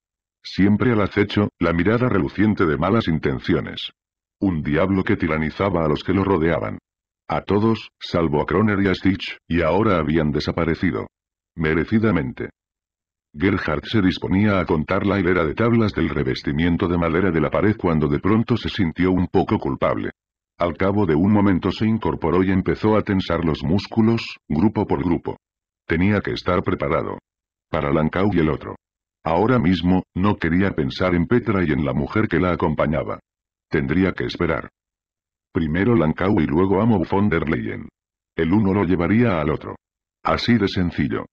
Siempre al acecho, la mirada reluciente de malas intenciones. Un diablo que tiranizaba a los que lo rodeaban. A todos, salvo a Croner y a Stitch, y ahora habían desaparecido. Merecidamente. Gerhard se disponía a contar la hilera de tablas del revestimiento de madera de la pared cuando de pronto se sintió un poco culpable. Al cabo de un momento se incorporó y empezó a tensar los músculos, grupo por grupo. Tenía que estar preparado. Para Lancau y el otro. Ahora mismo, no quería pensar en Petra y en la mujer que la acompañaba. Tendría que esperar. Primero Lancau y luego Amo von der Leyen. El uno lo llevaría al otro. Así de sencillo.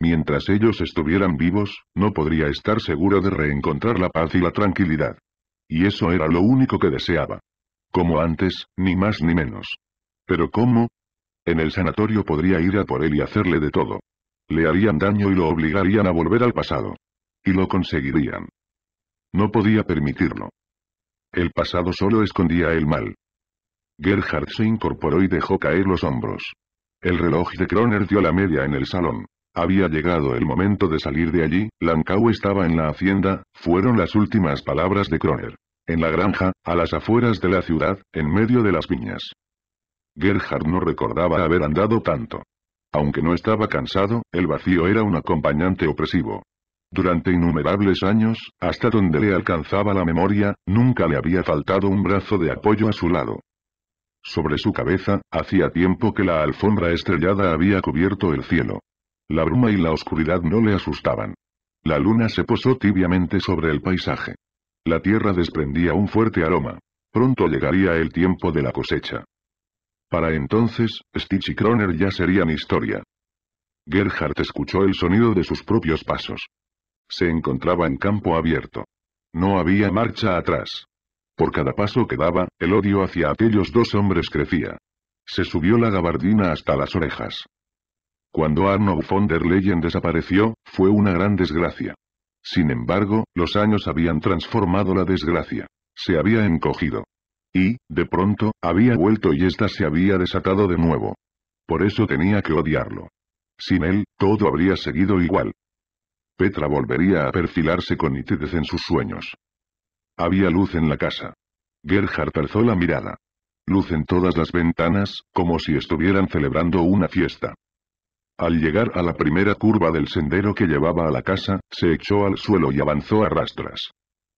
Mientras ellos estuvieran vivos, no podría estar seguro de reencontrar la paz y la tranquilidad. Y eso era lo único que deseaba. Como antes, ni más ni menos. ¿Pero cómo? En el sanatorio podría ir a por él y hacerle de todo. Le harían daño y lo obligarían a volver al pasado. Y lo conseguirían. No podía permitirlo. El pasado solo escondía el mal. Gerhard se incorporó y dejó caer los hombros. El reloj de Kroner dio la media en el salón. Había llegado el momento de salir de allí, Lankau estaba en la hacienda, fueron las últimas palabras de Kroner. En la granja, a las afueras de la ciudad, en medio de las viñas. Gerhard no recordaba haber andado tanto. Aunque no estaba cansado, el vacío era un acompañante opresivo. Durante innumerables años, hasta donde le alcanzaba la memoria, nunca le había faltado un brazo de apoyo a su lado. Sobre su cabeza, hacía tiempo que la alfombra estrellada había cubierto el cielo. La bruma y la oscuridad no le asustaban. La luna se posó tibiamente sobre el paisaje. La tierra desprendía un fuerte aroma. Pronto llegaría el tiempo de la cosecha. Para entonces, Stitch y Croner ya serían historia. Gerhardt escuchó el sonido de sus propios pasos. Se encontraba en campo abierto. No había marcha atrás. Por cada paso que daba, el odio hacia aquellos dos hombres crecía. Se subió la gabardina hasta las orejas. Cuando Arno von der Leyen desapareció, fue una gran desgracia. Sin embargo, los años habían transformado la desgracia. Se había encogido. Y, de pronto, había vuelto y ésta se había desatado de nuevo. Por eso tenía que odiarlo. Sin él, todo habría seguido igual. Petra volvería a perfilarse con nitidez en sus sueños. Había luz en la casa. Gerhard alzó la mirada. Luz en todas las ventanas, como si estuvieran celebrando una fiesta. Al llegar a la primera curva del sendero que llevaba a la casa, se echó al suelo y avanzó a rastras.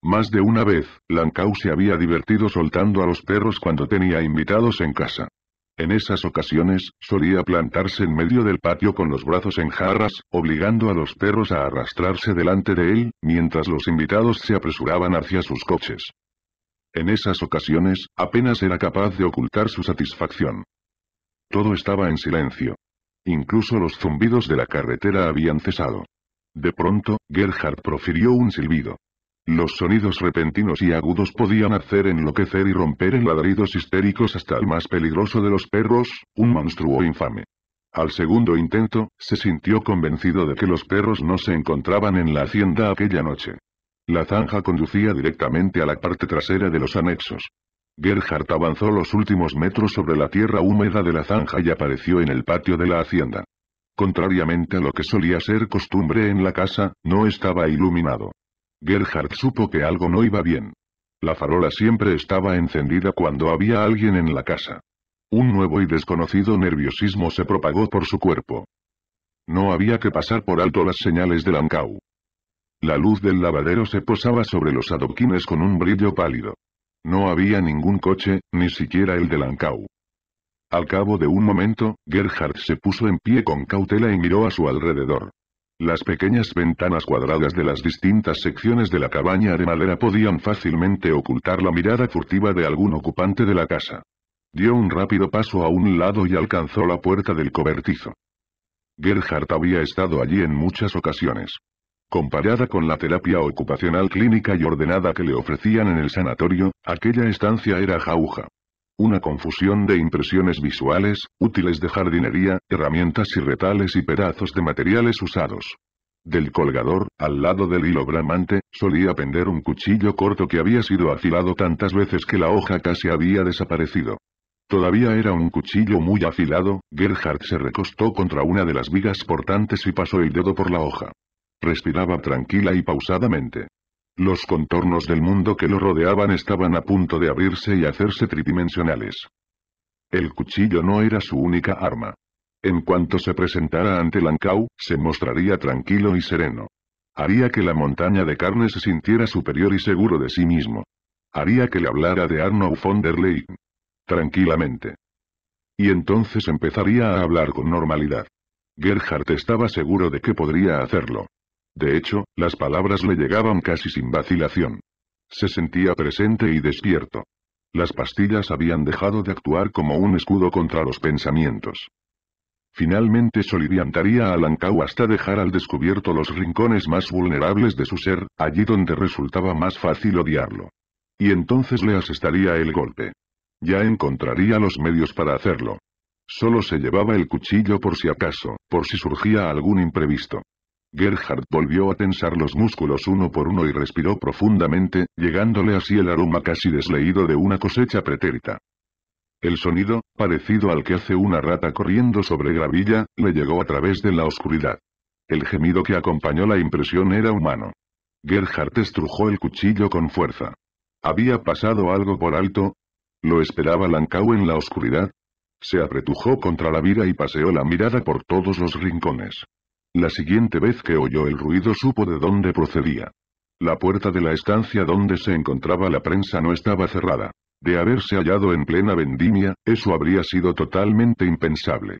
Más de una vez, Lancau se había divertido soltando a los perros cuando tenía invitados en casa. En esas ocasiones, solía plantarse en medio del patio con los brazos en jarras, obligando a los perros a arrastrarse delante de él, mientras los invitados se apresuraban hacia sus coches. En esas ocasiones, apenas era capaz de ocultar su satisfacción. Todo estaba en silencio. Incluso los zumbidos de la carretera habían cesado. De pronto, Gerhard profirió un silbido. Los sonidos repentinos y agudos podían hacer enloquecer y romper en ladridos histéricos hasta el más peligroso de los perros, un monstruo infame. Al segundo intento, se sintió convencido de que los perros no se encontraban en la hacienda aquella noche. La zanja conducía directamente a la parte trasera de los anexos. Gerhard avanzó los últimos metros sobre la tierra húmeda de la zanja y apareció en el patio de la hacienda. Contrariamente a lo que solía ser costumbre en la casa, no estaba iluminado. Gerhard supo que algo no iba bien. La farola siempre estaba encendida cuando había alguien en la casa. Un nuevo y desconocido nerviosismo se propagó por su cuerpo. No había que pasar por alto las señales del Ancau. La luz del lavadero se posaba sobre los adoquines con un brillo pálido. No había ningún coche, ni siquiera el de Lancau. Al cabo de un momento, Gerhardt se puso en pie con cautela y miró a su alrededor. Las pequeñas ventanas cuadradas de las distintas secciones de la cabaña de madera podían fácilmente ocultar la mirada furtiva de algún ocupante de la casa. Dio un rápido paso a un lado y alcanzó la puerta del cobertizo. Gerhard había estado allí en muchas ocasiones. Comparada con la terapia ocupacional clínica y ordenada que le ofrecían en el sanatorio, aquella estancia era jauja. Una confusión de impresiones visuales, útiles de jardinería, herramientas y retales y pedazos de materiales usados. Del colgador, al lado del hilo bramante, solía pender un cuchillo corto que había sido afilado tantas veces que la hoja casi había desaparecido. Todavía era un cuchillo muy afilado, Gerhard se recostó contra una de las vigas portantes y pasó el dedo por la hoja. Respiraba tranquila y pausadamente. Los contornos del mundo que lo rodeaban estaban a punto de abrirse y hacerse tridimensionales. El cuchillo no era su única arma. En cuanto se presentara ante Lancau, se mostraría tranquilo y sereno. Haría que la montaña de carne se sintiera superior y seguro de sí mismo. Haría que le hablara de Arno von der Leyen. Tranquilamente. Y entonces empezaría a hablar con normalidad. Gerhard estaba seguro de que podría hacerlo. De hecho, las palabras le llegaban casi sin vacilación. Se sentía presente y despierto. Las pastillas habían dejado de actuar como un escudo contra los pensamientos. Finalmente soliviantaría a Lancau hasta dejar al descubierto los rincones más vulnerables de su ser, allí donde resultaba más fácil odiarlo. Y entonces le asestaría el golpe. Ya encontraría los medios para hacerlo. Solo se llevaba el cuchillo por si acaso, por si surgía algún imprevisto. Gerhard volvió a tensar los músculos uno por uno y respiró profundamente, llegándole así el aroma casi desleído de una cosecha pretérita. El sonido, parecido al que hace una rata corriendo sobre gravilla, le llegó a través de la oscuridad. El gemido que acompañó la impresión era humano. Gerhard estrujó el cuchillo con fuerza. ¿Había pasado algo por alto? ¿Lo esperaba Lancau en la oscuridad? Se apretujó contra la vira y paseó la mirada por todos los rincones. La siguiente vez que oyó el ruido supo de dónde procedía. La puerta de la estancia donde se encontraba la prensa no estaba cerrada. De haberse hallado en plena vendimia, eso habría sido totalmente impensable.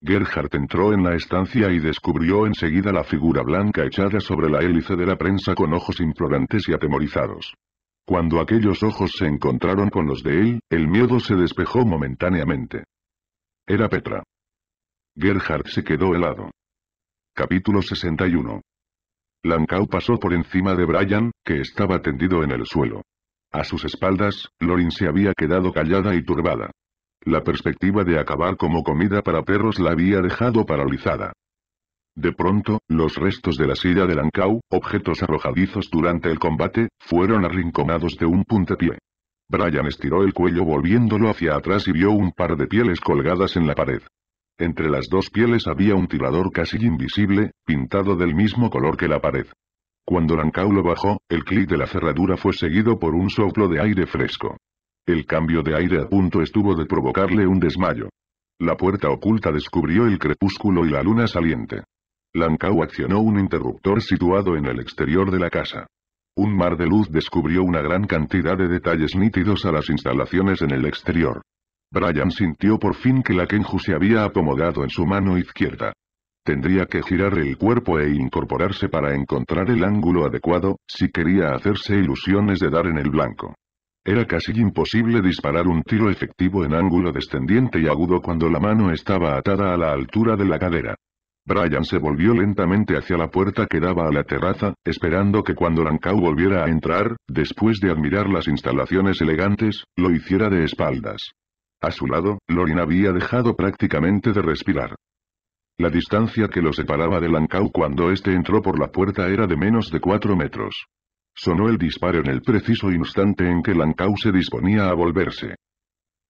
Gerhardt entró en la estancia y descubrió enseguida la figura blanca echada sobre la hélice de la prensa con ojos implorantes y atemorizados. Cuando aquellos ojos se encontraron con los de él, el miedo se despejó momentáneamente. Era Petra. Gerhard se quedó helado. Capítulo 61. Lancau pasó por encima de Brian, que estaba tendido en el suelo. A sus espaldas, Lorin se había quedado callada y turbada. La perspectiva de acabar como comida para perros la había dejado paralizada. De pronto, los restos de la silla de Lancau, objetos arrojadizos durante el combate, fueron arrinconados de un puntapié. Brian estiró el cuello volviéndolo hacia atrás y vio un par de pieles colgadas en la pared. Entre las dos pieles había un tirador casi invisible, pintado del mismo color que la pared. Cuando Lankau lo bajó, el clic de la cerradura fue seguido por un soplo de aire fresco. El cambio de aire a punto estuvo de provocarle un desmayo. La puerta oculta descubrió el crepúsculo y la luna saliente. Lankau accionó un interruptor situado en el exterior de la casa. Un mar de luz descubrió una gran cantidad de detalles nítidos a las instalaciones en el exterior. Brian sintió por fin que la Kenju se había acomodado en su mano izquierda. Tendría que girar el cuerpo e incorporarse para encontrar el ángulo adecuado, si quería hacerse ilusiones de dar en el blanco. Era casi imposible disparar un tiro efectivo en ángulo descendiente y agudo cuando la mano estaba atada a la altura de la cadera. Brian se volvió lentamente hacia la puerta que daba a la terraza, esperando que cuando Rankau volviera a entrar, después de admirar las instalaciones elegantes, lo hiciera de espaldas. A su lado, Lorin había dejado prácticamente de respirar. La distancia que lo separaba de Lankau cuando éste entró por la puerta era de menos de cuatro metros. Sonó el disparo en el preciso instante en que Lankau se disponía a volverse.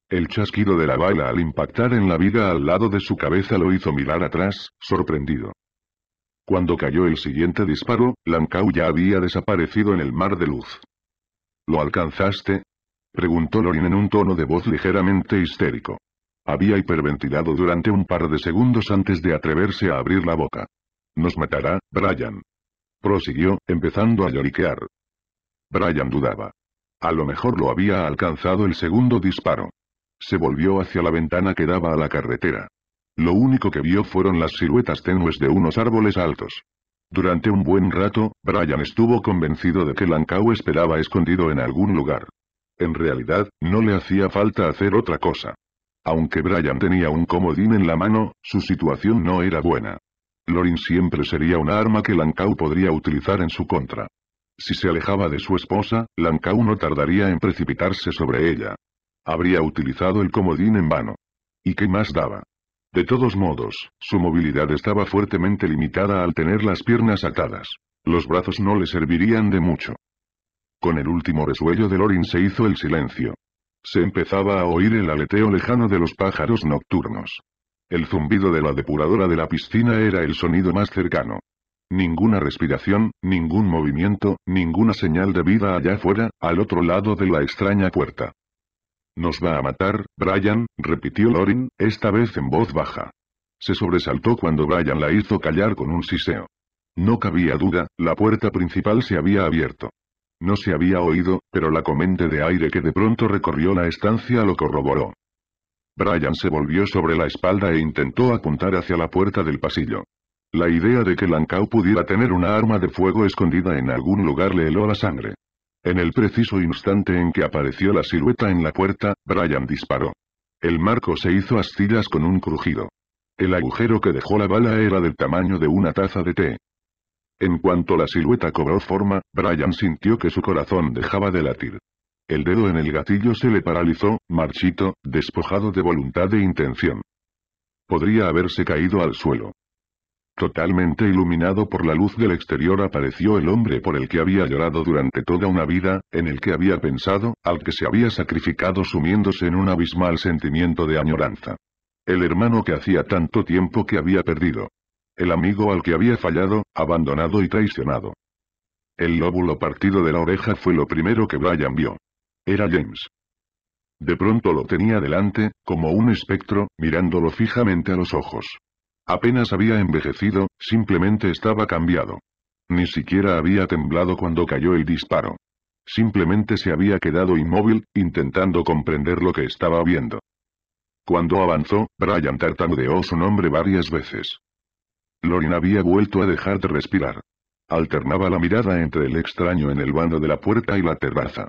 El chasquido de la bala al impactar en la viga al lado de su cabeza lo hizo mirar atrás, sorprendido. Cuando cayó el siguiente disparo, Lankau ya había desaparecido en el mar de luz. ¿Lo alcanzaste? Preguntó Lorin en un tono de voz ligeramente histérico. Había hiperventilado durante un par de segundos antes de atreverse a abrir la boca. Nos matará, Brian. Prosiguió, empezando a lloriquear. Brian dudaba. A lo mejor lo había alcanzado el segundo disparo. Se volvió hacia la ventana que daba a la carretera. Lo único que vio fueron las siluetas tenues de unos árboles altos. Durante un buen rato, Brian estuvo convencido de que Lankau esperaba escondido en algún lugar. En realidad, no le hacía falta hacer otra cosa. Aunque Brian tenía un comodín en la mano, su situación no era buena. Lorin siempre sería un arma que Lancau podría utilizar en su contra. Si se alejaba de su esposa, Lancau no tardaría en precipitarse sobre ella. Habría utilizado el comodín en vano. ¿Y qué más daba? De todos modos, su movilidad estaba fuertemente limitada al tener las piernas atadas. Los brazos no le servirían de mucho. Con el último resuello de Lorin se hizo el silencio. Se empezaba a oír el aleteo lejano de los pájaros nocturnos. El zumbido de la depuradora de la piscina era el sonido más cercano. Ninguna respiración, ningún movimiento, ninguna señal de vida allá afuera, al otro lado de la extraña puerta. Nos va a matar, Brian, repitió Lorin, esta vez en voz baja. Se sobresaltó cuando Brian la hizo callar con un siseo. No cabía duda, la puerta principal se había abierto. No se había oído, pero la comente de aire que de pronto recorrió la estancia lo corroboró. Brian se volvió sobre la espalda e intentó apuntar hacia la puerta del pasillo. La idea de que Lancau pudiera tener una arma de fuego escondida en algún lugar le heló la sangre. En el preciso instante en que apareció la silueta en la puerta, Brian disparó. El marco se hizo astillas con un crujido. El agujero que dejó la bala era del tamaño de una taza de té. En cuanto la silueta cobró forma, Brian sintió que su corazón dejaba de latir. El dedo en el gatillo se le paralizó, marchito, despojado de voluntad e intención. Podría haberse caído al suelo. Totalmente iluminado por la luz del exterior apareció el hombre por el que había llorado durante toda una vida, en el que había pensado, al que se había sacrificado sumiéndose en un abismal sentimiento de añoranza. El hermano que hacía tanto tiempo que había perdido el amigo al que había fallado, abandonado y traicionado. El lóbulo partido de la oreja fue lo primero que Brian vio. Era James. De pronto lo tenía delante, como un espectro, mirándolo fijamente a los ojos. Apenas había envejecido, simplemente estaba cambiado. Ni siquiera había temblado cuando cayó el disparo. Simplemente se había quedado inmóvil, intentando comprender lo que estaba viendo. Cuando avanzó, Brian tartamudeó su nombre varias veces. Lorin había vuelto a dejar de respirar. Alternaba la mirada entre el extraño en el bando de la puerta y la terraza.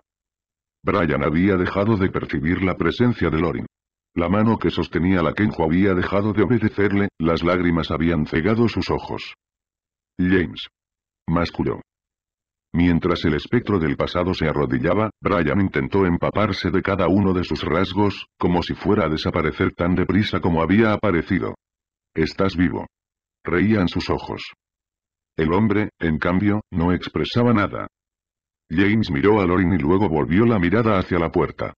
Brian había dejado de percibir la presencia de Lorin. La mano que sostenía la Kenjo había dejado de obedecerle, las lágrimas habían cegado sus ojos. James. Masculó. Mientras el espectro del pasado se arrodillaba, Brian intentó empaparse de cada uno de sus rasgos, como si fuera a desaparecer tan deprisa como había aparecido. Estás vivo reían sus ojos. El hombre, en cambio, no expresaba nada. James miró a Lorin y luego volvió la mirada hacia la puerta.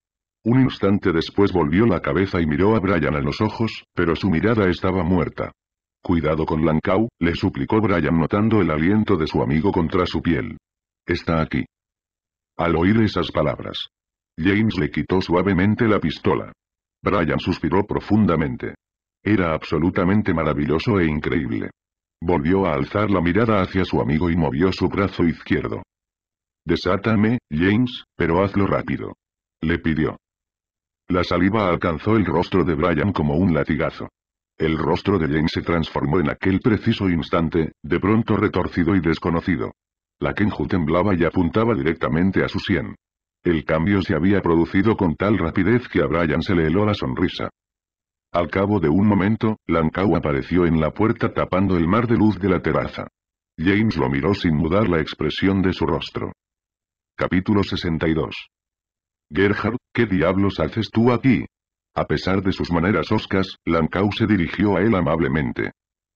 Un instante después volvió la cabeza y miró a Brian a los ojos, pero su mirada estaba muerta. Cuidado con Lancau, le suplicó Brian notando el aliento de su amigo contra su piel. Está aquí. Al oír esas palabras, James le quitó suavemente la pistola. Brian suspiró profundamente. Era absolutamente maravilloso e increíble. Volvió a alzar la mirada hacia su amigo y movió su brazo izquierdo. Desátame, James, pero hazlo rápido. Le pidió. La saliva alcanzó el rostro de Brian como un latigazo. El rostro de James se transformó en aquel preciso instante, de pronto retorcido y desconocido. La Kenju temblaba y apuntaba directamente a su sien. El cambio se había producido con tal rapidez que a Brian se le heló la sonrisa. Al cabo de un momento, Lancau apareció en la puerta tapando el mar de luz de la terraza. James lo miró sin mudar la expresión de su rostro. Capítulo 62 Gerhard, ¿qué diablos haces tú aquí? A pesar de sus maneras oscas, Lancau se dirigió a él amablemente.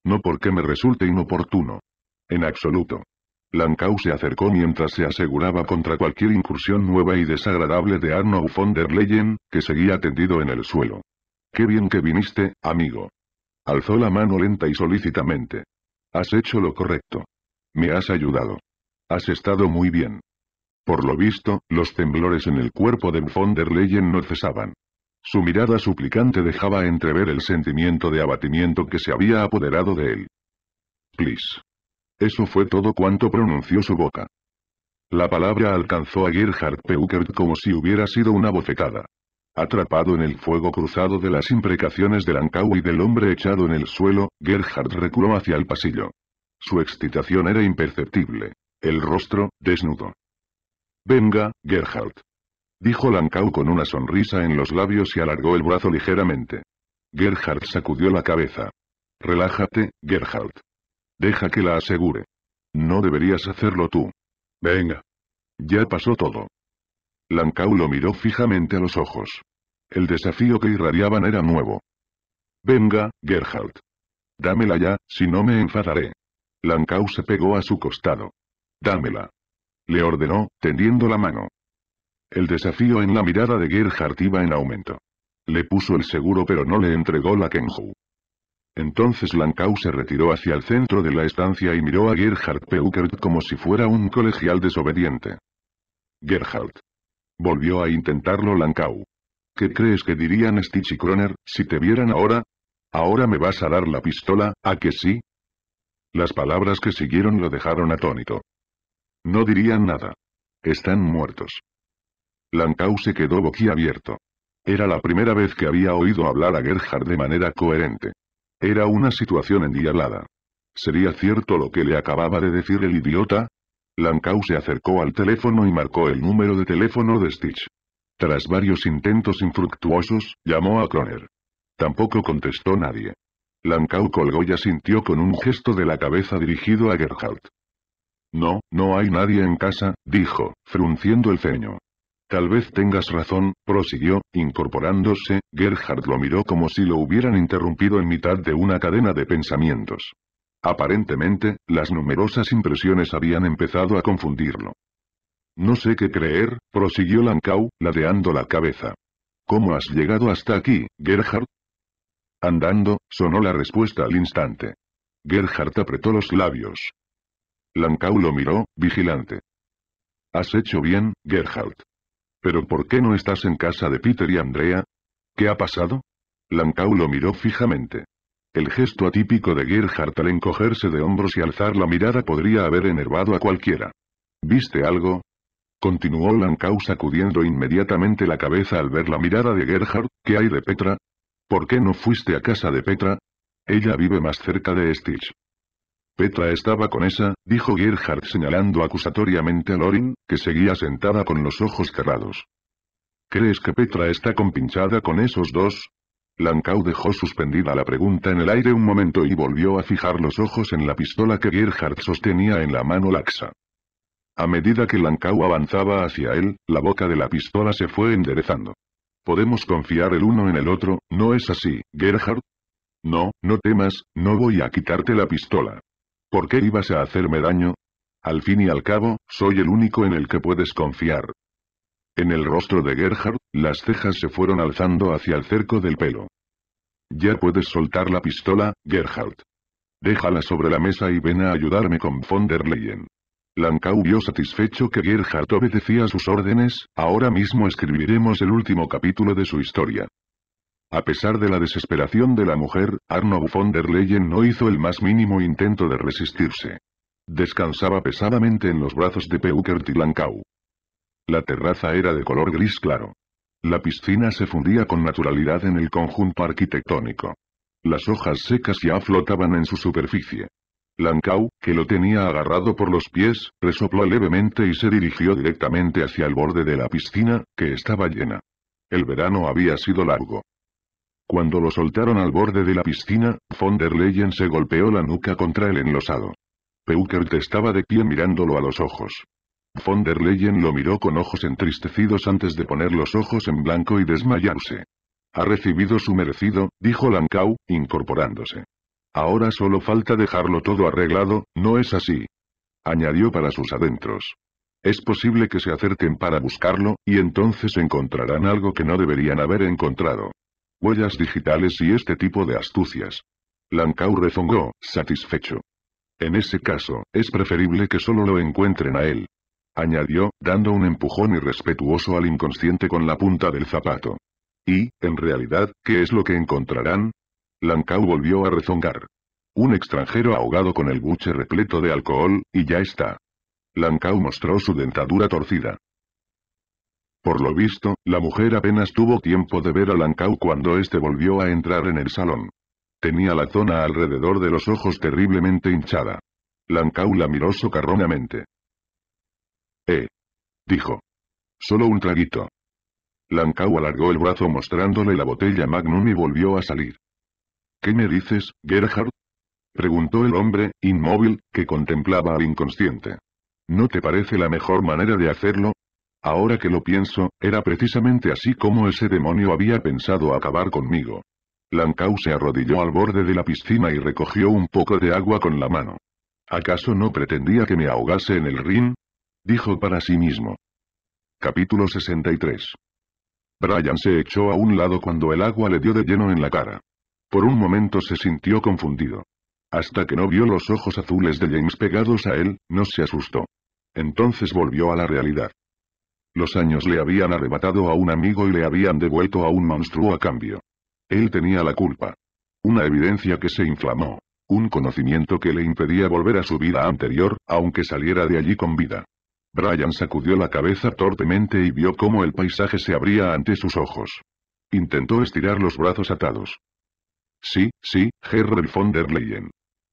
No porque me resulte inoportuno. En absoluto. Lancau se acercó mientras se aseguraba contra cualquier incursión nueva y desagradable de Arno von der Leyen, que seguía tendido en el suelo. Qué bien que viniste, amigo. Alzó la mano lenta y solícitamente. Has hecho lo correcto. Me has ayudado. Has estado muy bien. Por lo visto, los temblores en el cuerpo de von der Leyen no cesaban. Su mirada suplicante dejaba entrever el sentimiento de abatimiento que se había apoderado de él. Please. Eso fue todo cuanto pronunció su boca. La palabra alcanzó a Gerhard Peukert como si hubiera sido una bofetada. Atrapado en el fuego cruzado de las imprecaciones de Lancau y del hombre echado en el suelo, Gerhard reculó hacia el pasillo. Su excitación era imperceptible. El rostro, desnudo. Venga, Gerhard. Dijo Lancau con una sonrisa en los labios y alargó el brazo ligeramente. Gerhard sacudió la cabeza. Relájate, Gerhard. Deja que la asegure. No deberías hacerlo tú. Venga. Ya pasó todo. Lankau lo miró fijamente a los ojos. El desafío que irradiaban era nuevo. Venga, Gerhardt. Dámela ya, si no me enfadaré. Lankau se pegó a su costado. Dámela. Le ordenó, tendiendo la mano. El desafío en la mirada de Gerhard iba en aumento. Le puso el seguro pero no le entregó la Kenju. Entonces Lankau se retiró hacia el centro de la estancia y miró a Gerhard Peukert como si fuera un colegial desobediente. Gerhard. Volvió a intentarlo Lankau. ¿Qué crees que dirían Stitch y Croner, si te vieran ahora? ¿Ahora me vas a dar la pistola, a que sí? Las palabras que siguieron lo dejaron atónito. No dirían nada. Están muertos. Lancau se quedó boquiabierto. Era la primera vez que había oído hablar a Gerhard de manera coherente. Era una situación endiablada. ¿Sería cierto lo que le acababa de decir el idiota? Lancau se acercó al teléfono y marcó el número de teléfono de Stitch. Tras varios intentos infructuosos, llamó a Croner. Tampoco contestó nadie. Lancau colgó y asintió con un gesto de la cabeza dirigido a Gerhardt. No, no hay nadie en casa, dijo, frunciendo el ceño. Tal vez tengas razón, prosiguió, incorporándose, Gerhard lo miró como si lo hubieran interrumpido en mitad de una cadena de pensamientos. Aparentemente, las numerosas impresiones habían empezado a confundirlo. No sé qué creer, prosiguió Lancau, ladeando la cabeza. ¿Cómo has llegado hasta aquí, Gerhard? Andando, sonó la respuesta al instante. Gerhard apretó los labios. Lancau lo miró, vigilante. Has hecho bien, Gerhard. ¿Pero por qué no estás en casa de Peter y Andrea? ¿Qué ha pasado? Lancau lo miró fijamente. El gesto atípico de Gerhard al encogerse de hombros y alzar la mirada podría haber enervado a cualquiera. ¿Viste algo? Continuó Lancau sacudiendo inmediatamente la cabeza al ver la mirada de Gerhard, ¿qué hay de Petra? ¿Por qué no fuiste a casa de Petra? Ella vive más cerca de Stitch. Petra estaba con esa, dijo Gerhard señalando acusatoriamente a Lorin, que seguía sentada con los ojos cerrados. ¿Crees que Petra está compinchada con esos dos? Lancau dejó suspendida la pregunta en el aire un momento y volvió a fijar los ojos en la pistola que Gerhard sostenía en la mano laxa. A medida que Lankau avanzaba hacia él, la boca de la pistola se fue enderezando. Podemos confiar el uno en el otro, ¿no es así, Gerhard? No, no temas, no voy a quitarte la pistola. ¿Por qué ibas a hacerme daño? Al fin y al cabo, soy el único en el que puedes confiar. En el rostro de Gerhard, las cejas se fueron alzando hacia el cerco del pelo. Ya puedes soltar la pistola, Gerhard. Déjala sobre la mesa y ven a ayudarme con Fonderleyen. Lancau vio satisfecho que Gerhardt obedecía sus órdenes, ahora mismo escribiremos el último capítulo de su historia. A pesar de la desesperación de la mujer, Arno von der Leyen no hizo el más mínimo intento de resistirse. Descansaba pesadamente en los brazos de Peukert y Lankau. La terraza era de color gris claro. La piscina se fundía con naturalidad en el conjunto arquitectónico. Las hojas secas ya flotaban en su superficie. Lancau, que lo tenía agarrado por los pies, resopló levemente y se dirigió directamente hacia el borde de la piscina, que estaba llena. El verano había sido largo. Cuando lo soltaron al borde de la piscina, von der Leyen se golpeó la nuca contra el enlosado. Peukert estaba de pie mirándolo a los ojos. Von der Leyen lo miró con ojos entristecidos antes de poner los ojos en blanco y desmayarse. Ha recibido su merecido, dijo Lancau, incorporándose. Ahora solo falta dejarlo todo arreglado, ¿no es así? Añadió para sus adentros. Es posible que se acerquen para buscarlo, y entonces encontrarán algo que no deberían haber encontrado. Huellas digitales y este tipo de astucias. Lancau rezongó, satisfecho. En ese caso, es preferible que solo lo encuentren a él. Añadió, dando un empujón irrespetuoso al inconsciente con la punta del zapato. Y, en realidad, ¿qué es lo que encontrarán? Lancau volvió a rezongar. Un extranjero ahogado con el buche repleto de alcohol, y ya está. Lancau mostró su dentadura torcida. Por lo visto, la mujer apenas tuvo tiempo de ver a Lancau cuando éste volvió a entrar en el salón. Tenía la zona alrededor de los ojos terriblemente hinchada. Lancau la miró socarronamente. Eh. Dijo. Solo un traguito. Lancau alargó el brazo mostrándole la botella Magnum y volvió a salir. ¿Qué me dices, Gerhard? Preguntó el hombre, inmóvil, que contemplaba al inconsciente. ¿No te parece la mejor manera de hacerlo? Ahora que lo pienso, era precisamente así como ese demonio había pensado acabar conmigo. Lankau se arrodilló al borde de la piscina y recogió un poco de agua con la mano. ¿Acaso no pretendía que me ahogase en el rin? Dijo para sí mismo. Capítulo 63. Brian se echó a un lado cuando el agua le dio de lleno en la cara. Por un momento se sintió confundido. Hasta que no vio los ojos azules de James pegados a él, no se asustó. Entonces volvió a la realidad. Los años le habían arrebatado a un amigo y le habían devuelto a un monstruo a cambio. Él tenía la culpa. Una evidencia que se inflamó. Un conocimiento que le impedía volver a su vida anterior, aunque saliera de allí con vida. Brian sacudió la cabeza torpemente y vio cómo el paisaje se abría ante sus ojos. Intentó estirar los brazos atados. Sí, sí, Gerald von der Leyen.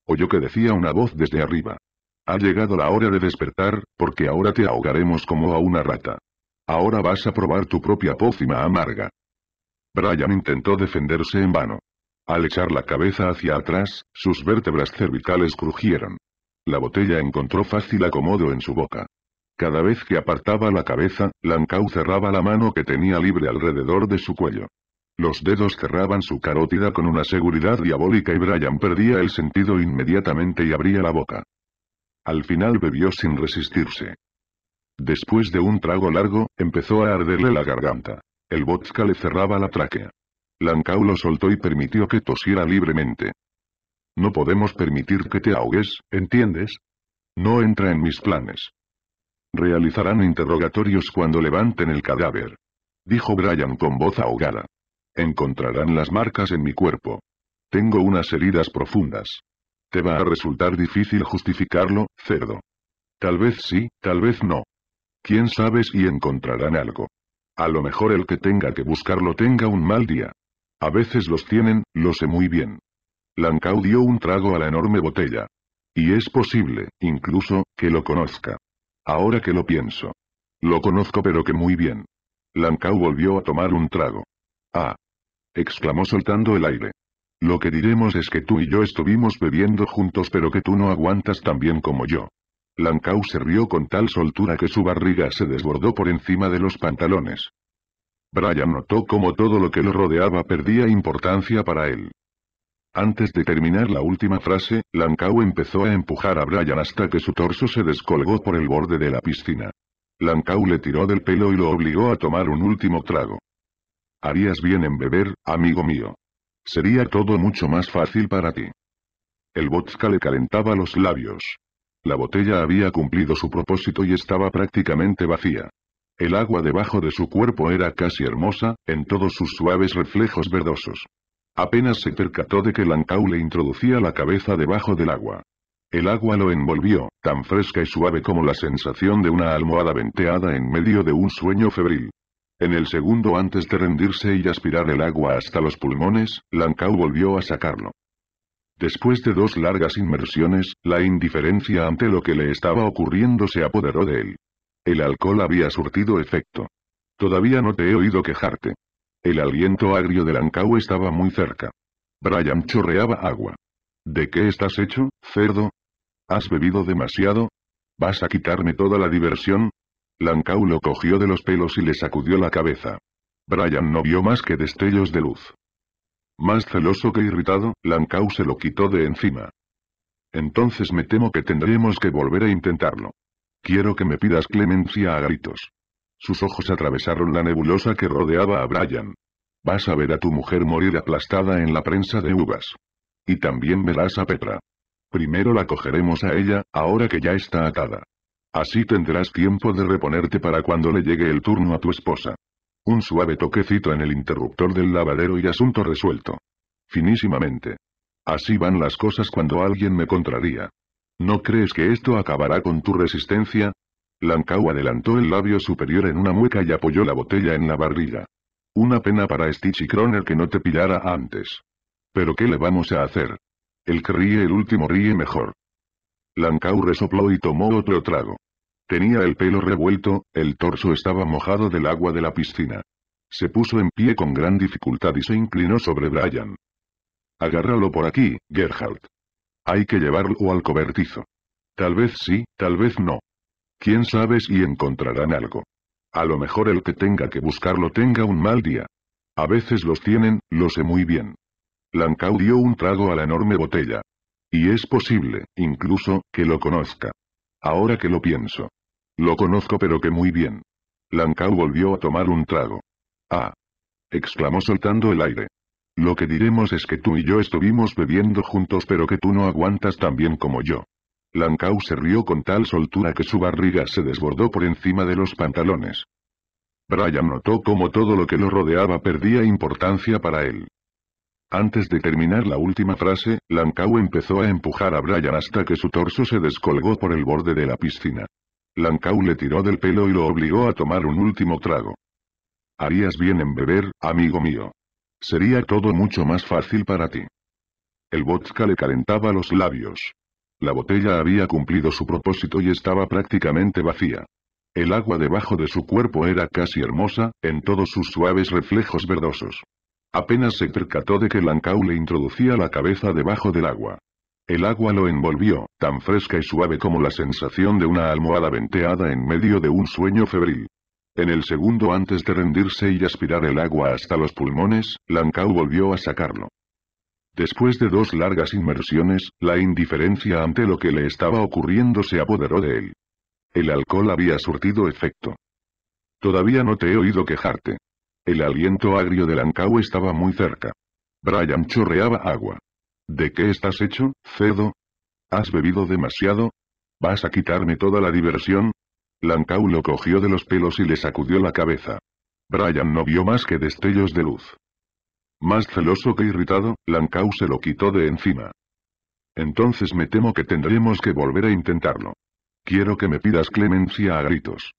Oyó que decía una voz desde arriba. Ha llegado la hora de despertar, porque ahora te ahogaremos como a una rata. Ahora vas a probar tu propia pócima amarga. Brian intentó defenderse en vano. Al echar la cabeza hacia atrás, sus vértebras cervicales crujieron. La botella encontró fácil acomodo en su boca. Cada vez que apartaba la cabeza, Lancau cerraba la mano que tenía libre alrededor de su cuello. Los dedos cerraban su carótida con una seguridad diabólica y Brian perdía el sentido inmediatamente y abría la boca. Al final bebió sin resistirse. Después de un trago largo, empezó a arderle la garganta. El vodka le cerraba la tráquea. Lankau lo soltó y permitió que tosiera libremente. No podemos permitir que te ahogues, ¿entiendes? No entra en mis planes. Realizarán interrogatorios cuando levanten el cadáver. Dijo Brian con voz ahogada. Encontrarán las marcas en mi cuerpo. Tengo unas heridas profundas. Te va a resultar difícil justificarlo, cerdo. Tal vez sí, tal vez no. Quién sabe si encontrarán algo. A lo mejor el que tenga que buscarlo tenga un mal día. A veces los tienen, lo sé muy bien. Lancau dio un trago a la enorme botella. Y es posible, incluso, que lo conozca. Ahora que lo pienso. Lo conozco pero que muy bien. Lancau volvió a tomar un trago. Ah, exclamó soltando el aire. Lo que diremos es que tú y yo estuvimos bebiendo juntos pero que tú no aguantas tan bien como yo. Lancau se rió con tal soltura que su barriga se desbordó por encima de los pantalones. Brian notó como todo lo que lo rodeaba perdía importancia para él. Antes de terminar la última frase, Lancau empezó a empujar a Brian hasta que su torso se descolgó por el borde de la piscina. Lancau le tiró del pelo y lo obligó a tomar un último trago. Harías bien en beber, amigo mío. Sería todo mucho más fácil para ti. El vodka le calentaba los labios. La botella había cumplido su propósito y estaba prácticamente vacía. El agua debajo de su cuerpo era casi hermosa, en todos sus suaves reflejos verdosos. Apenas se percató de que Lankau le introducía la cabeza debajo del agua. El agua lo envolvió, tan fresca y suave como la sensación de una almohada venteada en medio de un sueño febril. En el segundo antes de rendirse y aspirar el agua hasta los pulmones, Lancau volvió a sacarlo. Después de dos largas inmersiones, la indiferencia ante lo que le estaba ocurriendo se apoderó de él. El alcohol había surtido efecto. Todavía no te he oído quejarte. El aliento agrio de Lancau estaba muy cerca. Brian chorreaba agua. ¿De qué estás hecho, cerdo? ¿Has bebido demasiado? ¿Vas a quitarme toda la diversión? Lancau lo cogió de los pelos y le sacudió la cabeza. Brian no vio más que destellos de luz. Más celoso que irritado, Lancau se lo quitó de encima. Entonces me temo que tendremos que volver a intentarlo. Quiero que me pidas clemencia a gritos. Sus ojos atravesaron la nebulosa que rodeaba a Brian. Vas a ver a tu mujer morir aplastada en la prensa de uvas. Y también verás a Petra. Primero la cogeremos a ella, ahora que ya está atada. Así tendrás tiempo de reponerte para cuando le llegue el turno a tu esposa. Un suave toquecito en el interruptor del lavadero y asunto resuelto. Finísimamente. Así van las cosas cuando alguien me contraría. ¿No crees que esto acabará con tu resistencia? Lancau adelantó el labio superior en una mueca y apoyó la botella en la barriga. Una pena para Stitch y que no te pillara antes. Pero ¿qué le vamos a hacer? El que ríe el último ríe mejor. Lancau resopló y tomó otro trago. Tenía el pelo revuelto, el torso estaba mojado del agua de la piscina. Se puso en pie con gran dificultad y se inclinó sobre Brian. Agárralo por aquí, Gerhardt. Hay que llevarlo al cobertizo. Tal vez sí, tal vez no. Quién sabe si encontrarán algo. A lo mejor el que tenga que buscarlo tenga un mal día. A veces los tienen, lo sé muy bien. Lancau dio un trago a la enorme botella. Y es posible, incluso, que lo conozca. Ahora que lo pienso. Lo conozco pero que muy bien. Lancau volvió a tomar un trago. Ah. exclamó soltando el aire. Lo que diremos es que tú y yo estuvimos bebiendo juntos pero que tú no aguantas tan bien como yo. Lancau se rió con tal soltura que su barriga se desbordó por encima de los pantalones. Brian notó cómo todo lo que lo rodeaba perdía importancia para él. Antes de terminar la última frase, Lankau empezó a empujar a Brian hasta que su torso se descolgó por el borde de la piscina. Lankau le tiró del pelo y lo obligó a tomar un último trago. Harías bien en beber, amigo mío. Sería todo mucho más fácil para ti. El vodka le calentaba los labios. La botella había cumplido su propósito y estaba prácticamente vacía. El agua debajo de su cuerpo era casi hermosa, en todos sus suaves reflejos verdosos. Apenas se percató de que Lancau le introducía la cabeza debajo del agua. El agua lo envolvió, tan fresca y suave como la sensación de una almohada venteada en medio de un sueño febril. En el segundo antes de rendirse y aspirar el agua hasta los pulmones, Lancau volvió a sacarlo. Después de dos largas inmersiones, la indiferencia ante lo que le estaba ocurriendo se apoderó de él. El alcohol había surtido efecto. Todavía no te he oído quejarte. El aliento agrio de Lancau estaba muy cerca. Brian chorreaba agua. ¿De qué estás hecho, cedo? ¿Has bebido demasiado? ¿Vas a quitarme toda la diversión? Lancau lo cogió de los pelos y le sacudió la cabeza. Brian no vio más que destellos de luz. Más celoso que irritado, Lancau se lo quitó de encima. Entonces me temo que tendremos que volver a intentarlo. Quiero que me pidas clemencia a gritos.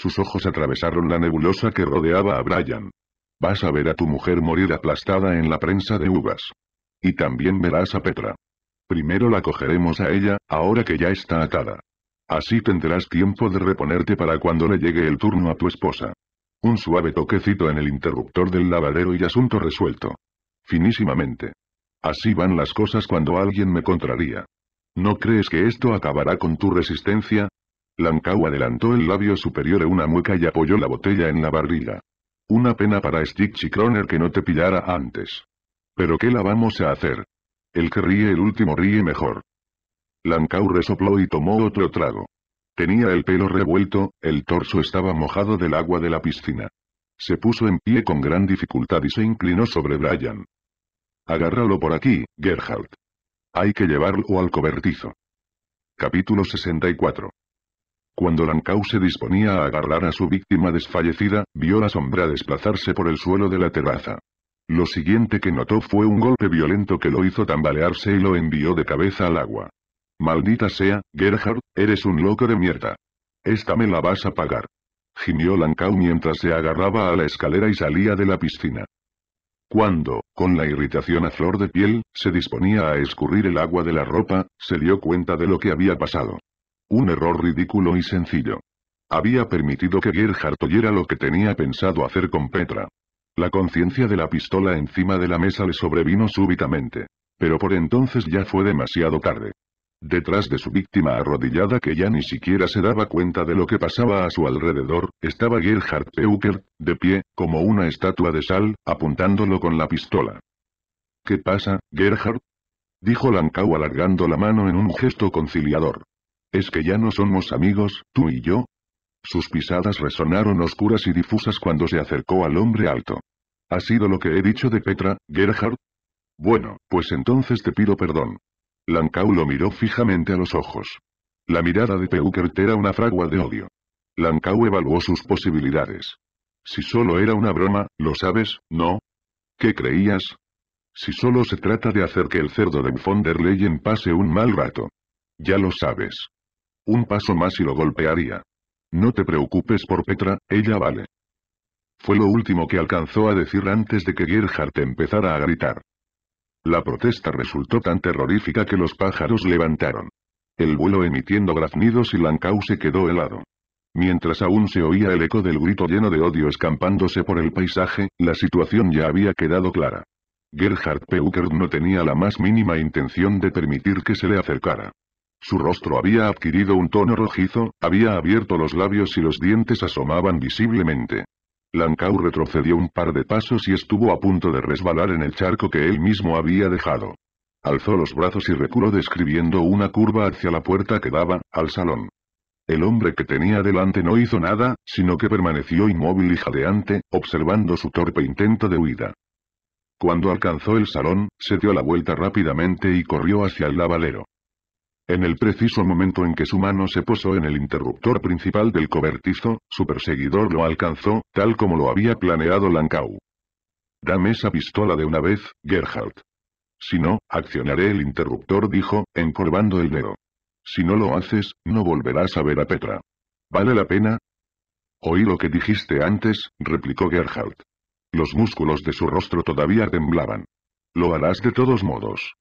Sus ojos atravesaron la nebulosa que rodeaba a Brian. Vas a ver a tu mujer morir aplastada en la prensa de uvas. Y también verás a Petra. Primero la cogeremos a ella, ahora que ya está atada. Así tendrás tiempo de reponerte para cuando le llegue el turno a tu esposa. Un suave toquecito en el interruptor del lavadero y asunto resuelto. Finísimamente. Así van las cosas cuando alguien me contraría. ¿No crees que esto acabará con tu resistencia? Lancau adelantó el labio superior a una mueca y apoyó la botella en la barriga. Una pena para Stitch Croner que no te pillara antes. Pero ¿qué la vamos a hacer? El que ríe el último ríe mejor. Lancau resopló y tomó otro trago. Tenía el pelo revuelto, el torso estaba mojado del agua de la piscina. Se puso en pie con gran dificultad y se inclinó sobre Brian. Agárralo por aquí, Gerhardt. Hay que llevarlo al cobertizo. Capítulo 64 cuando Lancau se disponía a agarrar a su víctima desfallecida, vio la sombra desplazarse por el suelo de la terraza. Lo siguiente que notó fue un golpe violento que lo hizo tambalearse y lo envió de cabeza al agua. Maldita sea, Gerhard, eres un loco de mierda. Esta me la vas a pagar. Gimió Lancau mientras se agarraba a la escalera y salía de la piscina. Cuando, con la irritación a flor de piel, se disponía a escurrir el agua de la ropa, se dio cuenta de lo que había pasado. Un error ridículo y sencillo. Había permitido que Gerhard oyera lo que tenía pensado hacer con Petra. La conciencia de la pistola encima de la mesa le sobrevino súbitamente. Pero por entonces ya fue demasiado tarde. Detrás de su víctima arrodillada que ya ni siquiera se daba cuenta de lo que pasaba a su alrededor, estaba Gerhard Peuker, de pie, como una estatua de sal, apuntándolo con la pistola. ¿Qué pasa, Gerhard? Dijo Lancau alargando la mano en un gesto conciliador. ¿Es que ya no somos amigos, tú y yo? Sus pisadas resonaron oscuras y difusas cuando se acercó al hombre alto. ¿Ha sido lo que he dicho de Petra, Gerhard? Bueno, pues entonces te pido perdón. Lancau lo miró fijamente a los ojos. La mirada de Peukert era una fragua de odio. Lancau evaluó sus posibilidades. Si solo era una broma, lo sabes, ¿no? ¿Qué creías? Si solo se trata de hacer que el cerdo de von der Leyen pase un mal rato. Ya lo sabes. Un paso más y lo golpearía. No te preocupes por Petra, ella vale. Fue lo último que alcanzó a decir antes de que Gerhard empezara a gritar. La protesta resultó tan terrorífica que los pájaros levantaron. El vuelo emitiendo graznidos y Lancau se quedó helado. Mientras aún se oía el eco del grito lleno de odio escampándose por el paisaje, la situación ya había quedado clara. Gerhard Peukert no tenía la más mínima intención de permitir que se le acercara. Su rostro había adquirido un tono rojizo, había abierto los labios y los dientes asomaban visiblemente. Lancau retrocedió un par de pasos y estuvo a punto de resbalar en el charco que él mismo había dejado. Alzó los brazos y reculó describiendo una curva hacia la puerta que daba, al salón. El hombre que tenía delante no hizo nada, sino que permaneció inmóvil y jadeante, observando su torpe intento de huida. Cuando alcanzó el salón, se dio la vuelta rápidamente y corrió hacia el lavadero. En el preciso momento en que su mano se posó en el interruptor principal del cobertizo, su perseguidor lo alcanzó, tal como lo había planeado Lancau. Dame esa pistola de una vez, Gerhardt. Si no, accionaré el interruptor dijo, encorvando el dedo. Si no lo haces, no volverás a ver a Petra. ¿Vale la pena? Oí lo que dijiste antes, replicó Gerhardt. Los músculos de su rostro todavía temblaban. Lo harás de todos modos.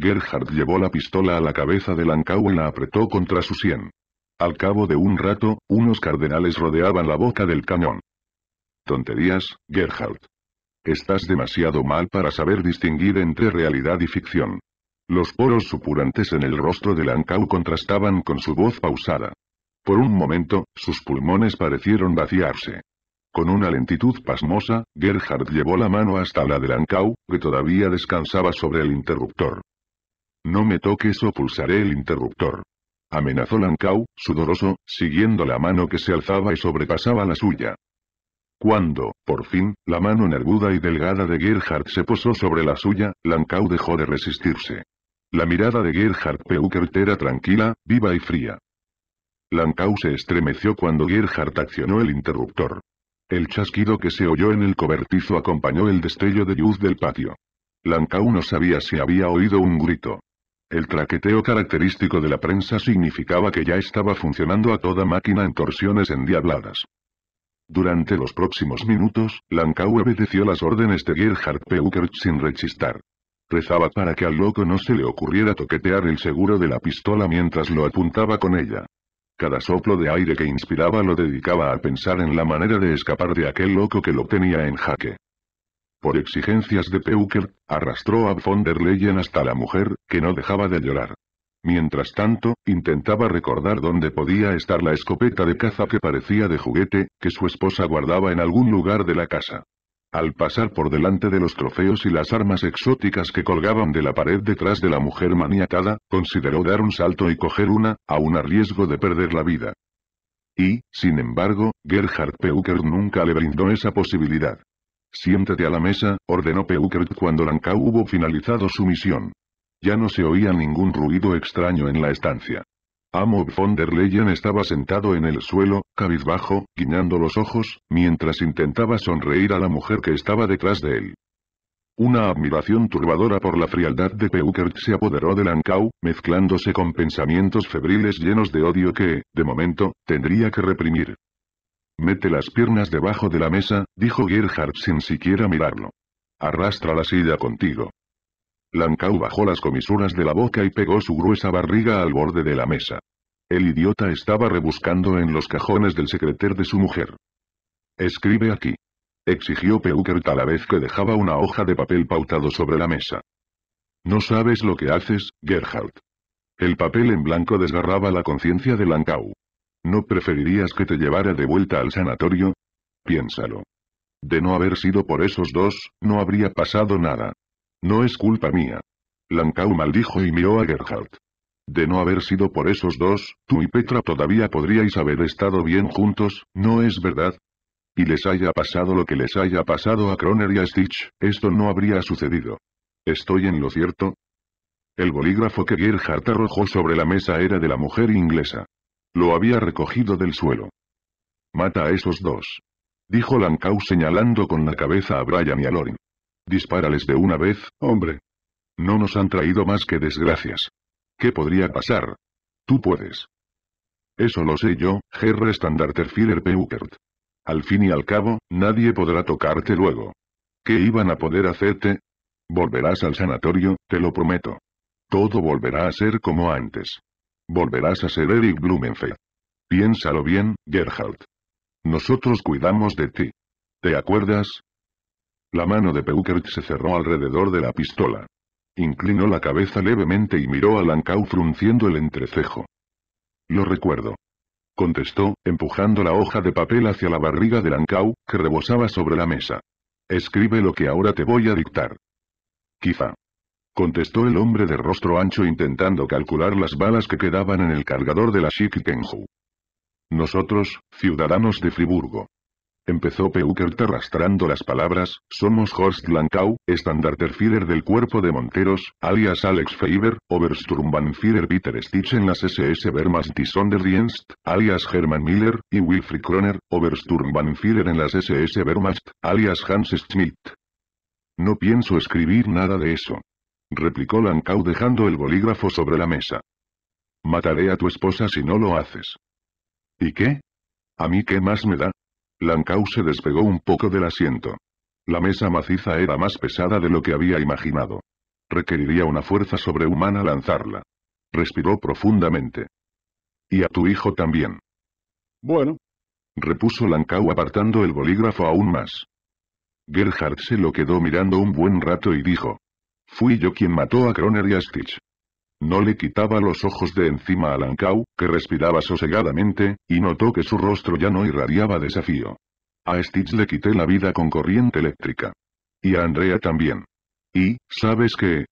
Gerhard llevó la pistola a la cabeza de Lancau y la apretó contra su sien. Al cabo de un rato, unos cardenales rodeaban la boca del cañón. Tonterías, Gerhard. Estás demasiado mal para saber distinguir entre realidad y ficción. Los poros supurantes en el rostro de Lancau contrastaban con su voz pausada. Por un momento, sus pulmones parecieron vaciarse. Con una lentitud pasmosa, Gerhard llevó la mano hasta la de Lancau, que todavía descansaba sobre el interruptor. No me toques o pulsaré el interruptor. Amenazó Lankau, sudoroso, siguiendo la mano que se alzaba y sobrepasaba la suya. Cuando, por fin, la mano nervuda y delgada de Gerhard se posó sobre la suya, Lankau dejó de resistirse. La mirada de Gerhard Peukert era tranquila, viva y fría. Lankau se estremeció cuando Gerhard accionó el interruptor. El chasquido que se oyó en el cobertizo acompañó el destello de luz del patio. Lankau no sabía si había oído un grito. El traqueteo característico de la prensa significaba que ya estaba funcionando a toda máquina en torsiones endiabladas. Durante los próximos minutos, Lankau obedeció las órdenes de Gerhard Peukert sin rechistar. Rezaba para que al loco no se le ocurriera toquetear el seguro de la pistola mientras lo apuntaba con ella. Cada soplo de aire que inspiraba lo dedicaba a pensar en la manera de escapar de aquel loco que lo tenía en jaque por exigencias de Peuker, arrastró a von der Leyen hasta la mujer, que no dejaba de llorar. Mientras tanto, intentaba recordar dónde podía estar la escopeta de caza que parecía de juguete, que su esposa guardaba en algún lugar de la casa. Al pasar por delante de los trofeos y las armas exóticas que colgaban de la pared detrás de la mujer maniatada, consideró dar un salto y coger una, aún a riesgo de perder la vida. Y, sin embargo, Gerhard Peuker nunca le brindó esa posibilidad. Siéntate a la mesa, ordenó Peukert cuando Lankau hubo finalizado su misión. Ya no se oía ningún ruido extraño en la estancia. Amo von der Leyen estaba sentado en el suelo, cabizbajo, guiñando los ojos, mientras intentaba sonreír a la mujer que estaba detrás de él. Una admiración turbadora por la frialdad de Peukert se apoderó de Lancau, mezclándose con pensamientos febriles llenos de odio que, de momento, tendría que reprimir. Mete las piernas debajo de la mesa, dijo Gerhard sin siquiera mirarlo. Arrastra la silla contigo. Lancau bajó las comisuras de la boca y pegó su gruesa barriga al borde de la mesa. El idiota estaba rebuscando en los cajones del secreter de su mujer. Escribe aquí. Exigió Peukert a la vez que dejaba una hoja de papel pautado sobre la mesa. No sabes lo que haces, Gerhard. El papel en blanco desgarraba la conciencia de Lancau. ¿No preferirías que te llevara de vuelta al sanatorio? Piénsalo. De no haber sido por esos dos, no habría pasado nada. No es culpa mía. Lankau maldijo y miró a Gerhardt. De no haber sido por esos dos, tú y Petra todavía podríais haber estado bien juntos, ¿no es verdad? Y les haya pasado lo que les haya pasado a Croner y a Stitch, esto no habría sucedido. ¿Estoy en lo cierto? El bolígrafo que Gerhardt arrojó sobre la mesa era de la mujer inglesa. Lo había recogido del suelo. Mata a esos dos. Dijo Lankau señalando con la cabeza a Brian y a Lorin. Dispárales de una vez, hombre. No nos han traído más que desgracias. ¿Qué podría pasar? Tú puedes. Eso lo sé yo, Herr Filler Peukert. Al fin y al cabo, nadie podrá tocarte luego. ¿Qué iban a poder hacerte? Volverás al sanatorio, te lo prometo. Todo volverá a ser como antes. Volverás a ser Eric Blumenfeld. Piénsalo bien, Gerhard. Nosotros cuidamos de ti. ¿Te acuerdas? La mano de Peukert se cerró alrededor de la pistola. Inclinó la cabeza levemente y miró a Lancau frunciendo el entrecejo. Lo recuerdo. Contestó, empujando la hoja de papel hacia la barriga de Lancau, que rebosaba sobre la mesa. Escribe lo que ahora te voy a dictar. Quizá contestó el hombre de rostro ancho intentando calcular las balas que quedaban en el cargador de la Shikikenju. Nosotros, ciudadanos de Friburgo. Empezó Peukert arrastrando las palabras, somos Horst Lankau, Standarterführer del cuerpo de Monteros, alias Alex Faber, Obersturmbannführer Peter Stich en las SS Wehrmacht y Sonderdienst, alias Hermann Miller, y Wilfried Kroner, Obersturmbannführer en las SS Wehrmacht, alias Hans Schmidt. No pienso escribir nada de eso replicó Lancau dejando el bolígrafo sobre la mesa. Mataré a tu esposa si no lo haces. ¿Y qué? ¿A mí qué más me da? Lancau se despegó un poco del asiento. La mesa maciza era más pesada de lo que había imaginado. Requeriría una fuerza sobrehumana lanzarla. Respiró profundamente. Y a tu hijo también. Bueno. Repuso Lancau apartando el bolígrafo aún más. Gerhard se lo quedó mirando un buen rato y dijo. Fui yo quien mató a Croner y a Stitch. No le quitaba los ojos de encima a Lancau, que respiraba sosegadamente, y notó que su rostro ya no irradiaba desafío. A Stitch le quité la vida con corriente eléctrica. Y a Andrea también. Y, ¿sabes qué?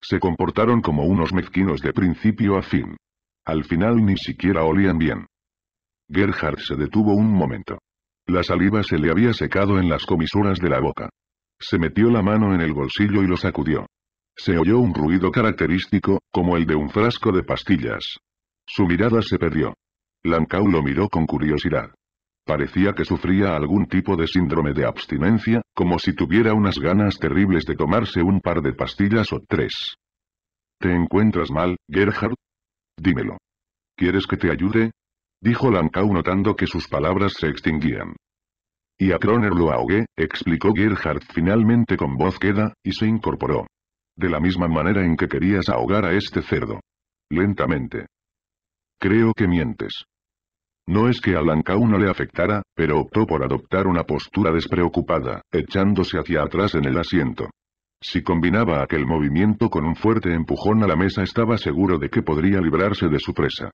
Se comportaron como unos mezquinos de principio a fin. Al final ni siquiera olían bien. Gerhard se detuvo un momento. La saliva se le había secado en las comisuras de la boca. Se metió la mano en el bolsillo y lo sacudió. Se oyó un ruido característico, como el de un frasco de pastillas. Su mirada se perdió. Lancau lo miró con curiosidad. Parecía que sufría algún tipo de síndrome de abstinencia, como si tuviera unas ganas terribles de tomarse un par de pastillas o tres. ¿Te encuentras mal, Gerhard? Dímelo. ¿Quieres que te ayude? Dijo Lancau notando que sus palabras se extinguían. Y a Kroner lo ahogué, explicó Gerhard finalmente con voz queda, y se incorporó. De la misma manera en que querías ahogar a este cerdo. Lentamente. Creo que mientes. No es que a Lancau no le afectara, pero optó por adoptar una postura despreocupada, echándose hacia atrás en el asiento. Si combinaba aquel movimiento con un fuerte empujón a la mesa estaba seguro de que podría librarse de su presa.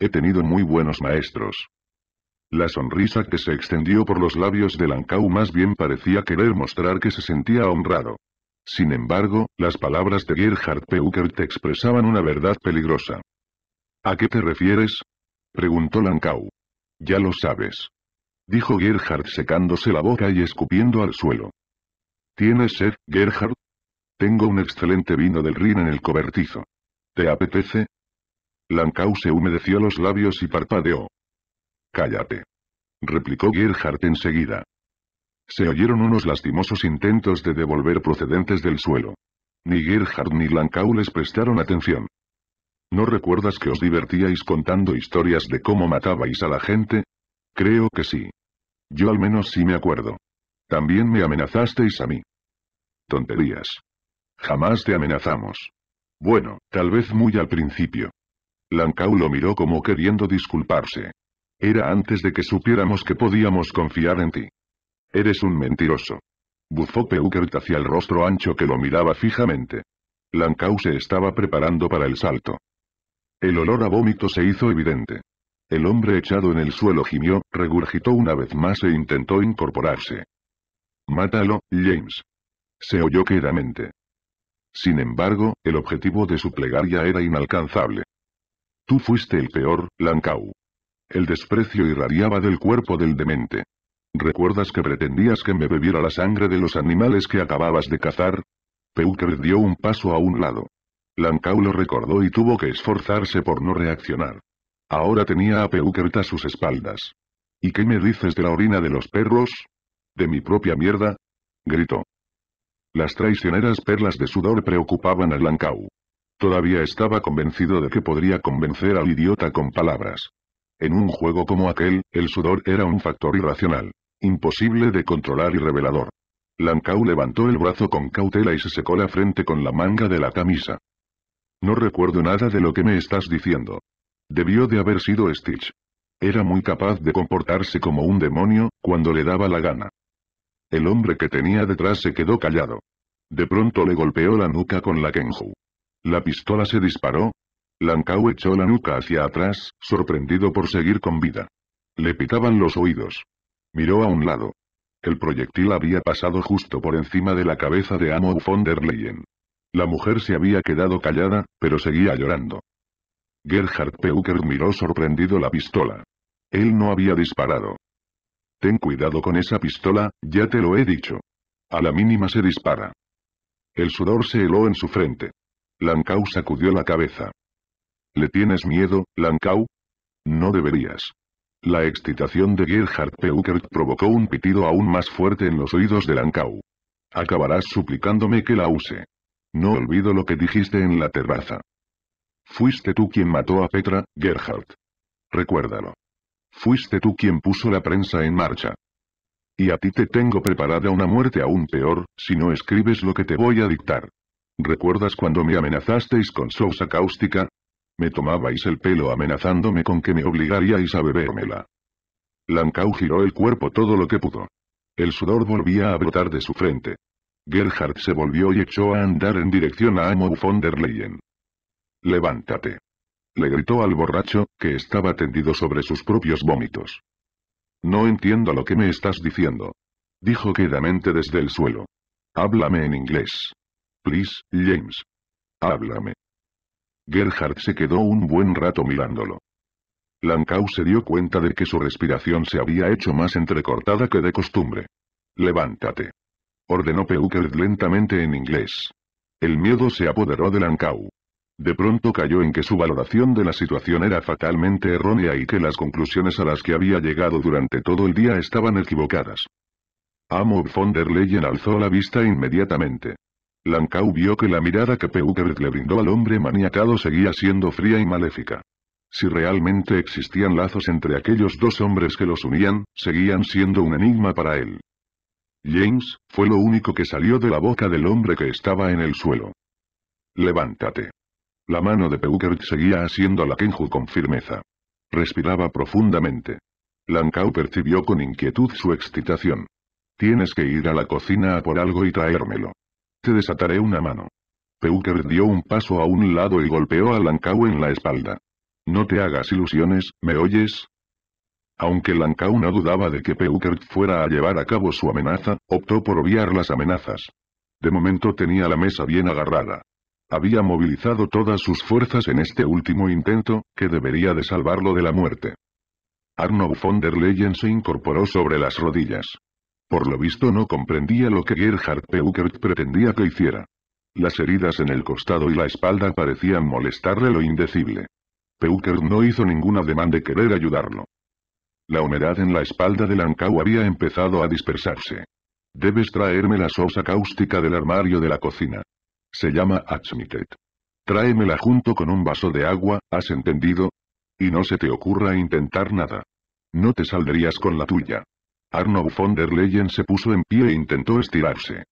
He tenido muy buenos maestros. La sonrisa que se extendió por los labios de Lankau, más bien parecía querer mostrar que se sentía honrado. Sin embargo, las palabras de Gerhard Peukert expresaban una verdad peligrosa. ¿A qué te refieres? preguntó Lankau. Ya lo sabes. Dijo Gerhard secándose la boca y escupiendo al suelo. ¿Tienes sed, Gerhard? Tengo un excelente vino del Rin en el cobertizo. ¿Te apetece? Lankau se humedeció los labios y parpadeó. Cállate. Replicó Gerhard enseguida. Se oyeron unos lastimosos intentos de devolver procedentes del suelo. Ni Gerhard ni Lancau les prestaron atención. ¿No recuerdas que os divertíais contando historias de cómo matabais a la gente? Creo que sí. Yo al menos sí me acuerdo. También me amenazasteis a mí. Tonterías. Jamás te amenazamos. Bueno, tal vez muy al principio. Lancau lo miró como queriendo disculparse. Era antes de que supiéramos que podíamos confiar en ti. Eres un mentiroso. Buzó Peukert hacia el rostro ancho que lo miraba fijamente. Lancau se estaba preparando para el salto. El olor a vómito se hizo evidente. El hombre echado en el suelo gimió, regurgitó una vez más e intentó incorporarse. Mátalo, James. Se oyó quedamente. Sin embargo, el objetivo de su plegaria era inalcanzable. Tú fuiste el peor, Lancau. El desprecio irradiaba del cuerpo del demente. ¿Recuerdas que pretendías que me bebiera la sangre de los animales que acababas de cazar? Peuker dio un paso a un lado. Lancau lo recordó y tuvo que esforzarse por no reaccionar. Ahora tenía a Peukert a sus espaldas. ¿Y qué me dices de la orina de los perros? ¿De mi propia mierda? gritó. Las traicioneras perlas de sudor preocupaban a Lancau. Todavía estaba convencido de que podría convencer al idiota con palabras. En un juego como aquel, el sudor era un factor irracional imposible de controlar y revelador. Lancau levantó el brazo con cautela y se secó la frente con la manga de la camisa. No recuerdo nada de lo que me estás diciendo. Debió de haber sido Stitch. Era muy capaz de comportarse como un demonio, cuando le daba la gana. El hombre que tenía detrás se quedó callado. De pronto le golpeó la nuca con la Kenju. La pistola se disparó. Lancau echó la nuca hacia atrás, sorprendido por seguir con vida. Le pitaban los oídos. Miró a un lado. El proyectil había pasado justo por encima de la cabeza de Amo von der Leyen. La mujer se había quedado callada, pero seguía llorando. Gerhard Peuker miró sorprendido la pistola. Él no había disparado. Ten cuidado con esa pistola, ya te lo he dicho. A la mínima se dispara. El sudor se heló en su frente. Lancau sacudió la cabeza. ¿Le tienes miedo, Lancau? No deberías. La excitación de Gerhard Peukert provocó un pitido aún más fuerte en los oídos de Lankau. Acabarás suplicándome que la use. No olvido lo que dijiste en la terraza. Fuiste tú quien mató a Petra, Gerhard. Recuérdalo. Fuiste tú quien puso la prensa en marcha. Y a ti te tengo preparada una muerte aún peor, si no escribes lo que te voy a dictar. ¿Recuerdas cuando me amenazasteis con Sousa cáustica? Me tomabais el pelo amenazándome con que me obligaríais a bebérmela. Lancau giró el cuerpo todo lo que pudo. El sudor volvía a brotar de su frente. Gerhard se volvió y echó a andar en dirección a Amo von der Leyen. Levántate. Le gritó al borracho, que estaba tendido sobre sus propios vómitos. No entiendo lo que me estás diciendo. Dijo quedamente desde el suelo. Háblame en inglés. Please, James. Háblame. Gerhard se quedó un buen rato mirándolo. Lancau se dio cuenta de que su respiración se había hecho más entrecortada que de costumbre. Levántate. Ordenó Peukert lentamente en inglés. El miedo se apoderó de Lankau. De pronto cayó en que su valoración de la situación era fatalmente errónea y que las conclusiones a las que había llegado durante todo el día estaban equivocadas. Amor von der Leyen alzó la vista inmediatamente. Lancau vio que la mirada que Peukert le brindó al hombre maniacado seguía siendo fría y maléfica. Si realmente existían lazos entre aquellos dos hombres que los unían, seguían siendo un enigma para él. James, fue lo único que salió de la boca del hombre que estaba en el suelo. Levántate. La mano de Peukert seguía haciendo la Kenju con firmeza. Respiraba profundamente. Lancau percibió con inquietud su excitación. Tienes que ir a la cocina a por algo y traérmelo. Te desataré una mano. Peuker dio un paso a un lado y golpeó a Lancau en la espalda. No te hagas ilusiones, ¿me oyes? Aunque Lancau no dudaba de que Peuker fuera a llevar a cabo su amenaza, optó por obviar las amenazas. De momento tenía la mesa bien agarrada. Había movilizado todas sus fuerzas en este último intento, que debería de salvarlo de la muerte. Arnold von der Leyen se incorporó sobre las rodillas. Por lo visto no comprendía lo que Gerhard Peukert pretendía que hiciera. Las heridas en el costado y la espalda parecían molestarle lo indecible. Peukert no hizo ningún ademán de querer ayudarlo. La humedad en la espalda de Lankau había empezado a dispersarse. Debes traerme la sosa cáustica del armario de la cocina. Se llama tráeme Tráemela junto con un vaso de agua, ¿has entendido? Y no se te ocurra intentar nada. No te saldrías con la tuya. Arno von der Leyen se puso en pie e intentó estirarse.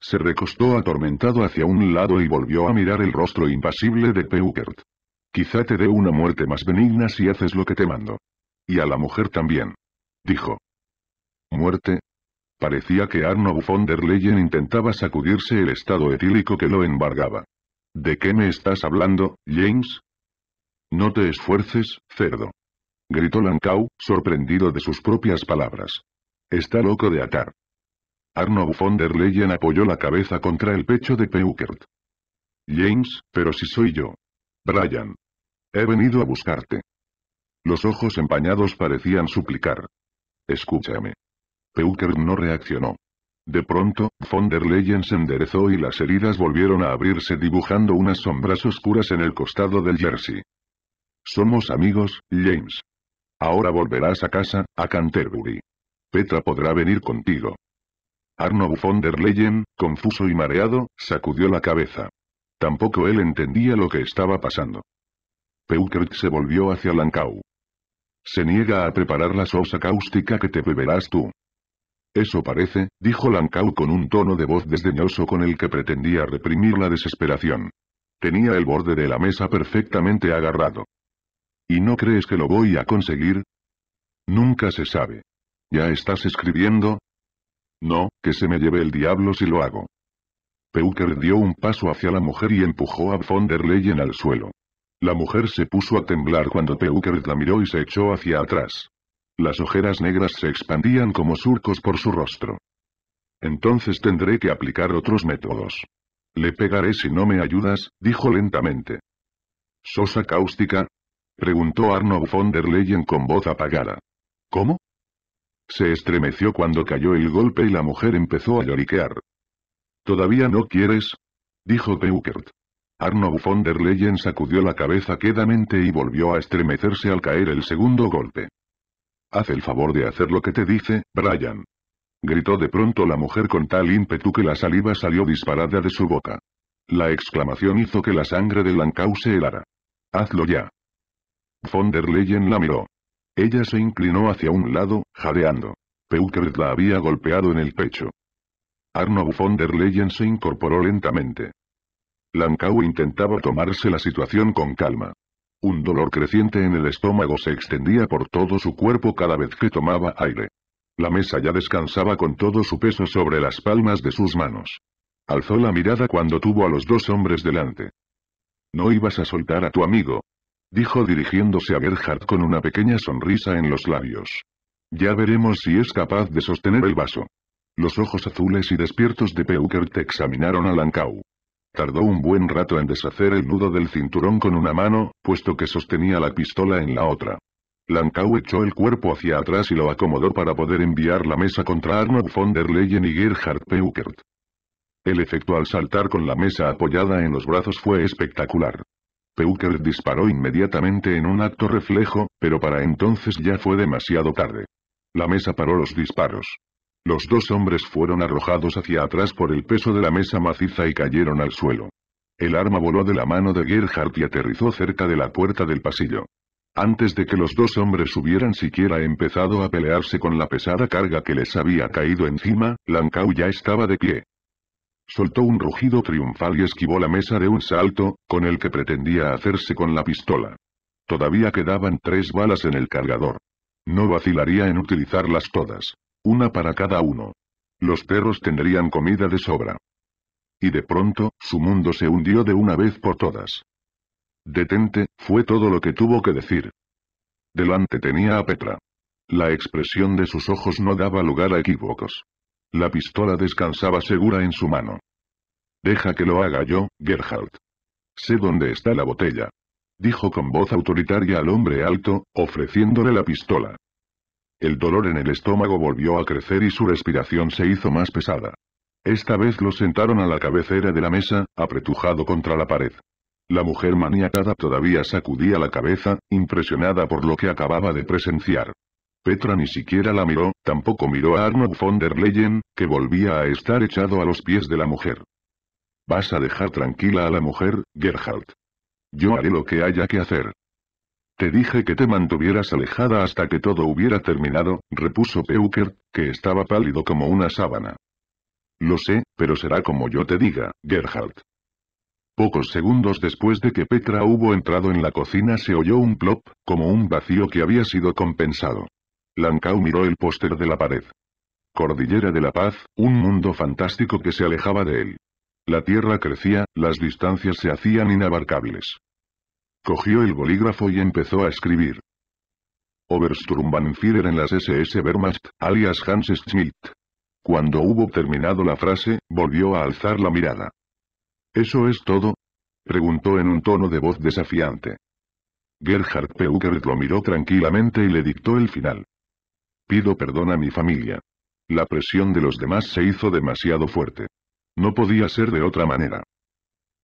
Se recostó atormentado hacia un lado y volvió a mirar el rostro impasible de Peukert. Quizá te dé una muerte más benigna si haces lo que te mando. Y a la mujer también. Dijo. ¿Muerte? Parecía que Arno von der Leyen intentaba sacudirse el estado etílico que lo embargaba. ¿De qué me estás hablando, James? No te esfuerces, cerdo. Gritó Lancau, sorprendido de sus propias palabras. Está loco de atar. Arno von der Leyen apoyó la cabeza contra el pecho de Peukert. James, pero si soy yo. Brian. He venido a buscarte. Los ojos empañados parecían suplicar. Escúchame. Peukert no reaccionó. De pronto, von der Leyen se enderezó y las heridas volvieron a abrirse dibujando unas sombras oscuras en el costado del jersey. Somos amigos, James. Ahora volverás a casa, a Canterbury. Petra podrá venir contigo. Arno von der Leyen, confuso y mareado, sacudió la cabeza. Tampoco él entendía lo que estaba pasando. Peukert se volvió hacia Lancau. Se niega a preparar la sosa cáustica que te beberás tú. Eso parece, dijo Lancau con un tono de voz desdeñoso con el que pretendía reprimir la desesperación. Tenía el borde de la mesa perfectamente agarrado. ¿Y no crees que lo voy a conseguir? Nunca se sabe. ¿Ya estás escribiendo? No, que se me lleve el diablo si lo hago. Peuker dio un paso hacia la mujer y empujó a von der Leyen al suelo. La mujer se puso a temblar cuando Peuker la miró y se echó hacia atrás. Las ojeras negras se expandían como surcos por su rostro. Entonces tendré que aplicar otros métodos. Le pegaré si no me ayudas, dijo lentamente. ¿Sosa cáustica? Preguntó Arno von der Leyen con voz apagada. ¿Cómo? Se estremeció cuando cayó el golpe y la mujer empezó a lloriquear. ¿Todavía no quieres? Dijo Peukert. Arno von der Leyen sacudió la cabeza quedamente y volvió a estremecerse al caer el segundo golpe. Haz el favor de hacer lo que te dice, Brian. Gritó de pronto la mujer con tal ímpetu que la saliva salió disparada de su boca. La exclamación hizo que la sangre de Lancau se helara. Hazlo ya. Von der Leyen la miró. Ella se inclinó hacia un lado, jadeando. Peukert la había golpeado en el pecho. Arno von der Leyen se incorporó lentamente. Lancau intentaba tomarse la situación con calma. Un dolor creciente en el estómago se extendía por todo su cuerpo cada vez que tomaba aire. La mesa ya descansaba con todo su peso sobre las palmas de sus manos. Alzó la mirada cuando tuvo a los dos hombres delante. No ibas a soltar a tu amigo, dijo dirigiéndose a Gerhard con una pequeña sonrisa en los labios. Ya veremos si es capaz de sostener el vaso. Los ojos azules y despiertos de Peukert examinaron a Lancau. Tardó un buen rato en deshacer el nudo del cinturón con una mano, puesto que sostenía la pistola en la otra. Lancau echó el cuerpo hacia atrás y lo acomodó para poder enviar la mesa contra Arnold von der Leyen y Gerhard Peukert. El efecto al saltar con la mesa apoyada en los brazos fue espectacular. Peuker disparó inmediatamente en un acto reflejo, pero para entonces ya fue demasiado tarde. La mesa paró los disparos. Los dos hombres fueron arrojados hacia atrás por el peso de la mesa maciza y cayeron al suelo. El arma voló de la mano de Gerhardt y aterrizó cerca de la puerta del pasillo. Antes de que los dos hombres hubieran siquiera empezado a pelearse con la pesada carga que les había caído encima, Lankau ya estaba de pie soltó un rugido triunfal y esquivó la mesa de un salto, con el que pretendía hacerse con la pistola. Todavía quedaban tres balas en el cargador. No vacilaría en utilizarlas todas. Una para cada uno. Los perros tendrían comida de sobra. Y de pronto, su mundo se hundió de una vez por todas. Detente, fue todo lo que tuvo que decir. Delante tenía a Petra. La expresión de sus ojos no daba lugar a equívocos. La pistola descansaba segura en su mano. Deja que lo haga yo, Gerhard. Sé dónde está la botella. Dijo con voz autoritaria al hombre alto, ofreciéndole la pistola. El dolor en el estómago volvió a crecer y su respiración se hizo más pesada. Esta vez lo sentaron a la cabecera de la mesa, apretujado contra la pared. La mujer maniatada todavía sacudía la cabeza, impresionada por lo que acababa de presenciar. Petra ni siquiera la miró, tampoco miró a Arnold von der Leyen, que volvía a estar echado a los pies de la mujer. Vas a dejar tranquila a la mujer, Gerhard. Yo haré lo que haya que hacer. Te dije que te mantuvieras alejada hasta que todo hubiera terminado, repuso Peuker, que estaba pálido como una sábana. Lo sé, pero será como yo te diga, Gerhardt. Pocos segundos después de que Petra hubo entrado en la cocina se oyó un plop, como un vacío que había sido compensado. Lankau miró el póster de la pared. Cordillera de la Paz, un mundo fantástico que se alejaba de él. La tierra crecía, las distancias se hacían inabarcables. Cogió el bolígrafo y empezó a escribir. Obersturmbannführer en las SS Wehrmacht, alias Hans Schmidt. Cuando hubo terminado la frase, volvió a alzar la mirada. ¿Eso es todo? Preguntó en un tono de voz desafiante. Gerhard Peukert lo miró tranquilamente y le dictó el final. Pido perdón a mi familia. La presión de los demás se hizo demasiado fuerte. No podía ser de otra manera.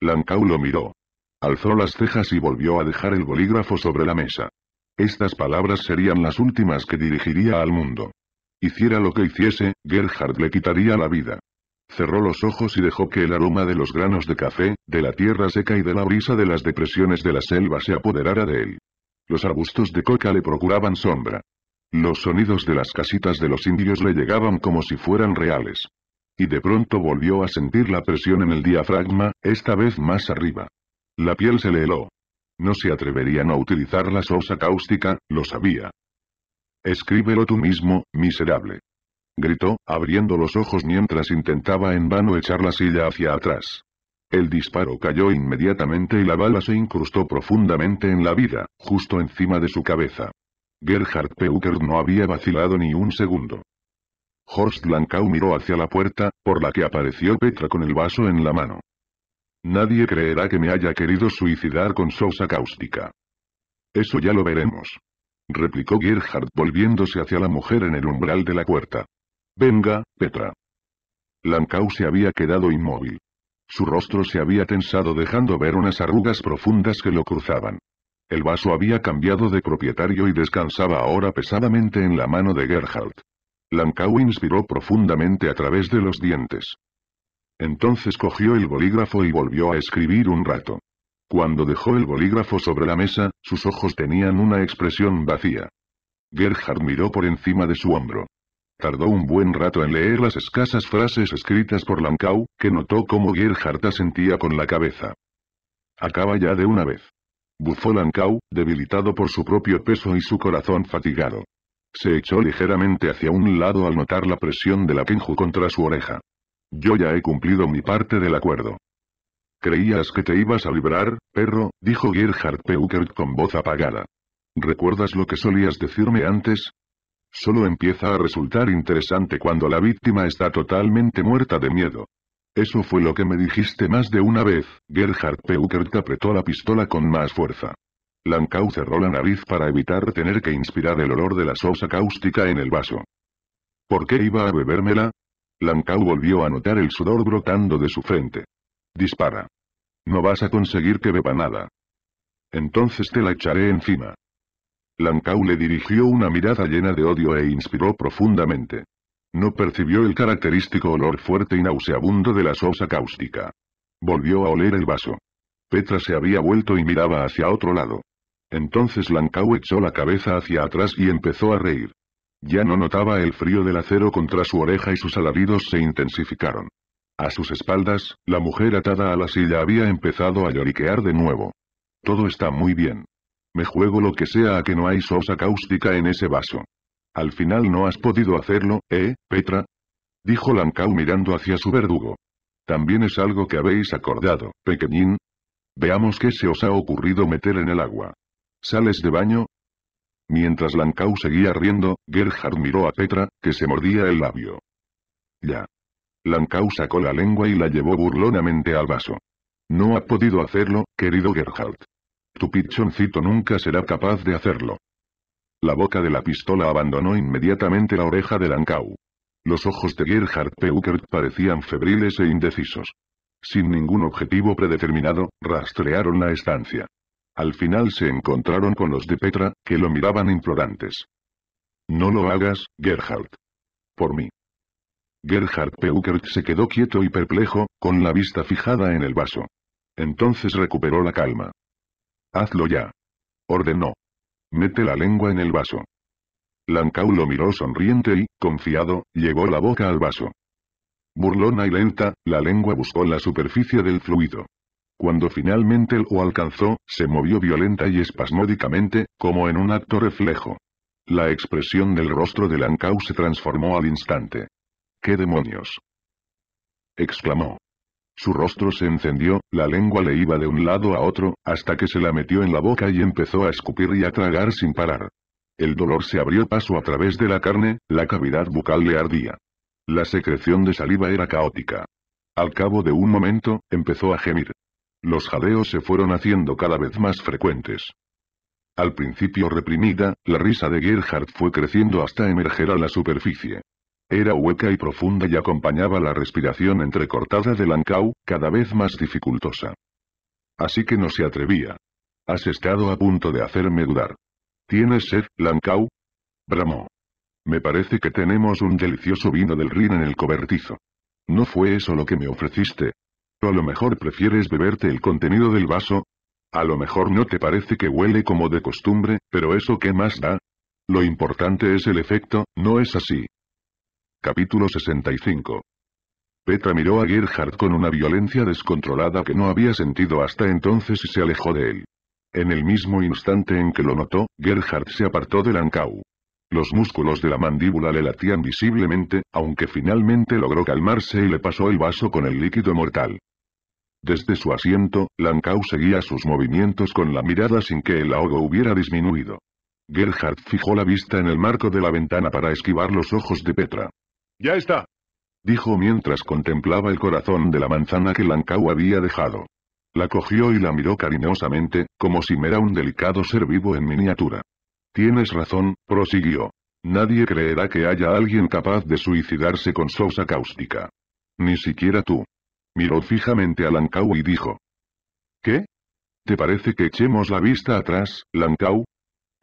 Lankau lo miró. Alzó las cejas y volvió a dejar el bolígrafo sobre la mesa. Estas palabras serían las últimas que dirigiría al mundo. Hiciera lo que hiciese, Gerhard le quitaría la vida. Cerró los ojos y dejó que el aroma de los granos de café, de la tierra seca y de la brisa de las depresiones de la selva se apoderara de él. Los arbustos de coca le procuraban sombra. Los sonidos de las casitas de los indios le llegaban como si fueran reales. Y de pronto volvió a sentir la presión en el diafragma, esta vez más arriba. La piel se le heló. No se atreverían a utilizar la sosa cáustica, lo sabía. Escríbelo tú mismo, miserable. Gritó, abriendo los ojos mientras intentaba en vano echar la silla hacia atrás. El disparo cayó inmediatamente y la bala se incrustó profundamente en la vida, justo encima de su cabeza. Gerhard Peuker no había vacilado ni un segundo. Horst Lankau miró hacia la puerta, por la que apareció Petra con el vaso en la mano. Nadie creerá que me haya querido suicidar con sosa cáustica. Eso ya lo veremos. Replicó Gerhard volviéndose hacia la mujer en el umbral de la puerta. Venga, Petra. Lankau se había quedado inmóvil. Su rostro se había tensado dejando ver unas arrugas profundas que lo cruzaban. El vaso había cambiado de propietario y descansaba ahora pesadamente en la mano de Gerhard. Lankau inspiró profundamente a través de los dientes. Entonces cogió el bolígrafo y volvió a escribir un rato. Cuando dejó el bolígrafo sobre la mesa, sus ojos tenían una expresión vacía. Gerhard miró por encima de su hombro. Tardó un buen rato en leer las escasas frases escritas por Lankau, que notó cómo Gerhard asentía con la cabeza. Acaba ya de una vez. Bufó Lancau, debilitado por su propio peso y su corazón fatigado. Se echó ligeramente hacia un lado al notar la presión de la Kenju contra su oreja. Yo ya he cumplido mi parte del acuerdo. Creías que te ibas a librar, perro, dijo Gerhard Peukert con voz apagada. ¿Recuerdas lo que solías decirme antes? Solo empieza a resultar interesante cuando la víctima está totalmente muerta de miedo. Eso fue lo que me dijiste más de una vez, Gerhard Peukert apretó la pistola con más fuerza. Lancau cerró la nariz para evitar tener que inspirar el olor de la sosa cáustica en el vaso. ¿Por qué iba a bebérmela? Lancau volvió a notar el sudor brotando de su frente. Dispara. No vas a conseguir que beba nada. Entonces te la echaré encima. Lancau le dirigió una mirada llena de odio e inspiró profundamente. No percibió el característico olor fuerte y nauseabundo de la sosa cáustica. Volvió a oler el vaso. Petra se había vuelto y miraba hacia otro lado. Entonces Lankau echó la cabeza hacia atrás y empezó a reír. Ya no notaba el frío del acero contra su oreja y sus alaridos se intensificaron. A sus espaldas, la mujer atada a la silla había empezado a lloriquear de nuevo. Todo está muy bien. Me juego lo que sea a que no hay sosa cáustica en ese vaso. Al final no has podido hacerlo, ¿eh, Petra? Dijo Lancau mirando hacia su verdugo. También es algo que habéis acordado, pequeñín. Veamos qué se os ha ocurrido meter en el agua. ¿Sales de baño? Mientras Lancau seguía riendo, Gerhard miró a Petra, que se mordía el labio. Ya. Lancau sacó la lengua y la llevó burlonamente al vaso. No ha podido hacerlo, querido Gerhard. Tu pichoncito nunca será capaz de hacerlo. La boca de la pistola abandonó inmediatamente la oreja de Lancau. Los ojos de Gerhard Peukert parecían febriles e indecisos. Sin ningún objetivo predeterminado, rastrearon la estancia. Al final se encontraron con los de Petra, que lo miraban implorantes. No lo hagas, Gerhard. Por mí. Gerhard Peukert se quedó quieto y perplejo, con la vista fijada en el vaso. Entonces recuperó la calma. Hazlo ya. Ordenó. Mete la lengua en el vaso. Lancau lo miró sonriente y, confiado, llevó la boca al vaso. Burlona y lenta, la lengua buscó la superficie del fluido. Cuando finalmente lo alcanzó, se movió violenta y espasmódicamente, como en un acto reflejo. La expresión del rostro de Lancau se transformó al instante. ¿Qué demonios? exclamó. Su rostro se encendió, la lengua le iba de un lado a otro, hasta que se la metió en la boca y empezó a escupir y a tragar sin parar. El dolor se abrió paso a través de la carne, la cavidad bucal le ardía. La secreción de saliva era caótica. Al cabo de un momento, empezó a gemir. Los jadeos se fueron haciendo cada vez más frecuentes. Al principio reprimida, la risa de Gerhard fue creciendo hasta emerger a la superficie. Era hueca y profunda y acompañaba la respiración entrecortada de Lancau, cada vez más dificultosa. Así que no se atrevía. Has estado a punto de hacerme dudar. ¿Tienes sed, Lancau? Bramó. Me parece que tenemos un delicioso vino del Rin en el cobertizo. ¿No fue eso lo que me ofreciste? ¿O a lo mejor prefieres beberte el contenido del vaso? A lo mejor no te parece que huele como de costumbre, pero eso qué más da. Lo importante es el efecto, ¿no es así? Capítulo 65. Petra miró a Gerhard con una violencia descontrolada que no había sentido hasta entonces y se alejó de él. En el mismo instante en que lo notó, Gerhard se apartó de Lancau. Los músculos de la mandíbula le latían visiblemente, aunque finalmente logró calmarse y le pasó el vaso con el líquido mortal. Desde su asiento, Lancau seguía sus movimientos con la mirada sin que el ahogo hubiera disminuido. Gerhard fijó la vista en el marco de la ventana para esquivar los ojos de Petra. Ya está. Dijo mientras contemplaba el corazón de la manzana que Lancau había dejado. La cogió y la miró cariñosamente, como si mera un delicado ser vivo en miniatura. Tienes razón, prosiguió. Nadie creerá que haya alguien capaz de suicidarse con sosa cáustica. Ni siquiera tú. Miró fijamente a Lancau y dijo. ¿Qué? ¿Te parece que echemos la vista atrás, Lancau?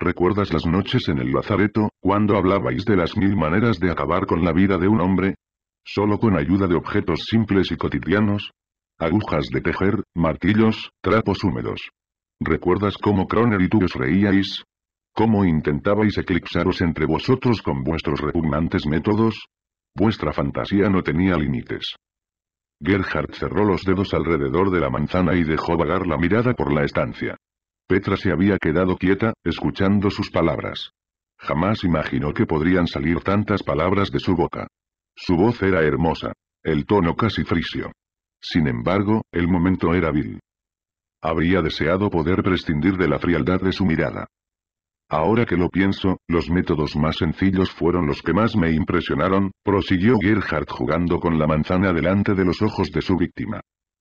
¿Recuerdas las noches en el lazareto, cuando hablabais de las mil maneras de acabar con la vida de un hombre? ¿Solo con ayuda de objetos simples y cotidianos? Agujas de tejer, martillos, trapos húmedos. ¿Recuerdas cómo Croner y tú os reíais? ¿Cómo intentabais eclipsaros entre vosotros con vuestros repugnantes métodos? Vuestra fantasía no tenía límites. Gerhard cerró los dedos alrededor de la manzana y dejó vagar la mirada por la estancia. Petra se había quedado quieta, escuchando sus palabras. Jamás imaginó que podrían salir tantas palabras de su boca. Su voz era hermosa. El tono casi frisio. Sin embargo, el momento era vil. Habría deseado poder prescindir de la frialdad de su mirada. Ahora que lo pienso, los métodos más sencillos fueron los que más me impresionaron, prosiguió Gerhard jugando con la manzana delante de los ojos de su víctima.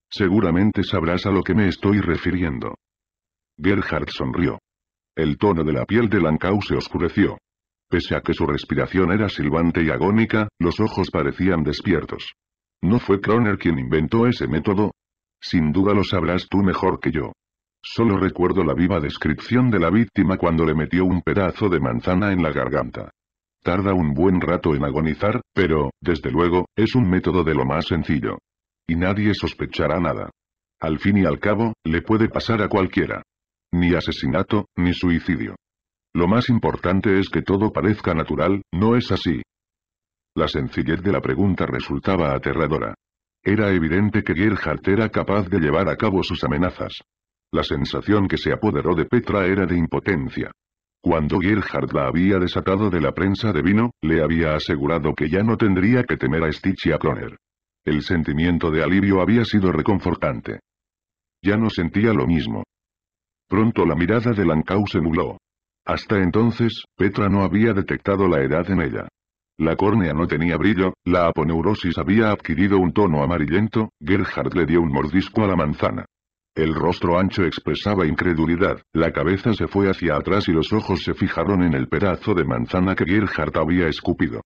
Seguramente sabrás a lo que me estoy refiriendo. Gerhard sonrió. El tono de la piel de Lankau se oscureció. Pese a que su respiración era silbante y agónica, los ojos parecían despiertos. ¿No fue Kroner quien inventó ese método? Sin duda lo sabrás tú mejor que yo. Solo recuerdo la viva descripción de la víctima cuando le metió un pedazo de manzana en la garganta. Tarda un buen rato en agonizar, pero, desde luego, es un método de lo más sencillo. Y nadie sospechará nada. Al fin y al cabo, le puede pasar a cualquiera. Ni asesinato, ni suicidio. Lo más importante es que todo parezca natural, ¿no es así? La sencillez de la pregunta resultaba aterradora. Era evidente que Gerhardt era capaz de llevar a cabo sus amenazas. La sensación que se apoderó de Petra era de impotencia. Cuando Gerhardt la había desatado de la prensa de vino, le había asegurado que ya no tendría que temer a Stitch y a Kroner. El sentimiento de alivio había sido reconfortante. Ya no sentía lo mismo. Pronto la mirada de Lankau se nubló. Hasta entonces, Petra no había detectado la edad en ella. La córnea no tenía brillo, la aponeurosis había adquirido un tono amarillento, Gerhard le dio un mordisco a la manzana. El rostro ancho expresaba incredulidad, la cabeza se fue hacia atrás y los ojos se fijaron en el pedazo de manzana que Gerhard había escupido.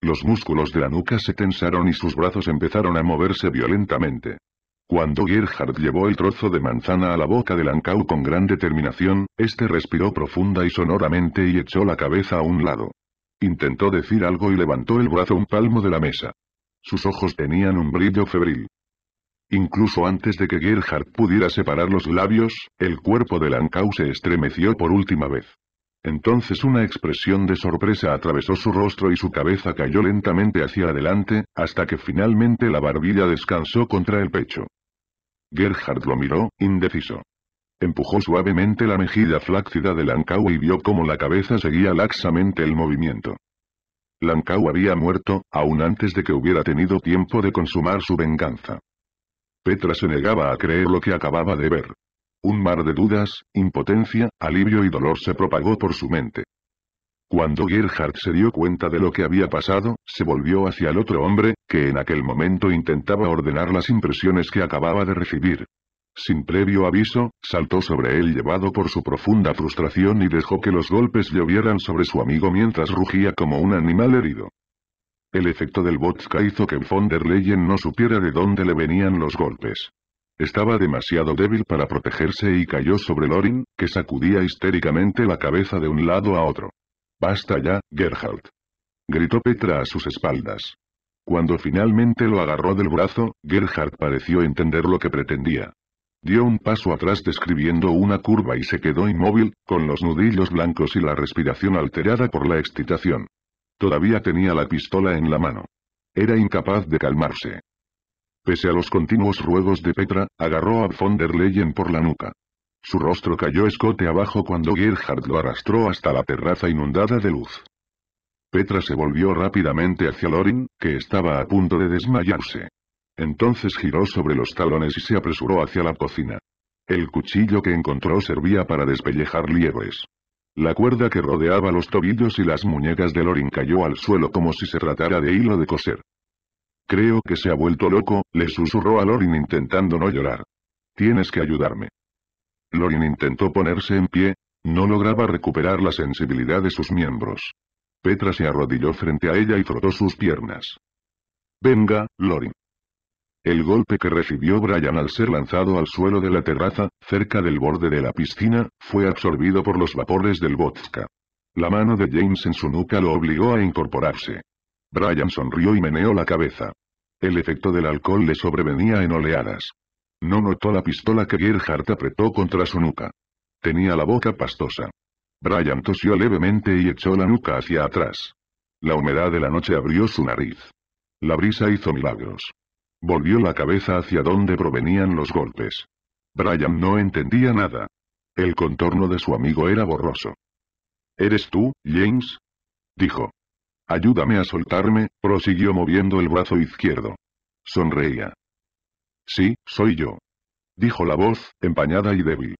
Los músculos de la nuca se tensaron y sus brazos empezaron a moverse violentamente. Cuando Gerhard llevó el trozo de manzana a la boca de Lancau con gran determinación, este respiró profunda y sonoramente y echó la cabeza a un lado. Intentó decir algo y levantó el brazo un palmo de la mesa. Sus ojos tenían un brillo febril. Incluso antes de que Gerhard pudiera separar los labios, el cuerpo de Lancau se estremeció por última vez. Entonces una expresión de sorpresa atravesó su rostro y su cabeza cayó lentamente hacia adelante, hasta que finalmente la barbilla descansó contra el pecho. Gerhard lo miró, indeciso. Empujó suavemente la mejilla flácida de Lankau y vio cómo la cabeza seguía laxamente el movimiento. Lankau había muerto, aún antes de que hubiera tenido tiempo de consumar su venganza. Petra se negaba a creer lo que acababa de ver. Un mar de dudas, impotencia, alivio y dolor se propagó por su mente. Cuando Gerhard se dio cuenta de lo que había pasado, se volvió hacia el otro hombre, que en aquel momento intentaba ordenar las impresiones que acababa de recibir. Sin previo aviso, saltó sobre él llevado por su profunda frustración y dejó que los golpes llovieran sobre su amigo mientras rugía como un animal herido. El efecto del vodka hizo que von der Leyen no supiera de dónde le venían los golpes. Estaba demasiado débil para protegerse y cayó sobre Lorin, que sacudía histéricamente la cabeza de un lado a otro. «¡Basta ya, Gerhardt!» gritó Petra a sus espaldas. Cuando finalmente lo agarró del brazo, Gerhardt pareció entender lo que pretendía. Dio un paso atrás describiendo una curva y se quedó inmóvil, con los nudillos blancos y la respiración alterada por la excitación. Todavía tenía la pistola en la mano. Era incapaz de calmarse. Pese a los continuos ruegos de Petra, agarró a von der Leyen por la nuca. Su rostro cayó escote abajo cuando Gerhard lo arrastró hasta la terraza inundada de luz. Petra se volvió rápidamente hacia Lorin, que estaba a punto de desmayarse. Entonces giró sobre los talones y se apresuró hacia la cocina. El cuchillo que encontró servía para despellejar liebres. La cuerda que rodeaba los tobillos y las muñecas de Lorin cayó al suelo como si se tratara de hilo de coser. Creo que se ha vuelto loco, le susurró a Lorin intentando no llorar. Tienes que ayudarme. Lorin intentó ponerse en pie, no lograba recuperar la sensibilidad de sus miembros. Petra se arrodilló frente a ella y frotó sus piernas. Venga, Lorin. El golpe que recibió Brian al ser lanzado al suelo de la terraza, cerca del borde de la piscina, fue absorbido por los vapores del vodka. La mano de James en su nuca lo obligó a incorporarse. Brian sonrió y meneó la cabeza. El efecto del alcohol le sobrevenía en oleadas. No notó la pistola que Gerhardt apretó contra su nuca. Tenía la boca pastosa. Brian tosió levemente y echó la nuca hacia atrás. La humedad de la noche abrió su nariz. La brisa hizo milagros. Volvió la cabeza hacia donde provenían los golpes. Brian no entendía nada. El contorno de su amigo era borroso. ¿Eres tú, James? Dijo. Ayúdame a soltarme, prosiguió moviendo el brazo izquierdo. Sonreía. Sí, soy yo. Dijo la voz, empañada y débil.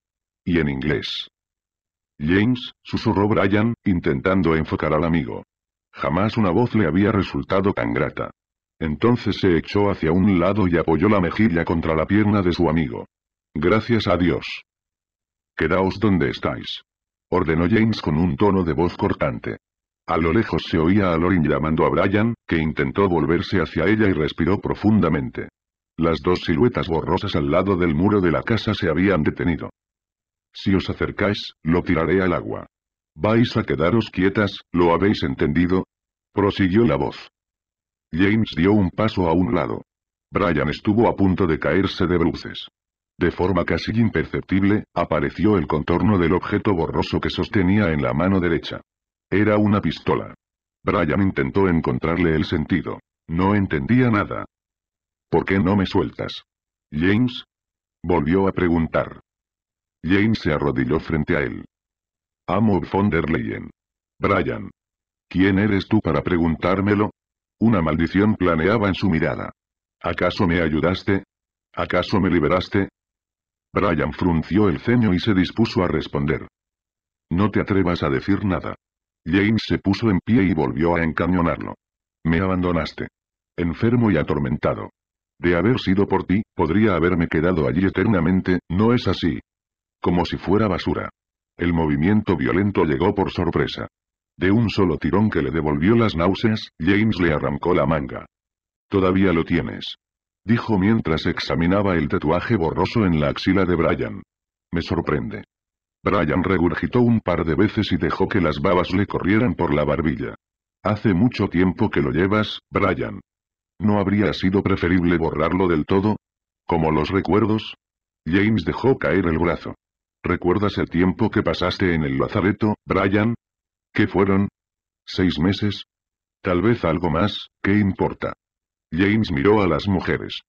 Y en inglés. James, susurró Brian, intentando enfocar al amigo. Jamás una voz le había resultado tan grata. Entonces se echó hacia un lado y apoyó la mejilla contra la pierna de su amigo. Gracias a Dios. Quedaos donde estáis. Ordenó James con un tono de voz cortante. A lo lejos se oía a Lorin llamando a Brian, que intentó volverse hacia ella y respiró profundamente. Las dos siluetas borrosas al lado del muro de la casa se habían detenido. Si os acercáis, lo tiraré al agua. Vais a quedaros quietas, ¿lo habéis entendido? Prosiguió la voz. James dio un paso a un lado. Brian estuvo a punto de caerse de bruces. De forma casi imperceptible, apareció el contorno del objeto borroso que sostenía en la mano derecha. Era una pistola. Brian intentó encontrarle el sentido. No entendía nada. ¿Por qué no me sueltas? James? Volvió a preguntar. James se arrodilló frente a él. Amo von der Leyen. Brian. ¿Quién eres tú para preguntármelo? Una maldición planeaba en su mirada. ¿Acaso me ayudaste? ¿Acaso me liberaste? Brian frunció el ceño y se dispuso a responder. No te atrevas a decir nada. James se puso en pie y volvió a encañonarlo. Me abandonaste. Enfermo y atormentado. De haber sido por ti, podría haberme quedado allí eternamente, no es así. Como si fuera basura. El movimiento violento llegó por sorpresa. De un solo tirón que le devolvió las náuseas, James le arrancó la manga. Todavía lo tienes. Dijo mientras examinaba el tatuaje borroso en la axila de Brian. Me sorprende. Brian regurgitó un par de veces y dejó que las babas le corrieran por la barbilla. Hace mucho tiempo que lo llevas, Brian. ¿No habría sido preferible borrarlo del todo? ¿Como los recuerdos? James dejó caer el brazo. ¿Recuerdas el tiempo que pasaste en el lazareto, Brian? ¿Qué fueron? ¿Seis meses? Tal vez algo más, ¿qué importa? James miró a las mujeres.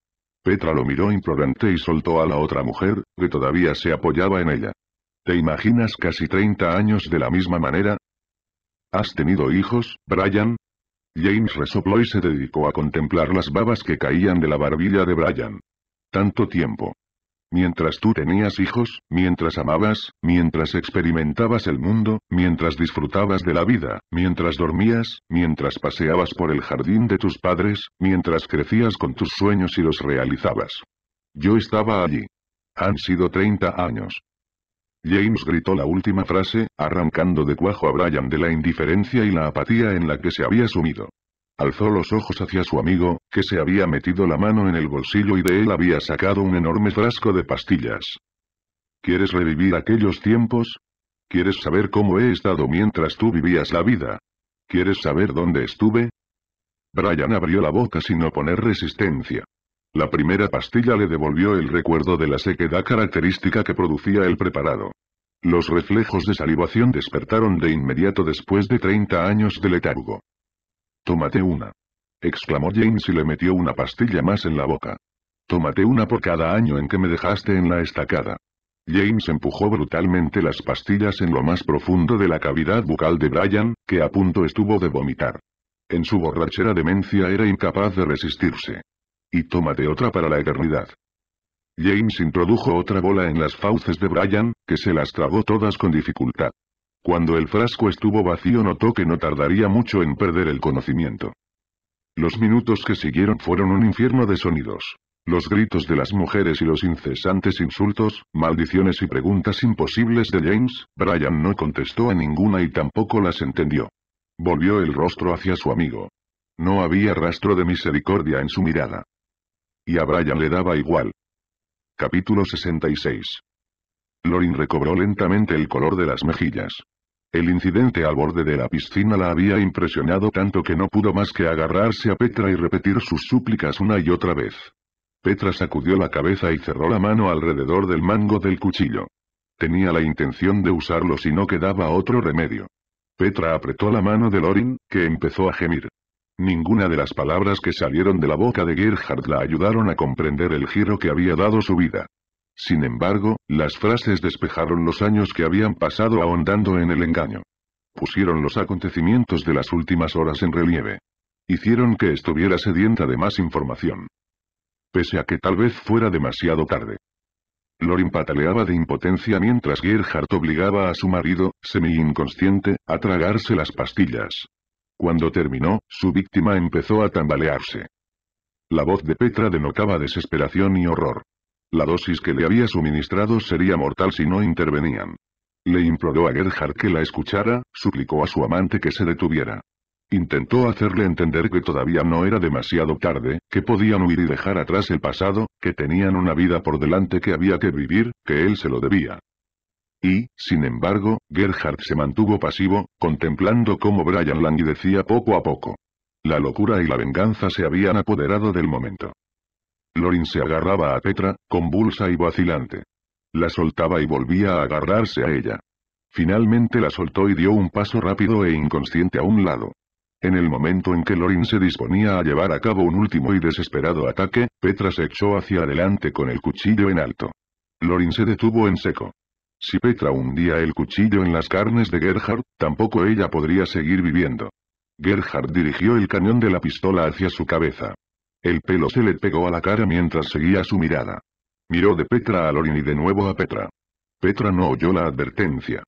Petra lo miró implorante y soltó a la otra mujer, que todavía se apoyaba en ella. ¿Te imaginas casi 30 años de la misma manera? ¿Has tenido hijos, Brian? James resopló y se dedicó a contemplar las babas que caían de la barbilla de Brian. Tanto tiempo. Mientras tú tenías hijos, mientras amabas, mientras experimentabas el mundo, mientras disfrutabas de la vida, mientras dormías, mientras paseabas por el jardín de tus padres, mientras crecías con tus sueños y los realizabas. Yo estaba allí. Han sido 30 años. James gritó la última frase, arrancando de cuajo a Brian de la indiferencia y la apatía en la que se había sumido. Alzó los ojos hacia su amigo, que se había metido la mano en el bolsillo y de él había sacado un enorme frasco de pastillas. ¿Quieres revivir aquellos tiempos? ¿Quieres saber cómo he estado mientras tú vivías la vida? ¿Quieres saber dónde estuve? Brian abrió la boca sin oponer resistencia. La primera pastilla le devolvió el recuerdo de la sequedad característica que producía el preparado. Los reflejos de salivación despertaron de inmediato después de 30 años de letargo. Tómate una. exclamó James y le metió una pastilla más en la boca. Tómate una por cada año en que me dejaste en la estacada. James empujó brutalmente las pastillas en lo más profundo de la cavidad bucal de Brian, que a punto estuvo de vomitar. En su borrachera demencia era incapaz de resistirse. Y tómate otra para la eternidad. James introdujo otra bola en las fauces de Brian, que se las tragó todas con dificultad. Cuando el frasco estuvo vacío notó que no tardaría mucho en perder el conocimiento. Los minutos que siguieron fueron un infierno de sonidos. Los gritos de las mujeres y los incesantes insultos, maldiciones y preguntas imposibles de James, Brian no contestó a ninguna y tampoco las entendió. Volvió el rostro hacia su amigo. No había rastro de misericordia en su mirada. Y a Brian le daba igual. Capítulo 66. Lorin recobró lentamente el color de las mejillas. El incidente al borde de la piscina la había impresionado tanto que no pudo más que agarrarse a Petra y repetir sus súplicas una y otra vez. Petra sacudió la cabeza y cerró la mano alrededor del mango del cuchillo. Tenía la intención de usarlo si no quedaba otro remedio. Petra apretó la mano de Lorin, que empezó a gemir. Ninguna de las palabras que salieron de la boca de Gerhard la ayudaron a comprender el giro que había dado su vida. Sin embargo, las frases despejaron los años que habían pasado ahondando en el engaño. Pusieron los acontecimientos de las últimas horas en relieve. Hicieron que estuviera sedienta de más información. Pese a que tal vez fuera demasiado tarde. Lorin pataleaba de impotencia mientras Gerhard obligaba a su marido, semi-inconsciente, a tragarse las pastillas. Cuando terminó, su víctima empezó a tambalearse. La voz de Petra denotaba desesperación y horror. La dosis que le había suministrado sería mortal si no intervenían. Le imploró a Gerhard que la escuchara, suplicó a su amante que se detuviera. Intentó hacerle entender que todavía no era demasiado tarde, que podían huir y dejar atrás el pasado, que tenían una vida por delante que había que vivir, que él se lo debía. Y, sin embargo, Gerhard se mantuvo pasivo, contemplando cómo Brian decía poco a poco. La locura y la venganza se habían apoderado del momento. Lorin se agarraba a Petra, convulsa y vacilante. La soltaba y volvía a agarrarse a ella. Finalmente la soltó y dio un paso rápido e inconsciente a un lado. En el momento en que Lorin se disponía a llevar a cabo un último y desesperado ataque, Petra se echó hacia adelante con el cuchillo en alto. Lorin se detuvo en seco. Si Petra hundía el cuchillo en las carnes de Gerhard, tampoco ella podría seguir viviendo. Gerhard dirigió el cañón de la pistola hacia su cabeza. El pelo se le pegó a la cara mientras seguía su mirada. Miró de Petra a Lorin y de nuevo a Petra. Petra no oyó la advertencia.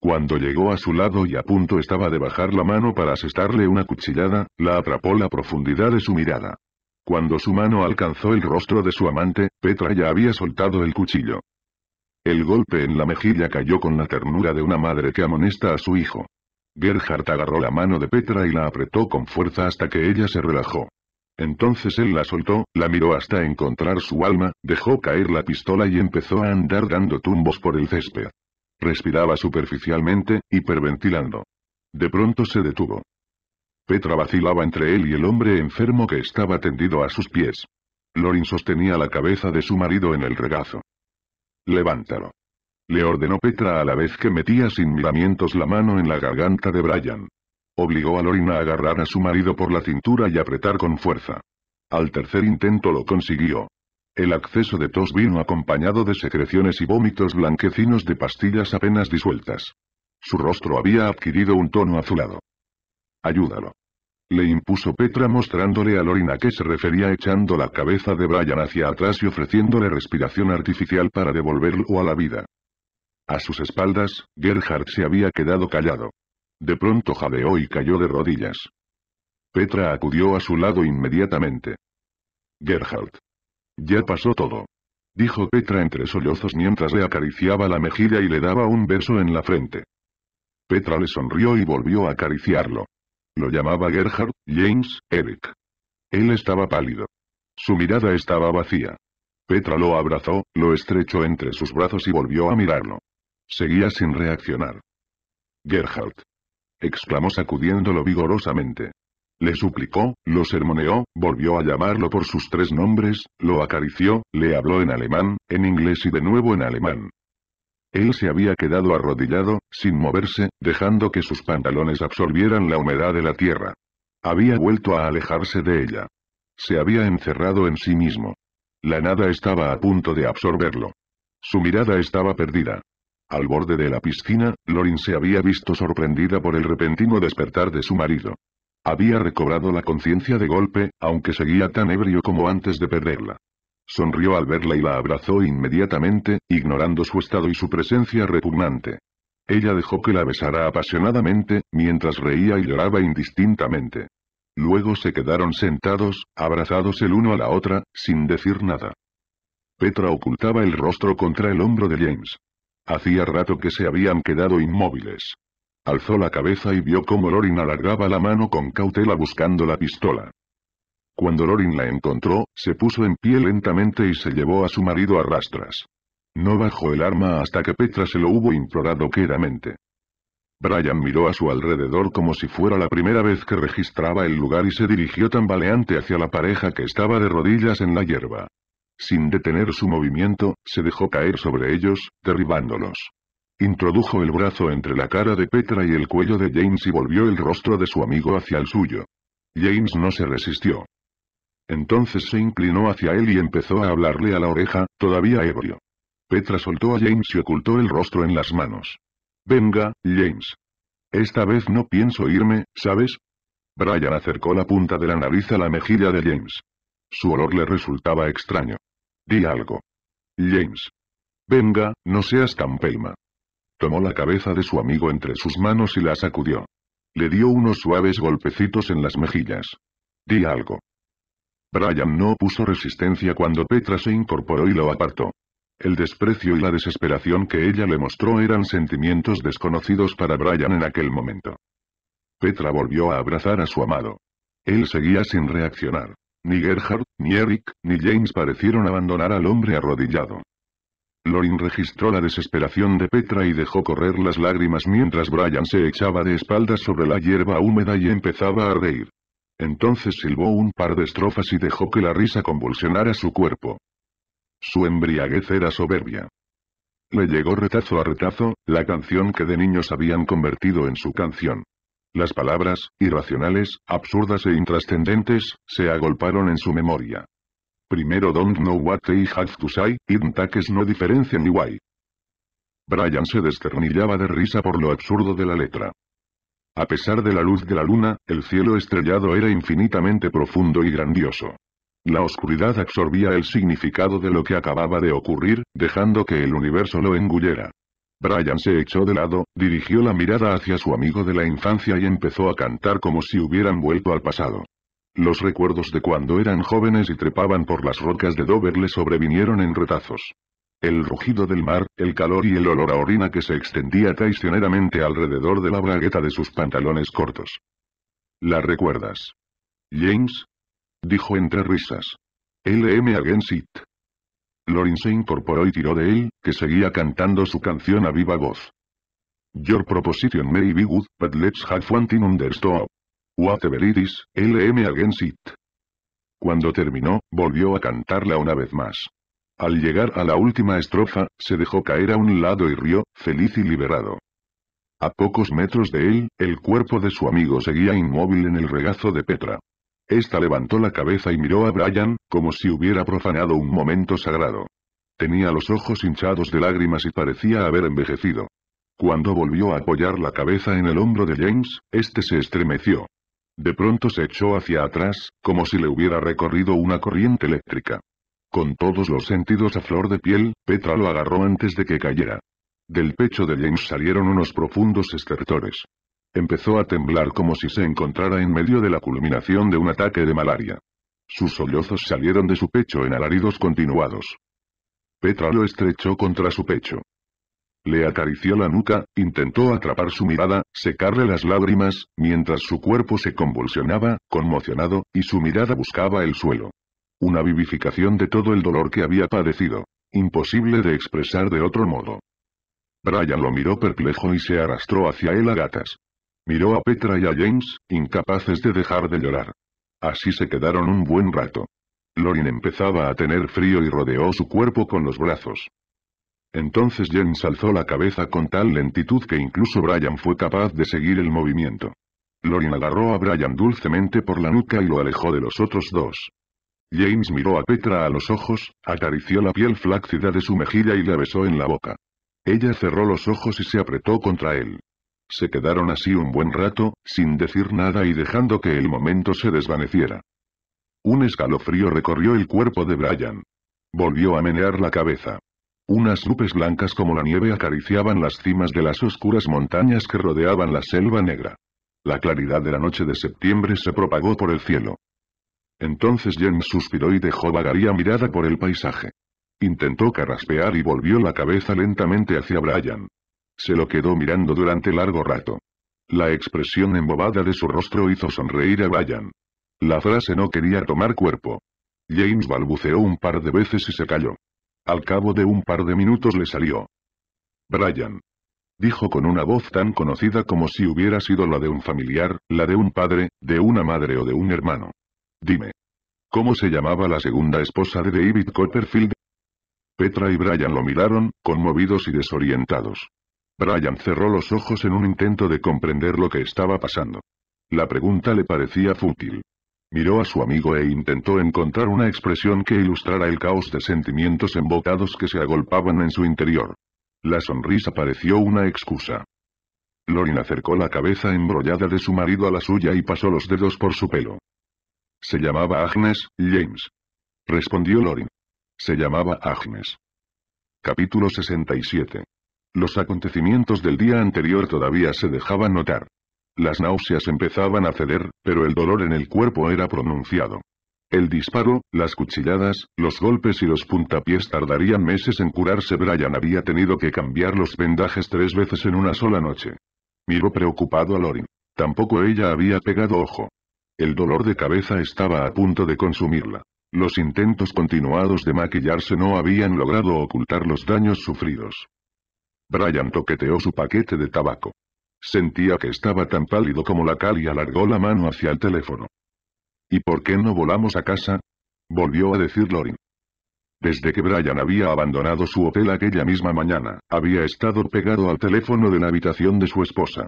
Cuando llegó a su lado y a punto estaba de bajar la mano para asestarle una cuchillada, la atrapó la profundidad de su mirada. Cuando su mano alcanzó el rostro de su amante, Petra ya había soltado el cuchillo. El golpe en la mejilla cayó con la ternura de una madre que amonesta a su hijo. Gerhard agarró la mano de Petra y la apretó con fuerza hasta que ella se relajó. Entonces él la soltó, la miró hasta encontrar su alma, dejó caer la pistola y empezó a andar dando tumbos por el césped. Respiraba superficialmente, hiperventilando. De pronto se detuvo. Petra vacilaba entre él y el hombre enfermo que estaba tendido a sus pies. Lorin sostenía la cabeza de su marido en el regazo. Levántalo. Le ordenó Petra a la vez que metía sin miramientos la mano en la garganta de Brian. Obligó a Lorina a agarrar a su marido por la cintura y apretar con fuerza. Al tercer intento lo consiguió. El acceso de tos vino acompañado de secreciones y vómitos blanquecinos de pastillas apenas disueltas. Su rostro había adquirido un tono azulado. Ayúdalo. Le impuso Petra mostrándole a Lorina que se refería echando la cabeza de Brian hacia atrás y ofreciéndole respiración artificial para devolverlo a la vida. A sus espaldas, Gerhard se había quedado callado. De pronto jadeó y cayó de rodillas. Petra acudió a su lado inmediatamente. Gerhard. Ya pasó todo. Dijo Petra entre sollozos mientras le acariciaba la mejilla y le daba un beso en la frente. Petra le sonrió y volvió a acariciarlo. Lo llamaba Gerhard, James, Eric. Él estaba pálido. Su mirada estaba vacía. Petra lo abrazó, lo estrechó entre sus brazos y volvió a mirarlo. Seguía sin reaccionar. Gerhard. exclamó sacudiéndolo vigorosamente. Le suplicó, lo sermoneó, volvió a llamarlo por sus tres nombres, lo acarició, le habló en alemán, en inglés y de nuevo en alemán. Él se había quedado arrodillado, sin moverse, dejando que sus pantalones absorbieran la humedad de la tierra. Había vuelto a alejarse de ella. Se había encerrado en sí mismo. La nada estaba a punto de absorberlo. Su mirada estaba perdida. Al borde de la piscina, Lorin se había visto sorprendida por el repentino despertar de su marido. Había recobrado la conciencia de golpe, aunque seguía tan ebrio como antes de perderla. Sonrió al verla y la abrazó inmediatamente, ignorando su estado y su presencia repugnante. Ella dejó que la besara apasionadamente, mientras reía y lloraba indistintamente. Luego se quedaron sentados, abrazados el uno a la otra, sin decir nada. Petra ocultaba el rostro contra el hombro de James. Hacía rato que se habían quedado inmóviles. Alzó la cabeza y vio cómo Lorin alargaba la mano con cautela buscando la pistola. Cuando Lorin la encontró, se puso en pie lentamente y se llevó a su marido a rastras. No bajó el arma hasta que Petra se lo hubo implorado queridamente. Brian miró a su alrededor como si fuera la primera vez que registraba el lugar y se dirigió tambaleante hacia la pareja que estaba de rodillas en la hierba. Sin detener su movimiento, se dejó caer sobre ellos, derribándolos. Introdujo el brazo entre la cara de Petra y el cuello de James y volvió el rostro de su amigo hacia el suyo. James no se resistió. Entonces se inclinó hacia él y empezó a hablarle a la oreja, todavía ebrio. Petra soltó a James y ocultó el rostro en las manos. Venga, James. Esta vez no pienso irme, ¿sabes? Brian acercó la punta de la nariz a la mejilla de James. Su olor le resultaba extraño. Di algo. James. Venga, no seas tan pelma. Tomó la cabeza de su amigo entre sus manos y la sacudió. Le dio unos suaves golpecitos en las mejillas. Di algo. Brian no puso resistencia cuando Petra se incorporó y lo apartó. El desprecio y la desesperación que ella le mostró eran sentimientos desconocidos para Brian en aquel momento. Petra volvió a abrazar a su amado. Él seguía sin reaccionar. Ni Gerhard, ni Eric, ni James parecieron abandonar al hombre arrodillado. Lorin registró la desesperación de Petra y dejó correr las lágrimas mientras Brian se echaba de espaldas sobre la hierba húmeda y empezaba a reír. Entonces silbó un par de estrofas y dejó que la risa convulsionara su cuerpo. Su embriaguez era soberbia. Le llegó retazo a retazo, la canción que de niños habían convertido en su canción. Las palabras, irracionales, absurdas e intrascendentes, se agolparon en su memoria. Primero don't know what they have to say, it taques no difference anyway. Brian se desternillaba de risa por lo absurdo de la letra. A pesar de la luz de la luna, el cielo estrellado era infinitamente profundo y grandioso. La oscuridad absorbía el significado de lo que acababa de ocurrir, dejando que el universo lo engullera. Brian se echó de lado, dirigió la mirada hacia su amigo de la infancia y empezó a cantar como si hubieran vuelto al pasado. Los recuerdos de cuando eran jóvenes y trepaban por las rocas de Dover le sobrevinieron en retazos. El rugido del mar, el calor y el olor a orina que se extendía traicioneramente alrededor de la bragueta de sus pantalones cortos. ¿La recuerdas? James? Dijo entre risas. L.M. Against It. Lorin se incorporó y tiró de él, que seguía cantando su canción a viva voz. Your proposition may be good, but let's have one thing understood. Whatever it is, L.M. Against It. Cuando terminó, volvió a cantarla una vez más. Al llegar a la última estrofa, se dejó caer a un lado y rió, feliz y liberado. A pocos metros de él, el cuerpo de su amigo seguía inmóvil en el regazo de Petra. Esta levantó la cabeza y miró a Brian, como si hubiera profanado un momento sagrado. Tenía los ojos hinchados de lágrimas y parecía haber envejecido. Cuando volvió a apoyar la cabeza en el hombro de James, este se estremeció. De pronto se echó hacia atrás, como si le hubiera recorrido una corriente eléctrica. Con todos los sentidos a flor de piel, Petra lo agarró antes de que cayera. Del pecho de James salieron unos profundos estertores. Empezó a temblar como si se encontrara en medio de la culminación de un ataque de malaria. Sus sollozos salieron de su pecho en alaridos continuados. Petra lo estrechó contra su pecho. Le acarició la nuca, intentó atrapar su mirada, secarle las lágrimas, mientras su cuerpo se convulsionaba, conmocionado, y su mirada buscaba el suelo. Una vivificación de todo el dolor que había padecido. Imposible de expresar de otro modo. Brian lo miró perplejo y se arrastró hacia él a gatas. Miró a Petra y a James, incapaces de dejar de llorar. Así se quedaron un buen rato. Lorin empezaba a tener frío y rodeó su cuerpo con los brazos. Entonces James alzó la cabeza con tal lentitud que incluso Brian fue capaz de seguir el movimiento. Lorin agarró a Brian dulcemente por la nuca y lo alejó de los otros dos. James miró a Petra a los ojos, acarició la piel flácida de su mejilla y la besó en la boca. Ella cerró los ojos y se apretó contra él. Se quedaron así un buen rato, sin decir nada y dejando que el momento se desvaneciera. Un escalofrío recorrió el cuerpo de Brian. Volvió a menear la cabeza. Unas nubes blancas como la nieve acariciaban las cimas de las oscuras montañas que rodeaban la selva negra. La claridad de la noche de septiembre se propagó por el cielo. Entonces James suspiró y dejó vagaría mirada por el paisaje. Intentó carraspear y volvió la cabeza lentamente hacia Brian. Se lo quedó mirando durante largo rato. La expresión embobada de su rostro hizo sonreír a Brian. La frase no quería tomar cuerpo. James balbuceó un par de veces y se calló. Al cabo de un par de minutos le salió. Brian. Dijo con una voz tan conocida como si hubiera sido la de un familiar, la de un padre, de una madre o de un hermano. Dime. ¿Cómo se llamaba la segunda esposa de David Copperfield? Petra y Brian lo miraron, conmovidos y desorientados. Brian cerró los ojos en un intento de comprender lo que estaba pasando. La pregunta le parecía fútil. Miró a su amigo e intentó encontrar una expresión que ilustrara el caos de sentimientos embotados que se agolpaban en su interior. La sonrisa pareció una excusa. Lorin acercó la cabeza embrollada de su marido a la suya y pasó los dedos por su pelo. Se llamaba Agnes, James. Respondió Lorin. Se llamaba Agnes. Capítulo 67. Los acontecimientos del día anterior todavía se dejaban notar. Las náuseas empezaban a ceder, pero el dolor en el cuerpo era pronunciado. El disparo, las cuchilladas, los golpes y los puntapiés tardarían meses en curarse. Brian había tenido que cambiar los vendajes tres veces en una sola noche. Miró preocupado a Lorin. Tampoco ella había pegado ojo. El dolor de cabeza estaba a punto de consumirla. Los intentos continuados de maquillarse no habían logrado ocultar los daños sufridos. Brian toqueteó su paquete de tabaco. Sentía que estaba tan pálido como la cal y alargó la mano hacia el teléfono. ¿Y por qué no volamos a casa? Volvió a decir Lorin. Desde que Brian había abandonado su hotel aquella misma mañana, había estado pegado al teléfono de la habitación de su esposa.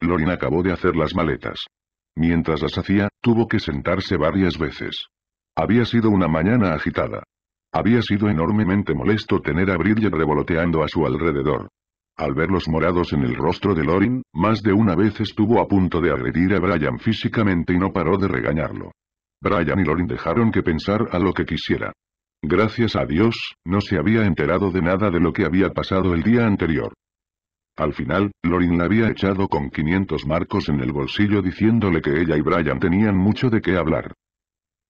Lorin acabó de hacer las maletas. Mientras las hacía, tuvo que sentarse varias veces. Había sido una mañana agitada. Había sido enormemente molesto tener a Bridget revoloteando a su alrededor. Al ver los morados en el rostro de Lorin, más de una vez estuvo a punto de agredir a Brian físicamente y no paró de regañarlo. Brian y Lorin dejaron que pensar a lo que quisiera. Gracias a Dios, no se había enterado de nada de lo que había pasado el día anterior. Al final, Lorin la había echado con 500 marcos en el bolsillo diciéndole que ella y Brian tenían mucho de qué hablar.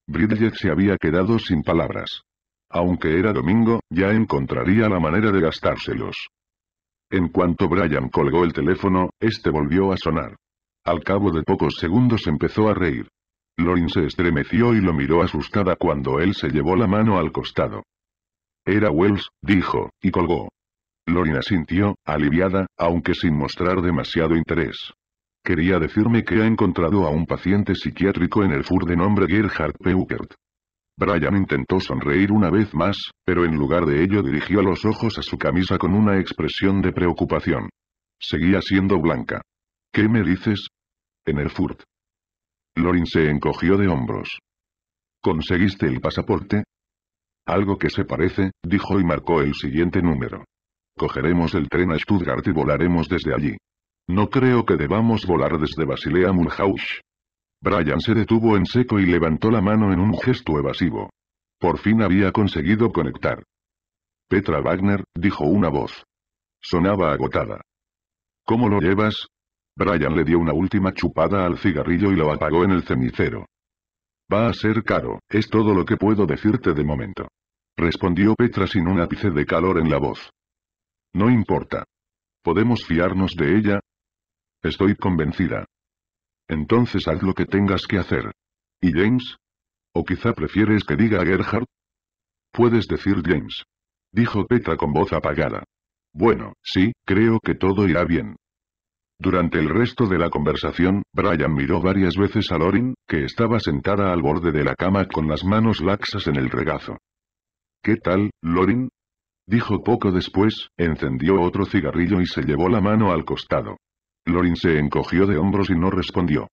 Bridget se había quedado sin palabras. Aunque era domingo, ya encontraría la manera de gastárselos. En cuanto Brian colgó el teléfono, este volvió a sonar. Al cabo de pocos segundos empezó a reír. Lorin se estremeció y lo miró asustada cuando él se llevó la mano al costado. Era Wells, dijo, y colgó. Lorin asintió, aliviada, aunque sin mostrar demasiado interés. Quería decirme que ha encontrado a un paciente psiquiátrico en el FUR de nombre Gerhard Peukert. Brian intentó sonreír una vez más, pero en lugar de ello dirigió los ojos a su camisa con una expresión de preocupación. Seguía siendo blanca. ¿Qué me dices? En el Lorin se encogió de hombros. ¿Conseguiste el pasaporte? Algo que se parece, dijo y marcó el siguiente número. Cogeremos el tren a Stuttgart y volaremos desde allí. No creo que debamos volar desde Basilea Mulhouse. Brian se detuvo en seco y levantó la mano en un gesto evasivo. Por fin había conseguido conectar. Petra Wagner, dijo una voz. Sonaba agotada. ¿Cómo lo llevas? Brian le dio una última chupada al cigarrillo y lo apagó en el cenicero. Va a ser caro, es todo lo que puedo decirte de momento. Respondió Petra sin un ápice de calor en la voz. No importa. ¿Podemos fiarnos de ella? Estoy convencida. Entonces haz lo que tengas que hacer. ¿Y James? ¿O quizá prefieres que diga a Gerhard? Puedes decir James. Dijo Petra con voz apagada. Bueno, sí, creo que todo irá bien. Durante el resto de la conversación, Brian miró varias veces a Lorin, que estaba sentada al borde de la cama con las manos laxas en el regazo. ¿Qué tal, Lorin? dijo poco después, encendió otro cigarrillo y se llevó la mano al costado. Lorin se encogió de hombros y no respondió.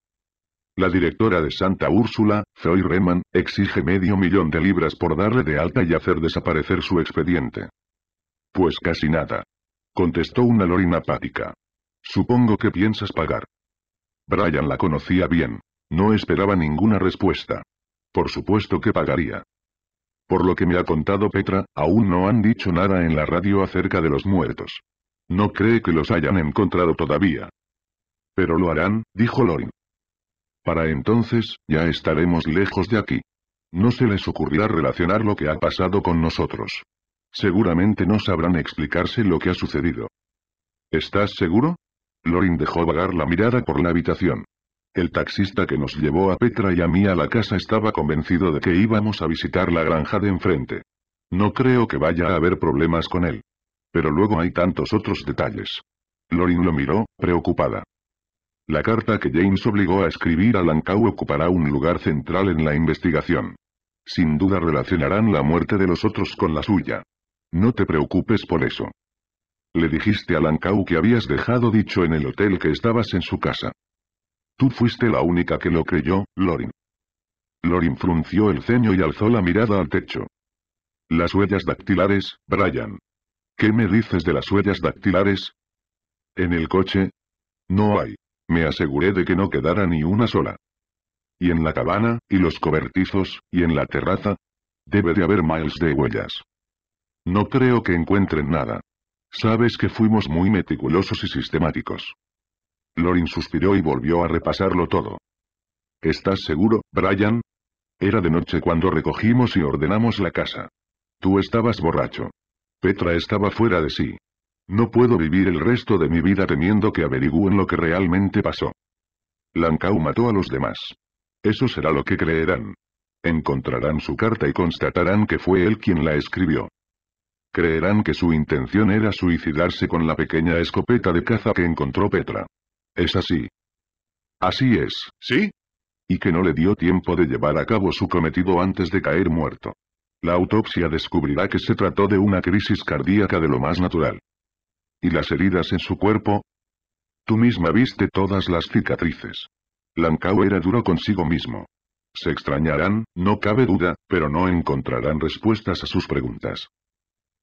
La directora de Santa Úrsula, Zoe Reman, exige medio millón de libras por darle de alta y hacer desaparecer su expediente. Pues casi nada. Contestó una Lorin apática. Supongo que piensas pagar. Brian la conocía bien. No esperaba ninguna respuesta. Por supuesto que pagaría. Por lo que me ha contado Petra, aún no han dicho nada en la radio acerca de los muertos. No cree que los hayan encontrado todavía. Pero lo harán, dijo Lorin. Para entonces, ya estaremos lejos de aquí. No se les ocurrirá relacionar lo que ha pasado con nosotros. Seguramente no sabrán explicarse lo que ha sucedido. ¿Estás seguro? Lorin dejó vagar la mirada por la habitación. El taxista que nos llevó a Petra y a mí a la casa estaba convencido de que íbamos a visitar la granja de enfrente. No creo que vaya a haber problemas con él. Pero luego hay tantos otros detalles. Lorin lo miró, preocupada. La carta que James obligó a escribir a Lancau ocupará un lugar central en la investigación. Sin duda relacionarán la muerte de los otros con la suya. No te preocupes por eso. Le dijiste a Lancau que habías dejado dicho en el hotel que estabas en su casa. Tú fuiste la única que lo creyó, Lorin. Lorin frunció el ceño y alzó la mirada al techo. Las huellas dactilares, Brian. ¿Qué me dices de las huellas dactilares? ¿En el coche? No hay. Me aseguré de que no quedara ni una sola. ¿Y en la cabana, y los cobertizos, y en la terraza? Debe de haber miles de huellas. No creo que encuentren nada. Sabes que fuimos muy meticulosos y sistemáticos. Lorin suspiró y volvió a repasarlo todo. ¿Estás seguro, Brian? Era de noche cuando recogimos y ordenamos la casa. Tú estabas borracho. Petra estaba fuera de sí. No puedo vivir el resto de mi vida temiendo que averigüen lo que realmente pasó. Lancau mató a los demás. Eso será lo que creerán. Encontrarán su carta y constatarán que fue él quien la escribió. Creerán que su intención era suicidarse con la pequeña escopeta de caza que encontró Petra. Es así. Así es. ¿Sí? Y que no le dio tiempo de llevar a cabo su cometido antes de caer muerto. La autopsia descubrirá que se trató de una crisis cardíaca de lo más natural. ¿Y las heridas en su cuerpo? Tú misma viste todas las cicatrices. Lancao era duro consigo mismo. Se extrañarán, no cabe duda, pero no encontrarán respuestas a sus preguntas.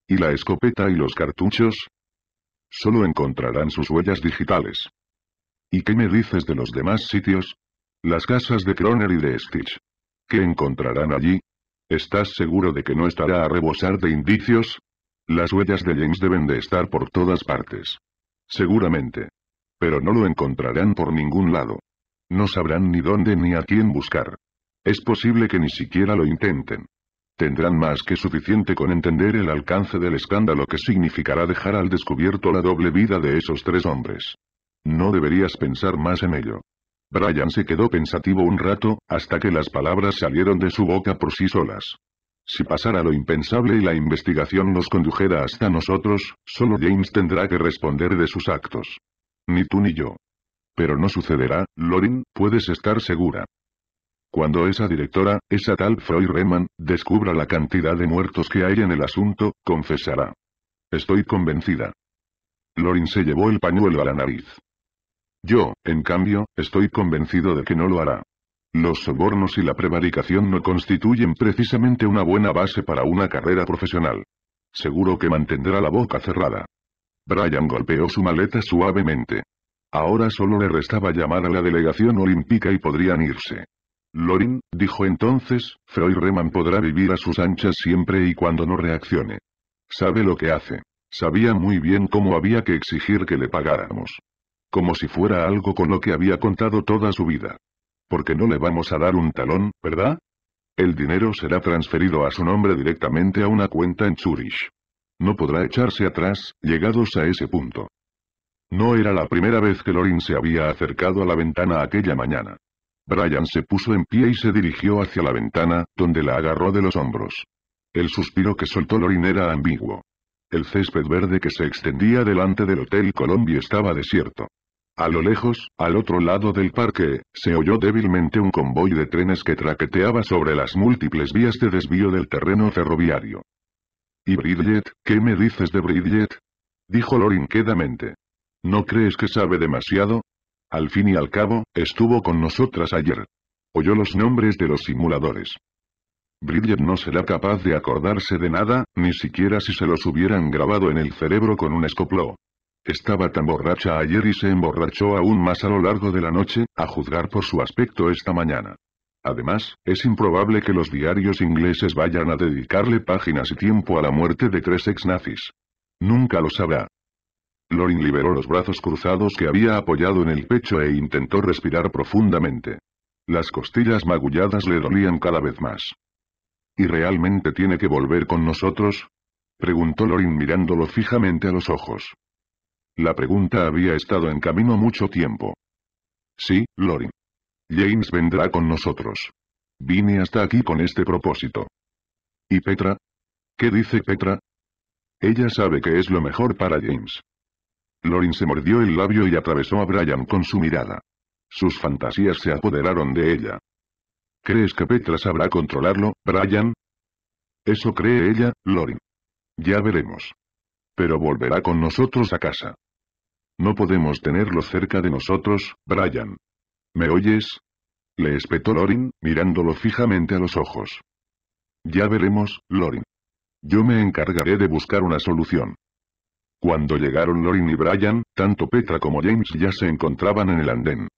¿Y la escopeta y los cartuchos? Solo encontrarán sus huellas digitales. ¿Y qué me dices de los demás sitios? Las casas de Croner y de Stitch. ¿Qué encontrarán allí? ¿Estás seguro de que no estará a rebosar de indicios? Las huellas de James deben de estar por todas partes. Seguramente. Pero no lo encontrarán por ningún lado. No sabrán ni dónde ni a quién buscar. Es posible que ni siquiera lo intenten. Tendrán más que suficiente con entender el alcance del escándalo que significará dejar al descubierto la doble vida de esos tres hombres. No deberías pensar más en ello. Brian se quedó pensativo un rato, hasta que las palabras salieron de su boca por sí solas. Si pasara lo impensable y la investigación nos condujera hasta nosotros, solo James tendrá que responder de sus actos. Ni tú ni yo. Pero no sucederá, Lorin, puedes estar segura. Cuando esa directora, esa tal Freud Reman, descubra la cantidad de muertos que hay en el asunto, confesará. Estoy convencida. Lorin se llevó el pañuelo a la nariz. Yo, en cambio, estoy convencido de que no lo hará. Los sobornos y la prevaricación no constituyen precisamente una buena base para una carrera profesional. Seguro que mantendrá la boca cerrada. Brian golpeó su maleta suavemente. Ahora solo le restaba llamar a la delegación olímpica y podrían irse. Lorin, dijo entonces, Freud Reman podrá vivir a sus anchas siempre y cuando no reaccione. Sabe lo que hace. Sabía muy bien cómo había que exigir que le pagáramos. Como si fuera algo con lo que había contado toda su vida. Porque no le vamos a dar un talón, ¿verdad? El dinero será transferido a su nombre directamente a una cuenta en Zurich. No podrá echarse atrás, llegados a ese punto. No era la primera vez que Lorin se había acercado a la ventana aquella mañana. Brian se puso en pie y se dirigió hacia la ventana, donde la agarró de los hombros. El suspiro que soltó Lorin era ambiguo. El césped verde que se extendía delante del Hotel Colombia estaba desierto. A lo lejos, al otro lado del parque, se oyó débilmente un convoy de trenes que traqueteaba sobre las múltiples vías de desvío del terreno ferroviario. ¿Y Bridget, qué me dices de Bridget? Dijo Lorin quedamente. ¿No crees que sabe demasiado? Al fin y al cabo, estuvo con nosotras ayer. Oyó los nombres de los simuladores. Bridget no será capaz de acordarse de nada, ni siquiera si se los hubieran grabado en el cerebro con un escoplo. Estaba tan borracha ayer y se emborrachó aún más a lo largo de la noche, a juzgar por su aspecto esta mañana. Además, es improbable que los diarios ingleses vayan a dedicarle páginas y tiempo a la muerte de tres ex-nazis. Nunca lo sabrá. Lorin liberó los brazos cruzados que había apoyado en el pecho e intentó respirar profundamente. Las costillas magulladas le dolían cada vez más. ¿Y realmente tiene que volver con nosotros? Preguntó Lorin mirándolo fijamente a los ojos. La pregunta había estado en camino mucho tiempo. Sí, Lorin. James vendrá con nosotros. Vine hasta aquí con este propósito. ¿Y Petra? ¿Qué dice Petra? Ella sabe que es lo mejor para James. Lorin se mordió el labio y atravesó a Brian con su mirada. Sus fantasías se apoderaron de ella. ¿Crees que Petra sabrá controlarlo, Brian? Eso cree ella, Lorin. Ya veremos. Pero volverá con nosotros a casa. No podemos tenerlo cerca de nosotros, Brian. ¿Me oyes? Le espetó Lorin, mirándolo fijamente a los ojos. Ya veremos, Lorin. Yo me encargaré de buscar una solución. Cuando llegaron Lorin y Brian, tanto Petra como James ya se encontraban en el andén.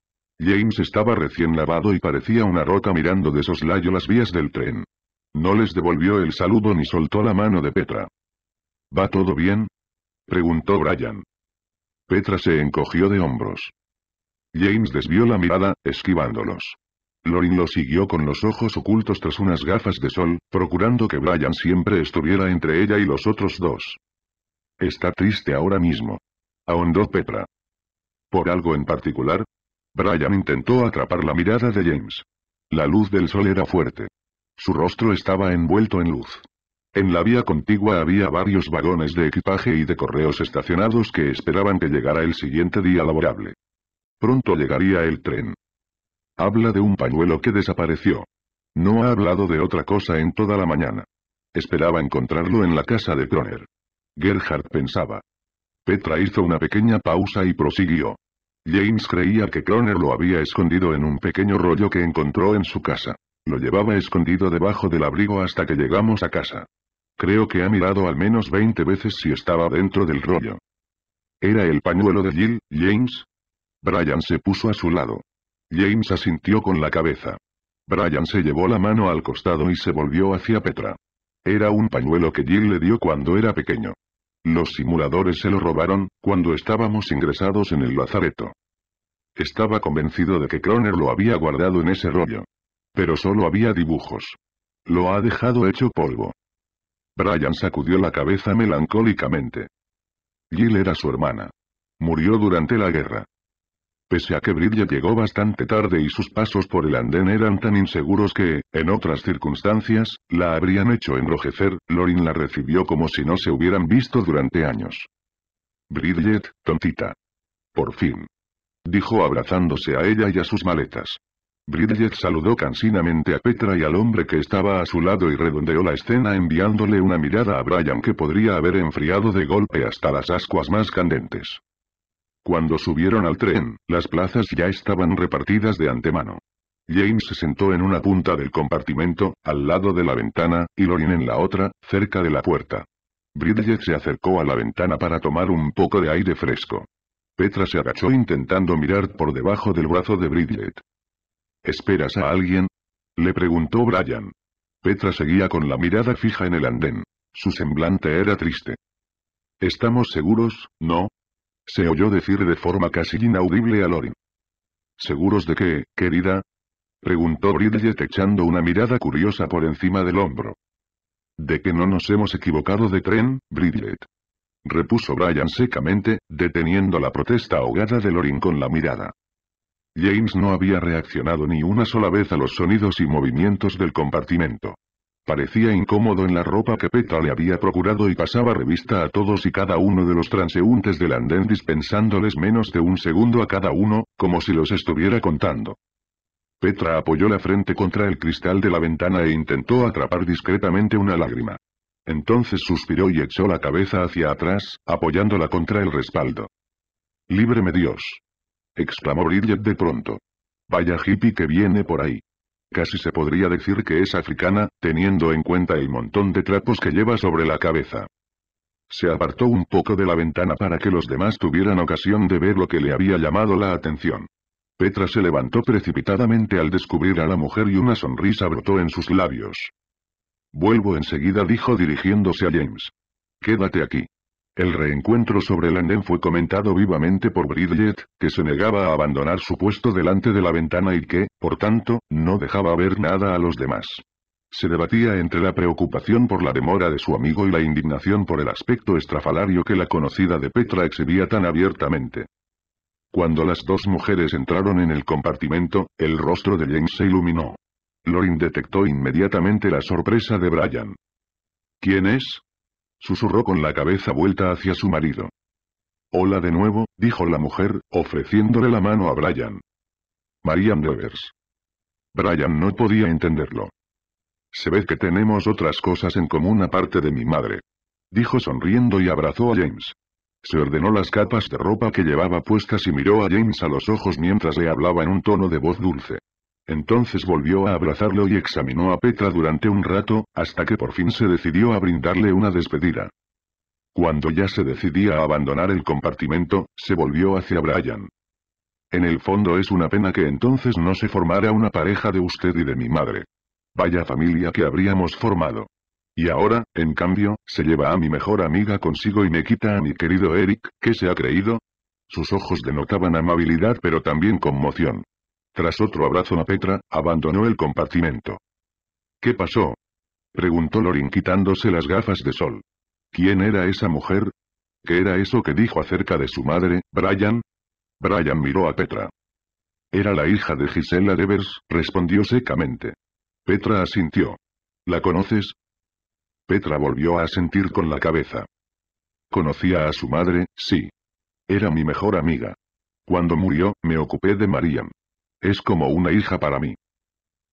James estaba recién lavado y parecía una roca mirando de soslayo las vías del tren. No les devolvió el saludo ni soltó la mano de Petra. ¿Va todo bien? preguntó Brian. Petra se encogió de hombros. James desvió la mirada, esquivándolos. Lorin lo siguió con los ojos ocultos tras unas gafas de sol, procurando que Brian siempre estuviera entre ella y los otros dos. Está triste ahora mismo. Ahondó Petra. ¿Por algo en particular? Brian intentó atrapar la mirada de James. La luz del sol era fuerte. Su rostro estaba envuelto en luz. En la vía contigua había varios vagones de equipaje y de correos estacionados que esperaban que llegara el siguiente día laborable. Pronto llegaría el tren. Habla de un pañuelo que desapareció. No ha hablado de otra cosa en toda la mañana. Esperaba encontrarlo en la casa de Croner. Gerhard pensaba. Petra hizo una pequeña pausa y prosiguió. James creía que Croner lo había escondido en un pequeño rollo que encontró en su casa. Lo llevaba escondido debajo del abrigo hasta que llegamos a casa. Creo que ha mirado al menos 20 veces si estaba dentro del rollo. ¿Era el pañuelo de Jill, James? Brian se puso a su lado. James asintió con la cabeza. Brian se llevó la mano al costado y se volvió hacia Petra. Era un pañuelo que Jill le dio cuando era pequeño. Los simuladores se lo robaron, cuando estábamos ingresados en el lazareto. Estaba convencido de que Croner lo había guardado en ese rollo. Pero solo había dibujos. Lo ha dejado hecho polvo. Brian sacudió la cabeza melancólicamente. Jill era su hermana. Murió durante la guerra. Pese a que Bridget llegó bastante tarde y sus pasos por el andén eran tan inseguros que, en otras circunstancias, la habrían hecho enrojecer, Lorin la recibió como si no se hubieran visto durante años. Bridget, tontita. Por fin. Dijo abrazándose a ella y a sus maletas. Bridget saludó cansinamente a Petra y al hombre que estaba a su lado y redondeó la escena enviándole una mirada a Brian que podría haber enfriado de golpe hasta las ascuas más candentes. Cuando subieron al tren, las plazas ya estaban repartidas de antemano. James se sentó en una punta del compartimento, al lado de la ventana, y Lorin en la otra, cerca de la puerta. Bridget se acercó a la ventana para tomar un poco de aire fresco. Petra se agachó intentando mirar por debajo del brazo de Bridget. ¿Esperas a alguien? Le preguntó Brian. Petra seguía con la mirada fija en el andén. Su semblante era triste. ¿Estamos seguros, no? Se oyó decir de forma casi inaudible a Lorin. ¿Seguros de qué, querida? Preguntó Bridget echando una mirada curiosa por encima del hombro. De que no nos hemos equivocado de tren, Bridget. Repuso Brian secamente, deteniendo la protesta ahogada de Lorin con la mirada. James no había reaccionado ni una sola vez a los sonidos y movimientos del compartimento. Parecía incómodo en la ropa que Petra le había procurado y pasaba revista a todos y cada uno de los transeúntes del andén dispensándoles menos de un segundo a cada uno, como si los estuviera contando. Petra apoyó la frente contra el cristal de la ventana e intentó atrapar discretamente una lágrima. Entonces suspiró y echó la cabeza hacia atrás, apoyándola contra el respaldo. Líbreme Dios exclamó Bridget de pronto. Vaya hippie que viene por ahí. Casi se podría decir que es africana, teniendo en cuenta el montón de trapos que lleva sobre la cabeza. Se apartó un poco de la ventana para que los demás tuvieran ocasión de ver lo que le había llamado la atención. Petra se levantó precipitadamente al descubrir a la mujer y una sonrisa brotó en sus labios. Vuelvo enseguida dijo dirigiéndose a James. Quédate aquí. El reencuentro sobre el andén fue comentado vivamente por Bridget, que se negaba a abandonar su puesto delante de la ventana y que, por tanto, no dejaba ver nada a los demás. Se debatía entre la preocupación por la demora de su amigo y la indignación por el aspecto estrafalario que la conocida de Petra exhibía tan abiertamente. Cuando las dos mujeres entraron en el compartimento, el rostro de James se iluminó. Lorin detectó inmediatamente la sorpresa de Brian. ¿Quién es? Susurró con la cabeza vuelta hacia su marido. Hola de nuevo, dijo la mujer, ofreciéndole la mano a Brian. Marian Devers. Brian no podía entenderlo. Se ve que tenemos otras cosas en común aparte de mi madre. Dijo sonriendo y abrazó a James. Se ordenó las capas de ropa que llevaba puestas y miró a James a los ojos mientras le hablaba en un tono de voz dulce. Entonces volvió a abrazarlo y examinó a Petra durante un rato, hasta que por fin se decidió a brindarle una despedida. Cuando ya se decidía a abandonar el compartimento, se volvió hacia Brian. En el fondo es una pena que entonces no se formara una pareja de usted y de mi madre. Vaya familia que habríamos formado. Y ahora, en cambio, se lleva a mi mejor amiga consigo y me quita a mi querido Eric, ¿qué se ha creído? Sus ojos denotaban amabilidad pero también conmoción. Tras otro abrazo a Petra, abandonó el compartimento. ¿Qué pasó? Preguntó Lorin quitándose las gafas de sol. ¿Quién era esa mujer? ¿Qué era eso que dijo acerca de su madre, Brian? Brian miró a Petra. Era la hija de Gisela Devers, respondió secamente. Petra asintió. ¿La conoces? Petra volvió a asentir con la cabeza. Conocía a su madre, sí. Era mi mejor amiga. Cuando murió, me ocupé de Mariam. Es como una hija para mí.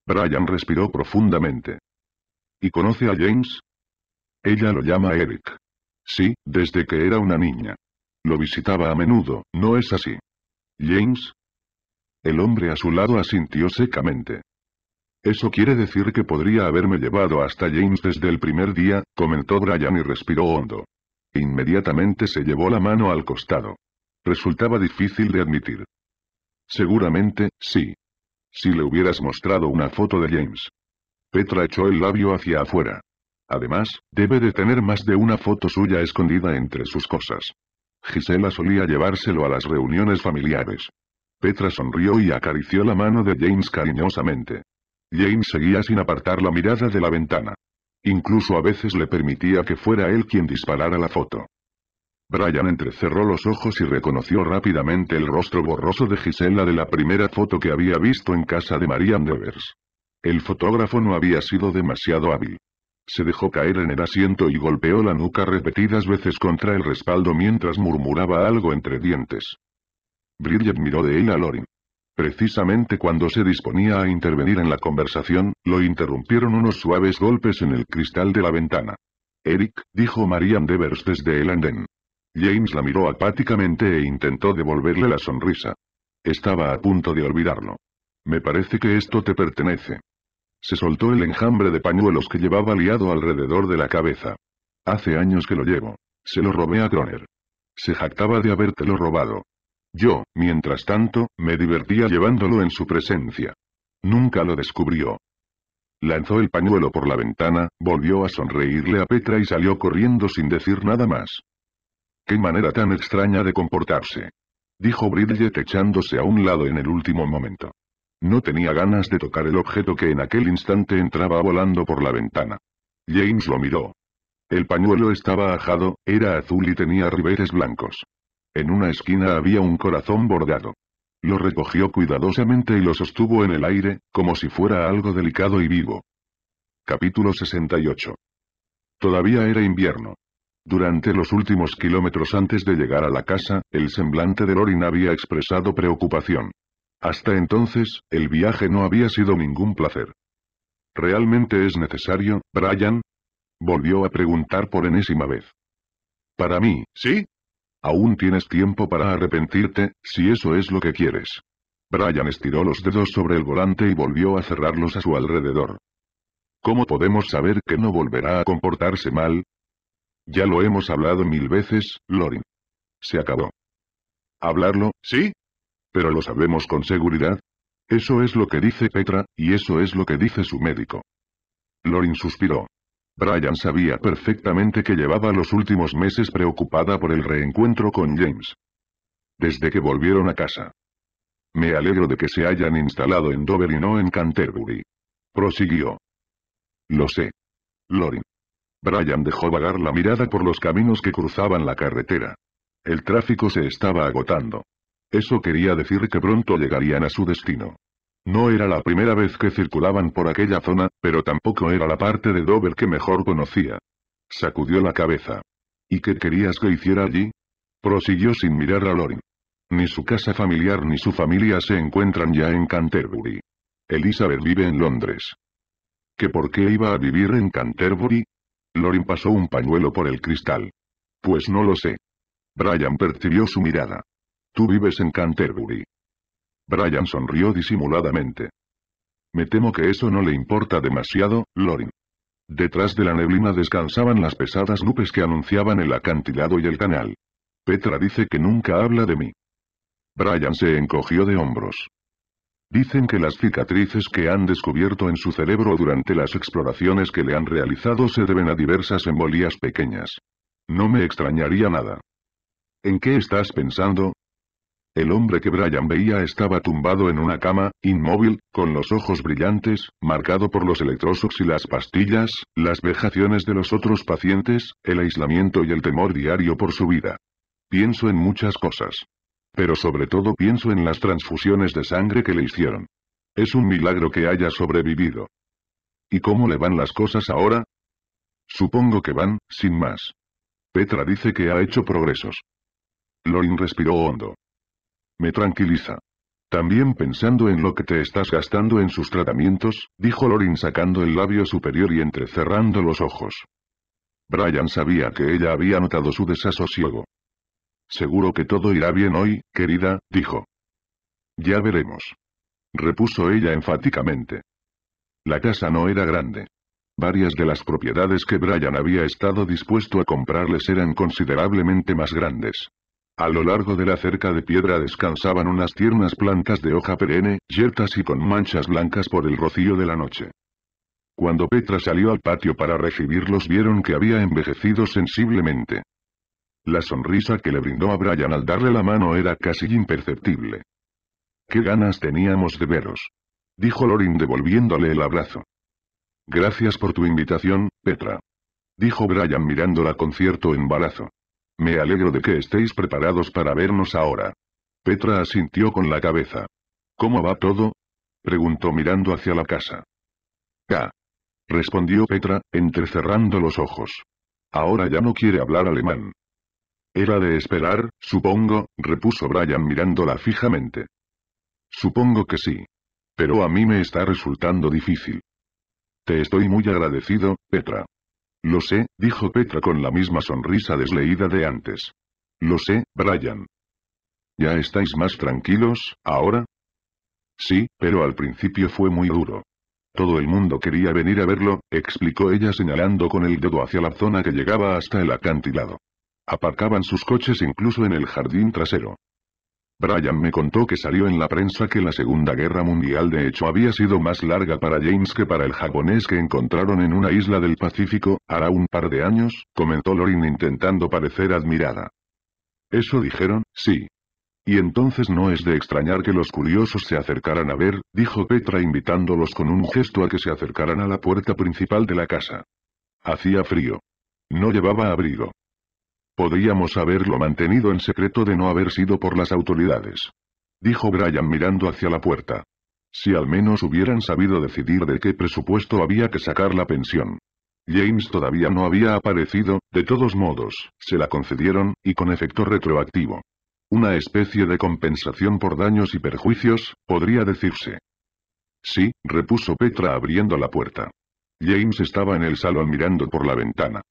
Brian respiró profundamente. ¿Y conoce a James? Ella lo llama Eric. Sí, desde que era una niña. Lo visitaba a menudo, ¿no es así? James? El hombre a su lado asintió secamente. Eso quiere decir que podría haberme llevado hasta James desde el primer día, comentó Brian y respiró hondo. Inmediatamente se llevó la mano al costado. Resultaba difícil de admitir. Seguramente, sí. Si le hubieras mostrado una foto de James. Petra echó el labio hacia afuera. Además, debe de tener más de una foto suya escondida entre sus cosas. Gisela solía llevárselo a las reuniones familiares. Petra sonrió y acarició la mano de James cariñosamente. James seguía sin apartar la mirada de la ventana. Incluso a veces le permitía que fuera él quien disparara la foto. Brian entrecerró los ojos y reconoció rápidamente el rostro borroso de Gisela de la primera foto que había visto en casa de Marianne Devers. El fotógrafo no había sido demasiado hábil. Se dejó caer en el asiento y golpeó la nuca repetidas veces contra el respaldo mientras murmuraba algo entre dientes. Bridget miró de él a Lorin. Precisamente cuando se disponía a intervenir en la conversación, lo interrumpieron unos suaves golpes en el cristal de la ventana. Eric, dijo Marianne Devers desde el andén. James la miró apáticamente e intentó devolverle la sonrisa. Estaba a punto de olvidarlo. Me parece que esto te pertenece. Se soltó el enjambre de pañuelos que llevaba liado alrededor de la cabeza. Hace años que lo llevo. Se lo robé a Croner. Se jactaba de habértelo robado. Yo, mientras tanto, me divertía llevándolo en su presencia. Nunca lo descubrió. Lanzó el pañuelo por la ventana, volvió a sonreírle a Petra y salió corriendo sin decir nada más. ¡Qué manera tan extraña de comportarse! Dijo Bridget echándose a un lado en el último momento. No tenía ganas de tocar el objeto que en aquel instante entraba volando por la ventana. James lo miró. El pañuelo estaba ajado, era azul y tenía ribetes blancos. En una esquina había un corazón bordado. Lo recogió cuidadosamente y lo sostuvo en el aire, como si fuera algo delicado y vivo. Capítulo 68. Todavía era invierno. Durante los últimos kilómetros antes de llegar a la casa, el semblante de Lorin había expresado preocupación. Hasta entonces, el viaje no había sido ningún placer. ¿Realmente es necesario, Brian? Volvió a preguntar por enésima vez. Para mí, ¿sí? Aún tienes tiempo para arrepentirte, si eso es lo que quieres. Brian estiró los dedos sobre el volante y volvió a cerrarlos a su alrededor. ¿Cómo podemos saber que no volverá a comportarse mal? Ya lo hemos hablado mil veces, Lorin. Se acabó. ¿Hablarlo, sí? Pero lo sabemos con seguridad. Eso es lo que dice Petra, y eso es lo que dice su médico. Lorin suspiró. Brian sabía perfectamente que llevaba los últimos meses preocupada por el reencuentro con James. Desde que volvieron a casa. Me alegro de que se hayan instalado en Dover y no en Canterbury. Prosiguió. Lo sé. Lorin. Brian dejó vagar la mirada por los caminos que cruzaban la carretera. El tráfico se estaba agotando. Eso quería decir que pronto llegarían a su destino. No era la primera vez que circulaban por aquella zona, pero tampoco era la parte de Dover que mejor conocía. Sacudió la cabeza. ¿Y qué querías que hiciera allí? Prosiguió sin mirar a Lorin. Ni su casa familiar ni su familia se encuentran ya en Canterbury. Elizabeth vive en Londres. ¿Que por qué iba a vivir en Canterbury? Lorin pasó un pañuelo por el cristal. Pues no lo sé. Brian percibió su mirada. Tú vives en Canterbury. Brian sonrió disimuladamente. Me temo que eso no le importa demasiado, Lorin. Detrás de la neblina descansaban las pesadas nubes que anunciaban el acantilado y el canal. Petra dice que nunca habla de mí. Brian se encogió de hombros. Dicen que las cicatrices que han descubierto en su cerebro durante las exploraciones que le han realizado se deben a diversas embolías pequeñas. No me extrañaría nada. ¿En qué estás pensando? El hombre que Brian veía estaba tumbado en una cama, inmóvil, con los ojos brillantes, marcado por los electroshocks y las pastillas, las vejaciones de los otros pacientes, el aislamiento y el temor diario por su vida. Pienso en muchas cosas. Pero sobre todo pienso en las transfusiones de sangre que le hicieron. Es un milagro que haya sobrevivido. ¿Y cómo le van las cosas ahora? Supongo que van, sin más. Petra dice que ha hecho progresos. Lorin respiró hondo. Me tranquiliza. También pensando en lo que te estás gastando en sus tratamientos, dijo Lorin sacando el labio superior y entrecerrando los ojos. Brian sabía que ella había notado su desasosiego. Seguro que todo irá bien hoy, querida, dijo. Ya veremos. Repuso ella enfáticamente. La casa no era grande. Varias de las propiedades que Brian había estado dispuesto a comprarles eran considerablemente más grandes. A lo largo de la cerca de piedra descansaban unas tiernas plantas de hoja perenne, yertas y con manchas blancas por el rocío de la noche. Cuando Petra salió al patio para recibirlos vieron que había envejecido sensiblemente. La sonrisa que le brindó a Brian al darle la mano era casi imperceptible. ¿Qué ganas teníamos de veros? Dijo Lorin devolviéndole el abrazo. Gracias por tu invitación, Petra. Dijo Brian mirándola con cierto embarazo. Me alegro de que estéis preparados para vernos ahora. Petra asintió con la cabeza. ¿Cómo va todo? Preguntó mirando hacia la casa. Ah. Respondió Petra, entrecerrando los ojos. Ahora ya no quiere hablar alemán. Era de esperar, supongo, repuso Brian mirándola fijamente. Supongo que sí. Pero a mí me está resultando difícil. Te estoy muy agradecido, Petra. Lo sé, dijo Petra con la misma sonrisa desleída de antes. Lo sé, Brian. ¿Ya estáis más tranquilos, ahora? Sí, pero al principio fue muy duro. Todo el mundo quería venir a verlo, explicó ella señalando con el dedo hacia la zona que llegaba hasta el acantilado. Aparcaban sus coches incluso en el jardín trasero. Brian me contó que salió en la prensa que la Segunda Guerra Mundial de hecho había sido más larga para James que para el japonés que encontraron en una isla del Pacífico, hará un par de años, comentó Lorin intentando parecer admirada. Eso dijeron, sí. Y entonces no es de extrañar que los curiosos se acercaran a ver, dijo Petra invitándolos con un gesto a que se acercaran a la puerta principal de la casa. Hacía frío. No llevaba abrigo. Podríamos haberlo mantenido en secreto de no haber sido por las autoridades. Dijo Brian mirando hacia la puerta. Si al menos hubieran sabido decidir de qué presupuesto había que sacar la pensión. James todavía no había aparecido, de todos modos, se la concedieron, y con efecto retroactivo. Una especie de compensación por daños y perjuicios, podría decirse. Sí, repuso Petra abriendo la puerta. James estaba en el salón mirando por la ventana.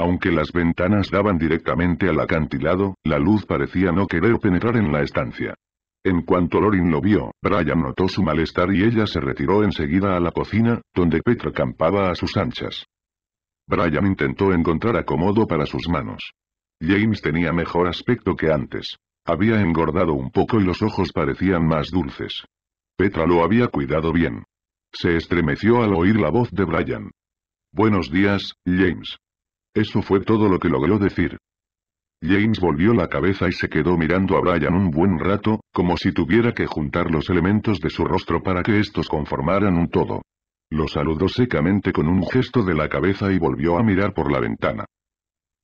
Aunque las ventanas daban directamente al acantilado, la luz parecía no querer penetrar en la estancia. En cuanto Lorin lo vio, Brian notó su malestar y ella se retiró enseguida a la cocina, donde Petra campaba a sus anchas. Brian intentó encontrar acomodo para sus manos. James tenía mejor aspecto que antes. Había engordado un poco y los ojos parecían más dulces. Petra lo había cuidado bien. Se estremeció al oír la voz de Brian. Buenos días, James. Eso fue todo lo que logró decir. James volvió la cabeza y se quedó mirando a Brian un buen rato, como si tuviera que juntar los elementos de su rostro para que estos conformaran un todo. Lo saludó secamente con un gesto de la cabeza y volvió a mirar por la ventana.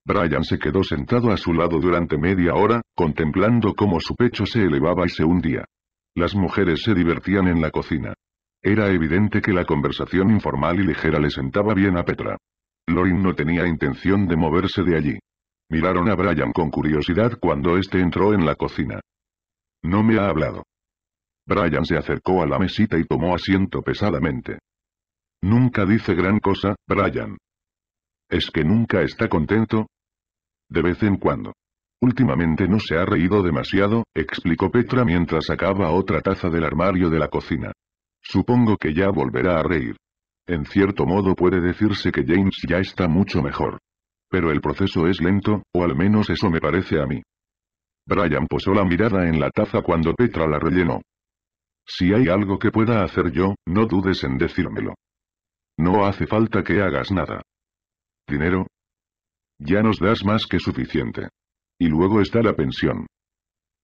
Brian se quedó sentado a su lado durante media hora, contemplando cómo su pecho se elevaba y se hundía. Las mujeres se divertían en la cocina. Era evidente que la conversación informal y ligera le sentaba bien a Petra. Lorin no tenía intención de moverse de allí. Miraron a Brian con curiosidad cuando éste entró en la cocina. No me ha hablado. Brian se acercó a la mesita y tomó asiento pesadamente. Nunca dice gran cosa, Brian. ¿Es que nunca está contento? De vez en cuando. Últimamente no se ha reído demasiado, explicó Petra mientras sacaba otra taza del armario de la cocina. Supongo que ya volverá a reír. En cierto modo puede decirse que James ya está mucho mejor. Pero el proceso es lento, o al menos eso me parece a mí. Brian posó la mirada en la taza cuando Petra la rellenó. Si hay algo que pueda hacer yo, no dudes en decírmelo. No hace falta que hagas nada. ¿Dinero? Ya nos das más que suficiente. Y luego está la pensión.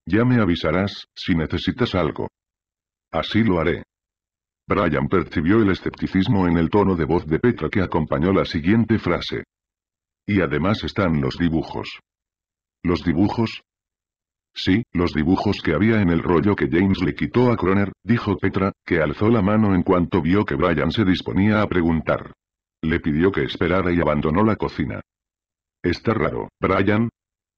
Ya me avisarás, si necesitas algo. Así lo haré. Brian percibió el escepticismo en el tono de voz de Petra que acompañó la siguiente frase. Y además están los dibujos. ¿Los dibujos? Sí, los dibujos que había en el rollo que James le quitó a Croner, dijo Petra, que alzó la mano en cuanto vio que Brian se disponía a preguntar. Le pidió que esperara y abandonó la cocina. Está raro, Brian,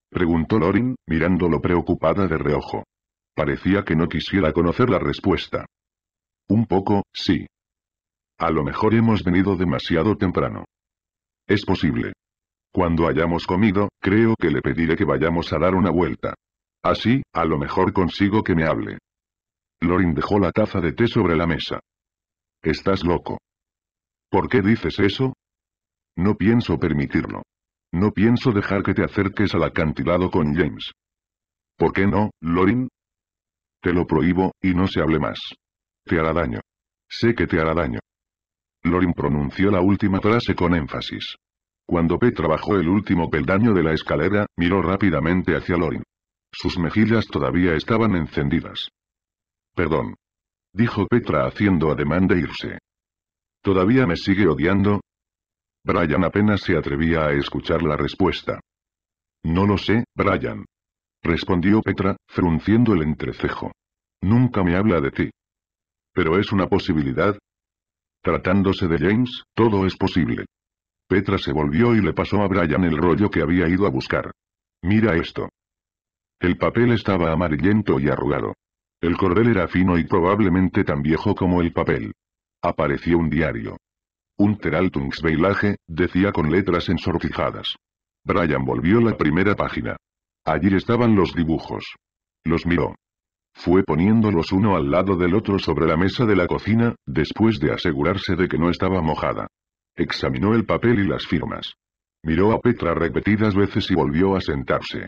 preguntó Lorin, mirándolo preocupada de reojo. Parecía que no quisiera conocer la respuesta. Un poco, sí. A lo mejor hemos venido demasiado temprano. Es posible. Cuando hayamos comido, creo que le pediré que vayamos a dar una vuelta. Así, a lo mejor consigo que me hable. Lorin dejó la taza de té sobre la mesa. Estás loco. ¿Por qué dices eso? No pienso permitirlo. No pienso dejar que te acerques al acantilado con James. ¿Por qué no, Lorin? Te lo prohíbo, y no se hable más. Te hará daño. Sé que te hará daño. Lorin pronunció la última frase con énfasis. Cuando Petra bajó el último peldaño de la escalera, miró rápidamente hacia Lorin. Sus mejillas todavía estaban encendidas. Perdón. Dijo Petra haciendo ademán de irse. ¿Todavía me sigue odiando? Brian apenas se atrevía a escuchar la respuesta. No lo sé, Brian. Respondió Petra, frunciendo el entrecejo. Nunca me habla de ti pero es una posibilidad. Tratándose de James, todo es posible. Petra se volvió y le pasó a Brian el rollo que había ido a buscar. Mira esto. El papel estaba amarillento y arrugado. El cordel era fino y probablemente tan viejo como el papel. Apareció un diario. Un Teraltungsbeilaje, decía con letras ensortijadas. Brian volvió la primera página. Allí estaban los dibujos. Los miró. Fue poniéndolos uno al lado del otro sobre la mesa de la cocina, después de asegurarse de que no estaba mojada. Examinó el papel y las firmas. Miró a Petra repetidas veces y volvió a sentarse.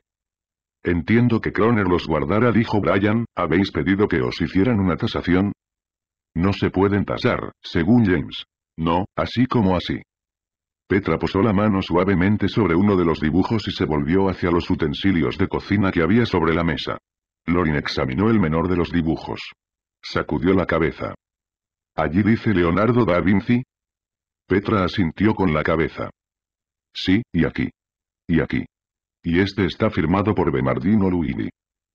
Entiendo que Croner los guardara, dijo Brian, ¿habéis pedido que os hicieran una tasación? No se pueden tasar, según James. No, así como así. Petra posó la mano suavemente sobre uno de los dibujos y se volvió hacia los utensilios de cocina que había sobre la mesa. Lorin examinó el menor de los dibujos. Sacudió la cabeza. Allí dice Leonardo da Vinci. Petra asintió con la cabeza. Sí, y aquí. Y aquí. Y este está firmado por Bernardino Luini.»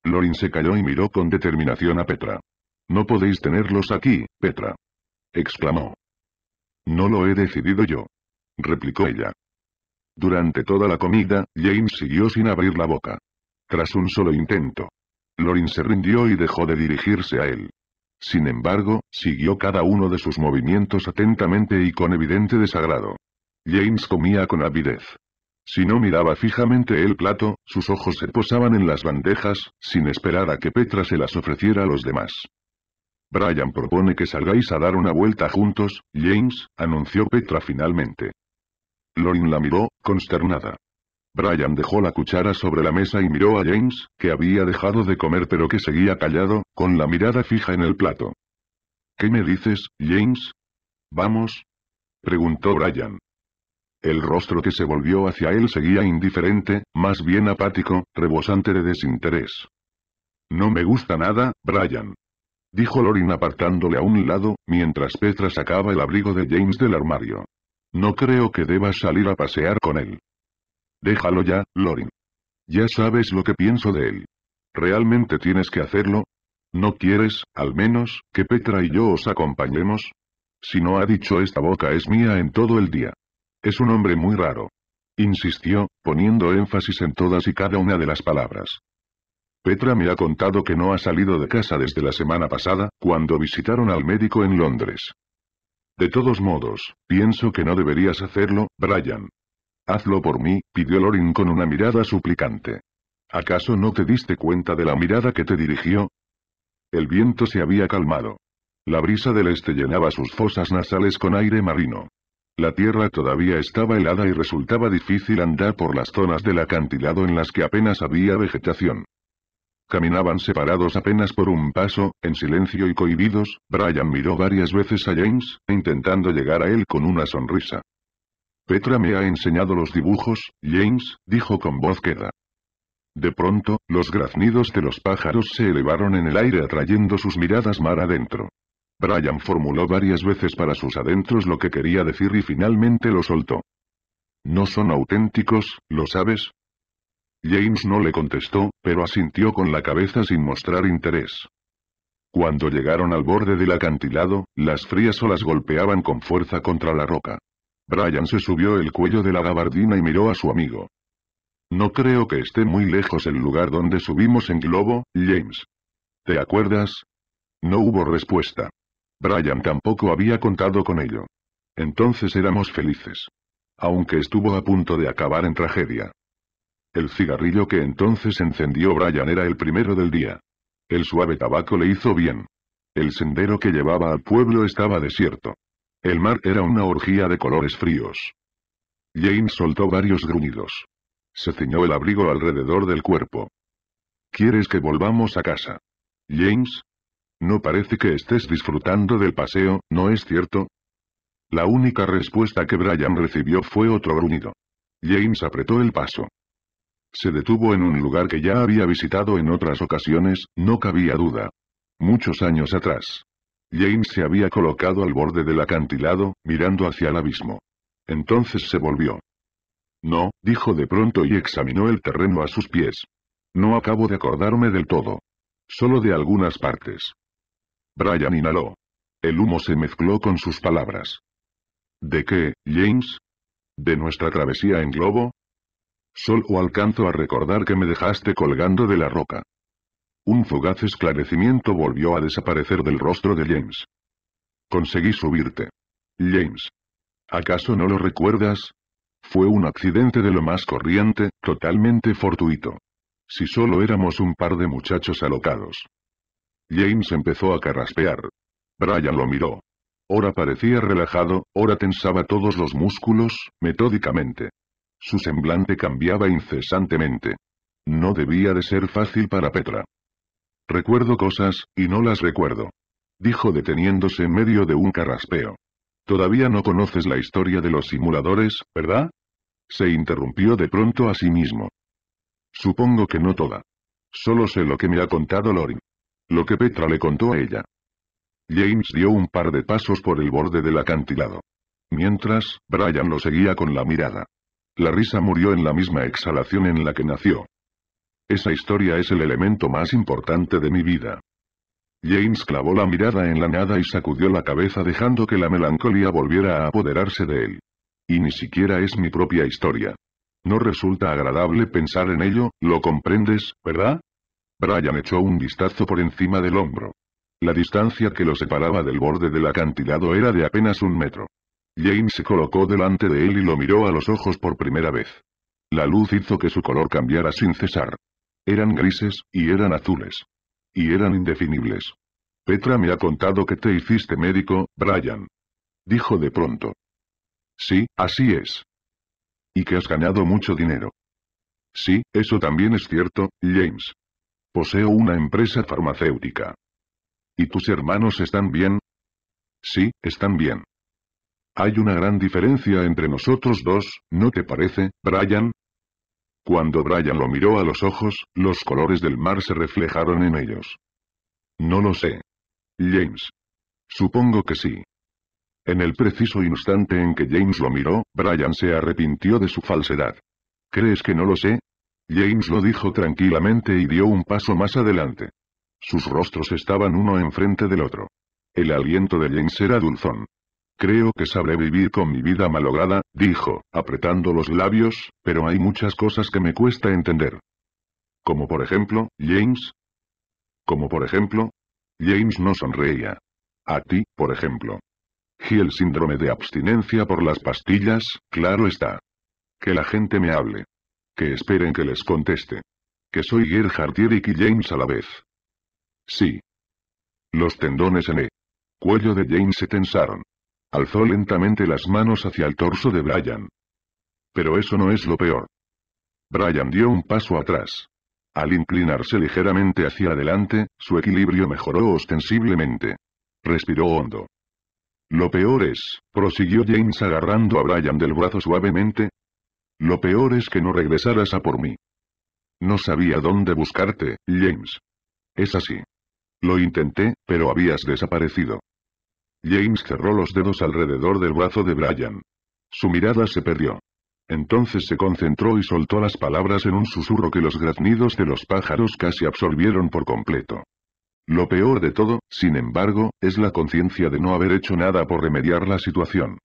Lorin se calló y miró con determinación a Petra. No podéis tenerlos aquí, Petra. exclamó. No lo he decidido yo. replicó ella. Durante toda la comida, James siguió sin abrir la boca. Tras un solo intento, Lorin se rindió y dejó de dirigirse a él. Sin embargo, siguió cada uno de sus movimientos atentamente y con evidente desagrado. James comía con avidez. Si no miraba fijamente el plato, sus ojos se posaban en las bandejas, sin esperar a que Petra se las ofreciera a los demás. Brian propone que salgáis a dar una vuelta juntos, James, anunció Petra finalmente. Lorin la miró, consternada. Brian dejó la cuchara sobre la mesa y miró a James, que había dejado de comer pero que seguía callado, con la mirada fija en el plato. ¿Qué me dices, James? ¿Vamos? preguntó Brian. El rostro que se volvió hacia él seguía indiferente, más bien apático, rebosante de desinterés. No me gusta nada, Brian. Dijo Lorin apartándole a un lado, mientras Petra sacaba el abrigo de James del armario. No creo que debas salir a pasear con él. Déjalo ya, Lorin. Ya sabes lo que pienso de él. ¿Realmente tienes que hacerlo? ¿No quieres, al menos, que Petra y yo os acompañemos? Si no ha dicho esta boca es mía en todo el día. Es un hombre muy raro. Insistió, poniendo énfasis en todas y cada una de las palabras. Petra me ha contado que no ha salido de casa desde la semana pasada, cuando visitaron al médico en Londres. De todos modos, pienso que no deberías hacerlo, Brian. Hazlo por mí, pidió Lorin con una mirada suplicante. ¿Acaso no te diste cuenta de la mirada que te dirigió? El viento se había calmado. La brisa del este llenaba sus fosas nasales con aire marino. La tierra todavía estaba helada y resultaba difícil andar por las zonas del acantilado en las que apenas había vegetación. Caminaban separados apenas por un paso, en silencio y cohibidos, Brian miró varias veces a James, intentando llegar a él con una sonrisa. Petra me ha enseñado los dibujos, James, dijo con voz queda. De pronto, los graznidos de los pájaros se elevaron en el aire atrayendo sus miradas mar adentro. Brian formuló varias veces para sus adentros lo que quería decir y finalmente lo soltó. No son auténticos, ¿lo sabes? James no le contestó, pero asintió con la cabeza sin mostrar interés. Cuando llegaron al borde del acantilado, las frías olas golpeaban con fuerza contra la roca. Brian se subió el cuello de la gabardina y miró a su amigo. No creo que esté muy lejos el lugar donde subimos en globo, James. ¿Te acuerdas? No hubo respuesta. Brian tampoco había contado con ello. Entonces éramos felices. Aunque estuvo a punto de acabar en tragedia. El cigarrillo que entonces encendió Brian era el primero del día. El suave tabaco le hizo bien. El sendero que llevaba al pueblo estaba desierto. El mar era una orgía de colores fríos. James soltó varios gruñidos. Se ciñó el abrigo alrededor del cuerpo. ¿Quieres que volvamos a casa? James? No parece que estés disfrutando del paseo, ¿no es cierto? La única respuesta que Brian recibió fue otro gruñido. James apretó el paso. Se detuvo en un lugar que ya había visitado en otras ocasiones, no cabía duda. Muchos años atrás. James se había colocado al borde del acantilado, mirando hacia el abismo. Entonces se volvió. No, dijo de pronto y examinó el terreno a sus pies. No acabo de acordarme del todo. Solo de algunas partes. Brian inhaló. El humo se mezcló con sus palabras. ¿De qué, James? ¿De nuestra travesía en globo? Solo alcanzo a recordar que me dejaste colgando de la roca. Un fugaz esclarecimiento volvió a desaparecer del rostro de James. Conseguí subirte. James. ¿Acaso no lo recuerdas? Fue un accidente de lo más corriente, totalmente fortuito. Si solo éramos un par de muchachos alocados. James empezó a carraspear. Brian lo miró. Ora parecía relajado, ora tensaba todos los músculos, metódicamente. Su semblante cambiaba incesantemente. No debía de ser fácil para Petra. Recuerdo cosas, y no las recuerdo. Dijo deteniéndose en medio de un carraspeo. Todavía no conoces la historia de los simuladores, ¿verdad? Se interrumpió de pronto a sí mismo. Supongo que no toda. Solo sé lo que me ha contado Lori Lo que Petra le contó a ella. James dio un par de pasos por el borde del acantilado. Mientras, Brian lo seguía con la mirada. La risa murió en la misma exhalación en la que nació. Esa historia es el elemento más importante de mi vida. James clavó la mirada en la nada y sacudió la cabeza dejando que la melancolía volviera a apoderarse de él. Y ni siquiera es mi propia historia. No resulta agradable pensar en ello, lo comprendes, ¿verdad? Brian echó un vistazo por encima del hombro. La distancia que lo separaba del borde del acantilado era de apenas un metro. James se colocó delante de él y lo miró a los ojos por primera vez. La luz hizo que su color cambiara sin cesar. Eran grises, y eran azules. Y eran indefinibles. Petra me ha contado que te hiciste médico, Brian. Dijo de pronto. Sí, así es. Y que has ganado mucho dinero. Sí, eso también es cierto, James. Poseo una empresa farmacéutica. ¿Y tus hermanos están bien? Sí, están bien. Hay una gran diferencia entre nosotros dos, ¿no te parece, Brian? Cuando Brian lo miró a los ojos, los colores del mar se reflejaron en ellos. No lo sé. James. Supongo que sí. En el preciso instante en que James lo miró, Brian se arrepintió de su falsedad. ¿Crees que no lo sé? James lo dijo tranquilamente y dio un paso más adelante. Sus rostros estaban uno enfrente del otro. El aliento de James era dulzón. Creo que sabré vivir con mi vida malograda, dijo, apretando los labios, pero hay muchas cosas que me cuesta entender. Como por ejemplo, James. Como por ejemplo. James no sonreía. A ti, por ejemplo. Y el síndrome de abstinencia por las pastillas, claro está. Que la gente me hable. Que esperen que les conteste. Que soy Gerhard Eric y James a la vez. Sí. Los tendones en el Cuello de James se tensaron. Alzó lentamente las manos hacia el torso de Brian. Pero eso no es lo peor. Brian dio un paso atrás. Al inclinarse ligeramente hacia adelante, su equilibrio mejoró ostensiblemente. Respiró hondo. Lo peor es, prosiguió James agarrando a Brian del brazo suavemente. Lo peor es que no regresaras a por mí. No sabía dónde buscarte, James. Es así. Lo intenté, pero habías desaparecido. James cerró los dedos alrededor del brazo de Brian. Su mirada se perdió. Entonces se concentró y soltó las palabras en un susurro que los graznidos de los pájaros casi absorbieron por completo. Lo peor de todo, sin embargo, es la conciencia de no haber hecho nada por remediar la situación.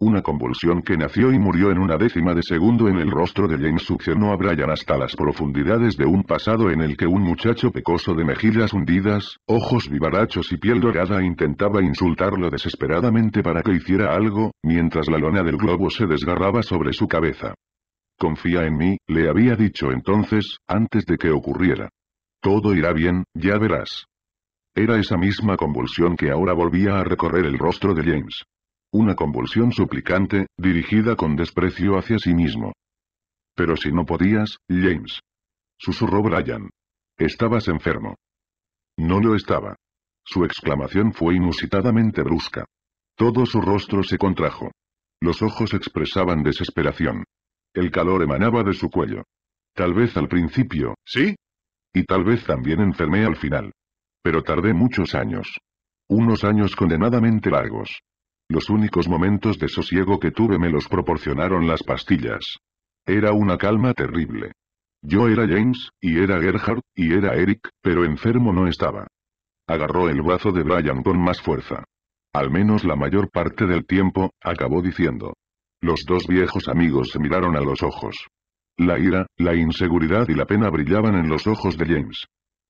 Una convulsión que nació y murió en una décima de segundo en el rostro de James succionó a Brian hasta las profundidades de un pasado en el que un muchacho pecoso de mejillas hundidas, ojos vivarachos y piel dorada intentaba insultarlo desesperadamente para que hiciera algo, mientras la lona del globo se desgarraba sobre su cabeza. Confía en mí, le había dicho entonces, antes de que ocurriera. Todo irá bien, ya verás. Era esa misma convulsión que ahora volvía a recorrer el rostro de James una convulsión suplicante, dirigida con desprecio hacia sí mismo. Pero si no podías, James. Susurró Brian. Estabas enfermo. No lo estaba. Su exclamación fue inusitadamente brusca. Todo su rostro se contrajo. Los ojos expresaban desesperación. El calor emanaba de su cuello. Tal vez al principio, ¿sí? Y tal vez también enfermé al final. Pero tardé muchos años. Unos años condenadamente largos. Los únicos momentos de sosiego que tuve me los proporcionaron las pastillas. Era una calma terrible. Yo era James, y era Gerhard, y era Eric, pero enfermo no estaba. Agarró el brazo de Brian con más fuerza. Al menos la mayor parte del tiempo, acabó diciendo. Los dos viejos amigos se miraron a los ojos. La ira, la inseguridad y la pena brillaban en los ojos de James.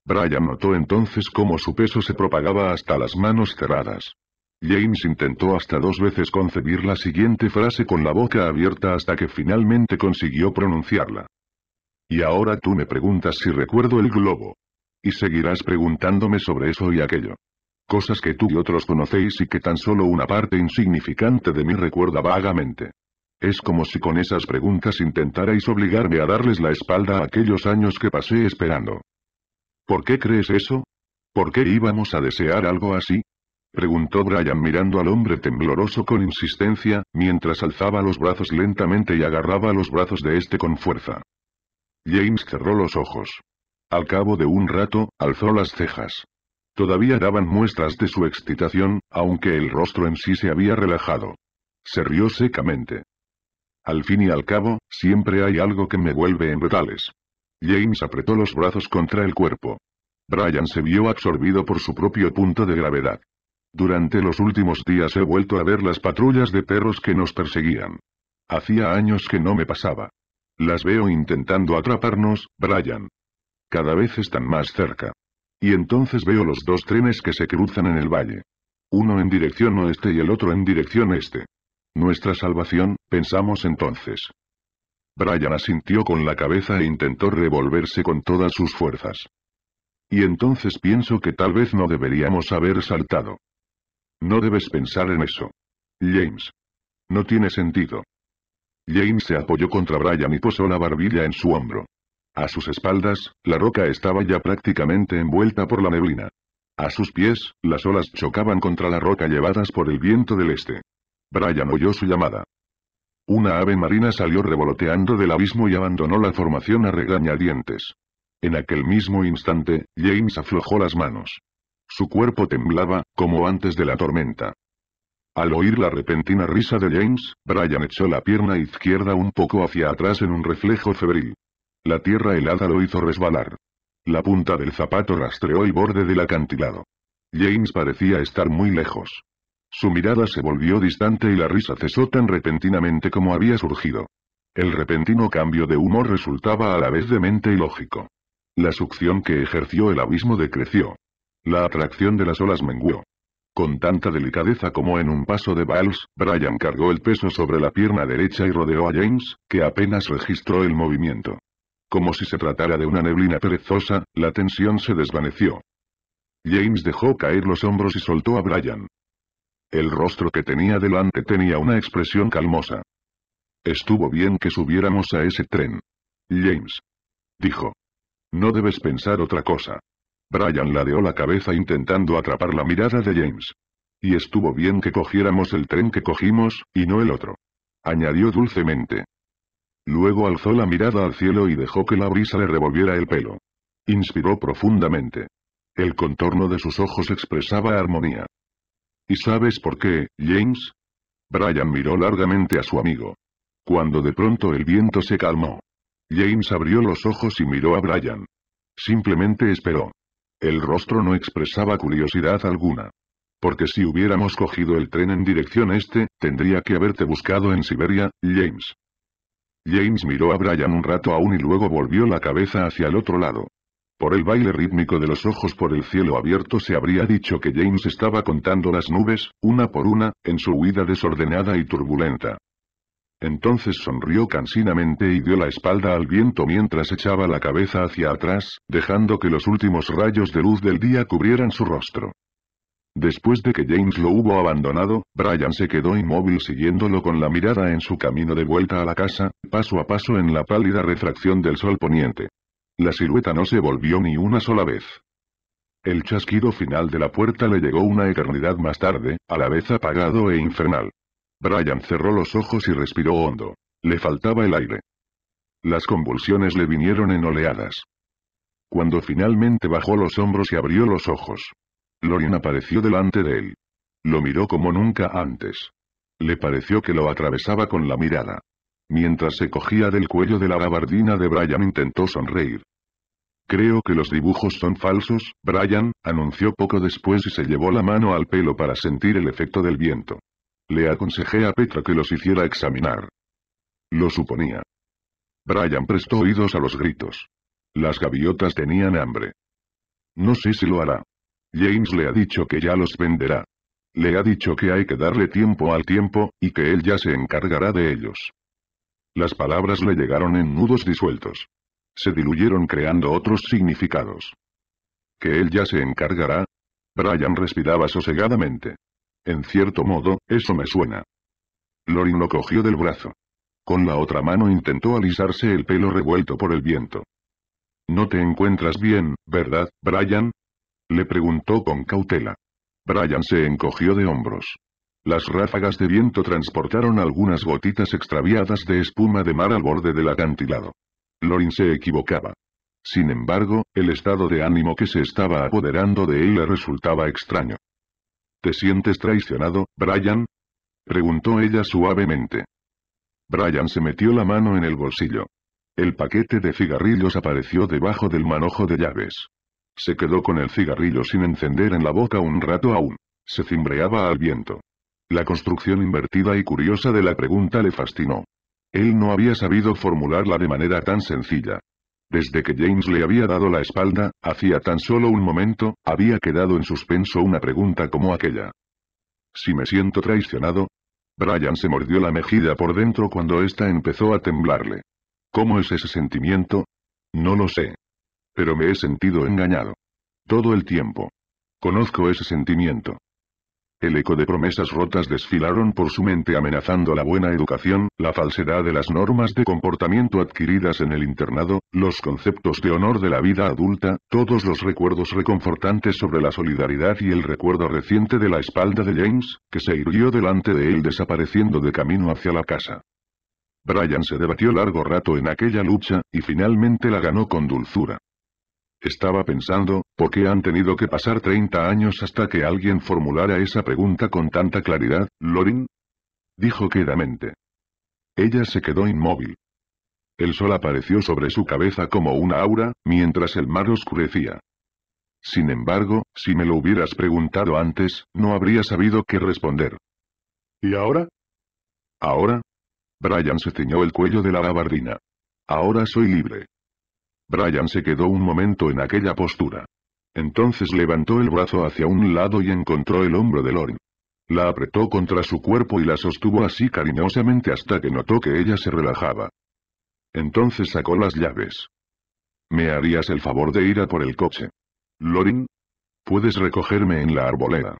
Brian notó entonces cómo su peso se propagaba hasta las manos cerradas. James intentó hasta dos veces concebir la siguiente frase con la boca abierta hasta que finalmente consiguió pronunciarla. Y ahora tú me preguntas si recuerdo el globo. Y seguirás preguntándome sobre eso y aquello. Cosas que tú y otros conocéis y que tan solo una parte insignificante de mí recuerda vagamente. Es como si con esas preguntas intentarais obligarme a darles la espalda a aquellos años que pasé esperando. ¿Por qué crees eso? ¿Por qué íbamos a desear algo así? Preguntó Brian mirando al hombre tembloroso con insistencia, mientras alzaba los brazos lentamente y agarraba los brazos de este con fuerza. James cerró los ojos. Al cabo de un rato, alzó las cejas. Todavía daban muestras de su excitación, aunque el rostro en sí se había relajado. Se rió secamente. Al fin y al cabo, siempre hay algo que me vuelve en brutales. James apretó los brazos contra el cuerpo. Brian se vio absorbido por su propio punto de gravedad. Durante los últimos días he vuelto a ver las patrullas de perros que nos perseguían. Hacía años que no me pasaba. Las veo intentando atraparnos, Brian. Cada vez están más cerca. Y entonces veo los dos trenes que se cruzan en el valle. Uno en dirección oeste y el otro en dirección este. Nuestra salvación, pensamos entonces. Brian asintió con la cabeza e intentó revolverse con todas sus fuerzas. Y entonces pienso que tal vez no deberíamos haber saltado. No debes pensar en eso. James. No tiene sentido. James se apoyó contra Brian y posó la barbilla en su hombro. A sus espaldas, la roca estaba ya prácticamente envuelta por la neblina. A sus pies, las olas chocaban contra la roca llevadas por el viento del este. Brian oyó su llamada. Una ave marina salió revoloteando del abismo y abandonó la formación a regañadientes. En aquel mismo instante, James aflojó las manos. Su cuerpo temblaba, como antes de la tormenta. Al oír la repentina risa de James, Brian echó la pierna izquierda un poco hacia atrás en un reflejo febril. La tierra helada lo hizo resbalar. La punta del zapato rastreó el borde del acantilado. James parecía estar muy lejos. Su mirada se volvió distante y la risa cesó tan repentinamente como había surgido. El repentino cambio de humor resultaba a la vez demente y lógico. La succión que ejerció el abismo decreció, la atracción de las olas menguó. Con tanta delicadeza como en un paso de vals, Brian cargó el peso sobre la pierna derecha y rodeó a James, que apenas registró el movimiento. Como si se tratara de una neblina perezosa, la tensión se desvaneció. James dejó caer los hombros y soltó a Brian. El rostro que tenía delante tenía una expresión calmosa. Estuvo bien que subiéramos a ese tren. James. Dijo. No debes pensar otra cosa. Brian ladeó la cabeza intentando atrapar la mirada de James. Y estuvo bien que cogiéramos el tren que cogimos, y no el otro. Añadió dulcemente. Luego alzó la mirada al cielo y dejó que la brisa le revolviera el pelo. Inspiró profundamente. El contorno de sus ojos expresaba armonía. ¿Y sabes por qué, James? Brian miró largamente a su amigo. Cuando de pronto el viento se calmó. James abrió los ojos y miró a Brian. Simplemente esperó. El rostro no expresaba curiosidad alguna. Porque si hubiéramos cogido el tren en dirección este, tendría que haberte buscado en Siberia, James. James miró a Brian un rato aún y luego volvió la cabeza hacia el otro lado. Por el baile rítmico de los ojos por el cielo abierto se habría dicho que James estaba contando las nubes, una por una, en su huida desordenada y turbulenta. Entonces sonrió cansinamente y dio la espalda al viento mientras echaba la cabeza hacia atrás, dejando que los últimos rayos de luz del día cubrieran su rostro. Después de que James lo hubo abandonado, Brian se quedó inmóvil siguiéndolo con la mirada en su camino de vuelta a la casa, paso a paso en la pálida refracción del sol poniente. La silueta no se volvió ni una sola vez. El chasquido final de la puerta le llegó una eternidad más tarde, a la vez apagado e infernal. Brian cerró los ojos y respiró hondo. Le faltaba el aire. Las convulsiones le vinieron en oleadas. Cuando finalmente bajó los hombros y abrió los ojos. Lorin apareció delante de él. Lo miró como nunca antes. Le pareció que lo atravesaba con la mirada. Mientras se cogía del cuello de la gabardina de Brian intentó sonreír. Creo que los dibujos son falsos, Brian, anunció poco después y se llevó la mano al pelo para sentir el efecto del viento. Le aconsejé a Petra que los hiciera examinar. Lo suponía. Brian prestó oídos a los gritos. Las gaviotas tenían hambre. No sé si lo hará. James le ha dicho que ya los venderá. Le ha dicho que hay que darle tiempo al tiempo, y que él ya se encargará de ellos. Las palabras le llegaron en nudos disueltos. Se diluyeron creando otros significados. ¿Que él ya se encargará? Brian respiraba sosegadamente. En cierto modo, eso me suena. Lorin lo cogió del brazo. Con la otra mano intentó alisarse el pelo revuelto por el viento. No te encuentras bien, ¿verdad, Brian? Le preguntó con cautela. Brian se encogió de hombros. Las ráfagas de viento transportaron algunas gotitas extraviadas de espuma de mar al borde del acantilado. Lorin se equivocaba. Sin embargo, el estado de ánimo que se estaba apoderando de él le resultaba extraño. ¿Te sientes traicionado, Brian? Preguntó ella suavemente. Brian se metió la mano en el bolsillo. El paquete de cigarrillos apareció debajo del manojo de llaves. Se quedó con el cigarrillo sin encender en la boca un rato aún. Se cimbreaba al viento. La construcción invertida y curiosa de la pregunta le fascinó. Él no había sabido formularla de manera tan sencilla. Desde que James le había dado la espalda, hacía tan solo un momento, había quedado en suspenso una pregunta como aquella. Si me siento traicionado, Brian se mordió la mejilla por dentro cuando ésta empezó a temblarle. ¿Cómo es ese sentimiento? No lo sé. Pero me he sentido engañado. Todo el tiempo. Conozco ese sentimiento. El eco de promesas rotas desfilaron por su mente amenazando la buena educación, la falsedad de las normas de comportamiento adquiridas en el internado, los conceptos de honor de la vida adulta, todos los recuerdos reconfortantes sobre la solidaridad y el recuerdo reciente de la espalda de James, que se irguió delante de él desapareciendo de camino hacia la casa. Brian se debatió largo rato en aquella lucha, y finalmente la ganó con dulzura. Estaba pensando, ¿por qué han tenido que pasar 30 años hasta que alguien formulara esa pregunta con tanta claridad, Lorin? Dijo quedamente. Ella se quedó inmóvil. El sol apareció sobre su cabeza como una aura, mientras el mar oscurecía. Sin embargo, si me lo hubieras preguntado antes, no habría sabido qué responder. ¿Y ahora? ¿Ahora? Brian se ceñó el cuello de la gabardina. Ahora soy libre. Brian se quedó un momento en aquella postura. Entonces levantó el brazo hacia un lado y encontró el hombro de Lorin. La apretó contra su cuerpo y la sostuvo así cariñosamente hasta que notó que ella se relajaba. Entonces sacó las llaves. ¿Me harías el favor de ir a por el coche? Lorin, puedes recogerme en la arboleda.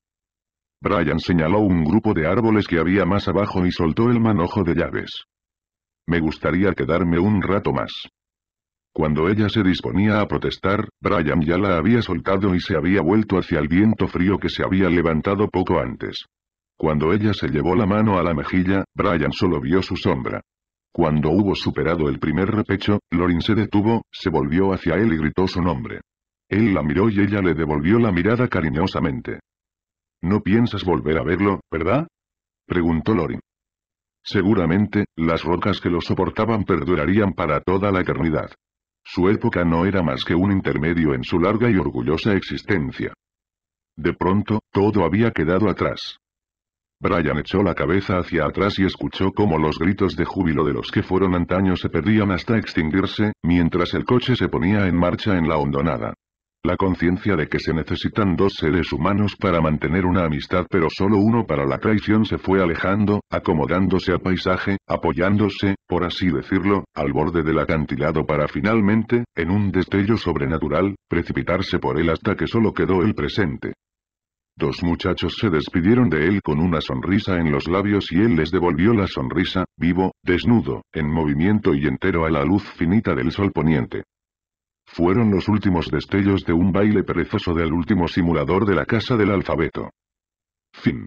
Brian señaló un grupo de árboles que había más abajo y soltó el manojo de llaves. Me gustaría quedarme un rato más. Cuando ella se disponía a protestar, Brian ya la había soltado y se había vuelto hacia el viento frío que se había levantado poco antes. Cuando ella se llevó la mano a la mejilla, Brian solo vio su sombra. Cuando hubo superado el primer repecho, Lorin se detuvo, se volvió hacia él y gritó su nombre. Él la miró y ella le devolvió la mirada cariñosamente. No piensas volver a verlo, ¿verdad? preguntó Lorin. Seguramente, las rocas que lo soportaban perdurarían para toda la eternidad. Su época no era más que un intermedio en su larga y orgullosa existencia. De pronto, todo había quedado atrás. Brian echó la cabeza hacia atrás y escuchó cómo los gritos de júbilo de los que fueron antaño se perdían hasta extinguirse, mientras el coche se ponía en marcha en la hondonada la conciencia de que se necesitan dos seres humanos para mantener una amistad pero solo uno para la traición se fue alejando, acomodándose a paisaje, apoyándose, por así decirlo, al borde del acantilado para finalmente, en un destello sobrenatural, precipitarse por él hasta que solo quedó el presente. Dos muchachos se despidieron de él con una sonrisa en los labios y él les devolvió la sonrisa, vivo, desnudo, en movimiento y entero a la luz finita del sol poniente. Fueron los últimos destellos de un baile perezoso del último simulador de la casa del alfabeto. Fin.